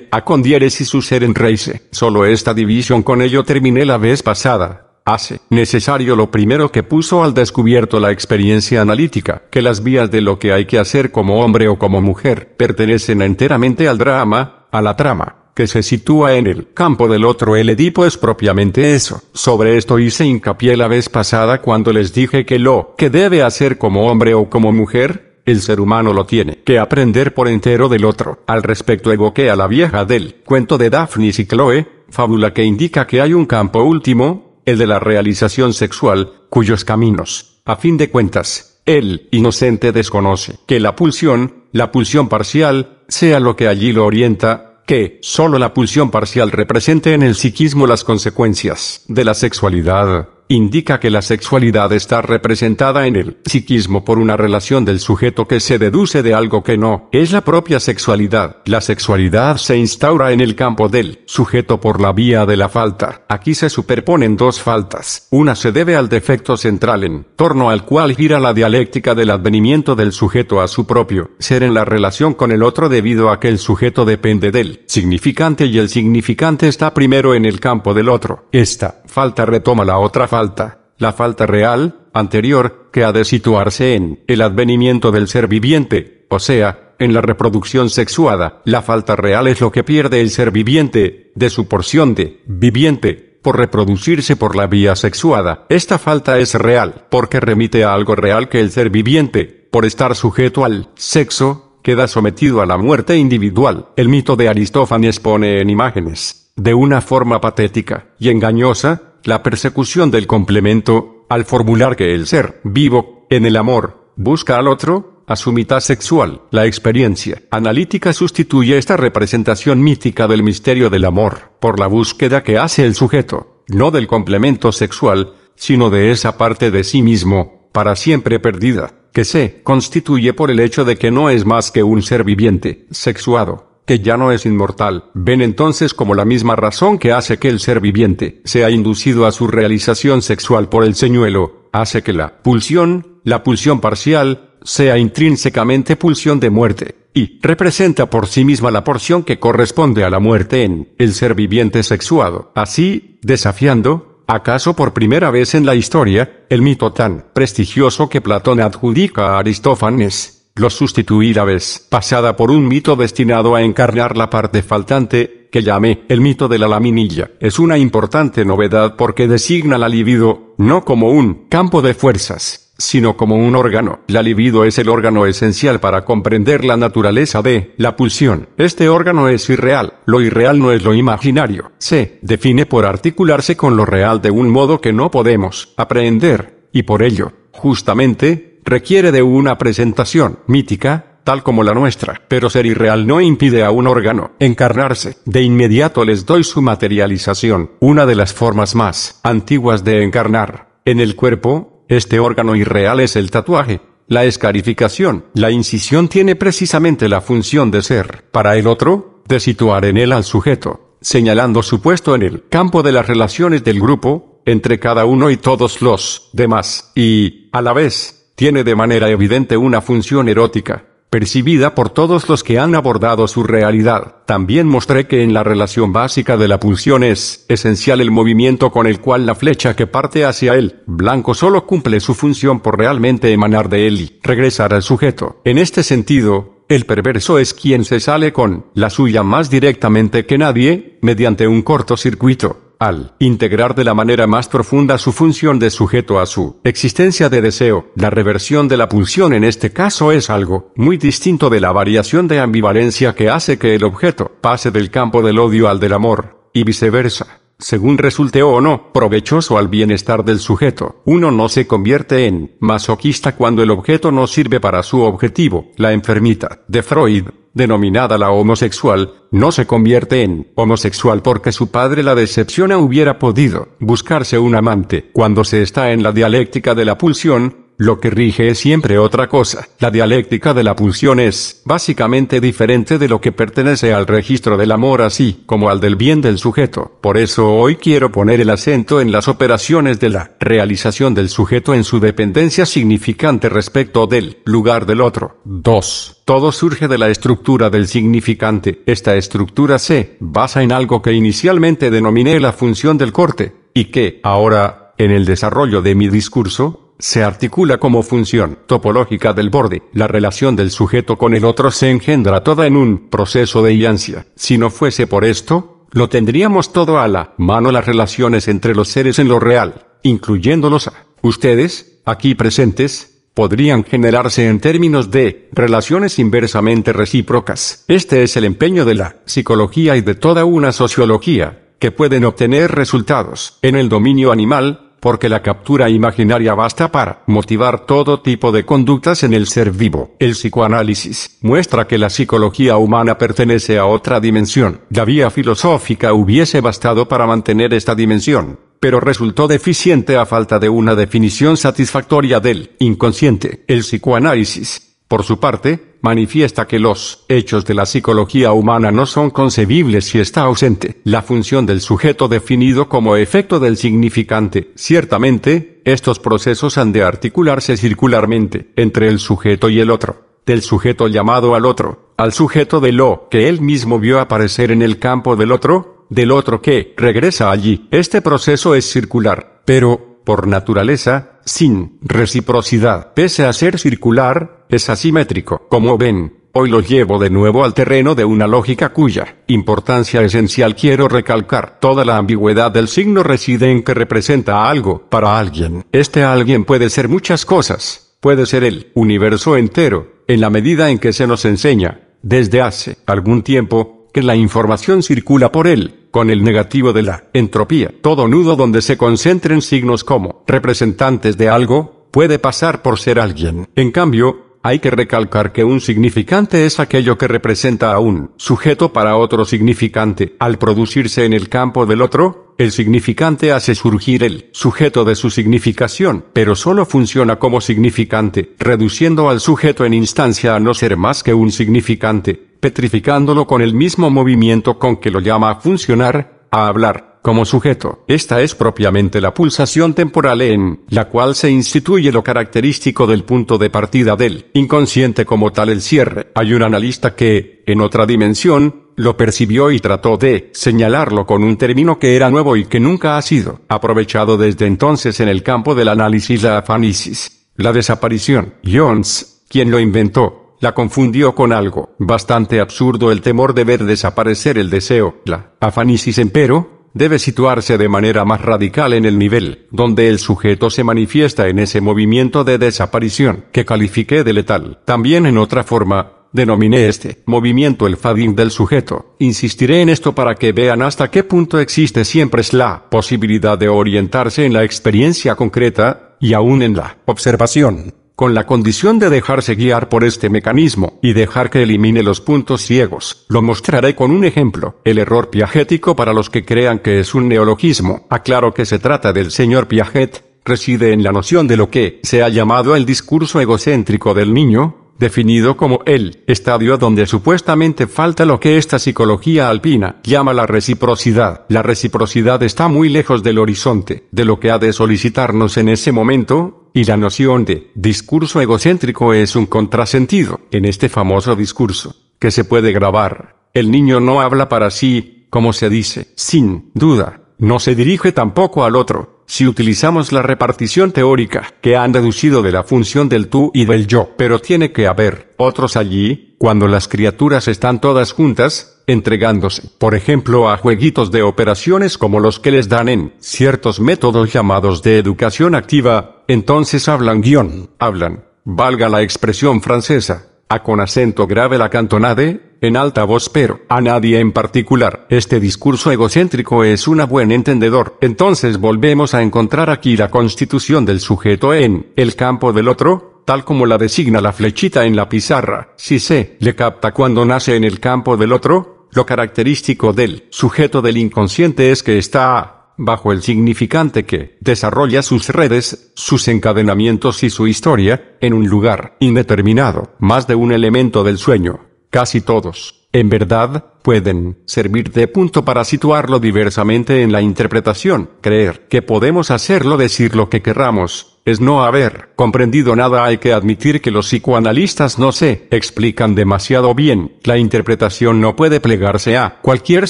Speaker 1: ...a condieres y su ser en Reise. Solo esta división con ello terminé la vez pasada hace necesario lo primero que puso al descubierto la experiencia analítica, que las vías de lo que hay que hacer como hombre o como mujer pertenecen enteramente al drama, a la trama, que se sitúa en el campo del otro. El Edipo es propiamente eso. Sobre esto hice hincapié la vez pasada cuando les dije que lo que debe hacer como hombre o como mujer el ser humano lo tiene que aprender por entero del otro. Al respecto evoqué a la vieja del cuento de Daphne y Chloe, fábula que indica que hay un campo último, el de la realización sexual, cuyos caminos, a fin de cuentas, el inocente desconoce que la pulsión, la pulsión parcial, sea lo que allí lo orienta, que solo la pulsión parcial represente en el psiquismo las consecuencias de la sexualidad, indica que la sexualidad está representada en el psiquismo por una relación del sujeto que se deduce de algo que no es la propia sexualidad. La sexualidad se instaura en el campo del sujeto por la vía de la falta. Aquí se superponen dos faltas. Una se debe al defecto central en torno al cual gira la dialéctica del advenimiento del sujeto a su propio ser en la relación con el otro debido a que el sujeto depende del significante y el significante está primero en el campo del otro. Esta falta retoma la otra falta falta, la falta real, anterior, que ha de situarse en el advenimiento del ser viviente, o sea, en la reproducción sexuada. La falta real es lo que pierde el ser viviente, de su porción de viviente, por reproducirse por la vía sexuada. Esta falta es real, porque remite a algo real que el ser viviente, por estar sujeto al sexo, queda sometido a la muerte individual. El mito de Aristófanes pone en imágenes, de una forma patética y engañosa, la persecución del complemento, al formular que el ser vivo, en el amor, busca al otro, a su mitad sexual. La experiencia analítica sustituye esta representación mítica del misterio del amor, por la búsqueda que hace el sujeto, no del complemento sexual, sino de esa parte de sí mismo, para siempre perdida, que se constituye por el hecho de que no es más que un ser viviente, sexuado que ya no es inmortal. Ven entonces como la misma razón que hace que el ser viviente sea inducido a su realización sexual por el señuelo, hace que la pulsión, la pulsión parcial, sea intrínsecamente pulsión de muerte, y representa por sí misma la porción que corresponde a la muerte en el ser viviente sexuado. Así, desafiando, acaso por primera vez en la historia, el mito tan prestigioso que Platón adjudica a Aristófanes, lo sustituí la vez pasada por un mito destinado a encarnar la parte faltante, que llamé el mito de la laminilla. Es una importante novedad porque designa la libido, no como un campo de fuerzas, sino como un órgano. La libido es el órgano esencial para comprender la naturaleza de la pulsión. Este órgano es irreal, lo irreal no es lo imaginario. Se define por articularse con lo real de un modo que no podemos aprehender, y por ello, justamente, requiere de una presentación mítica, tal como la nuestra, pero ser irreal no impide a un órgano encarnarse. De inmediato les doy su materialización, una de las formas más antiguas de encarnar. En el cuerpo, este órgano irreal es el tatuaje. La escarificación, la incisión tiene precisamente la función de ser, para el otro, de situar en él al sujeto, señalando su puesto en el campo de las relaciones del grupo, entre cada uno y todos los demás, y, a la vez, tiene de manera evidente una función erótica, percibida por todos los que han abordado su realidad. También mostré que en la relación básica de la pulsión es esencial el movimiento con el cual la flecha que parte hacia él, blanco solo cumple su función por realmente emanar de él y regresar al sujeto. En este sentido, el perverso es quien se sale con la suya más directamente que nadie, mediante un cortocircuito al integrar de la manera más profunda su función de sujeto a su existencia de deseo. La reversión de la pulsión en este caso es algo muy distinto de la variación de ambivalencia que hace que el objeto pase del campo del odio al del amor, y viceversa según resulte o no provechoso al bienestar del sujeto. Uno no se convierte en masoquista cuando el objeto no sirve para su objetivo. La enfermita de Freud denominada la homosexual, no se convierte en homosexual porque su padre la decepciona hubiera podido buscarse un amante. Cuando se está en la dialéctica de la pulsión, lo que rige es siempre otra cosa. La dialéctica de la pulsión es, básicamente, diferente de lo que pertenece al registro del amor así como al del bien del sujeto. Por eso hoy quiero poner el acento en las operaciones de la realización del sujeto en su dependencia significante respecto del lugar del otro. 2. Todo surge de la estructura del significante. Esta estructura se basa en algo que inicialmente denominé la función del corte, y que, ahora, en el desarrollo de mi discurso, se articula como función topológica del borde. La relación del sujeto con el otro se engendra toda en un proceso de iancia. Si no fuese por esto, lo tendríamos todo a la mano las relaciones entre los seres en lo real, incluyéndolos a ustedes, aquí presentes, podrían generarse en términos de relaciones inversamente recíprocas. Este es el empeño de la psicología y de toda una sociología, que pueden obtener resultados en el dominio animal, porque la captura imaginaria basta para motivar todo tipo de conductas en el ser vivo. El psicoanálisis muestra que la psicología humana pertenece a otra dimensión. La vía filosófica hubiese bastado para mantener esta dimensión, pero resultó deficiente a falta de una definición satisfactoria del inconsciente. El psicoanálisis por su parte, manifiesta que los hechos de la psicología humana no son concebibles si está ausente la función del sujeto definido como efecto del significante. Ciertamente, estos procesos han de articularse circularmente entre el sujeto y el otro, del sujeto llamado al otro, al sujeto de lo que él mismo vio aparecer en el campo del otro, del otro que regresa allí. Este proceso es circular, pero, por naturaleza, sin reciprocidad. Pese a ser circular, es asimétrico. Como ven, hoy lo llevo de nuevo al terreno de una lógica cuya importancia esencial quiero recalcar. Toda la ambigüedad del signo reside en que representa algo para alguien. Este alguien puede ser muchas cosas, puede ser el universo entero, en la medida en que se nos enseña, desde hace algún tiempo, que la información circula por él, con el negativo de la entropía. Todo nudo donde se concentren signos como representantes de algo, puede pasar por ser alguien. En cambio, hay que recalcar que un significante es aquello que representa a un sujeto para otro significante. Al producirse en el campo del otro, el significante hace surgir el sujeto de su significación, pero solo funciona como significante, reduciendo al sujeto en instancia a no ser más que un significante, petrificándolo con el mismo movimiento con que lo llama a funcionar, a hablar como sujeto. Esta es propiamente la pulsación temporal en la cual se instituye lo característico del punto de partida del inconsciente como tal el cierre. Hay un analista que, en otra dimensión, lo percibió y trató de señalarlo con un término que era nuevo y que nunca ha sido aprovechado desde entonces en el campo del análisis la afanisis. la desaparición. Jones, quien lo inventó, la confundió con algo bastante absurdo el temor de ver desaparecer el deseo. La afanisis empero, debe situarse de manera más radical en el nivel donde el sujeto se manifiesta en ese movimiento de desaparición que califiqué de letal. También en otra forma, denominé este movimiento el fading del sujeto. Insistiré en esto para que vean hasta qué punto existe siempre la posibilidad de orientarse en la experiencia concreta y aún en la observación con la condición de dejarse guiar por este mecanismo y dejar que elimine los puntos ciegos. Lo mostraré con un ejemplo. El error piagético para los que crean que es un neologismo. Aclaro que se trata del señor Piaget, reside en la noción de lo que se ha llamado el discurso egocéntrico del niño, definido como el estadio donde supuestamente falta lo que esta psicología alpina llama la reciprocidad. La reciprocidad está muy lejos del horizonte, de lo que ha de solicitarnos en ese momento, y la noción de discurso egocéntrico es un contrasentido en este famoso discurso, que se puede grabar. El niño no habla para sí, como se dice, sin duda, no se dirige tampoco al otro, si utilizamos la repartición teórica que han deducido de la función del tú y del yo. Pero tiene que haber otros allí, cuando las criaturas están todas juntas, entregándose, por ejemplo, a jueguitos de operaciones como los que les dan en ciertos métodos llamados de educación activa, entonces hablan guión, hablan, valga la expresión francesa, a con acento grave la cantonade, en alta voz pero a nadie en particular. Este discurso egocéntrico es una buen entendedor. Entonces volvemos a encontrar aquí la constitución del sujeto en el campo del otro, tal como la designa la flechita en la pizarra. Si se le capta cuando nace en el campo del otro, lo característico del sujeto del inconsciente es que está bajo el significante que desarrolla sus redes, sus encadenamientos y su historia, en un lugar indeterminado. Más de un elemento del sueño, casi todos, en verdad, pueden servir de punto para situarlo diversamente en la interpretación, creer que podemos hacerlo decir lo que querramos, es no haber comprendido nada. Hay que admitir que los psicoanalistas no se explican demasiado bien. La interpretación no puede plegarse a cualquier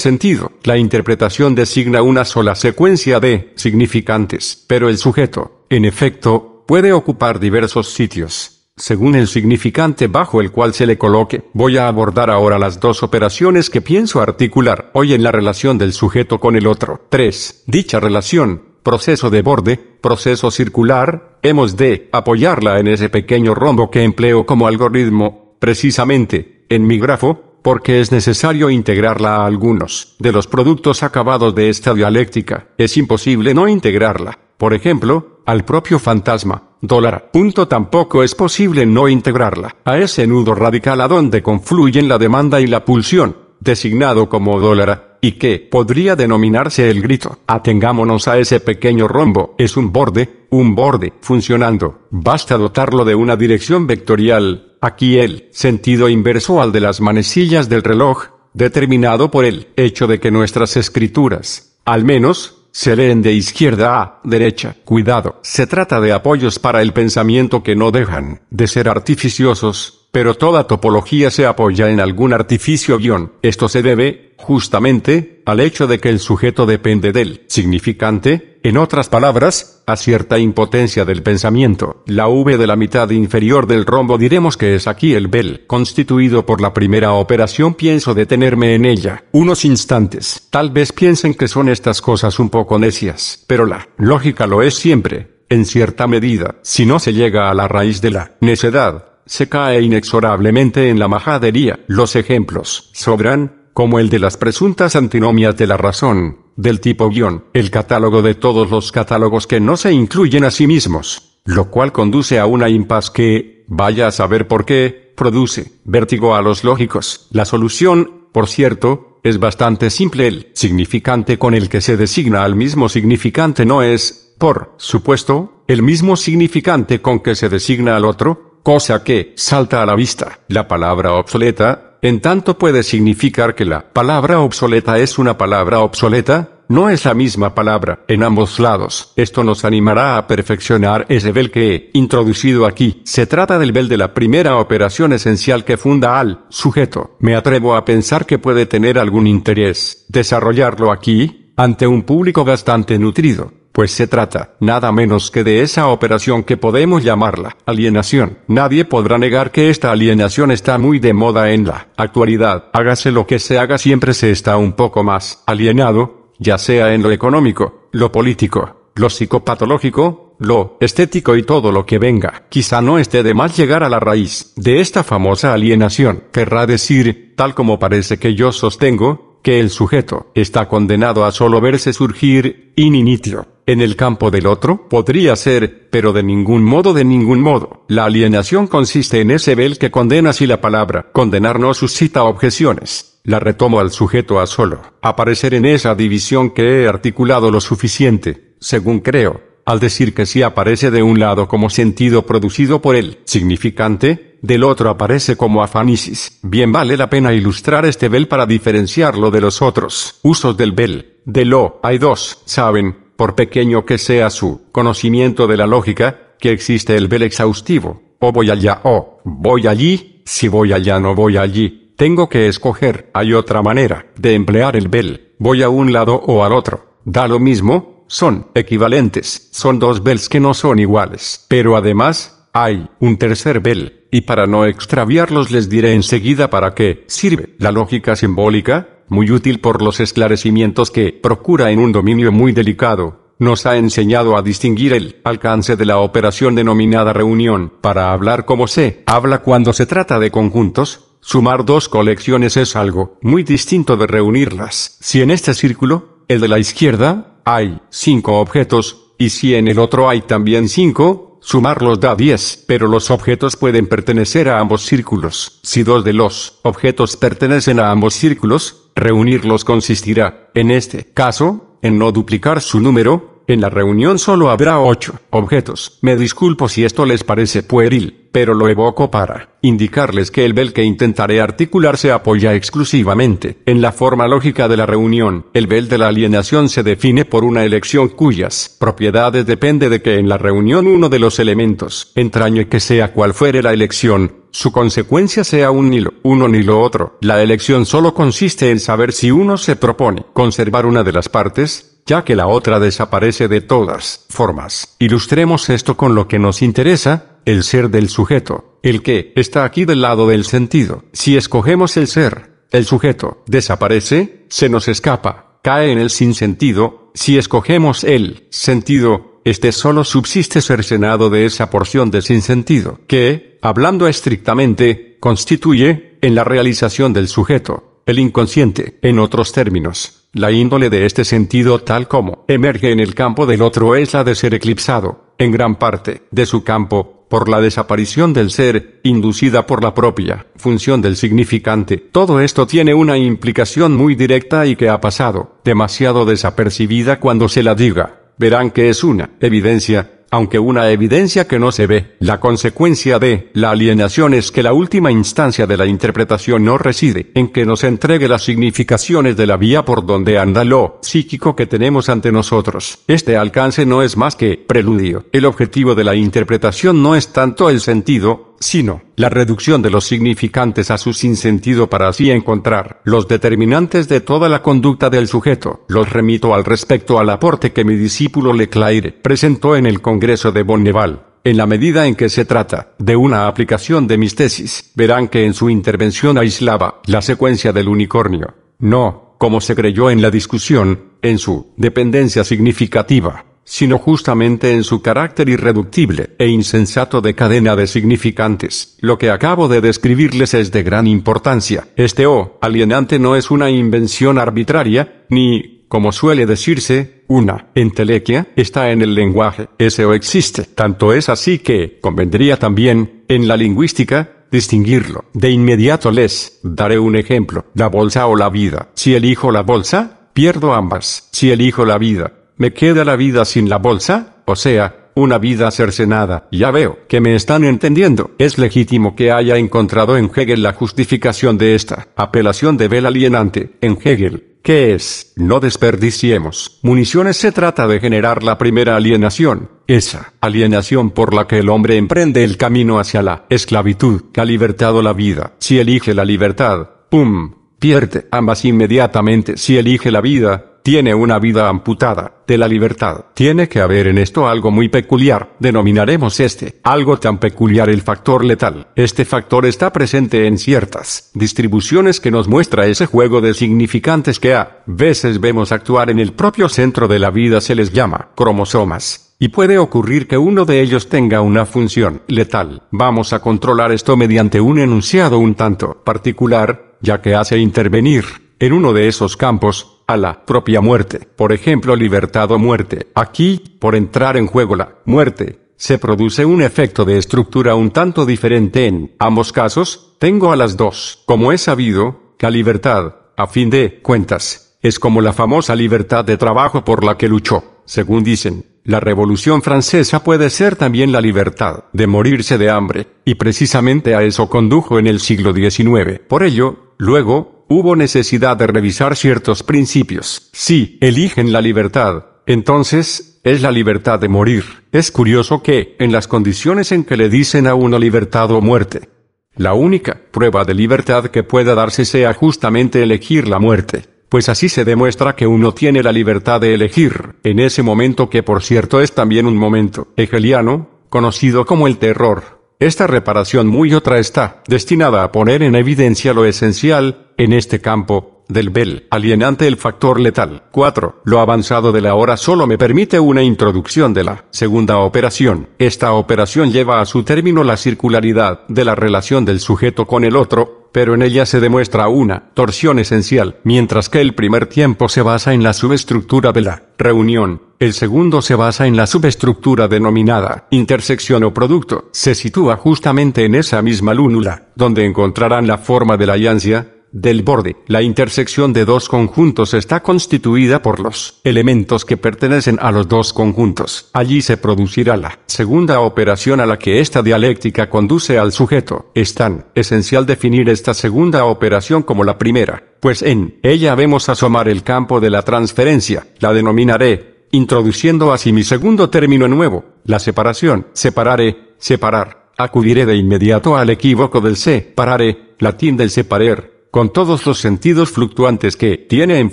Speaker 1: sentido. La interpretación designa una sola secuencia de significantes, pero el sujeto, en efecto, puede ocupar diversos sitios según el significante bajo el cual se le coloque. Voy a abordar ahora las dos operaciones que pienso articular hoy en la relación del sujeto con el otro. 3. Dicha relación proceso de borde, proceso circular, hemos de apoyarla en ese pequeño rombo que empleo como algoritmo, precisamente, en mi grafo, porque es necesario integrarla a algunos de los productos acabados de esta dialéctica. Es imposible no integrarla, por ejemplo, al propio fantasma. Dólar. Punto tampoco es posible no integrarla a ese nudo radical a donde confluyen la demanda y la pulsión, designado como dólar y que podría denominarse el grito. Atengámonos a ese pequeño rombo. Es un borde, un borde, funcionando. Basta dotarlo de una dirección vectorial, aquí el sentido inverso al de las manecillas del reloj, determinado por el hecho de que nuestras escrituras, al menos, se leen de izquierda a derecha. Cuidado, se trata de apoyos para el pensamiento que no dejan de ser artificiosos, pero toda topología se apoya en algún artificio guión. Esto se debe, justamente, al hecho de que el sujeto depende del significante, en otras palabras, a cierta impotencia del pensamiento. La V de la mitad inferior del rombo diremos que es aquí el bel, constituido por la primera operación pienso detenerme en ella. Unos instantes, tal vez piensen que son estas cosas un poco necias, pero la lógica lo es siempre. En cierta medida, si no se llega a la raíz de la necedad, se cae inexorablemente en la majadería. Los ejemplos sobran, como el de las presuntas antinomias de la razón, del tipo guión, el catálogo de todos los catálogos que no se incluyen a sí mismos, lo cual conduce a una impas que, vaya a saber por qué, produce vértigo a los lógicos. La solución, por cierto, es bastante simple. El significante con el que se designa al mismo significante no es, por supuesto, el mismo significante con que se designa al otro, cosa que salta a la vista. La palabra obsoleta, en tanto puede significar que la palabra obsoleta es una palabra obsoleta, no es la misma palabra en ambos lados. Esto nos animará a perfeccionar ese bel que he introducido aquí. Se trata del bel de la primera operación esencial que funda al sujeto. Me atrevo a pensar que puede tener algún interés desarrollarlo aquí, ante un público bastante nutrido pues se trata, nada menos que de esa operación que podemos llamarla alienación. Nadie podrá negar que esta alienación está muy de moda en la actualidad. Hágase lo que se haga siempre se está un poco más alienado, ya sea en lo económico, lo político, lo psicopatológico, lo estético y todo lo que venga. Quizá no esté de más llegar a la raíz de esta famosa alienación. Querrá decir, tal como parece que yo sostengo, que el sujeto está condenado a solo verse surgir in initio en el campo del otro, podría ser, pero de ningún modo, de ningún modo. La alienación consiste en ese bel que condena si la palabra condenar no suscita objeciones. La retomo al sujeto a solo, aparecer en esa división que he articulado lo suficiente, según creo, al decir que si aparece de un lado como sentido producido por el significante, del otro aparece como afanisis. Bien vale la pena ilustrar este bel para diferenciarlo de los otros usos del bel. De lo, hay dos, saben, por pequeño que sea su conocimiento de la lógica, que existe el bel exhaustivo, o voy allá o voy allí, si voy allá no voy allí, tengo que escoger, hay otra manera de emplear el bel, voy a un lado o al otro, da lo mismo, son equivalentes, son dos bels que no son iguales, pero además, hay un tercer bel, y para no extraviarlos les diré enseguida para qué sirve la lógica simbólica, muy útil por los esclarecimientos que procura en un dominio muy delicado, nos ha enseñado a distinguir el alcance de la operación denominada reunión, para hablar como se habla cuando se trata de conjuntos, Sumar dos colecciones es algo muy distinto de reunirlas. Si en este círculo, el de la izquierda, hay cinco objetos, y si en el otro hay también cinco, sumarlos da diez, pero los objetos pueden pertenecer a ambos círculos. Si dos de los objetos pertenecen a ambos círculos, Reunirlos consistirá, en este caso, en no duplicar su número, en la reunión solo habrá ocho objetos. Me disculpo si esto les parece pueril, pero lo evoco para indicarles que el bel que intentaré articular se apoya exclusivamente en la forma lógica de la reunión. El bel de la alienación se define por una elección cuyas propiedades depende de que en la reunión uno de los elementos entrañe que sea cual fuere la elección, su consecuencia sea un ni uno ni lo otro. La elección solo consiste en saber si uno se propone conservar una de las partes, ya que la otra desaparece de todas formas. Ilustremos esto con lo que nos interesa, el ser del sujeto, el que está aquí del lado del sentido. Si escogemos el ser, el sujeto desaparece, se nos escapa, cae en el sinsentido, si escogemos el sentido, este solo subsiste cercenado de esa porción de sinsentido, que, hablando estrictamente, constituye, en la realización del sujeto, el inconsciente, en otros términos. La índole de este sentido tal como emerge en el campo del otro es la de ser eclipsado, en gran parte, de su campo, por la desaparición del ser, inducida por la propia función del significante. Todo esto tiene una implicación muy directa y que ha pasado, demasiado desapercibida cuando se la diga verán que es una evidencia, aunque una evidencia que no se ve. La consecuencia de la alienación es que la última instancia de la interpretación no reside en que nos entregue las significaciones de la vía por donde anda lo psíquico que tenemos ante nosotros. Este alcance no es más que preludio. El objetivo de la interpretación no es tanto el sentido, sino la reducción de los significantes a su sinsentido para así encontrar los determinantes de toda la conducta del sujeto. Los remito al respecto al aporte que mi discípulo Leclaire presentó en el Congreso de Bonneval. En la medida en que se trata de una aplicación de mis tesis, verán que en su intervención aislaba la secuencia del unicornio. No, como se creyó en la discusión, en su dependencia significativa sino justamente en su carácter irreductible e insensato de cadena de significantes. Lo que acabo de describirles es de gran importancia. Este O alienante no es una invención arbitraria, ni, como suele decirse, una entelequia está en el lenguaje, ese o existe. Tanto es así que convendría también, en la lingüística, distinguirlo. De inmediato les daré un ejemplo, la bolsa o la vida. Si elijo la bolsa, pierdo ambas. Si elijo la vida, me queda la vida sin la bolsa, o sea, una vida cercenada. Ya veo que me están entendiendo. Es legítimo que haya encontrado en Hegel la justificación de esta apelación de vel alienante. En Hegel, ¿Qué es? No desperdiciemos. Municiones se trata de generar la primera alienación, esa alienación por la que el hombre emprende el camino hacia la esclavitud que ha libertado la vida. Si elige la libertad, ¡pum! pierde ambas inmediatamente si elige la vida, tiene una vida amputada de la libertad. Tiene que haber en esto algo muy peculiar, denominaremos este, algo tan peculiar el factor letal. Este factor está presente en ciertas distribuciones que nos muestra ese juego de significantes que a veces vemos actuar en el propio centro de la vida se les llama cromosomas. Y puede ocurrir que uno de ellos tenga una función letal. Vamos a controlar esto mediante un enunciado un tanto particular, ya que hace intervenir, en uno de esos campos, a la propia muerte. Por ejemplo, libertad o muerte. Aquí, por entrar en juego la muerte, se produce un efecto de estructura un tanto diferente en ambos casos, tengo a las dos. Como es sabido, la libertad, a fin de cuentas, es como la famosa libertad de trabajo por la que luchó, según dicen. La Revolución Francesa puede ser también la libertad de morirse de hambre, y precisamente a eso condujo en el siglo XIX. Por ello, Luego, hubo necesidad de revisar ciertos principios. Si eligen la libertad, entonces, es la libertad de morir. Es curioso que, en las condiciones en que le dicen a uno libertad o muerte, la única prueba de libertad que pueda darse sea justamente elegir la muerte, pues así se demuestra que uno tiene la libertad de elegir, en ese momento que por cierto es también un momento hegeliano, conocido como el terror. Esta reparación muy otra está destinada a poner en evidencia lo esencial, en este campo, del bel, alienante el factor letal. 4. Lo avanzado de la hora solo me permite una introducción de la segunda operación. Esta operación lleva a su término la circularidad de la relación del sujeto con el otro, pero en ella se demuestra una torsión esencial, mientras que el primer tiempo se basa en la subestructura de la reunión el segundo se basa en la subestructura denominada intersección o producto. Se sitúa justamente en esa misma lúnula, donde encontrarán la forma de la yancia del borde. La intersección de dos conjuntos está constituida por los elementos que pertenecen a los dos conjuntos. Allí se producirá la segunda operación a la que esta dialéctica conduce al sujeto. Es tan esencial definir esta segunda operación como la primera, pues en ella vemos asomar el campo de la transferencia. La denominaré introduciendo así mi segundo término nuevo, la separación, separaré, separar. Acudiré de inmediato al equívoco del Pararé, latín del separer, con todos los sentidos fluctuantes que tiene en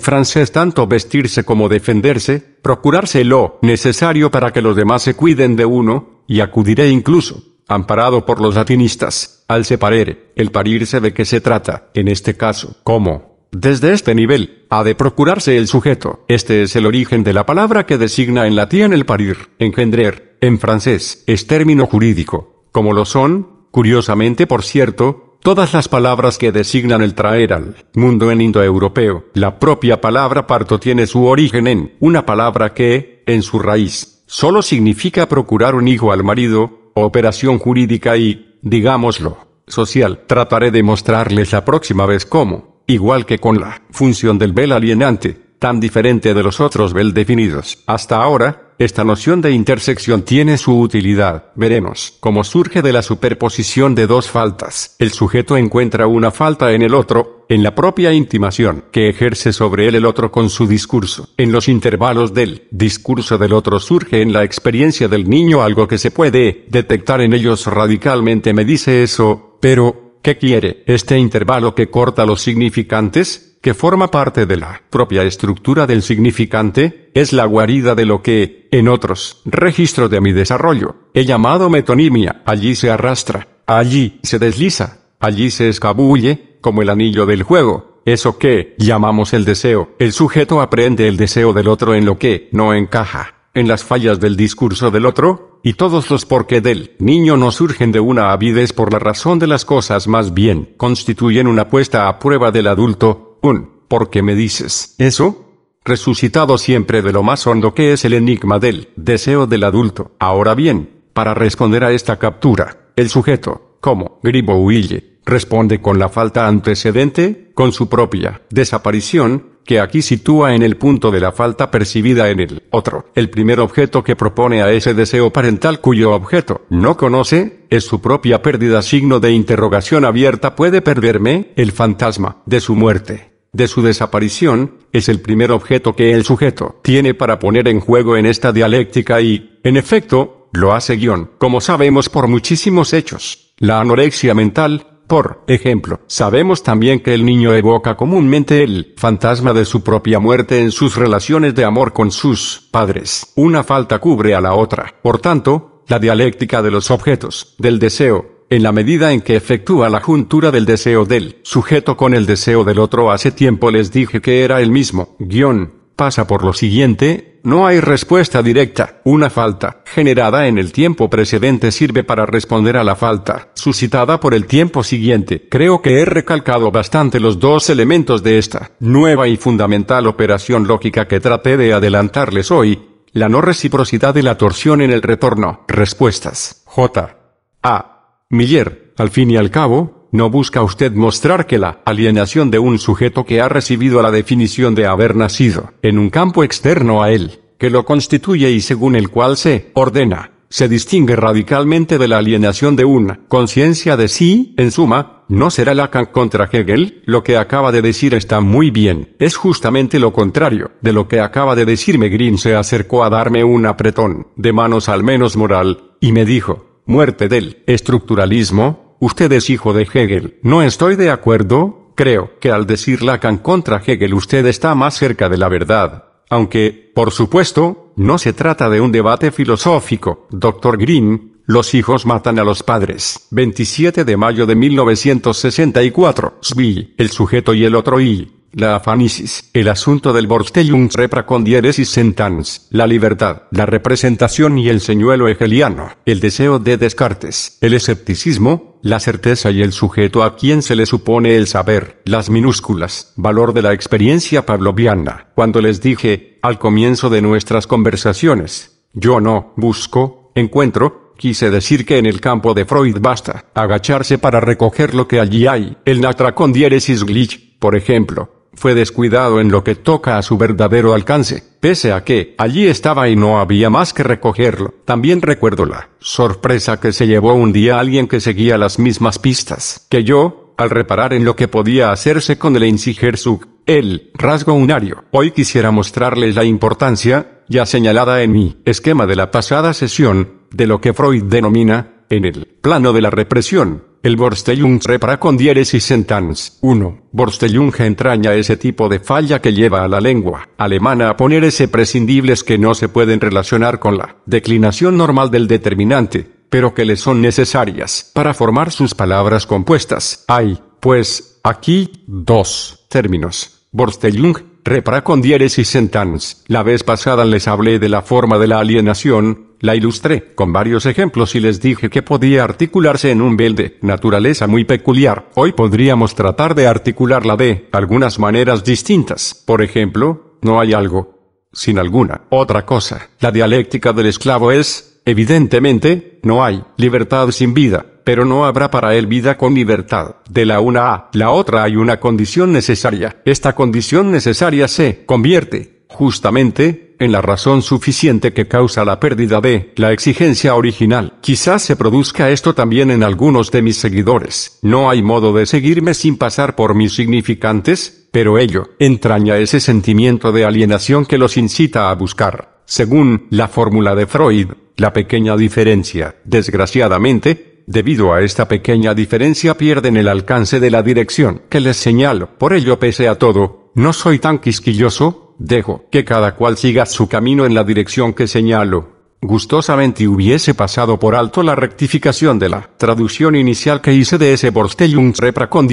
Speaker 1: francés tanto vestirse como defenderse, procurarse lo necesario para que los demás se cuiden de uno, y acudiré incluso, amparado por los latinistas, al separere, el parirse de qué se trata, en este caso, como desde este nivel, ha de procurarse el sujeto. Este es el origen de la palabra que designa en latín el parir, engendrer, en francés, es término jurídico, como lo son, curiosamente por cierto, todas las palabras que designan el traer al mundo en indoeuropeo. La propia palabra parto tiene su origen en una palabra que, en su raíz, solo significa procurar un hijo al marido, operación jurídica y, digámoslo, social. Trataré de mostrarles la próxima vez cómo. Igual que con la función del bel alienante, tan diferente de los otros bel definidos hasta ahora, esta noción de intersección tiene su utilidad. Veremos cómo surge de la superposición de dos faltas. El sujeto encuentra una falta en el otro, en la propia intimación que ejerce sobre él el otro con su discurso. En los intervalos del discurso del otro surge en la experiencia del niño algo que se puede detectar en ellos radicalmente. Me dice eso, pero ¿Qué quiere este intervalo que corta los significantes, que forma parte de la propia estructura del significante, es la guarida de lo que, en otros registros de mi desarrollo, he llamado metonimia. Allí se arrastra, allí se desliza, allí se escabulle, como el anillo del juego, eso que llamamos el deseo. El sujeto aprende el deseo del otro en lo que no encaja, en las fallas del discurso del otro, y todos los porque del niño no surgen de una avidez por la razón de las cosas más bien constituyen una puesta a prueba del adulto, un ¿por qué me dices eso, resucitado siempre de lo más hondo que es el enigma del deseo del adulto. Ahora bien, para responder a esta captura, el sujeto, como Gribo huille, responde con la falta antecedente, con su propia desaparición, que aquí sitúa en el punto de la falta percibida en el otro. El primer objeto que propone a ese deseo parental cuyo objeto no conoce, es su propia pérdida. Signo de interrogación abierta puede perderme, el fantasma de su muerte de su desaparición, es el primer objeto que el sujeto tiene para poner en juego en esta dialéctica y, en efecto, lo hace guión, como sabemos por muchísimos hechos. La anorexia mental, por ejemplo, sabemos también que el niño evoca comúnmente el fantasma de su propia muerte en sus relaciones de amor con sus padres. Una falta cubre a la otra. Por tanto, la dialéctica de los objetos, del deseo, en la medida en que efectúa la juntura del deseo del sujeto con el deseo del otro hace tiempo les dije que era el mismo, guión, pasa por lo siguiente, no hay respuesta directa. Una falta, generada en el tiempo precedente, sirve para responder a la falta, suscitada por el tiempo siguiente. Creo que he recalcado bastante los dos elementos de esta nueva y fundamental operación lógica que traté de adelantarles hoy, la no reciprocidad de la torsión en el retorno. Respuestas. J. A. Miller, al fin y al cabo, ¿No busca usted mostrar que la alienación de un sujeto que ha recibido la definición de haber nacido en un campo externo a él, que lo constituye y según el cual se ordena, se distingue radicalmente de la alienación de una conciencia de sí, en suma, no será Lacan contra Hegel, lo que acaba de decir está muy bien, es justamente lo contrario de lo que acaba de decirme Green se acercó a darme un apretón, de manos al menos moral, y me dijo, muerte del estructuralismo, usted es hijo de Hegel. No estoy de acuerdo, creo que al decir Lacan contra Hegel usted está más cerca de la verdad. Aunque, por supuesto, no se trata de un debate filosófico, Dr. Green, los hijos matan a los padres. 27 de mayo de 1964. Svi, el sujeto y el otro y la afanisis, el asunto del con sentans, la libertad, la representación y el señuelo hegeliano, el deseo de Descartes, el escepticismo, la certeza y el sujeto a quien se le supone el saber, las minúsculas, valor de la experiencia pavloviana. Cuando les dije, al comienzo de nuestras conversaciones, yo no busco, encuentro, quise decir que en el campo de Freud basta agacharse para recoger lo que allí hay, el natracondiéresis glitch, por ejemplo, fue descuidado en lo que toca a su verdadero alcance, pese a que allí estaba y no había más que recogerlo. También recuerdo la sorpresa que se llevó un día alguien que seguía las mismas pistas que yo, al reparar en lo que podía hacerse con el Insigersug, el rasgo unario. Hoy quisiera mostrarles la importancia, ya señalada en mi esquema de la pasada sesión, de lo que Freud denomina, en el plano de la represión, el Borsteljung repara con diéresis sentans. 1. borsteljung entraña ese tipo de falla que lleva a la lengua alemana a poner ese prescindibles que no se pueden relacionar con la declinación normal del determinante, pero que le son necesarias para formar sus palabras compuestas. Hay, pues, aquí dos términos. Borsteljung, repara con diéresis sentanz La vez pasada les hablé de la forma de la alienación, la ilustré con varios ejemplos y les dije que podía articularse en un bel naturaleza muy peculiar. Hoy podríamos tratar de articularla de algunas maneras distintas. Por ejemplo, no hay algo sin alguna otra cosa. La dialéctica del esclavo es, evidentemente, no hay libertad sin vida, pero no habrá para él vida con libertad. De la una a la otra hay una condición necesaria. Esta condición necesaria se convierte, justamente, en la razón suficiente que causa la pérdida de la exigencia original. Quizás se produzca esto también en algunos de mis seguidores. No hay modo de seguirme sin pasar por mis significantes, pero ello entraña ese sentimiento de alienación que los incita a buscar. Según la fórmula de Freud, la pequeña diferencia, desgraciadamente, debido a esta pequeña diferencia pierden el alcance de la dirección que les señalo. Por ello, pese a todo, no soy tan quisquilloso, dejo que cada cual siga su camino en la dirección que señalo. Gustosamente hubiese pasado por alto la rectificación de la traducción inicial que hice de ese Borstellung repra con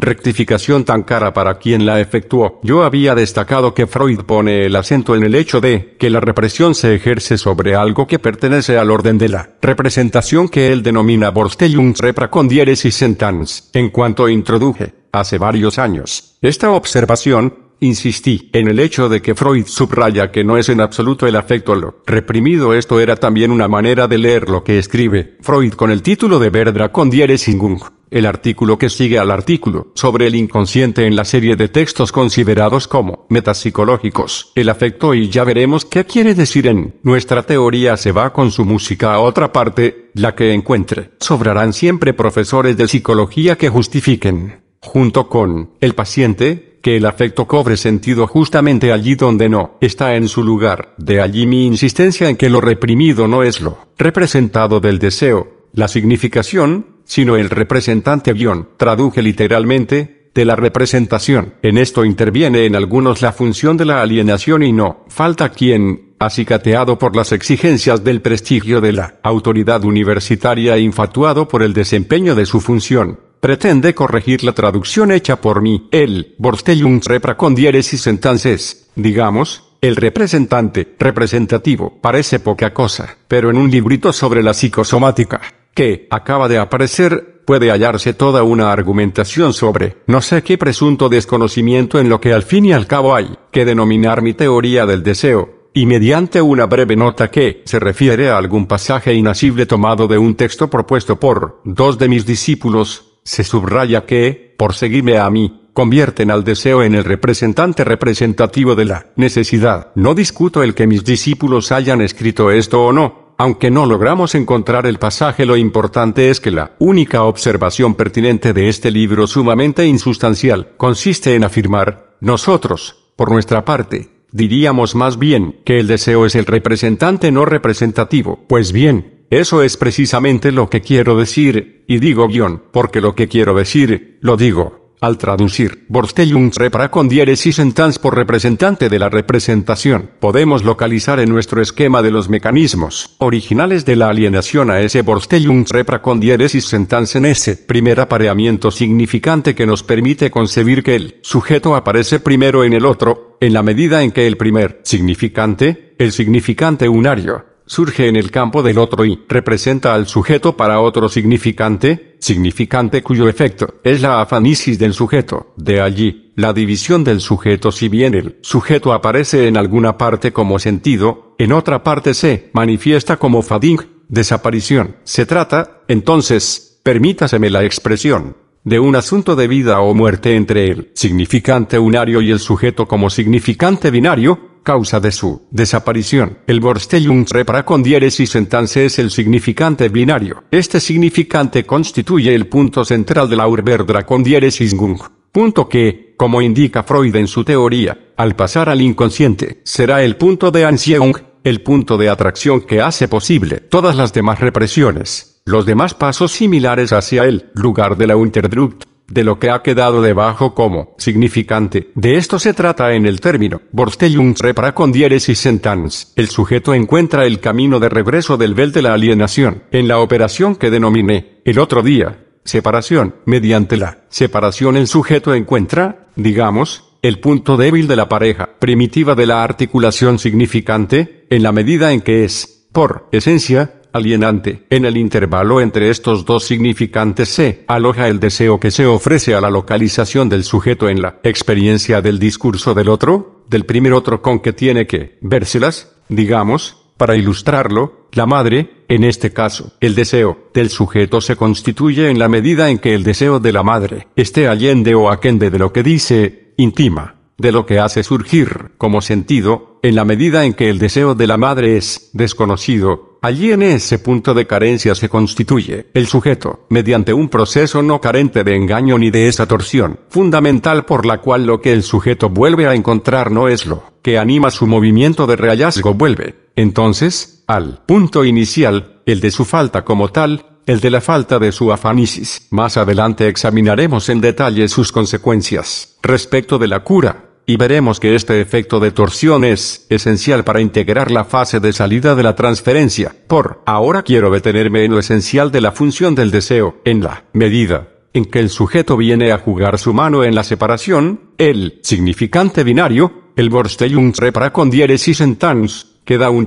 Speaker 1: rectificación tan cara para quien la efectuó. Yo había destacado que Freud pone el acento en el hecho de que la represión se ejerce sobre algo que pertenece al orden de la representación que él denomina trepra con En cuanto introduje, hace varios años, esta observación, Insistí en el hecho de que Freud subraya que no es en absoluto el afecto lo reprimido. Esto era también una manera de leer lo que escribe Freud con el título de Verdra con Singung, el artículo que sigue al artículo sobre el inconsciente en la serie de textos considerados como metapsicológicos. El afecto y ya veremos qué quiere decir en nuestra teoría se va con su música a otra parte, la que encuentre. Sobrarán siempre profesores de psicología que justifiquen junto con el paciente, el afecto cobre sentido justamente allí donde no está en su lugar. De allí mi insistencia en que lo reprimido no es lo representado del deseo, la significación, sino el representante guión, traduje literalmente, de la representación. En esto interviene en algunos la función de la alienación y no falta quien, acicateado por las exigencias del prestigio de la autoridad universitaria e infatuado por el desempeño de su función, pretende corregir la traducción hecha por mí, el Borstellungsrepra con diéresis entonces, digamos, el representante, representativo, parece poca cosa, pero en un librito sobre la psicosomática, que acaba de aparecer, puede hallarse toda una argumentación sobre, no sé qué presunto desconocimiento en lo que al fin y al cabo hay, que denominar mi teoría del deseo, y mediante una breve nota que se refiere a algún pasaje inasible tomado de un texto propuesto por dos de mis discípulos, se subraya que, por seguirme a mí, convierten al deseo en el representante representativo de la necesidad. No discuto el que mis discípulos hayan escrito esto o no, aunque no logramos encontrar el pasaje, lo importante es que la única observación pertinente de este libro sumamente insustancial consiste en afirmar, nosotros, por nuestra parte, diríamos más bien que el deseo es el representante no representativo. Pues bien, eso es precisamente lo que quiero decir, y digo guión, porque lo que quiero decir, lo digo. Al traducir, repra con diéresis por representante de la representación, podemos localizar en nuestro esquema de los mecanismos originales de la alienación a ese repra con diéresis en ese primer apareamiento significante que nos permite concebir que el sujeto aparece primero en el otro, en la medida en que el primer significante, el significante unario, surge en el campo del otro y representa al sujeto para otro significante, significante cuyo efecto es la afanisis del sujeto. De allí, la división del sujeto si bien el sujeto aparece en alguna parte como sentido, en otra parte se manifiesta como fading, desaparición. Se trata, entonces, permítaseme la expresión, de un asunto de vida o muerte entre el significante unario y el sujeto como significante binario, causa de su desaparición. El repara con diéresis entonces es el significante binario. Este significante constituye el punto central de la Urberdra con diéresis gung. Punto que, como indica Freud en su teoría, al pasar al inconsciente, será el punto de Anziehung, el punto de atracción que hace posible todas las demás represiones, los demás pasos similares hacia el lugar de la Unterdrückt de lo que ha quedado debajo como significante. De esto se trata en el término para con y sentans. El sujeto encuentra el camino de regreso del vel de la alienación en la operación que denominé el otro día. Separación. Mediante la separación el sujeto encuentra, digamos, el punto débil de la pareja primitiva de la articulación significante, en la medida en que es, por esencia, alienante. En el intervalo entre estos dos significantes se aloja el deseo que se ofrece a la localización del sujeto en la experiencia del discurso del otro, del primer otro con que tiene que vérselas, digamos, para ilustrarlo, la madre, en este caso, el deseo del sujeto se constituye en la medida en que el deseo de la madre esté allende o aquende de lo que dice, intima, de lo que hace surgir como sentido, en la medida en que el deseo de la madre es desconocido, Allí en ese punto de carencia se constituye el sujeto, mediante un proceso no carente de engaño ni de esa torsión, fundamental por la cual lo que el sujeto vuelve a encontrar no es lo que anima su movimiento de rehallazgo vuelve, entonces, al punto inicial, el de su falta como tal, el de la falta de su afanisis. Más adelante examinaremos en detalle sus consecuencias. Respecto de la cura, y veremos que este efecto de torsión es esencial para integrar la fase de salida de la transferencia. Por ahora quiero detenerme en lo esencial de la función del deseo, en la medida en que el sujeto viene a jugar su mano en la separación, el significante binario, el Repara con diéresis en tans, queda un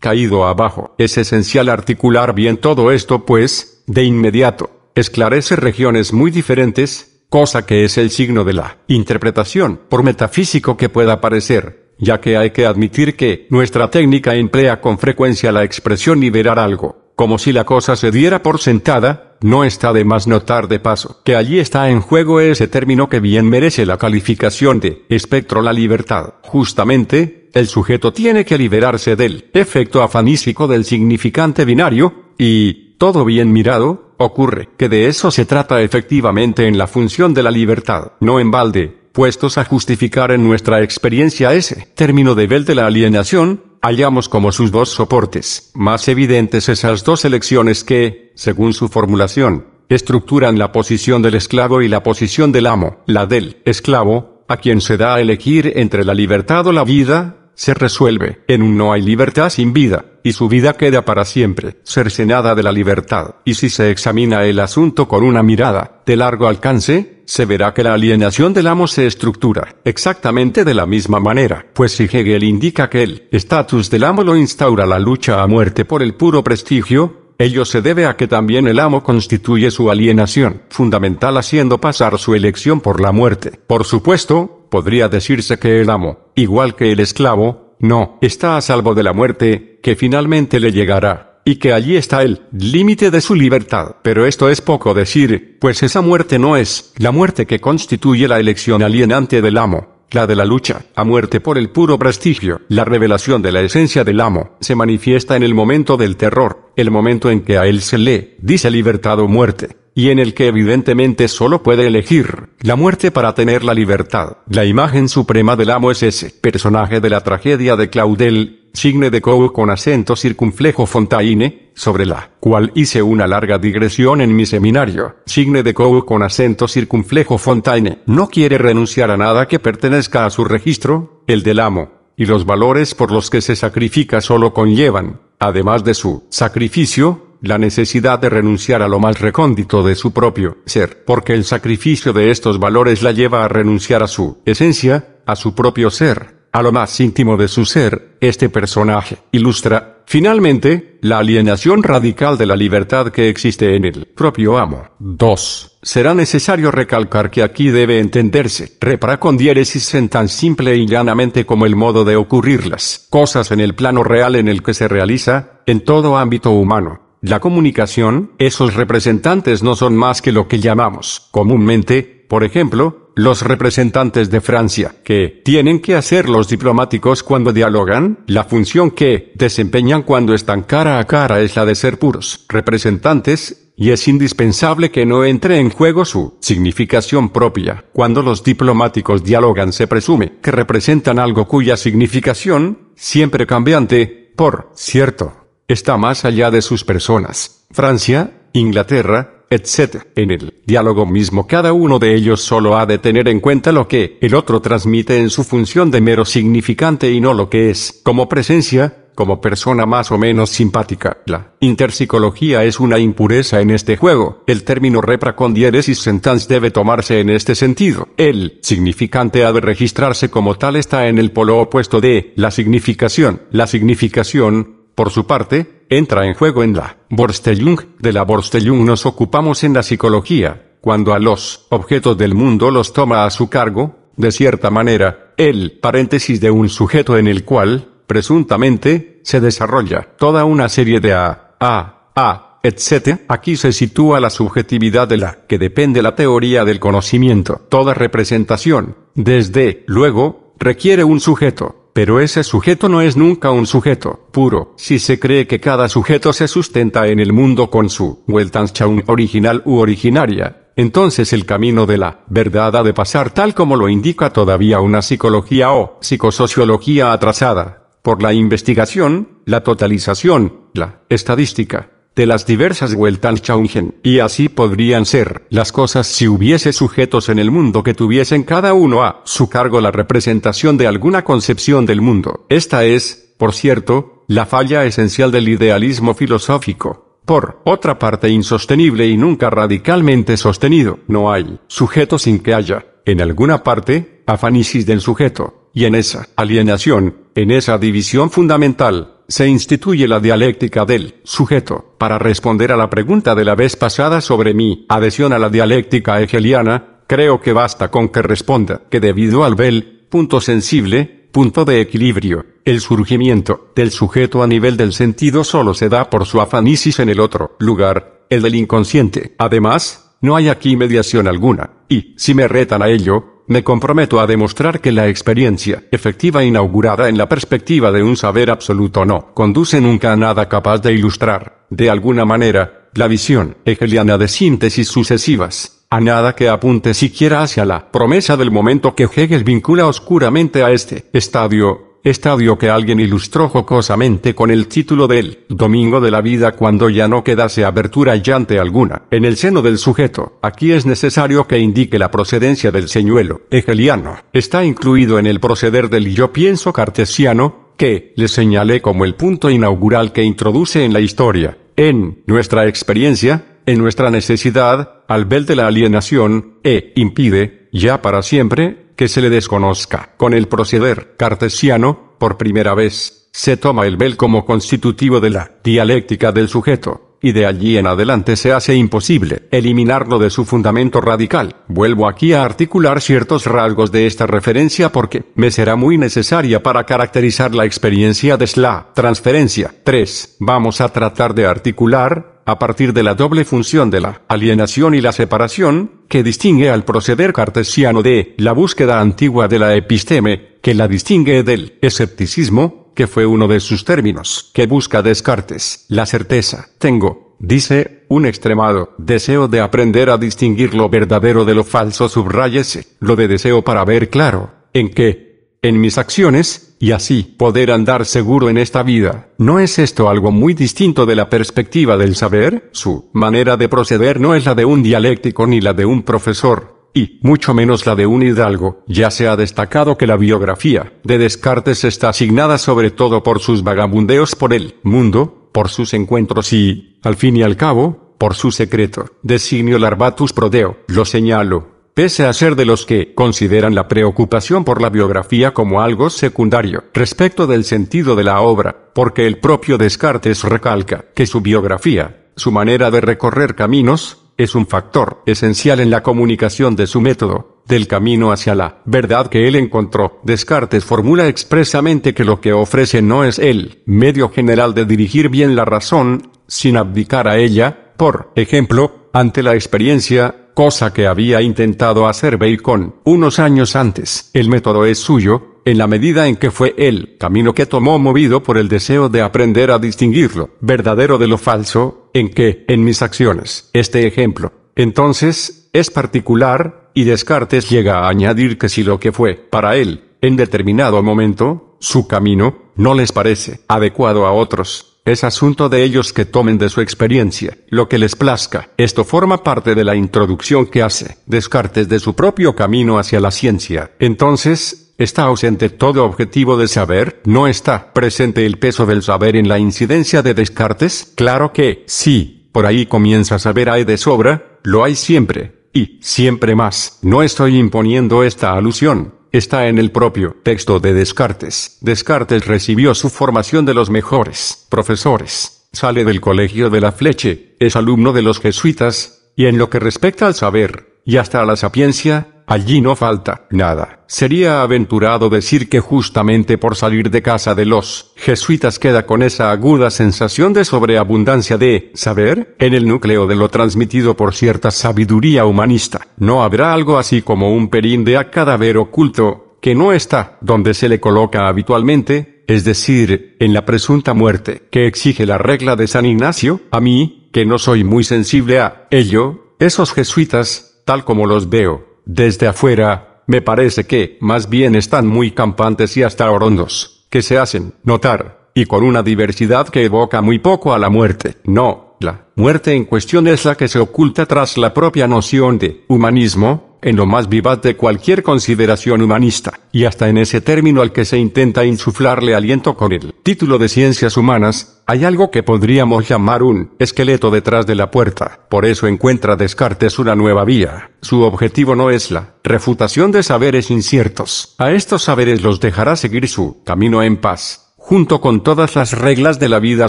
Speaker 1: caído abajo. Es esencial articular bien todo esto pues, de inmediato, esclarece regiones muy diferentes, cosa que es el signo de la interpretación, por metafísico que pueda parecer, ya que hay que admitir que nuestra técnica emplea con frecuencia la expresión liberar algo, como si la cosa se diera por sentada, no está de más notar de paso que allí está en juego ese término que bien merece la calificación de espectro la libertad. Justamente, el sujeto tiene que liberarse del efecto afanísico del significante binario, y, todo bien mirado, Ocurre que de eso se trata efectivamente en la función de la libertad, no en balde, puestos a justificar en nuestra experiencia ese término de Bell de la alienación, hallamos como sus dos soportes más evidentes esas dos elecciones que, según su formulación, estructuran la posición del esclavo y la posición del amo. La del esclavo, a quien se da a elegir entre la libertad o la vida, se resuelve en un no hay libertad sin vida y su vida queda para siempre cercenada de la libertad. Y si se examina el asunto con una mirada de largo alcance, se verá que la alienación del amo se estructura exactamente de la misma manera, pues si Hegel indica que el estatus del amo lo instaura la lucha a muerte por el puro prestigio, Ello se debe a que también el amo constituye su alienación fundamental haciendo pasar su elección por la muerte. Por supuesto, podría decirse que el amo, igual que el esclavo, no, está a salvo de la muerte, que finalmente le llegará, y que allí está el límite de su libertad. Pero esto es poco decir, pues esa muerte no es la muerte que constituye la elección alienante del amo, la de la lucha, a muerte por el puro prestigio. La revelación de la esencia del amo se manifiesta en el momento del terror, el momento en que a él se le dice libertad o muerte, y en el que evidentemente solo puede elegir la muerte para tener la libertad. La imagen suprema del amo es ese personaje de la tragedia de Claudel, signe de Cou con acento circunflejo Fontaine, sobre la cual hice una larga digresión en mi seminario. Signe de Cou con acento circunflejo Fontaine no quiere renunciar a nada que pertenezca a su registro, el del amo, y los valores por los que se sacrifica solo conllevan, además de su sacrificio, la necesidad de renunciar a lo más recóndito de su propio ser, porque el sacrificio de estos valores la lleva a renunciar a su esencia, a su propio ser, a lo más íntimo de su ser, este personaje ilustra, finalmente, la alienación radical de la libertad que existe en el propio amo. 2. Será necesario recalcar que aquí debe entenderse repara con diéresis en tan simple y llanamente como el modo de ocurrir las cosas en el plano real en el que se realiza, en todo ámbito humano, la comunicación, esos representantes no son más que lo que llamamos, comúnmente, por ejemplo, los representantes de Francia, que tienen que hacer los diplomáticos cuando dialogan, la función que desempeñan cuando están cara a cara es la de ser puros representantes y es indispensable que no entre en juego su significación propia. Cuando los diplomáticos dialogan se presume que representan algo cuya significación, siempre cambiante, por cierto, está más allá de sus personas. Francia, Inglaterra, etc. En el diálogo mismo cada uno de ellos solo ha de tener en cuenta lo que el otro transmite en su función de mero significante y no lo que es, como presencia, como persona más o menos simpática. La interpsicología es una impureza en este juego. El término repra con diéresis sentans debe tomarse en este sentido. El significante ha de registrarse como tal está en el polo opuesto de la significación. La significación, por su parte, entra en juego en la Borstelung. De la Borstelung nos ocupamos en la psicología, cuando a los objetos del mundo los toma a su cargo, de cierta manera, el paréntesis de un sujeto en el cual, presuntamente, se desarrolla toda una serie de A, A, A, etc. Aquí se sitúa la subjetividad de la que depende la teoría del conocimiento. Toda representación, desde luego, requiere un sujeto pero ese sujeto no es nunca un sujeto puro, si se cree que cada sujeto se sustenta en el mundo con su Weltanschauung original u originaria, entonces el camino de la verdad ha de pasar tal como lo indica todavía una psicología o psicosociología atrasada, por la investigación, la totalización, la estadística, de las diversas Weltanschauungen, y así podrían ser las cosas si hubiese sujetos en el mundo que tuviesen cada uno a su cargo la representación de alguna concepción del mundo. Esta es, por cierto, la falla esencial del idealismo filosófico por otra parte insostenible y nunca radicalmente sostenido. No hay sujeto sin que haya, en alguna parte, afanisis del sujeto, y en esa alienación, en esa división fundamental, se instituye la dialéctica del sujeto para responder a la pregunta de la vez pasada sobre mi adhesión a la dialéctica hegeliana, creo que basta con que responda que debido al bel, punto sensible, punto de equilibrio, el surgimiento del sujeto a nivel del sentido solo se da por su afanisis en el otro lugar, el del inconsciente. Además, no hay aquí mediación alguna, y, si me retan a ello, me comprometo a demostrar que la experiencia efectiva e inaugurada en la perspectiva de un saber absoluto no conduce nunca a nada capaz de ilustrar, de alguna manera, la visión hegeliana de síntesis sucesivas, a nada que apunte siquiera hacia la promesa del momento que Hegel vincula oscuramente a este estadio estadio que alguien ilustró jocosamente con el título del Domingo de la Vida cuando ya no quedase abertura llante alguna en el seno del sujeto. Aquí es necesario que indique la procedencia del señuelo hegeliano. Está incluido en el proceder del yo pienso cartesiano, que le señalé como el punto inaugural que introduce en la historia, en nuestra experiencia, en nuestra necesidad, al ver de la alienación, e impide, ya para siempre, que se le desconozca. Con el proceder cartesiano, por primera vez, se toma el bel como constitutivo de la dialéctica del sujeto, y de allí en adelante se hace imposible eliminarlo de su fundamento radical. Vuelvo aquí a articular ciertos rasgos de esta referencia porque me será muy necesaria para caracterizar la experiencia de la transferencia. 3. Vamos a tratar de articular a partir de la doble función de la alienación y la separación, que distingue al proceder cartesiano de la búsqueda antigua de la episteme, que la distingue del escepticismo, que fue uno de sus términos, que busca Descartes, la certeza, tengo, dice, un extremado deseo de aprender a distinguir lo verdadero de lo falso, subrayese, lo de deseo para ver claro, en qué en mis acciones y así poder andar seguro en esta vida. ¿No es esto algo muy distinto de la perspectiva del saber? Su manera de proceder no es la de un dialéctico ni la de un profesor, y mucho menos la de un hidalgo. Ya se ha destacado que la biografía de Descartes está asignada sobre todo por sus vagabundeos por el mundo, por sus encuentros y, al fin y al cabo, por su secreto. Designio Larvatus Prodeo, lo señalo pese a ser de los que consideran la preocupación por la biografía como algo secundario respecto del sentido de la obra, porque el propio Descartes recalca que su biografía, su manera de recorrer caminos, es un factor esencial en la comunicación de su método, del camino hacia la verdad que él encontró. Descartes formula expresamente que lo que ofrece no es el medio general de dirigir bien la razón, sin abdicar a ella, por ejemplo, ante la experiencia, cosa que había intentado hacer Bacon unos años antes. El método es suyo, en la medida en que fue el camino que tomó movido por el deseo de aprender a distinguir lo verdadero de lo falso, en que, en mis acciones, este ejemplo, entonces, es particular, y Descartes llega a añadir que si lo que fue, para él, en determinado momento, su camino, no les parece adecuado a otros, es asunto de ellos que tomen de su experiencia lo que les plazca. Esto forma parte de la introducción que hace Descartes de su propio camino hacia la ciencia. Entonces, Está ausente todo objetivo de saber, no está presente el peso del saber en la incidencia de Descartes, claro que, sí, por ahí comienza a saber hay de sobra, lo hay siempre, y siempre más. No estoy imponiendo esta alusión, está en el propio texto de Descartes. Descartes recibió su formación de los mejores profesores, sale del Colegio de la Fleche, es alumno de los jesuitas, y en lo que respecta al saber, y hasta a la sapiencia, Allí no falta nada. Sería aventurado decir que justamente por salir de casa de los jesuitas queda con esa aguda sensación de sobreabundancia de saber en el núcleo de lo transmitido por cierta sabiduría humanista. No habrá algo así como un perín de a cadáver oculto, que no está donde se le coloca habitualmente, es decir, en la presunta muerte que exige la regla de San Ignacio, a mí, que no soy muy sensible a ello, esos jesuitas, tal como los veo, desde afuera, me parece que, más bien están muy campantes y hasta orondos, que se hacen notar, y con una diversidad que evoca muy poco a la muerte. No, la muerte en cuestión es la que se oculta tras la propia noción de humanismo, en lo más vivaz de cualquier consideración humanista, y hasta en ese término al que se intenta insuflarle aliento con el título de Ciencias Humanas, hay algo que podríamos llamar un esqueleto detrás de la puerta. Por eso encuentra Descartes una nueva vía. Su objetivo no es la refutación de saberes inciertos. A estos saberes los dejará seguir su camino en paz, junto con todas las reglas de la vida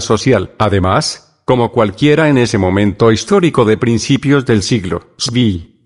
Speaker 1: social. Además, como cualquiera en ese momento histórico de principios del siglo,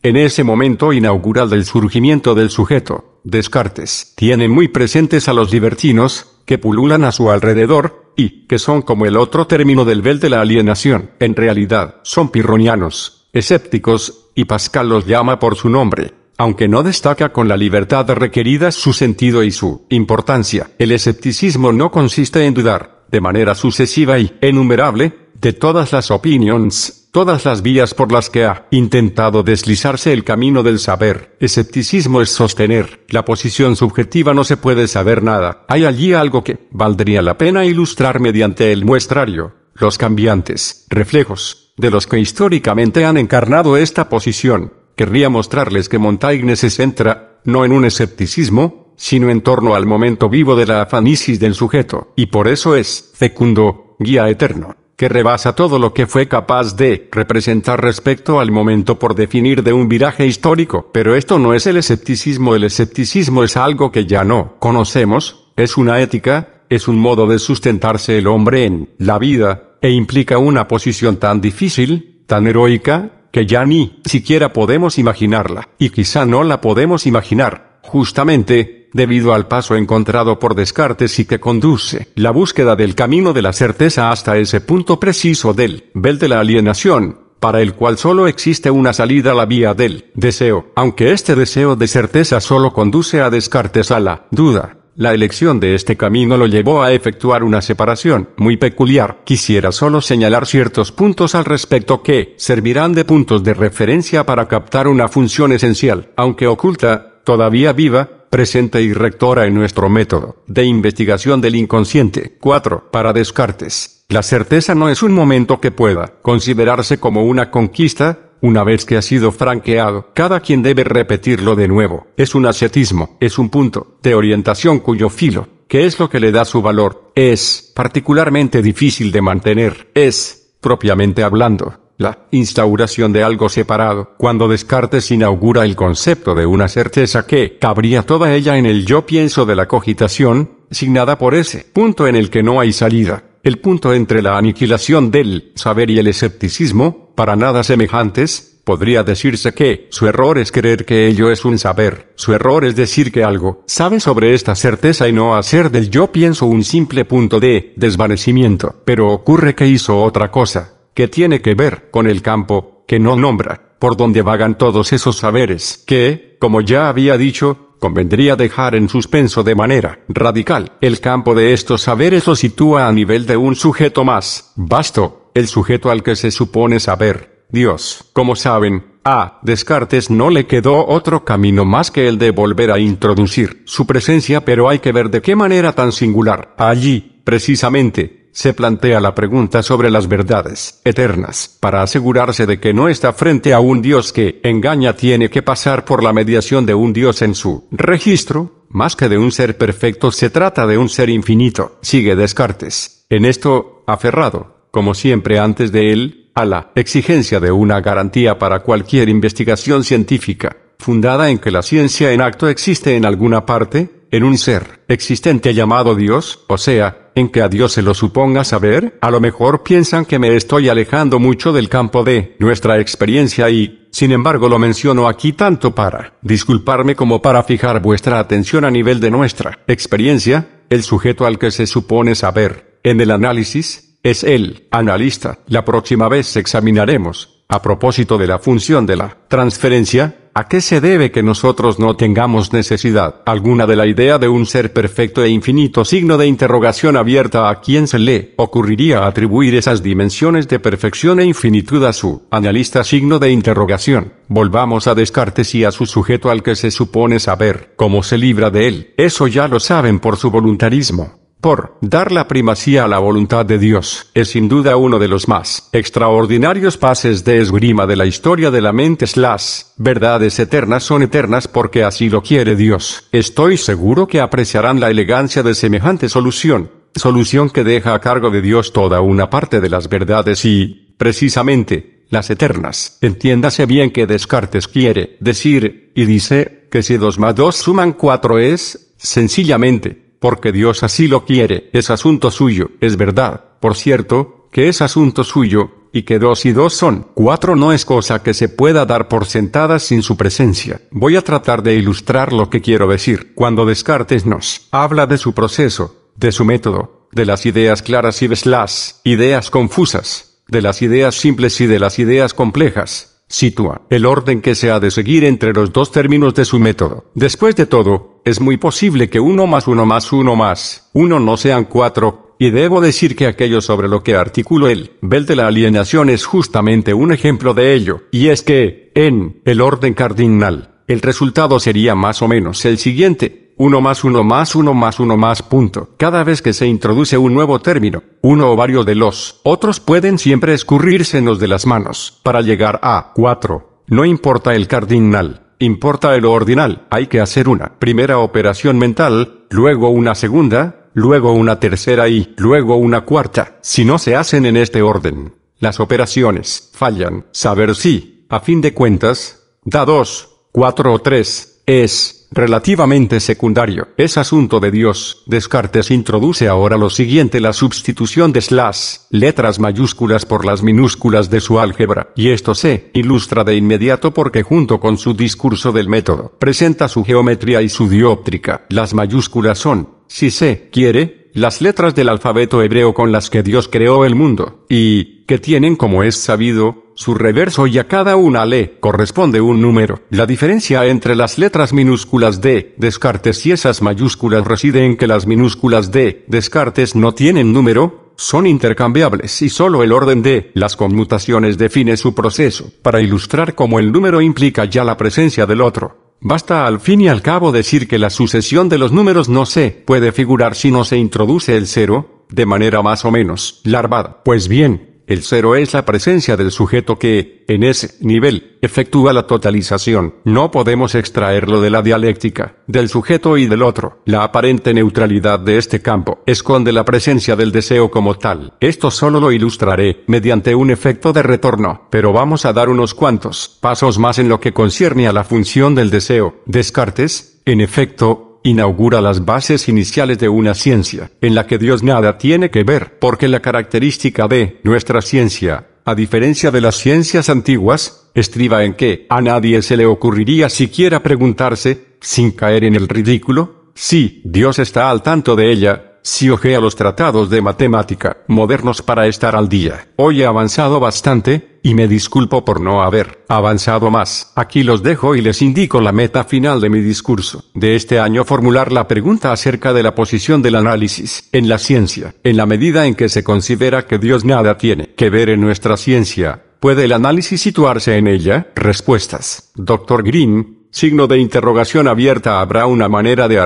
Speaker 1: en ese momento inaugural del surgimiento del sujeto, Descartes tiene muy presentes a los libertinos, que pululan a su alrededor, y que son como el otro término del vel de la alienación. En realidad, son pirronianos, escépticos, y Pascal los llama por su nombre, aunque no destaca con la libertad requerida su sentido y su importancia. El escepticismo no consiste en dudar, de manera sucesiva y enumerable, de todas las opiniones todas las vías por las que ha intentado deslizarse el camino del saber. Escepticismo es sostener, la posición subjetiva no se puede saber nada. Hay allí algo que valdría la pena ilustrar mediante el muestrario. Los cambiantes, reflejos, de los que históricamente han encarnado esta posición. Querría mostrarles que Montaigne se centra, no en un escepticismo, sino en torno al momento vivo de la afanisis del sujeto, y por eso es fecundo, guía eterno que rebasa todo lo que fue capaz de representar respecto al momento por definir de un viraje histórico. Pero esto no es el escepticismo, el escepticismo es algo que ya no conocemos, es una ética, es un modo de sustentarse el hombre en la vida, e implica una posición tan difícil, tan heroica, que ya ni siquiera podemos imaginarla, y quizá no la podemos imaginar. Justamente, debido al paso encontrado por Descartes y que conduce la búsqueda del camino de la certeza hasta ese punto preciso del bel de la alienación, para el cual solo existe una salida a la vía del deseo, aunque este deseo de certeza solo conduce a Descartes a la duda. La elección de este camino lo llevó a efectuar una separación muy peculiar. Quisiera solo señalar ciertos puntos al respecto que servirán de puntos de referencia para captar una función esencial, aunque oculta, todavía viva, presente y rectora en nuestro método de investigación del inconsciente. 4. Para Descartes. La certeza no es un momento que pueda considerarse como una conquista, una vez que ha sido franqueado, cada quien debe repetirlo de nuevo. Es un ascetismo, es un punto de orientación cuyo filo, que es lo que le da su valor, es particularmente difícil de mantener, es, propiamente hablando, la instauración de algo separado, cuando Descartes inaugura el concepto de una certeza que cabría toda ella en el yo pienso de la cogitación, signada por ese punto en el que no hay salida, el punto entre la aniquilación del saber y el escepticismo, para nada semejantes, podría decirse que su error es creer que ello es un saber, su error es decir que algo sabe sobre esta certeza y no hacer del yo pienso un simple punto de desvanecimiento, pero ocurre que hizo otra cosa, que tiene que ver con el campo, que no nombra, por donde vagan todos esos saberes, que, como ya había dicho, convendría dejar en suspenso de manera radical. El campo de estos saberes lo sitúa a nivel de un sujeto más vasto, el sujeto al que se supone saber, Dios. Como saben, a Descartes no le quedó otro camino más que el de volver a introducir su presencia, pero hay que ver de qué manera tan singular. Allí, precisamente, se plantea la pregunta sobre las verdades eternas. Para asegurarse de que no está frente a un Dios que engaña, tiene que pasar por la mediación de un Dios en su registro. Más que de un ser perfecto, se trata de un ser infinito. Sigue Descartes. En esto, aferrado, como siempre antes de él, a la exigencia de una garantía para cualquier investigación científica, fundada en que la ciencia en acto existe en alguna parte, en un ser existente llamado Dios, o sea, en que a Dios se lo suponga saber, a lo mejor piensan que me estoy alejando mucho del campo de nuestra experiencia y, sin embargo, lo menciono aquí tanto para disculparme como para fijar vuestra atención a nivel de nuestra experiencia, el sujeto al que se supone saber, en el análisis, es el analista. La próxima vez examinaremos, a propósito de la función de la transferencia, ¿A qué se debe que nosotros no tengamos necesidad alguna de la idea de un ser perfecto e infinito? Signo de interrogación abierta a quien se le ocurriría atribuir esas dimensiones de perfección e infinitud a su analista. Signo de interrogación. Volvamos a Descartes y a su sujeto al que se supone saber cómo se libra de él. Eso ya lo saben por su voluntarismo por dar la primacía a la voluntad de Dios, es sin duda uno de los más extraordinarios pases de esgrima de la historia de la mente. Las verdades eternas son eternas porque así lo quiere Dios. Estoy seguro que apreciarán la elegancia de semejante solución, solución que deja a cargo de Dios toda una parte de las verdades y, precisamente, las eternas. Entiéndase bien que Descartes quiere decir, y dice, que si dos más dos suman cuatro es, sencillamente, porque Dios así lo quiere, es asunto suyo, es verdad, por cierto, que es asunto suyo, y que dos y dos son cuatro no es cosa que se pueda dar por sentada sin su presencia. Voy a tratar de ilustrar lo que quiero decir. Cuando Descartes nos habla de su proceso, de su método, de las ideas claras y las ideas confusas, de las ideas simples y de las ideas complejas, sitúa el orden que se ha de seguir entre los dos términos de su método. Después de todo, es muy posible que uno más uno más uno más uno no sean cuatro, y debo decir que aquello sobre lo que articulo el Bell de la alienación es justamente un ejemplo de ello, y es que, en el orden cardinal, el resultado sería más o menos el siguiente. Uno más uno más uno más uno más punto. Cada vez que se introduce un nuevo término, uno o varios de los otros pueden siempre escurrírsenos de las manos, para llegar a 4. No importa el cardinal, importa el ordinal, hay que hacer una primera operación mental, luego una segunda, luego una tercera y luego una cuarta, si no se hacen en este orden. Las operaciones fallan. Saber si, a fin de cuentas, da 2, 4 o 3, es relativamente secundario. Es asunto de Dios. Descartes introduce ahora lo siguiente, la sustitución de slash, letras mayúsculas por las minúsculas de su álgebra, y esto se ilustra de inmediato porque junto con su discurso del método, presenta su geometría y su dióptrica. Las mayúsculas son, si se quiere, las letras del alfabeto hebreo con las que Dios creó el mundo, y, que tienen como es sabido, su reverso y a cada una le corresponde un número. La diferencia entre las letras minúsculas de Descartes y esas mayúsculas reside en que las minúsculas de Descartes no tienen número, son intercambiables y solo el orden de las conmutaciones define su proceso, para ilustrar cómo el número implica ya la presencia del otro. Basta al fin y al cabo decir que la sucesión de los números no se puede figurar si no se introduce el cero, de manera más o menos larvada. Pues bien, el cero es la presencia del sujeto que, en ese nivel, efectúa la totalización. No podemos extraerlo de la dialéctica, del sujeto y del otro. La aparente neutralidad de este campo esconde la presencia del deseo como tal. Esto solo lo ilustraré mediante un efecto de retorno, pero vamos a dar unos cuantos pasos más en lo que concierne a la función del deseo. Descartes, en efecto, inaugura las bases iniciales de una ciencia, en la que Dios nada tiene que ver, porque la característica de nuestra ciencia, a diferencia de las ciencias antiguas, estriba en que a nadie se le ocurriría siquiera preguntarse, sin caer en el ridículo, si Dios está al tanto de ella, si ojea los tratados de matemática modernos para estar al día. Hoy ha avanzado bastante, y me disculpo por no haber avanzado más. Aquí los dejo y les indico la meta final de mi discurso. De este año formular la pregunta acerca de la posición del análisis en la ciencia, en la medida en que se considera que Dios nada tiene que ver en nuestra ciencia. ¿Puede el análisis situarse en ella? Respuestas. Dr. Green, signo de interrogación abierta habrá una manera de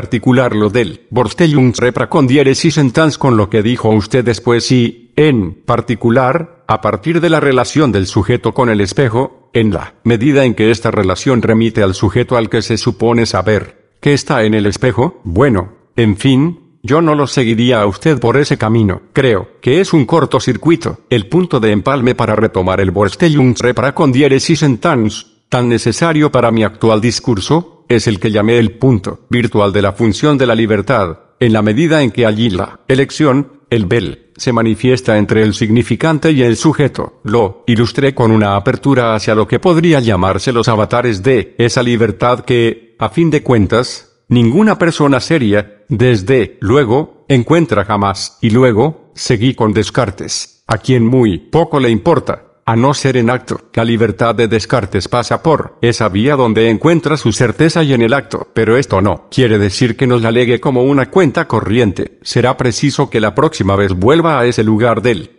Speaker 1: lo del Borstellungsrepra con en con lo que dijo usted después y, en particular, a partir de la relación del sujeto con el espejo, en la medida en que esta relación remite al sujeto al que se supone saber, que está en el espejo, bueno, en fin, yo no lo seguiría a usted por ese camino, creo, que es un cortocircuito, el punto de empalme para retomar el Borstellungs repara con diéresis en tans, tan necesario para mi actual discurso, es el que llamé el punto virtual de la función de la libertad, en la medida en que allí la elección, el bel, se manifiesta entre el significante y el sujeto. Lo ilustré con una apertura hacia lo que podría llamarse los avatares de esa libertad que, a fin de cuentas, ninguna persona seria, desde luego, encuentra jamás. Y luego, seguí con Descartes, a quien muy poco le importa a no ser en acto. La libertad de Descartes pasa por esa vía donde encuentra su certeza y en el acto, pero esto no quiere decir que nos la legue como una cuenta corriente. Será preciso que la próxima vez vuelva a ese lugar del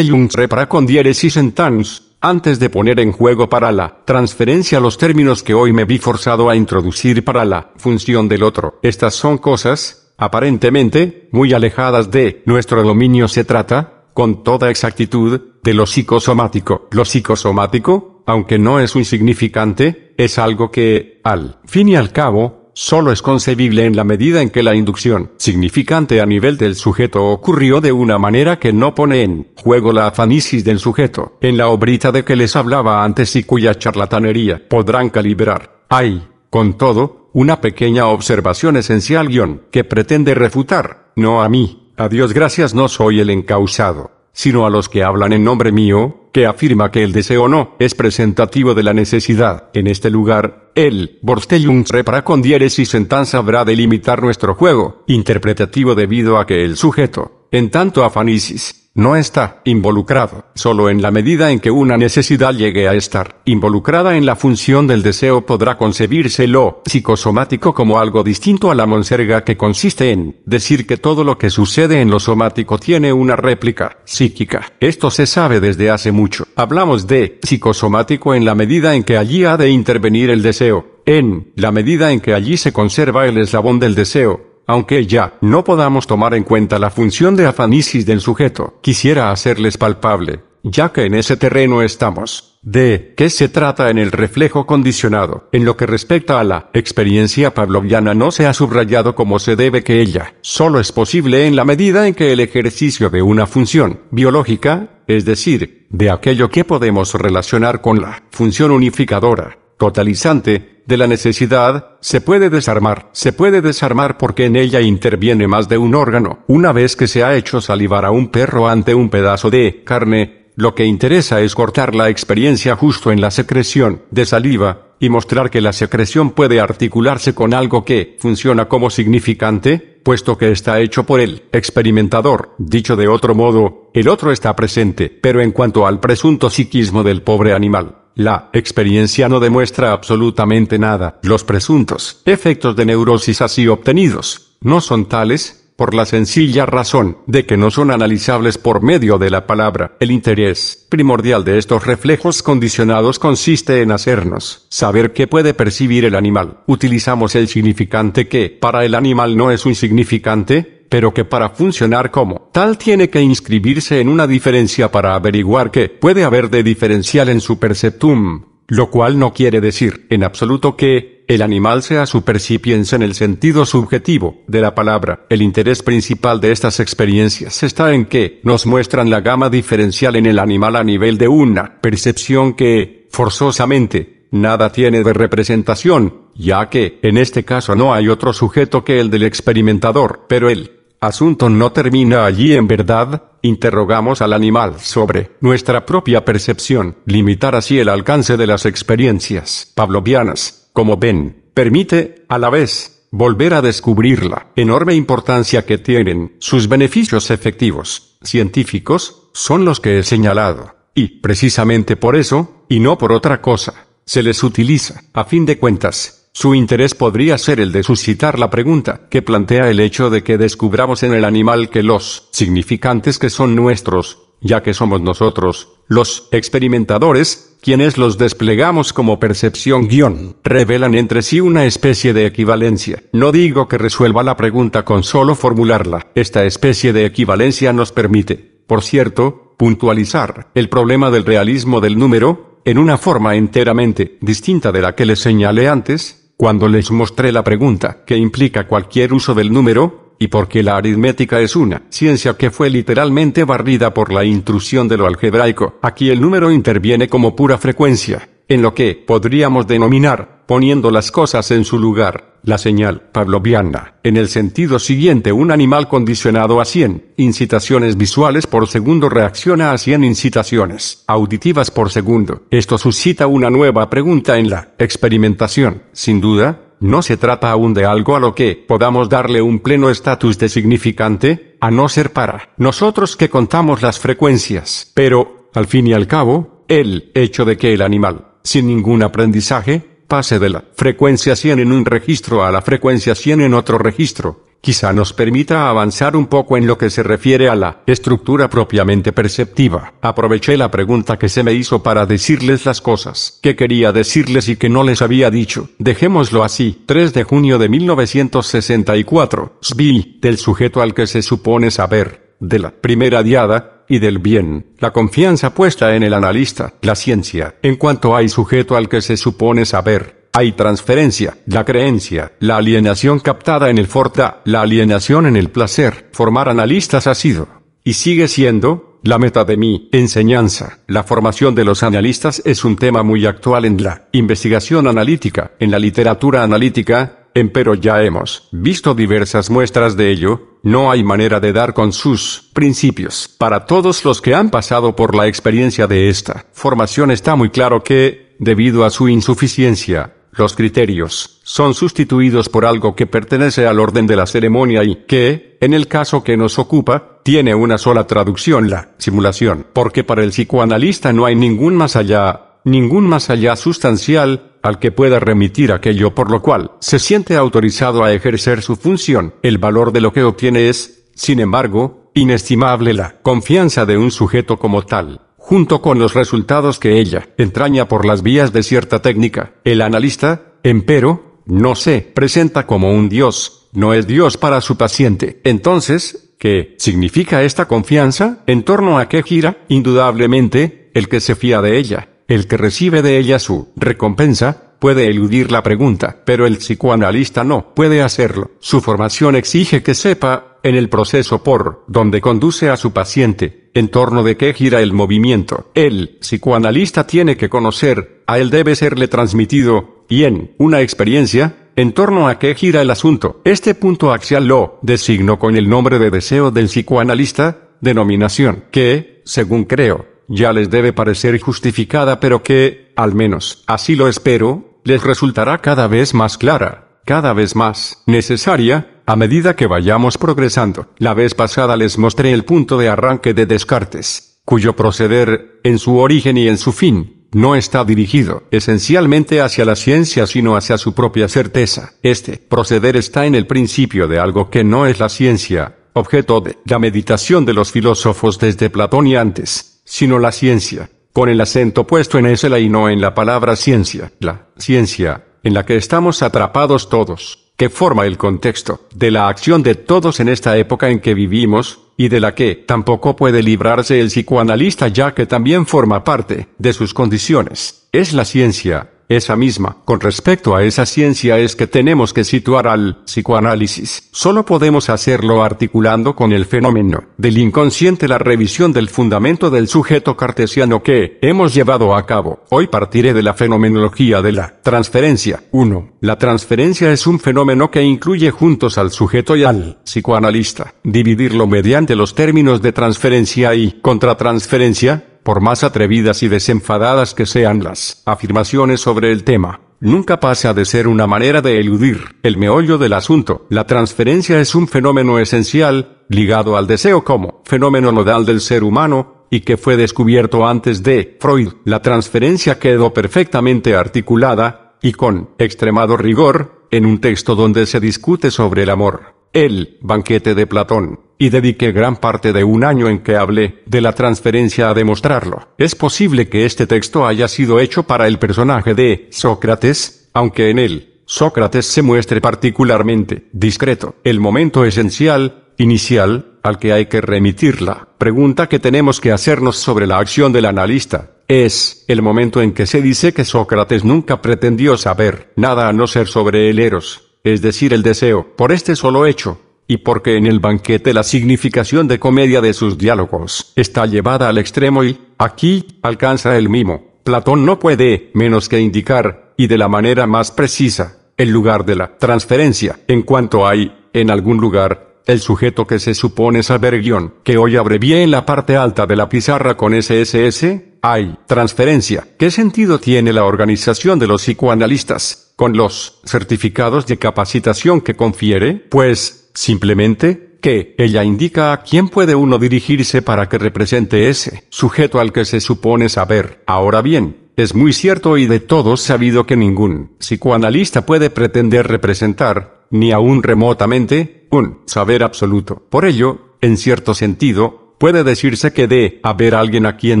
Speaker 1: repra con diéresis en tans, antes de poner en juego para la transferencia los términos que hoy me vi forzado a introducir para la función del otro. Estas son cosas, aparentemente, muy alejadas de nuestro dominio se trata, con toda exactitud, de lo psicosomático. Lo psicosomático, aunque no es insignificante, es algo que, al fin y al cabo, solo es concebible en la medida en que la inducción significante a nivel del sujeto ocurrió de una manera que no pone en juego la afanisis del sujeto. En la obrita de que les hablaba antes y cuya charlatanería podrán calibrar, hay, con todo, una pequeña observación esencial guión que pretende refutar, no a mí, a Dios gracias no soy el encausado, sino a los que hablan en nombre mío, que afirma que el deseo no es presentativo de la necesidad. En este lugar, el Borstellung repara con diéresis en tan sabrá delimitar nuestro juego interpretativo debido a que el sujeto, en tanto afanisis, no está involucrado, solo en la medida en que una necesidad llegue a estar involucrada en la función del deseo podrá concebirse lo psicosomático como algo distinto a la monserga que consiste en decir que todo lo que sucede en lo somático tiene una réplica psíquica. Esto se sabe desde hace mucho. Hablamos de psicosomático en la medida en que allí ha de intervenir el deseo, en la medida en que allí se conserva el eslabón del deseo, aunque ya no podamos tomar en cuenta la función de afanisis del sujeto, quisiera hacerles palpable, ya que en ese terreno estamos, de qué se trata en el reflejo condicionado. En lo que respecta a la experiencia pavloviana no se ha subrayado como se debe que ella solo es posible en la medida en que el ejercicio de una función biológica, es decir, de aquello que podemos relacionar con la función unificadora, totalizante, de la necesidad, se puede desarmar. Se puede desarmar porque en ella interviene más de un órgano. Una vez que se ha hecho salivar a un perro ante un pedazo de carne, lo que interesa es cortar la experiencia justo en la secreción de saliva, y mostrar que la secreción puede articularse con algo que funciona como significante, puesto que está hecho por el experimentador. Dicho de otro modo, el otro está presente, pero en cuanto al presunto psiquismo del pobre animal, la experiencia no demuestra absolutamente nada. Los presuntos efectos de neurosis así obtenidos no son tales, por la sencilla razón de que no son analizables por medio de la palabra. El interés primordial de estos reflejos condicionados consiste en hacernos saber qué puede percibir el animal. Utilizamos el significante que para el animal no es un significante, pero que para funcionar como tal tiene que inscribirse en una diferencia para averiguar que puede haber de diferencial en su perceptum, lo cual no quiere decir en absoluto que el animal sea percipiens en el sentido subjetivo de la palabra. El interés principal de estas experiencias está en que nos muestran la gama diferencial en el animal a nivel de una percepción que, forzosamente, nada tiene de representación, ya que, en este caso no hay otro sujeto que el del experimentador, pero él asunto no termina allí en verdad, interrogamos al animal sobre nuestra propia percepción, limitar así el alcance de las experiencias pavlovianas, como ven, permite, a la vez, volver a descubrir la enorme importancia que tienen sus beneficios efectivos, científicos, son los que he señalado, y precisamente por eso, y no por otra cosa, se les utiliza, a fin de cuentas, su interés podría ser el de suscitar la pregunta que plantea el hecho de que descubramos en el animal que los significantes que son nuestros, ya que somos nosotros, los experimentadores, quienes los desplegamos como percepción guión, revelan entre sí una especie de equivalencia. No digo que resuelva la pregunta con solo formularla, esta especie de equivalencia nos permite, por cierto, puntualizar el problema del realismo del número, en una forma enteramente distinta de la que le señalé antes, cuando les mostré la pregunta que implica cualquier uso del número, y porque la aritmética es una ciencia que fue literalmente barrida por la intrusión de lo algebraico, aquí el número interviene como pura frecuencia en lo que podríamos denominar, poniendo las cosas en su lugar, la señal pavloviana, en el sentido siguiente un animal condicionado a 100 incitaciones visuales por segundo reacciona a 100 incitaciones auditivas por segundo. Esto suscita una nueva pregunta en la experimentación, sin duda, no se trata aún de algo a lo que podamos darle un pleno estatus de significante, a no ser para nosotros que contamos las frecuencias. Pero, al fin y al cabo, el hecho de que el animal sin ningún aprendizaje, pase de la frecuencia 100 en un registro a la frecuencia 100 en otro registro, quizá nos permita avanzar un poco en lo que se refiere a la estructura propiamente perceptiva. Aproveché la pregunta que se me hizo para decirles las cosas que quería decirles y que no les había dicho. Dejémoslo así. 3 de junio de 1964. Svi, del sujeto al que se supone saber, de la primera diada, y del bien, la confianza puesta en el analista, la ciencia, en cuanto hay sujeto al que se supone saber. Hay transferencia, la creencia, la alienación captada en el forta, la alienación en el placer. Formar analistas ha sido, y sigue siendo, la meta de mi enseñanza. La formación de los analistas es un tema muy actual en la investigación analítica, en la literatura analítica, Em, pero ya hemos visto diversas muestras de ello, no hay manera de dar con sus principios. Para todos los que han pasado por la experiencia de esta formación está muy claro que, debido a su insuficiencia, los criterios son sustituidos por algo que pertenece al orden de la ceremonia y que, en el caso que nos ocupa, tiene una sola traducción, la simulación, porque para el psicoanalista no hay ningún más allá, ningún más allá sustancial, al que pueda remitir aquello por lo cual se siente autorizado a ejercer su función. El valor de lo que obtiene es, sin embargo, inestimable la confianza de un sujeto como tal junto con los resultados que ella entraña por las vías de cierta técnica. El analista, empero, no se presenta como un Dios, no es Dios para su paciente. Entonces, ¿qué significa esta confianza? ¿En torno a qué gira, indudablemente, el que se fía de ella? El que recibe de ella su recompensa, puede eludir la pregunta, pero el psicoanalista no puede hacerlo. Su formación exige que sepa, en el proceso por donde conduce a su paciente, en torno de qué gira el movimiento. El psicoanalista tiene que conocer, a él debe serle transmitido, y en una experiencia, en torno a qué gira el asunto. Este punto axial lo designo con el nombre de deseo del psicoanalista, denominación que, según creo, ya les debe parecer justificada pero que, al menos, así lo espero, les resultará cada vez más clara, cada vez más necesaria, a medida que vayamos progresando. La vez pasada les mostré el punto de arranque de Descartes, cuyo proceder, en su origen y en su fin, no está dirigido esencialmente hacia la ciencia sino hacia su propia certeza. Este proceder está en el principio de algo que no es la ciencia, objeto de la meditación de los filósofos desde Platón y antes sino la ciencia, con el acento puesto en ese y no en la palabra ciencia, la ciencia, en la que estamos atrapados todos, que forma el contexto de la acción de todos en esta época en que vivimos, y de la que tampoco puede librarse el psicoanalista ya que también forma parte de sus condiciones. Es la ciencia, esa misma. Con respecto a esa ciencia es que tenemos que situar al psicoanálisis. Solo podemos hacerlo articulando con el fenómeno del inconsciente la revisión del fundamento del sujeto cartesiano que hemos llevado a cabo. Hoy partiré de la fenomenología de la transferencia. 1. La transferencia es un fenómeno que incluye juntos al sujeto y al psicoanalista. Dividirlo mediante los términos de transferencia y contratransferencia por más atrevidas y desenfadadas que sean las afirmaciones sobre el tema, nunca pasa de ser una manera de eludir el meollo del asunto. La transferencia es un fenómeno esencial, ligado al deseo como fenómeno nodal del ser humano, y que fue descubierto antes de Freud. La transferencia quedó perfectamente articulada, y con extremado rigor, en un texto donde se discute sobre el amor el banquete de Platón, y dediqué gran parte de un año en que hablé de la transferencia a demostrarlo. Es posible que este texto haya sido hecho para el personaje de Sócrates, aunque en él, Sócrates se muestre particularmente discreto. El momento esencial, inicial, al que hay que remitir la pregunta que tenemos que hacernos sobre la acción del analista, es el momento en que se dice que Sócrates nunca pretendió saber nada a no ser sobre el Eros es decir, el deseo, por este solo hecho, y porque en el banquete la significación de comedia de sus diálogos está llevada al extremo y, aquí, alcanza el mimo. Platón no puede menos que indicar, y de la manera más precisa, el lugar de la transferencia, en cuanto hay, en algún lugar, el sujeto que se supone saber guión, que hoy abrevié en la parte alta de la pizarra con SSS, hay transferencia. ¿Qué sentido tiene la organización de los psicoanalistas? con los certificados de capacitación que confiere, pues simplemente que ella indica a quién puede uno dirigirse para que represente ese sujeto al que se supone saber. Ahora bien, es muy cierto y de todos sabido que ningún psicoanalista puede pretender representar, ni aún remotamente, un saber absoluto. Por ello, en cierto sentido, puede decirse que de haber alguien a quien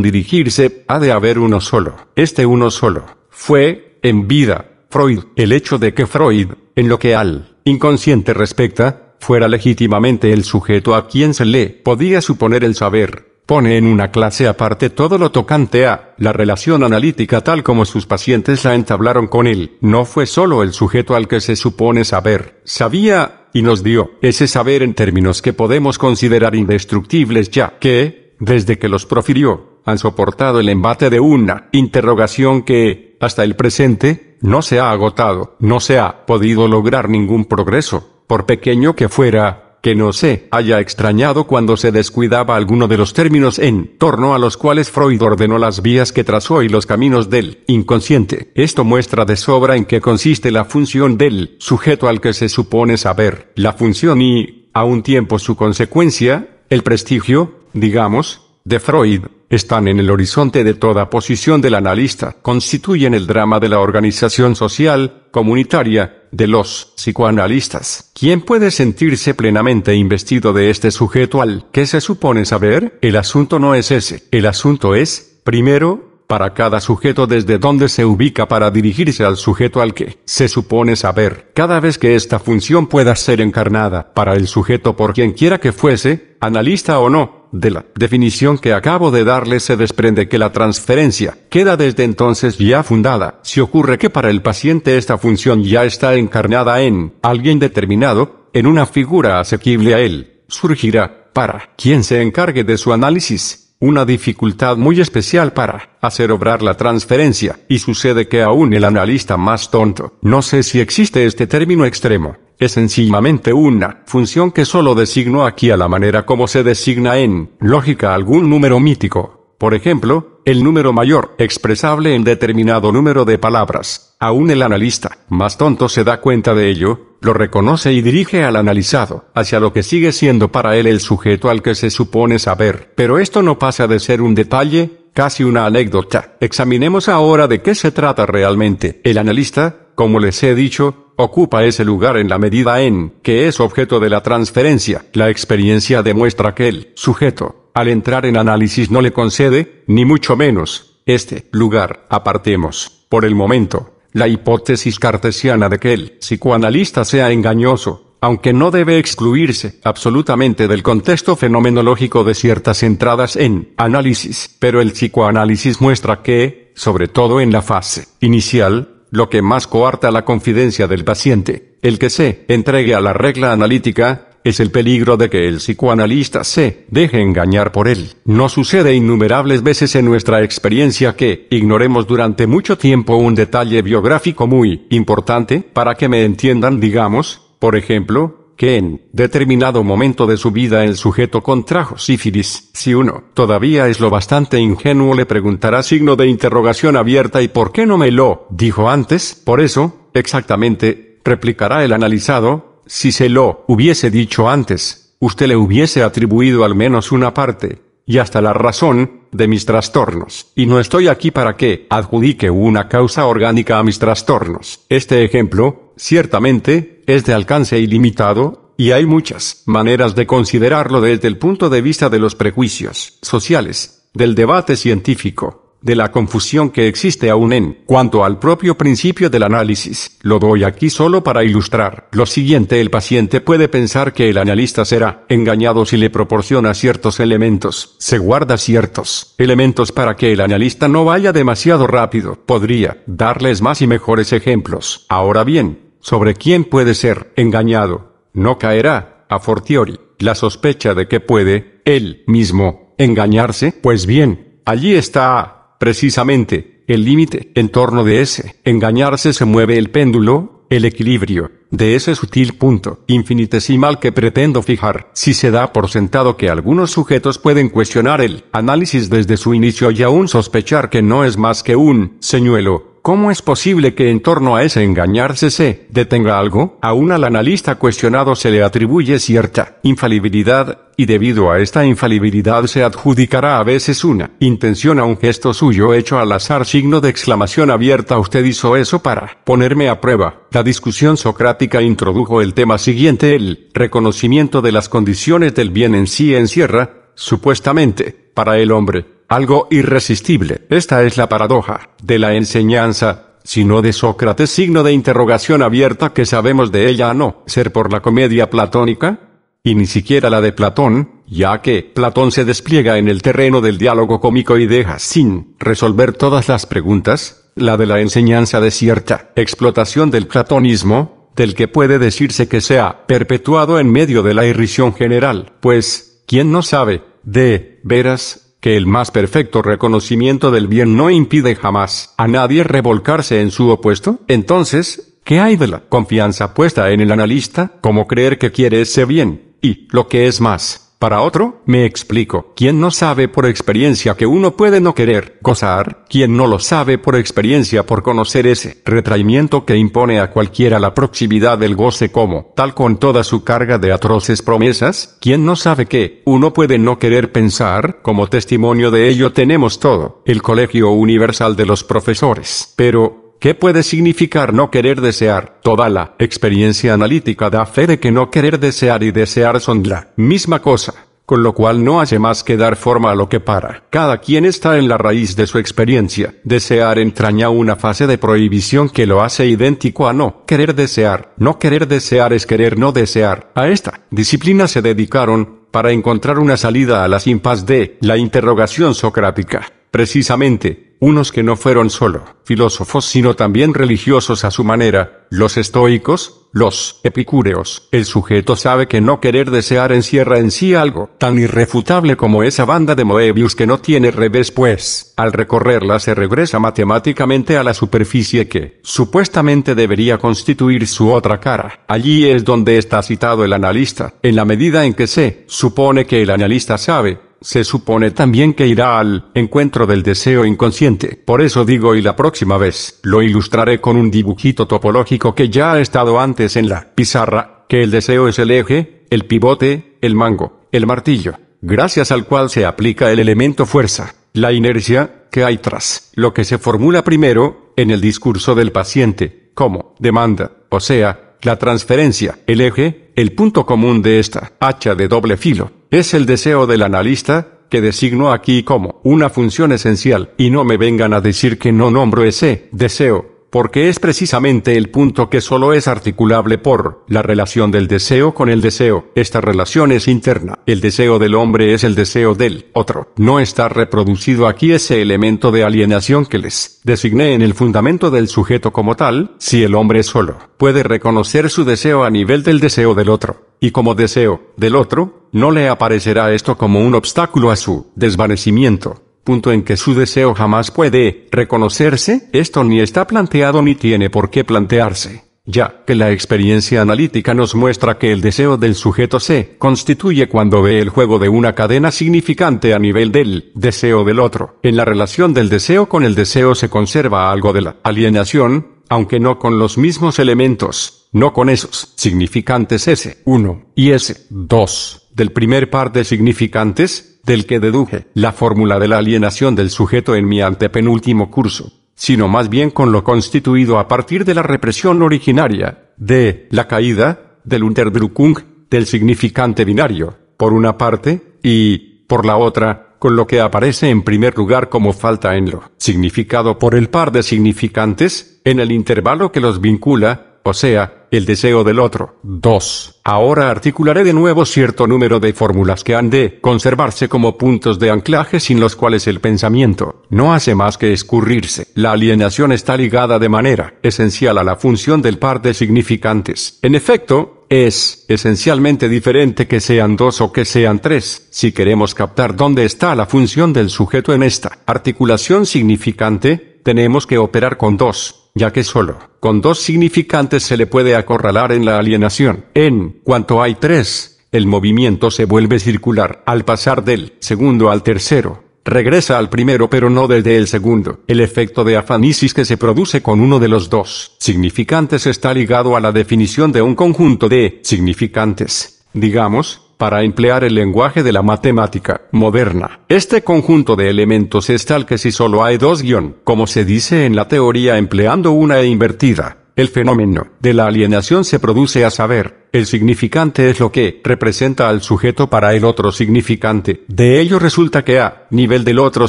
Speaker 1: dirigirse, ha de haber uno solo. Este uno solo fue, en vida, Freud. El hecho de que Freud, en lo que al inconsciente respecta, fuera legítimamente el sujeto a quien se le podía suponer el saber, pone en una clase aparte todo lo tocante a la relación analítica tal como sus pacientes la entablaron con él. No fue solo el sujeto al que se supone saber, sabía, y nos dio ese saber en términos que podemos considerar indestructibles ya que, desde que los profirió, han soportado el embate de una interrogación que, hasta el presente, no se ha agotado, no se ha podido lograr ningún progreso, por pequeño que fuera, que no se haya extrañado cuando se descuidaba alguno de los términos en torno a los cuales Freud ordenó las vías que trazó y los caminos del inconsciente. Esto muestra de sobra en qué consiste la función del sujeto al que se supone saber, la función y, a un tiempo su consecuencia, el prestigio, digamos, de Freud están en el horizonte de toda posición del analista, constituyen el drama de la organización social, comunitaria, de los psicoanalistas. ¿Quién puede sentirse plenamente investido de este sujeto al que se supone saber? El asunto no es ese. El asunto es, primero, para cada sujeto desde donde se ubica para dirigirse al sujeto al que se supone saber. Cada vez que esta función pueda ser encarnada para el sujeto por quien quiera que fuese, analista o no, de la definición que acabo de darle se desprende que la transferencia queda desde entonces ya fundada. Si ocurre que para el paciente esta función ya está encarnada en alguien determinado, en una figura asequible a él, surgirá, para quien se encargue de su análisis, una dificultad muy especial para hacer obrar la transferencia, y sucede que aún el analista más tonto, no sé si existe este término extremo, es sencillamente una función que solo designo aquí a la manera como se designa en lógica algún número mítico. Por ejemplo, el número mayor, expresable en determinado número de palabras. Aún el analista más tonto se da cuenta de ello, lo reconoce y dirige al analizado hacia lo que sigue siendo para él el sujeto al que se supone saber. Pero esto no pasa de ser un detalle, casi una anécdota. Examinemos ahora de qué se trata realmente. El analista, como les he dicho, ocupa ese lugar en la medida en que es objeto de la transferencia. La experiencia demuestra que el sujeto, al entrar en análisis no le concede, ni mucho menos, este lugar. Apartemos, por el momento, la hipótesis cartesiana de que el psicoanalista sea engañoso, aunque no debe excluirse absolutamente del contexto fenomenológico de ciertas entradas en análisis, pero el psicoanálisis muestra que, sobre todo en la fase inicial, lo que más coarta la confidencia del paciente, el que se entregue a la regla analítica, es el peligro de que el psicoanalista se deje engañar por él. No sucede innumerables veces en nuestra experiencia que ignoremos durante mucho tiempo un detalle biográfico muy importante para que me entiendan, digamos, por ejemplo, que en determinado momento de su vida el sujeto contrajo sífilis. Si uno todavía es lo bastante ingenuo le preguntará signo de interrogación abierta y por qué no me lo dijo antes, por eso, exactamente, replicará el analizado, si se lo hubiese dicho antes, usted le hubiese atribuido al menos una parte, y hasta la razón, de mis trastornos. Y no estoy aquí para que adjudique una causa orgánica a mis trastornos. Este ejemplo, ciertamente, es de alcance ilimitado, y hay muchas maneras de considerarlo desde el punto de vista de los prejuicios sociales, del debate científico, de la confusión que existe aún en cuanto al propio principio del análisis. Lo doy aquí solo para ilustrar. Lo siguiente, el paciente puede pensar que el analista será engañado si le proporciona ciertos elementos. Se guarda ciertos elementos para que el analista no vaya demasiado rápido. Podría darles más y mejores ejemplos. Ahora bien, sobre quién puede ser engañado, no caerá, a fortiori, la sospecha de que puede, él mismo, engañarse. Pues bien, allí está precisamente, el límite en torno de ese engañarse se mueve el péndulo, el equilibrio, de ese sutil punto infinitesimal que pretendo fijar. Si se da por sentado que algunos sujetos pueden cuestionar el análisis desde su inicio y aún sospechar que no es más que un señuelo, ¿Cómo es posible que en torno a ese engañarse se detenga algo? Aún al analista cuestionado se le atribuye cierta infalibilidad, y debido a esta infalibilidad se adjudicará a veces una intención a un gesto suyo hecho al azar signo de exclamación abierta usted hizo eso para ponerme a prueba. La discusión socrática introdujo el tema siguiente el reconocimiento de las condiciones del bien en sí encierra, supuestamente, para el hombre, algo irresistible. Esta es la paradoja de la enseñanza, sino de Sócrates, signo de interrogación abierta que sabemos de ella no ser por la comedia platónica, y ni siquiera la de Platón, ya que Platón se despliega en el terreno del diálogo cómico y deja sin resolver todas las preguntas, la de la enseñanza de cierta explotación del platonismo, del que puede decirse que sea, perpetuado en medio de la irrisión general, pues, ¿quién no sabe, de veras, que el más perfecto reconocimiento del bien no impide jamás a nadie revolcarse en su opuesto, entonces, ¿qué hay de la confianza puesta en el analista como creer que quiere ese bien? Y, lo que es más, para otro, me explico, quien no sabe por experiencia que uno puede no querer gozar, quien no lo sabe por experiencia por conocer ese retraimiento que impone a cualquiera la proximidad del goce como tal con toda su carga de atroces promesas, quien no sabe que uno puede no querer pensar, como testimonio de ello tenemos todo, el Colegio Universal de los Profesores. Pero, ¿Qué puede significar no querer desear? Toda la experiencia analítica da fe de que no querer desear y desear son la misma cosa, con lo cual no hace más que dar forma a lo que para. Cada quien está en la raíz de su experiencia. Desear entraña una fase de prohibición que lo hace idéntico a no querer desear. No querer desear es querer no desear. A esta disciplina se dedicaron para encontrar una salida a las impas de la interrogación socrática precisamente, unos que no fueron solo filósofos sino también religiosos a su manera, los estoicos, los epicúreos. El sujeto sabe que no querer desear encierra en sí algo tan irrefutable como esa banda de Moebius que no tiene revés pues, al recorrerla se regresa matemáticamente a la superficie que, supuestamente debería constituir su otra cara. Allí es donde está citado el analista, en la medida en que se supone que el analista sabe, se supone también que irá al encuentro del deseo inconsciente. Por eso digo y la próxima vez lo ilustraré con un dibujito topológico que ya ha estado antes en la pizarra, que el deseo es el eje, el pivote, el mango, el martillo, gracias al cual se aplica el elemento fuerza, la inercia, que hay tras lo que se formula primero, en el discurso del paciente, como demanda, o sea, la transferencia, el eje, el punto común de esta hacha de doble filo es el deseo del analista, que designo aquí como una función esencial, y no me vengan a decir que no nombro ese deseo porque es precisamente el punto que solo es articulable por la relación del deseo con el deseo. Esta relación es interna. El deseo del hombre es el deseo del otro. No está reproducido aquí ese elemento de alienación que les designé en el fundamento del sujeto como tal, si el hombre solo puede reconocer su deseo a nivel del deseo del otro. Y como deseo del otro, no le aparecerá esto como un obstáculo a su desvanecimiento punto en que su deseo jamás puede reconocerse, esto ni está planteado ni tiene por qué plantearse, ya que la experiencia analítica nos muestra que el deseo del sujeto se constituye cuando ve el juego de una cadena significante a nivel del deseo del otro. En la relación del deseo con el deseo se conserva algo de la alienación, aunque no con los mismos elementos, no con esos significantes S1 y S2 del primer par de significantes, del que deduje la fórmula de la alienación del sujeto en mi antepenúltimo curso, sino más bien con lo constituido a partir de la represión originaria, de la caída, del Unterdrückung, del significante binario, por una parte, y, por la otra, con lo que aparece en primer lugar como falta en lo significado por el par de significantes, en el intervalo que los vincula, o sea, el deseo del otro. 2. Ahora articularé de nuevo cierto número de fórmulas que han de conservarse como puntos de anclaje sin los cuales el pensamiento no hace más que escurrirse. La alienación está ligada de manera esencial a la función del par de significantes. En efecto, es esencialmente diferente que sean dos o que sean tres, si queremos captar dónde está la función del sujeto en esta articulación significante, tenemos que operar con dos, ya que solo con dos significantes se le puede acorralar en la alienación. En cuanto hay tres, el movimiento se vuelve circular al pasar del segundo al tercero. Regresa al primero pero no desde el segundo. El efecto de afanisis que se produce con uno de los dos significantes está ligado a la definición de un conjunto de significantes. Digamos, para emplear el lenguaje de la matemática moderna. Este conjunto de elementos es tal que si solo hay dos guión, como se dice en la teoría empleando una e invertida, el fenómeno de la alienación se produce a saber, el significante es lo que representa al sujeto para el otro significante. De ello resulta que a nivel del otro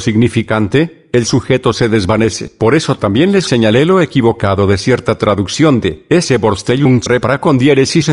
Speaker 1: significante, el sujeto se desvanece. Por eso también les señalé lo equivocado de cierta traducción de ese Borstellungsrepra con diéresis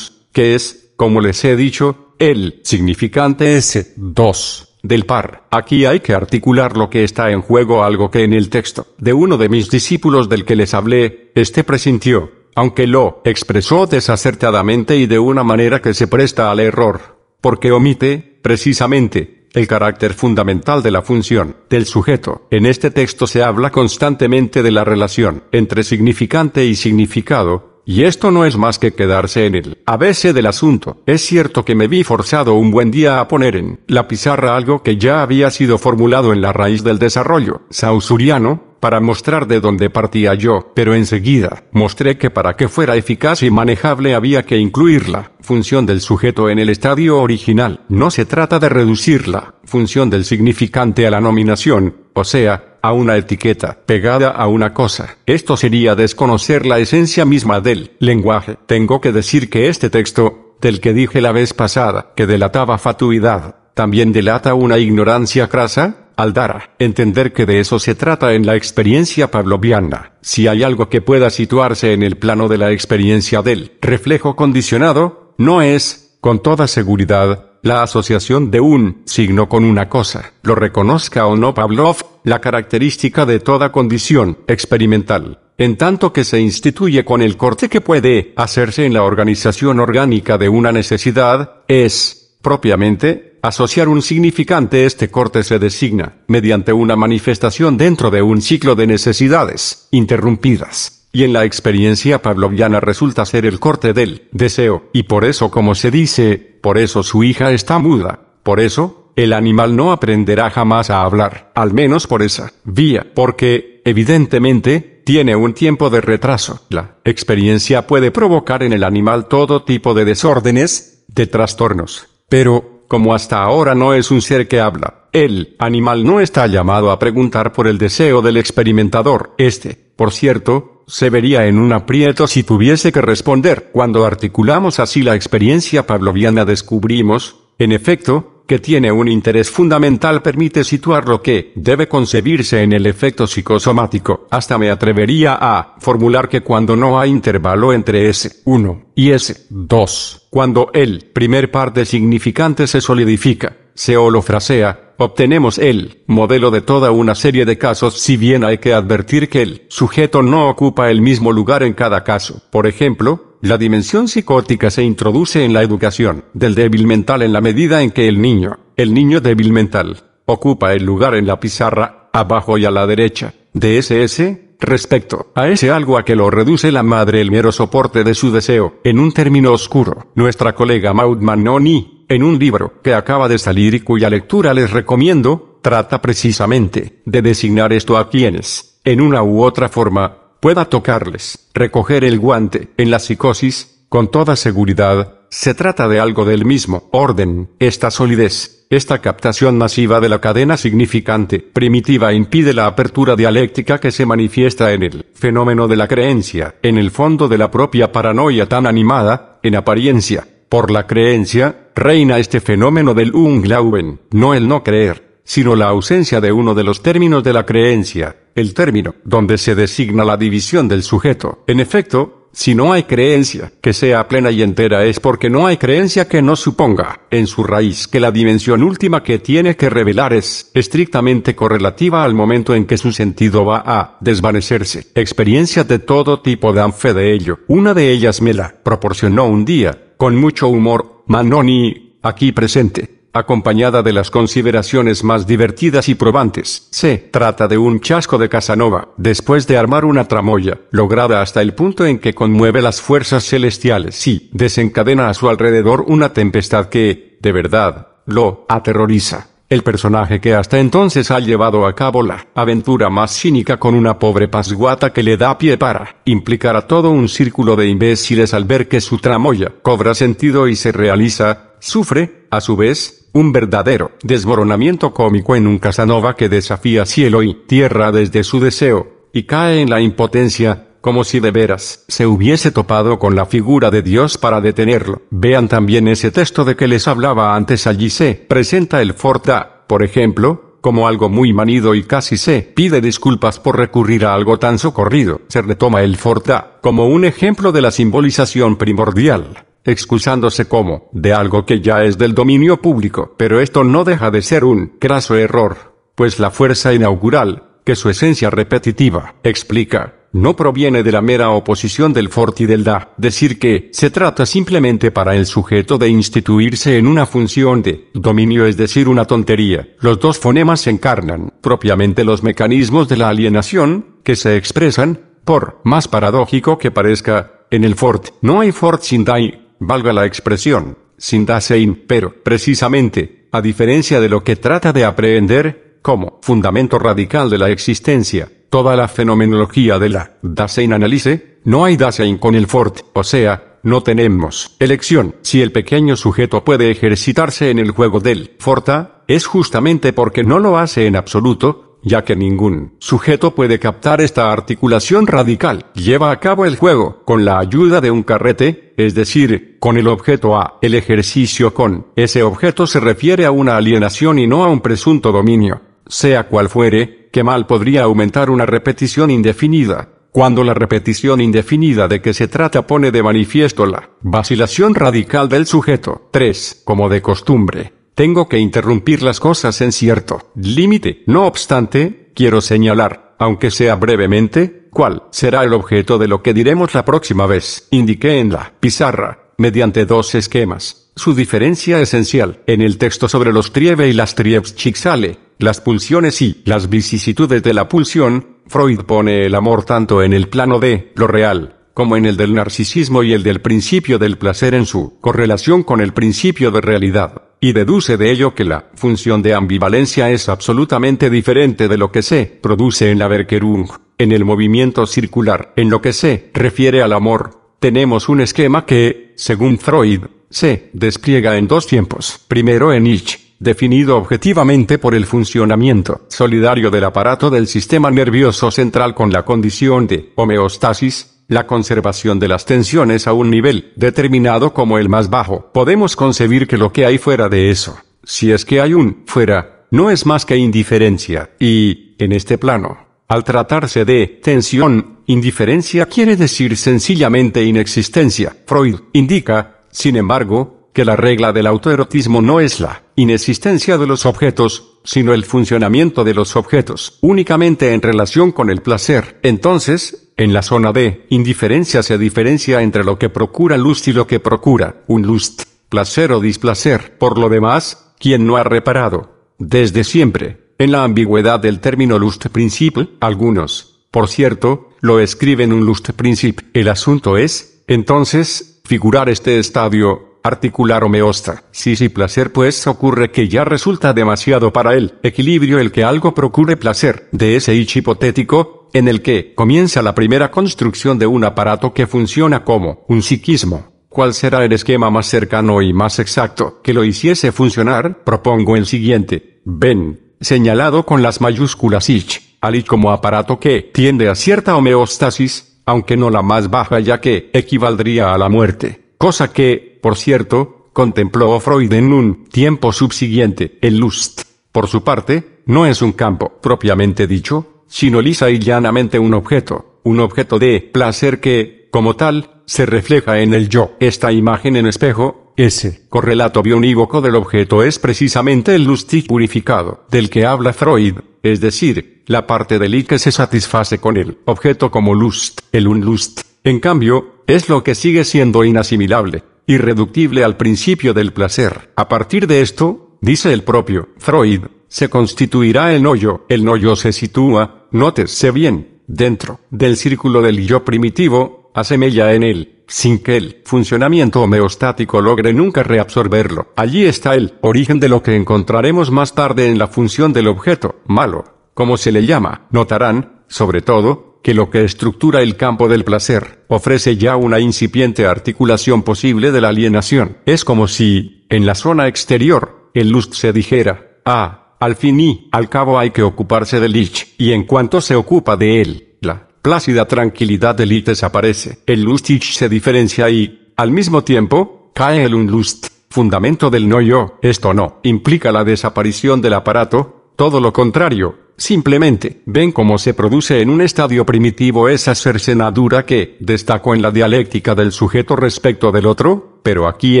Speaker 1: que es como les he dicho, el significante es 2 del par. Aquí hay que articular lo que está en juego, algo que en el texto de uno de mis discípulos del que les hablé, este presintió, aunque lo expresó desacertadamente y de una manera que se presta al error, porque omite, precisamente, el carácter fundamental de la función del sujeto. En este texto se habla constantemente de la relación entre significante y significado, y esto no es más que quedarse en el ABC del asunto. Es cierto que me vi forzado un buen día a poner en la pizarra algo que ya había sido formulado en la raíz del desarrollo sausuriano, para mostrar de dónde partía yo, pero enseguida mostré que para que fuera eficaz y manejable había que incluir la función del sujeto en el estadio original. No se trata de reducir la función del significante a la nominación, o sea, a una etiqueta pegada a una cosa. Esto sería desconocer la esencia misma del lenguaje. Tengo que decir que este texto, del que dije la vez pasada, que delataba fatuidad, también delata una ignorancia crasa, al dar entender que de eso se trata en la experiencia pavloviana, si hay algo que pueda situarse en el plano de la experiencia del reflejo condicionado, no es, con toda seguridad, la asociación de un signo con una cosa. Lo reconozca o no Pavlov, la característica de toda condición experimental, en tanto que se instituye con el corte que puede hacerse en la organización orgánica de una necesidad, es, propiamente, asociar un significante. Este corte se designa mediante una manifestación dentro de un ciclo de necesidades interrumpidas y en la experiencia pavloviana resulta ser el corte del deseo, y por eso como se dice, por eso su hija está muda, por eso, el animal no aprenderá jamás a hablar, al menos por esa vía, porque, evidentemente, tiene un tiempo de retraso. La experiencia puede provocar en el animal todo tipo de desórdenes, de trastornos. Pero, como hasta ahora no es un ser que habla, el animal no está llamado a preguntar por el deseo del experimentador. Este, por cierto, se vería en un aprieto si tuviese que responder. Cuando articulamos así la experiencia pavloviana descubrimos, en efecto, que tiene un interés fundamental permite situar lo que debe concebirse en el efecto psicosomático. Hasta me atrevería a formular que cuando no hay intervalo entre S1 y S2, cuando el primer par de significantes se solidifica, se holofrasea, obtenemos el modelo de toda una serie de casos si bien hay que advertir que el sujeto no ocupa el mismo lugar en cada caso. Por ejemplo, la dimensión psicótica se introduce en la educación del débil mental en la medida en que el niño, el niño débil mental, ocupa el lugar en la pizarra, abajo y a la derecha, de SS, respecto a ese algo a que lo reduce la madre el mero soporte de su deseo, en un término oscuro. Nuestra colega Maud Manoni, en un libro que acaba de salir y cuya lectura les recomiendo, trata precisamente de designar esto a quienes, en una u otra forma, pueda tocarles, recoger el guante, en la psicosis, con toda seguridad, se trata de algo del mismo orden, esta solidez, esta captación masiva de la cadena significante primitiva impide la apertura dialéctica que se manifiesta en el fenómeno de la creencia, en el fondo de la propia paranoia tan animada, en apariencia, por la creencia, reina este fenómeno del Unglauben, no el no creer sino la ausencia de uno de los términos de la creencia, el término donde se designa la división del sujeto. En efecto, si no hay creencia que sea plena y entera es porque no hay creencia que no suponga, en su raíz, que la dimensión última que tiene que revelar es estrictamente correlativa al momento en que su sentido va a desvanecerse. Experiencias de todo tipo dan fe de ello. Una de ellas me la proporcionó un día, con mucho humor, Manoni, aquí presente acompañada de las consideraciones más divertidas y probantes. Se trata de un chasco de Casanova, después de armar una tramoya, lograda hasta el punto en que conmueve las fuerzas celestiales y desencadena a su alrededor una tempestad que, de verdad, lo aterroriza. El personaje que hasta entonces ha llevado a cabo la aventura más cínica con una pobre pasguata que le da pie para implicar a todo un círculo de imbéciles al ver que su tramoya cobra sentido y se realiza, sufre, a su vez, un verdadero desmoronamiento cómico en un Casanova que desafía cielo y tierra desde su deseo, y cae en la impotencia, como si de veras se hubiese topado con la figura de Dios para detenerlo. Vean también ese texto de que les hablaba antes allí se presenta el Forta, por ejemplo, como algo muy manido y casi se pide disculpas por recurrir a algo tan socorrido. Se retoma el forta como un ejemplo de la simbolización primordial excusándose como de algo que ya es del dominio público, pero esto no deja de ser un craso error, pues la fuerza inaugural, que su esencia repetitiva explica, no proviene de la mera oposición del fort y del da, decir que se trata simplemente para el sujeto de instituirse en una función de dominio es decir una tontería. Los dos fonemas encarnan propiamente los mecanismos de la alienación que se expresan, por más paradójico que parezca, en el fort. No hay fort sin y, valga la expresión, sin Dasein, pero, precisamente, a diferencia de lo que trata de aprehender, como fundamento radical de la existencia, toda la fenomenología de la Dasein analice, no hay Dasein con el Fort, o sea, no tenemos elección. Si el pequeño sujeto puede ejercitarse en el juego del Forta, es justamente porque no lo hace en absoluto, ya que ningún sujeto puede captar esta articulación radical. Lleva a cabo el juego con la ayuda de un carrete, es decir, con el objeto A. El ejercicio con ese objeto se refiere a una alienación y no a un presunto dominio. Sea cual fuere, que mal podría aumentar una repetición indefinida, cuando la repetición indefinida de que se trata pone de manifiesto la vacilación radical del sujeto. 3. Como de costumbre, tengo que interrumpir las cosas en cierto límite. No obstante, quiero señalar, aunque sea brevemente, cuál será el objeto de lo que diremos la próxima vez. Indiqué en la pizarra, mediante dos esquemas, su diferencia esencial en el texto sobre los trieve y las chixale, las pulsiones y las vicisitudes de la pulsión, Freud pone el amor tanto en el plano de lo real como en el del narcisismo y el del principio del placer en su correlación con el principio de realidad, y deduce de ello que la función de ambivalencia es absolutamente diferente de lo que se produce en la Berkerung, en el movimiento circular. En lo que se refiere al amor, tenemos un esquema que, según Freud, se despliega en dos tiempos. Primero en Ich, definido objetivamente por el funcionamiento solidario del aparato del sistema nervioso central con la condición de homeostasis, la conservación de las tensiones a un nivel determinado como el más bajo. Podemos concebir que lo que hay fuera de eso, si es que hay un fuera, no es más que indiferencia, y, en este plano, al tratarse de tensión, indiferencia quiere decir sencillamente inexistencia. Freud indica, sin embargo, que la regla del autoerotismo no es la inexistencia de los objetos, sino el funcionamiento de los objetos, únicamente en relación con el placer. Entonces, en la zona D, indiferencia se diferencia entre lo que procura lust y lo que procura un lust, placer o displacer. Por lo demás, quien no ha reparado, desde siempre, en la ambigüedad del término lust principle, algunos, por cierto, lo escriben un lust princip. El asunto es, entonces, figurar este estadio articular homeosta. Si sí, sí, placer pues ocurre que ya resulta demasiado para él. Equilibrio el que algo procure placer. De ese ich hipotético, en el que comienza la primera construcción de un aparato que funciona como un psiquismo. ¿Cuál será el esquema más cercano y más exacto que lo hiciese funcionar? Propongo el siguiente. ven, señalado con las mayúsculas Ich, al Ich como aparato que tiende a cierta homeostasis, aunque no la más baja ya que equivaldría a la muerte. Cosa que, por cierto, contempló Freud en un tiempo subsiguiente, el Lust. Por su parte, no es un campo propiamente dicho, sino lisa y llanamente un objeto, un objeto de placer que, como tal, se refleja en el yo. Esta imagen en espejo, ese correlato bionívoco del objeto es precisamente el lustig purificado, del que habla Freud, es decir, la parte del y que se satisface con el objeto como lust, el unlust. En cambio, es lo que sigue siendo inasimilable, irreductible al principio del placer. A partir de esto, dice el propio Freud, se constituirá el noyo. El noyo se sitúa, nótese bien, dentro del círculo del yo primitivo, asemella en él, sin que el funcionamiento homeostático logre nunca reabsorberlo. Allí está el origen de lo que encontraremos más tarde en la función del objeto, malo, como se le llama. Notarán, sobre todo, que lo que estructura el campo del placer, ofrece ya una incipiente articulación posible de la alienación. Es como si, en la zona exterior, el lust se dijera, ah, al fin y al cabo hay que ocuparse de Lich, y en cuanto se ocupa de él, la plácida tranquilidad de Lich desaparece. El Lustich se diferencia y, al mismo tiempo, cae el Unlust, fundamento del no yo. Esto no implica la desaparición del aparato, todo lo contrario, simplemente ven cómo se produce en un estadio primitivo esa cercenadura que destacó en la dialéctica del sujeto respecto del otro, pero aquí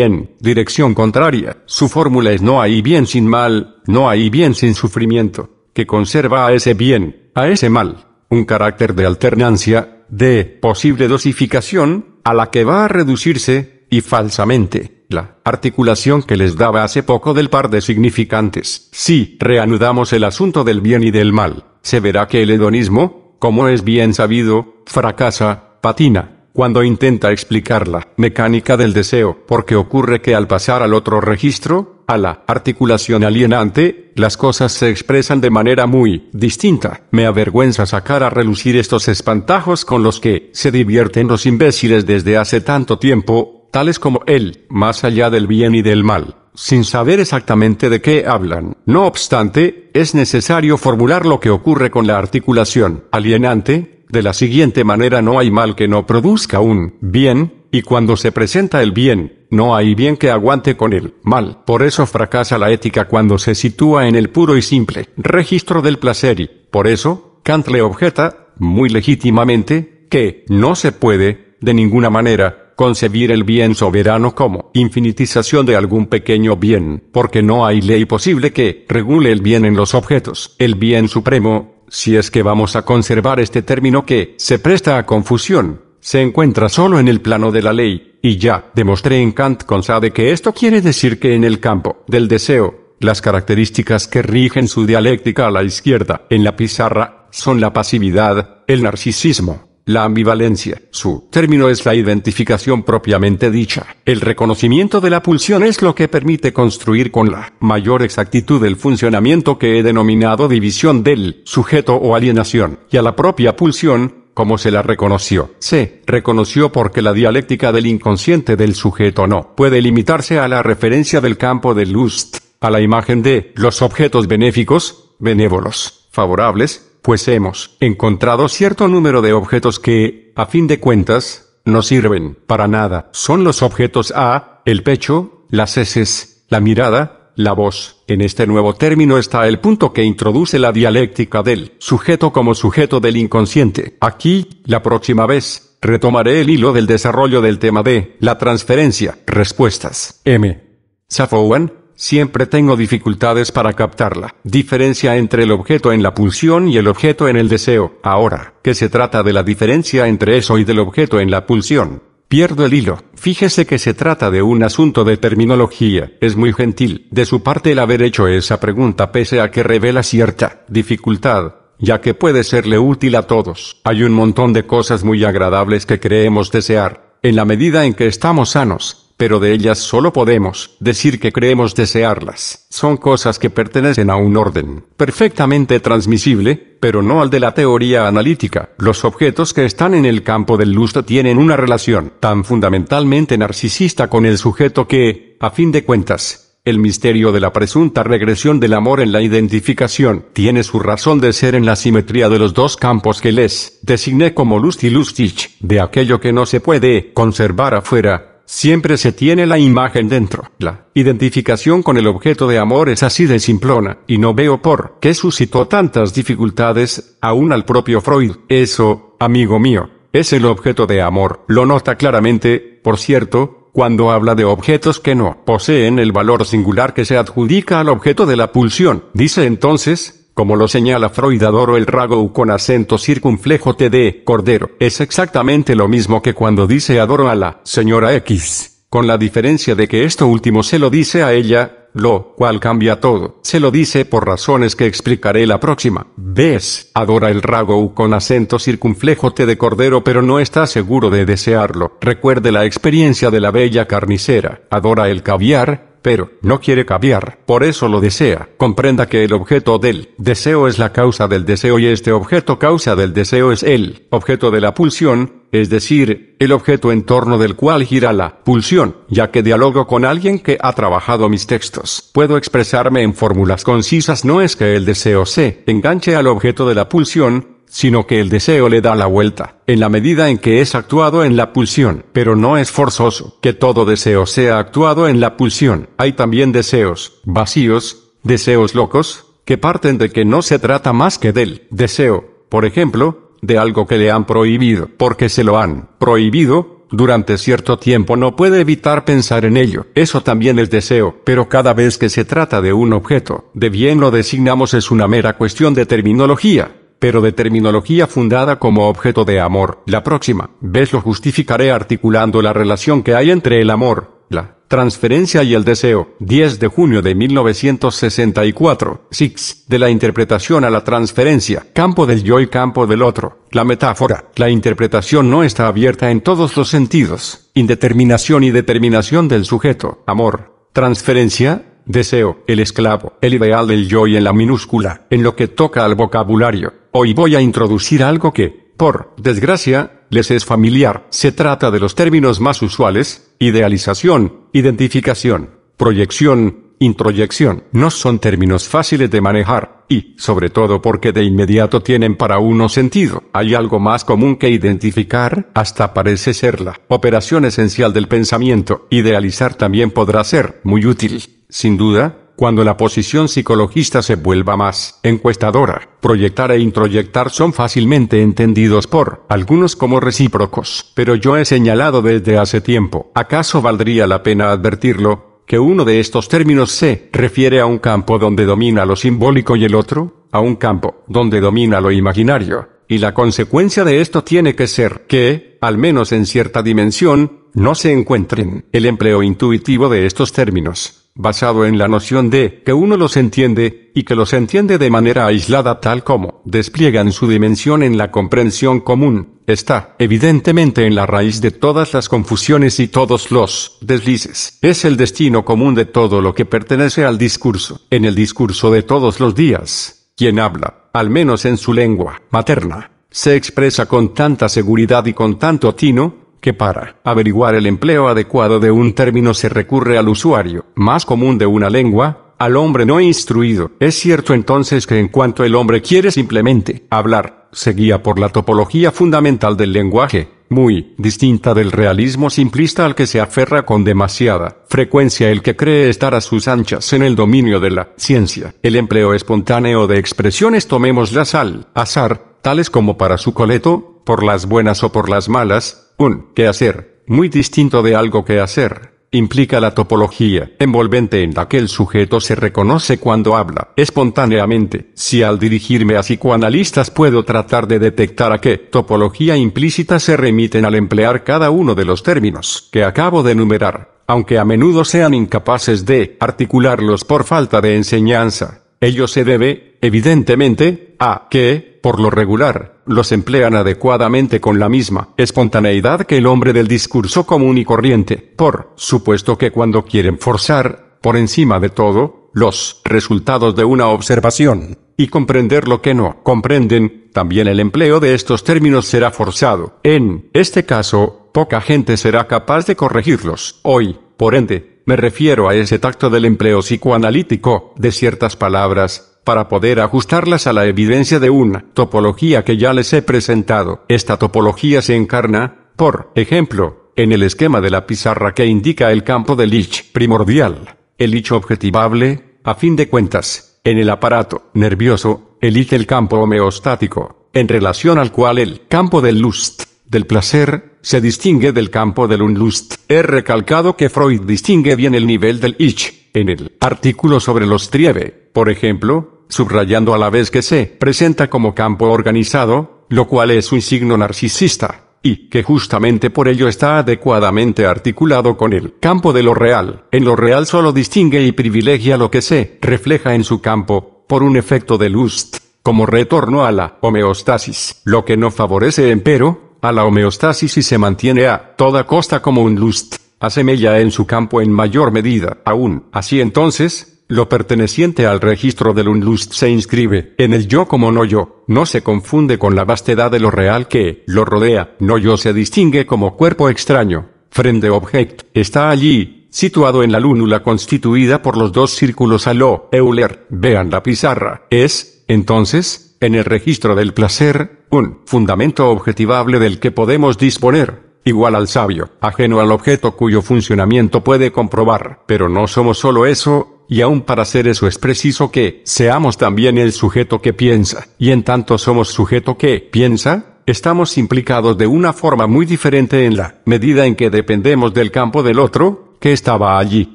Speaker 1: en dirección contraria. Su fórmula es no hay bien sin mal, no hay bien sin sufrimiento, que conserva a ese bien, a ese mal, un carácter de alternancia, de posible dosificación, a la que va a reducirse, y falsamente, la articulación que les daba hace poco del par de significantes. Si reanudamos el asunto del bien y del mal, se verá que el hedonismo, como es bien sabido, fracasa, patina cuando intenta explicar la mecánica del deseo, porque ocurre que al pasar al otro registro, a la articulación alienante, las cosas se expresan de manera muy distinta. Me avergüenza sacar a relucir estos espantajos con los que se divierten los imbéciles desde hace tanto tiempo, tales como él, más allá del bien y del mal sin saber exactamente de qué hablan. No obstante, es necesario formular lo que ocurre con la articulación alienante, de la siguiente manera no hay mal que no produzca un bien, y cuando se presenta el bien, no hay bien que aguante con el mal. Por eso fracasa la ética cuando se sitúa en el puro y simple registro del placer y, por eso, Kant le objeta, muy legítimamente, que no se puede, de ninguna manera, concebir el bien soberano como infinitización de algún pequeño bien, porque no hay ley posible que regule el bien en los objetos. El bien supremo, si es que vamos a conservar este término que se presta a confusión, se encuentra solo en el plano de la ley, y ya demostré en Kant con Sade que esto quiere decir que en el campo del deseo, las características que rigen su dialéctica a la izquierda en la pizarra son la pasividad, el narcisismo, la ambivalencia, su término es la identificación propiamente dicha. El reconocimiento de la pulsión es lo que permite construir con la mayor exactitud el funcionamiento que he denominado división del sujeto o alienación, y a la propia pulsión, como se la reconoció. Se reconoció porque la dialéctica del inconsciente del sujeto no puede limitarse a la referencia del campo de Lust, a la imagen de los objetos benéficos, benévolos, favorables, pues hemos encontrado cierto número de objetos que, a fin de cuentas, no sirven para nada. Son los objetos A, el pecho, las heces, la mirada, la voz. En este nuevo término está el punto que introduce la dialéctica del sujeto como sujeto del inconsciente. Aquí, la próxima vez, retomaré el hilo del desarrollo del tema de la transferencia. Respuestas. M. Safowan, Siempre tengo dificultades para captarla. Diferencia entre el objeto en la pulsión y el objeto en el deseo. Ahora, que se trata de la diferencia entre eso y del objeto en la pulsión? Pierdo el hilo. Fíjese que se trata de un asunto de terminología. Es muy gentil de su parte el haber hecho esa pregunta pese a que revela cierta dificultad, ya que puede serle útil a todos. Hay un montón de cosas muy agradables que creemos desear, en la medida en que estamos sanos, pero de ellas solo podemos decir que creemos desearlas. Son cosas que pertenecen a un orden, perfectamente transmisible, pero no al de la teoría analítica. Los objetos que están en el campo del lusto... tienen una relación tan fundamentalmente narcisista con el sujeto que, a fin de cuentas, el misterio de la presunta regresión del amor en la identificación tiene su razón de ser en la simetría de los dos campos que les designé como lust y lustich, de aquello que no se puede conservar afuera, siempre se tiene la imagen dentro. La identificación con el objeto de amor es así de simplona, y no veo por qué suscitó tantas dificultades, aún al propio Freud. Eso, amigo mío, es el objeto de amor. Lo nota claramente, por cierto, cuando habla de objetos que no poseen el valor singular que se adjudica al objeto de la pulsión. Dice entonces, como lo señala Freud adoro el rago con acento circunflejo de cordero. Es exactamente lo mismo que cuando dice adoro a la señora X, con la diferencia de que esto último se lo dice a ella, lo cual cambia todo. Se lo dice por razones que explicaré la próxima. ¿Ves? Adora el rago con acento circunflejo T de cordero pero no está seguro de desearlo. Recuerde la experiencia de la bella carnicera. Adora el caviar, pero no quiere cambiar, por eso lo desea. Comprenda que el objeto del deseo es la causa del deseo y este objeto causa del deseo es el objeto de la pulsión, es decir, el objeto en torno del cual gira la pulsión, ya que dialogo con alguien que ha trabajado mis textos. Puedo expresarme en fórmulas concisas, no es que el deseo se enganche al objeto de la pulsión, sino que el deseo le da la vuelta, en la medida en que es actuado en la pulsión, pero no es forzoso que todo deseo sea actuado en la pulsión. Hay también deseos vacíos, deseos locos, que parten de que no se trata más que del deseo, por ejemplo, de algo que le han prohibido, porque se lo han prohibido, durante cierto tiempo no puede evitar pensar en ello. Eso también es deseo, pero cada vez que se trata de un objeto, de bien lo designamos es una mera cuestión de terminología pero de terminología fundada como objeto de amor. La próxima vez lo justificaré articulando la relación que hay entre el amor, la transferencia y el deseo. 10 de junio de 1964. 6. De la interpretación a la transferencia. Campo del yo y campo del otro. La metáfora. La interpretación no está abierta en todos los sentidos. Indeterminación y determinación del sujeto. Amor. Transferencia, deseo, el esclavo, el ideal del yo y en la minúscula, en lo que toca al vocabulario, Hoy voy a introducir algo que, por desgracia, les es familiar. Se trata de los términos más usuales, idealización, identificación, proyección, introyección. No son términos fáciles de manejar, y, sobre todo porque de inmediato tienen para uno sentido. Hay algo más común que identificar, hasta parece ser la operación esencial del pensamiento. Idealizar también podrá ser muy útil, sin duda, cuando la posición psicologista se vuelva más encuestadora. Proyectar e introyectar son fácilmente entendidos por algunos como recíprocos, pero yo he señalado desde hace tiempo, ¿acaso valdría la pena advertirlo? que uno de estos términos se refiere a un campo donde domina lo simbólico y el otro, a un campo donde domina lo imaginario, y la consecuencia de esto tiene que ser que, al menos en cierta dimensión, no se encuentren el empleo intuitivo de estos términos, basado en la noción de que uno los entiende, y que los entiende de manera aislada tal como despliegan su dimensión en la comprensión común, está evidentemente en la raíz de todas las confusiones y todos los deslices. Es el destino común de todo lo que pertenece al discurso, en el discurso de todos los días. Quien habla, al menos en su lengua materna, se expresa con tanta seguridad y con tanto tino, que para averiguar el empleo adecuado de un término se recurre al usuario, más común de una lengua, al hombre no instruido. Es cierto entonces que en cuanto el hombre quiere simplemente hablar, seguía por la topología fundamental del lenguaje, muy distinta del realismo simplista al que se aferra con demasiada frecuencia el que cree estar a sus anchas en el dominio de la ciencia. El empleo espontáneo de expresiones tomemos la al azar, tales como para su coleto, por las buenas o por las malas, un hacer», muy distinto de algo que hacer, implica la topología envolvente en la que el sujeto se reconoce cuando habla espontáneamente. Si al dirigirme a psicoanalistas puedo tratar de detectar a qué topología implícita se remiten al emplear cada uno de los términos que acabo de enumerar, aunque a menudo sean incapaces de articularlos por falta de enseñanza. Ello se debe, evidentemente, a que, por lo regular, los emplean adecuadamente con la misma espontaneidad que el hombre del discurso común y corriente, por supuesto que cuando quieren forzar, por encima de todo, los resultados de una observación y comprender lo que no comprenden, también el empleo de estos términos será forzado. En este caso, poca gente será capaz de corregirlos. Hoy, por ende, me refiero a ese tacto del empleo psicoanalítico de ciertas palabras para poder ajustarlas a la evidencia de una topología que ya les he presentado. Esta topología se encarna, por ejemplo, en el esquema de la pizarra que indica el campo del Lich primordial, el Lich objetivable, a fin de cuentas, en el aparato nervioso, el Lich el campo homeostático, en relación al cual el campo del Lust, del placer, se distingue del campo del Unlust. He recalcado que Freud distingue bien el nivel del Ich, en el artículo sobre los trieve, por ejemplo, subrayando a la vez que se presenta como campo organizado, lo cual es un signo narcisista, y que justamente por ello está adecuadamente articulado con el campo de lo real. En lo real solo distingue y privilegia lo que se refleja en su campo, por un efecto de lust, como retorno a la homeostasis, lo que no favorece empero, a la homeostasis y se mantiene a toda costa como un lust, asemella en su campo en mayor medida. Aún así entonces, lo perteneciente al registro del Unlust se inscribe en el yo como no yo, no se confunde con la vastedad de lo real que lo rodea, no yo se distingue como cuerpo extraño. Frente Object está allí, situado en la lúnula constituida por los dos círculos aló, Euler, vean la pizarra, es, entonces, en el registro del placer, un fundamento objetivable del que podemos disponer, igual al sabio, ajeno al objeto cuyo funcionamiento puede comprobar. Pero no somos solo eso, y aún para hacer eso es preciso que seamos también el sujeto que piensa, y en tanto somos sujeto que piensa, estamos implicados de una forma muy diferente en la medida en que dependemos del campo del otro, que estaba allí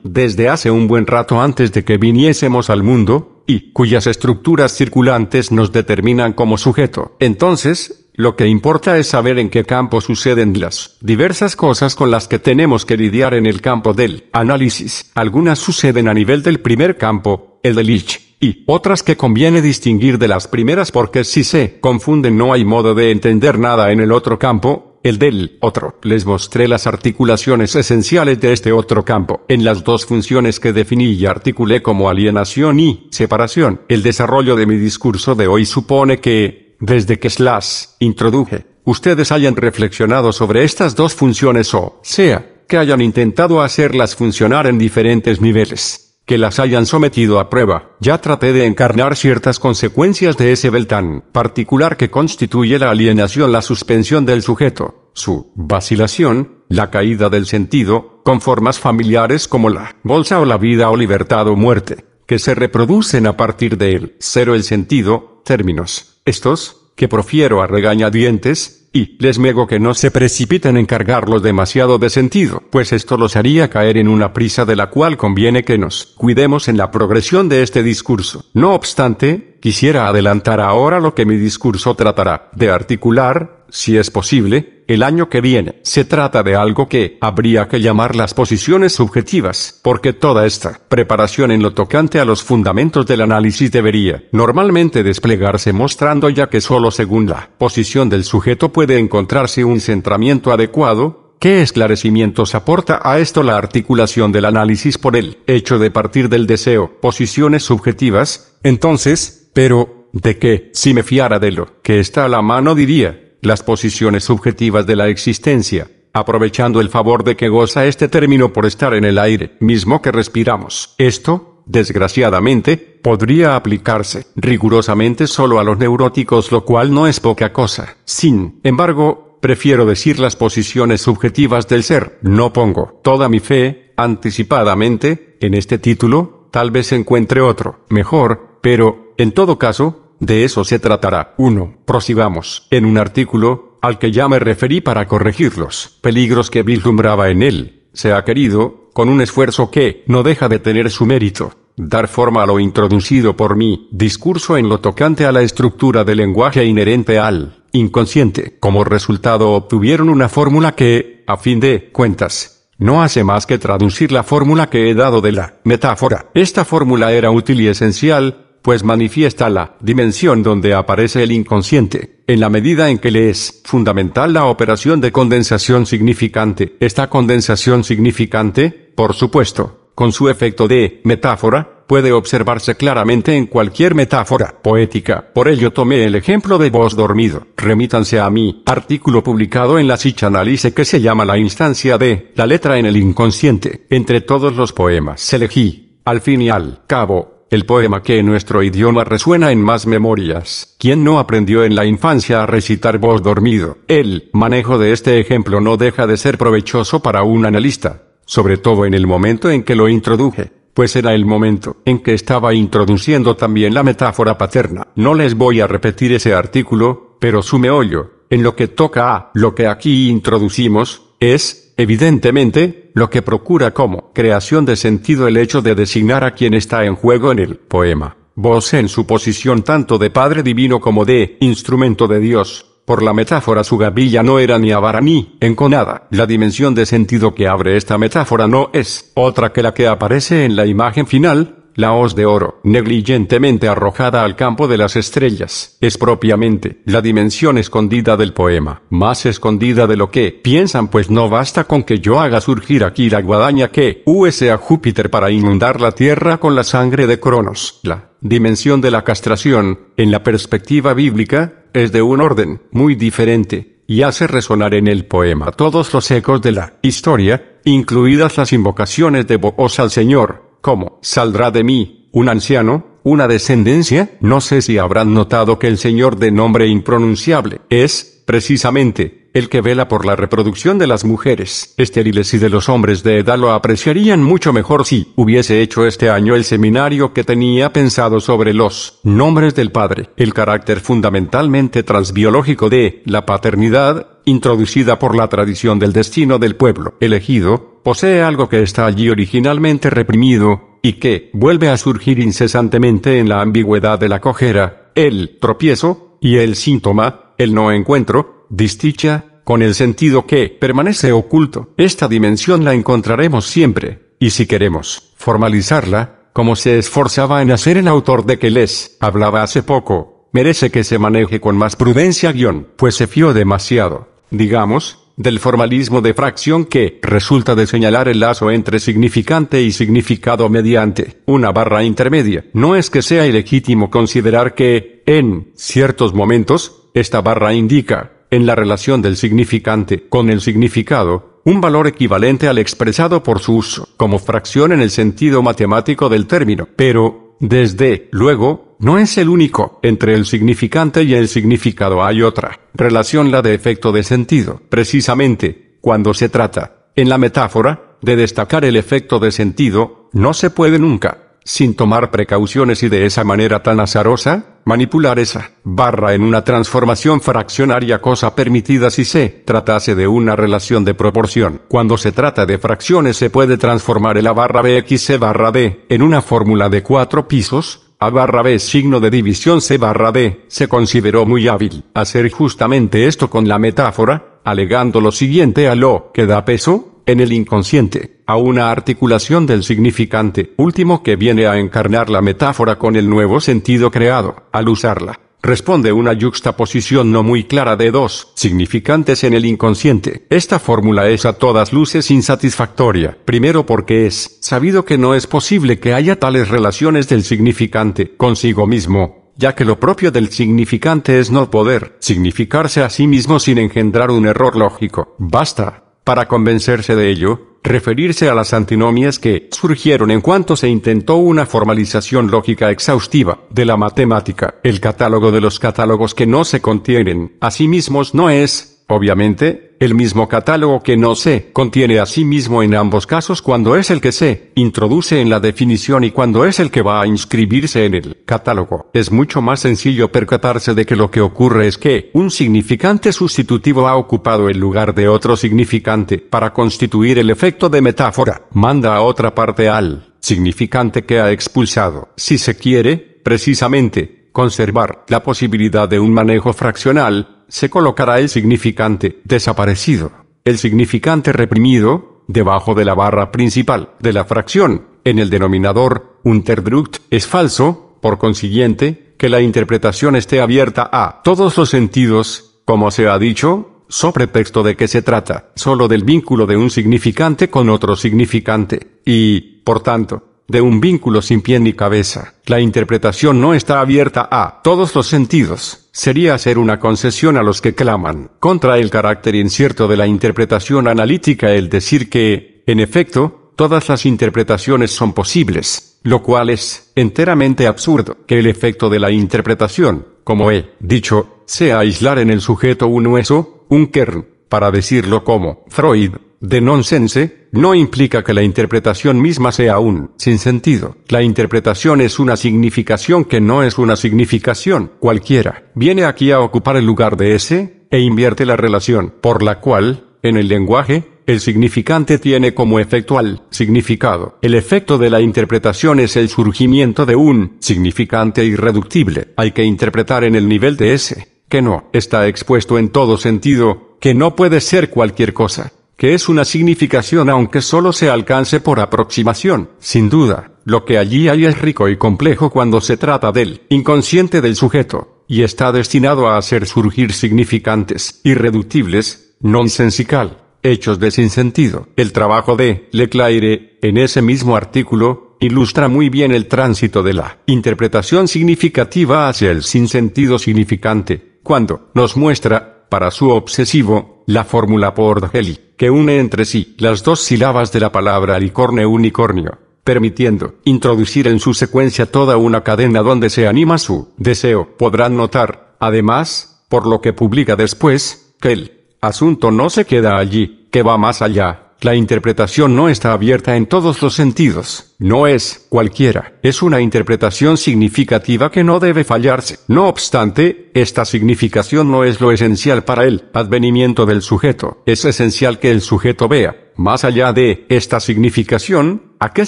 Speaker 1: desde hace un buen rato antes de que viniésemos al mundo, y cuyas estructuras circulantes nos determinan como sujeto. Entonces, lo que importa es saber en qué campo suceden las diversas cosas con las que tenemos que lidiar en el campo del análisis. Algunas suceden a nivel del primer campo, el del ich, y otras que conviene distinguir de las primeras porque si se confunden no hay modo de entender nada en el otro campo, el del otro. Les mostré las articulaciones esenciales de este otro campo en las dos funciones que definí y articulé como alienación y separación. El desarrollo de mi discurso de hoy supone que desde que Slash introduje, ustedes hayan reflexionado sobre estas dos funciones o, sea, que hayan intentado hacerlas funcionar en diferentes niveles, que las hayan sometido a prueba. Ya traté de encarnar ciertas consecuencias de ese beltán particular que constituye la alienación, la suspensión del sujeto, su vacilación, la caída del sentido, con formas familiares como la bolsa o la vida o libertad o muerte, que se reproducen a partir de él. Cero el sentido, términos estos, que profiero a regañadientes, y les mego que no se precipiten en cargarlos demasiado de sentido, pues esto los haría caer en una prisa de la cual conviene que nos cuidemos en la progresión de este discurso. No obstante, quisiera adelantar ahora lo que mi discurso tratará de articular, si es posible, el año que viene. Se trata de algo que habría que llamar las posiciones subjetivas, porque toda esta preparación en lo tocante a los fundamentos del análisis debería normalmente desplegarse mostrando ya que solo según la posición del sujeto puede encontrarse un centramiento adecuado, ¿Qué esclarecimientos aporta a esto la articulación del análisis por el hecho de partir del deseo, posiciones subjetivas? Entonces, pero, ¿de qué? Si me fiara de lo que está a la mano diría, las posiciones subjetivas de la existencia, aprovechando el favor de que goza este término por estar en el aire mismo que respiramos. Esto, desgraciadamente, podría aplicarse rigurosamente solo a los neuróticos, lo cual no es poca cosa. Sin embargo, prefiero decir las posiciones subjetivas del ser. No pongo toda mi fe, anticipadamente, en este título, tal vez encuentre otro, mejor, pero, en todo caso, de eso se tratará. 1. Prosigamos. En un artículo, al que ya me referí para corregir los peligros que vislumbraba en él, se ha querido, con un esfuerzo que no deja de tener su mérito, dar forma a lo introducido por mi discurso en lo tocante a la estructura del lenguaje inherente al inconsciente. Como resultado obtuvieron una fórmula que, a fin de cuentas, no hace más que traducir la fórmula que he dado de la metáfora. Esta fórmula era útil y esencial, pues manifiesta la dimensión donde aparece el inconsciente. En la medida en que le es fundamental la operación de condensación significante, esta condensación significante, por supuesto, con su efecto de metáfora, puede observarse claramente en cualquier metáfora poética. Por ello tomé el ejemplo de voz dormido. Remítanse a mi artículo publicado en la Analyse que se llama La instancia de la letra en el inconsciente. Entre todos los poemas elegí, al fin y al cabo, el poema que en nuestro idioma resuena en más memorias. ¿Quién no aprendió en la infancia a recitar voz dormido? El manejo de este ejemplo no deja de ser provechoso para un analista, sobre todo en el momento en que lo introduje, pues era el momento en que estaba introduciendo también la metáfora paterna. No les voy a repetir ese artículo, pero sume meollo, en lo que toca a lo que aquí introducimos, es Evidentemente, lo que procura como creación de sentido el hecho de designar a quien está en juego en el poema, voz en su posición tanto de Padre Divino como de instrumento de Dios. Por la metáfora su gavilla no era ni avara ni enconada. La dimensión de sentido que abre esta metáfora no es otra que la que aparece en la imagen final, la hoz de oro, negligentemente arrojada al campo de las estrellas, es propiamente la dimensión escondida del poema, más escondida de lo que piensan, pues no basta con que yo haga surgir aquí la guadaña que usa a Júpiter para inundar la tierra con la sangre de Cronos. La dimensión de la castración, en la perspectiva bíblica, es de un orden muy diferente, y hace resonar en el poema todos los ecos de la historia, incluidas las invocaciones de vos al Señor, ¿Cómo saldrá de mí, un anciano, una descendencia? No sé si habrán notado que el Señor de nombre impronunciable es, precisamente, el que vela por la reproducción de las mujeres estériles y de los hombres de edad lo apreciarían mucho mejor si hubiese hecho este año el seminario que tenía pensado sobre los nombres del padre, el carácter fundamentalmente transbiológico de la paternidad, introducida por la tradición del destino del pueblo elegido, posee algo que está allí originalmente reprimido, y que vuelve a surgir incesantemente en la ambigüedad de la cojera, el tropiezo, y el síntoma, el no encuentro, disticha, con el sentido que permanece oculto. Esta dimensión la encontraremos siempre, y si queremos formalizarla, como se esforzaba en hacer el autor de que les hablaba hace poco, merece que se maneje con más prudencia guión, pues se fió demasiado, digamos, del formalismo de fracción que resulta de señalar el lazo entre significante y significado mediante una barra intermedia. No es que sea ilegítimo considerar que, en ciertos momentos, esta barra indica, en la relación del significante con el significado, un valor equivalente al expresado por su uso, como fracción en el sentido matemático del término, pero desde luego, no es el único. Entre el significante y el significado hay otra relación, la de efecto de sentido. Precisamente, cuando se trata, en la metáfora, de destacar el efecto de sentido, no se puede nunca, sin tomar precauciones y de esa manera tan azarosa, Manipular esa barra en una transformación fraccionaria cosa permitida si se tratase de una relación de proporción. Cuando se trata de fracciones se puede transformar el a barra x barra D en una fórmula de cuatro pisos, a barra B signo de división C barra D, se consideró muy hábil hacer justamente esto con la metáfora, alegando lo siguiente a lo que da peso, en el inconsciente, a una articulación del significante último que viene a encarnar la metáfora con el nuevo sentido creado, al usarla. Responde una yuxtaposición no muy clara de dos significantes en el inconsciente. Esta fórmula es a todas luces insatisfactoria, primero porque es sabido que no es posible que haya tales relaciones del significante consigo mismo, ya que lo propio del significante es no poder significarse a sí mismo sin engendrar un error lógico. Basta, para convencerse de ello, referirse a las antinomias que surgieron en cuanto se intentó una formalización lógica exhaustiva de la matemática. El catálogo de los catálogos que no se contienen a sí mismos no es, Obviamente, el mismo catálogo que no se contiene a sí mismo en ambos casos cuando es el que se introduce en la definición y cuando es el que va a inscribirse en el catálogo. Es mucho más sencillo percatarse de que lo que ocurre es que un significante sustitutivo ha ocupado el lugar de otro significante para constituir el efecto de metáfora. Manda a otra parte al significante que ha expulsado. Si se quiere, precisamente, conservar la posibilidad de un manejo fraccional, se colocará el significante desaparecido, el significante reprimido, debajo de la barra principal de la fracción. En el denominador Unterdrückt es falso, por consiguiente, que la interpretación esté abierta a todos los sentidos, como se ha dicho, sobre texto de que se trata solo del vínculo de un significante con otro significante, y, por tanto, de un vínculo sin pie ni cabeza. La interpretación no está abierta a todos los sentidos. Sería hacer una concesión a los que claman contra el carácter incierto de la interpretación analítica el decir que, en efecto, todas las interpretaciones son posibles, lo cual es enteramente absurdo, que el efecto de la interpretación, como he dicho, sea aislar en el sujeto un hueso, un kern, para decirlo como Freud de nonsense, no implica que la interpretación misma sea un sin sentido. La interpretación es una significación que no es una significación cualquiera. Viene aquí a ocupar el lugar de ese, e invierte la relación, por la cual, en el lenguaje, el significante tiene como efecto al significado. El efecto de la interpretación es el surgimiento de un significante irreductible. Hay que interpretar en el nivel de ese, que no está expuesto en todo sentido, que no puede ser cualquier cosa que es una significación aunque solo se alcance por aproximación, sin duda, lo que allí hay es rico y complejo cuando se trata del inconsciente del sujeto, y está destinado a hacer surgir significantes, irreductibles, nonsensical, hechos de sinsentido. El trabajo de Leclaire, en ese mismo artículo, ilustra muy bien el tránsito de la interpretación significativa hacia el sinsentido significante, cuando nos muestra, para su obsesivo, la fórmula Heli que une entre sí las dos sílabas de la palabra licorne unicornio, permitiendo introducir en su secuencia toda una cadena donde se anima su deseo. Podrán notar, además, por lo que publica después, que el asunto no se queda allí, que va más allá. La interpretación no está abierta en todos los sentidos. No es cualquiera. Es una interpretación significativa que no debe fallarse. No obstante, esta significación no es lo esencial para el advenimiento del sujeto. Es esencial que el sujeto vea, más allá de esta significación, a qué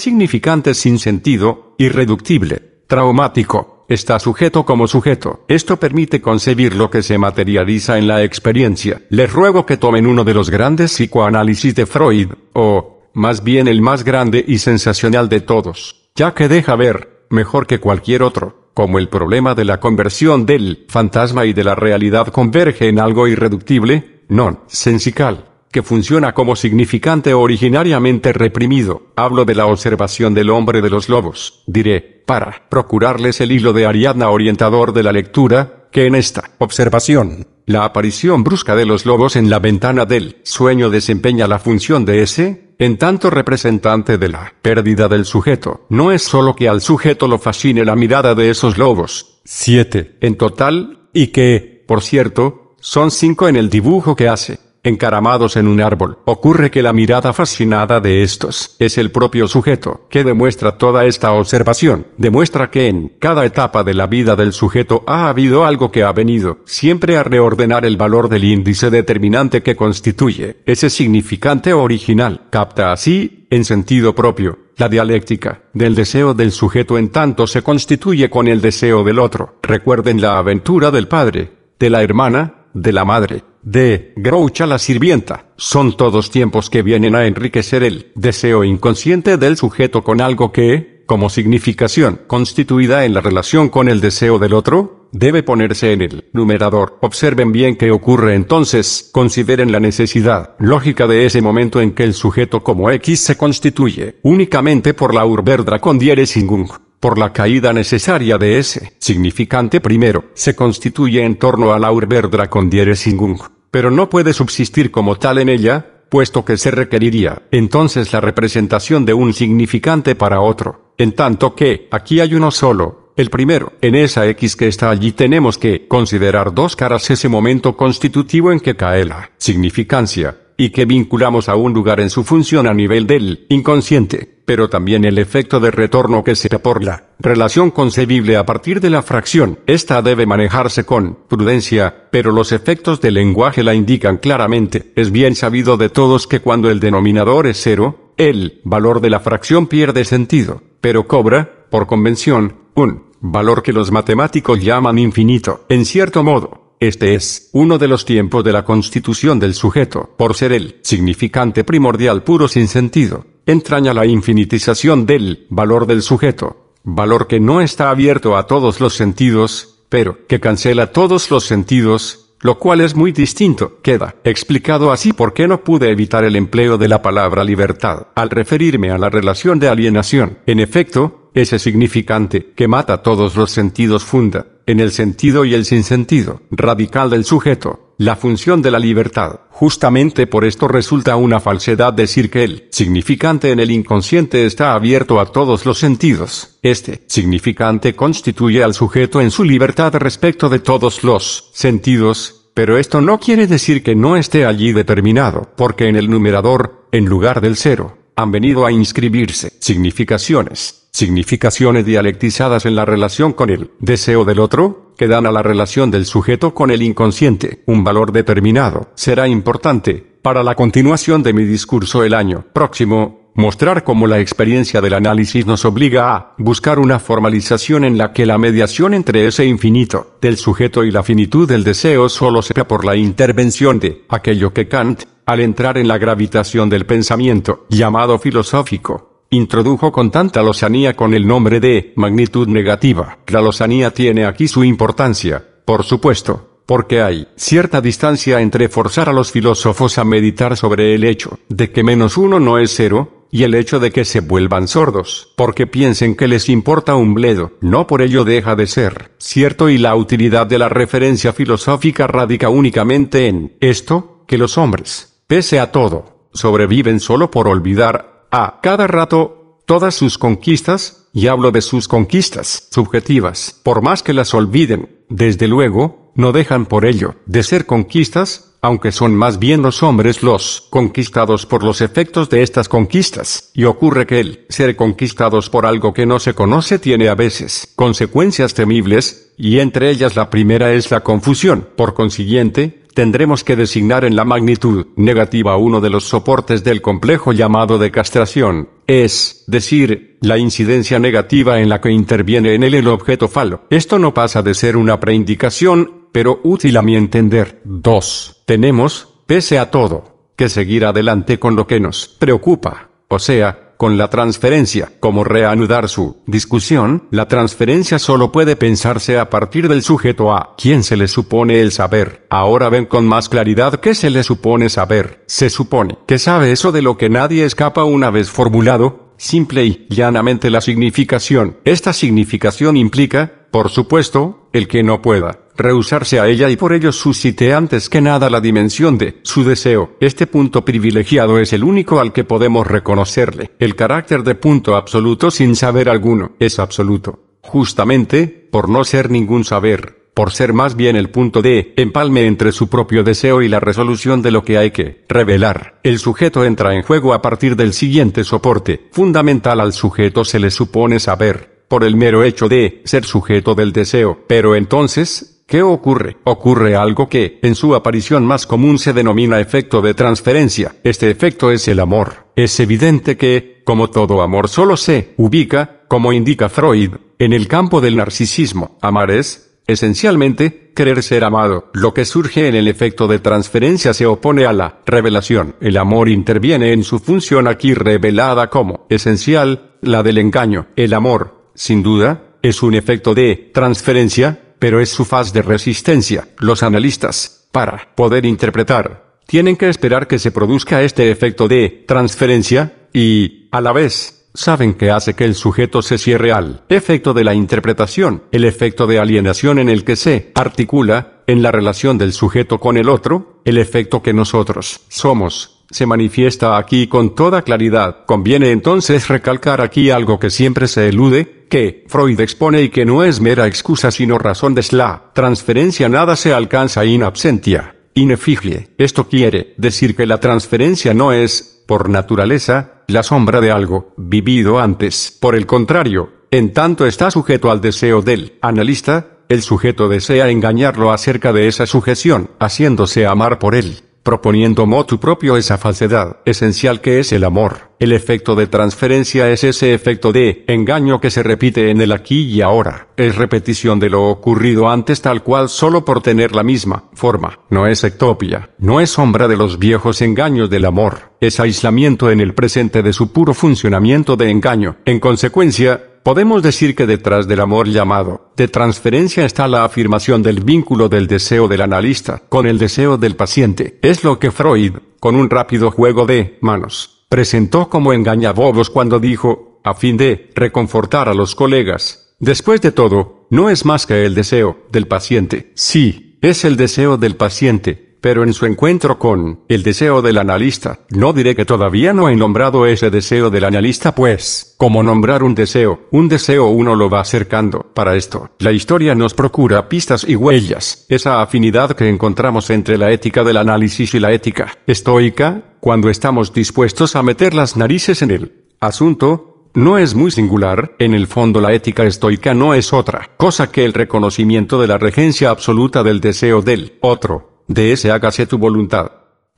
Speaker 1: significante sin sentido, irreductible, traumático, está sujeto como sujeto. Esto permite concebir lo que se materializa en la experiencia. Les ruego que tomen uno de los grandes psicoanálisis de Freud, o, más bien el más grande y sensacional de todos, ya que deja ver, mejor que cualquier otro, cómo el problema de la conversión del fantasma y de la realidad converge en algo irreductible, non sensical que funciona como significante originariamente reprimido. Hablo de la observación del hombre de los lobos, diré, para procurarles el hilo de Ariadna orientador de la lectura, que en esta observación, la aparición brusca de los lobos en la ventana del sueño desempeña la función de ese, en tanto representante de la pérdida del sujeto. No es solo que al sujeto lo fascine la mirada de esos lobos, siete en total, y que, por cierto, son cinco en el dibujo que hace encaramados en un árbol. Ocurre que la mirada fascinada de estos es el propio sujeto, que demuestra toda esta observación, demuestra que en cada etapa de la vida del sujeto ha habido algo que ha venido siempre a reordenar el valor del índice determinante que constituye ese significante original. Capta así, en sentido propio, la dialéctica del deseo del sujeto en tanto se constituye con el deseo del otro. Recuerden la aventura del padre, de la hermana, de la madre, de Groucha la sirvienta, son todos tiempos que vienen a enriquecer el deseo inconsciente del sujeto con algo que, como significación constituida en la relación con el deseo del otro, debe ponerse en el numerador. Observen bien qué ocurre entonces, consideren la necesidad lógica de ese momento en que el sujeto como X se constituye únicamente por la urberdra con singung por la caída necesaria de ese significante primero, se constituye en torno a la Urberdra con singung. pero no puede subsistir como tal en ella, puesto que se requeriría entonces la representación de un significante para otro, en tanto que aquí hay uno solo, el primero, en esa X que está allí tenemos que considerar dos caras ese momento constitutivo en que cae la significancia, y que vinculamos a un lugar en su función a nivel del inconsciente pero también el efecto de retorno que se da por la relación concebible a partir de la fracción. Esta debe manejarse con prudencia, pero los efectos del lenguaje la indican claramente. Es bien sabido de todos que cuando el denominador es cero, el valor de la fracción pierde sentido, pero cobra, por convención, un valor que los matemáticos llaman infinito. En cierto modo, este es uno de los tiempos de la constitución del sujeto, por ser el significante primordial puro sin sentido entraña la infinitización del valor del sujeto, valor que no está abierto a todos los sentidos, pero que cancela todos los sentidos, lo cual es muy distinto. Queda explicado así por qué no pude evitar el empleo de la palabra libertad al referirme a la relación de alienación. En efecto, ese significante que mata todos los sentidos funda, en el sentido y el sinsentido, radical del sujeto, la función de la libertad. Justamente por esto resulta una falsedad decir que el significante en el inconsciente está abierto a todos los sentidos. Este significante constituye al sujeto en su libertad respecto de todos los sentidos, pero esto no quiere decir que no esté allí determinado, porque en el numerador, en lugar del cero, han venido a inscribirse significaciones, significaciones dialectizadas en la relación con el deseo del otro, que dan a la relación del sujeto con el inconsciente un valor determinado, será importante, para la continuación de mi discurso el año próximo, mostrar cómo la experiencia del análisis nos obliga a buscar una formalización en la que la mediación entre ese infinito del sujeto y la finitud del deseo solo sea por la intervención de aquello que Kant, al entrar en la gravitación del pensamiento, llamado filosófico, introdujo con tanta lozanía con el nombre de magnitud negativa. La lozanía tiene aquí su importancia, por supuesto, porque hay cierta distancia entre forzar a los filósofos a meditar sobre el hecho de que menos uno no es cero, y el hecho de que se vuelvan sordos, porque piensen que les importa un bledo, no por ello deja de ser cierto y la utilidad de la referencia filosófica radica únicamente en esto, que los hombres, pese a todo, sobreviven solo por olvidar a cada rato todas sus conquistas, y hablo de sus conquistas subjetivas, por más que las olviden, desde luego, no dejan por ello de ser conquistas, aunque son más bien los hombres los conquistados por los efectos de estas conquistas, y ocurre que el ser conquistados por algo que no se conoce tiene a veces consecuencias temibles, y entre ellas la primera es la confusión. Por consiguiente, tendremos que designar en la magnitud negativa uno de los soportes del complejo llamado de castración, es decir, la incidencia negativa en la que interviene en él el objeto falo. Esto no pasa de ser una preindicación, pero útil a mi entender. 2. Tenemos, pese a todo, que seguir adelante con lo que nos preocupa, o sea, con la transferencia. Como reanudar su discusión, la transferencia solo puede pensarse a partir del sujeto a quien se le supone el saber. Ahora ven con más claridad qué se le supone saber. Se supone que sabe eso de lo que nadie escapa una vez formulado, simple y llanamente la significación. Esta significación implica, por supuesto, el que no pueda rehusarse a ella y por ello suscite antes que nada la dimensión de su deseo. Este punto privilegiado es el único al que podemos reconocerle. El carácter de punto absoluto sin saber alguno es absoluto. Justamente, por no ser ningún saber, por ser más bien el punto de empalme entre su propio deseo y la resolución de lo que hay que revelar. El sujeto entra en juego a partir del siguiente soporte. Fundamental al sujeto se le supone saber, por el mero hecho de ser sujeto del deseo, pero entonces ¿Qué ocurre? Ocurre algo que, en su aparición más común, se denomina efecto de transferencia. Este efecto es el amor. Es evidente que, como todo amor, solo se ubica, como indica Freud, en el campo del narcisismo. Amar es, esencialmente, querer ser amado. Lo que surge en el efecto de transferencia se opone a la revelación. El amor interviene en su función aquí revelada como esencial, la del engaño. El amor, sin duda, es un efecto de transferencia, pero es su faz de resistencia. Los analistas, para poder interpretar, tienen que esperar que se produzca este efecto de transferencia y, a la vez, saben que hace que el sujeto se cierre al efecto de la interpretación, el efecto de alienación en el que se articula, en la relación del sujeto con el otro, el efecto que nosotros somos se manifiesta aquí con toda claridad. Conviene entonces recalcar aquí algo que siempre se elude, que Freud expone y que no es mera excusa sino razón de la transferencia nada se alcanza in absentia, effigie, Esto quiere decir que la transferencia no es, por naturaleza, la sombra de algo vivido antes. Por el contrario, en tanto está sujeto al deseo del analista, el sujeto desea engañarlo acerca de esa sujeción, haciéndose amar por él proponiendo motu propio esa falsedad esencial que es el amor. El efecto de transferencia es ese efecto de engaño que se repite en el aquí y ahora. Es repetición de lo ocurrido antes tal cual solo por tener la misma forma. No es ectopia, no es sombra de los viejos engaños del amor. Es aislamiento en el presente de su puro funcionamiento de engaño. En consecuencia, podemos decir que detrás del amor llamado de transferencia está la afirmación del vínculo del deseo del analista con el deseo del paciente. Es lo que Freud, con un rápido juego de manos, presentó como engañabobos cuando dijo, a fin de reconfortar a los colegas, después de todo, no es más que el deseo del paciente. Sí, es el deseo del paciente, pero en su encuentro con el deseo del analista, no diré que todavía no he nombrado ese deseo del analista, pues, como nombrar un deseo, un deseo uno lo va acercando. Para esto, la historia nos procura pistas y huellas, esa afinidad que encontramos entre la ética del análisis y la ética estoica, cuando estamos dispuestos a meter las narices en el asunto, no es muy singular, en el fondo la ética estoica no es otra cosa que el reconocimiento de la regencia absoluta del deseo del otro, de ese hágase tu voluntad,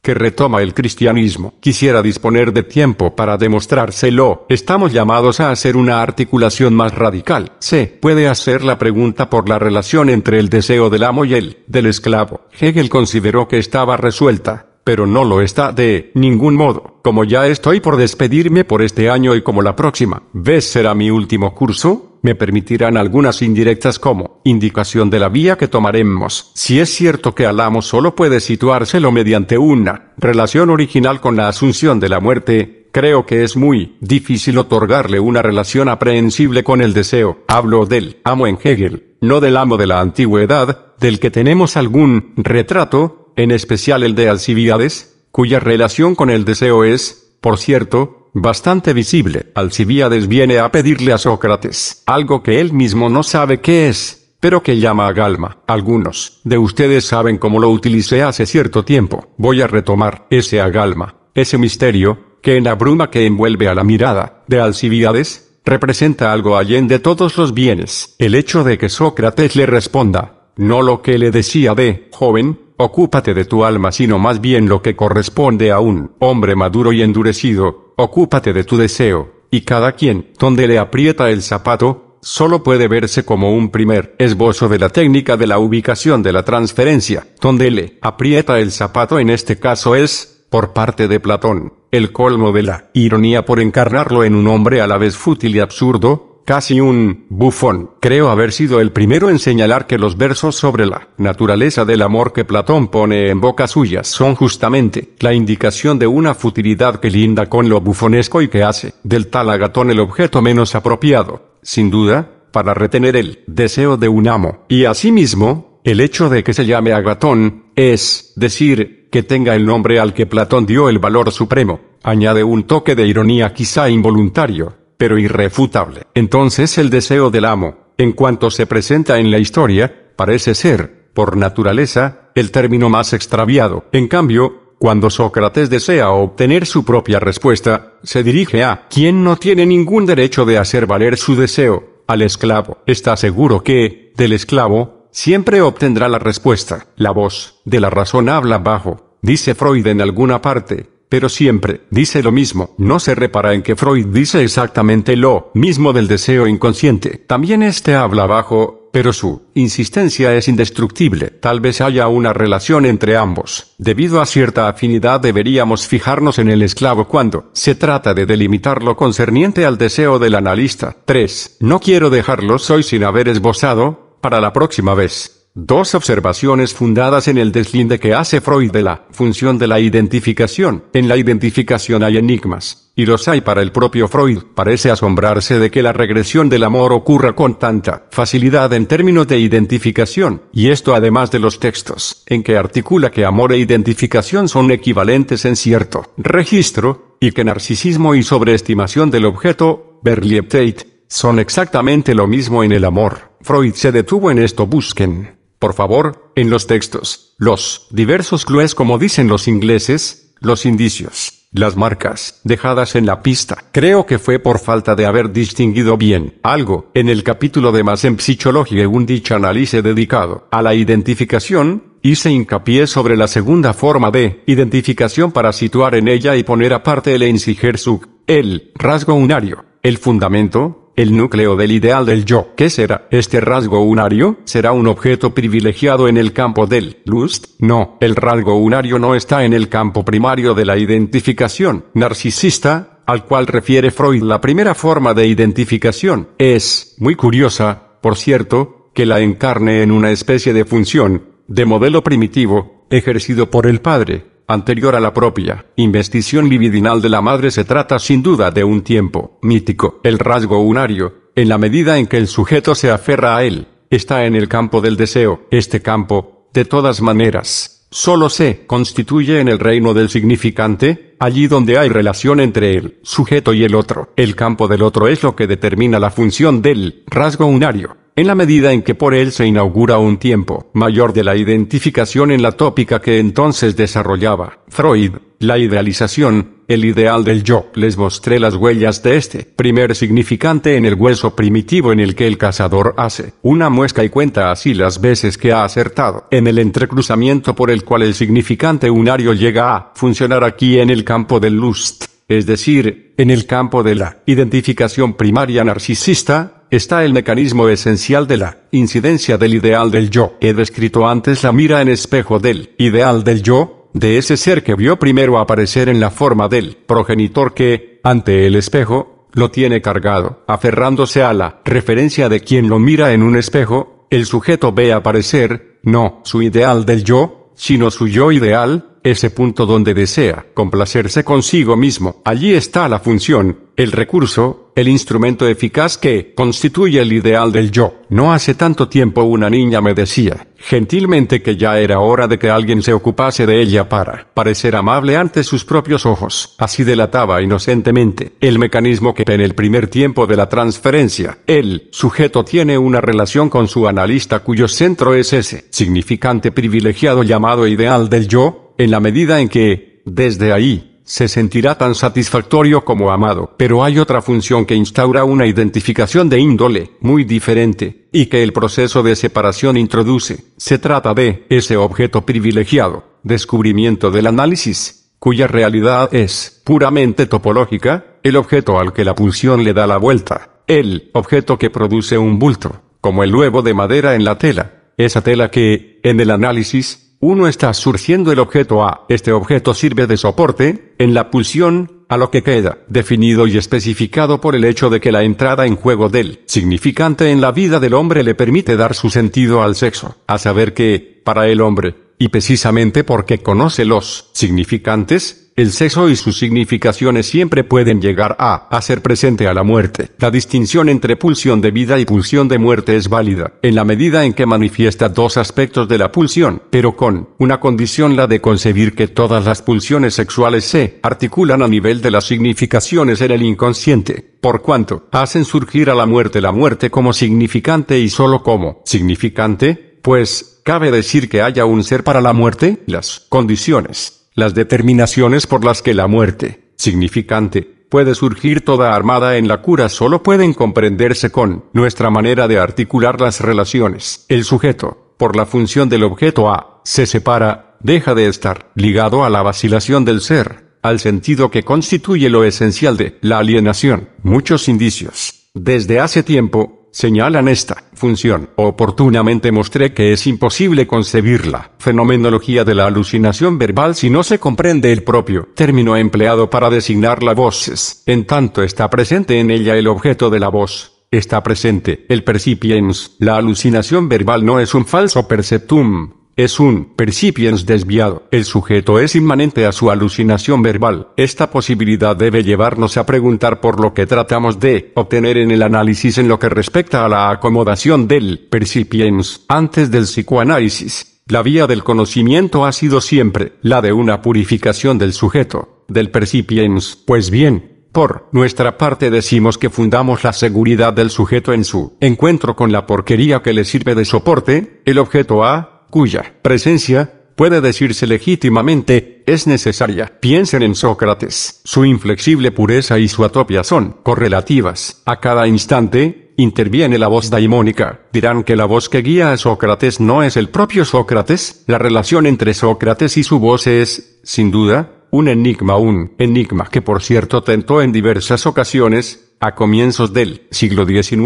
Speaker 1: que retoma el cristianismo, quisiera disponer de tiempo para demostrárselo. Estamos llamados a hacer una articulación más radical. Se puede hacer la pregunta por la relación entre el deseo del amo y el del esclavo. Hegel consideró que estaba resuelta pero no lo está de ningún modo. Como ya estoy por despedirme por este año y como la próxima vez será mi último curso, me permitirán algunas indirectas como indicación de la vía que tomaremos. Si es cierto que al amo solo puede situárselo mediante una relación original con la asunción de la muerte, creo que es muy difícil otorgarle una relación aprehensible con el deseo. Hablo del amo en Hegel, no del amo de la antigüedad, del que tenemos algún retrato, en especial el de Alcibiades, cuya relación con el deseo es, por cierto, bastante visible. Alcibiades viene a pedirle a Sócrates algo que él mismo no sabe qué es, pero que llama a Galma. Algunos de ustedes saben cómo lo utilicé hace cierto tiempo. Voy a retomar ese agalma, ese misterio, que en la bruma que envuelve a la mirada de Alcibiades, representa algo de todos los bienes. El hecho de que Sócrates le responda, no lo que le decía de joven, ocúpate de tu alma, sino más bien lo que corresponde a un hombre maduro y endurecido, ocúpate de tu deseo, y cada quien, donde le aprieta el zapato, solo puede verse como un primer esbozo de la técnica de la ubicación de la transferencia, donde le aprieta el zapato en este caso es, por parte de Platón, el colmo de la ironía por encarnarlo en un hombre a la vez fútil y absurdo, casi un bufón. Creo haber sido el primero en señalar que los versos sobre la naturaleza del amor que Platón pone en boca suya son justamente la indicación de una futilidad que linda con lo bufonesco y que hace del tal Agatón el objeto menos apropiado, sin duda, para retener el deseo de un amo. Y asimismo, el hecho de que se llame Agatón es decir, que tenga el nombre al que Platón dio el valor supremo, añade un toque de ironía quizá involuntario pero irrefutable. Entonces el deseo del amo, en cuanto se presenta en la historia, parece ser, por naturaleza, el término más extraviado. En cambio, cuando Sócrates desea obtener su propia respuesta, se dirige a quien no tiene ningún derecho de hacer valer su deseo, al esclavo. Está seguro que, del esclavo, siempre obtendrá la respuesta. La voz de la razón habla bajo, dice Freud en alguna parte, pero siempre dice lo mismo. No se repara en que Freud dice exactamente lo mismo del deseo inconsciente. También este habla bajo, pero su insistencia es indestructible. Tal vez haya una relación entre ambos. Debido a cierta afinidad deberíamos fijarnos en el esclavo cuando se trata de delimitar lo concerniente al deseo del analista. 3. No quiero dejarlo hoy sin haber esbozado, para la próxima vez Dos observaciones fundadas en el deslinde que hace Freud de la función de la identificación. En la identificación hay enigmas, y los hay para el propio Freud. Parece asombrarse de que la regresión del amor ocurra con tanta facilidad en términos de identificación, y esto además de los textos, en que articula que amor e identificación son equivalentes en cierto registro, y que narcisismo y sobreestimación del objeto, Berliebteit, son exactamente lo mismo en el amor. Freud se detuvo en esto, busquen. Por favor, en los textos, los diversos clues como dicen los ingleses, los indicios, las marcas dejadas en la pista. Creo que fue por falta de haber distinguido bien algo en el capítulo de más en psicología un dicho análisis dedicado a la identificación hice hincapié sobre la segunda forma de identificación para situar en ella y poner aparte el insiger el rasgo unario, el fundamento, el núcleo del ideal del yo, ¿Qué será este rasgo unario, será un objeto privilegiado en el campo del lust. No, el rasgo unario no está en el campo primario de la identificación narcisista, al cual refiere Freud la primera forma de identificación, es, muy curiosa, por cierto, que la encarne en una especie de función, de modelo primitivo, ejercido por el padre anterior a la propia investición libidinal de la madre se trata sin duda de un tiempo mítico. El rasgo unario, en la medida en que el sujeto se aferra a él, está en el campo del deseo. Este campo, de todas maneras, solo se constituye en el reino del significante, allí donde hay relación entre el sujeto y el otro. El campo del otro es lo que determina la función del rasgo unario en la medida en que por él se inaugura un tiempo mayor de la identificación en la tópica que entonces desarrollaba Freud, la idealización, el ideal del yo. Les mostré las huellas de este primer significante en el hueso primitivo en el que el cazador hace una muesca y cuenta así las veces que ha acertado en el entrecruzamiento por el cual el significante unario llega a funcionar aquí en el campo del lust, es decir, en el campo de la identificación primaria narcisista, está el mecanismo esencial de la incidencia del ideal del yo. He descrito antes la mira en espejo del ideal del yo, de ese ser que vio primero aparecer en la forma del progenitor que, ante el espejo, lo tiene cargado, aferrándose a la referencia de quien lo mira en un espejo, el sujeto ve aparecer, no su ideal del yo, sino su yo ideal, ese punto donde desea complacerse consigo mismo. Allí está la función, el recurso, el instrumento eficaz que constituye el ideal del yo. No hace tanto tiempo una niña me decía, gentilmente, que ya era hora de que alguien se ocupase de ella para parecer amable ante sus propios ojos. Así delataba inocentemente el mecanismo que en el primer tiempo de la transferencia, el sujeto tiene una relación con su analista cuyo centro es ese significante privilegiado llamado ideal del yo, en la medida en que, desde ahí, se sentirá tan satisfactorio como amado. Pero hay otra función que instaura una identificación de índole, muy diferente, y que el proceso de separación introduce. Se trata de ese objeto privilegiado, descubrimiento del análisis, cuya realidad es puramente topológica, el objeto al que la pulsión le da la vuelta, el objeto que produce un bulto, como el huevo de madera en la tela, esa tela que, en el análisis, uno está surciendo el objeto A, este objeto sirve de soporte, en la pulsión, a lo que queda, definido y especificado por el hecho de que la entrada en juego del significante en la vida del hombre le permite dar su sentido al sexo, a saber que, para el hombre, y precisamente porque conoce los significantes, el sexo y sus significaciones siempre pueden llegar a hacer presente a la muerte. La distinción entre pulsión de vida y pulsión de muerte es válida, en la medida en que manifiesta dos aspectos de la pulsión, pero con una condición la de concebir que todas las pulsiones sexuales se articulan a nivel de las significaciones en el inconsciente, por cuanto hacen surgir a la muerte la muerte como significante y solo como significante, pues, cabe decir que haya un ser para la muerte, las condiciones las determinaciones por las que la muerte, significante, puede surgir toda armada en la cura solo pueden comprenderse con nuestra manera de articular las relaciones. El sujeto, por la función del objeto A, se separa, deja de estar ligado a la vacilación del ser, al sentido que constituye lo esencial de la alienación. Muchos indicios. Desde hace tiempo, señalan esta función. Oportunamente mostré que es imposible concebir la fenomenología de la alucinación verbal si no se comprende el propio término empleado para designar la voces. En tanto está presente en ella el objeto de la voz, está presente el percipiens. La alucinación verbal no es un falso perceptum, es un percipiens desviado. El sujeto es inmanente a su alucinación verbal. Esta posibilidad debe llevarnos a preguntar por lo que tratamos de obtener en el análisis en lo que respecta a la acomodación del percipiens antes del psicoanálisis. La vía del conocimiento ha sido siempre la de una purificación del sujeto, del percipiens. Pues bien, por nuestra parte decimos que fundamos la seguridad del sujeto en su encuentro con la porquería que le sirve de soporte, el objeto A, cuya presencia puede decirse legítimamente, es necesaria. Piensen en Sócrates. Su inflexible pureza y su atopia son correlativas. A cada instante, interviene la voz daimónica. Dirán que la voz que guía a Sócrates no es el propio Sócrates. La relación entre Sócrates y su voz es, sin duda, un enigma, un enigma que por cierto tentó en diversas ocasiones, a comienzos del siglo XIX,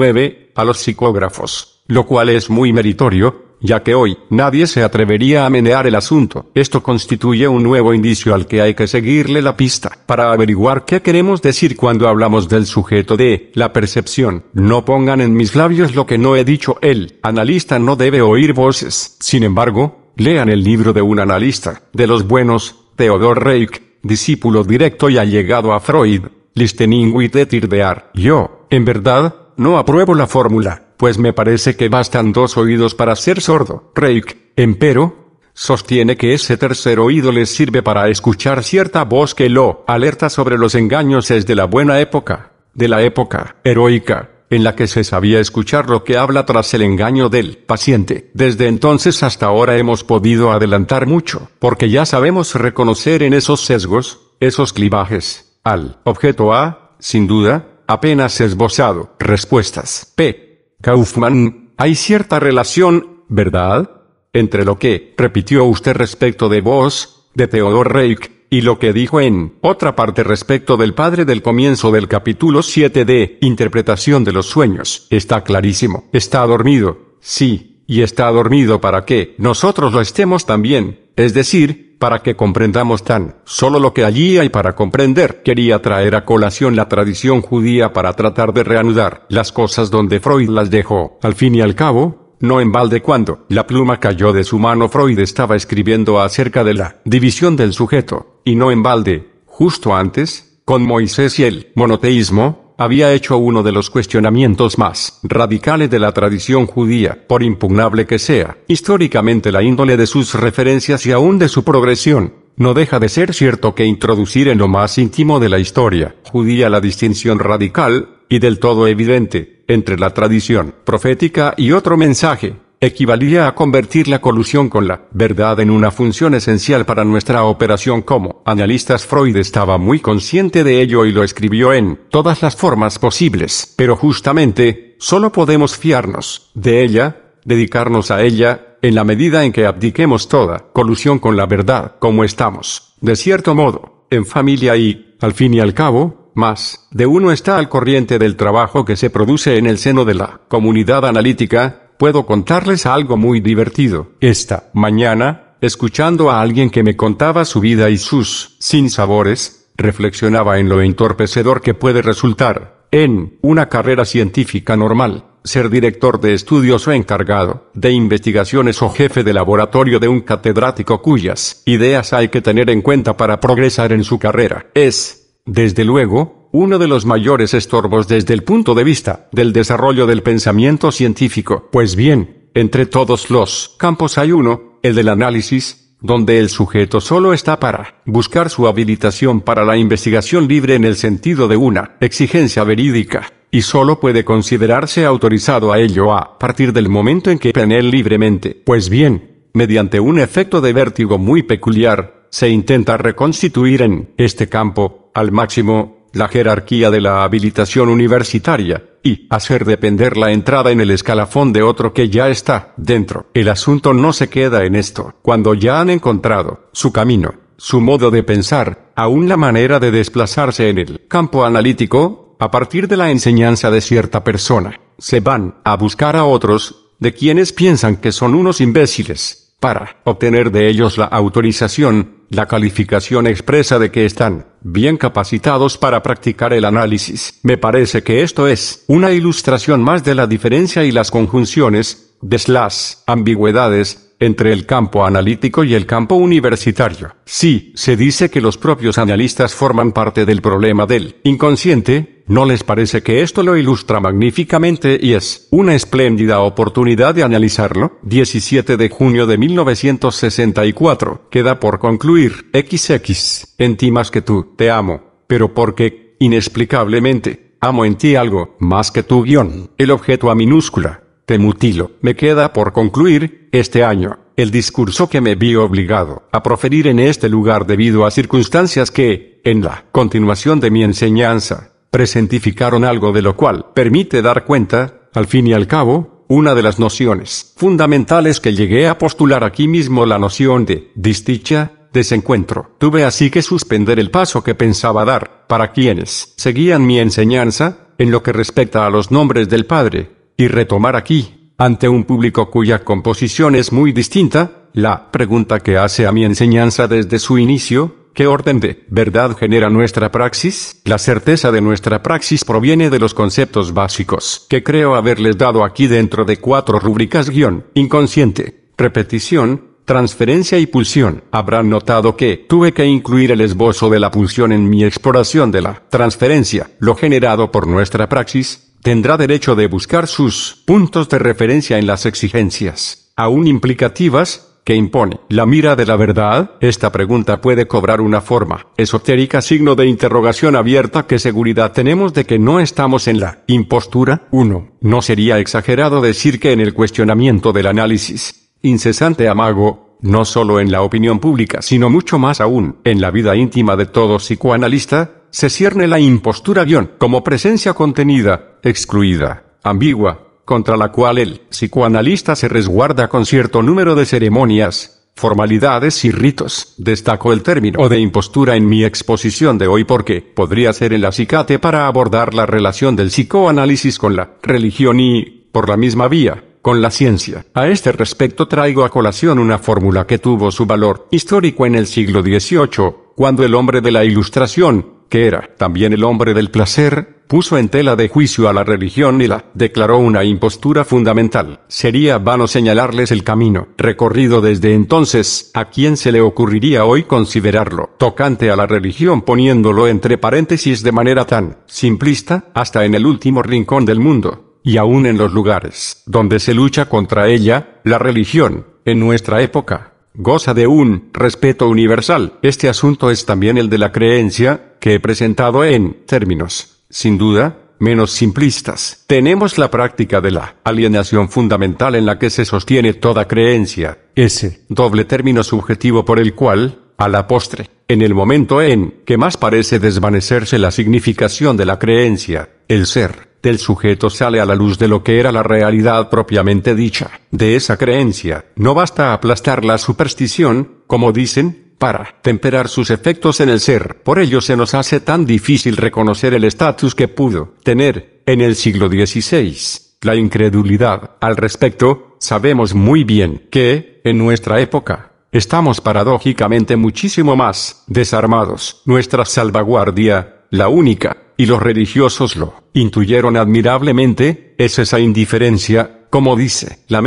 Speaker 1: a los psicógrafos, lo cual es muy meritorio, ya que hoy nadie se atrevería a menear el asunto. Esto constituye un nuevo indicio al que hay que seguirle la pista para averiguar qué queremos decir cuando hablamos del sujeto de la percepción. No pongan en mis labios lo que no he dicho. El analista no debe oír voces. Sin embargo, lean el libro de un analista, de los buenos, Theodor Reich, discípulo directo y allegado a Freud, Listening with Tirdear. Yo, en verdad, no apruebo la fórmula pues me parece que bastan dos oídos para ser sordo. Reik, empero, sostiene que ese tercer oído les sirve para escuchar cierta voz que lo alerta sobre los engaños desde la buena época, de la época heroica, en la que se sabía escuchar lo que habla tras el engaño del paciente. Desde entonces hasta ahora hemos podido adelantar mucho, porque ya sabemos reconocer en esos sesgos, esos clivajes, al objeto A, sin duda, apenas esbozado, respuestas P Kaufman, hay cierta relación, ¿verdad? Entre lo que repitió usted respecto de vos, de Theodore Reich, y lo que dijo en otra parte respecto del padre del comienzo del capítulo 7 de Interpretación de los Sueños. Está clarísimo. Está dormido. Sí. Y está dormido para que nosotros lo estemos también. Es decir, para que comprendamos tan solo lo que allí hay para comprender. Quería traer a colación la tradición judía para tratar de reanudar las cosas donde Freud las dejó. Al fin y al cabo, no en balde cuando la pluma cayó de su mano Freud estaba escribiendo acerca de la división del sujeto, y no en balde, justo antes, con Moisés y el monoteísmo, había hecho uno de los cuestionamientos más radicales de la tradición judía, por impugnable que sea. Históricamente la índole de sus referencias y aún de su progresión, no deja de ser cierto que introducir en lo más íntimo de la historia judía la distinción radical, y del todo evidente, entre la tradición profética y otro mensaje, equivalía a convertir la colusión con la verdad en una función esencial para nuestra operación como analistas. Freud estaba muy consciente de ello y lo escribió en todas las formas posibles, pero justamente, solo podemos fiarnos de ella, dedicarnos a ella, en la medida en que abdiquemos toda colusión con la verdad, como estamos, de cierto modo, en familia y, al fin y al cabo, más de uno está al corriente del trabajo que se produce en el seno de la comunidad analítica, puedo contarles algo muy divertido. Esta mañana, escuchando a alguien que me contaba su vida y sus sinsabores, reflexionaba en lo entorpecedor que puede resultar, en una carrera científica normal, ser director de estudios o encargado de investigaciones o jefe de laboratorio de un catedrático cuyas ideas hay que tener en cuenta para progresar en su carrera. Es, desde luego, uno de los mayores estorbos desde el punto de vista del desarrollo del pensamiento científico. Pues bien, entre todos los campos hay uno, el del análisis, donde el sujeto solo está para buscar su habilitación para la investigación libre en el sentido de una exigencia verídica, y solo puede considerarse autorizado a ello a partir del momento en que penel libremente. Pues bien, mediante un efecto de vértigo muy peculiar, se intenta reconstituir en este campo, al máximo, la jerarquía de la habilitación universitaria, y hacer depender la entrada en el escalafón de otro que ya está dentro. El asunto no se queda en esto. Cuando ya han encontrado su camino, su modo de pensar, aún la manera de desplazarse en el campo analítico, a partir de la enseñanza de cierta persona, se van a buscar a otros de quienes piensan que son unos imbéciles, para obtener de ellos la autorización la calificación expresa de que están bien capacitados para practicar el análisis. Me parece que esto es una ilustración más de la diferencia y las conjunciones, de las ambigüedades, entre el campo analítico y el campo universitario. Sí, se dice que los propios analistas forman parte del problema del inconsciente, ¿No les parece que esto lo ilustra magníficamente y es una espléndida oportunidad de analizarlo? 17 de junio de 1964. Queda por concluir. XX. En ti más que tú, te amo. Pero porque, inexplicablemente, amo en ti algo más que tu guión. El objeto a minúscula. Te mutilo. Me queda por concluir, este año, el discurso que me vi obligado a proferir en este lugar debido a circunstancias que, en la continuación de mi enseñanza, presentificaron algo de lo cual permite dar cuenta, al fin y al cabo, una de las nociones fundamentales que llegué a postular aquí mismo la noción de disticha, desencuentro. Tuve así que suspender el paso que pensaba dar, para quienes seguían mi enseñanza, en lo que respecta a los nombres del Padre, y retomar aquí, ante un público cuya composición es muy distinta, la pregunta que hace a mi enseñanza desde su inicio, ¿Qué orden de verdad genera nuestra praxis? La certeza de nuestra praxis proviene de los conceptos básicos que creo haberles dado aquí dentro de cuatro rúbricas guión, inconsciente, repetición, transferencia y pulsión. Habrán notado que tuve que incluir el esbozo de la pulsión en mi exploración de la transferencia. Lo generado por nuestra praxis tendrá derecho de buscar sus puntos de referencia en las exigencias, aún implicativas, que impone la mira de la verdad, esta pregunta puede cobrar una forma esotérica signo de interrogación abierta ¿Qué seguridad tenemos de que no estamos en la impostura. 1. No sería exagerado decir que en el cuestionamiento del análisis incesante amago, no solo en la opinión pública, sino mucho más aún, en la vida íntima de todo psicoanalista, se cierne la impostura guión como presencia contenida, excluida, ambigua, contra la cual el psicoanalista se resguarda con cierto número de ceremonias, formalidades y ritos. Destaco el término de impostura en mi exposición de hoy porque podría ser el acicate para abordar la relación del psicoanálisis con la religión y, por la misma vía, con la ciencia. A este respecto traigo a colación una fórmula que tuvo su valor histórico en el siglo XVIII, cuando el hombre de la Ilustración, que era también el hombre del placer, puso en tela de juicio a la religión y la declaró una impostura fundamental. Sería vano señalarles el camino recorrido desde entonces, a quién se le ocurriría hoy considerarlo tocante a la religión poniéndolo entre paréntesis de manera tan simplista, hasta en el último rincón del mundo, y aún en los lugares donde se lucha contra ella, la religión, en nuestra época, goza de un respeto universal. Este asunto es también el de la creencia, que he presentado en términos sin duda, menos simplistas. Tenemos la práctica de la alienación fundamental en la que se sostiene toda creencia, ese doble término subjetivo por el cual, a la postre, en el momento en que más parece desvanecerse la significación de la creencia, el ser del sujeto sale a la luz de lo que era la realidad propiamente dicha. De esa creencia, no basta aplastar la superstición, como dicen, para temperar sus efectos en el ser. Por ello se nos hace tan difícil reconocer el estatus que pudo tener en el siglo XVI. La incredulidad al respecto, sabemos muy bien que, en nuestra época, estamos paradójicamente muchísimo más desarmados. Nuestra salvaguardia, la única, y los religiosos lo intuyeron admirablemente, es esa indiferencia, como dice la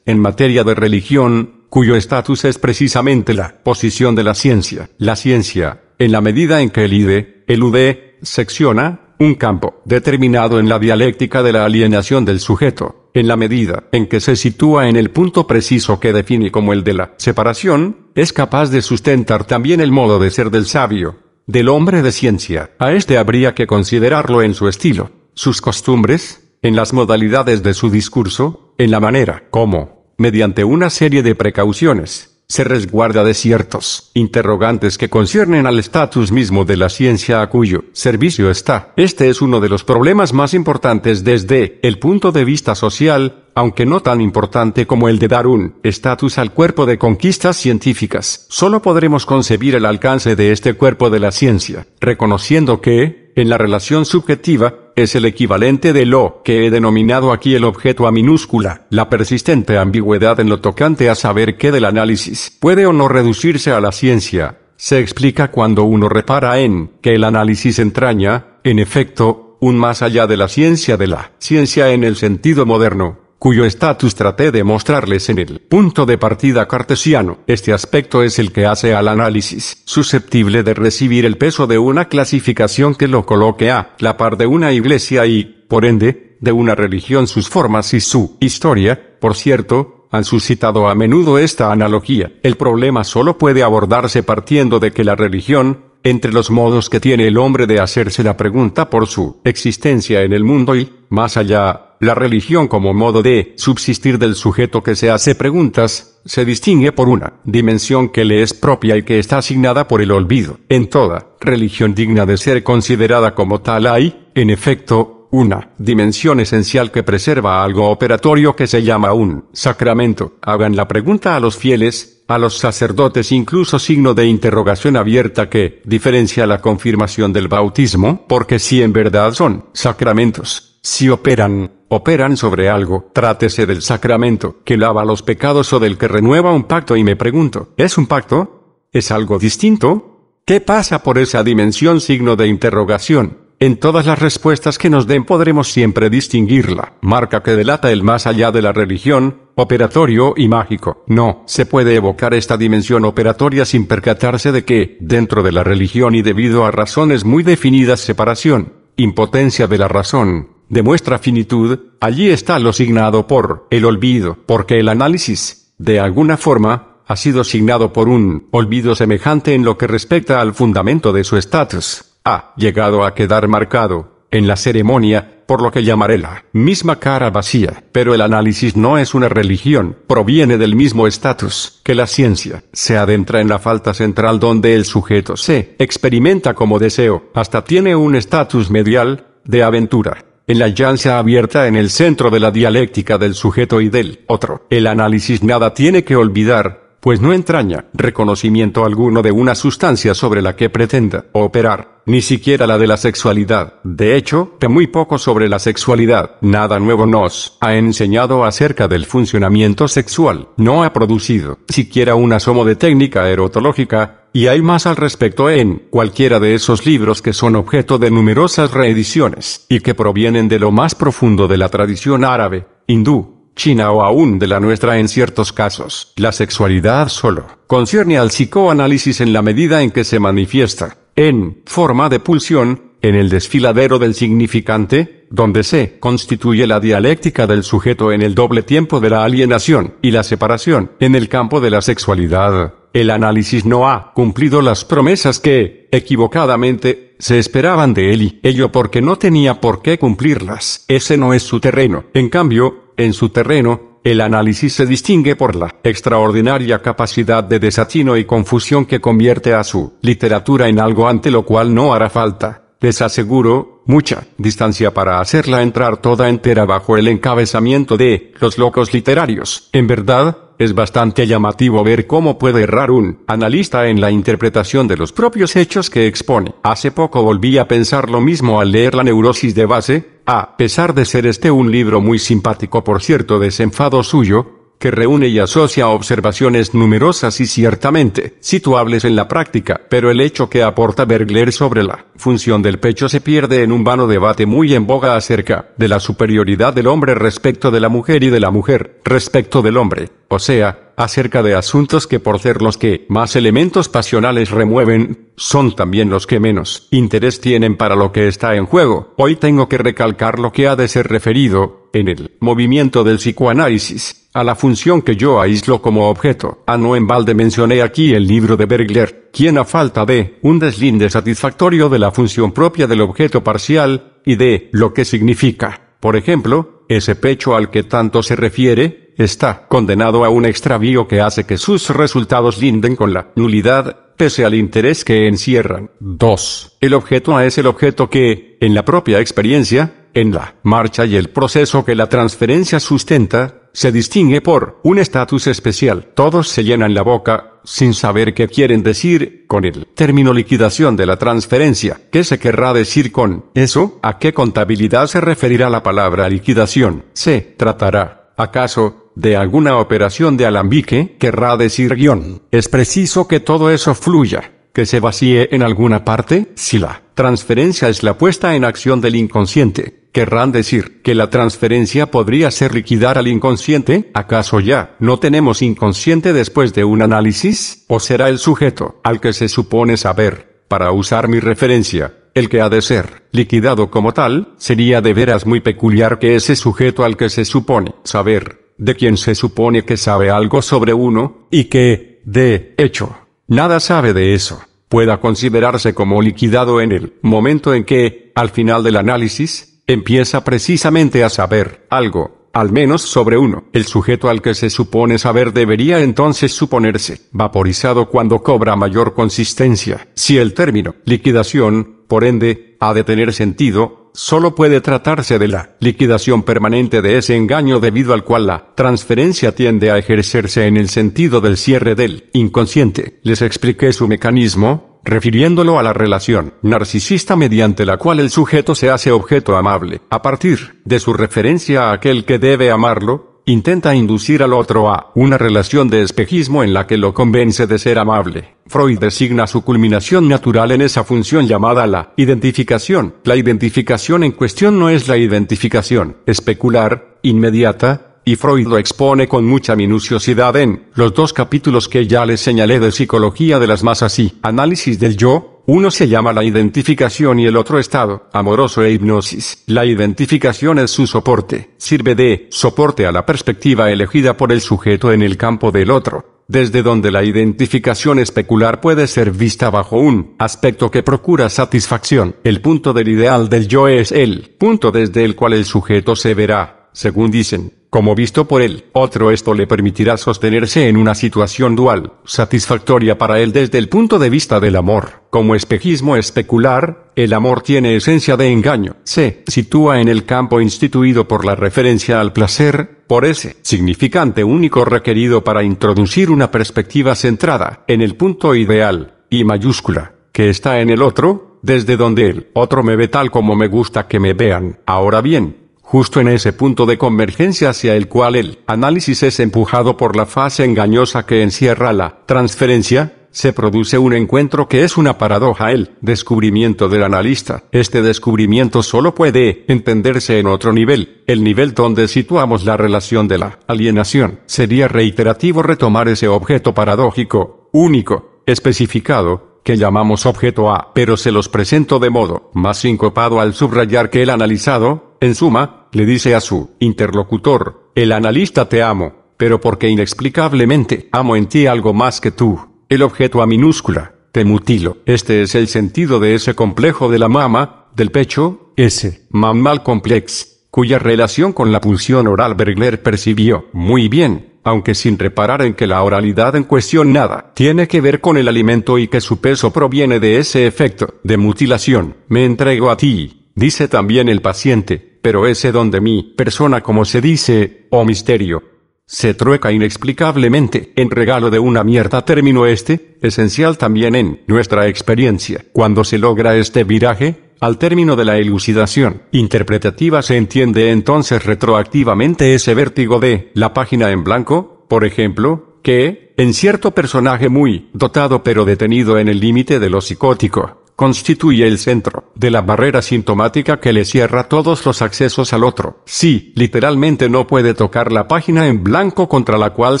Speaker 1: en materia de religión, cuyo estatus es precisamente la posición de la ciencia. La ciencia, en la medida en que elide, elude, secciona, un campo determinado en la dialéctica de la alienación del sujeto, en la medida en que se sitúa en el punto preciso que define como el de la separación, es capaz de sustentar también el modo de ser del sabio, del hombre de ciencia. A este habría que considerarlo en su estilo, sus costumbres, en las modalidades de su discurso, en la manera como mediante una serie de precauciones, se resguarda de ciertos interrogantes que conciernen al estatus mismo de la ciencia a cuyo servicio está. Este es uno de los problemas más importantes desde el punto de vista social, aunque no tan importante como el de dar un estatus al cuerpo de conquistas científicas. Solo podremos concebir el alcance de este cuerpo de la ciencia, reconociendo que, en la relación subjetiva, es el equivalente de lo que he denominado aquí el objeto a minúscula, la persistente ambigüedad en lo tocante a saber qué del análisis puede o no reducirse a la ciencia, se explica cuando uno repara en que el análisis entraña, en efecto, un más allá de la ciencia de la ciencia en el sentido moderno, cuyo estatus traté de mostrarles en el punto de partida cartesiano. Este aspecto es el que hace al análisis susceptible de recibir el peso de una clasificación que lo coloque a la par de una iglesia y, por ende, de una religión sus formas y su historia, por cierto, han suscitado a menudo esta analogía. El problema solo puede abordarse partiendo de que la religión, entre los modos que tiene el hombre de hacerse la pregunta por su existencia en el mundo y, más allá, la religión como modo de subsistir del sujeto que se hace preguntas, se distingue por una dimensión que le es propia y que está asignada por el olvido. En toda religión digna de ser considerada como tal hay, en efecto, una dimensión esencial que preserva algo operatorio que se llama un sacramento. Hagan la pregunta a los fieles, a los sacerdotes, incluso signo de interrogación abierta que diferencia la confirmación del bautismo, porque si en verdad son sacramentos, si operan operan sobre algo, trátese del sacramento, que lava los pecados o del que renueva un pacto y me pregunto, ¿es un pacto? ¿Es algo distinto? ¿Qué pasa por esa dimensión signo de interrogación? En todas las respuestas que nos den podremos siempre distinguirla, marca que delata el más allá de la religión, operatorio y mágico. No, se puede evocar esta dimensión operatoria sin percatarse de que, dentro de la religión y debido a razones muy definidas separación, impotencia de la razón, demuestra finitud, allí está lo signado por el olvido, porque el análisis, de alguna forma, ha sido signado por un olvido semejante en lo que respecta al fundamento de su estatus, ha llegado a quedar marcado, en la ceremonia, por lo que llamaré la misma cara vacía, pero el análisis no es una religión, proviene del mismo estatus que la ciencia, se adentra en la falta central donde el sujeto se experimenta como deseo, hasta tiene un estatus medial, de aventura en la llanza abierta en el centro de la dialéctica del sujeto y del otro. El análisis nada tiene que olvidar, pues no entraña reconocimiento alguno de una sustancia sobre la que pretenda operar, ni siquiera la de la sexualidad. De hecho, de muy poco sobre la sexualidad, nada nuevo nos ha enseñado acerca del funcionamiento sexual, no ha producido siquiera un asomo de técnica erotológica, y hay más al respecto en cualquiera de esos libros que son objeto de numerosas reediciones, y que provienen de lo más profundo de la tradición árabe, hindú, china o aún de la nuestra en ciertos casos. La sexualidad solo concierne al psicoanálisis en la medida en que se manifiesta, en forma de pulsión, en el desfiladero del significante, donde se constituye la dialéctica del sujeto en el doble tiempo de la alienación y la separación. En el campo de la sexualidad, el análisis no ha cumplido las promesas que, equivocadamente, se esperaban de él y ello porque no tenía por qué cumplirlas. Ese no es su terreno. En cambio, en su terreno, el análisis se distingue por la extraordinaria capacidad de desatino y confusión que convierte a su literatura en algo ante lo cual no hará falta, les aseguro, mucha distancia para hacerla entrar toda entera bajo el encabezamiento de los locos literarios. En verdad, es bastante llamativo ver cómo puede errar un analista en la interpretación de los propios hechos que expone. Hace poco volví a pensar lo mismo al leer la neurosis de base, a pesar de ser este un libro muy simpático por cierto desenfado suyo, que reúne y asocia observaciones numerosas y ciertamente situables en la práctica, pero el hecho que aporta Bergler sobre la función del pecho se pierde en un vano debate muy en boga acerca de la superioridad del hombre respecto de la mujer y de la mujer respecto del hombre, o sea, acerca de asuntos que por ser los que más elementos pasionales remueven, son también los que menos interés tienen para lo que está en juego. Hoy tengo que recalcar lo que ha de ser referido, en el movimiento del psicoanálisis, a la función que yo aíslo como objeto. A ah, no en balde mencioné aquí el libro de Bergler, quien a falta de un deslinde satisfactorio de la función propia del objeto parcial, y de lo que significa, por ejemplo, ese pecho al que tanto se refiere, está condenado a un extravío que hace que sus resultados linden con la nulidad, pese al interés que encierran. 2. El objeto A es el objeto que, en la propia experiencia, en la marcha y el proceso que la transferencia sustenta, se distingue por un estatus especial. Todos se llenan la boca, sin saber qué quieren decir, con el término liquidación de la transferencia. ¿Qué se querrá decir con eso? ¿A qué contabilidad se referirá la palabra liquidación? Se tratará, acaso, de alguna operación de alambique, querrá decir guión. Es preciso que todo eso fluya, que se vacíe en alguna parte, si la transferencia es la puesta en acción del inconsciente, ¿Querrán decir que la transferencia podría ser liquidar al inconsciente? ¿Acaso ya no tenemos inconsciente después de un análisis? ¿O será el sujeto al que se supone saber, para usar mi referencia, el que ha de ser liquidado como tal? Sería de veras muy peculiar que ese sujeto al que se supone saber, de quien se supone que sabe algo sobre uno, y que, de hecho, nada sabe de eso, pueda considerarse como liquidado en el momento en que, al final del análisis, empieza precisamente a saber algo, al menos sobre uno. El sujeto al que se supone saber debería entonces suponerse vaporizado cuando cobra mayor consistencia. Si el término liquidación, por ende, ha de tener sentido, solo puede tratarse de la liquidación permanente de ese engaño debido al cual la transferencia tiende a ejercerse en el sentido del cierre del inconsciente. Les expliqué su mecanismo, refiriéndolo a la relación narcisista mediante la cual el sujeto se hace objeto amable, a partir de su referencia a aquel que debe amarlo, intenta inducir al otro a una relación de espejismo en la que lo convence de ser amable. Freud designa su culminación natural en esa función llamada la identificación. La identificación en cuestión no es la identificación especular, inmediata, y Freud lo expone con mucha minuciosidad en los dos capítulos que ya les señalé de Psicología de las Masas y Análisis del Yo, uno se llama la identificación y el otro estado, amoroso e hipnosis. La identificación es su soporte, sirve de soporte a la perspectiva elegida por el sujeto en el campo del otro, desde donde la identificación especular puede ser vista bajo un aspecto que procura satisfacción. El punto del ideal del yo es el punto desde el cual el sujeto se verá, según dicen, como visto por él, otro esto le permitirá sostenerse en una situación dual, satisfactoria para él desde el punto de vista del amor. Como espejismo especular, el amor tiene esencia de engaño. Se sitúa en el campo instituido por la referencia al placer, por ese significante único requerido para introducir una perspectiva centrada en el punto ideal, y mayúscula, que está en el otro, desde donde el otro me ve tal como me gusta que me vean. Ahora bien, justo en ese punto de convergencia hacia el cual el análisis es empujado por la fase engañosa que encierra la transferencia, se produce un encuentro que es una paradoja, el descubrimiento del analista. Este descubrimiento solo puede entenderse en otro nivel, el nivel donde situamos la relación de la alienación. Sería reiterativo retomar ese objeto paradójico, único, especificado, que llamamos objeto A, pero se los presento de modo más sincopado al subrayar que el analizado, en suma, le dice a su interlocutor, el analista te amo, pero porque inexplicablemente amo en ti algo más que tú, el objeto a minúscula, te mutilo. Este es el sentido de ese complejo de la mama, del pecho, ese mammal complex, cuya relación con la pulsión oral Bergler percibió muy bien, aunque sin reparar en que la oralidad en cuestión nada tiene que ver con el alimento y que su peso proviene de ese efecto de mutilación. Me entrego a ti, dice también el paciente, pero ese don de mi persona como se dice, o oh misterio. Se trueca inexplicablemente en regalo de una mierda término este, esencial también en nuestra experiencia. Cuando se logra este viraje, al término de la elucidación interpretativa se entiende entonces retroactivamente ese vértigo de la página en blanco, por ejemplo, que, en cierto personaje muy dotado pero detenido en el límite de lo psicótico, constituye el centro de la barrera sintomática que le cierra todos los accesos al otro. Sí, literalmente no puede tocar la página en blanco contra la cual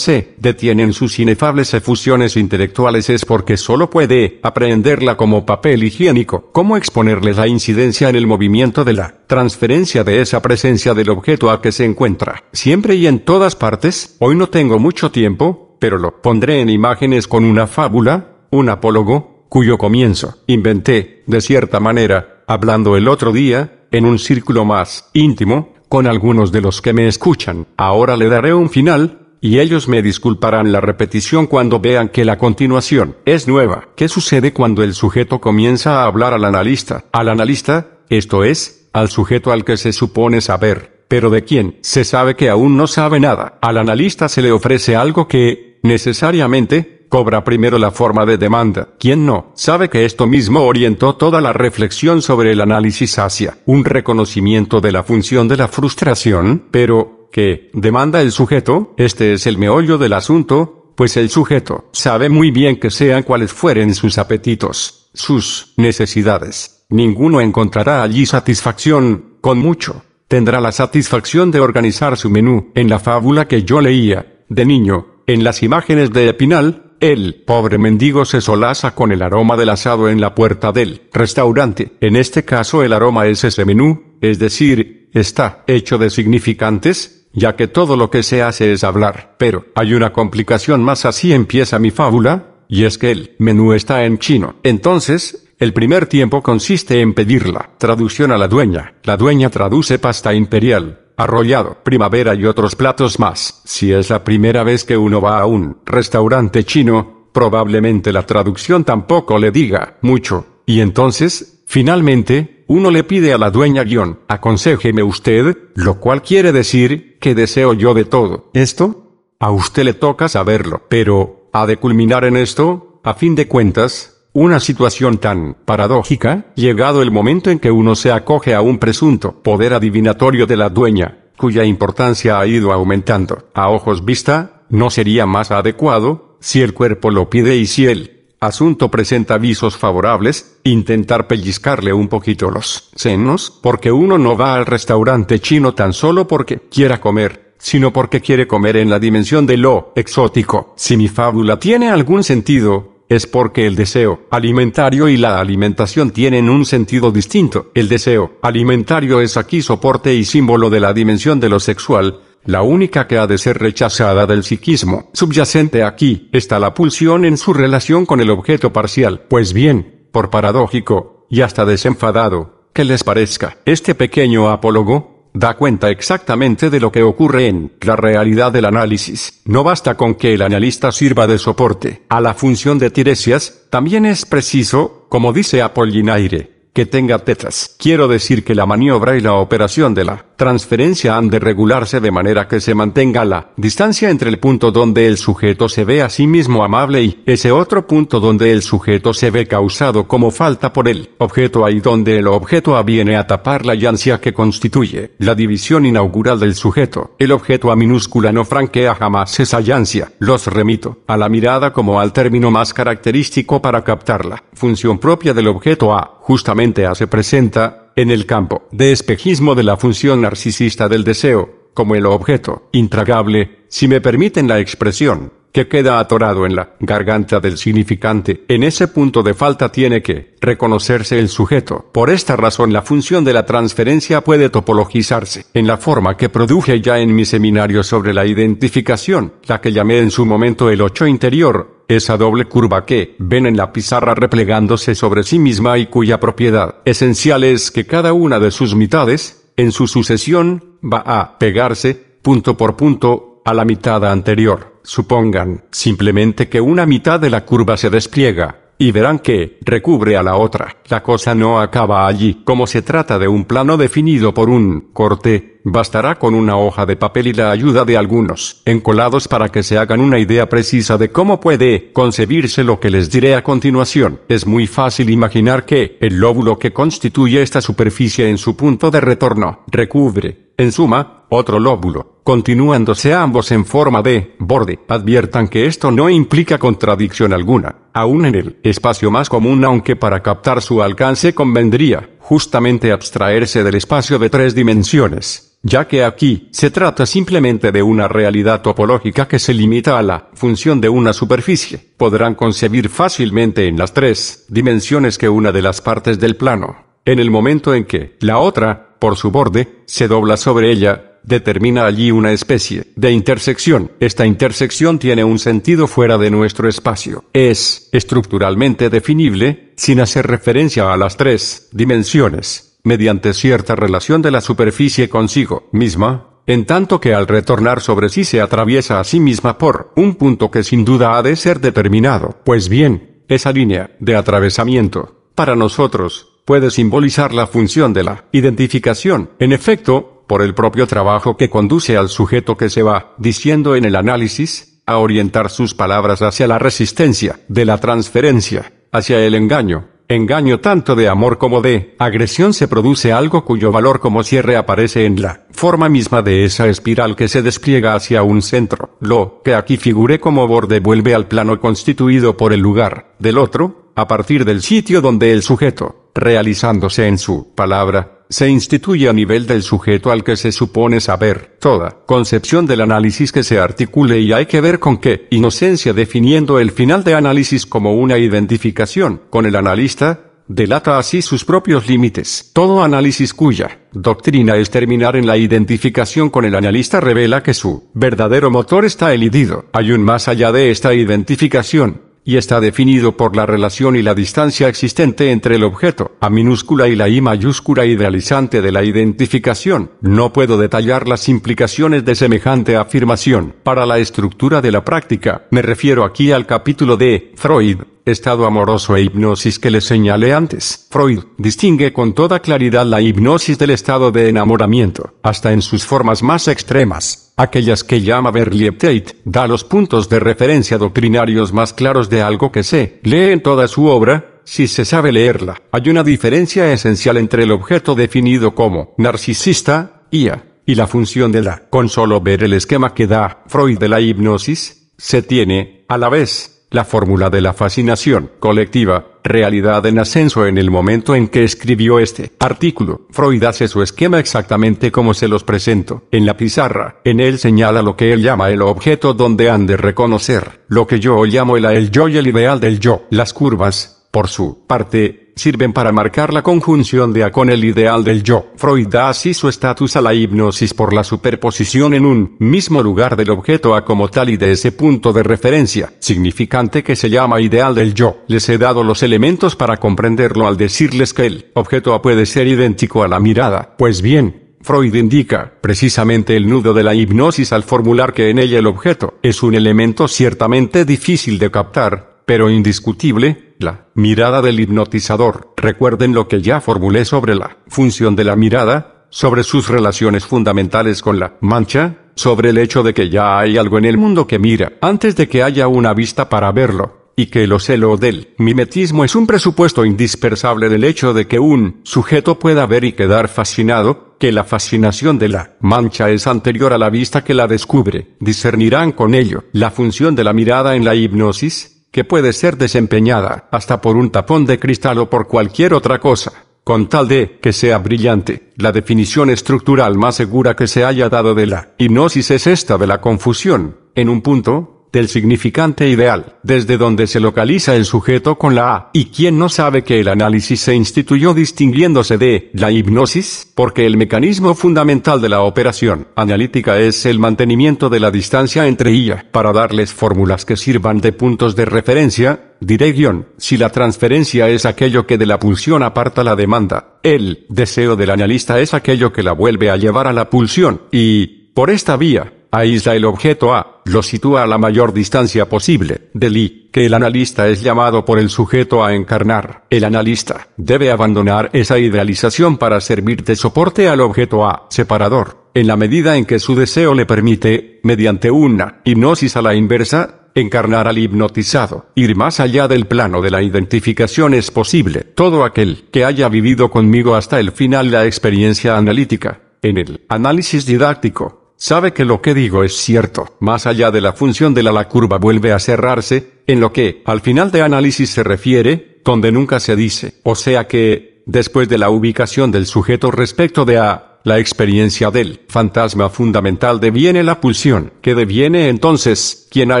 Speaker 1: se detienen sus inefables efusiones intelectuales es porque solo puede aprehenderla como papel higiénico. ¿Cómo exponerle la incidencia en el movimiento de la transferencia de esa presencia del objeto a que se encuentra? Siempre y en todas partes, hoy no tengo mucho tiempo, pero lo pondré en imágenes con una fábula, un apólogo, cuyo comienzo inventé, de cierta manera, hablando el otro día, en un círculo más íntimo, con algunos de los que me escuchan. Ahora le daré un final, y ellos me disculparán la repetición cuando vean que la continuación es nueva. ¿Qué sucede cuando el sujeto comienza a hablar al analista? Al analista, esto es, al sujeto al que se supone saber, pero de quién se sabe que aún no sabe nada. Al analista se le ofrece algo que, necesariamente, cobra primero la forma de demanda. quién no, sabe que esto mismo orientó toda la reflexión sobre el análisis hacia un reconocimiento de la función de la frustración, pero, qué demanda el sujeto, este es el meollo del asunto, pues el sujeto sabe muy bien que sean cuales fueren sus apetitos, sus necesidades. Ninguno encontrará allí satisfacción, con mucho, tendrá la satisfacción de organizar su menú. En la fábula que yo leía, de niño, en las imágenes de Epinal, el pobre mendigo se solaza con el aroma del asado en la puerta del restaurante. En este caso el aroma es ese menú, es decir, está hecho de significantes, ya que todo lo que se hace es hablar. Pero hay una complicación más así empieza mi fábula, y es que el menú está en chino. Entonces, el primer tiempo consiste en pedirla. Traducción a la dueña. La dueña traduce pasta imperial arrollado, primavera y otros platos más. Si es la primera vez que uno va a un restaurante chino, probablemente la traducción tampoco le diga mucho. Y entonces, finalmente, uno le pide a la dueña guión, aconsejeme usted, lo cual quiere decir, que deseo yo de todo. ¿Esto? A usted le toca saberlo, pero, ha de culminar en esto, a fin de cuentas, una situación tan paradójica, llegado el momento en que uno se acoge a un presunto poder adivinatorio de la dueña, cuya importancia ha ido aumentando. A ojos vista, no sería más adecuado, si el cuerpo lo pide y si el asunto presenta avisos favorables, intentar pellizcarle un poquito los senos, porque uno no va al restaurante chino tan solo porque quiera comer, sino porque quiere comer en la dimensión de lo exótico. Si mi fábula tiene algún sentido, es porque el deseo alimentario y la alimentación tienen un sentido distinto. El deseo alimentario es aquí soporte y símbolo de la dimensión de lo sexual, la única que ha de ser rechazada del psiquismo. Subyacente aquí está la pulsión en su relación con el objeto parcial. Pues bien, por paradójico, y hasta desenfadado, que les parezca, este pequeño apólogo da cuenta exactamente de lo que ocurre en la realidad del análisis. No basta con que el analista sirva de soporte a la función de tiresias, también es preciso, como dice Apollinaire, que tenga tetras. Quiero decir que la maniobra y la operación de la transferencia han de regularse de manera que se mantenga la distancia entre el punto donde el sujeto se ve a sí mismo amable y ese otro punto donde el sujeto se ve causado como falta por el objeto A ahí donde el objeto A viene a tapar la llancia que constituye la división inaugural del sujeto. El objeto a minúscula no franquea jamás esa llancia. Los remito a la mirada como al término más característico para captarla. Función propia del objeto A justamente A se presenta en el campo de espejismo de la función narcisista del deseo, como el objeto intragable, si me permiten la expresión, que queda atorado en la garganta del significante. En ese punto de falta tiene que reconocerse el sujeto. Por esta razón la función de la transferencia puede topologizarse en la forma que produje ya en mi seminario sobre la identificación, la que llamé en su momento el ocho interior, esa doble curva que ven en la pizarra replegándose sobre sí misma y cuya propiedad esencial es que cada una de sus mitades, en su sucesión, va a pegarse, punto por punto, a la mitad anterior. Supongan, simplemente que una mitad de la curva se despliega, y verán que, recubre a la otra. La cosa no acaba allí. Como se trata de un plano definido por un corte, bastará con una hoja de papel y la ayuda de algunos encolados para que se hagan una idea precisa de cómo puede concebirse lo que les diré a continuación. Es muy fácil imaginar que el lóbulo que constituye esta superficie en su punto de retorno recubre, en suma, otro lóbulo, continuándose ambos en forma de borde. Adviertan que esto no implica contradicción alguna, aún en el espacio más común aunque para captar su alcance convendría justamente abstraerse del espacio de tres dimensiones, ya que aquí se trata simplemente de una realidad topológica que se limita a la función de una superficie. Podrán concebir fácilmente en las tres dimensiones que una de las partes del plano en el momento en que la otra, por su borde, se dobla sobre ella, determina allí una especie de intersección. Esta intersección tiene un sentido fuera de nuestro espacio. Es estructuralmente definible, sin hacer referencia a las tres dimensiones, mediante cierta relación de la superficie consigo misma, en tanto que al retornar sobre sí se atraviesa a sí misma por un punto que sin duda ha de ser determinado. Pues bien, esa línea de atravesamiento, para nosotros, puede simbolizar la función de la identificación. En efecto, por el propio trabajo que conduce al sujeto que se va, diciendo en el análisis, a orientar sus palabras hacia la resistencia, de la transferencia, hacia el engaño. Engaño tanto de amor como de agresión se produce algo cuyo valor como cierre aparece en la forma misma de esa espiral que se despliega hacia un centro. Lo que aquí figure como borde vuelve al plano constituido por el lugar del otro, a partir del sitio donde el sujeto, realizándose en su palabra, se instituye a nivel del sujeto al que se supone saber, toda concepción del análisis que se articule y hay que ver con qué inocencia definiendo el final de análisis como una identificación con el analista, delata así sus propios límites. Todo análisis cuya doctrina es terminar en la identificación con el analista revela que su verdadero motor está elidido. Hay un más allá de esta identificación, y está definido por la relación y la distancia existente entre el objeto A minúscula y la I mayúscula idealizante de la identificación. No puedo detallar las implicaciones de semejante afirmación para la estructura de la práctica. Me refiero aquí al capítulo de Freud, estado amoroso e hipnosis que les señalé antes. Freud distingue con toda claridad la hipnosis del estado de enamoramiento, hasta en sus formas más extremas, aquellas que llama Verliebtheit, da los puntos de referencia doctrinarios más claros de algo que se lee en toda su obra, si se sabe leerla. Hay una diferencia esencial entre el objeto definido como narcisista, IA, y la función de la. Con solo ver el esquema que da Freud de la hipnosis, se tiene, a la vez, la fórmula de la fascinación colectiva, realidad en ascenso en el momento en que escribió este artículo. Freud hace su esquema exactamente como se los presento en la pizarra. En él señala lo que él llama el objeto donde han de reconocer, lo que yo llamo el a el yo y el ideal del yo. Las curvas, por su parte, sirven para marcar la conjunción de A con el ideal del yo. Freud da así su estatus a la hipnosis por la superposición en un mismo lugar del objeto A como tal y de ese punto de referencia, significante que se llama ideal del yo. Les he dado los elementos para comprenderlo al decirles que el objeto A puede ser idéntico a la mirada. Pues bien, Freud indica, precisamente el nudo de la hipnosis al formular que en ella el objeto es un elemento ciertamente difícil de captar, pero indiscutible, la mirada del hipnotizador. Recuerden lo que ya formulé sobre la función de la mirada, sobre sus relaciones fundamentales con la mancha, sobre el hecho de que ya hay algo en el mundo que mira antes de que haya una vista para verlo, y que el celo del mimetismo es un presupuesto indispensable del hecho de que un sujeto pueda ver y quedar fascinado, que la fascinación de la mancha es anterior a la vista que la descubre. Discernirán con ello la función de la mirada en la hipnosis, que puede ser desempeñada hasta por un tapón de cristal o por cualquier otra cosa, con tal de que sea brillante. La definición estructural más segura que se haya dado de la hipnosis es esta de la confusión. En un punto, del significante ideal, desde donde se localiza el sujeto con la A, y quién no sabe que el análisis se instituyó distinguiéndose de la hipnosis, porque el mecanismo fundamental de la operación analítica es el mantenimiento de la distancia entre ella. para darles fórmulas que sirvan de puntos de referencia, diré guión, si la transferencia es aquello que de la pulsión aparta la demanda, el deseo del analista es aquello que la vuelve a llevar a la pulsión, y, por esta vía, aísla el objeto A, lo sitúa a la mayor distancia posible del I, que el analista es llamado por el sujeto a encarnar. El analista debe abandonar esa idealización para servir de soporte al objeto A, separador, en la medida en que su deseo le permite, mediante una hipnosis a la inversa, encarnar al hipnotizado. Ir más allá del plano de la identificación es posible. Todo aquel que haya vivido conmigo hasta el final la experiencia analítica, en el análisis didáctico, sabe que lo que digo es cierto. Más allá de la función de la la curva vuelve a cerrarse, en lo que, al final de análisis se refiere, donde nunca se dice. O sea que, después de la ubicación del sujeto respecto de A, la experiencia del fantasma fundamental deviene la pulsión, que deviene entonces quien ha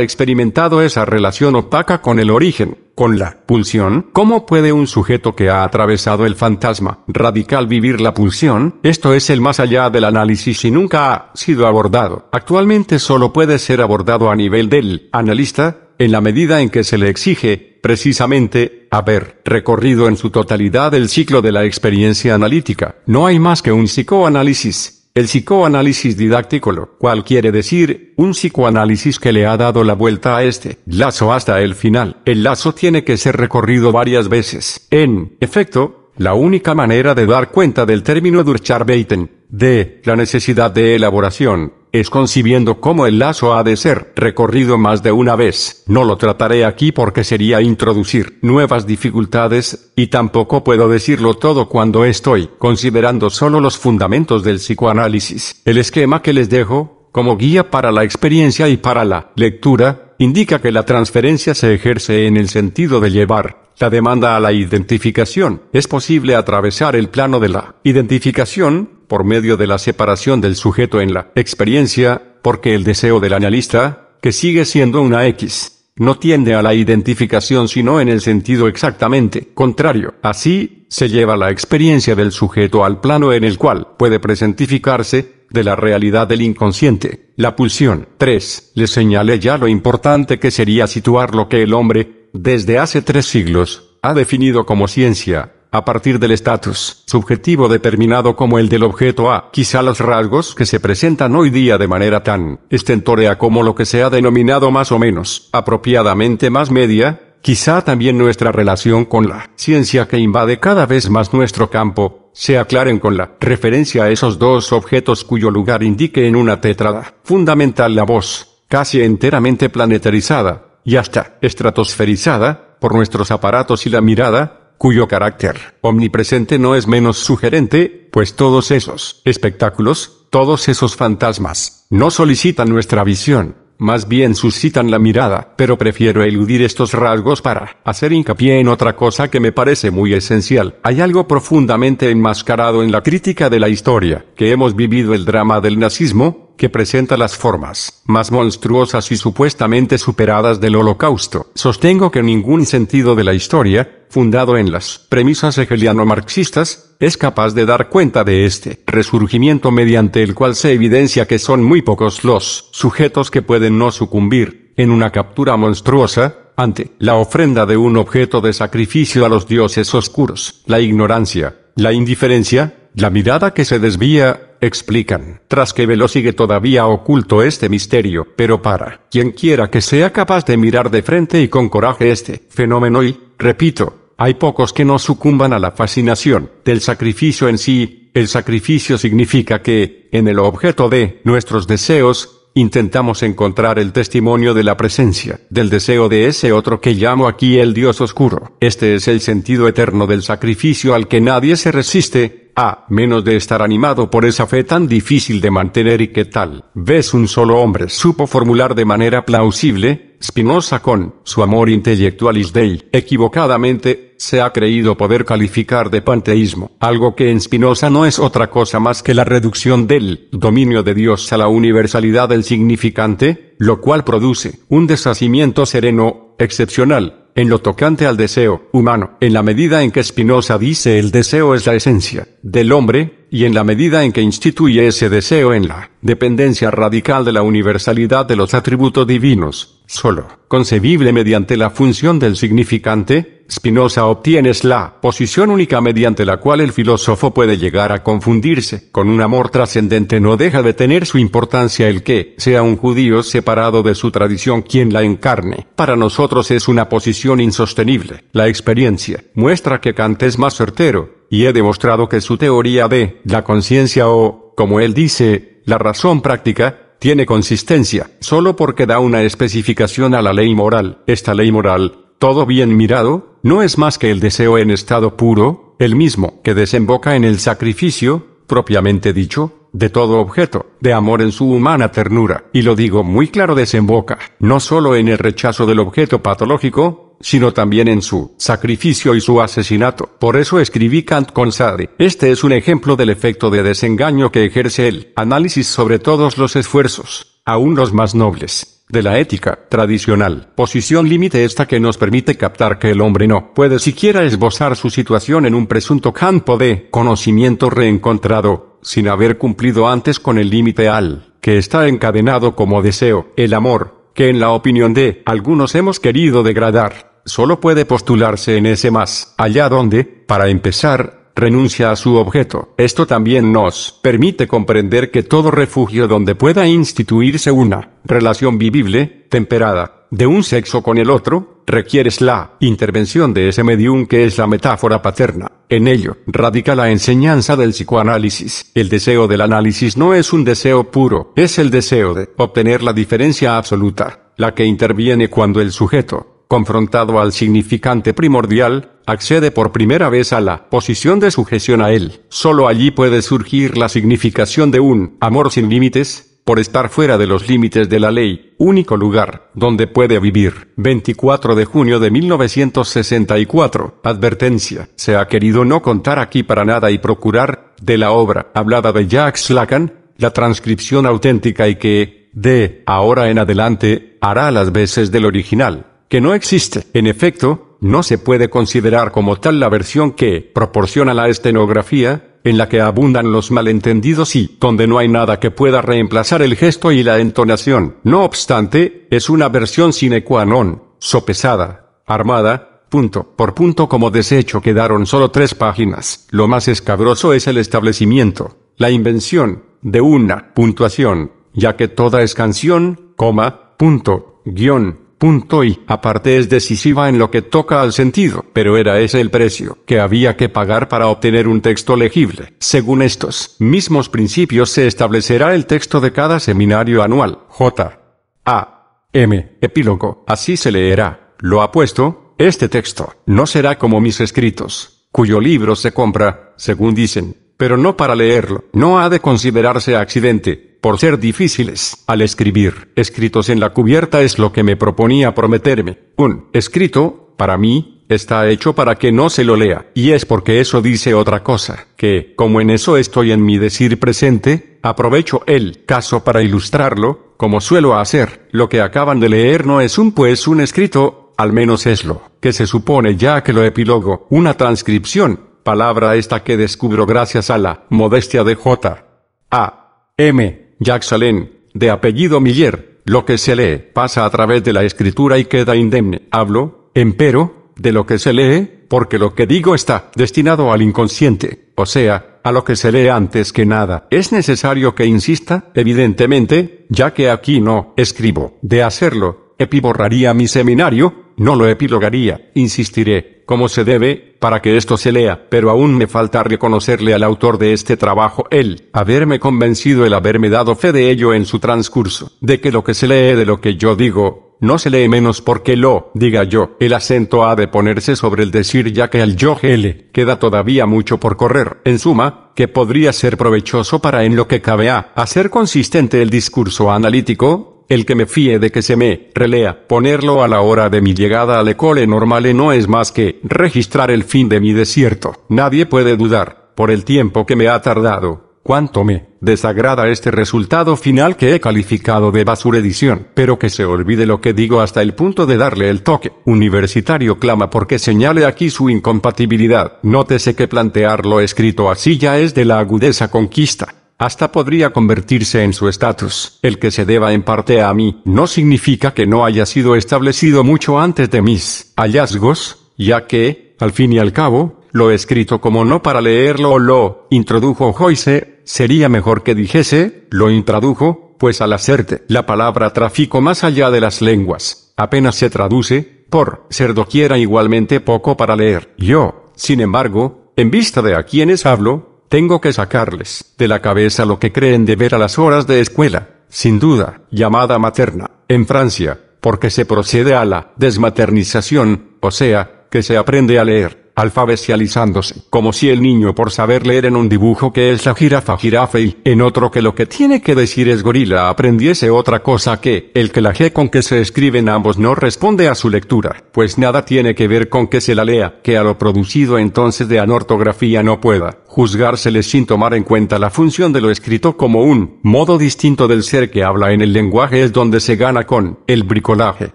Speaker 1: experimentado esa relación opaca con el origen, con la pulsión. ¿Cómo puede un sujeto que ha atravesado el fantasma radical vivir la pulsión? Esto es el más allá del análisis y nunca ha sido abordado. Actualmente solo puede ser abordado a nivel del analista, en la medida en que se le exige, precisamente, haber recorrido en su totalidad el ciclo de la experiencia analítica. No hay más que un psicoanálisis. El psicoanálisis didáctico, lo cual quiere decir, un psicoanálisis que le ha dado la vuelta a este lazo hasta el final. El lazo tiene que ser recorrido varias veces. En efecto, la única manera de dar cuenta del término Durcharbeiten, de la necesidad de elaboración, es concibiendo cómo el lazo ha de ser recorrido más de una vez. No lo trataré aquí porque sería introducir nuevas dificultades, y tampoco puedo decirlo todo cuando estoy considerando solo los fundamentos del psicoanálisis. El esquema que les dejo, como guía para la experiencia y para la lectura, indica que la transferencia se ejerce en el sentido de llevar la demanda a la identificación. Es posible atravesar el plano de la identificación por medio de la separación del sujeto en la experiencia, porque el deseo del analista, que sigue siendo una X, no tiende a la identificación sino en el sentido exactamente contrario. Así, se lleva la experiencia del sujeto al plano en el cual puede presentificarse de la realidad del inconsciente. La pulsión 3. Le señalé ya lo importante que sería situar lo que el hombre, desde hace tres siglos, ha definido como ciencia, a partir del estatus subjetivo determinado como el del objeto A. Quizá los rasgos que se presentan hoy día de manera tan estentórea como lo que se ha denominado más o menos apropiadamente más media, quizá también nuestra relación con la ciencia que invade cada vez más nuestro campo, se aclaren con la referencia a esos dos objetos cuyo lugar indique en una tetrada... fundamental la voz, casi enteramente planetarizada, y hasta estratosferizada, por nuestros aparatos y la mirada, cuyo carácter omnipresente no es menos sugerente, pues todos esos espectáculos, todos esos fantasmas, no solicitan nuestra visión, más bien suscitan la mirada, pero prefiero eludir estos rasgos para hacer hincapié en otra cosa que me parece muy esencial. Hay algo profundamente enmascarado en la crítica de la historia, que hemos vivido el drama del nazismo, que presenta las formas más monstruosas y supuestamente superadas del holocausto. Sostengo que ningún sentido de la historia, fundado en las premisas hegeliano-marxistas, es capaz de dar cuenta de este resurgimiento mediante el cual se evidencia que son muy pocos los sujetos que pueden no sucumbir en una captura monstruosa, ante la ofrenda de un objeto de sacrificio a los dioses oscuros, la ignorancia, la indiferencia, la mirada que se desvía explican, tras que Velo sigue todavía oculto este misterio, pero para quien quiera que sea capaz de mirar de frente y con coraje este fenómeno y, repito, hay pocos que no sucumban a la fascinación del sacrificio en sí, el sacrificio significa que, en el objeto de nuestros deseos, intentamos encontrar el testimonio de la presencia, del deseo de ese otro que llamo aquí el Dios oscuro. Este es el sentido eterno del sacrificio al que nadie se resiste, a menos de estar animado por esa fe tan difícil de mantener y que tal ves un solo hombre supo formular de manera plausible, Spinoza con su amor intelectualis dei, equivocadamente, se ha creído poder calificar de panteísmo, algo que en Spinoza no es otra cosa más que la reducción del dominio de Dios a la universalidad del significante, lo cual produce un deshacimiento sereno, excepcional, en lo tocante al deseo humano, en la medida en que Spinoza dice el deseo es la esencia del hombre, y en la medida en que instituye ese deseo en la dependencia radical de la universalidad de los atributos divinos, solo, concebible mediante la función del significante, Spinoza obtiene es la posición única mediante la cual el filósofo puede llegar a confundirse. Con un amor trascendente no deja de tener su importancia el que sea un judío separado de su tradición quien la encarne. Para nosotros es una posición insostenible. La experiencia muestra que Kant es más certero, y he demostrado que su teoría de la conciencia o, como él dice, la razón práctica, tiene consistencia, solo porque da una especificación a la ley moral. Esta ley moral, todo bien mirado, no es más que el deseo en estado puro, el mismo que desemboca en el sacrificio, propiamente dicho, de todo objeto, de amor en su humana ternura, y lo digo muy claro desemboca, no solo en el rechazo del objeto patológico, sino también en su sacrificio y su asesinato. Por eso escribí Kant con Sade. Este es un ejemplo del efecto de desengaño que ejerce el análisis sobre todos los esfuerzos, aún los más nobles, de la ética tradicional. Posición límite esta que nos permite captar que el hombre no puede siquiera esbozar su situación en un presunto campo de conocimiento reencontrado, sin haber cumplido antes con el límite al que está encadenado como deseo, el amor, que en la opinión de algunos hemos querido degradar solo puede postularse en ese más allá donde, para empezar, renuncia a su objeto. Esto también nos permite comprender que todo refugio donde pueda instituirse una relación vivible, temperada, de un sexo con el otro, requiere la intervención de ese medium que es la metáfora paterna. En ello radica la enseñanza del psicoanálisis. El deseo del análisis no es un deseo puro, es el deseo de obtener la diferencia absoluta, la que interviene cuando el sujeto confrontado al significante primordial, accede por primera vez a la posición de sujeción a él. Solo allí puede surgir la significación de un amor sin límites, por estar fuera de los límites de la ley, único lugar donde puede vivir. 24 de junio de 1964. Advertencia. Se ha querido no contar aquí para nada y procurar, de la obra hablada de Jacques Lacan, la transcripción auténtica y que, de ahora en adelante, hará las veces del original que no existe. En efecto, no se puede considerar como tal la versión que proporciona la estenografía, en la que abundan los malentendidos y donde no hay nada que pueda reemplazar el gesto y la entonación. No obstante, es una versión sine qua non, sopesada, armada, punto por punto como desecho quedaron solo tres páginas. Lo más escabroso es el establecimiento, la invención, de una puntuación, ya que toda es canción, coma, punto, guión, punto y, aparte es decisiva en lo que toca al sentido, pero era ese el precio que había que pagar para obtener un texto legible. Según estos mismos principios se establecerá el texto de cada seminario anual. J. A. M. Epílogo. Así se leerá. Lo apuesto, este texto no será como mis escritos, cuyo libro se compra, según dicen, pero no para leerlo. No ha de considerarse accidente, por ser difíciles al escribir. Escritos en la cubierta es lo que me proponía prometerme. Un escrito, para mí, está hecho para que no se lo lea, y es porque eso dice otra cosa, que, como en eso estoy en mi decir presente, aprovecho el caso para ilustrarlo, como suelo hacer. Lo que acaban de leer no es un pues un escrito, al menos es lo que se supone ya que lo epilogo, una transcripción, palabra esta que descubro gracias a la modestia de J. A. M. Jacques Salen, de apellido Miller, lo que se lee pasa a través de la escritura y queda indemne. Hablo, empero, de lo que se lee, porque lo que digo está destinado al inconsciente, o sea, a lo que se lee antes que nada. ¿Es necesario que insista? Evidentemente, ya que aquí no escribo. De hacerlo, epiborraría mi seminario, no lo epilogaría, insistiré, como se debe, para que esto se lea, pero aún me falta reconocerle al autor de este trabajo el haberme convencido, el haberme dado fe de ello en su transcurso, de que lo que se lee de lo que yo digo, no se lee menos porque lo diga yo. El acento ha de ponerse sobre el decir ya que al yo L queda todavía mucho por correr. En suma, que podría ser provechoso para en lo que cabe a hacer consistente el discurso analítico, el que me fíe de que se me relea ponerlo a la hora de mi llegada al ecole normale no es más que registrar el fin de mi desierto. Nadie puede dudar, por el tiempo que me ha tardado, cuánto me desagrada este resultado final que he calificado de basura edición? pero que se olvide lo que digo hasta el punto de darle el toque. Universitario clama porque señale aquí su incompatibilidad. Nótese que plantear lo escrito así ya es de la agudeza conquista hasta podría convertirse en su estatus. El que se deba en parte a mí no significa que no haya sido establecido mucho antes de mis hallazgos, ya que, al fin y al cabo, lo escrito como no para leerlo o lo introdujo Joyce, sería mejor que dijese, lo introdujo, pues al hacerte la palabra tráfico más allá de las lenguas, apenas se traduce, por ser doquiera igualmente poco para leer. Yo, sin embargo, en vista de a quienes hablo, tengo que sacarles de la cabeza lo que creen deber a las horas de escuela, sin duda, llamada materna, en Francia, porque se procede a la desmaternización, o sea, que se aprende a leer Alfabecializándose, como si el niño por saber leer en un dibujo que es la jirafa jirafa y en otro que lo que tiene que decir es gorila aprendiese otra cosa que el que la G con que se escriben ambos no responde a su lectura, pues nada tiene que ver con que se la lea, que a lo producido entonces de anortografía no pueda juzgársele sin tomar en cuenta la función de lo escrito como un modo distinto del ser que habla en el lenguaje es donde se gana con el bricolaje,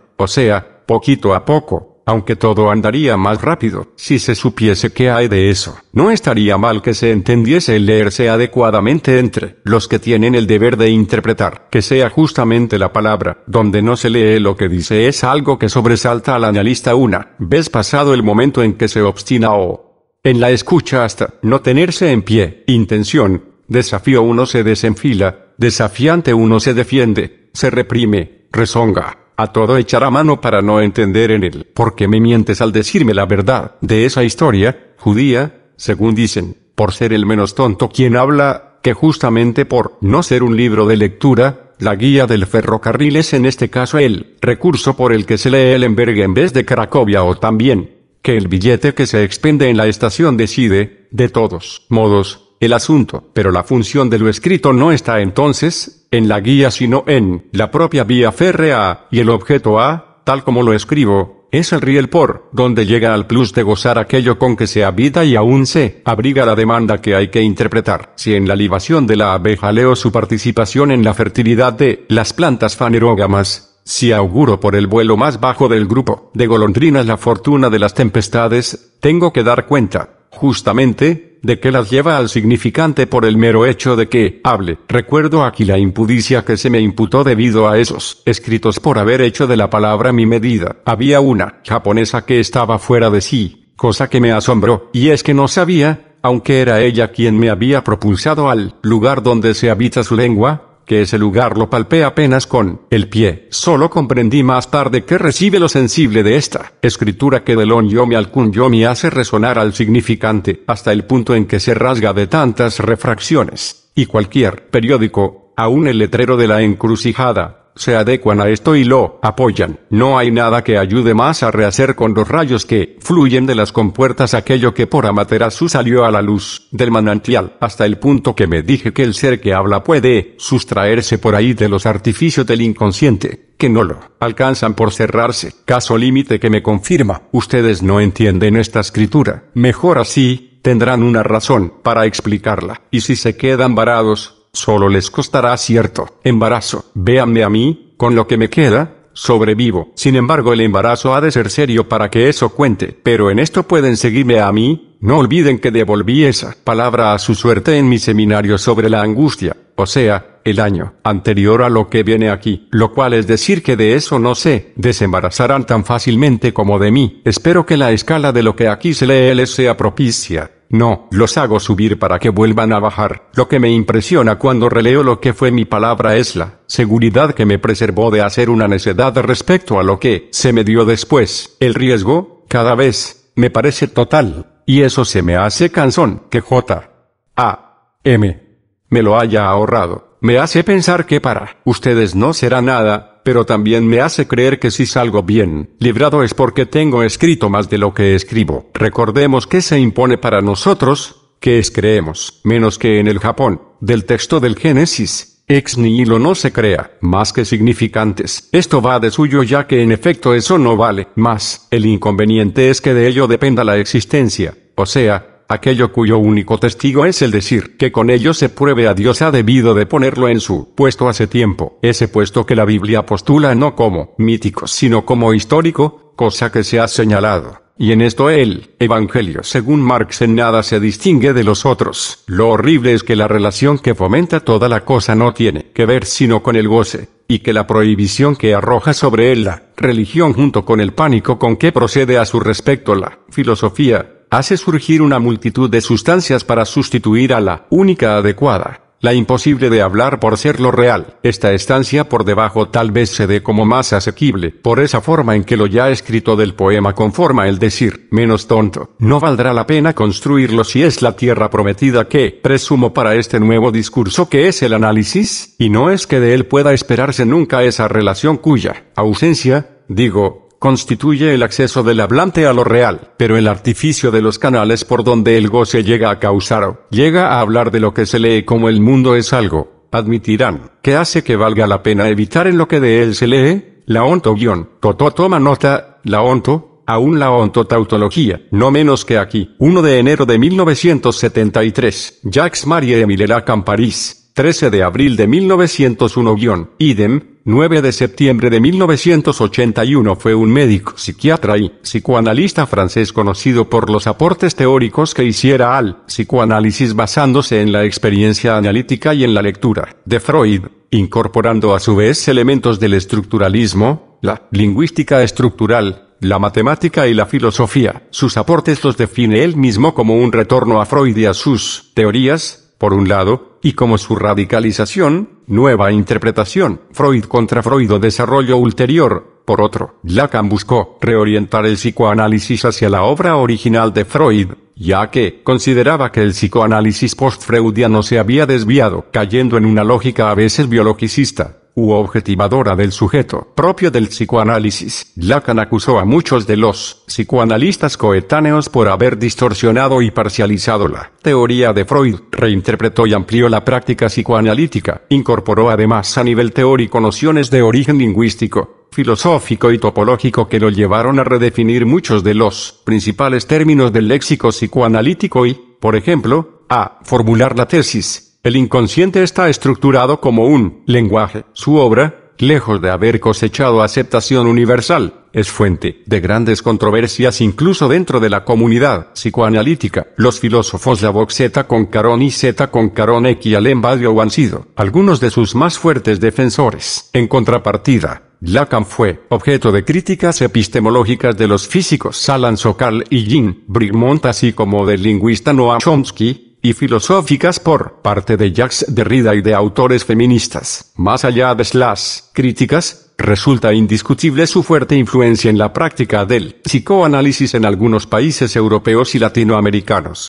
Speaker 1: o sea, poquito a poco, aunque todo andaría más rápido, si se supiese qué hay de eso. No estaría mal que se entendiese el leerse adecuadamente entre los que tienen el deber de interpretar, que sea justamente la palabra, donde no se lee lo que dice es algo que sobresalta al analista una ves pasado el momento en que se obstina o en la escucha hasta no tenerse en pie, intención, desafío uno se desenfila, desafiante uno se defiende, se reprime, rezonga a todo echar a mano para no entender en él. ¿Por qué me mientes al decirme la verdad de esa historia, judía, según dicen, por ser el menos tonto quien habla, que justamente por no ser un libro de lectura, la guía del ferrocarril es en este caso el recurso por el que se lee el Ellenberg en vez de Cracovia o también que el billete que se expende en la estación decide, de todos modos, el asunto. Pero la función de lo escrito no está entonces en la guía sino en la propia vía férrea, y el objeto A, tal como lo escribo, es el riel por donde llega al plus de gozar aquello con que se habita y aún se abriga la demanda que hay que interpretar. Si en la libación de la abeja leo su participación en la fertilidad de las plantas fanerógamas, si auguro por el vuelo más bajo del grupo de golondrinas la fortuna de las tempestades, tengo que dar cuenta, justamente, de que las lleva al significante por el mero hecho de que hable. Recuerdo aquí la impudicia que se me imputó debido a esos escritos por haber hecho de la palabra mi medida. Había una japonesa que estaba fuera de sí, cosa que me asombró, y es que no sabía, aunque era ella quien me había propulsado al lugar donde se habita su lengua, que ese lugar lo palpé apenas con el pie. Solo comprendí más tarde que recibe lo sensible de esta escritura que del yomi al kun yomi hace resonar al significante hasta el punto en que se rasga de tantas refracciones. Y cualquier periódico, aún el letrero de la encrucijada, se adecuan a esto y lo apoyan. No hay nada que ayude más a rehacer con los rayos que fluyen de las compuertas aquello que por amaterasu salió a la luz del manantial, hasta el punto que me dije que el ser que habla puede sustraerse por ahí de los artificios del inconsciente, que no lo alcanzan por cerrarse, caso límite que me confirma, ustedes no entienden esta escritura, mejor así, tendrán una razón para explicarla, y si se quedan varados, solo les costará cierto embarazo. Véanme a mí, con lo que me queda, sobrevivo. Sin embargo, el embarazo ha de ser serio para que eso cuente, pero en esto pueden seguirme a mí. No olviden que devolví esa palabra a su suerte en mi seminario sobre la angustia, o sea, el año anterior a lo que viene aquí, lo cual es decir que de eso no sé. desembarazarán tan fácilmente como de mí. Espero que la escala de lo que aquí se lee les sea propicia. No, los hago subir para que vuelvan a bajar. Lo que me impresiona cuando releo lo que fue mi palabra es la seguridad que me preservó de hacer una necedad respecto a lo que se me dio después. El riesgo, cada vez, me parece total. Y eso se me hace cansón que J. A. M. me lo haya ahorrado. Me hace pensar que para ustedes no será nada, pero también me hace creer que si salgo bien, librado es porque tengo escrito más de lo que escribo. Recordemos que se impone para nosotros, que es creemos, menos que en el Japón, del texto del Génesis, ex nihilo no se crea, más que significantes. Esto va de suyo ya que en efecto eso no vale, más, el inconveniente es que de ello dependa la existencia, o sea, aquello cuyo único testigo es el decir que con ello se pruebe a Dios ha debido de ponerlo en su puesto hace tiempo, ese puesto que la Biblia postula no como mítico sino como histórico, cosa que se ha señalado. Y en esto el Evangelio según Marx en nada se distingue de los otros. Lo horrible es que la relación que fomenta toda la cosa no tiene que ver sino con el goce, y que la prohibición que arroja sobre él la religión junto con el pánico con que procede a su respecto la filosofía, hace surgir una multitud de sustancias para sustituir a la única adecuada la imposible de hablar por ser lo real. Esta estancia por debajo tal vez se dé como más asequible, por esa forma en que lo ya escrito del poema conforma el decir, menos tonto. No valdrá la pena construirlo si es la tierra prometida que, presumo para este nuevo discurso que es el análisis, y no es que de él pueda esperarse nunca esa relación cuya ausencia, digo, constituye el acceso del hablante a lo real, pero el artificio de los canales por donde el goce llega a causar, llega a hablar de lo que se lee como el mundo es algo, admitirán, que hace que valga la pena evitar en lo que de él se lee, la onto guión, Totó toma nota, la onto, aún la ONTO tautología, no menos que aquí, 1 de enero de 1973, Jacques Marie Emile Lacan París, 13 de abril de 1901, guión, idem, 9 de septiembre de 1981 fue un médico psiquiatra y psicoanalista francés conocido por los aportes teóricos que hiciera al psicoanálisis basándose en la experiencia analítica y en la lectura de Freud, incorporando a su vez elementos del estructuralismo, la lingüística estructural, la matemática y la filosofía. Sus aportes los define él mismo como un retorno a Freud y a sus teorías, por un lado, y como su radicalización, Nueva interpretación, Freud contra Freud o desarrollo ulterior. Por otro, Lacan buscó reorientar el psicoanálisis hacia la obra original de Freud, ya que consideraba que el psicoanálisis post-freudiano se había desviado, cayendo en una lógica a veces biologicista u objetivadora del sujeto, propio del psicoanálisis. Lacan acusó a muchos de los psicoanalistas coetáneos por haber distorsionado y parcializado la teoría de Freud, reinterpretó y amplió la práctica psicoanalítica, incorporó además a nivel teórico nociones de origen lingüístico, filosófico y topológico que lo llevaron a redefinir muchos de los principales términos del léxico psicoanalítico y, por ejemplo, a formular la tesis el inconsciente está estructurado como un lenguaje. Su obra, lejos de haber cosechado aceptación universal, es fuente de grandes controversias incluso dentro de la comunidad psicoanalítica. Los filósofos lavoxeta con Carón y Z. Caron y Alain Badiou han sido algunos de sus más fuertes defensores. En contrapartida, Lacan fue objeto de críticas epistemológicas de los físicos Salan, Sokal y Jean Brigmont así como del lingüista Noam Chomsky, y filosóficas por parte de Jacques Derrida y de autores feministas. Más allá de las críticas, resulta indiscutible su fuerte influencia en la práctica del psicoanálisis en algunos países europeos y latinoamericanos.